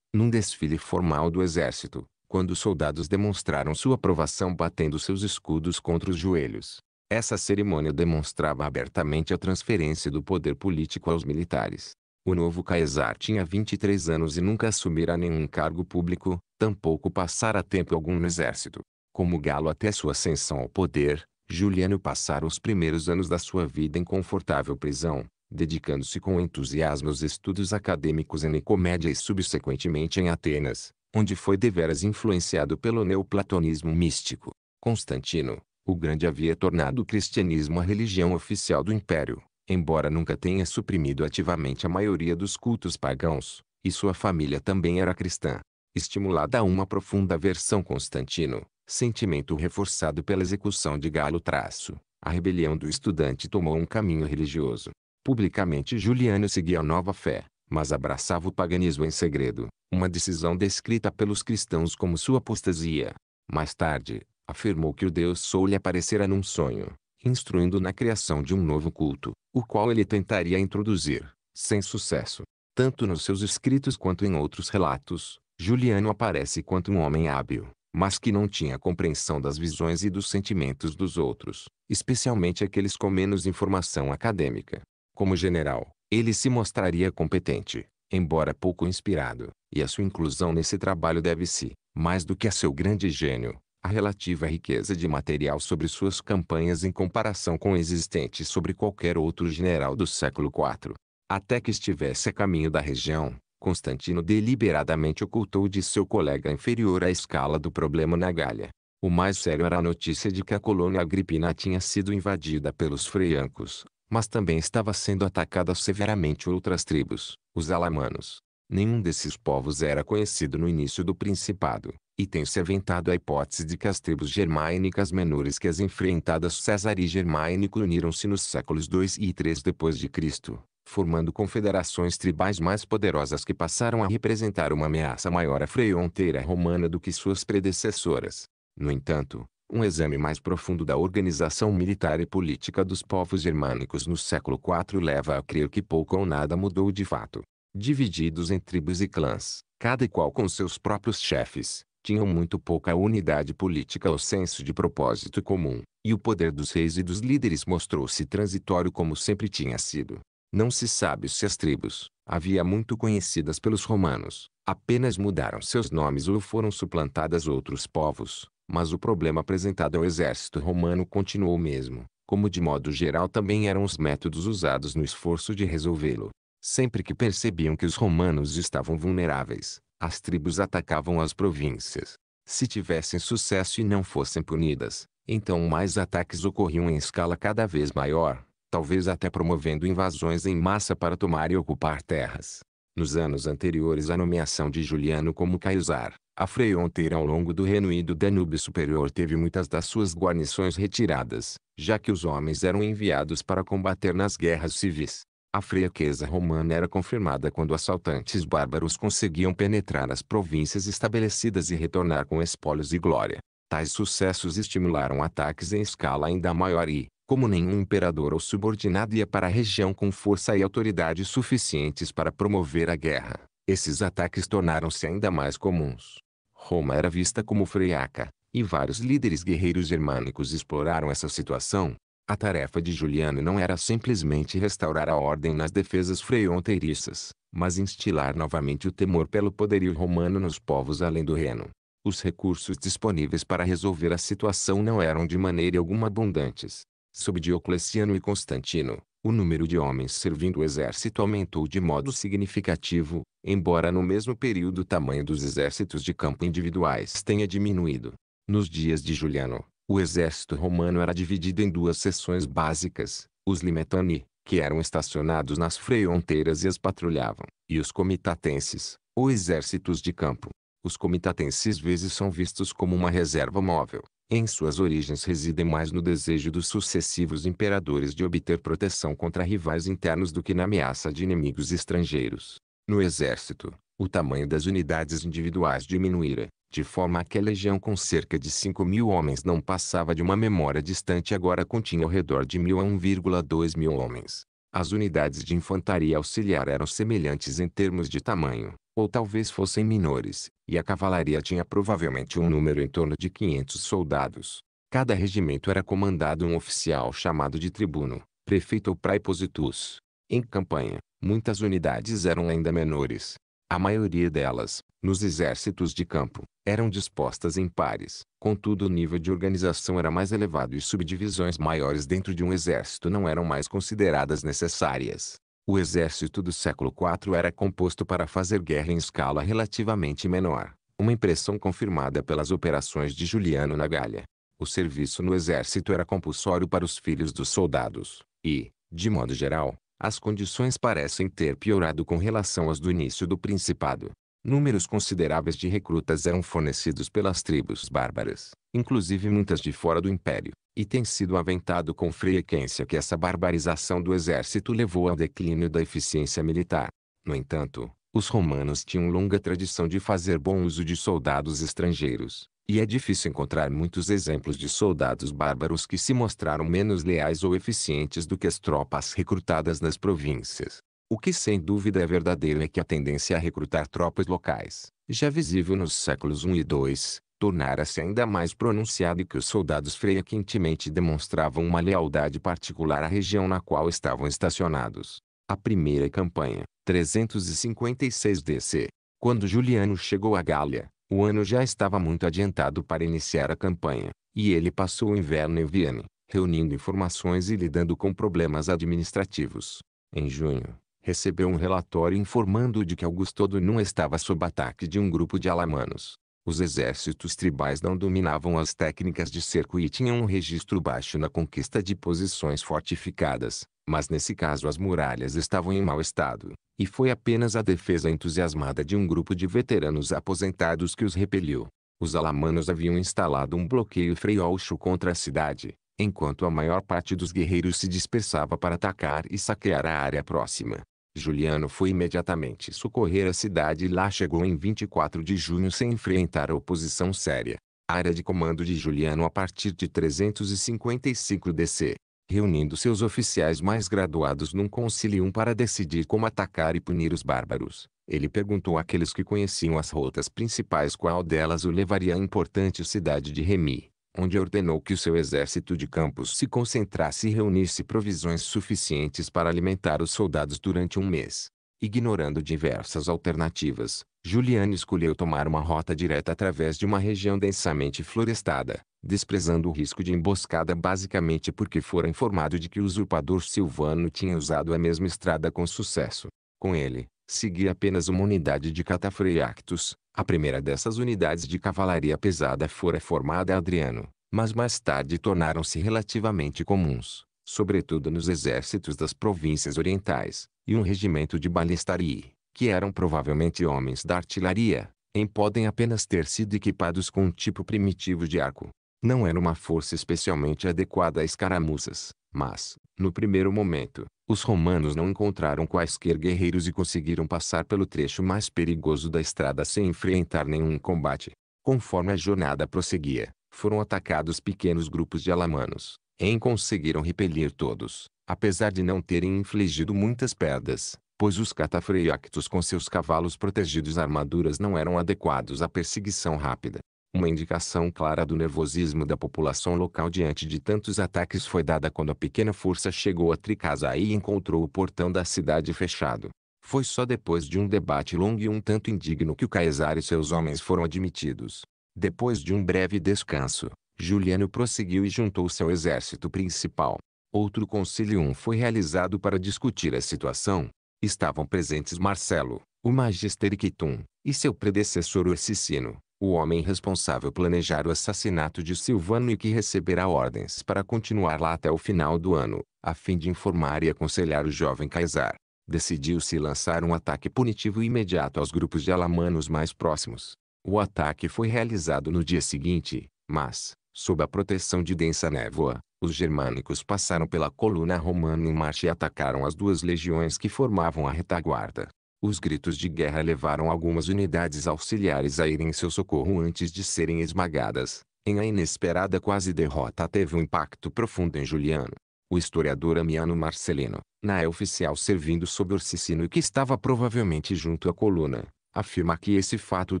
A: num desfile formal do exército, quando os soldados demonstraram sua aprovação batendo seus escudos contra os joelhos. Essa cerimônia demonstrava abertamente a transferência do poder político aos militares. O novo Caesar tinha 23 anos e nunca assumira nenhum cargo público, tampouco passara tempo algum no exército. Como galo até sua ascensão ao poder, Juliano passara os primeiros anos da sua vida em confortável prisão, dedicando-se com entusiasmo aos estudos acadêmicos em Nicomédia e subsequentemente em Atenas, onde foi deveras influenciado pelo neoplatonismo místico. Constantino, o Grande havia tornado o cristianismo a religião oficial do império, embora nunca tenha suprimido ativamente a maioria dos cultos pagãos, e sua família também era cristã. Estimulada a uma profunda aversão Constantino, sentimento reforçado pela execução de Galo traço, a rebelião do estudante tomou um caminho religioso. Publicamente Juliano seguia a nova fé, mas abraçava o paganismo em segredo, uma decisão descrita pelos cristãos como sua apostasia. Mais tarde, afirmou que o Deus Sou lhe aparecera num sonho, instruindo na criação de um novo culto, o qual ele tentaria introduzir, sem sucesso. Tanto nos seus escritos quanto em outros relatos, Juliano aparece quanto um homem hábil, mas que não tinha compreensão das visões e dos sentimentos dos outros, especialmente aqueles com menos informação acadêmica. Como general, ele se mostraria competente, embora pouco inspirado, e a sua inclusão nesse trabalho deve-se, mais do que a seu grande gênio, à relativa riqueza de material sobre suas campanhas em comparação com o existente sobre qualquer outro general do século IV. Até que estivesse a caminho da região, Constantino deliberadamente ocultou de seu colega inferior a escala do problema na Galha. O mais sério era a notícia de que a colônia agripina tinha sido invadida pelos freiancos, mas também estava sendo atacada severamente outras tribos, os alamanos. Nenhum desses povos era conhecido no início do Principado, e tem-se aventado a hipótese de que as tribos germânicas menores que as enfrentadas César e Germânico uniram-se nos séculos 2 e 3 depois de Cristo, formando confederações tribais mais poderosas que passaram a representar uma ameaça maior à fronteira romana do que suas predecessoras. No entanto, um exame mais profundo da organização militar e política dos povos germânicos no século IV leva a crer que pouco ou nada mudou de fato. Divididos em tribos e clãs, cada qual com seus próprios chefes, tinham muito pouca unidade política ou senso de propósito comum, e o poder dos reis e dos líderes mostrou-se transitório como sempre tinha sido. Não se sabe se as tribos, havia muito conhecidas pelos romanos, apenas mudaram seus nomes ou foram suplantadas outros povos, mas o problema apresentado ao exército romano continuou o mesmo, como de modo geral também eram os métodos usados no esforço de resolvê-lo. Sempre que percebiam que os romanos estavam vulneráveis, as tribos atacavam as províncias. Se tivessem sucesso e não fossem punidas, então mais ataques ocorriam em escala cada vez maior, talvez até promovendo invasões em massa para tomar e ocupar terras. Nos anos anteriores à nomeação de Juliano como Caesar, a Freonteira ao longo do Reno e do Danúbio Superior teve muitas das suas guarnições retiradas, já que os homens eram enviados para combater nas guerras civis. A fraqueza romana era confirmada quando assaltantes bárbaros conseguiam penetrar as províncias estabelecidas e retornar com espólios e glória. Tais sucessos estimularam ataques em escala ainda maior e, como nenhum imperador ou subordinado ia para a região com força e autoridade suficientes para promover a guerra, esses ataques tornaram-se ainda mais comuns. Roma era vista como freaca, e vários líderes guerreiros germânicos exploraram essa situação. A tarefa de Juliano não era simplesmente restaurar a ordem nas defesas freonteiriças, mas instilar novamente o temor pelo poderio romano nos povos além do Reno. Os recursos disponíveis para resolver a situação não eram de maneira alguma abundantes. Sob Diocleciano e Constantino, o número de homens servindo o exército aumentou de modo significativo, embora no mesmo período o tamanho dos exércitos de campo individuais tenha diminuído. Nos dias de Juliano, o exército romano era dividido em duas seções básicas, os limetani, que eram estacionados nas fronteiras e as patrulhavam, e os comitatenses, ou exércitos de campo. Os comitatenses vezes são vistos como uma reserva móvel, em suas origens residem mais no desejo dos sucessivos imperadores de obter proteção contra rivais internos do que na ameaça de inimigos estrangeiros. No exército, o tamanho das unidades individuais diminuíra, de forma que a legião com cerca de 5 mil homens não passava de uma memória distante agora continha ao redor de mil a 1,2 mil homens. As unidades de infantaria auxiliar eram semelhantes em termos de tamanho, ou talvez fossem menores, e a cavalaria tinha provavelmente um número em torno de 500 soldados. Cada regimento era comandado um oficial chamado de tribuno, prefeito ou praepositus. Em campanha, muitas unidades eram ainda menores. A maioria delas, nos exércitos de campo, eram dispostas em pares. Contudo o nível de organização era mais elevado e subdivisões maiores dentro de um exército não eram mais consideradas necessárias. O exército do século IV era composto para fazer guerra em escala relativamente menor, uma impressão confirmada pelas operações de Juliano na Galha. O serviço no exército era compulsório para os filhos dos soldados, e, de modo geral, as condições parecem ter piorado com relação às do início do Principado. Números consideráveis de recrutas eram fornecidos pelas tribos bárbaras, inclusive muitas de fora do império, e tem sido aventado com frequência que essa barbarização do exército levou ao declínio da eficiência militar. No entanto, os romanos tinham longa tradição de fazer bom uso de soldados estrangeiros, e é difícil encontrar muitos exemplos de soldados bárbaros que se mostraram menos leais ou eficientes do que as tropas recrutadas nas províncias. O que sem dúvida é verdadeiro é que a tendência a recrutar tropas locais, já visível nos séculos I e II, tornara-se ainda mais pronunciada e que os soldados frequentemente demonstravam uma lealdade particular à região na qual estavam estacionados. A primeira campanha, 356 DC, quando Juliano chegou à Gália, o ano já estava muito adiantado para iniciar a campanha, e ele passou o inverno em Vienne, reunindo informações e lidando com problemas administrativos. Em junho, recebeu um relatório informando de que Augusto não estava sob ataque de um grupo de alamanos. Os exércitos tribais não dominavam as técnicas de cerco e tinham um registro baixo na conquista de posições fortificadas, mas nesse caso as muralhas estavam em mau estado, e foi apenas a defesa entusiasmada de um grupo de veteranos aposentados que os repeliu. Os alamanos haviam instalado um bloqueio freiolcho contra a cidade, enquanto a maior parte dos guerreiros se dispersava para atacar e saquear a área próxima. Juliano foi imediatamente socorrer a cidade e lá chegou em 24 de junho sem enfrentar oposição séria. Área de comando de Juliano a partir de 355 DC, reunindo seus oficiais mais graduados num concilium para decidir como atacar e punir os bárbaros. Ele perguntou àqueles que conheciam as rotas principais qual delas o levaria à importante cidade de Remi onde ordenou que o seu exército de campos se concentrasse e reunisse provisões suficientes para alimentar os soldados durante um mês. Ignorando diversas alternativas, Juliano escolheu tomar uma rota direta através de uma região densamente florestada, desprezando o risco de emboscada basicamente porque fora informado de que o usurpador Silvano tinha usado a mesma estrada com sucesso. Com ele, seguia apenas uma unidade de catafreactos. A primeira dessas unidades de cavalaria pesada fora formada a Adriano, mas mais tarde tornaram-se relativamente comuns, sobretudo nos exércitos das províncias orientais, e um regimento de balistarii, que eram provavelmente homens da artilharia, em podem apenas ter sido equipados com um tipo primitivo de arco. Não era uma força especialmente adequada a escaramuças, mas, no primeiro momento, os romanos não encontraram quaisquer guerreiros e conseguiram passar pelo trecho mais perigoso da estrada sem enfrentar nenhum combate. Conforme a jornada prosseguia, foram atacados pequenos grupos de alamanos, em conseguiram repelir todos, apesar de não terem infligido muitas perdas, pois os catafreactos com seus cavalos protegidos e armaduras não eram adequados à perseguição rápida. Uma indicação clara do nervosismo da população local diante de tantos ataques foi dada quando a pequena força chegou a Tricasa e encontrou o portão da cidade fechado. Foi só depois de um debate longo e um tanto indigno que o Caesar e seus homens foram admitidos. Depois de um breve descanso, Juliano prosseguiu e juntou seu exército principal. Outro concilium foi realizado para discutir a situação. Estavam presentes Marcelo, o magister Quitum, e seu predecessor Ursicino o homem responsável planejar o assassinato de Silvano e que receberá ordens para continuar lá até o final do ano, a fim de informar e aconselhar o jovem Kaysar. Decidiu-se lançar um ataque punitivo imediato aos grupos de alamanos mais próximos. O ataque foi realizado no dia seguinte, mas, sob a proteção de densa névoa, os germânicos passaram pela coluna romana em marcha e atacaram as duas legiões que formavam a retaguarda. Os gritos de guerra levaram algumas unidades auxiliares a irem em seu socorro antes de serem esmagadas. Em a inesperada quase derrota teve um impacto profundo em Juliano. O historiador Amiano Marcelino, na é oficial servindo sob Orsicino e que estava provavelmente junto à coluna, afirma que esse fato o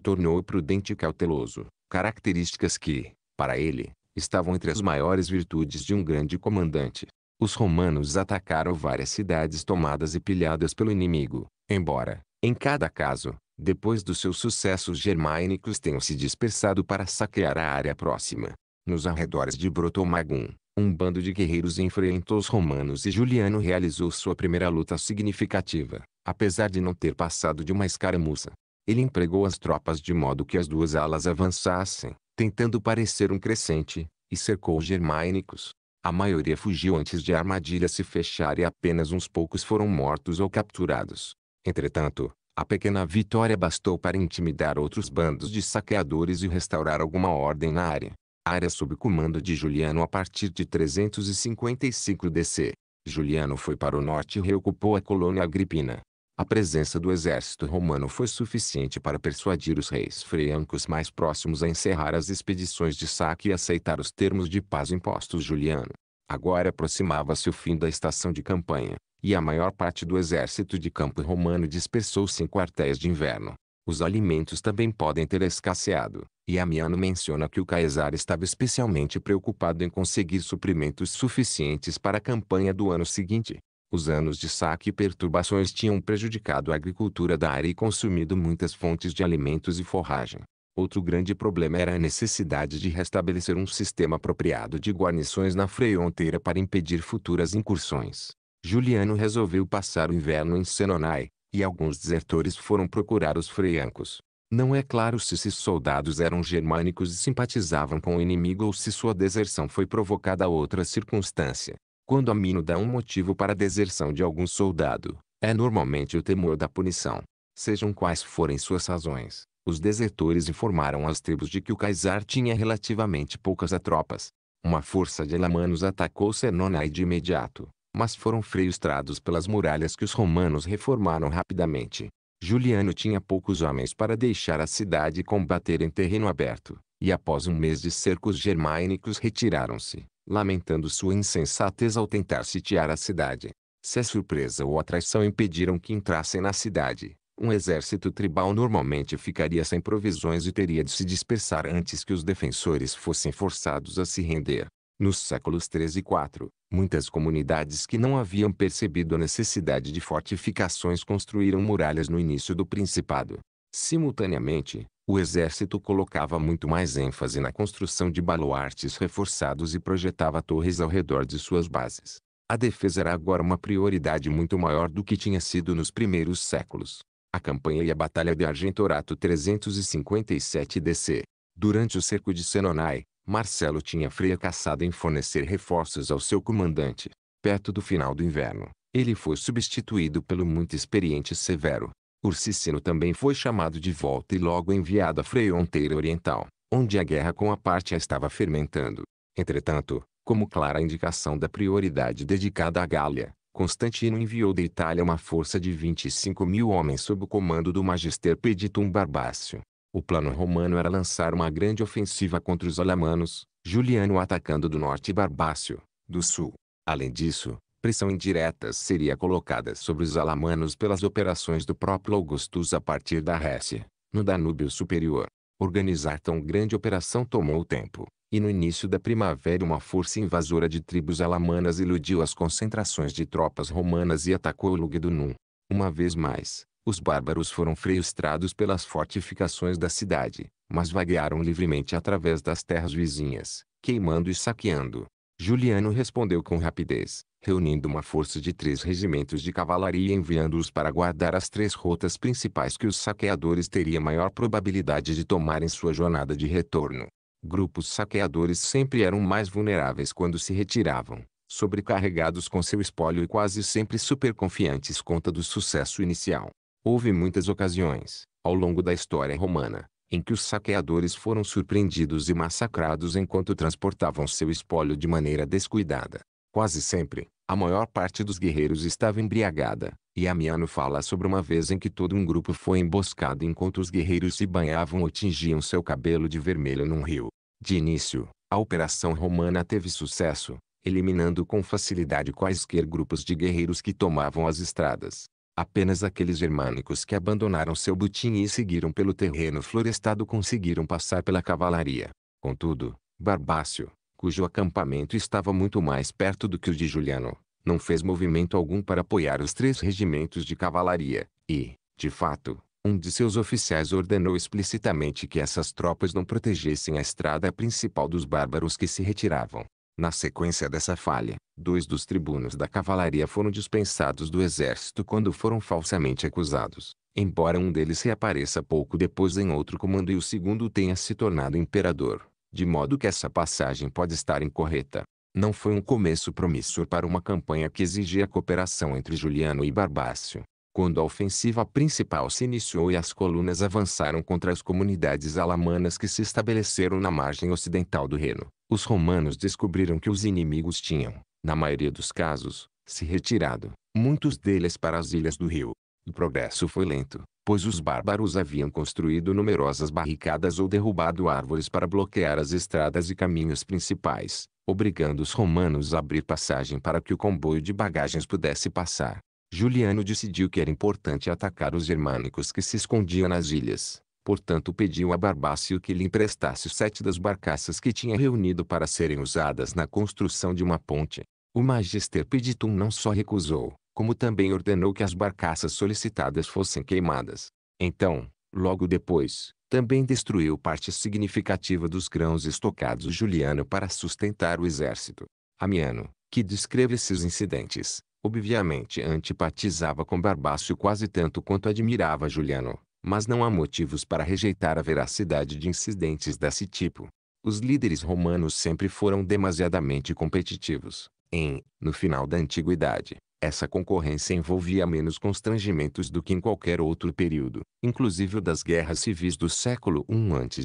A: tornou prudente e cauteloso, características que, para ele, estavam entre as maiores virtudes de um grande comandante. Os romanos atacaram várias cidades tomadas e pilhadas pelo inimigo, Embora, em cada caso, depois dos seus sucessos germânicos tenham se dispersado para saquear a área próxima. Nos arredores de Brotomagum, um bando de guerreiros enfrentou os romanos e Juliano realizou sua primeira luta significativa, apesar de não ter passado de uma escaramuça. Ele empregou as tropas de modo que as duas alas avançassem, tentando parecer um crescente, e cercou os germânicos. A maioria fugiu antes de a armadilha se fechar e apenas uns poucos foram mortos ou capturados. Entretanto, a pequena vitória bastou para intimidar outros bandos de saqueadores e restaurar alguma ordem na área. A área sob comando de Juliano a partir de 355 DC. Juliano foi para o norte e reocupou a colônia agripina. A presença do exército romano foi suficiente para persuadir os reis freancos mais próximos a encerrar as expedições de saque e aceitar os termos de paz impostos Juliano. Agora aproximava-se o fim da estação de campanha, e a maior parte do exército de campo romano dispersou-se em quartéis de inverno. Os alimentos também podem ter escasseado, e Amiano menciona que o Caesar estava especialmente preocupado em conseguir suprimentos suficientes para a campanha do ano seguinte. Os anos de saque e perturbações tinham prejudicado a agricultura da área e consumido muitas fontes de alimentos e forragem. Outro grande problema era a necessidade de restabelecer um sistema apropriado de guarnições na fronteira para impedir futuras incursões. Juliano resolveu passar o inverno em Senonai, e alguns desertores foram procurar os freiancos. Não é claro se esses soldados eram germânicos e simpatizavam com o inimigo ou se sua deserção foi provocada a outra circunstância. Quando Amino dá um motivo para a deserção de algum soldado, é normalmente o temor da punição, sejam quais forem suas razões os desertores informaram as tribos de que o Caesar tinha relativamente poucas tropas. Uma força de elamanos atacou Senonai de imediato, mas foram freistrados pelas muralhas que os romanos reformaram rapidamente. Juliano tinha poucos homens para deixar a cidade e combater em terreno aberto, e após um mês de cercos germânicos retiraram-se, lamentando sua insensatez ao tentar sitiar a cidade. Se a surpresa ou a traição impediram que entrassem na cidade, um exército tribal normalmente ficaria sem provisões e teria de se dispersar antes que os defensores fossem forçados a se render. Nos séculos 3 e 4, muitas comunidades que não haviam percebido a necessidade de fortificações construíram muralhas no início do principado. Simultaneamente, o exército colocava muito mais ênfase na construção de baluartes reforçados e projetava torres ao redor de suas bases. A defesa era agora uma prioridade muito maior do que tinha sido nos primeiros séculos. A campanha e a Batalha de Argentorato 357 DC. Durante o cerco de Senonai, Marcelo tinha fracassado em fornecer reforços ao seu comandante. Perto do final do inverno, ele foi substituído pelo muito experiente Severo. Ursicino também foi chamado de volta e logo enviado à fronteira oriental, onde a guerra com a parte estava fermentando. Entretanto, como clara indicação da prioridade dedicada à Gália, Constantino enviou da Itália uma força de 25 mil homens sob o comando do magister Peditum Barbácio. O plano romano era lançar uma grande ofensiva contra os alamanos, Juliano atacando do norte e Barbácio, do sul. Além disso, pressão indireta seria colocada sobre os alamanos pelas operações do próprio Augustus a partir da Récia, no Danúbio Superior. Organizar tão grande operação tomou tempo, e no início da primavera uma força invasora de tribos alamanas iludiu as concentrações de tropas romanas e atacou Lugdunum. Uma vez mais, os bárbaros foram frustrados pelas fortificações da cidade, mas vaguearam livremente através das terras vizinhas, queimando e saqueando. Juliano respondeu com rapidez, reunindo uma força de três regimentos de cavalaria e enviando-os para guardar as três rotas principais que os saqueadores teriam maior probabilidade de tomar em sua jornada de retorno. Grupos saqueadores sempre eram mais vulneráveis quando se retiravam, sobrecarregados com seu espólio e quase sempre superconfiantes conta do sucesso inicial. Houve muitas ocasiões, ao longo da história romana, em que os saqueadores foram surpreendidos e massacrados enquanto transportavam seu espólio de maneira descuidada. Quase sempre, a maior parte dos guerreiros estava embriagada, e Amiano fala sobre uma vez em que todo um grupo foi emboscado enquanto os guerreiros se banhavam ou tingiam seu cabelo de vermelho num rio. De início, a operação romana teve sucesso, eliminando com facilidade quaisquer grupos de guerreiros que tomavam as estradas. Apenas aqueles germânicos que abandonaram seu butim e seguiram pelo terreno florestado conseguiram passar pela cavalaria. Contudo, Barbácio, cujo acampamento estava muito mais perto do que o de Juliano, não fez movimento algum para apoiar os três regimentos de cavalaria, e, de fato, um de seus oficiais ordenou explicitamente que essas tropas não protegessem a estrada principal dos bárbaros que se retiravam. Na sequência dessa falha, dois dos tribunos da cavalaria foram dispensados do exército quando foram falsamente acusados, embora um deles reapareça pouco depois em outro comando e o segundo tenha se tornado imperador de modo que essa passagem pode estar incorreta. Não foi um começo promissor para uma campanha que exigia cooperação entre Juliano e Barbácio. Quando a ofensiva principal se iniciou e as colunas avançaram contra as comunidades alamanas que se estabeleceram na margem ocidental do Reno, os romanos descobriram que os inimigos tinham, na maioria dos casos, se retirado, muitos deles para as ilhas do rio, o progresso foi lento, pois os bárbaros haviam construído numerosas barricadas ou derrubado árvores para bloquear as estradas e caminhos principais, obrigando os romanos a abrir passagem para que o comboio de bagagens pudesse passar. Juliano decidiu que era importante atacar os germânicos que se escondiam nas ilhas. Portanto pediu a Barbácio que lhe emprestasse sete das barcaças que tinha reunido para serem usadas na construção de uma ponte. O magister peditum não só recusou, como também ordenou que as barcaças solicitadas fossem queimadas. Então, logo depois, também destruiu parte significativa dos grãos estocados Juliano para sustentar o exército. Amiano, que descreve esses incidentes, obviamente antipatizava com Barbácio quase tanto quanto admirava Juliano, mas não há motivos para rejeitar a veracidade de incidentes desse tipo. Os líderes romanos sempre foram demasiadamente competitivos, em, no final da antiguidade, essa concorrência envolvia menos constrangimentos do que em qualquer outro período, inclusive o das guerras civis do século I a.C.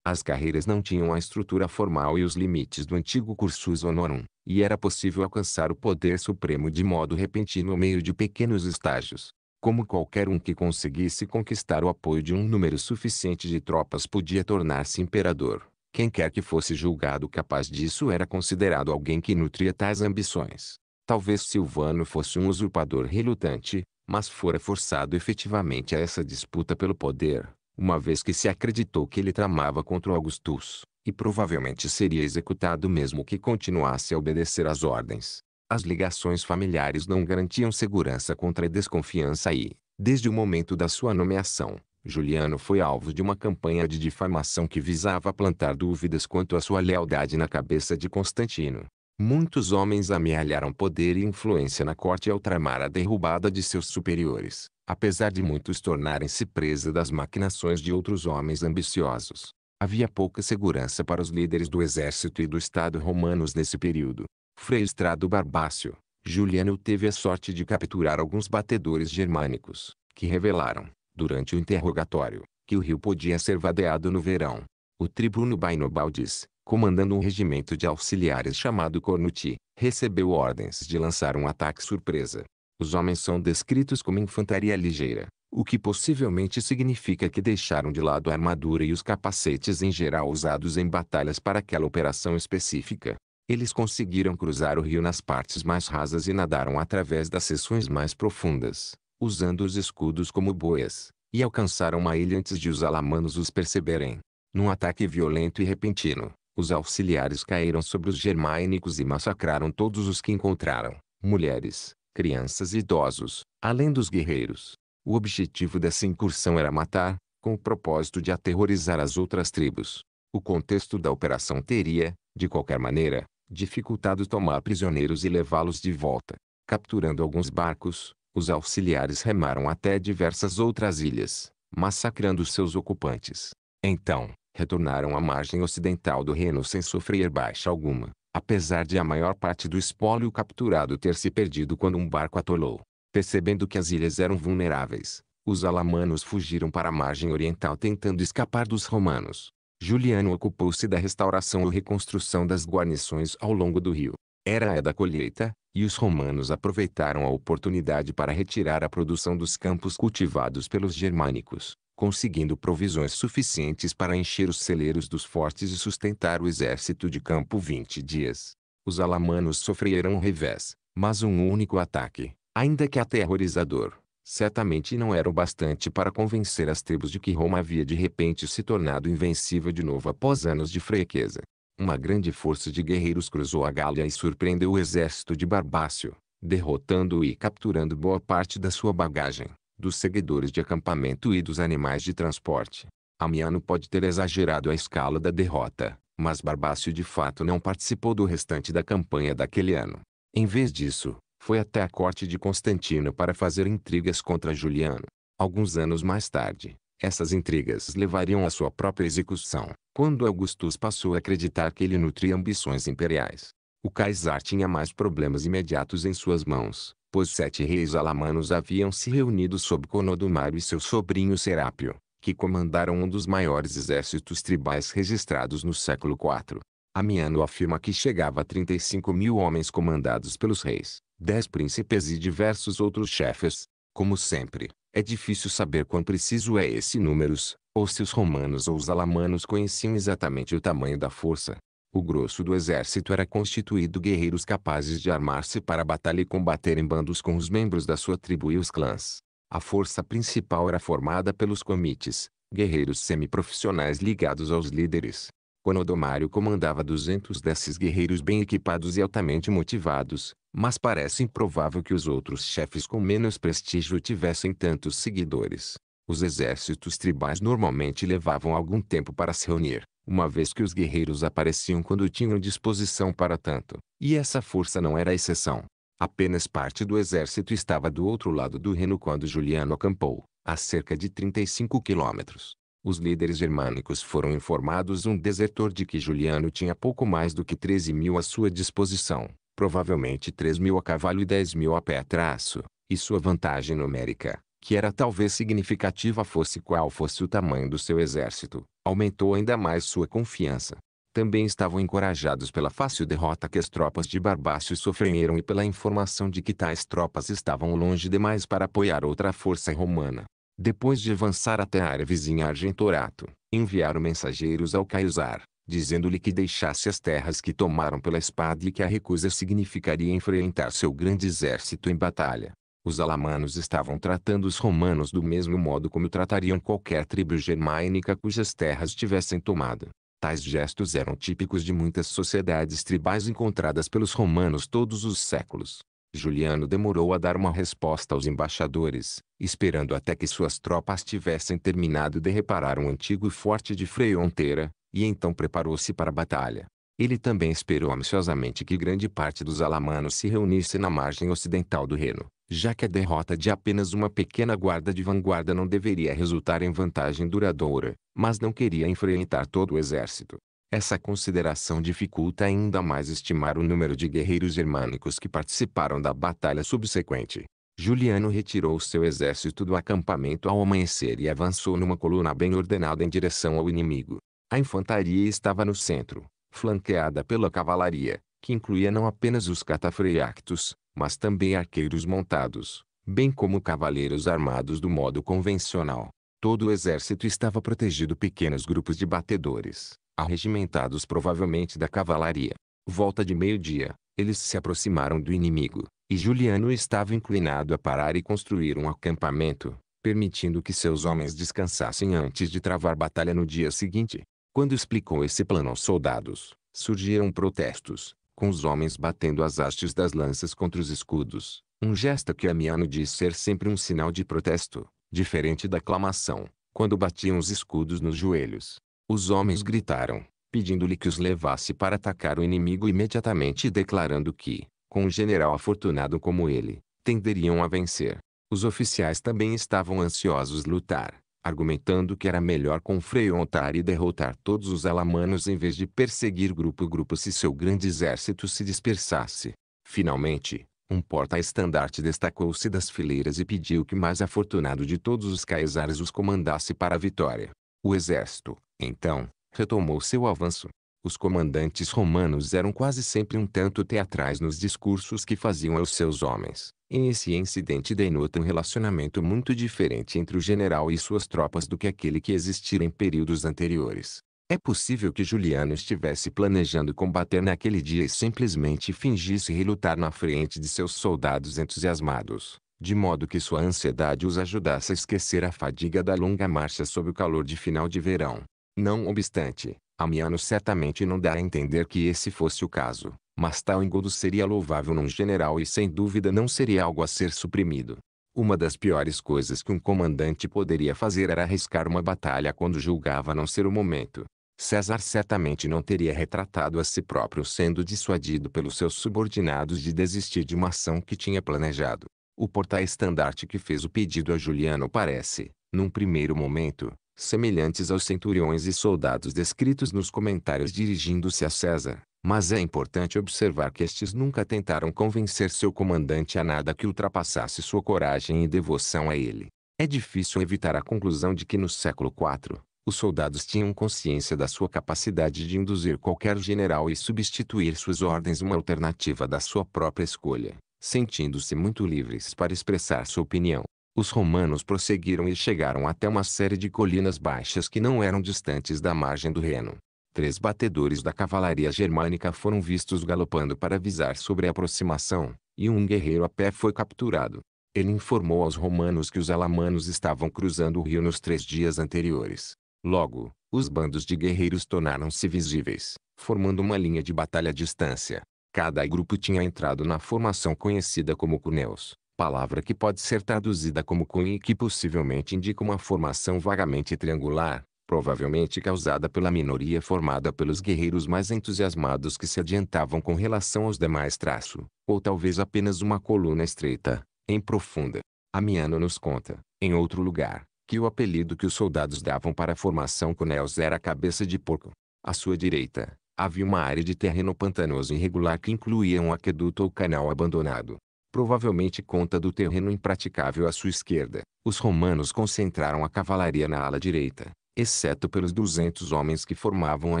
A: As carreiras não tinham a estrutura formal e os limites do antigo cursus honorum, e era possível alcançar o poder supremo de modo repentino ao meio de pequenos estágios. Como qualquer um que conseguisse conquistar o apoio de um número suficiente de tropas podia tornar-se imperador. Quem quer que fosse julgado capaz disso era considerado alguém que nutria tais ambições. Talvez Silvano fosse um usurpador relutante, mas fora forçado efetivamente a essa disputa pelo poder, uma vez que se acreditou que ele tramava contra Augustus, e provavelmente seria executado mesmo que continuasse a obedecer às ordens. As ligações familiares não garantiam segurança contra a desconfiança e, desde o momento da sua nomeação, Juliano foi alvo de uma campanha de difamação que visava plantar dúvidas quanto à sua lealdade na cabeça de Constantino. Muitos homens amealharam poder e influência na corte ao tramar a derrubada de seus superiores, apesar de muitos tornarem-se presa das maquinações de outros homens ambiciosos. Havia pouca segurança para os líderes do exército e do Estado romanos nesse período. Frei Estrado Barbácio, Juliano teve a sorte de capturar alguns batedores germânicos, que revelaram, durante o interrogatório, que o rio podia ser vadeado no verão. O tribuno Bainobaldes, comandando um regimento de auxiliares chamado Cornuti, recebeu ordens de lançar um ataque surpresa. Os homens são descritos como infantaria ligeira, o que possivelmente significa que deixaram de lado a armadura e os capacetes em geral usados em batalhas para aquela operação específica. Eles conseguiram cruzar o rio nas partes mais rasas e nadaram através das seções mais profundas, usando os escudos como boias, e alcançaram uma ilha antes de os alamanos os perceberem. Num ataque violento e repentino, os auxiliares caíram sobre os germânicos e massacraram todos os que encontraram, mulheres, crianças e idosos, além dos guerreiros. O objetivo dessa incursão era matar, com o propósito de aterrorizar as outras tribos. O contexto da operação teria, de qualquer maneira, dificultado tomar prisioneiros e levá-los de volta. Capturando alguns barcos, os auxiliares remaram até diversas outras ilhas, massacrando seus ocupantes. Então, retornaram à margem ocidental do Reno sem sofrer baixa alguma, apesar de a maior parte do espólio capturado ter se perdido quando um barco atolou. Percebendo que as ilhas eram vulneráveis, os alamanos fugiram para a margem oriental tentando escapar dos romanos. Juliano ocupou-se da restauração ou reconstrução das guarnições ao longo do rio. Era a da colheita, e os romanos aproveitaram a oportunidade para retirar a produção dos campos cultivados pelos germânicos, conseguindo provisões suficientes para encher os celeiros dos fortes e sustentar o exército de campo 20 dias. Os alamanos sofreram um revés, mas um único ataque, ainda que aterrorizador, certamente não era o bastante para convencer as tribos de que Roma havia de repente se tornado invencível de novo após anos de fraqueza. Uma grande força de guerreiros cruzou a Gália e surpreendeu o exército de Barbácio, derrotando-o e capturando boa parte da sua bagagem, dos seguidores de acampamento e dos animais de transporte. Amiano pode ter exagerado a escala da derrota, mas Barbácio de fato não participou do restante da campanha daquele ano. Em vez disso, foi até a corte de Constantino para fazer intrigas contra Juliano. Alguns anos mais tarde, essas intrigas levariam à sua própria execução. Quando Augustus passou a acreditar que ele nutria ambições imperiais, o Caesar tinha mais problemas imediatos em suas mãos, pois sete reis alamanos haviam se reunido sob Conodomário e seu sobrinho Serápio, que comandaram um dos maiores exércitos tribais registrados no século IV. Amiano afirma que chegava a 35 mil homens comandados pelos reis, dez príncipes e diversos outros chefes. Como sempre, é difícil saber quão preciso é esse números, ou se os romanos ou os alamanos conheciam exatamente o tamanho da força. O grosso do exército era constituído guerreiros capazes de armar-se para a batalha e combater em bandos com os membros da sua tribo e os clãs. A força principal era formada pelos comites, guerreiros semiprofissionais ligados aos líderes, quando Odomário comandava 200 desses guerreiros bem equipados e altamente motivados, mas parece improvável que os outros chefes com menos prestígio tivessem tantos seguidores. Os exércitos tribais normalmente levavam algum tempo para se reunir, uma vez que os guerreiros apareciam quando tinham disposição para tanto, e essa força não era exceção. Apenas parte do exército estava do outro lado do Reno quando Juliano acampou, a cerca de 35 quilômetros, os líderes germânicos foram informados um desertor de que Juliano tinha pouco mais do que 13 mil à sua disposição, provavelmente 3 mil a cavalo e 10 mil a pé traço, e sua vantagem numérica, que era talvez significativa fosse qual fosse o tamanho do seu exército, aumentou ainda mais sua confiança também estavam encorajados pela fácil derrota que as tropas de Barbácio sofreram e pela informação de que tais tropas estavam longe demais para apoiar outra força romana. Depois de avançar até a área vizinha Argentorato, enviaram mensageiros ao Caesar, dizendo-lhe que deixasse as terras que tomaram pela espada e que a recusa significaria enfrentar seu grande exército em batalha. Os alamanos estavam tratando os romanos do mesmo modo como tratariam qualquer tribo germânica cujas terras tivessem tomado. Tais gestos eram típicos de muitas sociedades tribais encontradas pelos romanos todos os séculos. Juliano demorou a dar uma resposta aos embaixadores, esperando até que suas tropas tivessem terminado de reparar um antigo forte de fronteira, e então preparou-se para a batalha. Ele também esperou ansiosamente que grande parte dos alamanos se reunisse na margem ocidental do Reno, já que a derrota de apenas uma pequena guarda de vanguarda não deveria resultar em vantagem duradoura, mas não queria enfrentar todo o exército. Essa consideração dificulta ainda mais estimar o número de guerreiros germânicos que participaram da batalha subsequente. Juliano retirou seu exército do acampamento ao amanhecer e avançou numa coluna bem ordenada em direção ao inimigo. A infantaria estava no centro, flanqueada pela cavalaria, que incluía não apenas os catafreactos, mas também arqueiros montados, bem como cavaleiros armados do modo convencional. Todo o exército estava protegido pequenos grupos de batedores, arregimentados provavelmente da cavalaria. Volta de meio-dia, eles se aproximaram do inimigo, e Juliano estava inclinado a parar e construir um acampamento, permitindo que seus homens descansassem antes de travar batalha no dia seguinte. Quando explicou esse plano aos soldados, surgiram protestos, com os homens batendo as hastes das lanças contra os escudos, um gesto que Amiano diz ser sempre um sinal de protesto, diferente da aclamação, quando batiam os escudos nos joelhos. Os homens gritaram, pedindo-lhe que os levasse para atacar o inimigo imediatamente e declarando que, com um general afortunado como ele, tenderiam a vencer. Os oficiais também estavam ansiosos lutar, argumentando que era melhor confrontar e derrotar todos os alamanos em vez de perseguir grupo a grupo se seu grande exército se dispersasse. Finalmente, um porta-estandarte destacou-se das fileiras e pediu que o mais afortunado de todos os caesares os comandasse para a vitória. O exército, então, retomou seu avanço. Os comandantes romanos eram quase sempre um tanto teatrais nos discursos que faziam aos seus homens, e esse incidente denota um relacionamento muito diferente entre o general e suas tropas do que aquele que existira em períodos anteriores. É possível que Juliano estivesse planejando combater naquele dia e simplesmente fingisse relutar na frente de seus soldados entusiasmados de modo que sua ansiedade os ajudasse a esquecer a fadiga da longa marcha sob o calor de final de verão. Não obstante, Amiano certamente não dá a entender que esse fosse o caso, mas tal engodo seria louvável num general e sem dúvida não seria algo a ser suprimido. Uma das piores coisas que um comandante poderia fazer era arriscar uma batalha quando julgava não ser o momento. César certamente não teria retratado a si próprio sendo dissuadido pelos seus subordinados de desistir de uma ação que tinha planejado. O porta-estandarte que fez o pedido a Juliano parece, num primeiro momento, semelhantes aos centuriões e soldados descritos nos comentários dirigindo-se a César, mas é importante observar que estes nunca tentaram convencer seu comandante a nada que ultrapassasse sua coragem e devoção a ele. É difícil evitar a conclusão de que no século IV, os soldados tinham consciência da sua capacidade de induzir qualquer general e substituir suas ordens uma alternativa da sua própria escolha sentindo-se muito livres para expressar sua opinião. Os romanos prosseguiram e chegaram até uma série de colinas baixas que não eram distantes da margem do Reno. Três batedores da cavalaria germânica foram vistos galopando para avisar sobre a aproximação, e um guerreiro a pé foi capturado. Ele informou aos romanos que os alamanos estavam cruzando o rio nos três dias anteriores. Logo, os bandos de guerreiros tornaram-se visíveis, formando uma linha de batalha à distância. Cada grupo tinha entrado na formação conhecida como Cuneus, palavra que pode ser traduzida como cunho e que possivelmente indica uma formação vagamente triangular, provavelmente causada pela minoria formada pelos guerreiros mais entusiasmados que se adiantavam com relação aos demais traço, ou talvez apenas uma coluna estreita, em profunda. Amiano nos conta, em outro lugar, que o apelido que os soldados davam para a formação Cuneus era cabeça de porco. À sua direita, Havia uma área de terreno pantanoso irregular que incluía um aqueduto ou canal abandonado. Provavelmente conta do terreno impraticável à sua esquerda, os romanos concentraram a cavalaria na ala direita, exceto pelos 200 homens que formavam a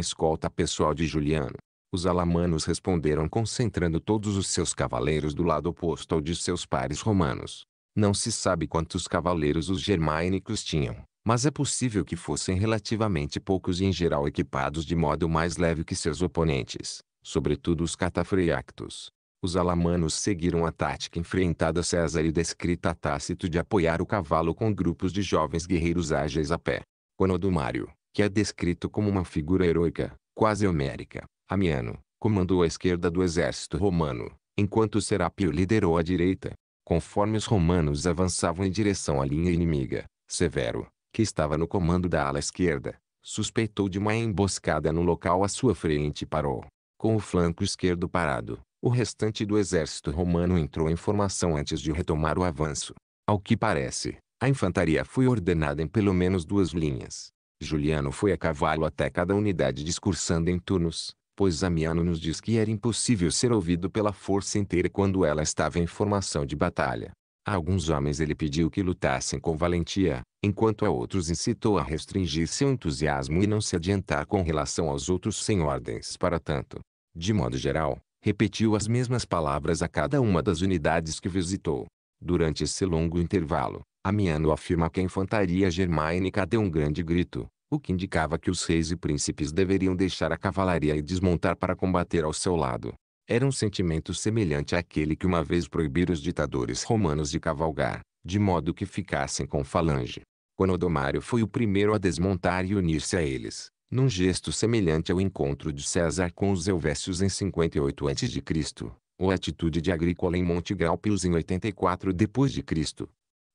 A: escolta pessoal de Juliano. Os alamanos responderam concentrando todos os seus cavaleiros do lado oposto ao de seus pares romanos. Não se sabe quantos cavaleiros os germânicos tinham, mas é possível que fossem relativamente poucos e em geral equipados de modo mais leve que seus oponentes, sobretudo os catafreactos. Os alamanos seguiram a tática enfrentada a César e descrita a Tácito de apoiar o cavalo com grupos de jovens guerreiros ágeis a pé. Conodumário, que é descrito como uma figura heroica, quase homérica, Amiano, comandou a esquerda do exército romano, enquanto Serapio liderou a direita. Conforme os romanos avançavam em direção à linha inimiga, Severo, que estava no comando da ala esquerda, suspeitou de uma emboscada no local à sua frente e parou. Com o flanco esquerdo parado, o restante do exército romano entrou em formação antes de retomar o avanço. Ao que parece, a infantaria foi ordenada em pelo menos duas linhas. Juliano foi a cavalo até cada unidade discursando em turnos, pois Amiano nos diz que era impossível ser ouvido pela força inteira quando ela estava em formação de batalha. A alguns homens ele pediu que lutassem com valentia, enquanto a outros incitou a restringir seu entusiasmo e não se adiantar com relação aos outros sem ordens para tanto. De modo geral, repetiu as mesmas palavras a cada uma das unidades que visitou. Durante esse longo intervalo, Amiano afirma que a infantaria germânica deu um grande grito, o que indicava que os reis e príncipes deveriam deixar a cavalaria e desmontar para combater ao seu lado. Era um sentimento semelhante àquele que uma vez proibiram os ditadores romanos de cavalgar, de modo que ficassem com falange. Conodomário foi o primeiro a desmontar e unir-se a eles, num gesto semelhante ao encontro de César com os Helvécios em 58 a.C., ou a atitude de Agrícola em Monte Galpius em 84 d.C.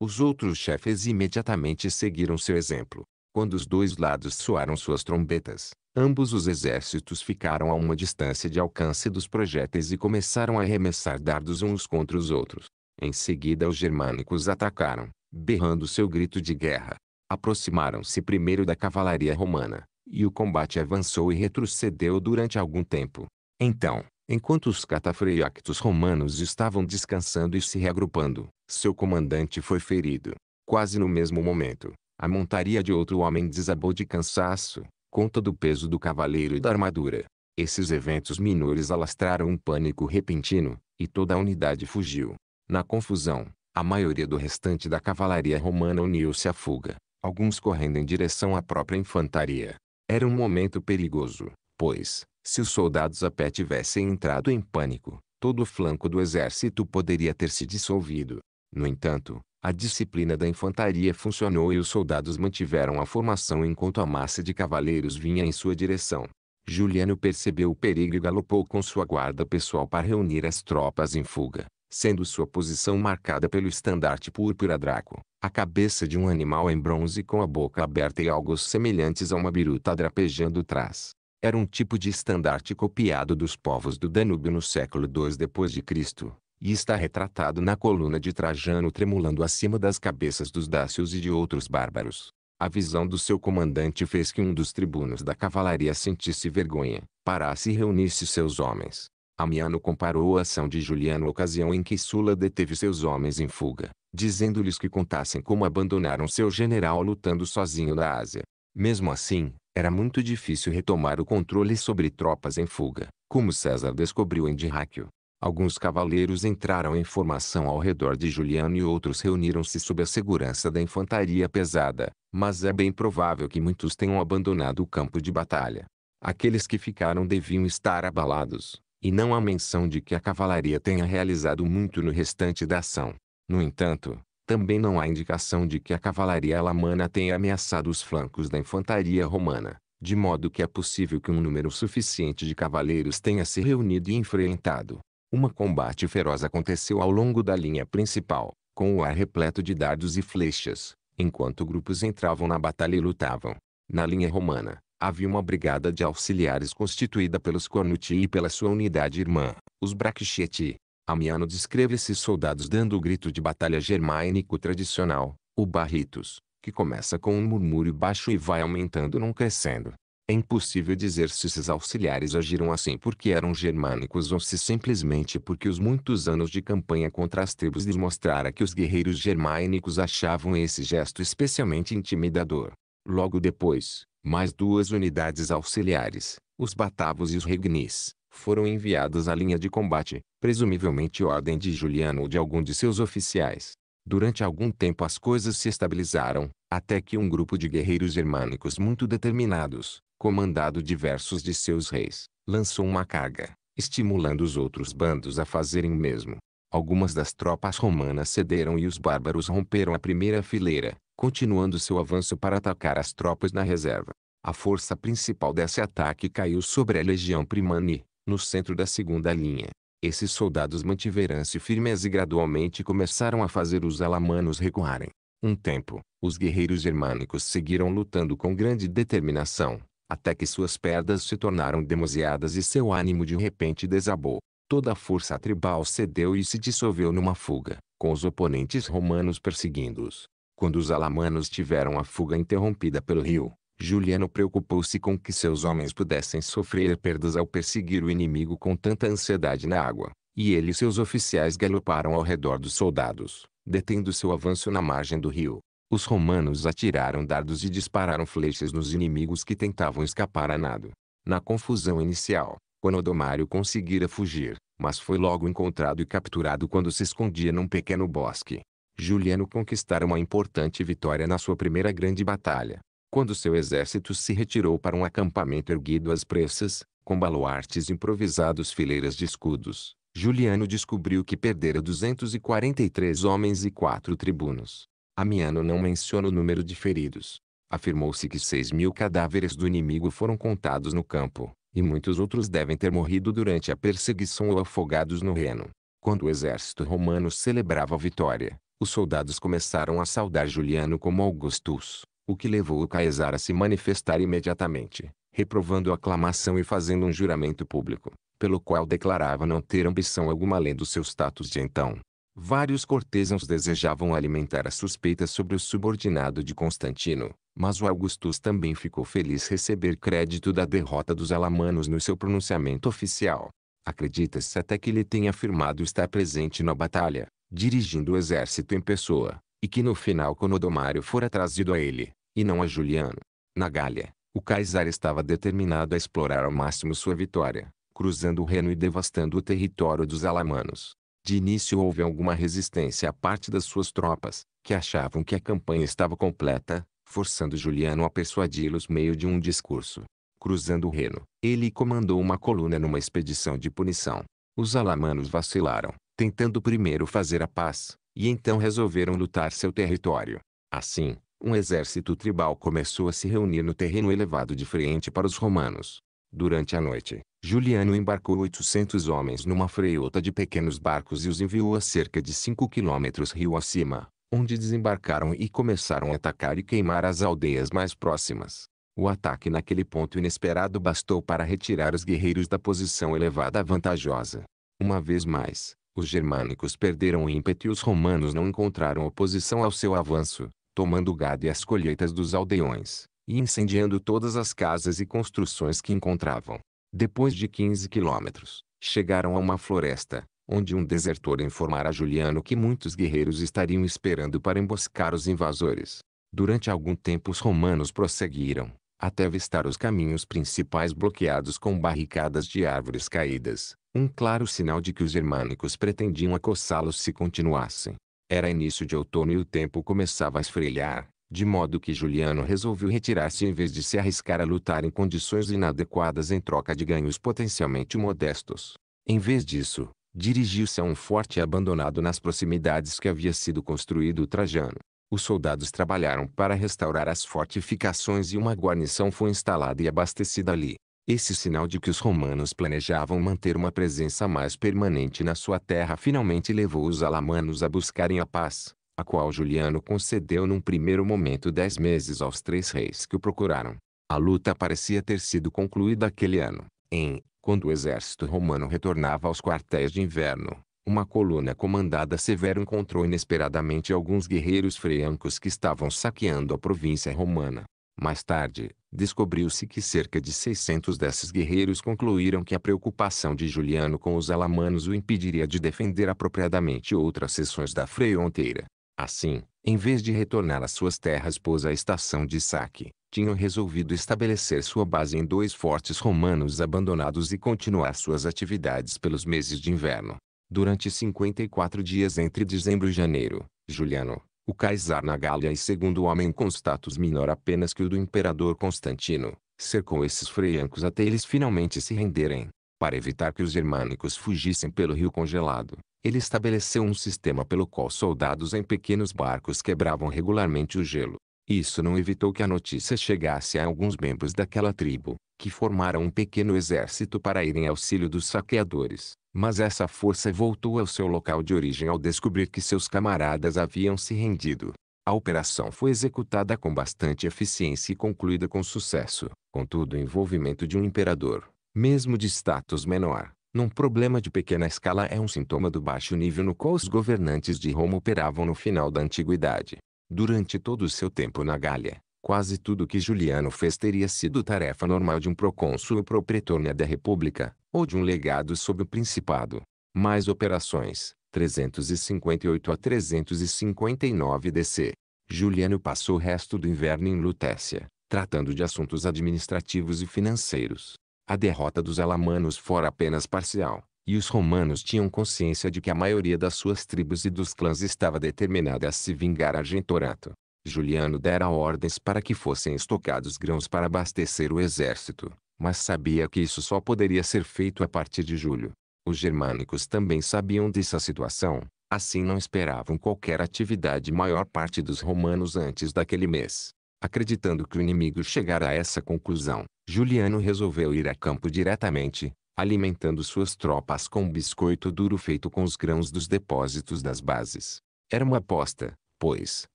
A: Os outros chefes imediatamente seguiram seu exemplo. Quando os dois lados soaram suas trombetas, Ambos os exércitos ficaram a uma distância de alcance dos projéteis e começaram a arremessar dardos uns contra os outros. Em seguida os germânicos atacaram, berrando seu grito de guerra. Aproximaram-se primeiro da cavalaria romana, e o combate avançou e retrocedeu durante algum tempo. Então, enquanto os catafreactos romanos estavam descansando e se reagrupando, seu comandante foi ferido. Quase no mesmo momento, a montaria de outro homem desabou de cansaço, conta do peso do cavaleiro e da armadura. Esses eventos menores alastraram um pânico repentino, e toda a unidade fugiu. Na confusão, a maioria do restante da cavalaria romana uniu-se à fuga, alguns correndo em direção à própria infantaria. Era um momento perigoso, pois, se os soldados a pé tivessem entrado em pânico, todo o flanco do exército poderia ter se dissolvido. No entanto, a disciplina da infantaria funcionou e os soldados mantiveram a formação enquanto a massa de cavaleiros vinha em sua direção. Juliano percebeu o perigo e galopou com sua guarda pessoal para reunir as tropas em fuga, sendo sua posição marcada pelo estandarte púrpura Draco, a cabeça de um animal em bronze com a boca aberta e algo semelhantes a uma biruta drapejando trás. Era um tipo de estandarte copiado dos povos do Danúbio no século II d.C., e está retratado na coluna de Trajano tremulando acima das cabeças dos dácios e de outros bárbaros. A visão do seu comandante fez que um dos tribunos da cavalaria sentisse vergonha, parasse e reunisse seus homens. Amiano comparou a ação de Juliano à ocasião em que Sula deteve seus homens em fuga, dizendo-lhes que contassem como abandonaram seu general lutando sozinho na Ásia. Mesmo assim, era muito difícil retomar o controle sobre tropas em fuga, como César descobriu em Dirráquio. Alguns cavaleiros entraram em formação ao redor de Juliano e outros reuniram-se sob a segurança da infantaria pesada, mas é bem provável que muitos tenham abandonado o campo de batalha. Aqueles que ficaram deviam estar abalados, e não há menção de que a cavalaria tenha realizado muito no restante da ação. No entanto, também não há indicação de que a cavalaria alamana tenha ameaçado os flancos da infantaria romana, de modo que é possível que um número suficiente de cavaleiros tenha se reunido e enfrentado uma combate feroz aconteceu ao longo da linha principal, com o ar repleto de dardos e flechas, enquanto grupos entravam na batalha e lutavam. Na linha romana, havia uma brigada de auxiliares constituída pelos Cornuti e pela sua unidade irmã, os Braxieti. Amiano descreve esses soldados dando o grito de batalha germânico tradicional, o Barritos, que começa com um murmúrio baixo e vai aumentando num crescendo. É impossível dizer se esses auxiliares agiram assim porque eram germânicos ou se simplesmente porque os muitos anos de campanha contra as tribos lhes mostrara que os guerreiros germânicos achavam esse gesto especialmente intimidador. Logo depois, mais duas unidades auxiliares, os batavos e os regnis, foram enviadas à linha de combate, presumivelmente ordem de Juliano ou de algum de seus oficiais. Durante algum tempo as coisas se estabilizaram, até que um grupo de guerreiros germânicos muito determinados, comandado diversos de seus reis, lançou uma carga, estimulando os outros bandos a fazerem o mesmo. Algumas das tropas romanas cederam e os bárbaros romperam a primeira fileira, continuando seu avanço para atacar as tropas na reserva. A força principal desse ataque caiu sobre a legião Primani, no centro da segunda linha. Esses soldados mantiveram-se firmes e gradualmente começaram a fazer os alamanos recuarem. Um tempo, os guerreiros germânicos seguiram lutando com grande determinação, até que suas pernas se tornaram demasiadas e seu ânimo de repente desabou. Toda a força tribal cedeu e se dissolveu numa fuga, com os oponentes romanos perseguindo-os. Quando os alamanos tiveram a fuga interrompida pelo rio, Juliano preocupou-se com que seus homens pudessem sofrer perdas ao perseguir o inimigo com tanta ansiedade na água, e ele e seus oficiais galoparam ao redor dos soldados, detendo seu avanço na margem do rio. Os romanos atiraram dardos e dispararam flechas nos inimigos que tentavam escapar a nado. Na confusão inicial, Conodomário conseguira fugir, mas foi logo encontrado e capturado quando se escondia num pequeno bosque. Juliano conquistara uma importante vitória na sua primeira grande batalha. Quando seu exército se retirou para um acampamento erguido às pressas, com baluartes improvisados fileiras de escudos, Juliano descobriu que perdera 243 homens e quatro tribunos. Amiano não menciona o número de feridos. Afirmou-se que 6 mil cadáveres do inimigo foram contados no campo, e muitos outros devem ter morrido durante a perseguição ou afogados no Reno. Quando o exército romano celebrava a vitória, os soldados começaram a saudar Juliano como Augustus, o que levou o Caesar a se manifestar imediatamente, reprovando a aclamação e fazendo um juramento público, pelo qual declarava não ter ambição alguma além do seu status de então, Vários cortesãos desejavam alimentar a suspeita sobre o subordinado de Constantino, mas o Augustus também ficou feliz receber crédito da derrota dos alamanos no seu pronunciamento oficial. Acredita-se até que ele tenha afirmado estar presente na batalha, dirigindo o exército em pessoa, e que no final Conodomário fora trazido a ele, e não a Juliano. Na Gália, o Caesar estava determinado a explorar ao máximo sua vitória, cruzando o Reno e devastando o território dos alamanos. De início houve alguma resistência à parte das suas tropas, que achavam que a campanha estava completa, forçando Juliano a persuadi-los meio de um discurso. Cruzando o Reno, ele comandou uma coluna numa expedição de punição. Os alamanos vacilaram, tentando primeiro fazer a paz, e então resolveram lutar seu território. Assim, um exército tribal começou a se reunir no terreno elevado de frente para os romanos. Durante a noite, Juliano embarcou 800 homens numa freiota de pequenos barcos e os enviou a cerca de 5 quilômetros rio acima, onde desembarcaram e começaram a atacar e queimar as aldeias mais próximas. O ataque naquele ponto inesperado bastou para retirar os guerreiros da posição elevada vantajosa. Uma vez mais, os germânicos perderam o ímpeto e os romanos não encontraram oposição ao seu avanço, tomando o gado e as colheitas dos aldeões e incendiando todas as casas e construções que encontravam. Depois de 15 quilômetros, chegaram a uma floresta, onde um desertor informara Juliano que muitos guerreiros estariam esperando para emboscar os invasores. Durante algum tempo os romanos prosseguiram, até avistar os caminhos principais bloqueados com barricadas de árvores caídas, um claro sinal de que os germânicos pretendiam acossá-los se continuassem. Era início de outono e o tempo começava a esfriar, de modo que Juliano resolveu retirar-se em vez de se arriscar a lutar em condições inadequadas em troca de ganhos potencialmente modestos. Em vez disso, dirigiu-se a um forte abandonado nas proximidades que havia sido construído Trajano. Os soldados trabalharam para restaurar as fortificações e uma guarnição foi instalada e abastecida ali. Esse sinal de que os romanos planejavam manter uma presença mais permanente na sua terra finalmente levou os alamanos a buscarem a paz a qual Juliano concedeu num primeiro momento dez meses aos três reis que o procuraram. A luta parecia ter sido concluída aquele ano, em, quando o exército romano retornava aos quartéis de inverno, uma coluna comandada Severo encontrou inesperadamente alguns guerreiros freancos que estavam saqueando a província romana. Mais tarde, descobriu-se que cerca de 600 desses guerreiros concluíram que a preocupação de Juliano com os alamanos o impediria de defender apropriadamente outras seções da freonteira. Assim, em vez de retornar às suas terras pós a estação de saque, tinham resolvido estabelecer sua base em dois fortes romanos abandonados e continuar suas atividades pelos meses de inverno. Durante 54 dias entre dezembro e janeiro, Juliano, o Caesar na Gália e segundo homem com status menor apenas que o do imperador Constantino, cercou esses freiancos até eles finalmente se renderem, para evitar que os germânicos fugissem pelo rio congelado. Ele estabeleceu um sistema pelo qual soldados em pequenos barcos quebravam regularmente o gelo. Isso não evitou que a notícia chegasse a alguns membros daquela tribo, que formaram um pequeno exército para irem ao auxílio dos saqueadores. Mas essa força voltou ao seu local de origem ao descobrir que seus camaradas haviam se rendido. A operação foi executada com bastante eficiência e concluída com sucesso. Contudo, o envolvimento de um imperador, mesmo de status menor, num problema de pequena escala é um sintoma do baixo nível no qual os governantes de Roma operavam no final da antiguidade. Durante todo o seu tempo na Gália, quase tudo que Juliano fez teria sido tarefa normal de um procônsul propretorne da república, ou de um legado sob o principado. Mais operações, 358 a 359 DC. Juliano passou o resto do inverno em Lutécia, tratando de assuntos administrativos e financeiros, a derrota dos alamanos fora apenas parcial, e os romanos tinham consciência de que a maioria das suas tribos e dos clãs estava determinada a se vingar a Gentorato. Juliano dera ordens para que fossem estocados grãos para abastecer o exército, mas sabia que isso só poderia ser feito a partir de julho. Os germânicos também sabiam dessa situação, assim não esperavam qualquer atividade maior parte dos romanos antes daquele mês. Acreditando que o inimigo chegara a essa conclusão, Juliano resolveu ir a campo diretamente, alimentando suas tropas com biscoito duro feito com os grãos dos depósitos das bases. Era uma aposta, pois,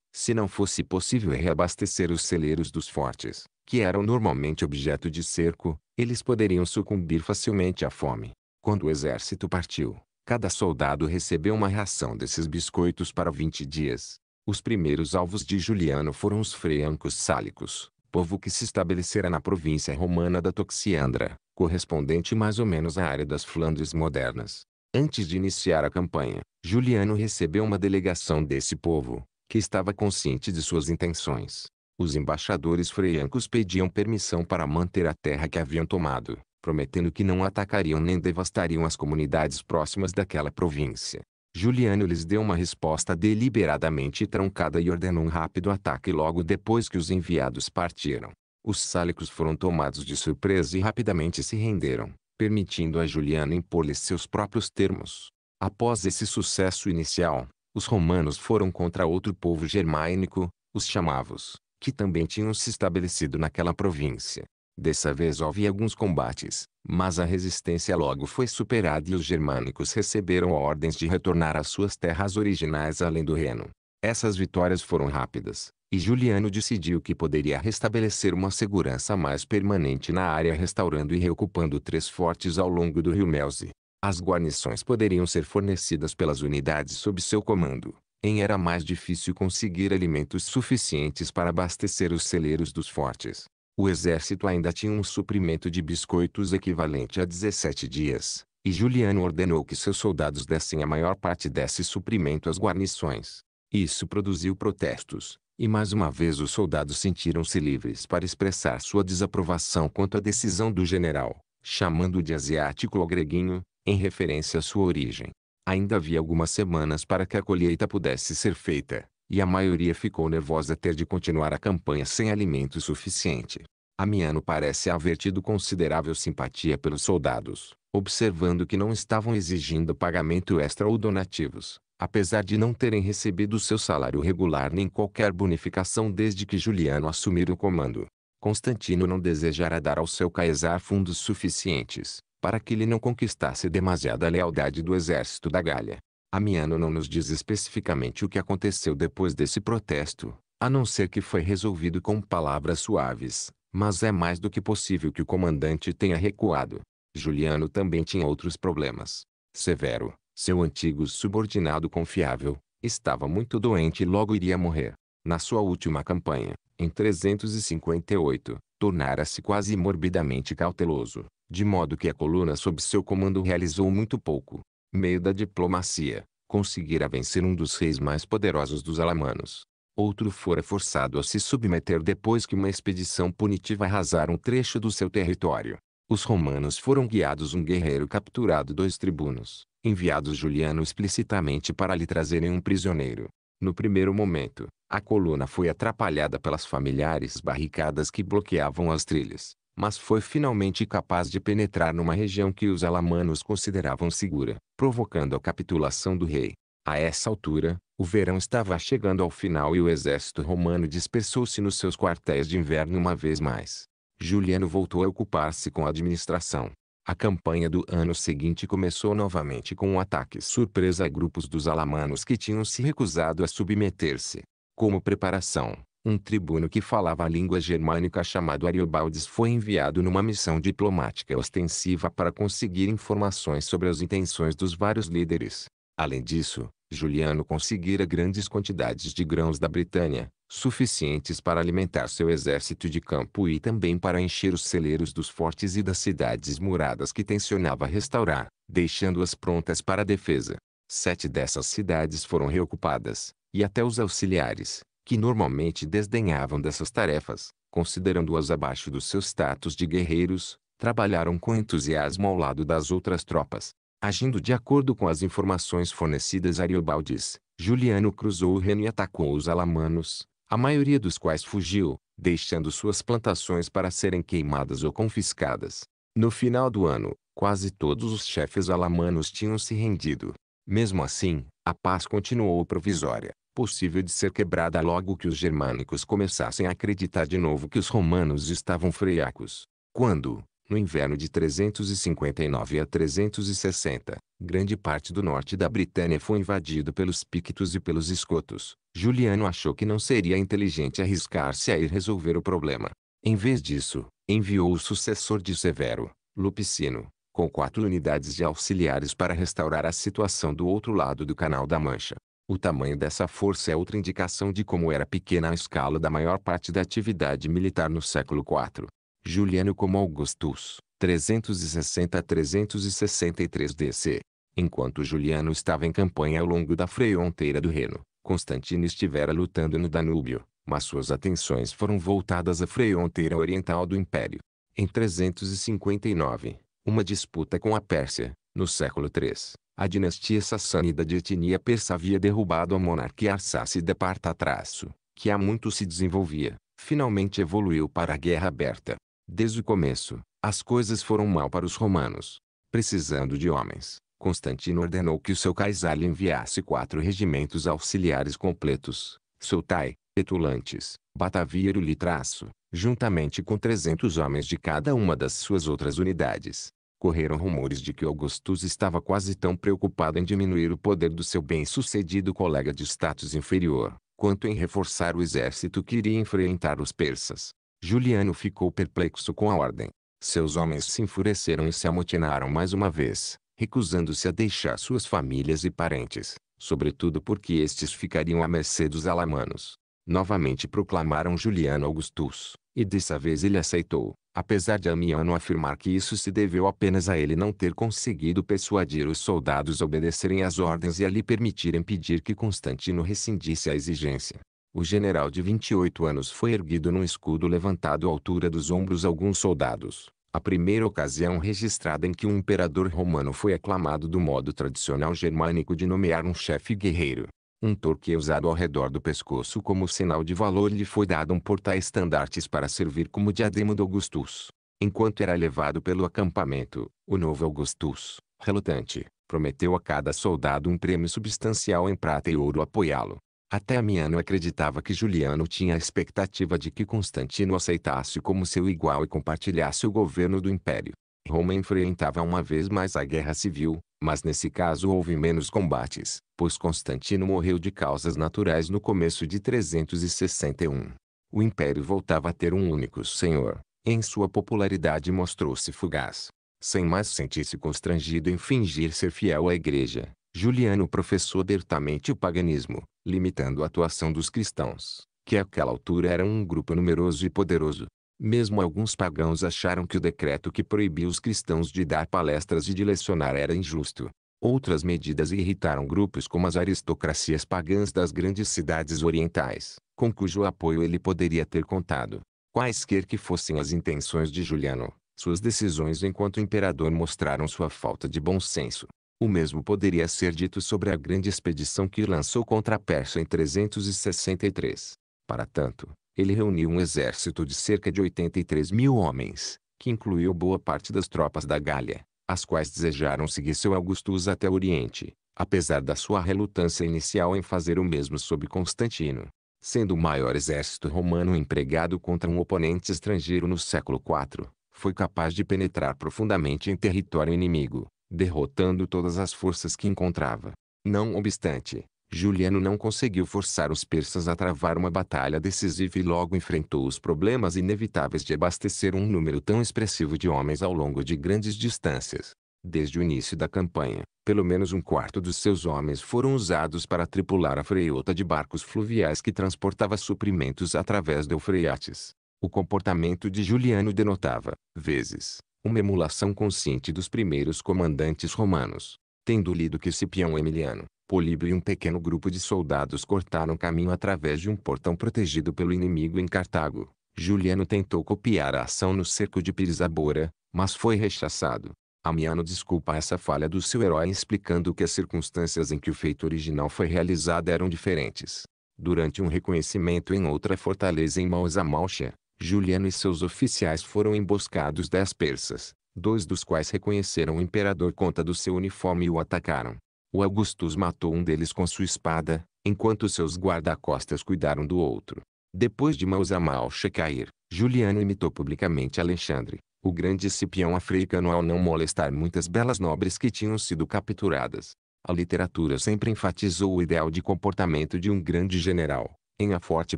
A: se não fosse possível reabastecer os celeiros dos fortes, que eram normalmente objeto de cerco, eles poderiam sucumbir facilmente à fome. Quando o exército partiu, cada soldado recebeu uma ração desses biscoitos para 20 dias. Os primeiros alvos de Juliano foram os francos sálicos, povo que se estabelecera na província romana da Toxiandra, correspondente mais ou menos à área das Flandres modernas. Antes de iniciar a campanha, Juliano recebeu uma delegação desse povo, que estava consciente de suas intenções. Os embaixadores freiancos pediam permissão para manter a terra que haviam tomado, prometendo que não atacariam nem devastariam as comunidades próximas daquela província. Juliano lhes deu uma resposta deliberadamente truncada e ordenou um rápido ataque logo depois que os enviados partiram. Os sálicos foram tomados de surpresa e rapidamente se renderam, permitindo a Juliano impor-lhes seus próprios termos. Após esse sucesso inicial, os romanos foram contra outro povo germânico, os chamavos, que também tinham se estabelecido naquela província. Dessa vez houve alguns combates, mas a resistência logo foi superada e os germânicos receberam ordens de retornar às suas terras originais além do Reno. Essas vitórias foram rápidas, e Juliano decidiu que poderia restabelecer uma segurança mais permanente na área restaurando e reocupando três fortes ao longo do rio Melze. As guarnições poderiam ser fornecidas pelas unidades sob seu comando, em era mais difícil conseguir alimentos suficientes para abastecer os celeiros dos fortes. O exército ainda tinha um suprimento de biscoitos equivalente a 17 dias, e Juliano ordenou que seus soldados dessem a maior parte desse suprimento às guarnições. Isso produziu protestos, e mais uma vez os soldados sentiram-se livres para expressar sua desaprovação quanto à decisão do general, chamando de asiático ou greguinho, em referência à sua origem. Ainda havia algumas semanas para que a colheita pudesse ser feita, e a maioria ficou nervosa ter de continuar a campanha sem alimento suficiente. Amiano parece haver tido considerável simpatia pelos soldados, observando que não estavam exigindo pagamento extra ou donativos, apesar de não terem recebido seu salário regular nem qualquer bonificação desde que Juliano assumir o comando. Constantino não desejara dar ao seu Caesar fundos suficientes, para que ele não conquistasse demasiada lealdade do exército da Galha. Amiano não nos diz especificamente o que aconteceu depois desse protesto, a não ser que foi resolvido com palavras suaves, mas é mais do que possível que o comandante tenha recuado. Juliano também tinha outros problemas. Severo, seu antigo subordinado confiável, estava muito doente e logo iria morrer. Na sua última campanha, em 358, tornara-se quase morbidamente cauteloso, de modo que a coluna sob seu comando realizou muito pouco meio da diplomacia, conseguira vencer um dos reis mais poderosos dos alamanos. Outro fora forçado a se submeter depois que uma expedição punitiva arrasara um trecho do seu território. Os romanos foram guiados um guerreiro capturado dois tribunos, enviados Juliano explicitamente para lhe trazerem um prisioneiro. No primeiro momento, a coluna foi atrapalhada pelas familiares barricadas que bloqueavam as trilhas, mas foi finalmente capaz de penetrar numa região que os alamanos consideravam segura, provocando a capitulação do rei. A essa altura, o verão estava chegando ao final e o exército romano dispersou-se nos seus quartéis de inverno uma vez mais. Juliano voltou a ocupar-se com a administração. A campanha do ano seguinte começou novamente com um ataque surpresa a grupos dos alamanos que tinham se recusado a submeter-se. Como preparação, um tribuno que falava a língua germânica chamado Ariobaldes foi enviado numa missão diplomática ostensiva para conseguir informações sobre as intenções dos vários líderes. Além disso, Juliano conseguira grandes quantidades de grãos da Britânia, suficientes para alimentar seu exército de campo e também para encher os celeiros dos fortes e das cidades muradas que tensionava restaurar, deixando-as prontas para a defesa. Sete dessas cidades foram reocupadas, e até os auxiliares, que normalmente desdenhavam dessas tarefas, considerando-as abaixo do seu status de guerreiros, trabalharam com entusiasmo ao lado das outras tropas. Agindo de acordo com as informações fornecidas a Ariobaldes, Juliano cruzou o Reno e atacou os alamanos, a maioria dos quais fugiu, deixando suas plantações para serem queimadas ou confiscadas. No final do ano, quase todos os chefes alamanos tinham se rendido. Mesmo assim, a paz continuou provisória possível de ser quebrada logo que os germânicos começassem a acreditar de novo que os romanos estavam friacos. Quando, no inverno de 359 a 360, grande parte do norte da Britânia foi invadido pelos pictos e pelos escotos. Juliano achou que não seria inteligente arriscar-se a ir resolver o problema. Em vez disso, enviou o sucessor de Severo, Lupicino, com quatro unidades de auxiliares para restaurar a situação do outro lado do Canal da Mancha. O tamanho dessa força é outra indicação de como era pequena a escala da maior parte da atividade militar no século IV. Juliano como Augustus, 360 a 363 DC. Enquanto Juliano estava em campanha ao longo da fronteira do Reno, Constantino estivera lutando no Danúbio, mas suas atenções foram voltadas à fronteira oriental do Império. Em 359, uma disputa com a Pérsia, no século III, a dinastia sassânida de etnia persa havia derrubado a monarquia arsácida parta-traço, que há muito se desenvolvia, finalmente evoluiu para a guerra aberta. Desde o começo, as coisas foram mal para os romanos. Precisando de homens, Constantino ordenou que o seu Caesar lhe enviasse quatro regimentos auxiliares completos, soltai, petulantes, bataviero e Litraço, juntamente com 300 homens de cada uma das suas outras unidades correram rumores de que Augustus estava quase tão preocupado em diminuir o poder do seu bem-sucedido colega de status inferior, quanto em reforçar o exército que iria enfrentar os persas. Juliano ficou perplexo com a ordem. Seus homens se enfureceram e se amotinaram mais uma vez, recusando-se a deixar suas famílias e parentes, sobretudo porque estes ficariam à mercê dos alamanos. Novamente proclamaram Juliano Augustus, e dessa vez ele aceitou, apesar de Amiano afirmar que isso se deveu apenas a ele não ter conseguido persuadir os soldados a obedecerem às ordens e a lhe permitirem pedir que Constantino rescindisse a exigência. O general de 28 anos foi erguido num escudo levantado à altura dos ombros alguns soldados. A primeira ocasião registrada em que um imperador romano foi aclamado do modo tradicional germânico de nomear um chefe guerreiro. Um torque usado ao redor do pescoço como sinal de valor lhe foi dado um porta-estandartes para servir como diadema do Augustus. Enquanto era levado pelo acampamento, o novo Augustus, relutante, prometeu a cada soldado um prêmio substancial em prata e ouro apoiá-lo. Até Amiano acreditava que Juliano tinha a expectativa de que Constantino aceitasse como seu igual e compartilhasse o governo do império. Roma enfrentava uma vez mais a guerra civil, mas nesse caso houve menos combates, pois Constantino morreu de causas naturais no começo de 361. O império voltava a ter um único senhor, em sua popularidade mostrou-se fugaz. Sem mais sentir-se constrangido em fingir ser fiel à igreja, Juliano professou abertamente o paganismo, limitando a atuação dos cristãos, que àquela altura eram um grupo numeroso e poderoso. Mesmo alguns pagãos acharam que o decreto que proibiu os cristãos de dar palestras e de lecionar era injusto. Outras medidas irritaram grupos como as aristocracias pagãs das grandes cidades orientais, com cujo apoio ele poderia ter contado. Quaisquer que fossem as intenções de Juliano, suas decisões enquanto imperador mostraram sua falta de bom senso. O mesmo poderia ser dito sobre a grande expedição que lançou contra a Pérsia em 363. Para tanto, ele reuniu um exército de cerca de 83 mil homens, que incluiu boa parte das tropas da Gália, as quais desejaram seguir seu Augustus até o Oriente, apesar da sua relutância inicial em fazer o mesmo sob Constantino. Sendo o maior exército romano empregado contra um oponente estrangeiro no século IV, foi capaz de penetrar profundamente em território inimigo, derrotando todas as forças que encontrava. Não obstante, Juliano não conseguiu forçar os persas a travar uma batalha decisiva e logo enfrentou os problemas inevitáveis de abastecer um número tão expressivo de homens ao longo de grandes distâncias. Desde o início da campanha, pelo menos um quarto dos seus homens foram usados para tripular a freota de barcos fluviais que transportava suprimentos através do Eufrates. O comportamento de Juliano denotava, vezes, uma emulação consciente dos primeiros comandantes romanos. Tendo lido que Cipião Emiliano, Políbio e um pequeno grupo de soldados cortaram caminho através de um portão protegido pelo inimigo em Cartago. Juliano tentou copiar a ação no cerco de Pirisabora, mas foi rechaçado. Amiano desculpa essa falha do seu herói explicando que as circunstâncias em que o feito original foi realizado eram diferentes. Durante um reconhecimento em outra fortaleza em Mausamalcha, Juliano e seus oficiais foram emboscados dez persas, dois dos quais reconheceram o imperador conta do seu uniforme e o atacaram. O Augustus matou um deles com sua espada, enquanto seus guarda-costas cuidaram do outro. Depois de Mausamalcha cair, Juliano imitou publicamente Alexandre, o grande Cipião africano ao não molestar muitas belas nobres que tinham sido capturadas. A literatura sempre enfatizou o ideal de comportamento de um grande general, em a forte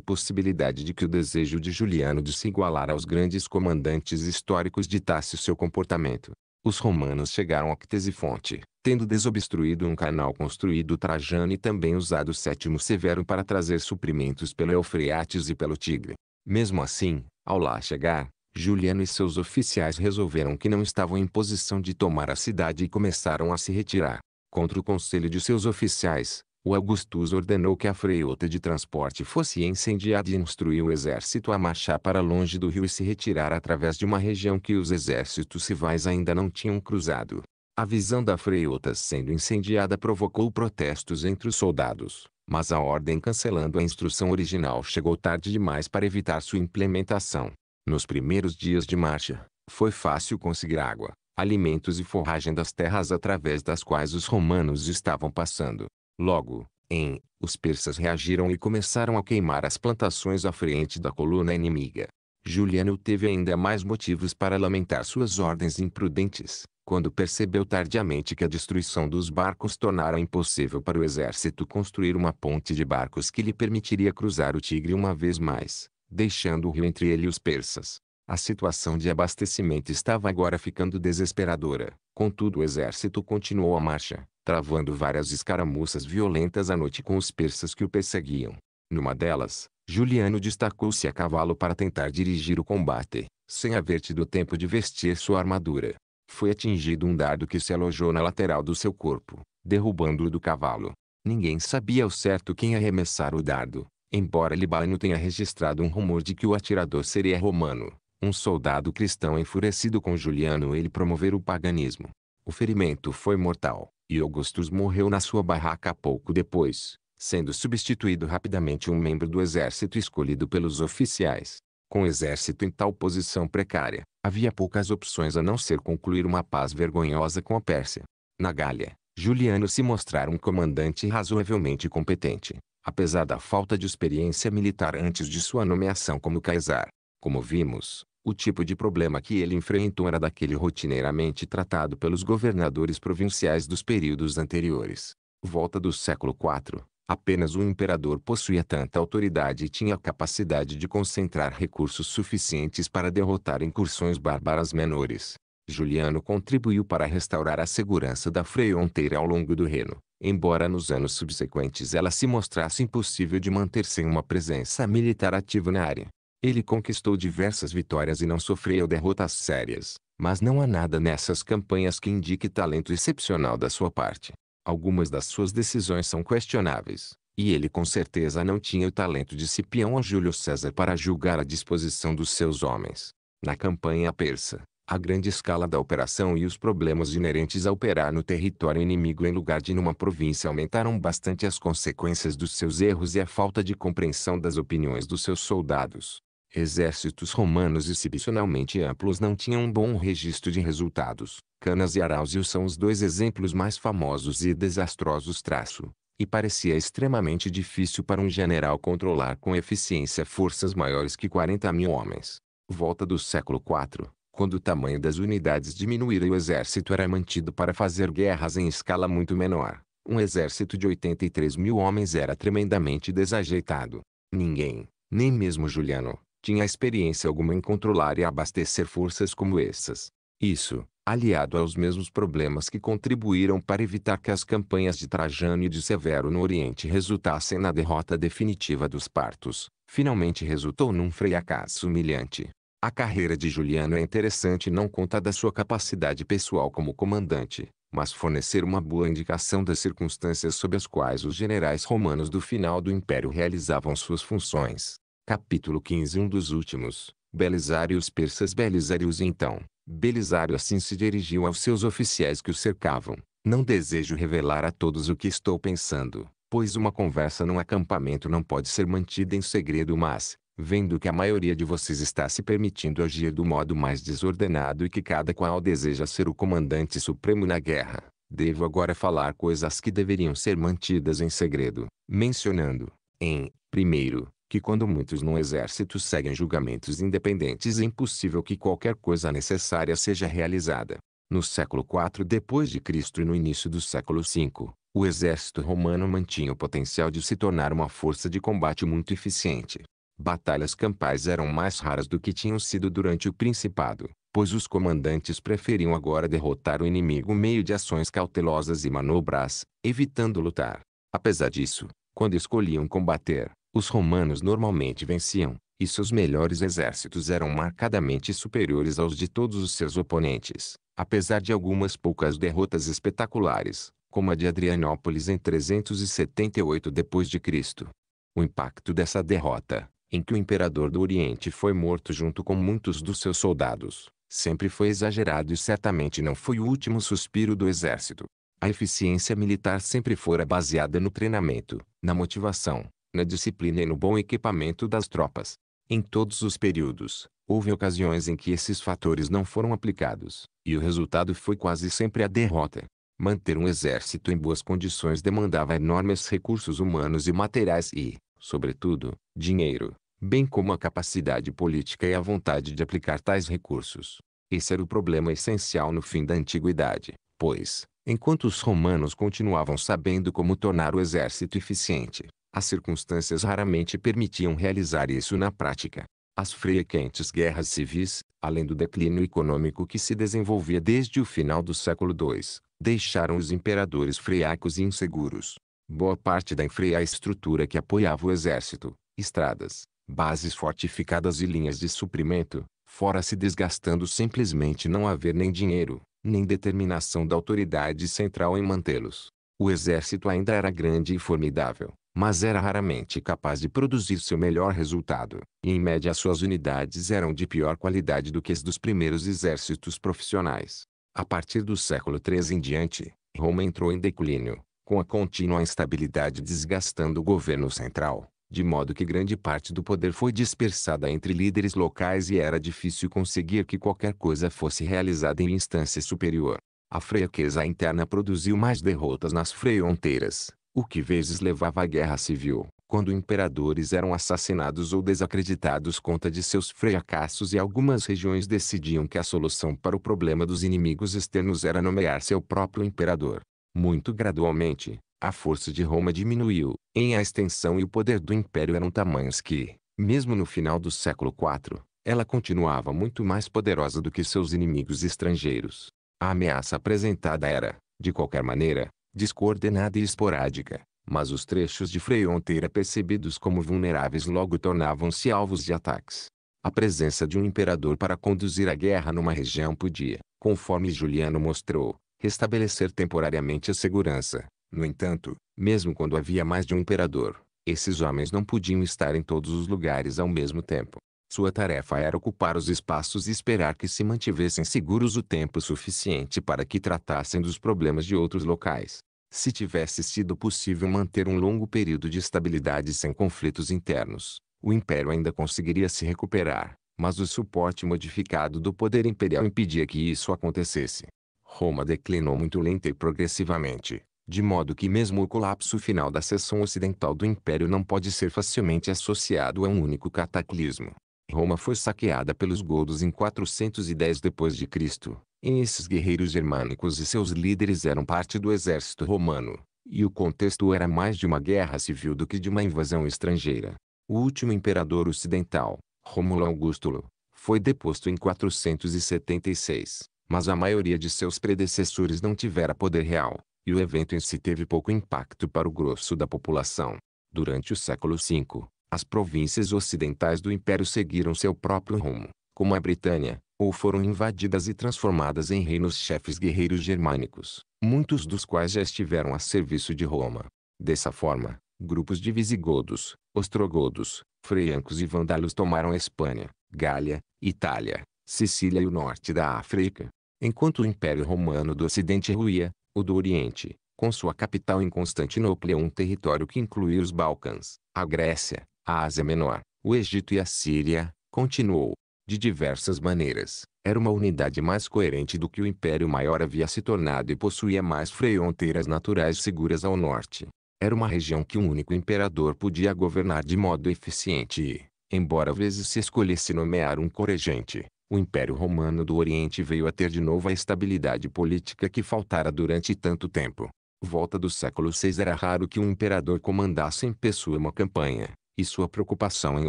A: possibilidade de que o desejo de Juliano de se igualar aos grandes comandantes históricos ditasse seu comportamento. Os romanos chegaram a Ctesifonte, tendo desobstruído um canal construído Trajano e também usado Sétimo Severo para trazer suprimentos pelo Eufrates e pelo Tigre. Mesmo assim, ao lá chegar, Juliano e seus oficiais resolveram que não estavam em posição de tomar a cidade e começaram a se retirar. Contra o conselho de seus oficiais, o Augustus ordenou que a freota de transporte fosse incendiada e instruiu o exército a marchar para longe do rio e se retirar através de uma região que os exércitos rivais ainda não tinham cruzado. A visão da freota sendo incendiada provocou protestos entre os soldados, mas a ordem cancelando a instrução original chegou tarde demais para evitar sua implementação. Nos primeiros dias de marcha, foi fácil conseguir água, alimentos e forragem das terras através das quais os romanos estavam passando. Logo, em, os persas reagiram e começaram a queimar as plantações à frente da coluna inimiga. Juliano teve ainda mais motivos para lamentar suas ordens imprudentes, quando percebeu tardiamente que a destruição dos barcos tornara impossível para o exército construir uma ponte de barcos que lhe permitiria cruzar o Tigre uma vez mais, deixando o rio entre ele e os persas. A situação de abastecimento estava agora ficando desesperadora, Contudo o exército continuou a marcha, travando várias escaramuças violentas à noite com os persas que o perseguiam. Numa delas, Juliano destacou-se a cavalo para tentar dirigir o combate, sem haver tido tempo de vestir sua armadura. Foi atingido um dardo que se alojou na lateral do seu corpo, derrubando-o do cavalo. Ninguém sabia ao certo quem arremessara o dardo, embora Libano tenha registrado um rumor de que o atirador seria romano. Um soldado cristão enfurecido com Juliano ele promover o paganismo. O ferimento foi mortal, e Augustus morreu na sua barraca pouco depois, sendo substituído rapidamente um membro do exército escolhido pelos oficiais. Com o exército em tal posição precária, havia poucas opções a não ser concluir uma paz vergonhosa com a Pérsia. Na Gália, Juliano se mostrara um comandante razoavelmente competente, apesar da falta de experiência militar antes de sua nomeação como Caesar. Como vimos, o tipo de problema que ele enfrentou era daquele rotineiramente tratado pelos governadores provinciais dos períodos anteriores. Volta do século IV, apenas um imperador possuía tanta autoridade e tinha a capacidade de concentrar recursos suficientes para derrotar incursões bárbaras menores. Juliano contribuiu para restaurar a segurança da fronteira ao longo do reino, embora nos anos subsequentes ela se mostrasse impossível de manter sem uma presença militar ativa na área. Ele conquistou diversas vitórias e não sofreu derrotas sérias, mas não há nada nessas campanhas que indique talento excepcional da sua parte. Algumas das suas decisões são questionáveis, e ele com certeza não tinha o talento de Cipião ou Júlio César para julgar a disposição dos seus homens. Na campanha persa, a grande escala da operação e os problemas inerentes a operar no território inimigo em lugar de numa província aumentaram bastante as consequências dos seus erros e a falta de compreensão das opiniões dos seus soldados. Exércitos romanos excepcionalmente amplos não tinham um bom registro de resultados. Canas e Arauzio são os dois exemplos mais famosos e desastrosos traço, e parecia extremamente difícil para um general controlar com eficiência forças maiores que 40 mil homens. Volta do século IV, quando o tamanho das unidades diminuíra e o exército era mantido para fazer guerras em escala muito menor, um exército de 83 mil homens era tremendamente desajeitado. Ninguém, nem mesmo Juliano, tinha experiência alguma em controlar e abastecer forças como essas. Isso, aliado aos mesmos problemas que contribuíram para evitar que as campanhas de Trajano e de Severo no Oriente resultassem na derrota definitiva dos partos, finalmente resultou num fracasso humilhante. A carreira de Juliano é interessante não conta da sua capacidade pessoal como comandante, mas fornecer uma boa indicação das circunstâncias sob as quais os generais romanos do final do Império realizavam suas funções. Capítulo 15 Um dos últimos, Belisário os persas Belisários então, Belisário assim se dirigiu aos seus oficiais que o cercavam. Não desejo revelar a todos o que estou pensando, pois uma conversa num acampamento não pode ser mantida em segredo mas, vendo que a maioria de vocês está se permitindo agir do modo mais desordenado e que cada qual deseja ser o comandante supremo na guerra, devo agora falar coisas que deveriam ser mantidas em segredo, mencionando, em, primeiro, que quando muitos no exército seguem julgamentos independentes é impossível que qualquer coisa necessária seja realizada. No século IV depois de Cristo e no início do século V, o exército romano mantinha o potencial de se tornar uma força de combate muito eficiente. Batalhas campais eram mais raras do que tinham sido durante o Principado, pois os comandantes preferiam agora derrotar o inimigo meio de ações cautelosas e manobras, evitando lutar. Apesar disso, quando escolhiam combater, os romanos normalmente venciam, e seus melhores exércitos eram marcadamente superiores aos de todos os seus oponentes, apesar de algumas poucas derrotas espetaculares, como a de Adrianópolis em 378 d.C. O impacto dessa derrota, em que o imperador do Oriente foi morto junto com muitos dos seus soldados, sempre foi exagerado e certamente não foi o último suspiro do exército. A eficiência militar sempre fora baseada no treinamento, na motivação, na disciplina e no bom equipamento das tropas. Em todos os períodos, houve ocasiões em que esses fatores não foram aplicados, e o resultado foi quase sempre a derrota. Manter um exército em boas condições demandava enormes recursos humanos e materiais e, sobretudo, dinheiro, bem como a capacidade política e a vontade de aplicar tais recursos. Esse era o problema essencial no fim da antiguidade, pois, enquanto os romanos continuavam sabendo como tornar o exército eficiente, as circunstâncias raramente permitiam realizar isso na prática. As frequentes guerras civis, além do declínio econômico que se desenvolvia desde o final do século II, deixaram os imperadores friacos e inseguros. Boa parte da enfreia estrutura que apoiava o exército, estradas, bases fortificadas e linhas de suprimento, fora se desgastando simplesmente não haver nem dinheiro, nem determinação da autoridade central em mantê-los. O exército ainda era grande e formidável, mas era raramente capaz de produzir seu melhor resultado, e em média suas unidades eram de pior qualidade do que as dos primeiros exércitos profissionais. A partir do século III em diante, Roma entrou em declínio, com a contínua instabilidade desgastando o governo central, de modo que grande parte do poder foi dispersada entre líderes locais e era difícil conseguir que qualquer coisa fosse realizada em instância superior. A fraqueza interna produziu mais derrotas nas fronteiras, o que vezes levava à guerra civil, quando imperadores eram assassinados ou desacreditados conta de seus fracassos e algumas regiões decidiam que a solução para o problema dos inimigos externos era nomear seu próprio imperador. Muito gradualmente, a força de Roma diminuiu, em a extensão e o poder do império eram tamanhos que, mesmo no final do século IV, ela continuava muito mais poderosa do que seus inimigos estrangeiros. A ameaça apresentada era, de qualquer maneira, descoordenada e esporádica, mas os trechos de fronteira percebidos como vulneráveis logo tornavam-se alvos de ataques. A presença de um imperador para conduzir a guerra numa região podia, conforme Juliano mostrou, restabelecer temporariamente a segurança. No entanto, mesmo quando havia mais de um imperador, esses homens não podiam estar em todos os lugares ao mesmo tempo. Sua tarefa era ocupar os espaços e esperar que se mantivessem seguros o tempo suficiente para que tratassem dos problemas de outros locais. Se tivesse sido possível manter um longo período de estabilidade sem conflitos internos, o império ainda conseguiria se recuperar, mas o suporte modificado do poder imperial impedia que isso acontecesse. Roma declinou muito lenta e progressivamente, de modo que mesmo o colapso final da seção ocidental do império não pode ser facilmente associado a um único cataclismo. Roma foi saqueada pelos godos em 410 d.C. Esses guerreiros germânicos e seus líderes eram parte do exército romano, e o contexto era mais de uma guerra civil do que de uma invasão estrangeira. O último imperador ocidental, Rômulo Augustulo, foi deposto em 476, mas a maioria de seus predecessores não tivera poder real, e o evento em si teve pouco impacto para o grosso da população. Durante o século V, as províncias ocidentais do império seguiram seu próprio rumo, como a Britânia, ou foram invadidas e transformadas em reinos chefes guerreiros germânicos, muitos dos quais já estiveram a serviço de Roma. Dessa forma, grupos de visigodos, ostrogodos, freiancos e vandalos tomaram Espanha, Gália, Itália, Sicília e o norte da África. Enquanto o Império Romano do Ocidente ruía, o do Oriente, com sua capital em Constantinopla um território que incluía os Balcãs, a Grécia, a Ásia Menor, o Egito e a Síria, continuou. De diversas maneiras, era uma unidade mais coerente do que o Império Maior havia se tornado e possuía mais fronteiras naturais seguras ao norte. Era uma região que um único imperador podia governar de modo eficiente e, embora às vezes se escolhesse nomear um corregente, o Império Romano do Oriente veio a ter de novo a estabilidade política que faltara durante tanto tempo. Volta do século VI era raro que um imperador comandasse em pessoa uma campanha, e sua preocupação em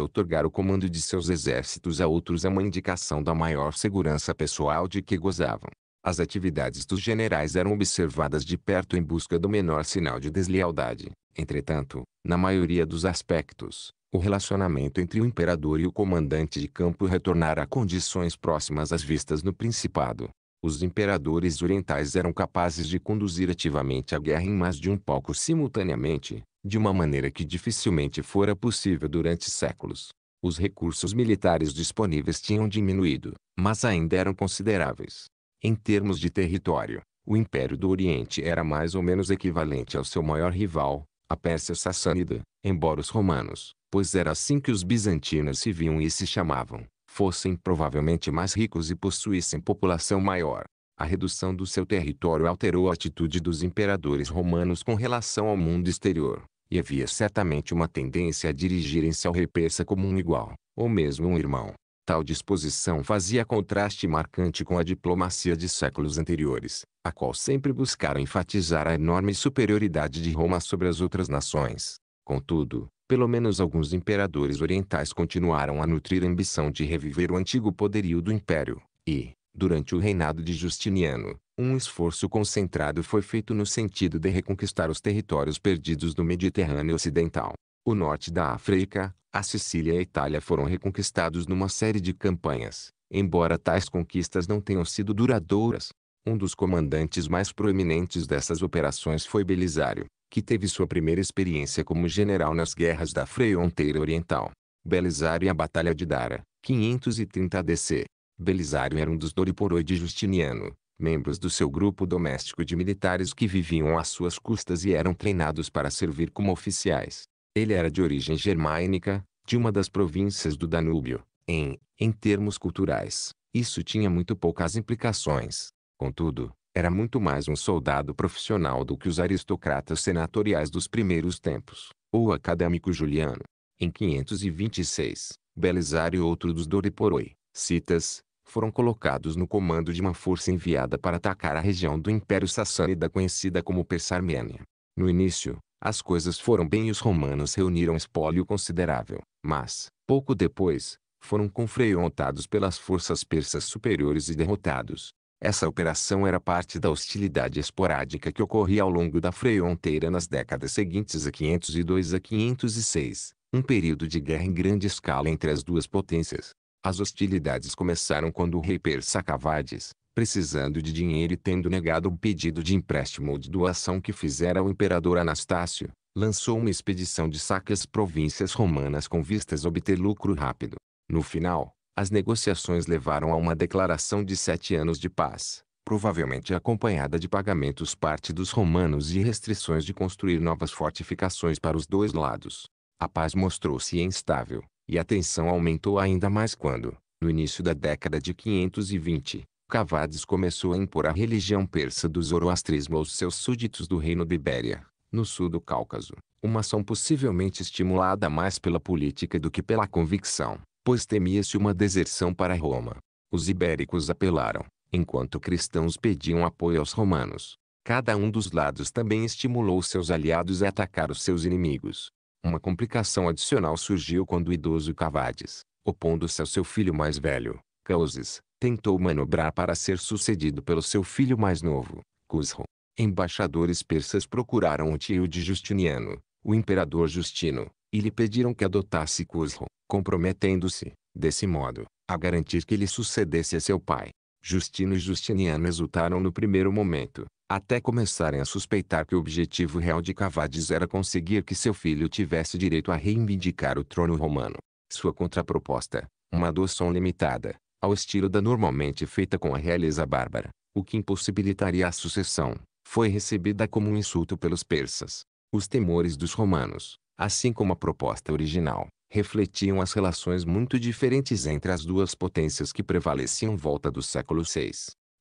A: otorgar o comando de seus exércitos a outros é uma indicação da maior segurança pessoal de que gozavam. As atividades dos generais eram observadas de perto em busca do menor sinal de deslealdade. Entretanto, na maioria dos aspectos, o relacionamento entre o imperador e o comandante de campo retornara a condições próximas às vistas no principado os imperadores orientais eram capazes de conduzir ativamente a guerra em mais de um palco simultaneamente, de uma maneira que dificilmente fora possível durante séculos. Os recursos militares disponíveis tinham diminuído, mas ainda eram consideráveis. Em termos de território, o Império do Oriente era mais ou menos equivalente ao seu maior rival, a Pérsia Sassânida, embora os romanos, pois era assim que os bizantinos se viam e se chamavam, fossem provavelmente mais ricos e possuíssem população maior. A redução do seu território alterou a atitude dos imperadores romanos com relação ao mundo exterior, e havia certamente uma tendência a dirigirem-se ao rei persa como um igual, ou mesmo um irmão. Tal disposição fazia contraste marcante com a diplomacia de séculos anteriores, a qual sempre buscara enfatizar a enorme superioridade de Roma sobre as outras nações. Contudo, pelo menos alguns imperadores orientais continuaram a nutrir a ambição de reviver o antigo poderio do império, e, durante o reinado de Justiniano, um esforço concentrado foi feito no sentido de reconquistar os territórios perdidos do Mediterrâneo Ocidental. O norte da África, a Sicília e a Itália foram reconquistados numa série de campanhas, embora tais conquistas não tenham sido duradouras. Um dos comandantes mais proeminentes dessas operações foi Belisário, que teve sua primeira experiência como general nas guerras da fronteira oriental. Belisário e a Batalha de Dara, 530 DC. Belisário era um dos Doriporoi de Justiniano, membros do seu grupo doméstico de militares que viviam às suas custas e eram treinados para servir como oficiais. Ele era de origem germânica, de uma das províncias do Danúbio. Em, em termos culturais, isso tinha muito poucas implicações. Contudo, era muito mais um soldado profissional do que os aristocratas senatoriais dos primeiros tempos, ou acadêmico Juliano. Em 526, Belisário e outro dos Doriporoi, citas, foram colocados no comando de uma força enviada para atacar a região do Império Sassânida conhecida como Persarmênia. No início, as coisas foram bem e os romanos reuniram espólio considerável, mas, pouco depois, foram confrontados pelas forças persas superiores e derrotados. Essa operação era parte da hostilidade esporádica que ocorria ao longo da fronteira nas décadas seguintes a 502 a 506, um período de guerra em grande escala entre as duas potências. As hostilidades começaram quando o rei persa Cavades, precisando de dinheiro e tendo negado o pedido de empréstimo ou de doação que fizera ao imperador Anastácio, lançou uma expedição de saque às províncias romanas com vistas a obter lucro rápido. No final, as negociações levaram a uma declaração de sete anos de paz, provavelmente acompanhada de pagamentos parte dos romanos e restrições de construir novas fortificações para os dois lados. A paz mostrou-se instável, e a tensão aumentou ainda mais quando, no início da década de 520, Cavades começou a impor a religião persa do zoroastrismo aos seus súditos do reino de Ibéria, no sul do Cáucaso, uma ação possivelmente estimulada mais pela política do que pela convicção pois temia-se uma deserção para Roma. Os ibéricos apelaram, enquanto cristãos pediam apoio aos romanos. Cada um dos lados também estimulou seus aliados a atacar os seus inimigos. Uma complicação adicional surgiu quando o idoso Cavades, opondo-se ao seu filho mais velho, Causes, tentou manobrar para ser sucedido pelo seu filho mais novo, Cusro. Embaixadores persas procuraram o tio de Justiniano, o imperador Justino, e lhe pediram que adotasse Cusro, comprometendo-se, desse modo, a garantir que lhe sucedesse a seu pai. Justino e Justiniano exultaram no primeiro momento, até começarem a suspeitar que o objetivo real de Cavades era conseguir que seu filho tivesse direito a reivindicar o trono romano. Sua contraproposta, uma adoção limitada, ao estilo da normalmente feita com a realeza bárbara, o que impossibilitaria a sucessão, foi recebida como um insulto pelos persas. Os temores dos romanos, assim como a proposta original, refletiam as relações muito diferentes entre as duas potências que prevaleciam volta do século VI.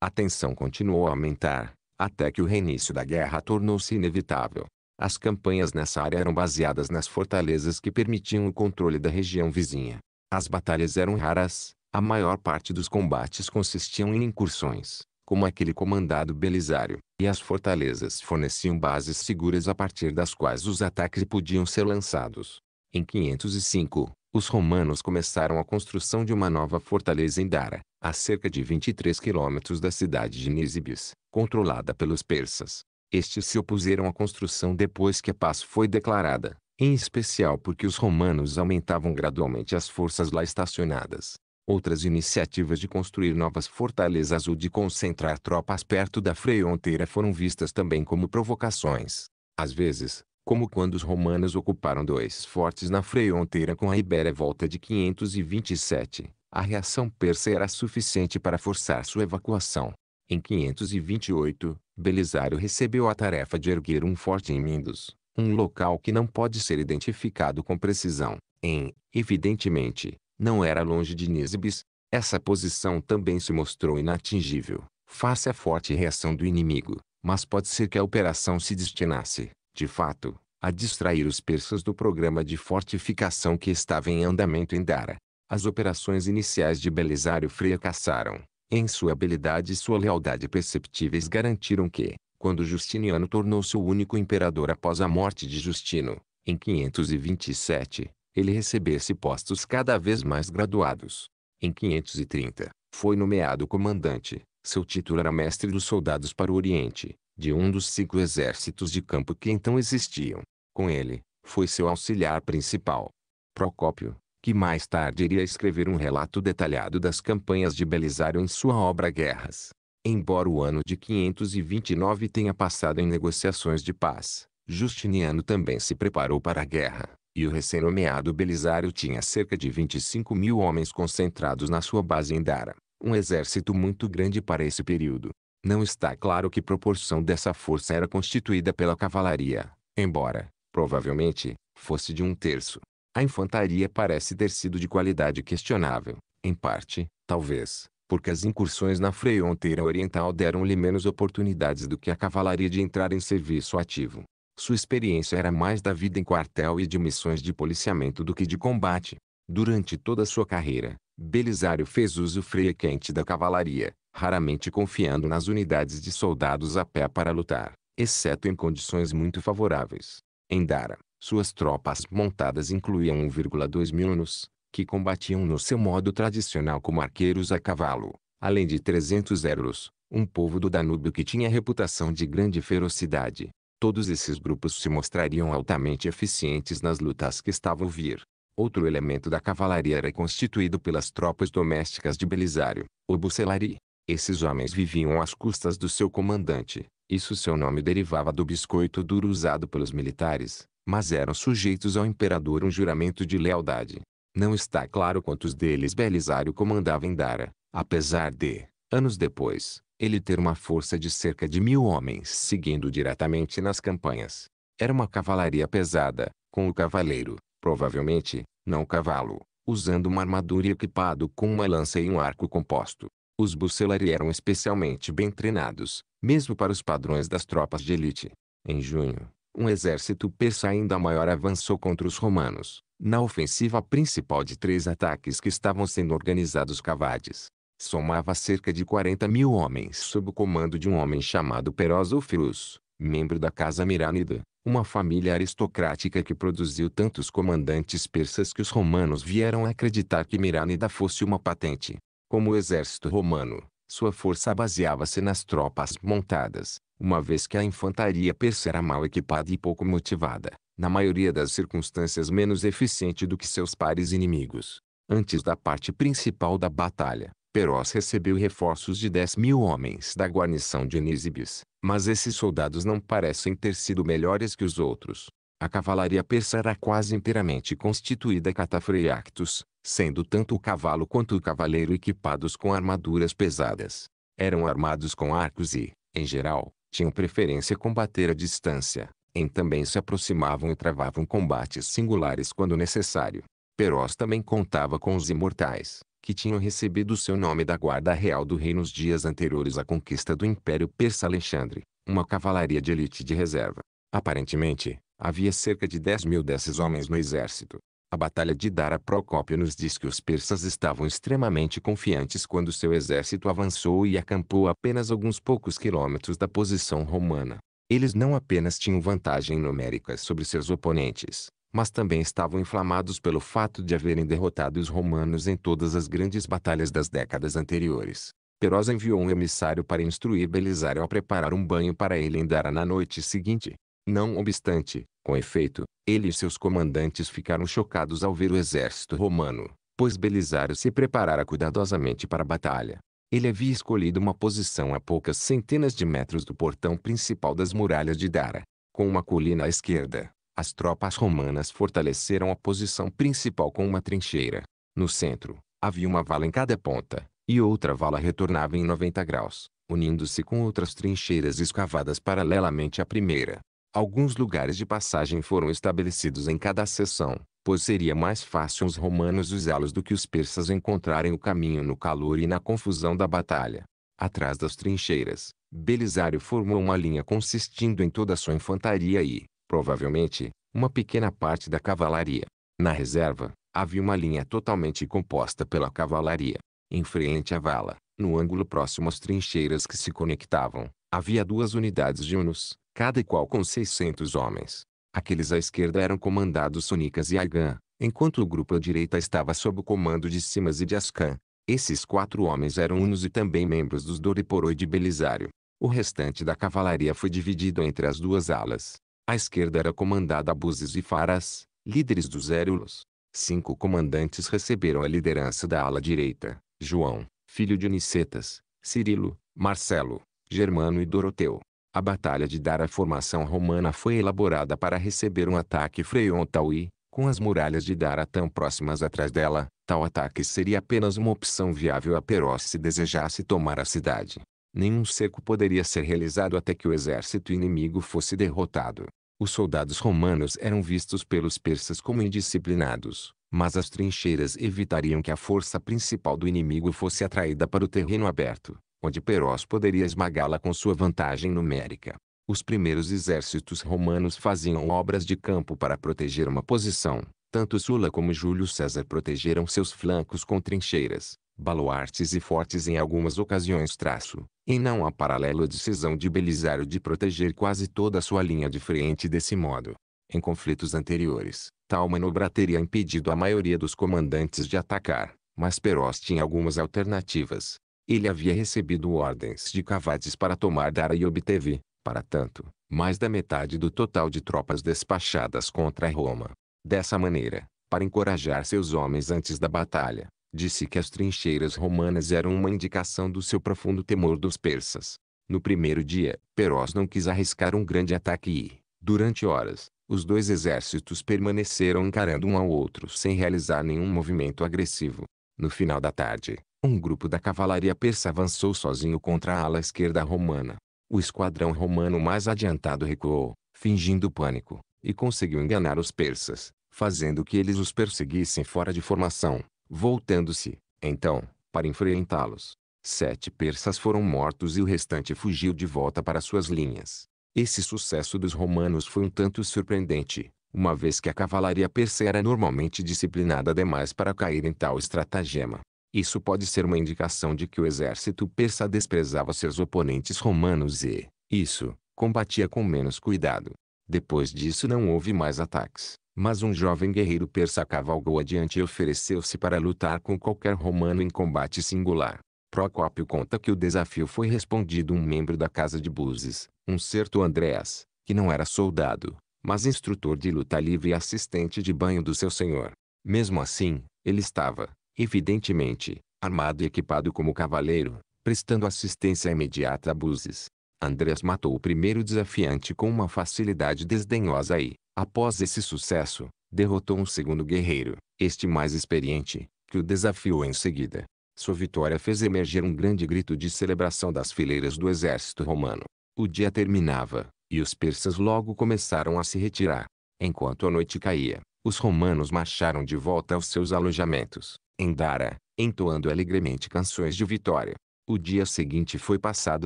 A: A tensão continuou a aumentar, até que o reinício da guerra tornou-se inevitável. As campanhas nessa área eram baseadas nas fortalezas que permitiam o controle da região vizinha. As batalhas eram raras, a maior parte dos combates consistiam em incursões, como aquele comandado Belisário, e as fortalezas forneciam bases seguras a partir das quais os ataques podiam ser lançados. Em 505, os romanos começaram a construção de uma nova fortaleza em Dara, a cerca de 23 quilômetros da cidade de Nisibis, controlada pelos persas. Estes se opuseram à construção depois que a paz foi declarada, em especial porque os romanos aumentavam gradualmente as forças lá estacionadas. Outras iniciativas de construir novas fortalezas ou de concentrar tropas perto da fronteira foram vistas também como provocações. Às vezes, como quando os romanos ocuparam dois fortes na fronteira com a Ibéria volta de 527, a reação persa era suficiente para forçar sua evacuação. Em 528, Belisário recebeu a tarefa de erguer um forte em Mindos, um local que não pode ser identificado com precisão. Em, evidentemente, não era longe de Nisibis, Essa posição também se mostrou inatingível, face à forte reação do inimigo. Mas pode ser que a operação se destinasse, de fato, a distrair os persas do programa de fortificação que estava em andamento em Dara. As operações iniciais de Belisário fracassaram. Em sua habilidade e sua lealdade perceptíveis garantiram que, quando Justiniano tornou-se o único imperador após a morte de Justino, em 527, ele recebesse postos cada vez mais graduados. Em 530, foi nomeado comandante. Seu título era mestre dos soldados para o Oriente, de um dos cinco exércitos de campo que então existiam. Com ele, foi seu auxiliar principal. Procópio, que mais tarde iria escrever um relato detalhado das campanhas de Belisário em sua obra Guerras. Embora o ano de 529 tenha passado em negociações de paz, Justiniano também se preparou para a guerra. E o recém-nomeado Belisário tinha cerca de 25 mil homens concentrados na sua base em Dara, um exército muito grande para esse período. Não está claro que proporção dessa força era constituída pela cavalaria, embora, provavelmente, fosse de um terço. A infantaria parece ter sido de qualidade questionável, em parte, talvez, porque as incursões na fronteira oriental deram-lhe menos oportunidades do que a cavalaria de entrar em serviço ativo. Sua experiência era mais da vida em quartel e de missões de policiamento do que de combate. Durante toda sua carreira, Belisário fez uso frequente da cavalaria, raramente confiando nas unidades de soldados a pé para lutar, exceto em condições muito favoráveis. Em Dara, suas tropas montadas incluíam 1,2 mil nos, que combatiam no seu modo tradicional como arqueiros a cavalo, além de 300 erros, um povo do Danúbio que tinha reputação de grande ferocidade, todos esses grupos se mostrariam altamente eficientes nas lutas que estavam a vir. Outro elemento da cavalaria era constituído pelas tropas domésticas de Belisário, o Bucelari. Esses homens viviam às custas do seu comandante. Isso seu nome derivava do biscoito duro usado pelos militares, mas eram sujeitos ao imperador um juramento de lealdade. Não está claro quantos deles Belisário comandava em Dara, apesar de, anos depois, ele ter uma força de cerca de mil homens seguindo diretamente nas campanhas. Era uma cavalaria pesada, com o cavaleiro, provavelmente, não o cavalo, usando uma armadura e equipado com uma lança e um arco composto. Os Bucelari eram especialmente bem treinados, mesmo para os padrões das tropas de elite. Em junho, um exército persa ainda maior avançou contra os romanos, na ofensiva principal de três ataques que estavam sendo organizados cavades somava cerca de 40 mil homens sob o comando de um homem chamado Perosophilus, membro da casa Miránida, uma família aristocrática que produziu tantos comandantes persas que os romanos vieram acreditar que Miránida fosse uma patente. Como o exército romano, sua força baseava-se nas tropas montadas, uma vez que a infantaria persa era mal equipada e pouco motivada, na maioria das circunstâncias menos eficiente do que seus pares inimigos. Antes da parte principal da batalha, Perós recebeu reforços de 10 mil homens da guarnição de Nízibis, mas esses soldados não parecem ter sido melhores que os outros. A cavalaria persa era quase inteiramente constituída catafreiactos, sendo tanto o cavalo quanto o cavaleiro equipados com armaduras pesadas. Eram armados com arcos e, em geral, tinham preferência combater à distância, em também se aproximavam e travavam combates singulares quando necessário. Perós também contava com os imortais, que tinham recebido seu nome da Guarda Real do Rei nos dias anteriores à conquista do Império Persa Alexandre, uma cavalaria de elite de reserva. Aparentemente, havia cerca de 10 mil desses homens no exército. A batalha de Dara Procópio nos diz que os persas estavam extremamente confiantes quando seu exército avançou e acampou apenas alguns poucos quilômetros da posição romana. Eles não apenas tinham vantagem numérica sobre seus oponentes, mas também estavam inflamados pelo fato de haverem derrotado os romanos em todas as grandes batalhas das décadas anteriores. Perosa enviou um emissário para instruir Belisário a preparar um banho para ele em Dara na noite seguinte. Não obstante, com efeito, ele e seus comandantes ficaram chocados ao ver o exército romano, pois Belisário se preparara cuidadosamente para a batalha. Ele havia escolhido uma posição a poucas centenas de metros do portão principal das muralhas de Dara, com uma colina à esquerda, as tropas romanas fortaleceram a posição principal com uma trincheira. No centro, havia uma vala em cada ponta, e outra vala retornava em 90 graus, unindo-se com outras trincheiras escavadas paralelamente à primeira. Alguns lugares de passagem foram estabelecidos em cada seção, pois seria mais fácil os romanos usá-los do que os persas encontrarem o caminho no calor e na confusão da batalha. Atrás das trincheiras, Belisário formou uma linha consistindo em toda a sua infantaria e, provavelmente, uma pequena parte da cavalaria. Na reserva, havia uma linha totalmente composta pela cavalaria. Em frente à vala, no ângulo próximo às trincheiras que se conectavam, havia duas unidades de Unos, cada qual com 600 homens. Aqueles à esquerda eram comandados Sonicas e Agan, enquanto o grupo à direita estava sob o comando de Simas e de Ascan. Esses quatro homens eram Unos e também membros dos Doriporo e de Belisário. O restante da cavalaria foi dividido entre as duas alas, a esquerda era comandada a Búzios e Faras, líderes dos Érulos. Cinco comandantes receberam a liderança da ala direita, João, filho de Anicetas, Cirilo, Marcelo, Germano e Doroteu. A batalha de Dara a formação romana foi elaborada para receber um ataque freontal e, com as muralhas de Dara tão próximas atrás dela, tal ataque seria apenas uma opção viável a Perós se desejasse tomar a cidade. Nenhum cerco poderia ser realizado até que o exército inimigo fosse derrotado. Os soldados romanos eram vistos pelos persas como indisciplinados, mas as trincheiras evitariam que a força principal do inimigo fosse atraída para o terreno aberto, onde Perós poderia esmagá-la com sua vantagem numérica. Os primeiros exércitos romanos faziam obras de campo para proteger uma posição. Tanto Sula como Júlio César protegeram seus flancos com trincheiras, baluartes e fortes em algumas ocasiões traço, e não há paralelo à decisão de Belisário de proteger quase toda a sua linha de frente desse modo. Em conflitos anteriores, tal manobra teria impedido a maioria dos comandantes de atacar, mas Perós tinha algumas alternativas. Ele havia recebido ordens de Cavates para tomar Dara e obteve, para tanto, mais da metade do total de tropas despachadas contra Roma. Dessa maneira, para encorajar seus homens antes da batalha, Disse que as trincheiras romanas eram uma indicação do seu profundo temor dos persas. No primeiro dia, Perós não quis arriscar um grande ataque e, durante horas, os dois exércitos permaneceram encarando um ao outro sem realizar nenhum movimento agressivo. No final da tarde, um grupo da cavalaria persa avançou sozinho contra a ala esquerda romana. O esquadrão romano mais adiantado recuou, fingindo pânico, e conseguiu enganar os persas, fazendo que eles os perseguissem fora de formação, voltando-se, então, para enfrentá-los. Sete persas foram mortos e o restante fugiu de volta para suas linhas. Esse sucesso dos romanos foi um tanto surpreendente, uma vez que a cavalaria persa era normalmente disciplinada demais para cair em tal estratagema. Isso pode ser uma indicação de que o exército persa desprezava seus oponentes romanos e, isso, combatia com menos cuidado. Depois disso não houve mais ataques. Mas um jovem guerreiro persa cavalgou adiante e ofereceu-se para lutar com qualquer romano em combate singular. Procópio conta que o desafio foi respondido um membro da casa de Buses, um certo Andréas, que não era soldado, mas instrutor de luta livre e assistente de banho do seu senhor. Mesmo assim, ele estava, evidentemente, armado e equipado como cavaleiro, prestando assistência imediata a Buses. Andréas matou o primeiro desafiante com uma facilidade desdenhosa e, Após esse sucesso, derrotou um segundo guerreiro, este mais experiente, que o desafiou em seguida. Sua vitória fez emergir um grande grito de celebração das fileiras do exército romano. O dia terminava, e os persas logo começaram a se retirar. Enquanto a noite caía, os romanos marcharam de volta aos seus alojamentos, em Dara, entoando alegremente canções de vitória. O dia seguinte foi passado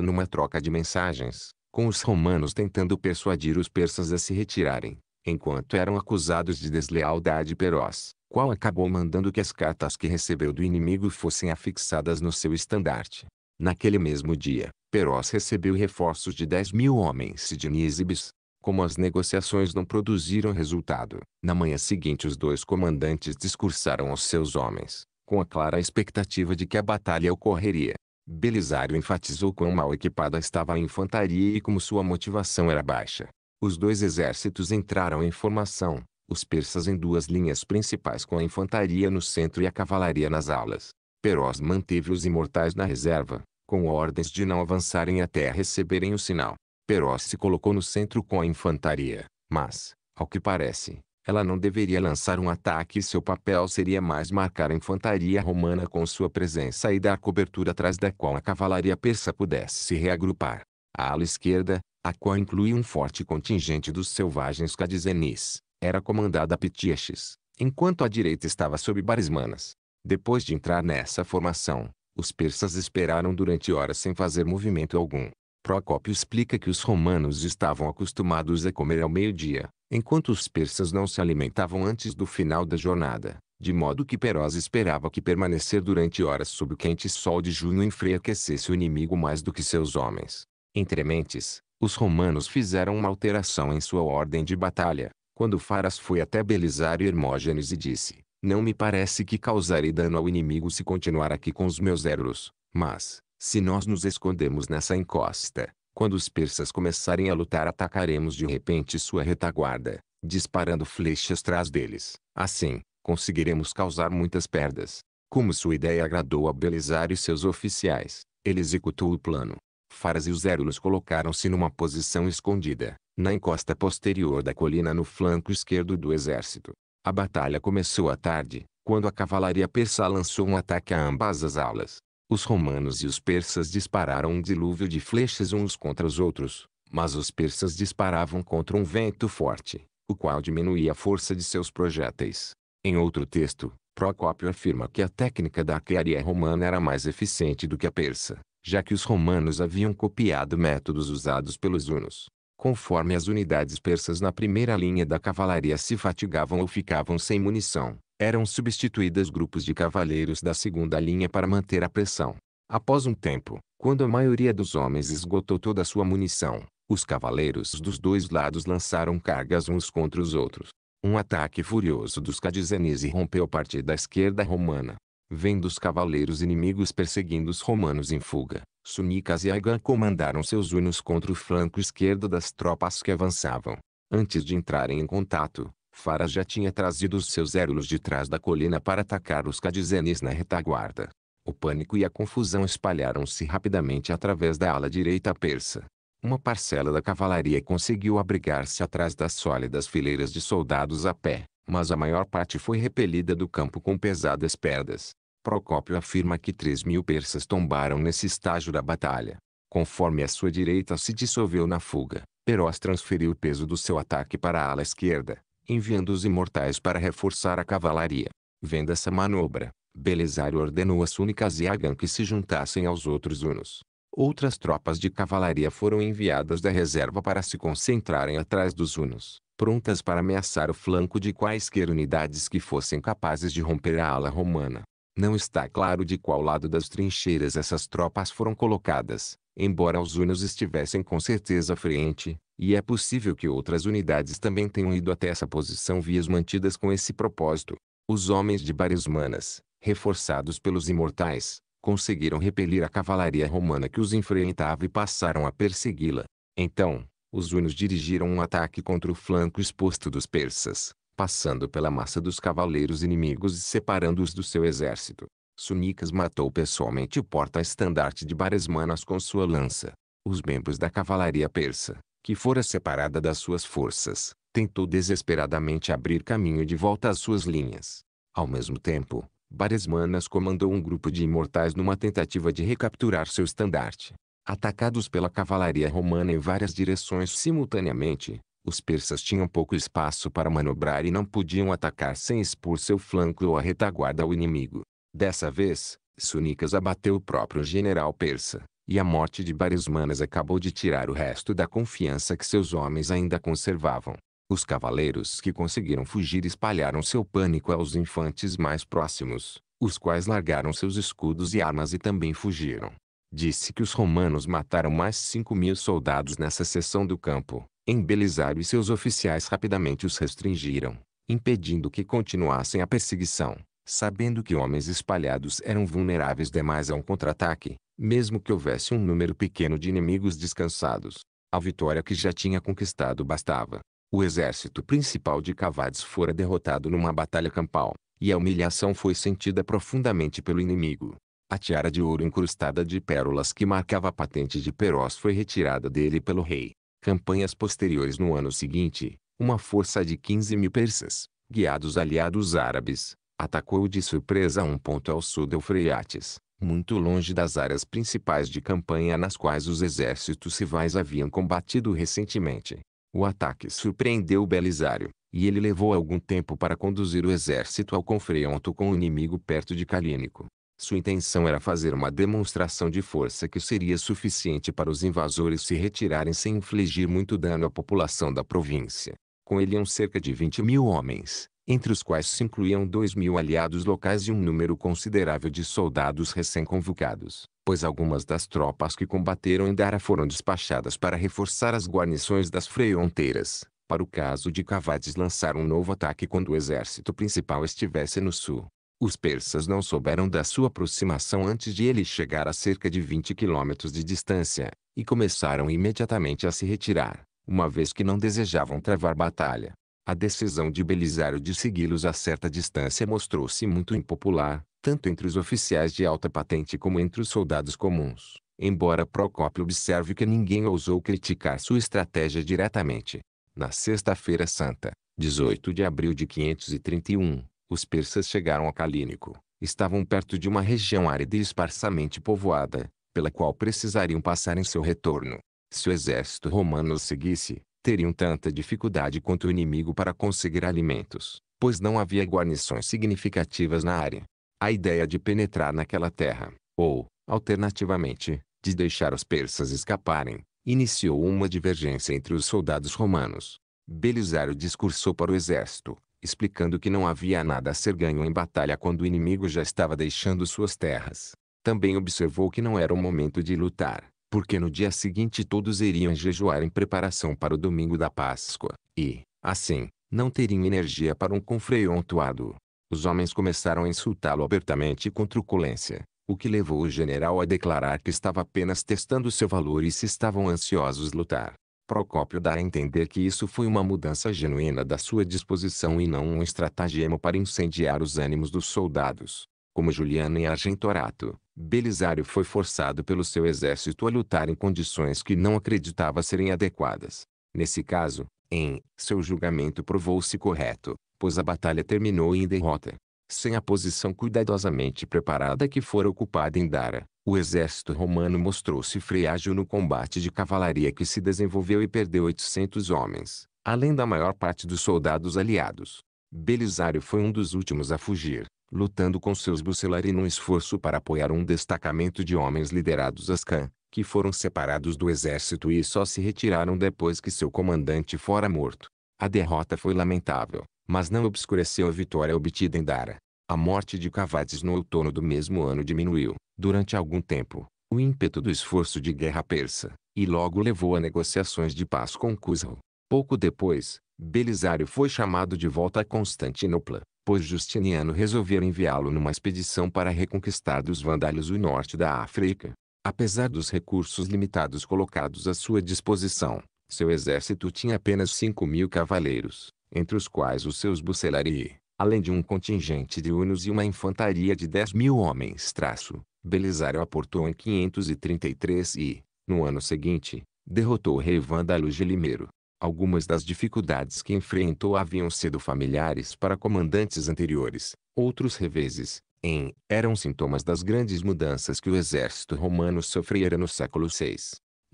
A: numa troca de mensagens, com os romanos tentando persuadir os persas a se retirarem enquanto eram acusados de deslealdade feroz, qual acabou mandando que as cartas que recebeu do inimigo fossem afixadas no seu estandarte. Naquele mesmo dia, Perós recebeu reforços de 10 mil homens e de Nízibis. Como as negociações não produziram resultado, na manhã seguinte os dois comandantes discursaram aos seus homens, com a clara expectativa de que a batalha ocorreria. Belisário enfatizou quão mal equipada estava a infantaria e como sua motivação era baixa. Os dois exércitos entraram em formação, os persas em duas linhas principais com a infantaria no centro e a cavalaria nas alas. Peroz manteve os imortais na reserva, com ordens de não avançarem até receberem o sinal. Peroz se colocou no centro com a infantaria, mas, ao que parece, ela não deveria lançar um ataque e seu papel seria mais marcar a infantaria romana com sua presença e dar cobertura atrás da qual a cavalaria persa pudesse se reagrupar. A ala esquerda, a qual inclui um forte contingente dos selvagens cadizenis, era comandada a Pitiaches, enquanto a direita estava sob Barismanas. Depois de entrar nessa formação, os persas esperaram durante horas sem fazer movimento algum. Procópio explica que os romanos estavam acostumados a comer ao meio-dia, enquanto os persas não se alimentavam antes do final da jornada, de modo que Perós esperava que permanecer durante horas sob o quente sol de junho enfraquecesse o inimigo mais do que seus homens. entrementes. Os romanos fizeram uma alteração em sua ordem de batalha, quando Faras foi até Belisário Hermógenes e disse, não me parece que causarei dano ao inimigo se continuar aqui com os meus erros, mas, se nós nos escondemos nessa encosta, quando os persas começarem a lutar atacaremos de repente sua retaguarda, disparando flechas atrás deles. Assim, conseguiremos causar muitas perdas. Como sua ideia agradou a Belisário e seus oficiais, ele executou o plano. Faras e os Zero colocaram-se numa posição escondida, na encosta posterior da colina no flanco esquerdo do exército. A batalha começou à tarde, quando a cavalaria persa lançou um ataque a ambas as aulas. Os romanos e os persas dispararam um dilúvio de flechas uns contra os outros, mas os persas disparavam contra um vento forte, o qual diminuía a força de seus projéteis. Em outro texto, Procópio afirma que a técnica da arquearia romana era mais eficiente do que a persa, já que os romanos haviam copiado métodos usados pelos hunos. Conforme as unidades persas na primeira linha da cavalaria se fatigavam ou ficavam sem munição, eram substituídas grupos de cavaleiros da segunda linha para manter a pressão. Após um tempo, quando a maioria dos homens esgotou toda a sua munição, os cavaleiros dos dois lados lançaram cargas uns contra os outros. Um ataque furioso dos Cadizanes rompeu a partir da esquerda romana, vendo os cavaleiros inimigos perseguindo os romanos em fuga, Sunicas e Aigan comandaram seus hunos contra o flanco esquerdo das tropas que avançavam. Antes de entrarem em contato, Faras já tinha trazido os seus érulos de trás da colina para atacar os cadizenes na retaguarda. O pânico e a confusão espalharam-se rapidamente através da ala direita persa. Uma parcela da cavalaria conseguiu abrigar-se atrás das sólidas fileiras de soldados a pé, mas a maior parte foi repelida do campo com pesadas perdas. Procópio afirma que 3 mil persas tombaram nesse estágio da batalha. Conforme a sua direita se dissolveu na fuga, Perós transferiu o peso do seu ataque para a ala esquerda, enviando os imortais para reforçar a cavalaria. Vendo essa manobra, Belisário ordenou a Súnicas e Agan que se juntassem aos outros hunos. Outras tropas de cavalaria foram enviadas da reserva para se concentrarem atrás dos hunos, prontas para ameaçar o flanco de quaisquer unidades que fossem capazes de romper a ala romana. Não está claro de qual lado das trincheiras essas tropas foram colocadas, embora os Hunos estivessem com certeza à frente, e é possível que outras unidades também tenham ido até essa posição vias mantidas com esse propósito. Os homens de Barismanas, reforçados pelos imortais, conseguiram repelir a cavalaria romana que os enfrentava e passaram a persegui-la. Então, os hunos dirigiram um ataque contra o flanco exposto dos persas, passando pela massa dos cavaleiros inimigos e separando-os do seu exército. Sunicas matou pessoalmente o porta-estandarte de Baresmanas com sua lança. Os membros da cavalaria persa, que fora separada das suas forças, tentou desesperadamente abrir caminho de volta às suas linhas. Ao mesmo tempo, Baresmanas comandou um grupo de imortais numa tentativa de recapturar seu estandarte. Atacados pela cavalaria romana em várias direções simultaneamente, os persas tinham pouco espaço para manobrar e não podiam atacar sem expor seu flanco ou a retaguarda ao inimigo. Dessa vez, Sunicas abateu o próprio general persa, e a morte de Barismanas acabou de tirar o resto da confiança que seus homens ainda conservavam. Os cavaleiros que conseguiram fugir espalharam seu pânico aos infantes mais próximos, os quais largaram seus escudos e armas e também fugiram. Disse que os romanos mataram mais 5 mil soldados nessa seção do campo, Embelisário e seus oficiais rapidamente os restringiram, impedindo que continuassem a perseguição. Sabendo que homens espalhados eram vulneráveis demais a um contra-ataque, mesmo que houvesse um número pequeno de inimigos descansados, a vitória que já tinha conquistado bastava. O exército principal de Cavades fora derrotado numa batalha campal, e a humilhação foi sentida profundamente pelo inimigo. A tiara de ouro incrustada de pérolas que marcava a patente de Perós foi retirada dele pelo rei, Campanhas posteriores no ano seguinte, uma força de 15 mil persas, guiados aliados árabes, atacou de surpresa um ponto ao sul de Eufreates, muito longe das áreas principais de campanha nas quais os exércitos rivais haviam combatido recentemente. O ataque surpreendeu Belisário, e ele levou algum tempo para conduzir o exército ao confronto com o inimigo perto de Calínico. Sua intenção era fazer uma demonstração de força que seria suficiente para os invasores se retirarem sem infligir muito dano à população da província. Com ele iam cerca de 20 mil homens, entre os quais se incluíam 2 mil aliados locais e um número considerável de soldados recém-convocados, pois algumas das tropas que combateram em Dara foram despachadas para reforçar as guarnições das fronteiras, para o caso de Cavades lançar um novo ataque quando o exército principal estivesse no sul. Os persas não souberam da sua aproximação antes de ele chegar a cerca de 20 quilômetros de distância, e começaram imediatamente a se retirar, uma vez que não desejavam travar batalha. A decisão de Belisário de segui-los a certa distância mostrou-se muito impopular, tanto entre os oficiais de alta patente como entre os soldados comuns, embora Procópio observe que ninguém ousou criticar sua estratégia diretamente. Na Sexta-feira Santa, 18 de abril de 531, os persas chegaram a Calínico. Estavam perto de uma região árida e esparsamente povoada, pela qual precisariam passar em seu retorno. Se o exército romano os seguisse, teriam tanta dificuldade quanto o inimigo para conseguir alimentos, pois não havia guarnições significativas na área. A ideia de penetrar naquela terra, ou, alternativamente, de deixar os persas escaparem, iniciou uma divergência entre os soldados romanos. Belisário discursou para o exército, explicando que não havia nada a ser ganho em batalha quando o inimigo já estava deixando suas terras. Também observou que não era o momento de lutar, porque no dia seguinte todos iriam jejuar em preparação para o domingo da Páscoa, e, assim, não teriam energia para um confreio ontuado. Os homens começaram a insultá-lo abertamente contra com truculência, o que levou o general a declarar que estava apenas testando seu valor e se estavam ansiosos lutar. Procópio dá a entender que isso foi uma mudança genuína da sua disposição e não um estratagema para incendiar os ânimos dos soldados. Como Juliano e Argentorato, Belisário foi forçado pelo seu exército a lutar em condições que não acreditava serem adequadas. Nesse caso, em seu julgamento provou-se correto, pois a batalha terminou em derrota sem a posição cuidadosamente preparada que fora ocupada em Dara. O exército romano mostrou-se frágil no combate de cavalaria que se desenvolveu e perdeu 800 homens, além da maior parte dos soldados aliados. Belisário foi um dos últimos a fugir, lutando com seus Bucelari num esforço para apoiar um destacamento de homens liderados Ascan, que foram separados do exército e só se retiraram depois que seu comandante fora morto. A derrota foi lamentável, mas não obscureceu a vitória obtida em Dara. A morte de Cavates no outono do mesmo ano diminuiu, durante algum tempo, o ímpeto do esforço de guerra persa, e logo levou a negociações de paz com Cusro. Pouco depois, Belisário foi chamado de volta a Constantinopla, pois Justiniano resolveu enviá-lo numa expedição para reconquistar dos vandalhos o norte da África. Apesar dos recursos limitados colocados à sua disposição, seu exército tinha apenas 5 mil cavaleiros, entre os quais os seus Bucelarii, além de um contingente de hunos e uma infantaria de 10 mil homens. Traço, Belisário aportou em 533 e, no ano seguinte, derrotou o rei Vândalo Gelimeiro. Algumas das dificuldades que enfrentou haviam sido familiares para comandantes anteriores, outros reveses, em, eram sintomas das grandes mudanças que o exército romano sofrera no século VI.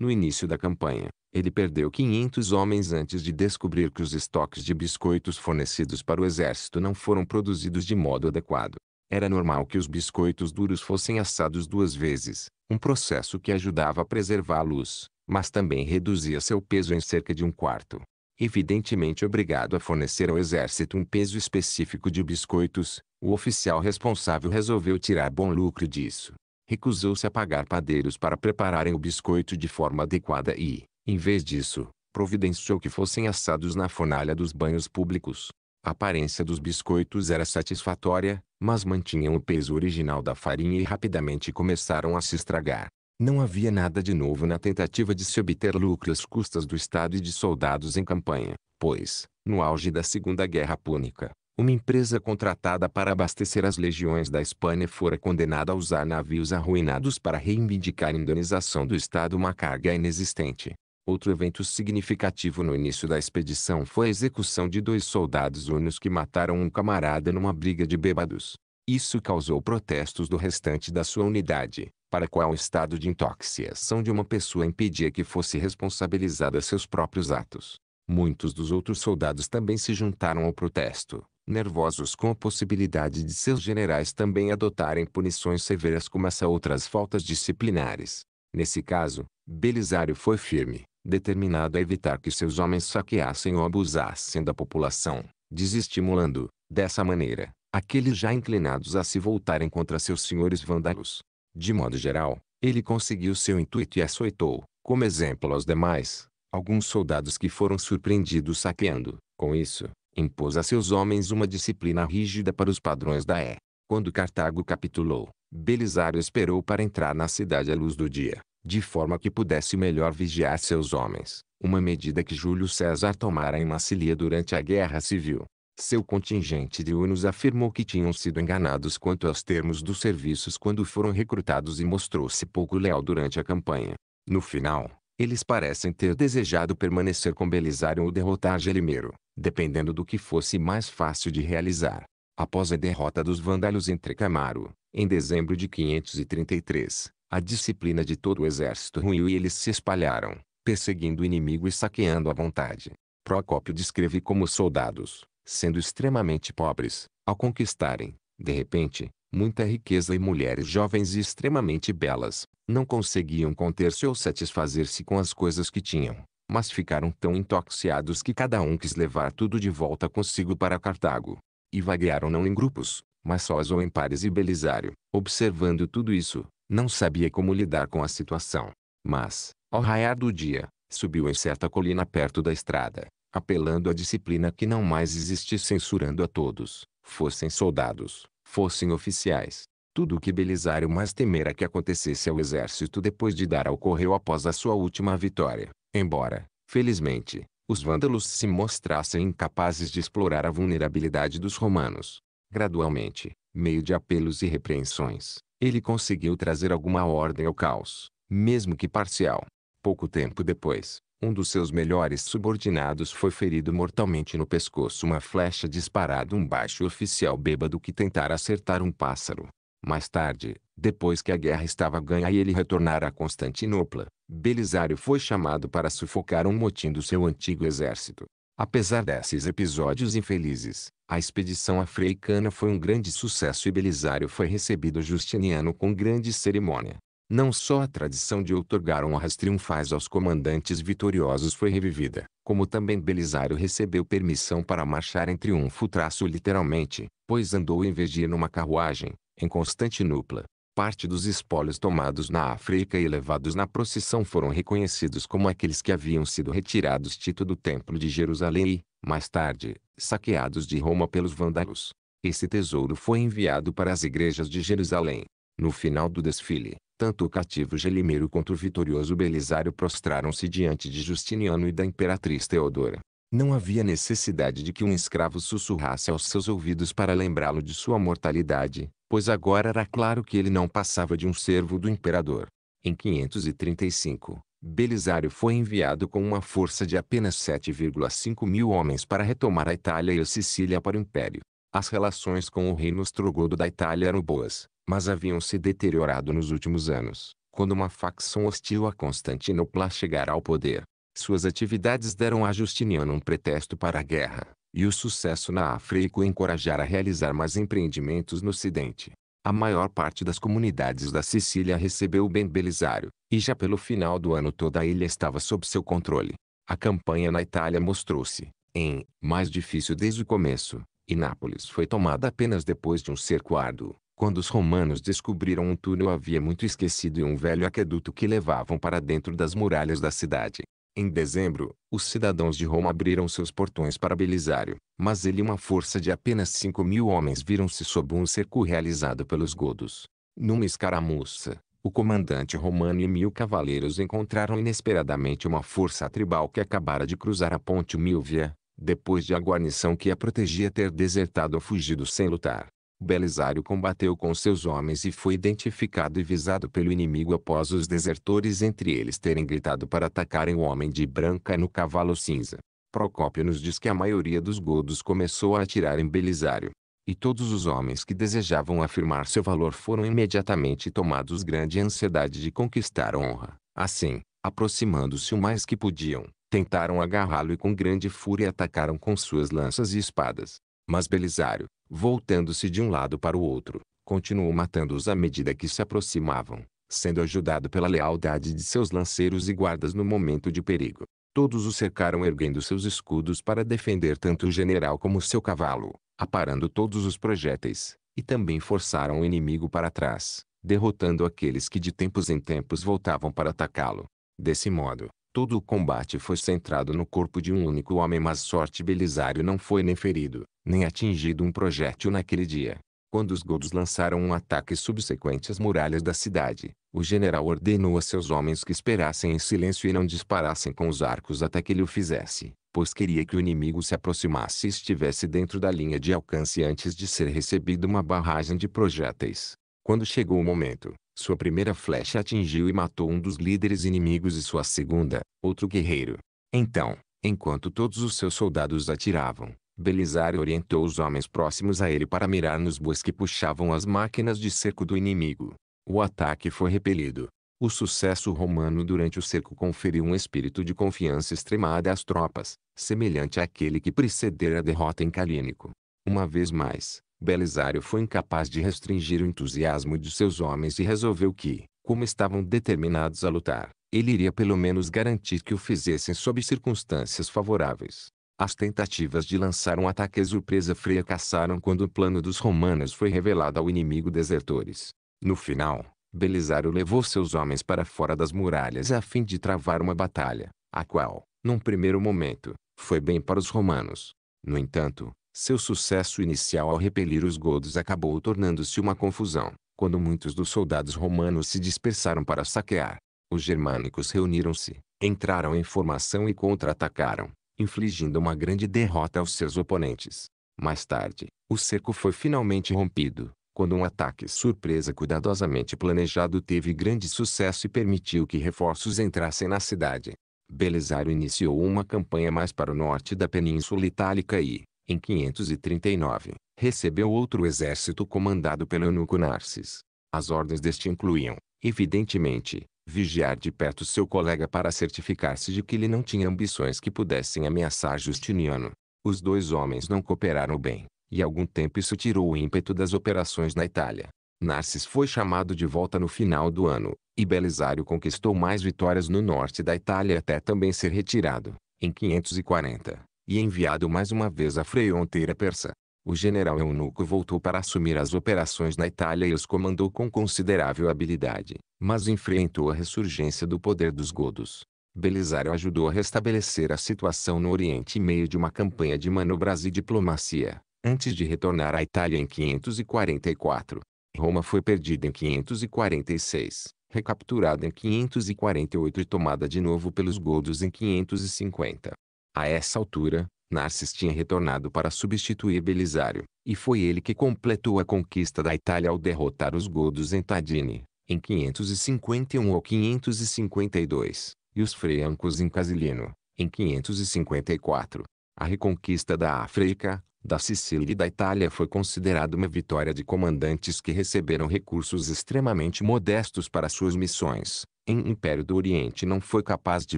A: No início da campanha, ele perdeu 500 homens antes de descobrir que os estoques de biscoitos fornecidos para o exército não foram produzidos de modo adequado. Era normal que os biscoitos duros fossem assados duas vezes, um processo que ajudava a preservá-los, mas também reduzia seu peso em cerca de um quarto. Evidentemente obrigado a fornecer ao exército um peso específico de biscoitos, o oficial responsável resolveu tirar bom lucro disso recusou-se a pagar padeiros para prepararem o biscoito de forma adequada e, em vez disso, providenciou que fossem assados na fornalha dos banhos públicos. A aparência dos biscoitos era satisfatória, mas mantinham o peso original da farinha e rapidamente começaram a se estragar. Não havia nada de novo na tentativa de se obter lucro às custas do Estado e de soldados em campanha, pois, no auge da Segunda Guerra Púnica, uma empresa contratada para abastecer as legiões da Espanha fora condenada a usar navios arruinados para reivindicar indenização do Estado uma carga inexistente. Outro evento significativo no início da expedição foi a execução de dois soldados únicos que mataram um camarada numa briga de bêbados. Isso causou protestos do restante da sua unidade, para qual o estado de intoxicação de uma pessoa impedia que fosse responsabilizada seus próprios atos. Muitos dos outros soldados também se juntaram ao protesto nervosos com a possibilidade de seus generais também adotarem punições severas como essa outras faltas disciplinares. Nesse caso, Belisário foi firme, determinado a evitar que seus homens saqueassem ou abusassem da população, desestimulando, dessa maneira, aqueles já inclinados a se voltarem contra seus senhores vândalos. De modo geral, ele conseguiu seu intuito e açoitou, como exemplo aos demais, alguns soldados que foram surpreendidos saqueando. Com isso, impôs a seus homens uma disciplina rígida para os padrões da é. Quando Cartago capitulou, Belisário esperou para entrar na cidade à luz do dia, de forma que pudesse melhor vigiar seus homens, uma medida que Júlio César tomara em Massilia durante a Guerra Civil. Seu contingente de Hunos afirmou que tinham sido enganados quanto aos termos dos serviços quando foram recrutados e mostrou-se pouco leal durante a campanha. No final, eles parecem ter desejado permanecer com Belisário ou derrotar Gelimero dependendo do que fosse mais fácil de realizar. Após a derrota dos vandalos entre Camaro, em dezembro de 533, a disciplina de todo o exército ruiu e eles se espalharam, perseguindo o inimigo e saqueando à vontade. Procópio descreve como soldados, sendo extremamente pobres, ao conquistarem, de repente, muita riqueza e mulheres jovens e extremamente belas, não conseguiam conter-se ou satisfazer-se com as coisas que tinham mas ficaram tão intoxicados que cada um quis levar tudo de volta consigo para Cartago. E vaguearam não em grupos, mas sós ou em pares e Belisário, observando tudo isso, não sabia como lidar com a situação. Mas, ao raiar do dia, subiu em certa colina perto da estrada, apelando à disciplina que não mais existe, censurando a todos, fossem soldados, fossem oficiais. Tudo o que Belisário mais temera que acontecesse ao exército depois de dar ocorreu após a sua última vitória. Embora, felizmente, os vândalos se mostrassem incapazes de explorar a vulnerabilidade dos romanos. Gradualmente, meio de apelos e repreensões, ele conseguiu trazer alguma ordem ao caos, mesmo que parcial. Pouco tempo depois, um dos seus melhores subordinados foi ferido mortalmente no pescoço uma flecha disparada um baixo oficial bêbado que tentara acertar um pássaro. Mais tarde, depois que a guerra estava ganha e ele retornara a Constantinopla, Belisário foi chamado para sufocar um motim do seu antigo exército. Apesar desses episódios infelizes, a expedição africana foi um grande sucesso e Belisário foi recebido Justiniano com grande cerimônia. Não só a tradição de outorgar honras triunfais aos comandantes vitoriosos foi revivida, como também Belisário recebeu permissão para marchar em triunfo traço literalmente, pois andou em vez de ir numa carruagem, em constante nupla parte dos espólios tomados na África e levados na procissão foram reconhecidos como aqueles que haviam sido retirados Tito do Templo de Jerusalém e, mais tarde, saqueados de Roma pelos vândalos. Esse tesouro foi enviado para as igrejas de Jerusalém. No final do desfile, tanto o cativo Gelimero quanto o vitorioso Belisário prostraram-se diante de Justiniano e da imperatriz Teodora. Não havia necessidade de que um escravo sussurrasse aos seus ouvidos para lembrá-lo de sua mortalidade, pois agora era claro que ele não passava de um servo do imperador. Em 535, Belisário foi enviado com uma força de apenas 7,5 mil homens para retomar a Itália e a Sicília para o Império. As relações com o reino ostrogodo da Itália eram boas, mas haviam se deteriorado nos últimos anos, quando uma facção hostil a Constantinopla chegara ao poder. Suas atividades deram a Justiniano um pretexto para a guerra, e o sucesso na África o encorajar a realizar mais empreendimentos no Ocidente. A maior parte das comunidades da Sicília recebeu o bem belisário, e já pelo final do ano toda a ilha estava sob seu controle. A campanha na Itália mostrou-se, em, mais difícil desde o começo, e Nápoles foi tomada apenas depois de um cerco árduo, quando os romanos descobriram um túnel havia muito esquecido e um velho aqueduto que levavam para dentro das muralhas da cidade. Em dezembro, os cidadãos de Roma abriram seus portões para Belisário, mas ele e uma força de apenas cinco mil homens viram-se sob um cerco realizado pelos godos. Numa escaramuça, o comandante romano e mil cavaleiros encontraram inesperadamente uma força tribal que acabara de cruzar a ponte Milvia, depois de a guarnição que a protegia ter desertado ou fugido sem lutar. Belisário combateu com seus homens e foi identificado e visado pelo inimigo após os desertores entre eles terem gritado para atacarem o homem de branca no cavalo cinza. Procópio nos diz que a maioria dos godos começou a atirar em Belisário. E todos os homens que desejavam afirmar seu valor foram imediatamente tomados grande ansiedade de conquistar honra. Assim, aproximando-se o mais que podiam, tentaram agarrá-lo e com grande fúria atacaram com suas lanças e espadas. Mas Belisário, voltando-se de um lado para o outro, continuou matando-os à medida que se aproximavam, sendo ajudado pela lealdade de seus lanceiros e guardas no momento de perigo. Todos o cercaram erguendo seus escudos para defender tanto o general como seu cavalo, aparando todos os projéteis, e também forçaram o inimigo para trás, derrotando aqueles que de tempos em tempos voltavam para atacá-lo. Desse modo, todo o combate foi centrado no corpo de um único homem mas sorte Belisário não foi nem ferido, nem atingido um projétil naquele dia. Quando os godos lançaram um ataque subsequente às muralhas da cidade, o general ordenou a seus homens que esperassem em silêncio e não disparassem com os arcos até que ele o fizesse, pois queria que o inimigo se aproximasse e estivesse dentro da linha de alcance antes de ser recebida uma barragem de projéteis. Quando chegou o momento, sua primeira flecha atingiu e matou um dos líderes inimigos e sua segunda, outro guerreiro. Então, enquanto todos os seus soldados atiravam, Belisário orientou os homens próximos a ele para mirar nos bois que puxavam as máquinas de cerco do inimigo. O ataque foi repelido. O sucesso romano durante o cerco conferiu um espírito de confiança extremada às tropas, semelhante àquele que precedera a derrota em Calínico. Uma vez mais, Belisário foi incapaz de restringir o entusiasmo de seus homens e resolveu que, como estavam determinados a lutar, ele iria pelo menos garantir que o fizessem sob circunstâncias favoráveis. As tentativas de lançar um ataque surpresa fracassaram quando o plano dos romanos foi revelado ao inimigo desertores. No final, Belisário levou seus homens para fora das muralhas a fim de travar uma batalha, a qual, num primeiro momento, foi bem para os romanos. No entanto, seu sucesso inicial ao repelir os godos acabou tornando-se uma confusão, quando muitos dos soldados romanos se dispersaram para saquear. Os germânicos reuniram-se, entraram em formação e contra-atacaram infligindo uma grande derrota aos seus oponentes. Mais tarde, o cerco foi finalmente rompido, quando um ataque surpresa cuidadosamente planejado teve grande sucesso e permitiu que reforços entrassem na cidade. Belisário iniciou uma campanha mais para o norte da Península Itálica e, em 539, recebeu outro exército comandado pelo eunuco Narses. As ordens deste incluíam, evidentemente, vigiar de perto seu colega para certificar-se de que ele não tinha ambições que pudessem ameaçar Justiniano. Os dois homens não cooperaram bem, e algum tempo isso tirou o ímpeto das operações na Itália. Narcis foi chamado de volta no final do ano, e Belisário conquistou mais vitórias no norte da Itália até também ser retirado, em 540, e enviado mais uma vez à fronteira persa. O general Eunuco voltou para assumir as operações na Itália e os comandou com considerável habilidade mas enfrentou a ressurgência do poder dos godos. Belisário ajudou a restabelecer a situação no Oriente em meio de uma campanha de manobras e diplomacia, antes de retornar à Itália em 544. Roma foi perdida em 546, recapturada em 548 e tomada de novo pelos godos em 550. A essa altura, Narses tinha retornado para substituir Belisário, e foi ele que completou a conquista da Itália ao derrotar os godos em Tadine em 551 ou 552, e os francos em Casilino, em 554. A reconquista da África, da Sicília e da Itália foi considerada uma vitória de comandantes que receberam recursos extremamente modestos para suas missões, em Império do Oriente não foi capaz de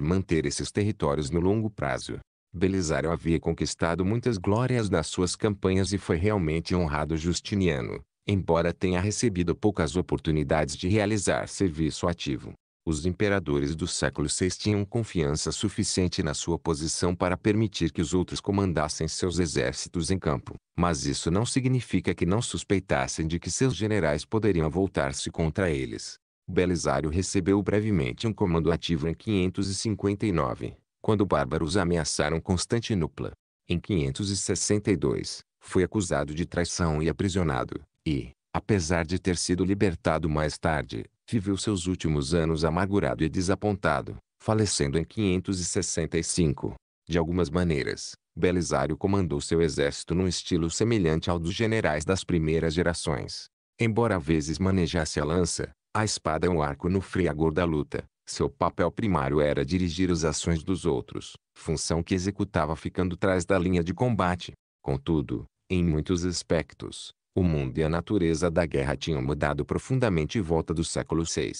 A: manter esses territórios no longo prazo. Belisário havia conquistado muitas glórias nas suas campanhas e foi realmente honrado Justiniano, embora tenha recebido poucas oportunidades de realizar serviço ativo. Os imperadores do século VI tinham confiança suficiente na sua posição para permitir que os outros comandassem seus exércitos em campo, mas isso não significa que não suspeitassem de que seus generais poderiam voltar-se contra eles. Belisário recebeu brevemente um comando ativo em 559, quando bárbaros ameaçaram Constantinopla. Em 562, foi acusado de traição e aprisionado. E, apesar de ter sido libertado mais tarde, viveu seus últimos anos amargurado e desapontado, falecendo em 565. De algumas maneiras, Belisário comandou seu exército num estilo semelhante ao dos generais das primeiras gerações. Embora às vezes manejasse a lança, a espada ou é o arco no friagor da luta, seu papel primário era dirigir as ações dos outros, função que executava ficando atrás da linha de combate. Contudo, em muitos aspectos, o mundo e a natureza da guerra tinham mudado profundamente em volta do século VI.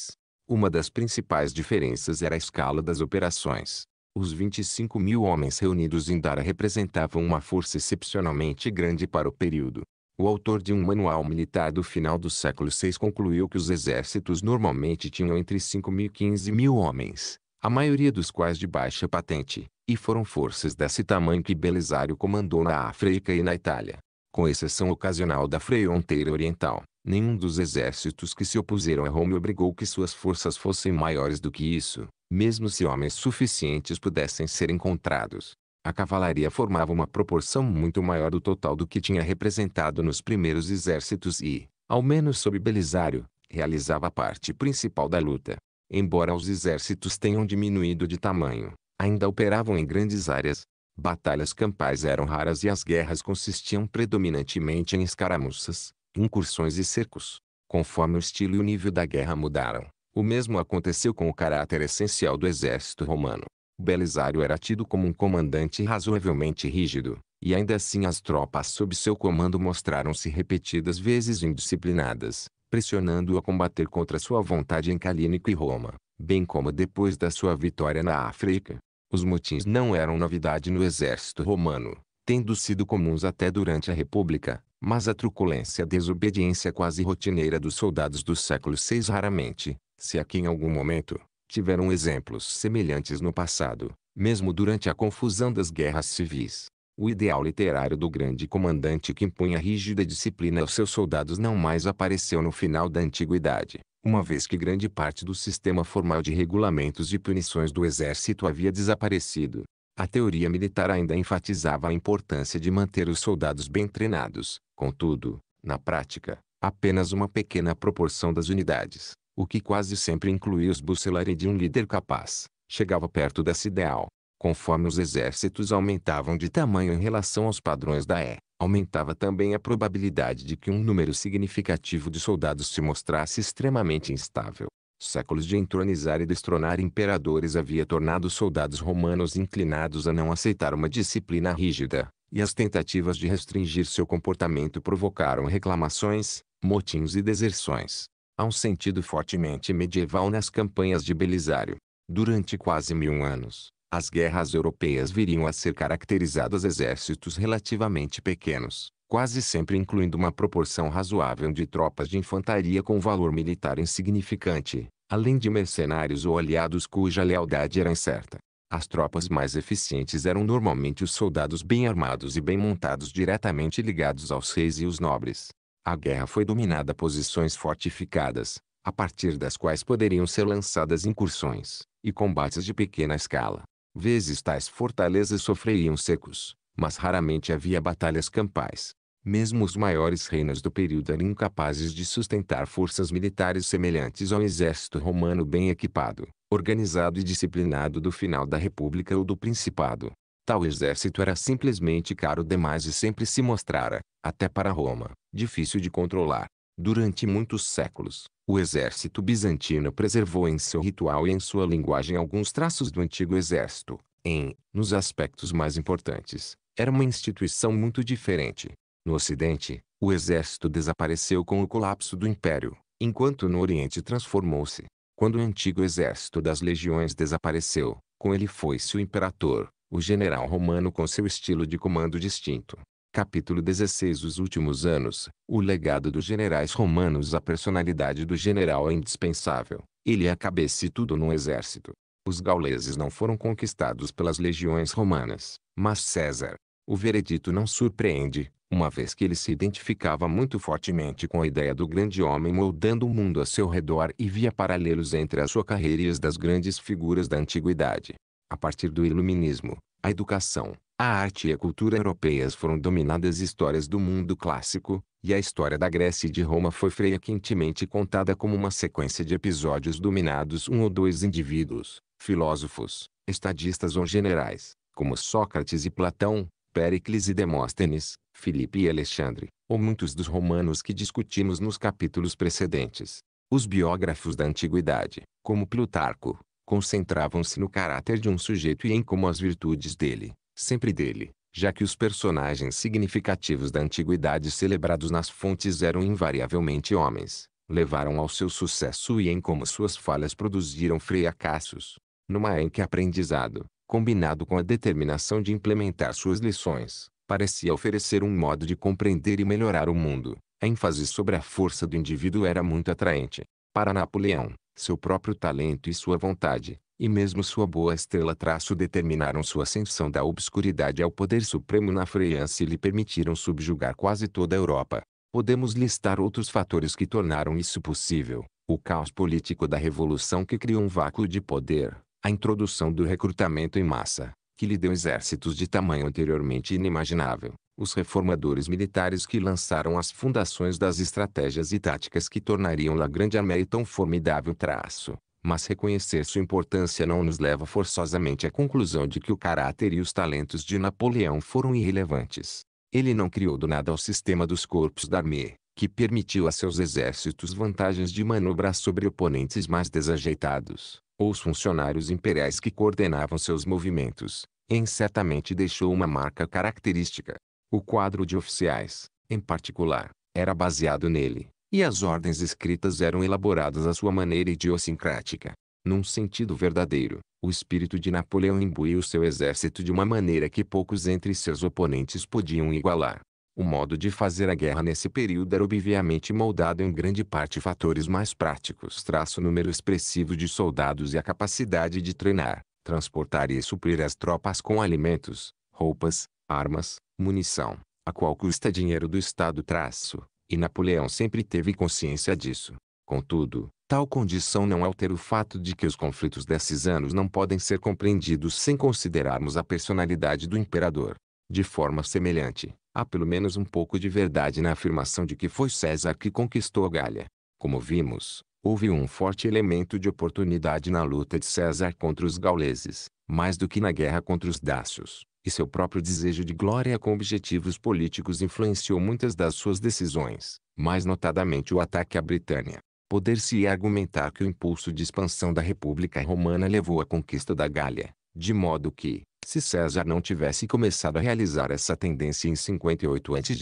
A: Uma das principais diferenças era a escala das operações. Os 25 mil homens reunidos em Dara representavam uma força excepcionalmente grande para o período. O autor de um manual militar do final do século VI concluiu que os exércitos normalmente tinham entre 5 mil e 15 mil homens, a maioria dos quais de baixa patente, e foram forças desse tamanho que Belisário comandou na África e na Itália com exceção ocasional da fronteira oriental. Nenhum dos exércitos que se opuseram a Roma obrigou que suas forças fossem maiores do que isso, mesmo se homens suficientes pudessem ser encontrados. A cavalaria formava uma proporção muito maior do total do que tinha representado nos primeiros exércitos e, ao menos sob Belisário, realizava a parte principal da luta. Embora os exércitos tenham diminuído de tamanho, ainda operavam em grandes áreas, Batalhas campais eram raras e as guerras consistiam predominantemente em escaramuças, incursões e cercos. Conforme o estilo e o nível da guerra mudaram, o mesmo aconteceu com o caráter essencial do exército romano. Belisário era tido como um comandante razoavelmente rígido, e ainda assim as tropas sob seu comando mostraram-se repetidas vezes indisciplinadas, pressionando-o a combater contra sua vontade em Calínico e Roma, bem como depois da sua vitória na África. Os motins não eram novidade no exército romano, tendo sido comuns até durante a República, mas a truculência e a desobediência quase rotineira dos soldados do século VI raramente, se aqui em algum momento, tiveram exemplos semelhantes no passado, mesmo durante a confusão das guerras civis. O ideal literário do grande comandante que impunha rígida disciplina aos seus soldados não mais apareceu no final da antiguidade uma vez que grande parte do sistema formal de regulamentos e punições do exército havia desaparecido. A teoria militar ainda enfatizava a importância de manter os soldados bem treinados, contudo, na prática, apenas uma pequena proporção das unidades, o que quase sempre incluía os bucelários de um líder capaz, chegava perto desse ideal, conforme os exércitos aumentavam de tamanho em relação aos padrões da E aumentava também a probabilidade de que um número significativo de soldados se mostrasse extremamente instável. Séculos de entronizar e destronar imperadores havia tornado os soldados romanos inclinados a não aceitar uma disciplina rígida, e as tentativas de restringir seu comportamento provocaram reclamações, motins e deserções. Há um sentido fortemente medieval nas campanhas de Belisário. Durante quase mil anos, as guerras europeias viriam a ser caracterizadas exércitos relativamente pequenos, quase sempre incluindo uma proporção razoável de tropas de infantaria com valor militar insignificante, além de mercenários ou aliados cuja lealdade era incerta. As tropas mais eficientes eram normalmente os soldados bem armados e bem montados diretamente ligados aos reis e os nobres. A guerra foi dominada por posições fortificadas, a partir das quais poderiam ser lançadas incursões e combates de pequena escala. Vezes tais fortalezas sofreriam secos, mas raramente havia batalhas campais. Mesmo os maiores reinos do período eram incapazes de sustentar forças militares semelhantes ao exército romano bem equipado, organizado e disciplinado do final da República ou do Principado. Tal exército era simplesmente caro demais e sempre se mostrara, até para Roma, difícil de controlar. Durante muitos séculos, o exército bizantino preservou em seu ritual e em sua linguagem alguns traços do antigo exército. Em, nos aspectos mais importantes, era uma instituição muito diferente. No Ocidente, o exército desapareceu com o colapso do Império, enquanto no Oriente transformou-se. Quando o antigo exército das legiões desapareceu, com ele foi-se o imperador, o general romano com seu estilo de comando distinto. Capítulo 16 Os últimos anos, o legado dos generais romanos A personalidade do general é indispensável. Ele é a cabeça e tudo no exército. Os gauleses não foram conquistados pelas legiões romanas, mas César. O veredito não surpreende, uma vez que ele se identificava muito fortemente com a ideia do grande homem moldando o mundo a seu redor e via paralelos entre a sua carreira e as das grandes figuras da antiguidade. A partir do iluminismo, a educação, a arte e a cultura europeias foram dominadas histórias do mundo clássico, e a história da Grécia e de Roma foi frequentemente contada como uma sequência de episódios dominados um ou dois indivíduos, filósofos, estadistas ou generais, como Sócrates e Platão, Péricles e Demóstenes, Filipe e Alexandre, ou muitos dos romanos que discutimos nos capítulos precedentes. Os biógrafos da antiguidade, como Plutarco, concentravam-se no caráter de um sujeito e em como as virtudes dele, sempre dele, já que os personagens significativos da antiguidade celebrados nas fontes eram invariavelmente homens, levaram ao seu sucesso e em como suas falhas produziram fracassos. Numa em que aprendizado, combinado com a determinação de implementar suas lições, parecia oferecer um modo de compreender e melhorar o mundo. A ênfase sobre a força do indivíduo era muito atraente. Para Napoleão, seu próprio talento e sua vontade, e mesmo sua boa estrela traço determinaram sua ascensão da obscuridade ao poder supremo na França e lhe permitiram subjugar quase toda a Europa. Podemos listar outros fatores que tornaram isso possível. O caos político da Revolução que criou um vácuo de poder, a introdução do recrutamento em massa, que lhe deu exércitos de tamanho anteriormente inimaginável, os reformadores militares que lançaram as fundações das estratégias e táticas que tornariam a Grande Armée tão formidável traço mas reconhecer sua importância não nos leva forçosamente à conclusão de que o caráter e os talentos de Napoleão foram irrelevantes. Ele não criou do nada o sistema dos corpos d'armée, que permitiu a seus exércitos vantagens de manobra sobre oponentes mais desajeitados, ou os funcionários imperiais que coordenavam seus movimentos, em certamente deixou uma marca característica. O quadro de oficiais, em particular, era baseado nele, e as ordens escritas eram elaboradas à sua maneira idiosincrática. Num sentido verdadeiro, o espírito de Napoleão imbuiu seu exército de uma maneira que poucos entre seus oponentes podiam igualar. O modo de fazer a guerra nesse período era obviamente moldado em grande parte fatores mais práticos traço número expressivo de soldados e a capacidade de treinar, transportar e suprir as tropas com alimentos, roupas, armas, munição, a qual custa dinheiro do Estado traço e Napoleão sempre teve consciência disso. Contudo, tal condição não altera o fato de que os conflitos desses anos não podem ser compreendidos sem considerarmos a personalidade do imperador. De forma semelhante, há pelo menos um pouco de verdade na afirmação de que foi César que conquistou a Gália. Como vimos, houve um forte elemento de oportunidade na luta de César contra os gauleses, mais do que na guerra contra os dácios e seu próprio desejo de glória com objetivos políticos influenciou muitas das suas decisões, mais notadamente o ataque à Britânia. Poder-se argumentar que o impulso de expansão da República Romana levou à conquista da Gália, de modo que, se César não tivesse começado a realizar essa tendência em 58 a.C.,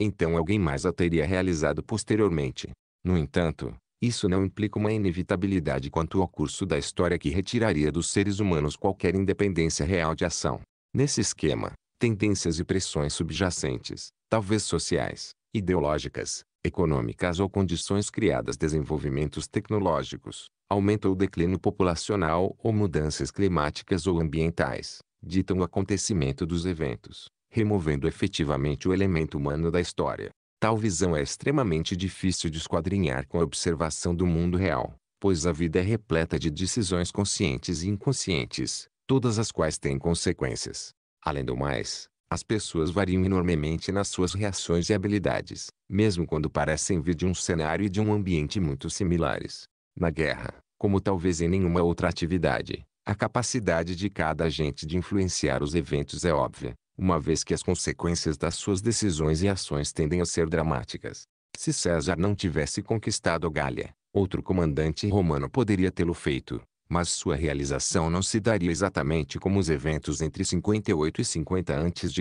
A: então alguém mais a teria realizado posteriormente. No entanto, isso não implica uma inevitabilidade quanto ao curso da história que retiraria dos seres humanos qualquer independência real de ação. Nesse esquema, tendências e pressões subjacentes, talvez sociais, ideológicas, econômicas ou condições criadas desenvolvimentos tecnológicos, aumento ou declínio populacional ou mudanças climáticas ou ambientais, ditam o acontecimento dos eventos, removendo efetivamente o elemento humano da história. Tal visão é extremamente difícil de esquadrinhar com a observação do mundo real, pois a vida é repleta de decisões conscientes e inconscientes, todas as quais têm consequências. Além do mais, as pessoas variam enormemente nas suas reações e habilidades, mesmo quando parecem vir de um cenário e de um ambiente muito similares. Na guerra, como talvez em nenhuma outra atividade, a capacidade de cada agente de influenciar os eventos é óbvia, uma vez que as consequências das suas decisões e ações tendem a ser dramáticas. Se César não tivesse conquistado a Gália, outro comandante romano poderia tê-lo feito, mas sua realização não se daria exatamente como os eventos entre 58 e 50 a.C.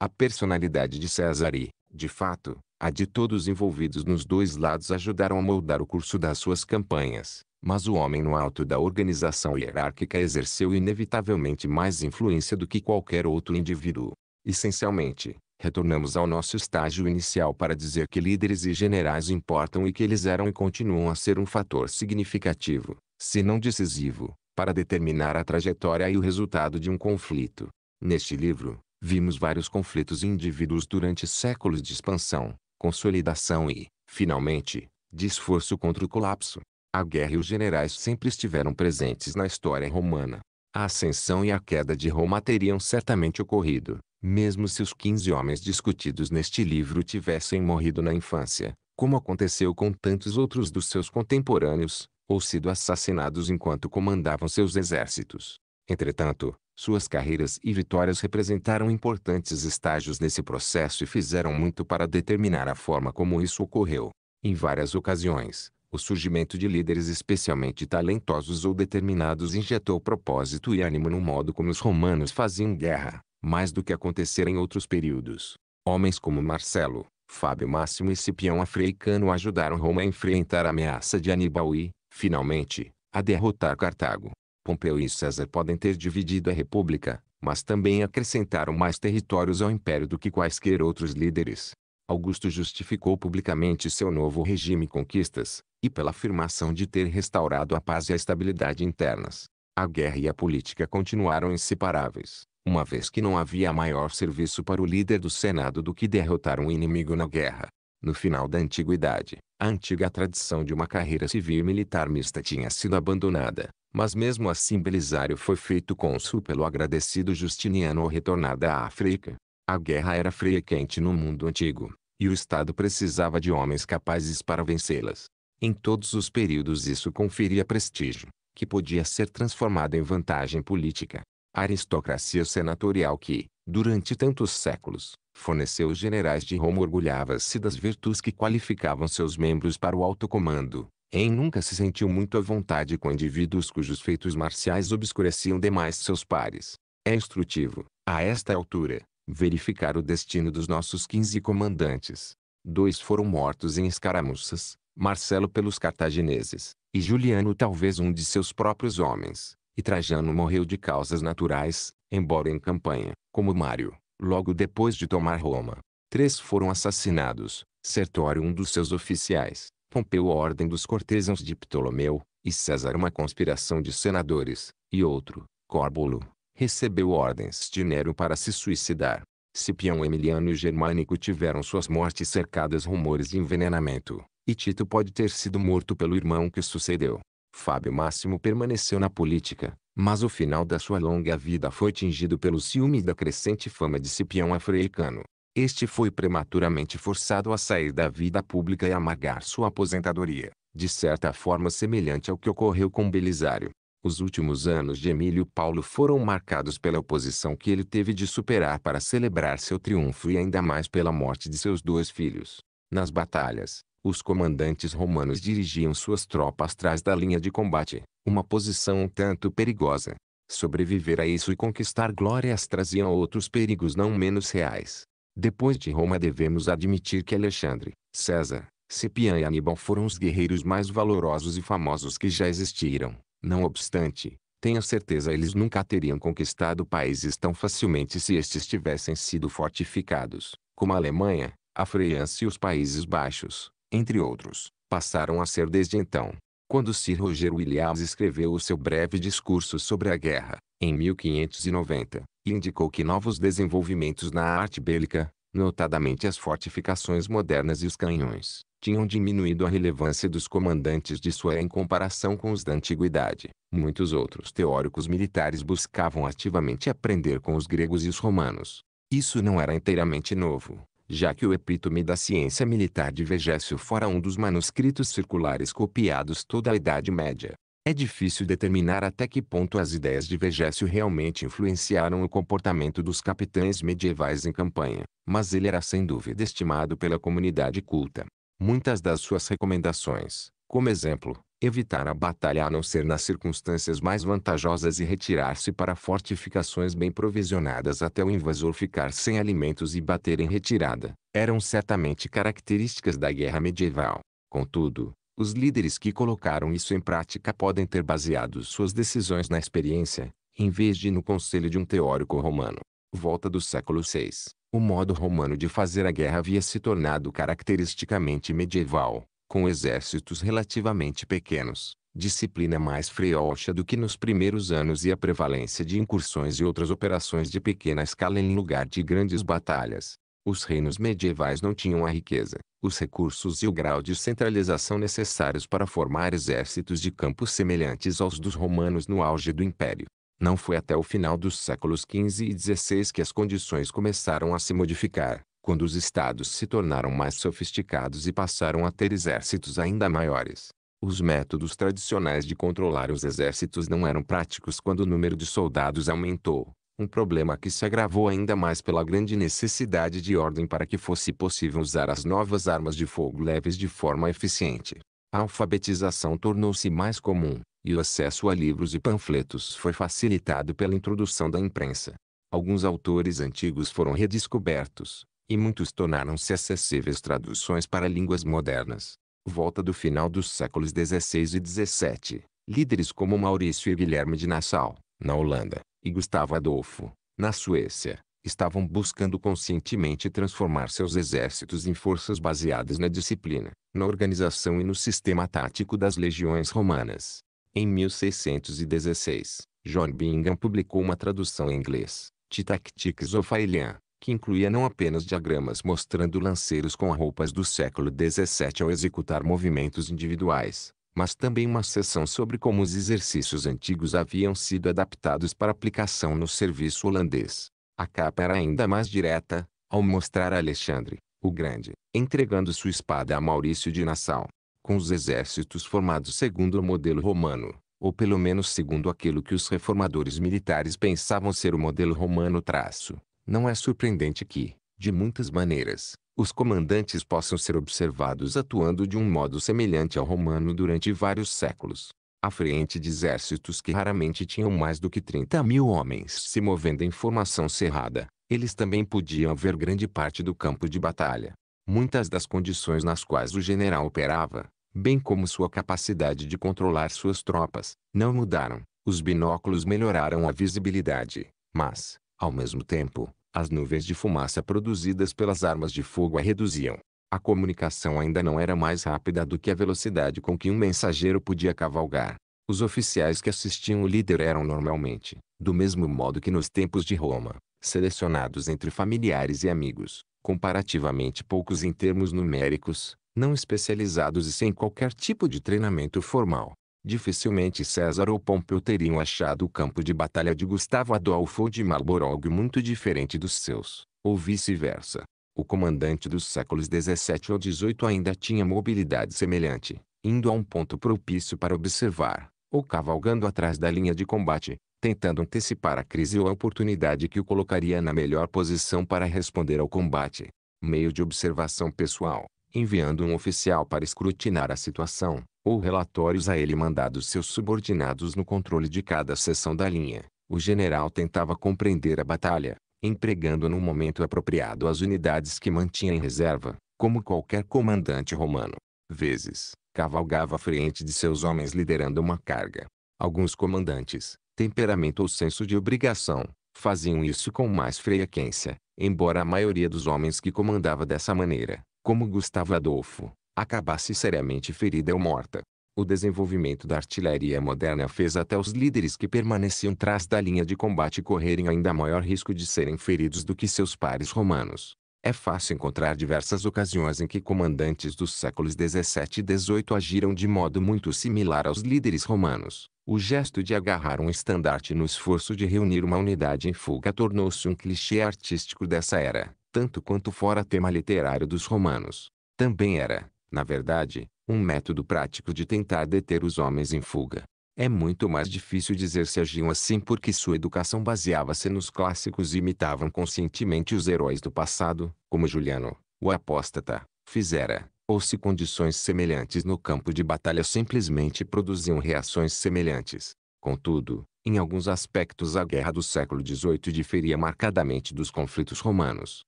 A: A personalidade de César e, de fato, a de todos envolvidos nos dois lados ajudaram a moldar o curso das suas campanhas, mas o homem no alto da organização hierárquica exerceu inevitavelmente mais influência do que qualquer outro indivíduo. Essencialmente, retornamos ao nosso estágio inicial para dizer que líderes e generais importam e que eles eram e continuam a ser um fator significativo, se não decisivo, para determinar a trajetória e o resultado de um conflito. Neste livro, vimos vários conflitos e indivíduos durante séculos de expansão, consolidação e, finalmente, de esforço contra o colapso. A guerra e os generais sempre estiveram presentes na história romana. A ascensão e a queda de Roma teriam certamente ocorrido, mesmo se os 15 homens discutidos neste livro tivessem morrido na infância, como aconteceu com tantos outros dos seus contemporâneos, ou sido assassinados enquanto comandavam seus exércitos. Entretanto, suas carreiras e vitórias representaram importantes estágios nesse processo e fizeram muito para determinar a forma como isso ocorreu. Em várias ocasiões, o surgimento de líderes especialmente talentosos ou determinados injetou propósito e ânimo no modo como os romanos faziam guerra, mais do que acontecer em outros períodos. Homens como Marcelo, Fábio Máximo e Cipião Africano ajudaram Roma a enfrentar a ameaça de Aníbal e, Finalmente, a derrotar Cartago, Pompeu e César podem ter dividido a república, mas também acrescentaram mais territórios ao império do que quaisquer outros líderes. Augusto justificou publicamente seu novo regime conquistas, e pela afirmação de ter restaurado a paz e a estabilidade internas. A guerra e a política continuaram inseparáveis, uma vez que não havia maior serviço para o líder do Senado do que derrotar um inimigo na guerra. No final da antiguidade, a antiga tradição de uma carreira civil e militar mista tinha sido abandonada, mas mesmo assim Belisário foi feito cônsul pelo agradecido Justiniano ao retornar da África. A guerra era fria e quente no mundo antigo, e o Estado precisava de homens capazes para vencê-las. Em todos os períodos isso conferia prestígio, que podia ser transformado em vantagem política. A aristocracia senatorial que, durante tantos séculos, forneceu os generais de Roma orgulhava-se das virtudes que qualificavam seus membros para o alto comando. Em nunca se sentiu muito à vontade com indivíduos cujos feitos marciais obscureciam demais seus pares. É instrutivo, a esta altura, verificar o destino dos nossos 15 comandantes. Dois foram mortos em escaramuças, Marcelo pelos cartagineses, e Juliano talvez um de seus próprios homens, e Trajano morreu de causas naturais, embora em campanha, como Mário logo depois de tomar Roma. Três foram assassinados, Sertório um dos seus oficiais, Pompeu a ordem dos cortesãos de Ptolomeu, e César uma conspiração de senadores, e outro, Córbulo, recebeu ordens de Nero para se suicidar. Cipião Emiliano e Germânico tiveram suas mortes cercadas rumores de envenenamento, e Tito pode ter sido morto pelo irmão que sucedeu. Fábio Máximo permaneceu na política, mas o final da sua longa vida foi tingido pelo ciúme da crescente fama de Cipião Africano. Este foi prematuramente forçado a sair da vida pública e amargar sua aposentadoria, de certa forma semelhante ao que ocorreu com Belisário. Os últimos anos de Emílio Paulo foram marcados pela oposição que ele teve de superar para celebrar seu triunfo e ainda mais pela morte de seus dois filhos. Nas batalhas, os comandantes romanos dirigiam suas tropas atrás da linha de combate, uma posição um tanto perigosa. Sobreviver a isso e conquistar glórias traziam outros perigos não menos reais. Depois de Roma devemos admitir que Alexandre, César, Cipião e Aníbal foram os guerreiros mais valorosos e famosos que já existiram. Não obstante, tenho certeza eles nunca teriam conquistado países tão facilmente se estes tivessem sido fortificados, como a Alemanha, a França e os Países Baixos entre outros, passaram a ser desde então. Quando Sir Roger Williams escreveu o seu breve discurso sobre a guerra, em 1590, e indicou que novos desenvolvimentos na arte bélica, notadamente as fortificações modernas e os canhões, tinham diminuído a relevância dos comandantes de sua em comparação com os da antiguidade. Muitos outros teóricos militares buscavam ativamente aprender com os gregos e os romanos. Isso não era inteiramente novo, já que o epítome da ciência militar de Vegécio fora um dos manuscritos circulares copiados toda a Idade Média. É difícil determinar até que ponto as ideias de Vegécio realmente influenciaram o comportamento dos capitães medievais em campanha, mas ele era sem dúvida estimado pela comunidade culta. Muitas das suas recomendações, como exemplo, evitar a batalha a não ser nas circunstâncias mais vantajosas e retirar-se para fortificações bem provisionadas até o invasor ficar sem alimentos e bater em retirada, eram certamente características da guerra medieval. Contudo, os líderes que colocaram isso em prática podem ter baseado suas decisões na experiência, em vez de no conselho de um teórico romano. Volta do século VI, o modo romano de fazer a guerra havia se tornado caracteristicamente medieval com exércitos relativamente pequenos, disciplina mais frouxa do que nos primeiros anos e a prevalência de incursões e outras operações de pequena escala em lugar de grandes batalhas. Os reinos medievais não tinham a riqueza, os recursos e o grau de centralização necessários para formar exércitos de campo semelhantes aos dos romanos no auge do império. Não foi até o final dos séculos XV e XVI que as condições começaram a se modificar quando os estados se tornaram mais sofisticados e passaram a ter exércitos ainda maiores. Os métodos tradicionais de controlar os exércitos não eram práticos quando o número de soldados aumentou, um problema que se agravou ainda mais pela grande necessidade de ordem para que fosse possível usar as novas armas de fogo leves de forma eficiente. A alfabetização tornou-se mais comum, e o acesso a livros e panfletos foi facilitado pela introdução da imprensa. Alguns autores antigos foram redescobertos, e muitos tornaram-se acessíveis traduções para línguas modernas. Volta do final dos séculos XVI e XVII, líderes como Maurício e Guilherme de Nassau, na Holanda, e Gustavo Adolfo, na Suécia, estavam buscando conscientemente transformar seus exércitos em forças baseadas na disciplina, na organização e no sistema tático das legiões romanas. Em 1616, John Bingham publicou uma tradução em inglês, Titactics of Aelian, que incluía não apenas diagramas mostrando lanceiros com roupas do século XVII ao executar movimentos individuais, mas também uma sessão sobre como os exercícios antigos haviam sido adaptados para aplicação no serviço holandês. A capa era ainda mais direta, ao mostrar Alexandre, o Grande, entregando sua espada a Maurício de Nassau. Com os exércitos formados segundo o modelo romano, ou pelo menos segundo aquilo que os reformadores militares pensavam ser o modelo romano traço, não é surpreendente que, de muitas maneiras, os comandantes possam ser observados atuando de um modo semelhante ao romano durante vários séculos. A frente de exércitos que raramente tinham mais do que 30 mil homens se movendo em formação cerrada, eles também podiam ver grande parte do campo de batalha. Muitas das condições nas quais o general operava, bem como sua capacidade de controlar suas tropas, não mudaram. Os binóculos melhoraram a visibilidade, mas, ao mesmo tempo, as nuvens de fumaça produzidas pelas armas de fogo a reduziam. A comunicação ainda não era mais rápida do que a velocidade com que um mensageiro podia cavalgar. Os oficiais que assistiam o líder eram normalmente, do mesmo modo que nos tempos de Roma, selecionados entre familiares e amigos, comparativamente poucos em termos numéricos, não especializados e sem qualquer tipo de treinamento formal. Dificilmente César ou Pompeu teriam achado o campo de batalha de Gustavo Adolfo ou de Marlborough muito diferente dos seus, ou vice-versa. O comandante dos séculos 17 ou 18 ainda tinha mobilidade semelhante, indo a um ponto propício para observar, ou cavalgando atrás da linha de combate, tentando antecipar a crise ou a oportunidade que o colocaria na melhor posição para responder ao combate. Meio de observação pessoal, enviando um oficial para escrutinar a situação, ou relatórios a ele mandados seus subordinados no controle de cada seção da linha. O general tentava compreender a batalha, empregando no momento apropriado as unidades que mantinha em reserva, como qualquer comandante romano. Vezes, cavalgava à frente de seus homens liderando uma carga. Alguns comandantes, temperamento ou senso de obrigação, faziam isso com mais frequência, embora a maioria dos homens que comandava dessa maneira, como Gustavo Adolfo, acabasse seriamente ferida ou morta. O desenvolvimento da artilharia moderna fez até os líderes que permaneciam atrás da linha de combate correrem ainda maior risco de serem feridos do que seus pares romanos. É fácil encontrar diversas ocasiões em que comandantes dos séculos 17 e 18 agiram de modo muito similar aos líderes romanos. O gesto de agarrar um estandarte no esforço de reunir uma unidade em fuga tornou-se um clichê artístico dessa era, tanto quanto fora tema literário dos romanos. Também era, na verdade, um método prático de tentar deter os homens em fuga. É muito mais difícil dizer se agiam assim porque sua educação baseava-se nos clássicos e imitavam conscientemente os heróis do passado, como Juliano, o apóstata, fizera, ou se condições semelhantes no campo de batalha simplesmente produziam reações semelhantes. Contudo, em alguns aspectos a guerra do século XVIII diferia marcadamente dos conflitos romanos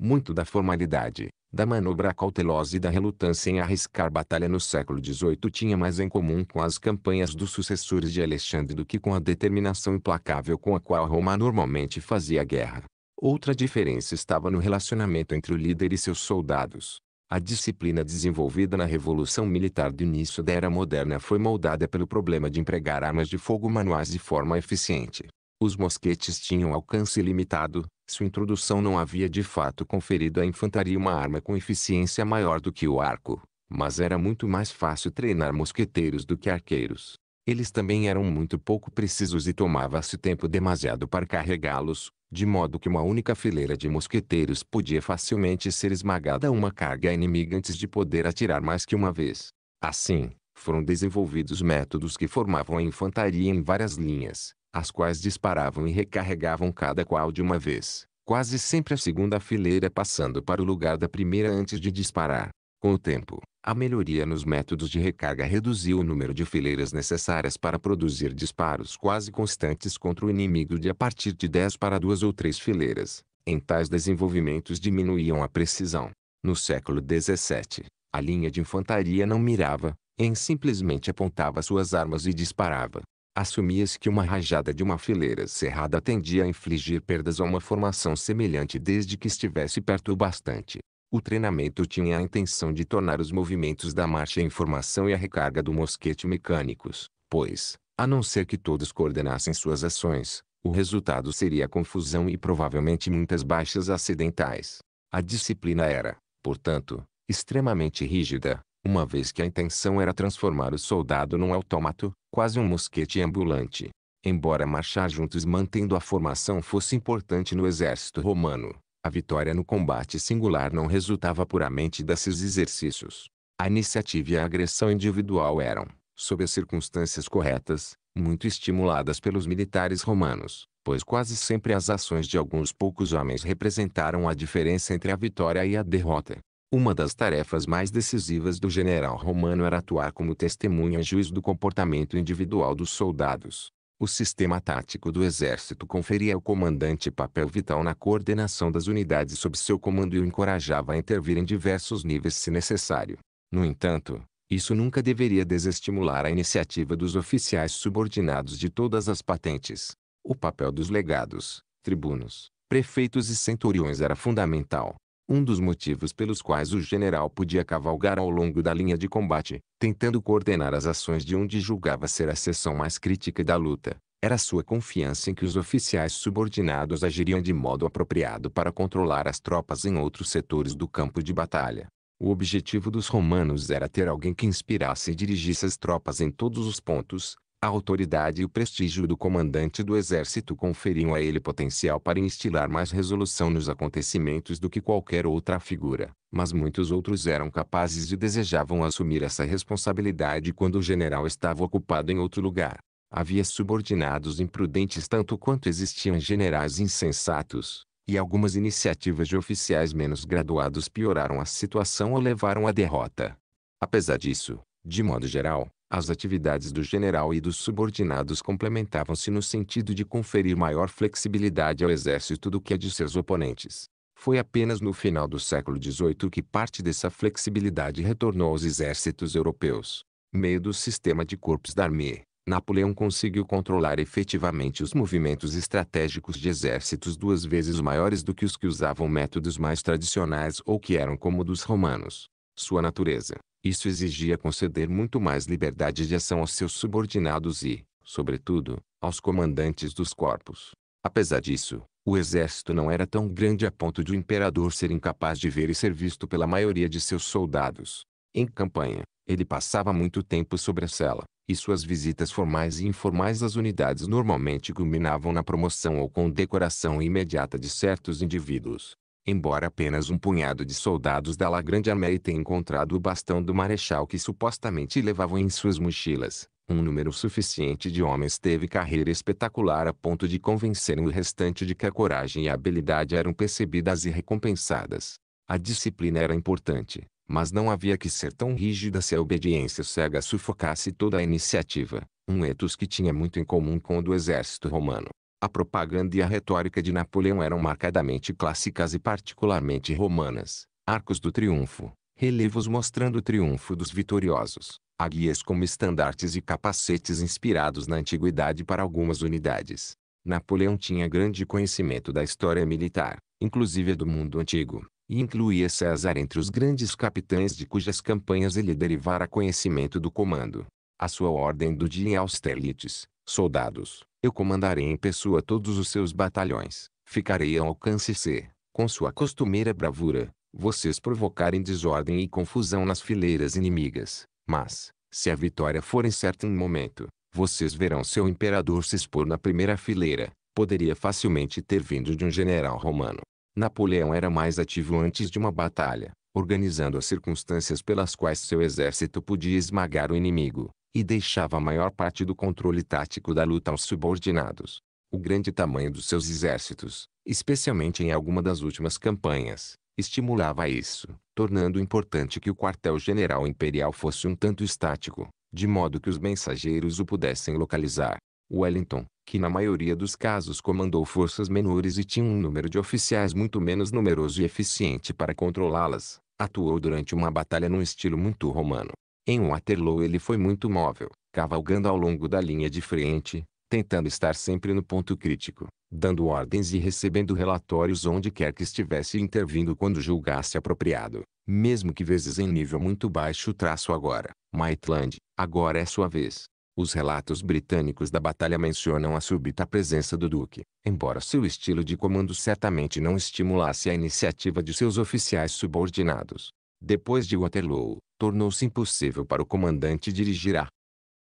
A: muito da formalidade, da manobra cautelosa e da relutância em arriscar batalha no século XVIII tinha mais em comum com as campanhas dos sucessores de Alexandre do que com a determinação implacável com a qual Roma normalmente fazia guerra. Outra diferença estava no relacionamento entre o líder e seus soldados. A disciplina desenvolvida na Revolução Militar do início da Era Moderna foi moldada pelo problema de empregar armas de fogo manuais de forma eficiente. Os mosquetes tinham alcance limitado, sua introdução não havia de fato conferido à infantaria uma arma com eficiência maior do que o arco, mas era muito mais fácil treinar mosqueteiros do que arqueiros. Eles também eram muito pouco precisos e tomava-se tempo demasiado para carregá-los, de modo que uma única fileira de mosqueteiros podia facilmente ser esmagada a uma carga inimiga antes de poder atirar mais que uma vez. Assim, foram desenvolvidos métodos que formavam a infantaria em várias linhas, as quais disparavam e recarregavam cada qual de uma vez, quase sempre a segunda fileira passando para o lugar da primeira antes de disparar. Com o tempo, a melhoria nos métodos de recarga reduziu o número de fileiras necessárias para produzir disparos quase constantes contra o inimigo de a partir de 10 para duas ou três fileiras. Em tais desenvolvimentos diminuíam a precisão. No século XVII, a linha de infantaria não mirava, em simplesmente apontava suas armas e disparava assumia-se que uma rajada de uma fileira cerrada tendia a infligir perdas a uma formação semelhante desde que estivesse perto o bastante. O treinamento tinha a intenção de tornar os movimentos da marcha em formação e a recarga do mosquete mecânicos, pois, a não ser que todos coordenassem suas ações, o resultado seria confusão e provavelmente muitas baixas acidentais. A disciplina era, portanto, extremamente rígida, uma vez que a intenção era transformar o soldado num autômato, quase um mosquete ambulante. Embora marchar juntos mantendo a formação fosse importante no exército romano, a vitória no combate singular não resultava puramente desses exercícios. A iniciativa e a agressão individual eram, sob as circunstâncias corretas, muito estimuladas pelos militares romanos, pois quase sempre as ações de alguns poucos homens representaram a diferença entre a vitória e a derrota. Uma das tarefas mais decisivas do general romano era atuar como testemunha juiz do comportamento individual dos soldados. O sistema tático do exército conferia ao comandante papel vital na coordenação das unidades sob seu comando e o encorajava a intervir em diversos níveis se necessário. No entanto, isso nunca deveria desestimular a iniciativa dos oficiais subordinados de todas as patentes. O papel dos legados, tribunos, prefeitos e centuriões era fundamental. Um dos motivos pelos quais o general podia cavalgar ao longo da linha de combate, tentando coordenar as ações de onde julgava ser a seção mais crítica da luta, era sua confiança em que os oficiais subordinados agiriam de modo apropriado para controlar as tropas em outros setores do campo de batalha. O objetivo dos romanos era ter alguém que inspirasse e dirigisse as tropas em todos os pontos, a autoridade e o prestígio do comandante do exército conferiam a ele potencial para instilar mais resolução nos acontecimentos do que qualquer outra figura, mas muitos outros eram capazes e desejavam assumir essa responsabilidade quando o general estava ocupado em outro lugar. Havia subordinados imprudentes tanto quanto existiam generais insensatos, e algumas iniciativas de oficiais menos graduados pioraram a situação ou levaram à derrota. Apesar disso, de modo geral, as atividades do general e dos subordinados complementavam-se no sentido de conferir maior flexibilidade ao exército do que a de seus oponentes. Foi apenas no final do século XVIII que parte dessa flexibilidade retornou aos exércitos europeus. Meio do sistema de corpos da armée, Napoleão conseguiu controlar efetivamente os movimentos estratégicos de exércitos duas vezes maiores do que os que usavam métodos mais tradicionais ou que eram como dos romanos sua natureza. Isso exigia conceder muito mais liberdade de ação aos seus subordinados e, sobretudo, aos comandantes dos corpos. Apesar disso, o exército não era tão grande a ponto de o imperador ser incapaz de ver e ser visto pela maioria de seus soldados. Em campanha, ele passava muito tempo sobre a cela, e suas visitas formais e informais às unidades normalmente culminavam na promoção ou condecoração imediata de certos indivíduos embora apenas um punhado de soldados da La Grande Armée tenha encontrado o bastão do marechal que supostamente levavam em suas mochilas. Um número suficiente de homens teve carreira espetacular a ponto de convencerem o restante de que a coragem e a habilidade eram percebidas e recompensadas. A disciplina era importante, mas não havia que ser tão rígida se a obediência cega sufocasse toda a iniciativa, um etos que tinha muito em comum com o do exército romano. A propaganda e a retórica de Napoleão eram marcadamente clássicas e particularmente romanas. Arcos do triunfo, relevos mostrando o triunfo dos vitoriosos, aguias como estandartes e capacetes inspirados na antiguidade para algumas unidades. Napoleão tinha grande conhecimento da história militar, inclusive do mundo antigo, e incluía César entre os grandes capitães de cujas campanhas ele derivara conhecimento do comando. A sua ordem do dia em Austerlitz, soldados, eu comandarei em pessoa todos os seus batalhões. Ficarei ao alcance se, com sua costumeira bravura, vocês provocarem desordem e confusão nas fileiras inimigas. Mas, se a vitória for incerta em momento, vocês verão seu imperador se expor na primeira fileira. Poderia facilmente ter vindo de um general romano. Napoleão era mais ativo antes de uma batalha, organizando as circunstâncias pelas quais seu exército podia esmagar o inimigo e deixava a maior parte do controle tático da luta aos subordinados. O grande tamanho dos seus exércitos, especialmente em alguma das últimas campanhas, estimulava isso, tornando importante que o quartel-general imperial fosse um tanto estático, de modo que os mensageiros o pudessem localizar. Wellington, que na maioria dos casos comandou forças menores e tinha um número de oficiais muito menos numeroso e eficiente para controlá-las, atuou durante uma batalha num estilo muito romano. Em Waterloo ele foi muito móvel, cavalgando ao longo da linha de frente, tentando estar sempre no ponto crítico, dando ordens e recebendo relatórios onde quer que estivesse intervindo quando julgasse apropriado, mesmo que vezes em nível muito baixo traço agora. Maitland, agora é sua vez. Os relatos britânicos da batalha mencionam a súbita presença do Duque, embora seu estilo de comando certamente não estimulasse a iniciativa de seus oficiais subordinados. Depois de Waterloo, tornou-se impossível para o comandante dirigir a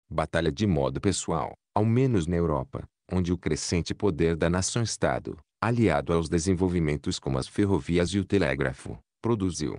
A: batalha de modo pessoal, ao menos na Europa, onde o crescente poder da nação-estado, aliado aos desenvolvimentos como as ferrovias e o telégrafo, produziu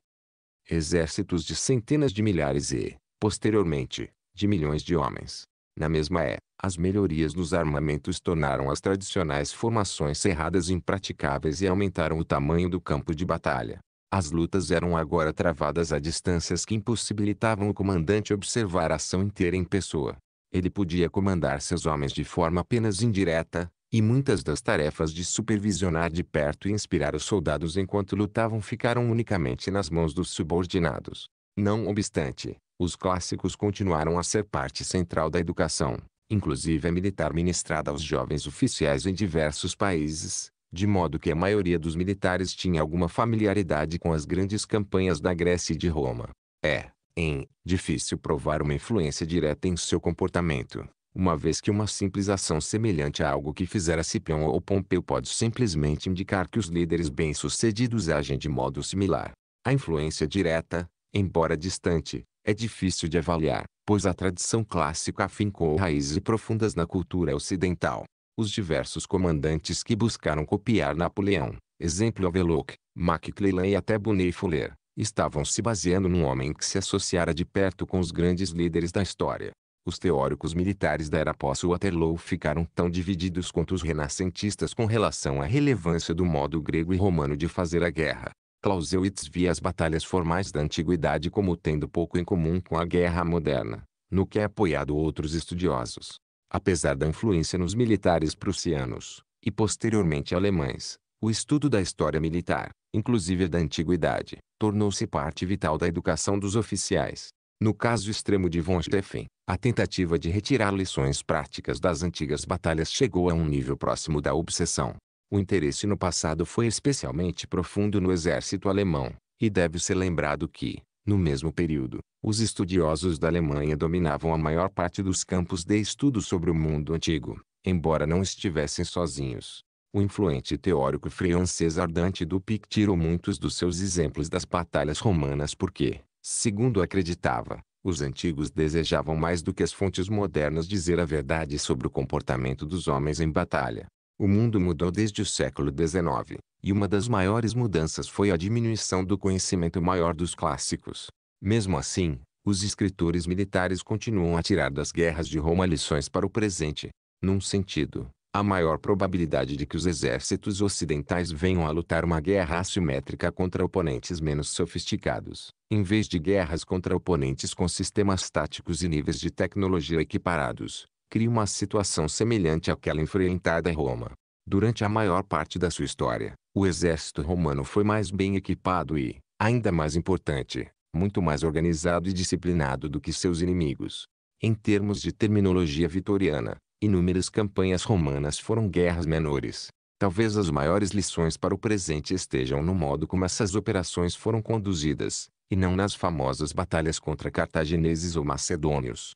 A: exércitos de centenas de milhares e, posteriormente, de milhões de homens. Na mesma é, as melhorias nos armamentos tornaram as tradicionais formações cerradas impraticáveis e aumentaram o tamanho do campo de batalha. As lutas eram agora travadas a distâncias que impossibilitavam o comandante observar a ação inteira em pessoa. Ele podia comandar seus homens de forma apenas indireta, e muitas das tarefas de supervisionar de perto e inspirar os soldados enquanto lutavam ficaram unicamente nas mãos dos subordinados. Não obstante, os clássicos continuaram a ser parte central da educação, inclusive a militar ministrada aos jovens oficiais em diversos países, de modo que a maioria dos militares tinha alguma familiaridade com as grandes campanhas da Grécia e de Roma. É, em, difícil provar uma influência direta em seu comportamento, uma vez que uma simples ação semelhante a algo que fizera Cipião ou Pompeu pode simplesmente indicar que os líderes bem-sucedidos agem de modo similar. A influência direta, embora distante, é difícil de avaliar, pois a tradição clássica afincou raízes profundas na cultura ocidental os diversos comandantes que buscaram copiar Napoleão, exemplo Aveloc, MacClellan e até Bonnet Fuller, estavam se baseando num homem que se associara de perto com os grandes líderes da história. Os teóricos militares da era pós-Waterloo ficaram tão divididos quanto os renascentistas com relação à relevância do modo grego e romano de fazer a guerra. Clausewitz via as batalhas formais da antiguidade como tendo pouco em comum com a guerra moderna, no que é apoiado outros estudiosos. Apesar da influência nos militares prussianos, e posteriormente alemães, o estudo da história militar, inclusive da antiguidade, tornou-se parte vital da educação dos oficiais. No caso extremo de von Steffen, a tentativa de retirar lições práticas das antigas batalhas chegou a um nível próximo da obsessão. O interesse no passado foi especialmente profundo no exército alemão, e deve ser lembrado que, no mesmo período, os estudiosos da Alemanha dominavam a maior parte dos campos de estudo sobre o mundo antigo, embora não estivessem sozinhos. O influente teórico francês Ardante Dupic tirou muitos dos seus exemplos das batalhas romanas porque, segundo acreditava, os antigos desejavam mais do que as fontes modernas dizer a verdade sobre o comportamento dos homens em batalha. O mundo mudou desde o século XIX, e uma das maiores mudanças foi a diminuição do conhecimento maior dos clássicos. Mesmo assim, os escritores militares continuam a tirar das guerras de Roma lições para o presente. Num sentido, a maior probabilidade de que os exércitos ocidentais venham a lutar uma guerra assimétrica contra oponentes menos sofisticados, em vez de guerras contra oponentes com sistemas táticos e níveis de tecnologia equiparados cria uma situação semelhante àquela enfrentada em Roma. Durante a maior parte da sua história, o exército romano foi mais bem equipado e, ainda mais importante, muito mais organizado e disciplinado do que seus inimigos. Em termos de terminologia vitoriana, inúmeras campanhas romanas foram guerras menores. Talvez as maiores lições para o presente estejam no modo como essas operações foram conduzidas, e não nas famosas batalhas contra cartagineses ou macedônios.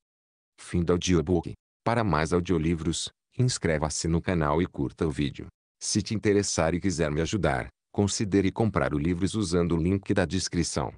A: Fim do audiobook. Para mais audiolivros, inscreva-se no canal e curta o vídeo. Se te interessar e quiser me ajudar, considere comprar o livro usando o link da descrição.